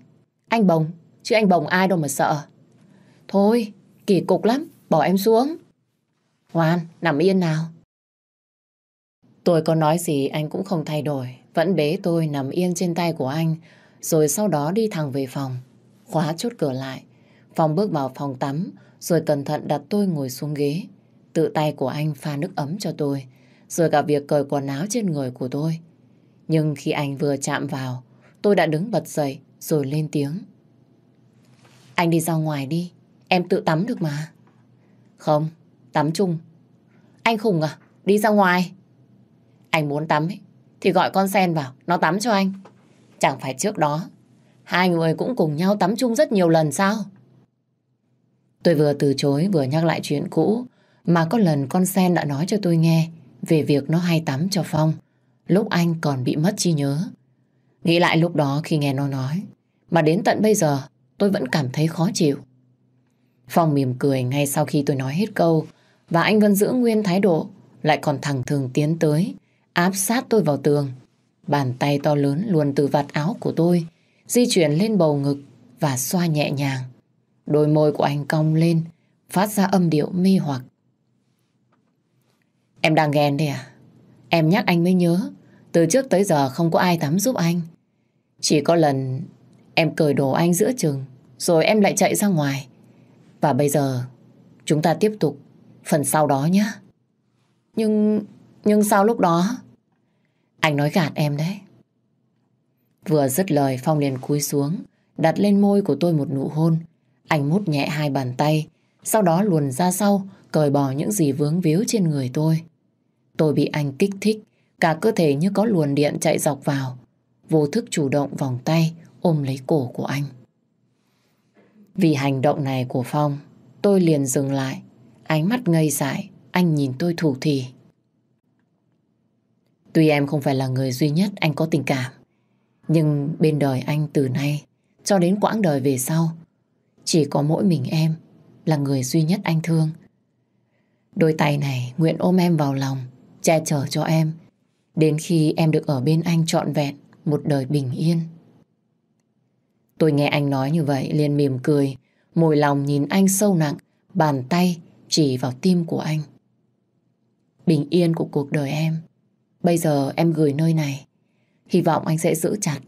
A: anh bồng, Chứ anh bồng ai đâu mà sợ. Thôi, kỳ cục lắm, bỏ em xuống. Hoan, nằm yên nào. Tôi có nói gì anh cũng không thay đổi. Vẫn bế tôi nằm yên trên tay của anh. Rồi sau đó đi thẳng về phòng. Khóa chốt cửa lại. phòng bước vào phòng tắm. Rồi cẩn thận đặt tôi ngồi xuống ghế. Tự tay của anh pha nước ấm cho tôi. Rồi cả việc cởi quần áo trên người của tôi. Nhưng khi anh vừa chạm vào, tôi đã đứng bật dậy rồi lên tiếng. Anh đi ra ngoài đi, em tự tắm được mà. Không, tắm chung. Anh khùng à, đi ra ngoài. Anh muốn tắm ấy, thì gọi con sen vào, nó tắm cho anh. Chẳng phải trước đó, hai người cũng cùng nhau tắm chung rất nhiều lần sao? Tôi vừa từ chối vừa nhắc lại chuyện cũ mà có lần con sen đã nói cho tôi nghe về việc nó hay tắm cho Phong lúc anh còn bị mất trí nhớ. Nghĩ lại lúc đó khi nghe nó nói mà đến tận bây giờ tôi vẫn cảm thấy khó chịu. Phong mỉm cười ngay sau khi tôi nói hết câu và anh vẫn giữ nguyên thái độ lại còn thẳng thường tiến tới áp sát tôi vào tường. Bàn tay to lớn luồn từ vạt áo của tôi di chuyển lên bầu ngực và xoa nhẹ nhàng. Đôi môi của anh cong lên phát ra âm điệu mê hoặc. Em đang ghen đấy à? Em nhắc anh mới nhớ từ trước tới giờ không có ai tắm giúp anh. Chỉ có lần Em cười đồ anh giữa chừng, rồi em lại chạy ra ngoài. Và bây giờ, chúng ta tiếp tục phần sau đó nhé. Nhưng, nhưng sau lúc đó? Anh nói gạt em đấy. Vừa dứt lời Phong liền cúi xuống, đặt lên môi của tôi một nụ hôn. Anh mút nhẹ hai bàn tay, sau đó luồn ra sau, cởi bỏ những gì vướng víu trên người tôi. Tôi bị anh kích thích, cả cơ thể như có luồn điện chạy dọc vào. Vô thức chủ động vòng tay, ôm lấy cổ của anh. Vì hành động này của Phong, tôi liền dừng lại. Ánh mắt ngây dại, anh nhìn tôi thủ thì. Tuy em không phải là người duy nhất anh có tình cảm, nhưng bên đời anh từ nay cho đến quãng đời về sau, chỉ có mỗi mình em là người duy nhất anh thương. Đôi tay này nguyện ôm em vào lòng, che chở cho em, đến khi em được ở bên anh trọn vẹn một đời bình yên. Tôi nghe anh nói như vậy liền mỉm cười, môi lòng nhìn anh sâu nặng, bàn tay chỉ vào tim của anh. Bình yên của cuộc đời em, bây giờ em gửi nơi này. Hy vọng anh sẽ giữ chặt,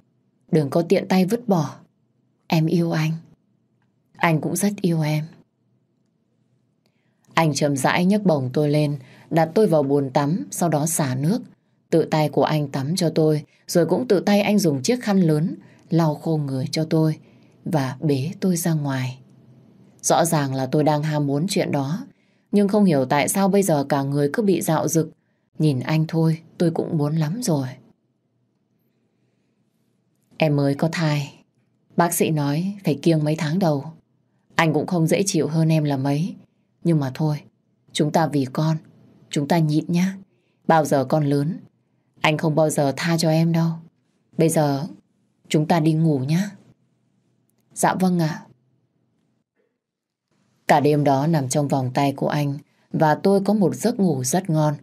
A: đừng có tiện tay vứt bỏ. Em yêu anh. Anh cũng rất yêu em. Anh chậm rãi nhấc bổng tôi lên, đặt tôi vào bồn tắm, sau đó xả nước. Tự tay của anh tắm cho tôi, rồi cũng tự tay anh dùng chiếc khăn lớn lau khô người cho tôi và bế tôi ra ngoài. Rõ ràng là tôi đang ham muốn chuyện đó, nhưng không hiểu tại sao bây giờ cả người cứ bị dạo dực. Nhìn anh thôi, tôi cũng muốn lắm rồi. Em mới có thai. Bác sĩ nói phải kiêng mấy tháng đầu. Anh cũng không dễ chịu hơn em là mấy. Nhưng mà thôi, chúng ta vì con, chúng ta nhịn nhá. Bao giờ con lớn, anh không bao giờ tha cho em đâu. Bây giờ Chúng ta đi ngủ nhé. Dạ vâng ạ. Cả đêm đó nằm trong vòng tay của anh và tôi có một giấc ngủ rất ngon.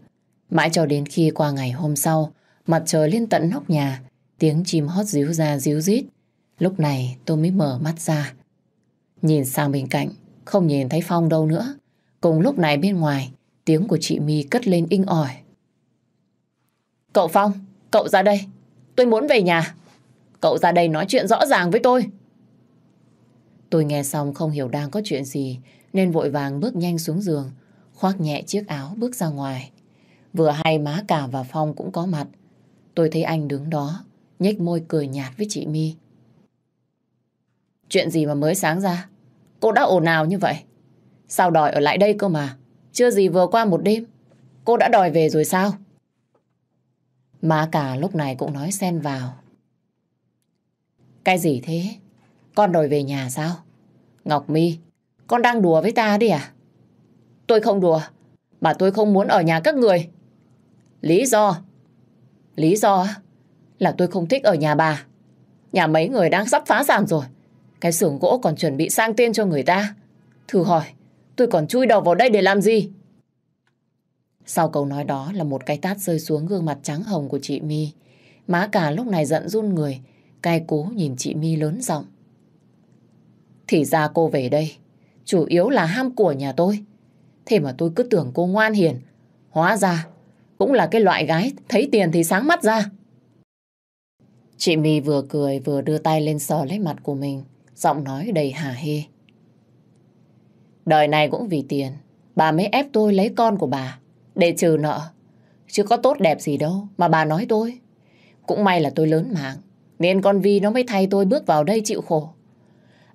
A: Mãi cho đến khi qua ngày hôm sau, mặt trời lên tận nóc nhà, tiếng chim hót díu ra díu rít. Lúc này tôi mới mở mắt ra. Nhìn sang bên cạnh, không nhìn thấy Phong đâu nữa. Cùng lúc này bên ngoài, tiếng của chị My cất lên inh ỏi. Cậu Phong, cậu ra đây, tôi muốn về nhà. Cậu ra đây nói chuyện rõ ràng với tôi. Tôi nghe xong không hiểu đang có chuyện gì nên vội vàng bước nhanh xuống giường, khoác nhẹ chiếc áo bước ra ngoài. Vừa hay má cả và Phong cũng có mặt. Tôi thấy anh đứng đó, nhếch môi cười nhạt với chị mi. Chuyện gì mà mới sáng ra? Cô đã ồn ào như vậy? Sao đòi ở lại đây cơ mà? Chưa gì vừa qua một đêm, cô đã đòi về rồi sao? Má cả lúc này cũng nói xen vào. Cái gì thế? Con đòi về nhà sao? Ngọc Mi, con đang đùa với ta đi à? Tôi không đùa, mà tôi không muốn ở nhà các người. Lý do? Lý do là tôi không thích ở nhà bà. Nhà mấy người đang sắp phá sản rồi. Cái xưởng gỗ còn chuẩn bị sang tên cho người ta. Thử hỏi, tôi còn chui đầu vào đây để làm gì? Sau câu nói đó là một cái tát rơi xuống gương mặt trắng hồng của chị My. Má cả lúc này giận run người, Cai cú nhìn chị My lớn giọng. Thì ra cô về đây, chủ yếu là ham của nhà tôi. Thế mà tôi cứ tưởng cô ngoan hiền, hóa ra cũng là cái loại gái thấy tiền thì sáng mắt ra. Chị My vừa cười vừa đưa tay lên sờ lấy mặt của mình, giọng nói đầy hà hê. Đời này cũng vì tiền, bà mới ép tôi lấy con của bà, để trừ nợ. Chứ có tốt đẹp gì đâu mà bà nói tôi. Cũng may là tôi lớn mạng, nên con Vi nó mới thay tôi bước vào đây chịu khổ.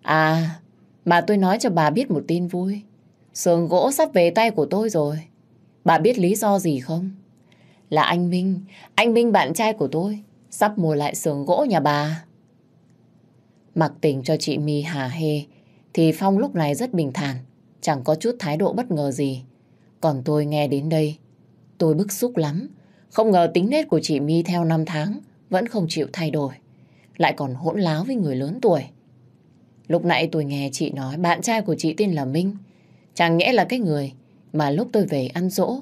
A: À, mà tôi nói cho bà biết một tin vui. sường gỗ sắp về tay của tôi rồi. Bà biết lý do gì không? Là anh Minh, anh Minh bạn trai của tôi, sắp mua lại sườn gỗ nhà bà. Mặc tình cho chị My hà hê, thì Phong lúc này rất bình thản, chẳng có chút thái độ bất ngờ gì. Còn tôi nghe đến đây, tôi bức xúc lắm. Không ngờ tính nết của chị My theo năm tháng vẫn không chịu thay đổi lại còn hỗn láo với người lớn tuổi. Lúc nãy tôi nghe chị nói bạn trai của chị tên là Minh. Chẳng nhẽ là cái người mà lúc tôi về ăn dỗ,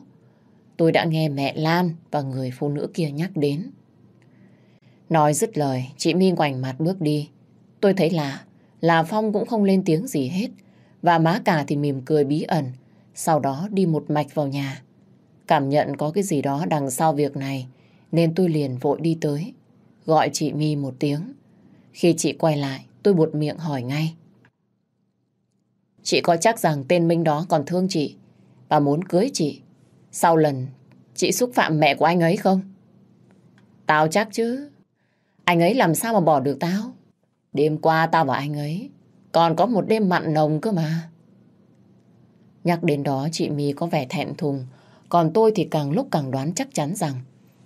A: tôi đã nghe mẹ Lan và người phụ nữ kia nhắc đến. Nói dứt lời, chị Minh quành mặt bước đi. Tôi thấy là là Phong cũng không lên tiếng gì hết. Và má cả thì mỉm cười bí ẩn, sau đó đi một mạch vào nhà. Cảm nhận có cái gì đó đằng sau việc này, nên tôi liền vội đi tới gọi chị My một tiếng. Khi chị quay lại, tôi buột miệng hỏi ngay. Chị có chắc rằng tên Minh đó còn thương chị và muốn cưới chị? Sau lần chị xúc phạm mẹ của anh ấy không? Tao chắc chứ. Anh ấy làm sao mà bỏ được tao? Đêm qua tao và anh ấy còn có một đêm mặn nồng cơ mà. Nhắc đến đó chị My có vẻ thẹn thùng, còn tôi thì càng lúc càng đoán chắc chắn rằng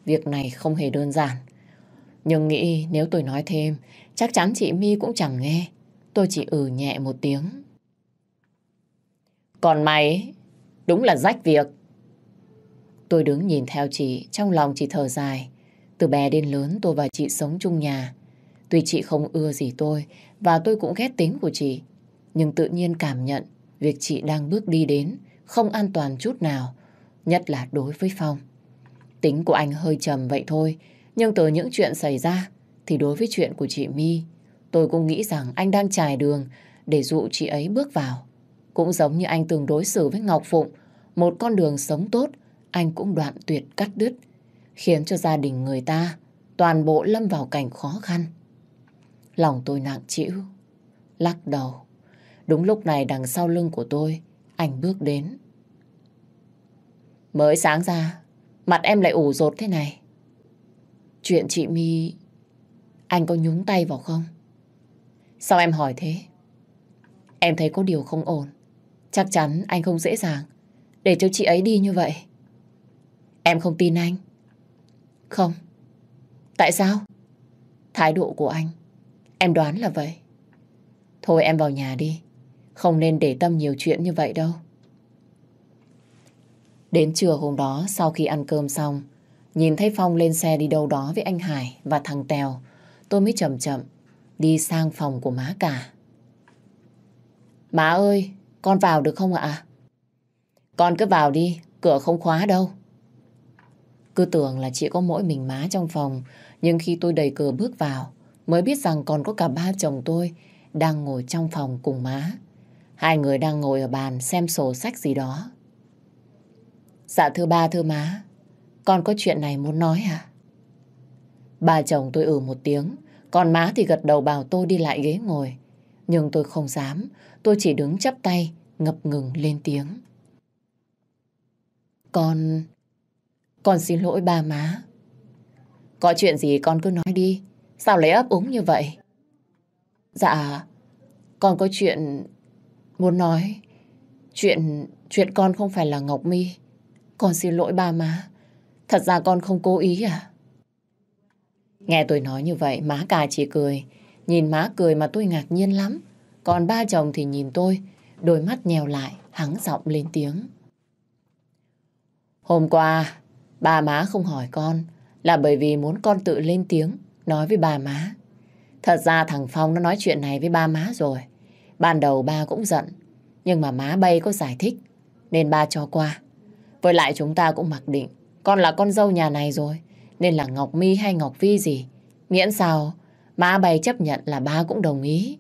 A: việc này không hề đơn giản. Nhưng nghĩ nếu tôi nói thêm, chắc chắn chị My cũng chẳng nghe. Tôi chỉ ừ nhẹ một tiếng. Còn mày, đúng là rách việc. Tôi đứng nhìn theo chị, trong lòng chị thở dài. Từ bé đến lớn tôi và chị sống chung nhà. Tuy chị không ưa gì tôi và tôi cũng ghét tính của chị, nhưng tự nhiên cảm nhận việc chị đang bước đi đến không an toàn chút nào, nhất là đối với Phong. Tính của anh hơi trầm vậy thôi, nhưng từ những chuyện xảy ra thì đối với chuyện của chị My, tôi cũng nghĩ rằng anh đang trải đường để dụ chị ấy bước vào. Cũng giống như anh từng đối xử với Ngọc Phụng, một con đường sống tốt, anh cũng đoạn tuyệt cắt đứt, khiến cho gia đình người ta toàn bộ lâm vào cảnh khó khăn. Lòng tôi nặng chịu, lắc đầu. Đúng lúc này đằng sau lưng của tôi, anh bước đến. Mới sáng ra, mặt em lại ủ rột thế này. Chuyện chị My... Anh có nhúng tay vào không? Sao em hỏi thế? Em thấy có điều không ổn. Chắc chắn anh không dễ dàng để cho chị ấy đi như vậy. Em không tin anh. Không. Tại sao? Thái độ của anh. Em đoán là vậy. Thôi em vào nhà đi. Không nên để tâm nhiều chuyện như vậy đâu. Đến trưa hôm đó, sau khi ăn cơm xong, Nhìn thấy Phong lên xe đi đâu đó với anh Hải và thằng Tèo, tôi mới chậm chậm đi sang phòng của má cả. Má ơi, con vào được không ạ? Con cứ vào đi, cửa không khóa đâu. Cứ tưởng là chỉ có mỗi mình má trong phòng, nhưng khi tôi đẩy cửa bước vào, mới biết rằng còn có cả ba chồng tôi đang ngồi trong phòng cùng má. Hai người đang ngồi ở bàn xem sổ sách gì đó. Dạ thưa ba thưa má, con có chuyện này muốn nói à? Bà chồng tôi ừ một tiếng, còn má thì gật đầu bảo tôi đi lại ghế ngồi. Nhưng tôi không dám, tôi chỉ đứng chắp tay, ngập ngừng lên tiếng. Con... Con xin lỗi ba má. Có chuyện gì con cứ nói đi, sao lấy ấp úng như vậy? Dạ, con có chuyện muốn nói. Chuyện, chuyện con không phải là Ngọc My. Con xin lỗi ba má. Thật ra con không cố ý à? Nghe tôi nói như vậy, má cả chỉ cười. Nhìn má cười mà tôi ngạc nhiên lắm. Còn ba chồng thì nhìn tôi, đôi mắt nhèo lại, hắng giọng lên tiếng. Hôm qua, ba má không hỏi con là bởi vì muốn con tự lên tiếng, nói với ba má. Thật ra thằng Phong nó nói chuyện này với ba má rồi. Ban đầu ba cũng giận, nhưng mà má bay có giải thích, nên ba cho qua. Với lại chúng ta cũng mặc định con là con dâu nhà này rồi, nên là Ngọc My hay Ngọc Vi gì. Miễn sao, má bày chấp nhận là ba cũng đồng ý.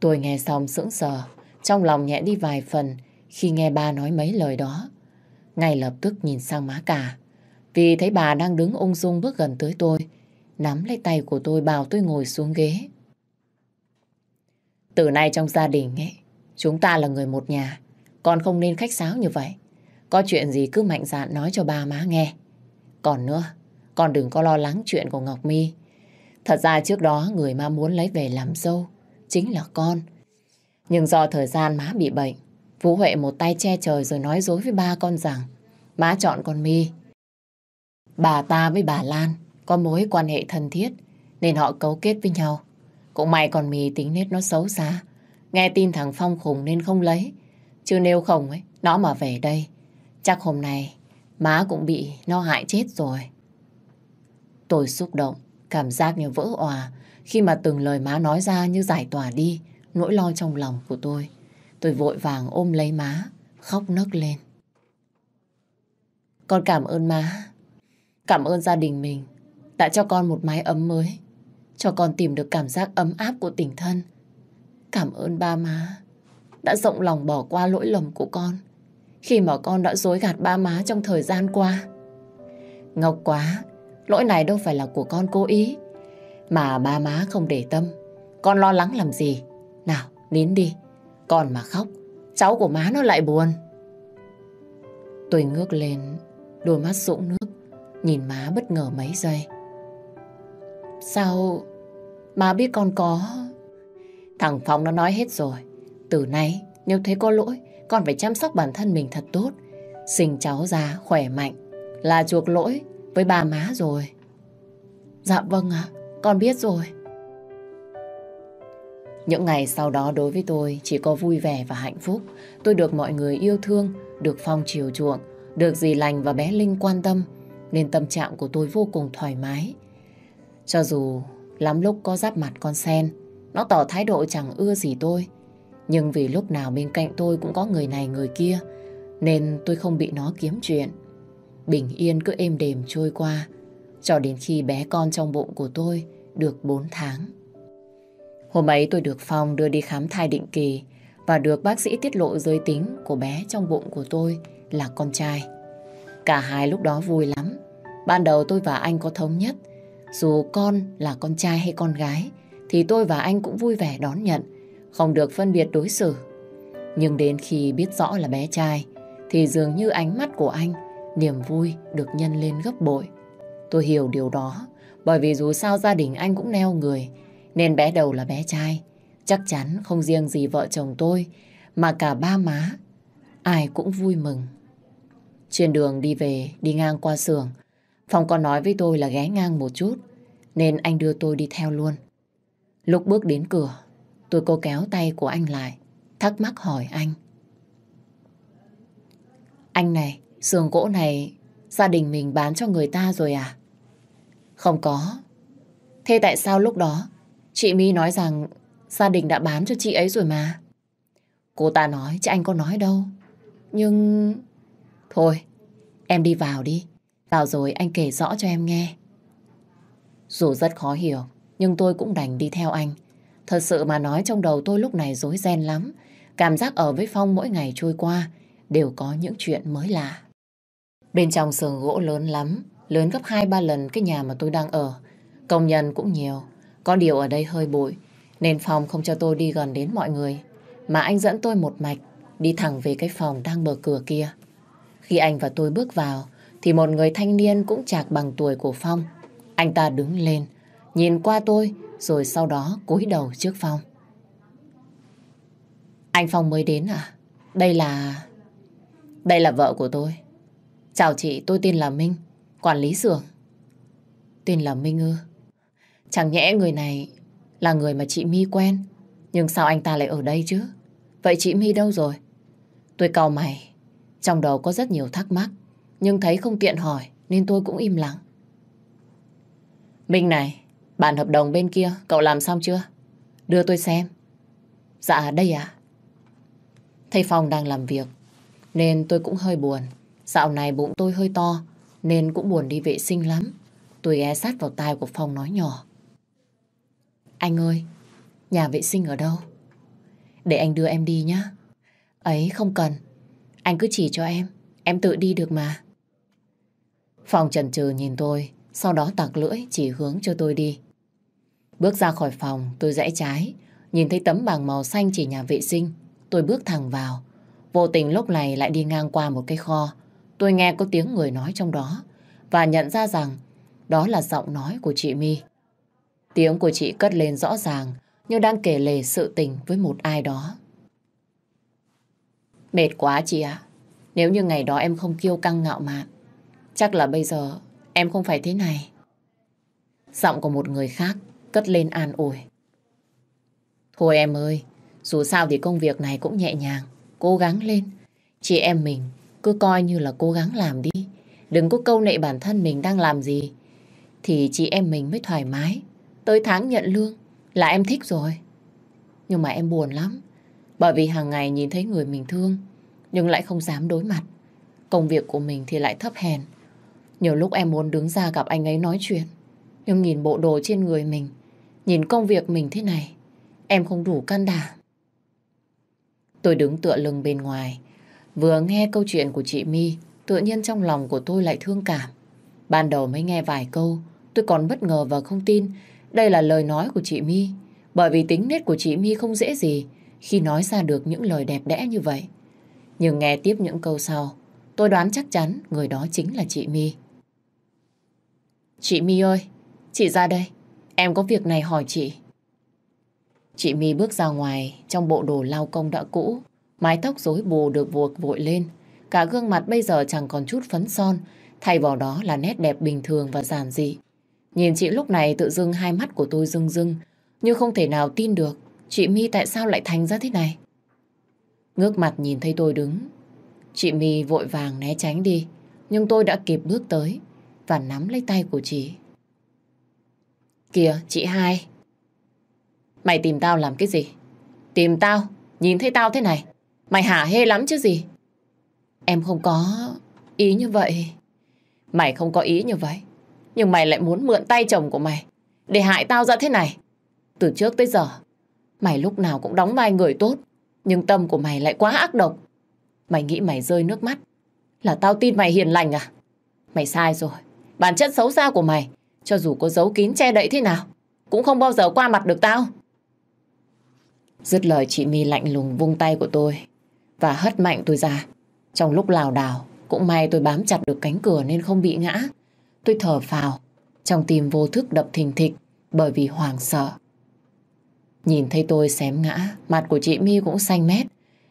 A: Tôi nghe xong sững sờ, trong lòng nhẹ đi vài phần khi nghe ba nói mấy lời đó. Ngay lập tức nhìn sang má cả, vì thấy bà đang đứng ung dung bước gần tới tôi, nắm lấy tay của tôi bảo tôi ngồi xuống ghế. Từ nay trong gia đình ấy, chúng ta là người một nhà, con không nên khách sáo như vậy. Có chuyện gì cứ mạnh dạn nói cho ba má nghe. Còn nữa, con đừng có lo lắng chuyện của Ngọc Mi. Thật ra trước đó người má muốn lấy về làm dâu chính là con. Nhưng do thời gian má bị bệnh, Vũ Huệ một tay che trời rồi nói dối với ba con rằng má chọn con Mi. Bà ta với bà Lan có mối quan hệ thân thiết nên họ cấu kết với nhau. Cũng may con Mi tính nết nó xấu xa. Nghe tin thằng Phong khùng nên không lấy. Chứ nếu không ấy, nó mà về đây, Chắc hôm nay má cũng bị nó hại chết rồi. Tôi xúc động, cảm giác như vỡ òa khi mà từng lời má nói ra như giải tỏa đi nỗi lo trong lòng của tôi. Tôi vội vàng ôm lấy má, khóc nấc lên. Con cảm ơn má, cảm ơn gia đình mình đã cho con một mái ấm mới, cho con tìm được cảm giác ấm áp của tình thân. Cảm ơn ba má đã rộng lòng bỏ qua lỗi lầm của con khi mà con đã dối gạt ba má trong thời gian qua. Ngọc quá, lỗi này đâu phải là của con cố ý. Mà ba má không để tâm, con lo lắng làm gì? Nào, nín đi, con mà khóc, cháu của má nó lại buồn. Tôi ngước lên, đôi mắt sũng nước, nhìn má bất ngờ mấy giây. Sao má biết con có... Thằng Phong nó nói hết rồi, từ nay nếu thấy có lỗi con phải chăm sóc bản thân mình thật tốt. Sinh cháu ra khỏe mạnh là chuộc lỗi với bà má rồi. Dạ vâng ạ, con biết rồi. Những ngày sau đó đối với tôi chỉ có vui vẻ và hạnh phúc. Tôi được mọi người yêu thương, được Phong chiều chuộng, được dì lành và bé Linh quan tâm, nên tâm trạng của tôi vô cùng thoải mái. Cho dù lắm lúc có giáp mặt con sen, nó tỏ thái độ chẳng ưa gì tôi, nhưng vì lúc nào bên cạnh tôi cũng có người này người kia, nên tôi không bị nó kiếm chuyện. Bình yên cứ êm đềm trôi qua, cho đến khi bé con trong bụng của tôi được 4 tháng. Hôm ấy tôi được Phong đưa đi khám thai định kỳ và được bác sĩ tiết lộ giới tính của bé trong bụng của tôi là con trai. Cả hai lúc đó vui lắm. Ban đầu tôi và anh có thống nhất, dù con là con trai hay con gái, thì tôi và anh cũng vui vẻ đón nhận không được phân biệt đối xử. Nhưng đến khi biết rõ là bé trai, thì dường như ánh mắt của anh, niềm vui được nhân lên gấp bội. Tôi hiểu điều đó, bởi vì dù sao gia đình anh cũng neo người, nên bé đầu là bé trai. Chắc chắn không riêng gì vợ chồng tôi, mà cả ba má, ai cũng vui mừng. Trên đường đi về, đi ngang qua xưởng, Phong còn nói với tôi là ghé ngang một chút, nên anh đưa tôi đi theo luôn. Lúc bước đến cửa, Tôi cố kéo tay của anh lại, thắc mắc hỏi anh. Anh này, giường gỗ này gia đình mình bán cho người ta rồi à? Không có. Thế tại sao lúc đó chị My nói rằng gia đình đã bán cho chị ấy rồi mà? Cô ta nói chứ anh có nói đâu. Nhưng... Thôi, em đi vào đi. Vào rồi anh kể rõ cho em nghe. Dù rất khó hiểu, nhưng tôi cũng đành đi theo anh Thật sự mà nói trong đầu tôi lúc này rối ren lắm. Cảm giác ở với Phong mỗi ngày trôi qua đều có những chuyện mới lạ. Bên trong sườn gỗ lớn lắm, lớn gấp 2-3 lần cái nhà mà tôi đang ở. Công nhân cũng nhiều, có điều ở đây hơi bụi, nên Phong không cho tôi đi gần đến mọi người. Mà anh dẫn tôi một mạch, đi thẳng về cái phòng đang mở cửa kia. Khi anh và tôi bước vào, thì một người thanh niên cũng chạc bằng tuổi của Phong. Anh ta đứng lên, nhìn qua tôi rồi sau đó cúi đầu trước Phong. Anh Phong mới đến à? Đây là... Đây là vợ của tôi. Chào chị, tôi tên là Minh, quản lý xưởng. Tên là Minh ư? Chẳng nhẽ người này là người mà chị mi quen, nhưng sao anh ta lại ở đây chứ? Vậy chị mi đâu rồi? Tôi cau mày, trong đầu có rất nhiều thắc mắc, nhưng thấy không tiện hỏi nên tôi cũng im lặng. Minh này, Bản hợp đồng bên kia cậu làm xong chưa? Đưa tôi xem. Dạ đây ạ Thầy Phong đang làm việc nên tôi cũng hơi buồn. Dạo này bụng tôi hơi to nên cũng buồn đi vệ sinh lắm. Tôi ghé e sát vào tai của Phong nói nhỏ. Anh ơi, nhà vệ sinh ở đâu? Để anh đưa em đi nhé. Ấy không cần, anh cứ chỉ cho em, em tự đi được mà. Phong chần chừ nhìn tôi, sau đó tặc lưỡi chỉ hướng cho tôi đi. Bước ra khỏi phòng, tôi rẽ trái, nhìn thấy tấm bảng màu xanh chỉ nhà vệ sinh. Tôi bước thẳng vào. Vô tình lúc này lại đi ngang qua một cái kho. Tôi nghe có tiếng người nói trong đó và nhận ra rằng đó là giọng nói của chị My. Tiếng của chị cất lên rõ ràng như đang kể lể sự tình với một ai đó. Mệt quá chị ạ. Nếu như ngày đó em không kiêu căng ngạo mạn, chắc là bây giờ em không phải thế này. Giọng của một người khác cất lên an ủi. Thôi em ơi, dù sao thì công việc này cũng nhẹ nhàng, cố gắng lên. Chị em mình cứ coi như là cố gắng làm đi. Đừng có câu nệ bản thân mình đang làm gì. Thì chị em mình mới thoải mái. Tới tháng nhận lương là em thích rồi. Nhưng mà em buồn lắm. Bởi vì hàng ngày nhìn thấy người mình thương, nhưng lại không dám đối mặt. Công việc của mình thì lại thấp hèn. Nhiều lúc em muốn đứng ra gặp anh ấy nói chuyện, nhưng nhìn bộ đồ trên người mình Nhìn công việc mình thế này, em không đủ can đảm. Tôi đứng tựa lưng bên ngoài, vừa nghe câu chuyện của chị My, tự nhiên trong lòng của tôi lại thương cảm. Ban đầu mới nghe vài câu, tôi còn bất ngờ và không tin đây là lời nói của chị My, bởi vì tính nết của chị My không dễ gì khi nói ra được những lời đẹp đẽ như vậy. Nhưng nghe tiếp những câu sau, tôi đoán chắc chắn người đó chính là chị My. Chị My ơi, chị ra đây, Em có việc này hỏi chị. Chị My bước ra ngoài trong bộ đồ lao công đã cũ. Mái tóc rối bù được buộc vội lên. Cả gương mặt bây giờ chẳng còn chút phấn son. Thay vào đó là nét đẹp bình thường và giản dị. Nhìn chị lúc này tự dưng hai mắt của tôi rưng rưng. Như không thể nào tin được. Chị My tại sao lại thành ra thế này? Ngước mặt nhìn thấy tôi đứng. Chị My vội vàng né tránh đi. Nhưng tôi đã kịp bước tới và nắm lấy tay của chị. Kìa, chị hai. Mày tìm tao làm cái gì? Tìm tao? Nhìn thấy tao thế này? Mày hả hê lắm chứ gì? Em không có ý như vậy. Mày không có ý như vậy. Nhưng mày lại muốn mượn tay chồng của mày để hại tao ra thế này. Từ trước tới giờ, mày lúc nào cũng đóng vai người tốt, nhưng tâm của mày lại quá ác độc. Mày nghĩ mày rơi nước mắt, là tao tin mày hiền lành à? Mày sai rồi, bản chất xấu xa của mày cho dù có giấu kín che đậy thế nào, cũng không bao giờ qua mặt được tao. Dứt lời chị Mi lạnh lùng vung tay của tôi và hất mạnh tôi ra. Trong lúc lào đảo, cũng may tôi bám chặt được cánh cửa nên không bị ngã. Tôi thở phào, trong tim vô thức đập thình thịch bởi vì hoảng sợ. Nhìn thấy tôi xém ngã, mặt của chị Mi cũng xanh mét,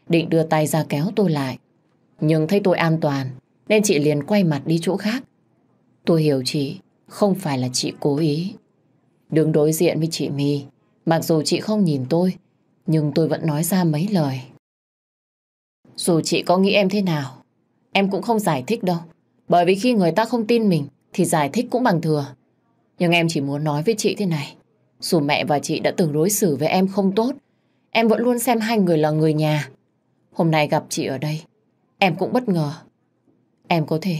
A: định đưa tay ra kéo tôi lại. Nhưng thấy tôi an toàn, nên chị liền quay mặt đi chỗ khác. Tôi hiểu chị, không phải là chị cố ý. Đứng đối diện với chị My, mặc dù chị không nhìn tôi, nhưng tôi vẫn nói ra mấy lời. Dù chị có nghĩ em thế nào, em cũng không giải thích đâu. Bởi vì khi người ta không tin mình, thì giải thích cũng bằng thừa. Nhưng em chỉ muốn nói với chị thế này. Dù mẹ và chị đã từng đối xử với em không tốt, em vẫn luôn xem hai người là người nhà. Hôm nay gặp chị ở đây, em cũng bất ngờ. Em có thể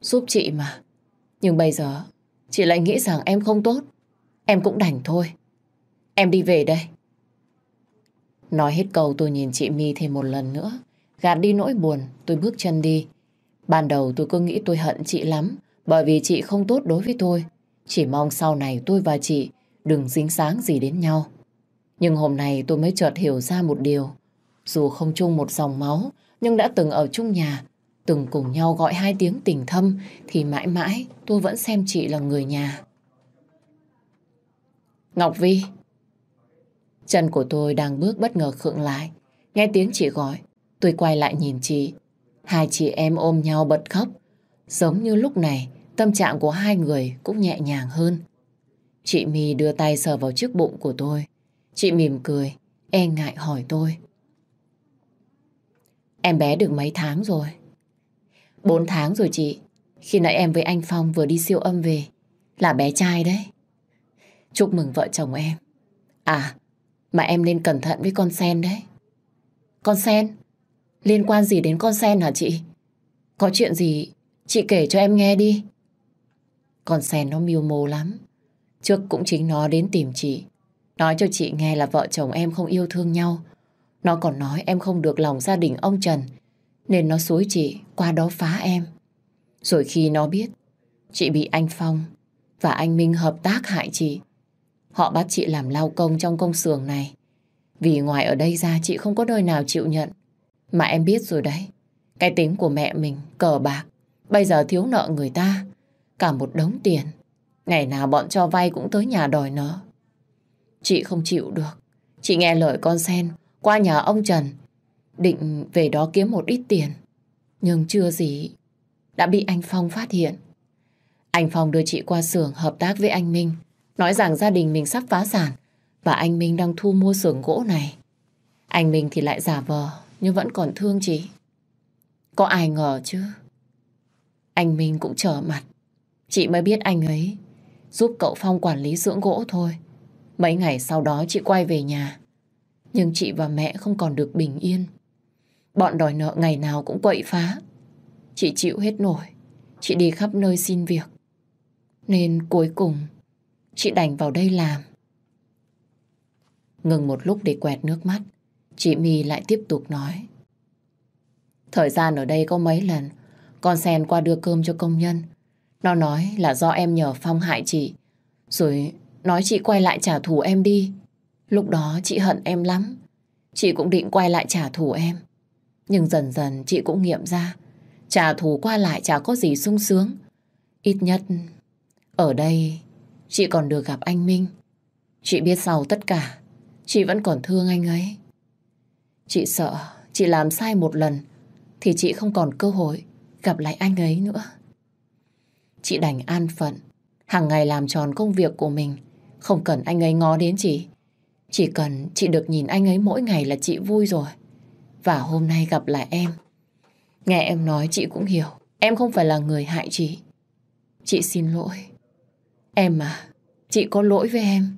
A: giúp chị mà. Nhưng bây giờ Chị lại nghĩ rằng em không tốt. Em cũng đành thôi. Em đi về đây. Nói hết câu tôi nhìn chị My thêm một lần nữa. Gạt đi nỗi buồn, tôi bước chân đi. Ban đầu tôi cứ nghĩ tôi hận chị lắm bởi vì chị không tốt đối với tôi. Chỉ mong sau này tôi và chị đừng dính sáng gì đến nhau. Nhưng hôm nay tôi mới chợt hiểu ra một điều. Dù không chung một dòng máu, nhưng đã từng ở chung nhà, từng cùng nhau gọi hai tiếng tình thâm thì mãi mãi tôi vẫn xem chị là người nhà. Ngọc Vi Chân của tôi đang bước bất ngờ khựng lại. Nghe tiếng chị gọi, tôi quay lại nhìn chị. Hai chị em ôm nhau bật khóc. Giống như lúc này, tâm trạng của hai người cũng nhẹ nhàng hơn. Chị Mì đưa tay sờ vào chiếc bụng của tôi. Chị mỉm cười, e ngại hỏi tôi. Em bé được mấy tháng rồi? 4 tháng rồi chị. Khi nãy em với anh Phong vừa đi siêu âm về. Là bé trai đấy. Chúc mừng vợ chồng em. À, mà em nên cẩn thận với con sen đấy. Con sen? Liên quan gì đến con sen hả chị? Có chuyện gì chị kể cho em nghe đi. Con sen nó miêu mô lắm. Trước cũng chính nó đến tìm chị. Nói cho chị nghe là vợ chồng em không yêu thương nhau. Nó còn nói em không được lòng gia đình ông Trần nên nó xúi chị qua đó phá em Rồi khi nó biết Chị bị anh Phong Và anh Minh hợp tác hại chị Họ bắt chị làm lao công trong công xưởng này Vì ngoài ở đây ra chị không có nơi nào chịu nhận Mà em biết rồi đấy Cái tính của mẹ mình cờ bạc Bây giờ thiếu nợ người ta Cả một đống tiền Ngày nào bọn cho vay cũng tới nhà đòi nợ Chị không chịu được Chị nghe lời con sen Qua nhà ông Trần định về đó kiếm một ít tiền. Nhưng chưa gì, đã bị anh Phong phát hiện. Anh Phong đưa chị qua xưởng hợp tác với anh Minh, nói rằng gia đình mình sắp phá sản và anh Minh đang thu mua xưởng gỗ này. Anh Minh thì lại giả vờ, nhưng vẫn còn thương chị. Có ai ngờ chứ? Anh Minh cũng trở mặt. Chị mới biết anh ấy giúp cậu Phong quản lý dưỡng gỗ thôi. Mấy ngày sau đó chị quay về nhà. Nhưng chị và mẹ không còn được bình yên. Bọn đòi nợ ngày nào cũng quậy phá. Chị chịu hết nổi. Chị đi khắp nơi xin việc. Nên cuối cùng chị đành vào đây làm. Ngừng một lúc để quẹt nước mắt, chị My lại tiếp tục nói. Thời gian ở đây có mấy lần, con sen qua đưa cơm cho công nhân. Nó nói là do em nhờ Phong hại chị, rồi nói chị quay lại trả thù em đi. Lúc đó chị hận em lắm, chị cũng định quay lại trả thù em. Nhưng dần dần chị cũng nghiệm ra Trả thù qua lại chả có gì sung sướng Ít nhất Ở đây Chị còn được gặp anh Minh Chị biết sau tất cả Chị vẫn còn thương anh ấy Chị sợ Chị làm sai một lần Thì chị không còn cơ hội Gặp lại anh ấy nữa Chị đành an phận hàng ngày làm tròn công việc của mình Không cần anh ấy ngó đến chị Chỉ cần chị được nhìn anh ấy mỗi ngày là chị vui rồi và hôm nay gặp lại em. Nghe em nói chị cũng hiểu, em không phải là người hại chị. Chị xin lỗi. Em à chị có lỗi với em.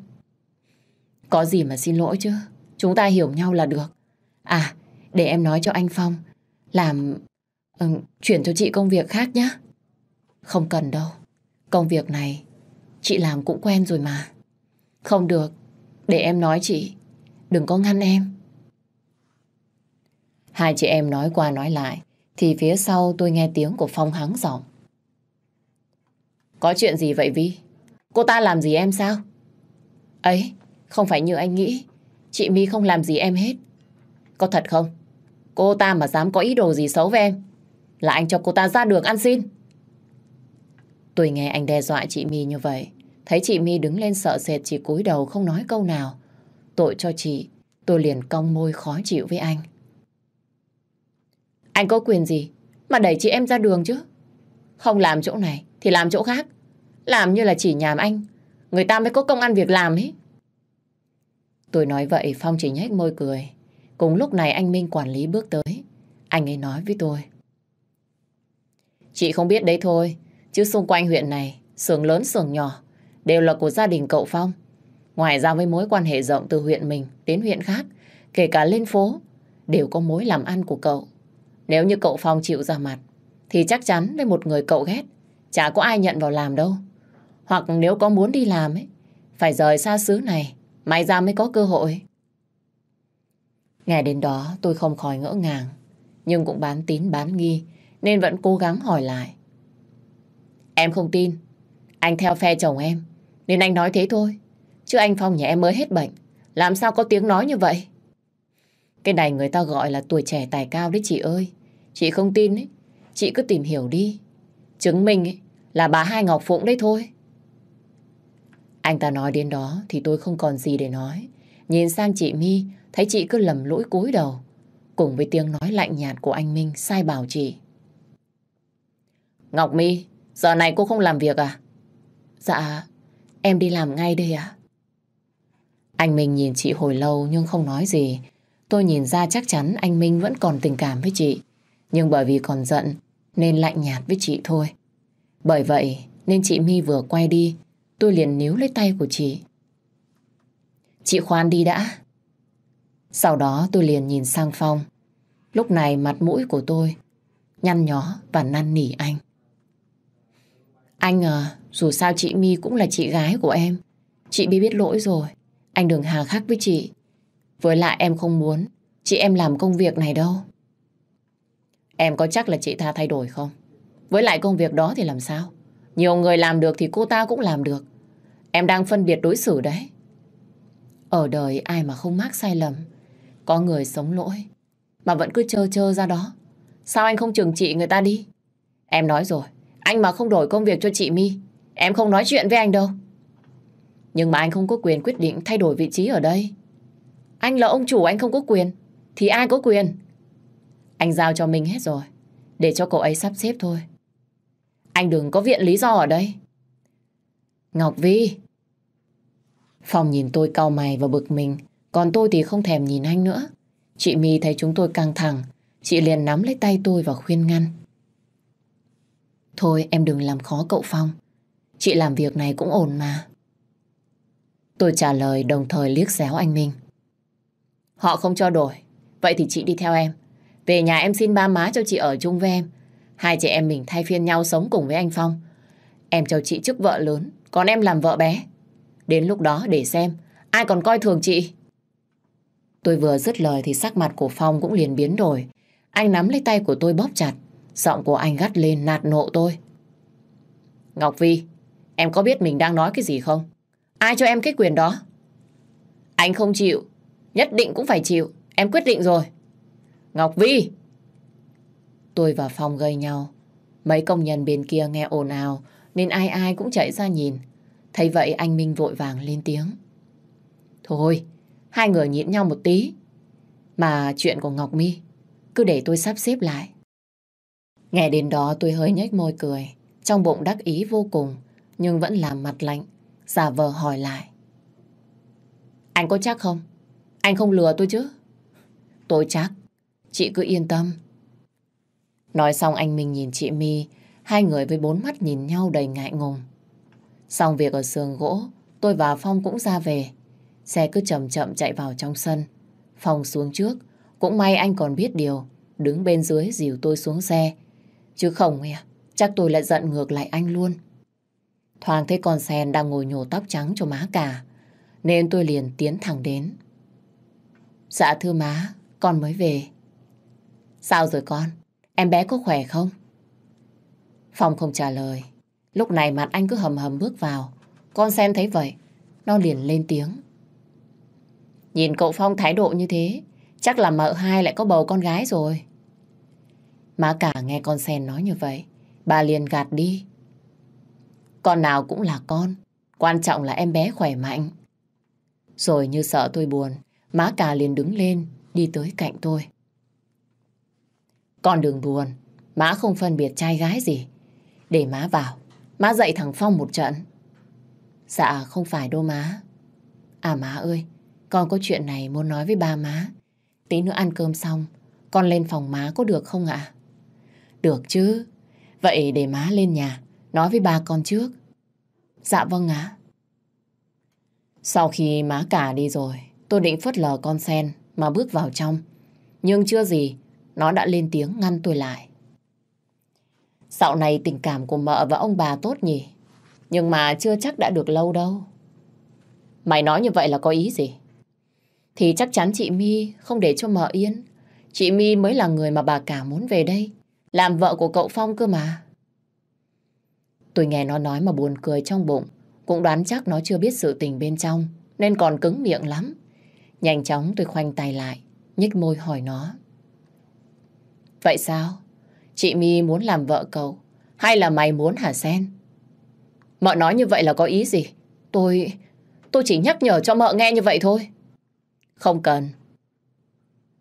A: Có gì mà xin lỗi chứ, chúng ta hiểu nhau là được. À, để em nói cho anh Phong, làm... Ừ, chuyển cho chị công việc khác nhé. Không cần đâu, công việc này chị làm cũng quen rồi mà. Không được, để em nói chị, đừng có ngăn em. Hai chị em nói qua nói lại, thì phía sau tôi nghe tiếng của Phong hắng giọng. Có chuyện gì vậy Vi? Cô ta làm gì em sao? Ấy, không phải như anh nghĩ. Chị mi không làm gì em hết. Có thật không? Cô ta mà dám có ý đồ gì xấu với em là anh cho cô ta ra đường ăn xin. Tôi nghe anh đe dọa chị mi như vậy. Thấy chị mi đứng lên sợ sệt chỉ cúi đầu không nói câu nào. Tội cho chị, tôi liền cong môi khó chịu với anh. Anh có quyền gì mà đẩy chị em ra đường chứ? Không làm chỗ này thì làm chỗ khác. Làm như là chỉ nhàm anh. Người ta mới có công ăn việc làm ấy. Tôi nói vậy Phong chỉ nhếch môi cười. Cùng lúc này anh Minh quản lý bước tới. Anh ấy nói với tôi. Chị không biết đấy thôi. Chứ xung quanh huyện này, xưởng lớn xưởng nhỏ, đều là của gia đình cậu Phong. Ngoài ra với mối quan hệ rộng từ huyện mình đến huyện khác, kể cả lên phố, đều có mối làm ăn của cậu. Nếu như cậu Phong chịu ra mặt, thì chắc chắn với một người cậu ghét, chả có ai nhận vào làm đâu. Hoặc nếu có muốn đi làm ấy, phải rời xa xứ này, may ra mới có cơ hội. Nghe đến đó tôi không khỏi ngỡ ngàng, nhưng cũng bán tín bán nghi, nên vẫn cố gắng hỏi lại. Em không tin, anh theo phe chồng em, nên anh nói thế thôi. Chứ anh Phong nhà em mới hết bệnh, làm sao có tiếng nói như vậy? Cái này người ta gọi là tuổi trẻ tài cao đấy chị ơi. Chị không tin ấy, chị cứ tìm hiểu đi. Chứng minh ấy, là bà Hai Ngọc Phụng đấy thôi. Anh ta nói đến đó thì tôi không còn gì để nói. Nhìn sang chị My, thấy chị cứ lầm lỗi cúi đầu. Cùng với tiếng nói lạnh nhạt của anh Minh sai bảo chị. Ngọc My, giờ này cô không làm việc à? Dạ, em đi làm ngay đây ạ. À? Anh Minh nhìn chị hồi lâu nhưng không nói gì. Tôi nhìn ra chắc chắn anh Minh vẫn còn tình cảm với chị. Nhưng bởi vì còn giận nên lạnh nhạt với chị thôi. Bởi vậy nên chị My vừa quay đi tôi liền níu lấy tay của chị. Chị khoan đi đã. Sau đó tôi liền nhìn sang Phong. Lúc này mặt mũi của tôi nhăn nhó và năn nỉ anh. Anh à, dù sao chị My cũng là chị gái của em. Chị bị biết lỗi rồi. Anh đừng hà khắc với chị. Với lại em không muốn chị em làm công việc này đâu. Em có chắc là chị ta thay đổi không? Với lại công việc đó thì làm sao? Nhiều người làm được thì cô ta cũng làm được. Em đang phân biệt đối xử đấy. Ở đời ai mà không mắc sai lầm. Có người sống lỗi, mà vẫn cứ chơ chơ ra đó. Sao anh không trừng trị người ta đi? Em nói rồi, anh mà không đổi công việc cho chị My, em không nói chuyện với anh đâu. Nhưng mà anh không có quyền quyết định thay đổi vị trí ở đây. Anh là ông chủ anh không có quyền, thì ai có quyền? Anh giao cho mình hết rồi. Để cho cậu ấy sắp xếp thôi. Anh đừng có viện lý do ở đây. Ngọc Vi. Phòng nhìn tôi cau mày và bực mình. Còn tôi thì không thèm nhìn anh nữa. Chị My thấy chúng tôi căng thẳng. Chị liền nắm lấy tay tôi và khuyên ngăn. Thôi em đừng làm khó cậu Phong. Chị làm việc này cũng ổn mà. Tôi trả lời đồng thời liếc xéo anh Minh. Họ không cho đổi. Vậy thì chị đi theo em. Về nhà em xin ba má cho chị ở chung với em. Hai chị em mình thay phiên nhau sống cùng với anh Phong. Em cho chị chức vợ lớn, còn em làm vợ bé. Đến lúc đó để xem, ai còn coi thường chị. Tôi vừa dứt lời thì sắc mặt của Phong cũng liền biến đổi. Anh nắm lấy tay của tôi bóp chặt. Giọng của anh gắt lên nạt nộ tôi. Ngọc Vi, em có biết mình đang nói cái gì không? Ai cho em cái quyền đó? Anh không chịu, nhất định cũng phải chịu. Em quyết định rồi. Ngọc Vi! Tôi và Phong gây nhau. Mấy công nhân bên kia nghe ồn ào nên ai ai cũng chạy ra nhìn. Thấy vậy anh Minh vội vàng lên tiếng. Thôi, hai người nhịn nhau một tí. Mà chuyện của Ngọc Mi cứ để tôi sắp xếp lại. Nghe đến đó tôi hơi nhếch môi cười, trong bụng đắc ý vô cùng, nhưng vẫn làm mặt lạnh, giả vờ hỏi lại. Anh có chắc không? Anh không lừa tôi chứ? Tôi chắc, Chị cứ yên tâm. Nói xong anh mình nhìn chị My, hai người với bốn mắt nhìn nhau đầy ngại ngùng. Xong việc ở sườn gỗ, tôi và Phong cũng ra về. Xe cứ chậm chậm chạy vào trong sân. Phong xuống trước, cũng may anh còn biết điều, đứng bên dưới dìu tôi xuống xe. Chứ không à, chắc tôi lại giận ngược lại anh luôn. Thoáng thấy con sen đang ngồi nhổ tóc trắng cho má cả, nên tôi liền tiến thẳng đến. Dạ thưa má, con mới về. Sao rồi con? Em bé có khỏe không? Phong không trả lời. Lúc này mặt anh cứ hầm hầm bước vào. Con Sen thấy vậy, nó liền lên tiếng. Nhìn cậu Phong thái độ như thế, chắc là mợ hai lại có bầu con gái rồi. Má cả nghe con Sen nói như vậy, bà liền gạt đi. Con nào cũng là con, quan trọng là em bé khỏe mạnh. Rồi như sợ tôi buồn, má cả liền đứng lên, đi tới cạnh tôi. Con đừng buồn, má không phân biệt trai gái gì. Để má vào, má dạy thằng Phong một trận. Dạ, không phải đâu má. À má ơi, con có chuyện này muốn nói với ba má. Tí nữa ăn cơm xong, con lên phòng má có được không ạ? Được chứ. Vậy để má lên nhà, nói với ba con trước. Dạ vâng ạ. Sau khi má cả đi rồi, tôi định phớt lờ con sen mà bước vào trong. Nhưng chưa gì, nó đã lên tiếng ngăn tôi lại. Dạo này tình cảm của mợ và ông bà tốt nhỉ? Nhưng mà chưa chắc đã được lâu đâu. Mày nói như vậy là có ý gì? Thì chắc chắn chị My không để cho mợ yên. Chị My mới là người mà bà cả muốn về đây. Làm vợ của cậu Phong cơ mà. Tôi nghe nó nói mà buồn cười trong bụng. Cũng đoán chắc nó chưa biết sự tình bên trong. Nên còn cứng miệng lắm. Nhanh chóng tôi khoanh tay lại. Nhích môi hỏi nó. Vậy sao? Chị My muốn làm vợ cậu Hay là mày muốn hả Sen? Mợ nói như vậy là có ý gì? Tôi... tôi chỉ nhắc nhở cho mợ nghe như vậy thôi Không cần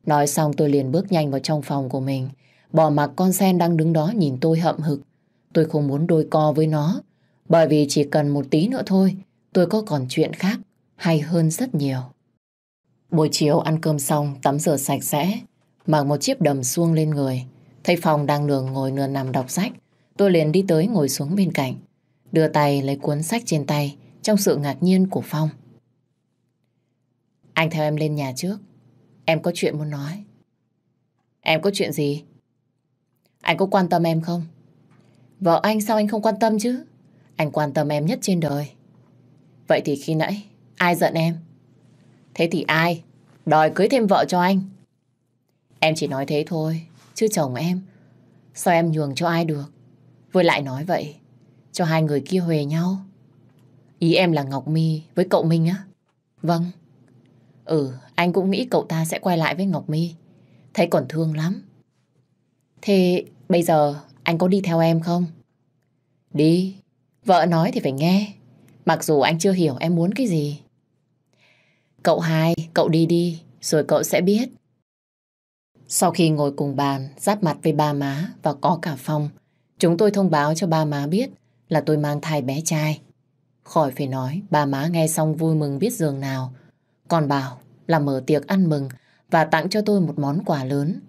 A: Nói xong tôi liền bước nhanh vào trong phòng của mình Bỏ mặc con Sen đang đứng đó nhìn tôi hậm hực Tôi không muốn đôi co với nó Bởi vì chỉ cần một tí nữa thôi Tôi có còn chuyện khác Hay hơn rất nhiều Buổi chiều ăn cơm xong Tắm rửa sạch sẽ mặc một chiếc đầm xuông lên người. Thấy Phong đang nửa ngồi nửa nằm đọc sách, tôi liền đi tới ngồi xuống bên cạnh. Đưa tay lấy cuốn sách trên tay trong sự ngạc nhiên của Phong. Anh theo em lên nhà trước. Em có chuyện muốn nói. Em có chuyện gì? Anh có quan tâm em không? Vợ anh sao anh không quan tâm chứ? Anh quan tâm em nhất trên đời. Vậy thì khi nãy, ai giận em? Thế thì ai? Đòi cưới thêm vợ cho anh Em chỉ nói thế thôi, chứ chồng em, sao em nhường cho ai được? Vừa lại nói vậy, cho hai người kia huề nhau. Ý em là Ngọc My với cậu Minh á? Vâng. Ừ, anh cũng nghĩ cậu ta sẽ quay lại với Ngọc My. Thấy còn thương lắm. Thế bây giờ anh có đi theo em không? Đi, vợ nói thì phải nghe. Mặc dù anh chưa hiểu em muốn cái gì. Cậu hai, cậu đi đi, rồi cậu sẽ biết. Sau khi ngồi cùng bàn, giáp mặt với ba má và có cả Phong, chúng tôi thông báo cho ba má biết là tôi mang thai bé trai. Khỏi phải nói, ba má nghe xong vui mừng biết giường nào. Còn bảo là mở tiệc ăn mừng và tặng cho tôi một món quà lớn.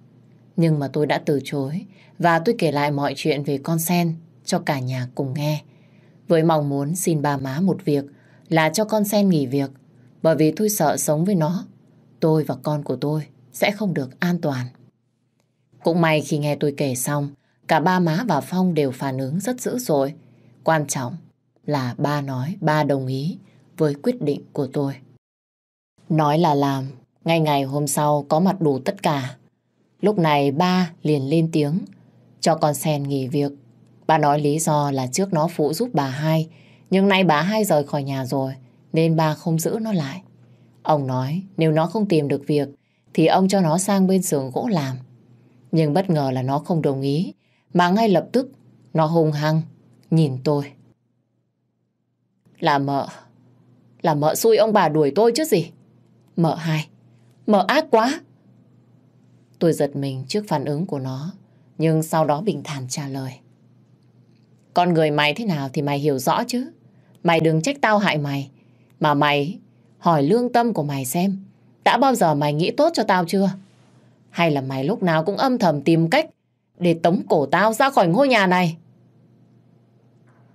A: Nhưng mà tôi đã từ chối và tôi kể lại mọi chuyện về con sen cho cả nhà cùng nghe. Với mong muốn xin ba má một việc là cho con sen nghỉ việc bởi vì tôi sợ sống với nó. Tôi và con của tôi sẽ không được an toàn. Cũng may khi nghe tôi kể xong, cả ba má và Phong đều phản ứng rất dữ rồi. Quan trọng là ba nói ba đồng ý với quyết định của tôi. Nói là làm, ngay ngày hôm sau có mặt đủ tất cả. Lúc này ba liền lên tiếng, cho con sen nghỉ việc. Ba nói lý do là trước nó phụ giúp bà hai, nhưng nay bà hai rời khỏi nhà rồi, nên ba không giữ nó lại. Ông nói nếu nó không tìm được việc thì ông cho nó sang bên xưởng gỗ làm. Nhưng bất ngờ là nó không đồng ý, mà ngay lập tức nó hùng hăng nhìn tôi. Là mợ, là mợ xui ông bà đuổi tôi chứ gì. Mợ hai, mợ ác quá. Tôi giật mình trước phản ứng của nó, nhưng sau đó bình thản trả lời. Con người mày thế nào thì mày hiểu rõ chứ. Mày đừng trách tao hại mày, mà mày hỏi lương tâm của mày xem. Đã bao giờ mày nghĩ tốt cho tao chưa? Hay là mày lúc nào cũng âm thầm tìm cách để tống cổ tao ra khỏi ngôi nhà này?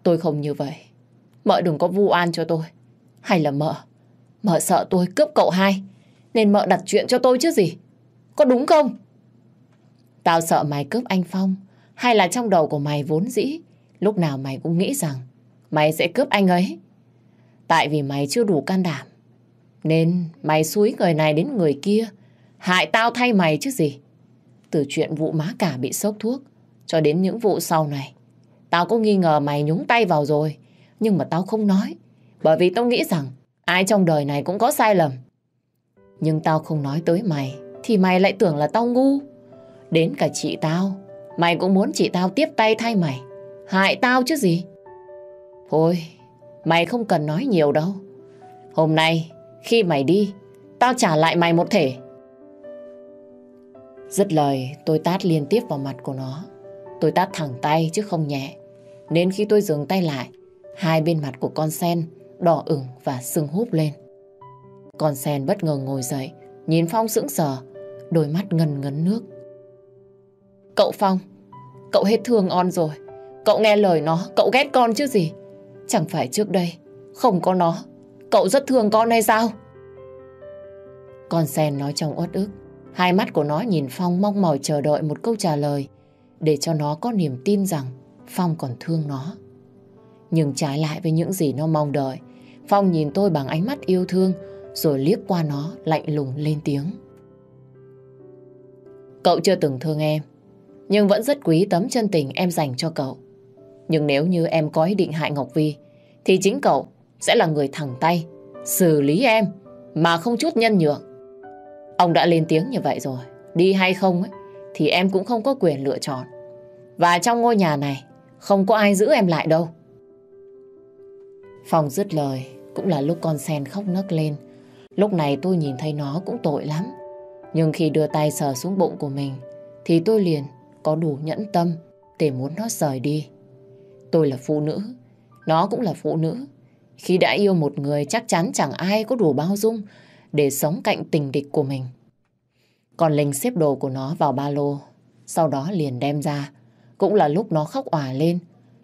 A: Tôi không như vậy. Mợ đừng có vu oan cho tôi. Hay là mợ? Mợ sợ tôi cướp cậu hai. Nên mợ đặt chuyện cho tôi chứ gì? Có đúng không? Tao sợ mày cướp anh Phong. Hay là trong đầu của mày vốn dĩ. Lúc nào mày cũng nghĩ rằng mày sẽ cướp anh ấy. Tại vì mày chưa đủ can đảm nên mày xúi người này đến người kia, hại tao thay mày chứ gì. Từ chuyện vụ má cả bị sốc thuốc, cho đến những vụ sau này. Tao có nghi ngờ mày nhúng tay vào rồi, nhưng mà tao không nói. Bởi vì tao nghĩ rằng ai trong đời này cũng có sai lầm. Nhưng tao không nói tới mày, thì mày lại tưởng là tao ngu. Đến cả chị tao, mày cũng muốn chị tao tiếp tay thay mày. Hại tao chứ gì. Thôi, mày không cần nói nhiều đâu. Hôm nay khi mày đi, tao trả lại mày một thể. Dứt lời, tôi tát liên tiếp vào mặt của nó. Tôi tát thẳng tay chứ không nhẹ. Nên khi tôi dừng tay lại, hai bên mặt của con sen đỏ ửng và sưng húp lên. Con sen bất ngờ ngồi dậy, nhìn Phong sững sờ, đôi mắt ngần ngấn nước. Cậu Phong, cậu hết thương on rồi. Cậu nghe lời nó, cậu ghét con chứ gì. Chẳng phải trước đây, không có nó, cậu rất thương con hay sao? Con sen nói trong uất ức. Hai mắt của nó nhìn Phong mong mỏi chờ đợi một câu trả lời để cho nó có niềm tin rằng Phong còn thương nó. Nhưng trái lại với những gì nó mong đợi, Phong nhìn tôi bằng ánh mắt yêu thương rồi liếc qua nó lạnh lùng lên tiếng. Cậu chưa từng thương em, nhưng vẫn rất quý tấm chân tình em dành cho cậu. Nhưng nếu như em có ý định hại Ngọc Vi, thì chính cậu sẽ là người thẳng tay, xử lý em mà không chút nhân nhượng. Ông đã lên tiếng như vậy rồi, đi hay không ấy, thì em cũng không có quyền lựa chọn. Và trong ngôi nhà này, không có ai giữ em lại đâu. Phòng dứt lời, cũng là lúc con sen khóc nấc lên. Lúc này tôi nhìn thấy nó cũng tội lắm. Nhưng khi đưa tay sờ xuống bụng của mình, thì tôi liền có đủ nhẫn tâm để muốn nó rời đi. Tôi là phụ nữ, nó cũng là phụ nữ. Khi đã yêu một người chắc chắn chẳng ai có đủ bao dung để sống cạnh tình địch của mình. Còn Linh xếp đồ của nó vào ba lô, sau đó liền đem ra. Cũng là lúc nó khóc òa lên,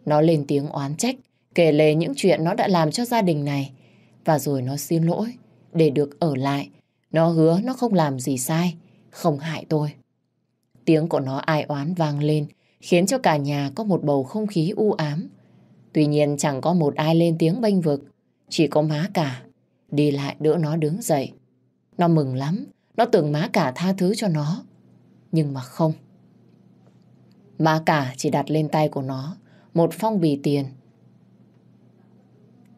A: nó lên tiếng oán trách, kể lề những chuyện nó đã làm cho gia đình này. Và rồi nó xin lỗi để được ở lại. Nó hứa nó không làm gì sai, không hại tôi. Tiếng của nó ai oán vang lên, khiến cho cả nhà có một bầu không khí u ám. Tuy nhiên chẳng có một ai lên tiếng bênh vực, chỉ có má cả. Đi lại đỡ nó đứng dậy. Nó mừng lắm, nó tưởng má cả tha thứ cho nó. Nhưng mà không. Má cả chỉ đặt lên tay của nó một phong bì tiền.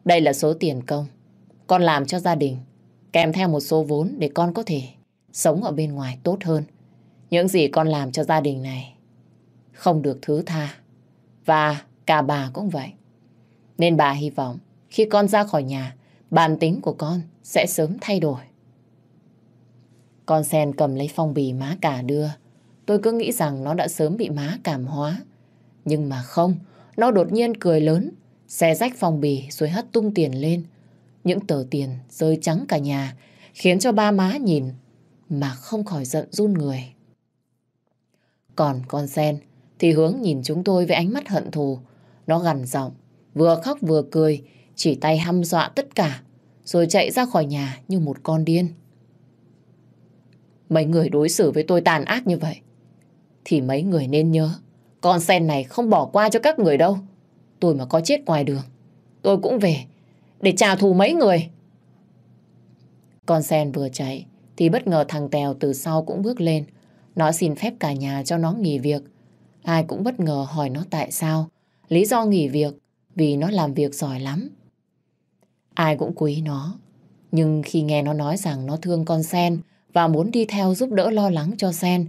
A: Đây là số tiền công. Con làm cho gia đình, kèm theo một số vốn để con có thể sống ở bên ngoài tốt hơn. Những gì con làm cho gia đình này không được thứ tha. Và cả bà cũng vậy. Nên bà hy vọng khi con ra khỏi nhà, bản tính của con sẽ sớm thay đổi. Con sen cầm lấy phong bì má cả đưa. Tôi cứ nghĩ rằng nó đã sớm bị má cảm hóa. Nhưng mà không, nó đột nhiên cười lớn, xé rách phong bì rồi hất tung tiền lên. Những tờ tiền rơi trắng cả nhà, khiến cho ba má nhìn mà không khỏi giận run người. Còn con sen thì hướng nhìn chúng tôi với ánh mắt hận thù. Nó gằn giọng, vừa khóc vừa cười, chỉ tay hăm dọa tất cả, rồi chạy ra khỏi nhà như một con điên. Mấy người đối xử với tôi tàn ác như vậy, thì mấy người nên nhớ, con sen này không bỏ qua cho các người đâu. Tôi mà có chết ngoài đường, tôi cũng về, để trả thù mấy người. Con sen vừa chạy, thì bất ngờ thằng Tèo từ sau cũng bước lên. Nó xin phép cả nhà cho nó nghỉ việc. Ai cũng bất ngờ hỏi nó tại sao. Lý do nghỉ việc vì nó làm việc giỏi lắm. Ai cũng quý nó, nhưng khi nghe nó nói rằng nó thương con Sen và muốn đi theo giúp đỡ lo lắng cho Sen,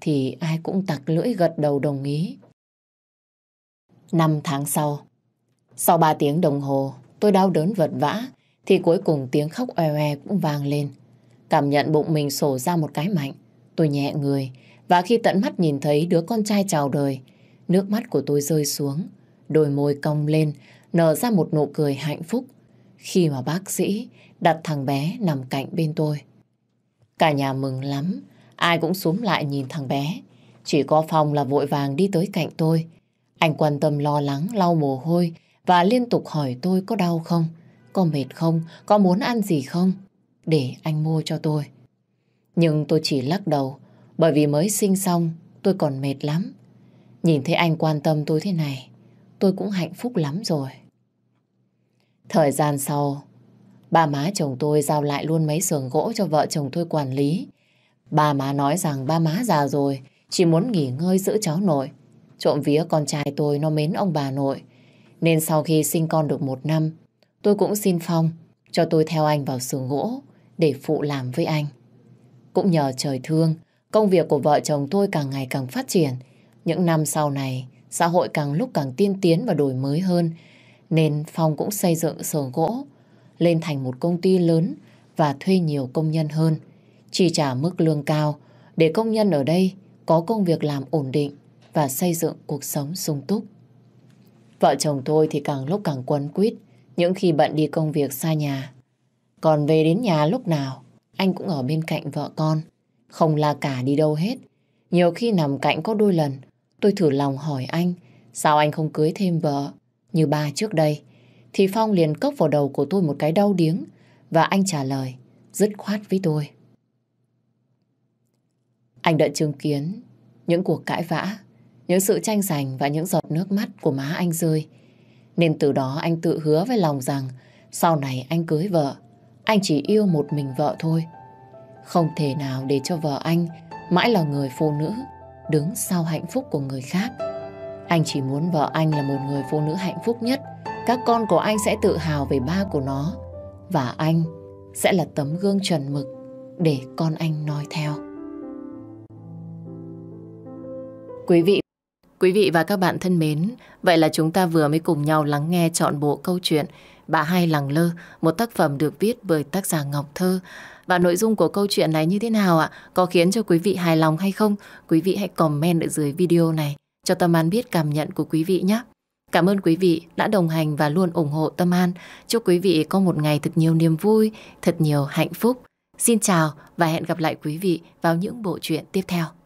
A: thì ai cũng tặc lưỡi gật đầu đồng ý. Năm tháng sau, sau ba tiếng đồng hồ, tôi đau đớn vật vã, thì cuối cùng tiếng khóc oe oe cũng vang lên. Cảm nhận bụng mình sổ ra một cái mạnh, tôi nhẹ người, và khi tận mắt nhìn thấy đứa con trai chào đời, nước mắt của tôi rơi xuống, Đôi môi cong lên, nở ra một nụ cười hạnh phúc khi mà bác sĩ đặt thằng bé nằm cạnh bên tôi. Cả nhà mừng lắm, ai cũng xuống lại nhìn thằng bé. Chỉ có Phong là vội vàng đi tới cạnh tôi. Anh quan tâm lo lắng, lau mồ hôi và liên tục hỏi tôi có đau không, có mệt không, có muốn ăn gì không, để anh mua cho tôi. Nhưng tôi chỉ lắc đầu, bởi vì mới sinh xong tôi còn mệt lắm. Nhìn thấy anh quan tâm tôi thế này, tôi cũng hạnh phúc lắm rồi. Thời gian sau, ba má chồng tôi giao lại luôn mấy xưởng gỗ cho vợ chồng tôi quản lý. Ba má nói rằng ba má già rồi, chỉ muốn nghỉ ngơi giữ cháu nội. Trộm vía con trai tôi nó mến ông bà nội. Nên sau khi sinh con được một năm, tôi cũng xin Phong cho tôi theo anh vào xưởng gỗ để phụ làm với anh. Cũng nhờ trời thương, công việc của vợ chồng tôi càng ngày càng phát triển. Những năm sau này, Xã hội càng lúc càng tiên tiến và đổi mới hơn, nên Phong cũng xây dựng xưởng gỗ, lên thành một công ty lớn và thuê nhiều công nhân hơn, chỉ trả mức lương cao để công nhân ở đây có công việc làm ổn định và xây dựng cuộc sống sung túc. Vợ chồng tôi thì càng lúc càng quấn quýt những khi bận đi công việc xa nhà. Còn về đến nhà lúc nào, anh cũng ở bên cạnh vợ con, không la cả đi đâu hết. Nhiều khi nằm cạnh có đôi lần, Tôi thử lòng hỏi anh, sao anh không cưới thêm vợ? Như ba trước đây, thì Phong liền cốc vào đầu của tôi một cái đau điếng và anh trả lời, dứt khoát với tôi. Anh đã chứng kiến những cuộc cãi vã, những sự tranh giành và những giọt nước mắt của má anh rơi. Nên từ đó anh tự hứa với lòng rằng sau này anh cưới vợ, anh chỉ yêu một mình vợ thôi. Không thể nào để cho vợ anh mãi là người phụ nữ đứng sau hạnh phúc của người khác. Anh chỉ muốn vợ anh là một người phụ nữ hạnh phúc nhất. Các con của anh sẽ tự hào về ba của nó. Và anh sẽ là tấm gương trần mực để con anh noi theo. Quý vị Quý vị và các bạn thân mến, vậy là chúng ta vừa mới cùng nhau lắng nghe trọn bộ câu chuyện Bà Hai lằng Lơ, một tác phẩm được viết bởi tác giả Ngọc Thơ và nội dung của câu chuyện này như thế nào ạ? Có khiến cho quý vị hài lòng hay không? Quý vị hãy comment ở dưới video này cho Tâm An biết cảm nhận của quý vị nhé. Cảm ơn quý vị đã đồng hành và luôn ủng hộ Tâm An. Chúc quý vị có một ngày thật nhiều niềm vui, thật nhiều hạnh phúc. Xin chào và hẹn gặp lại quý vị vào những bộ truyện tiếp theo.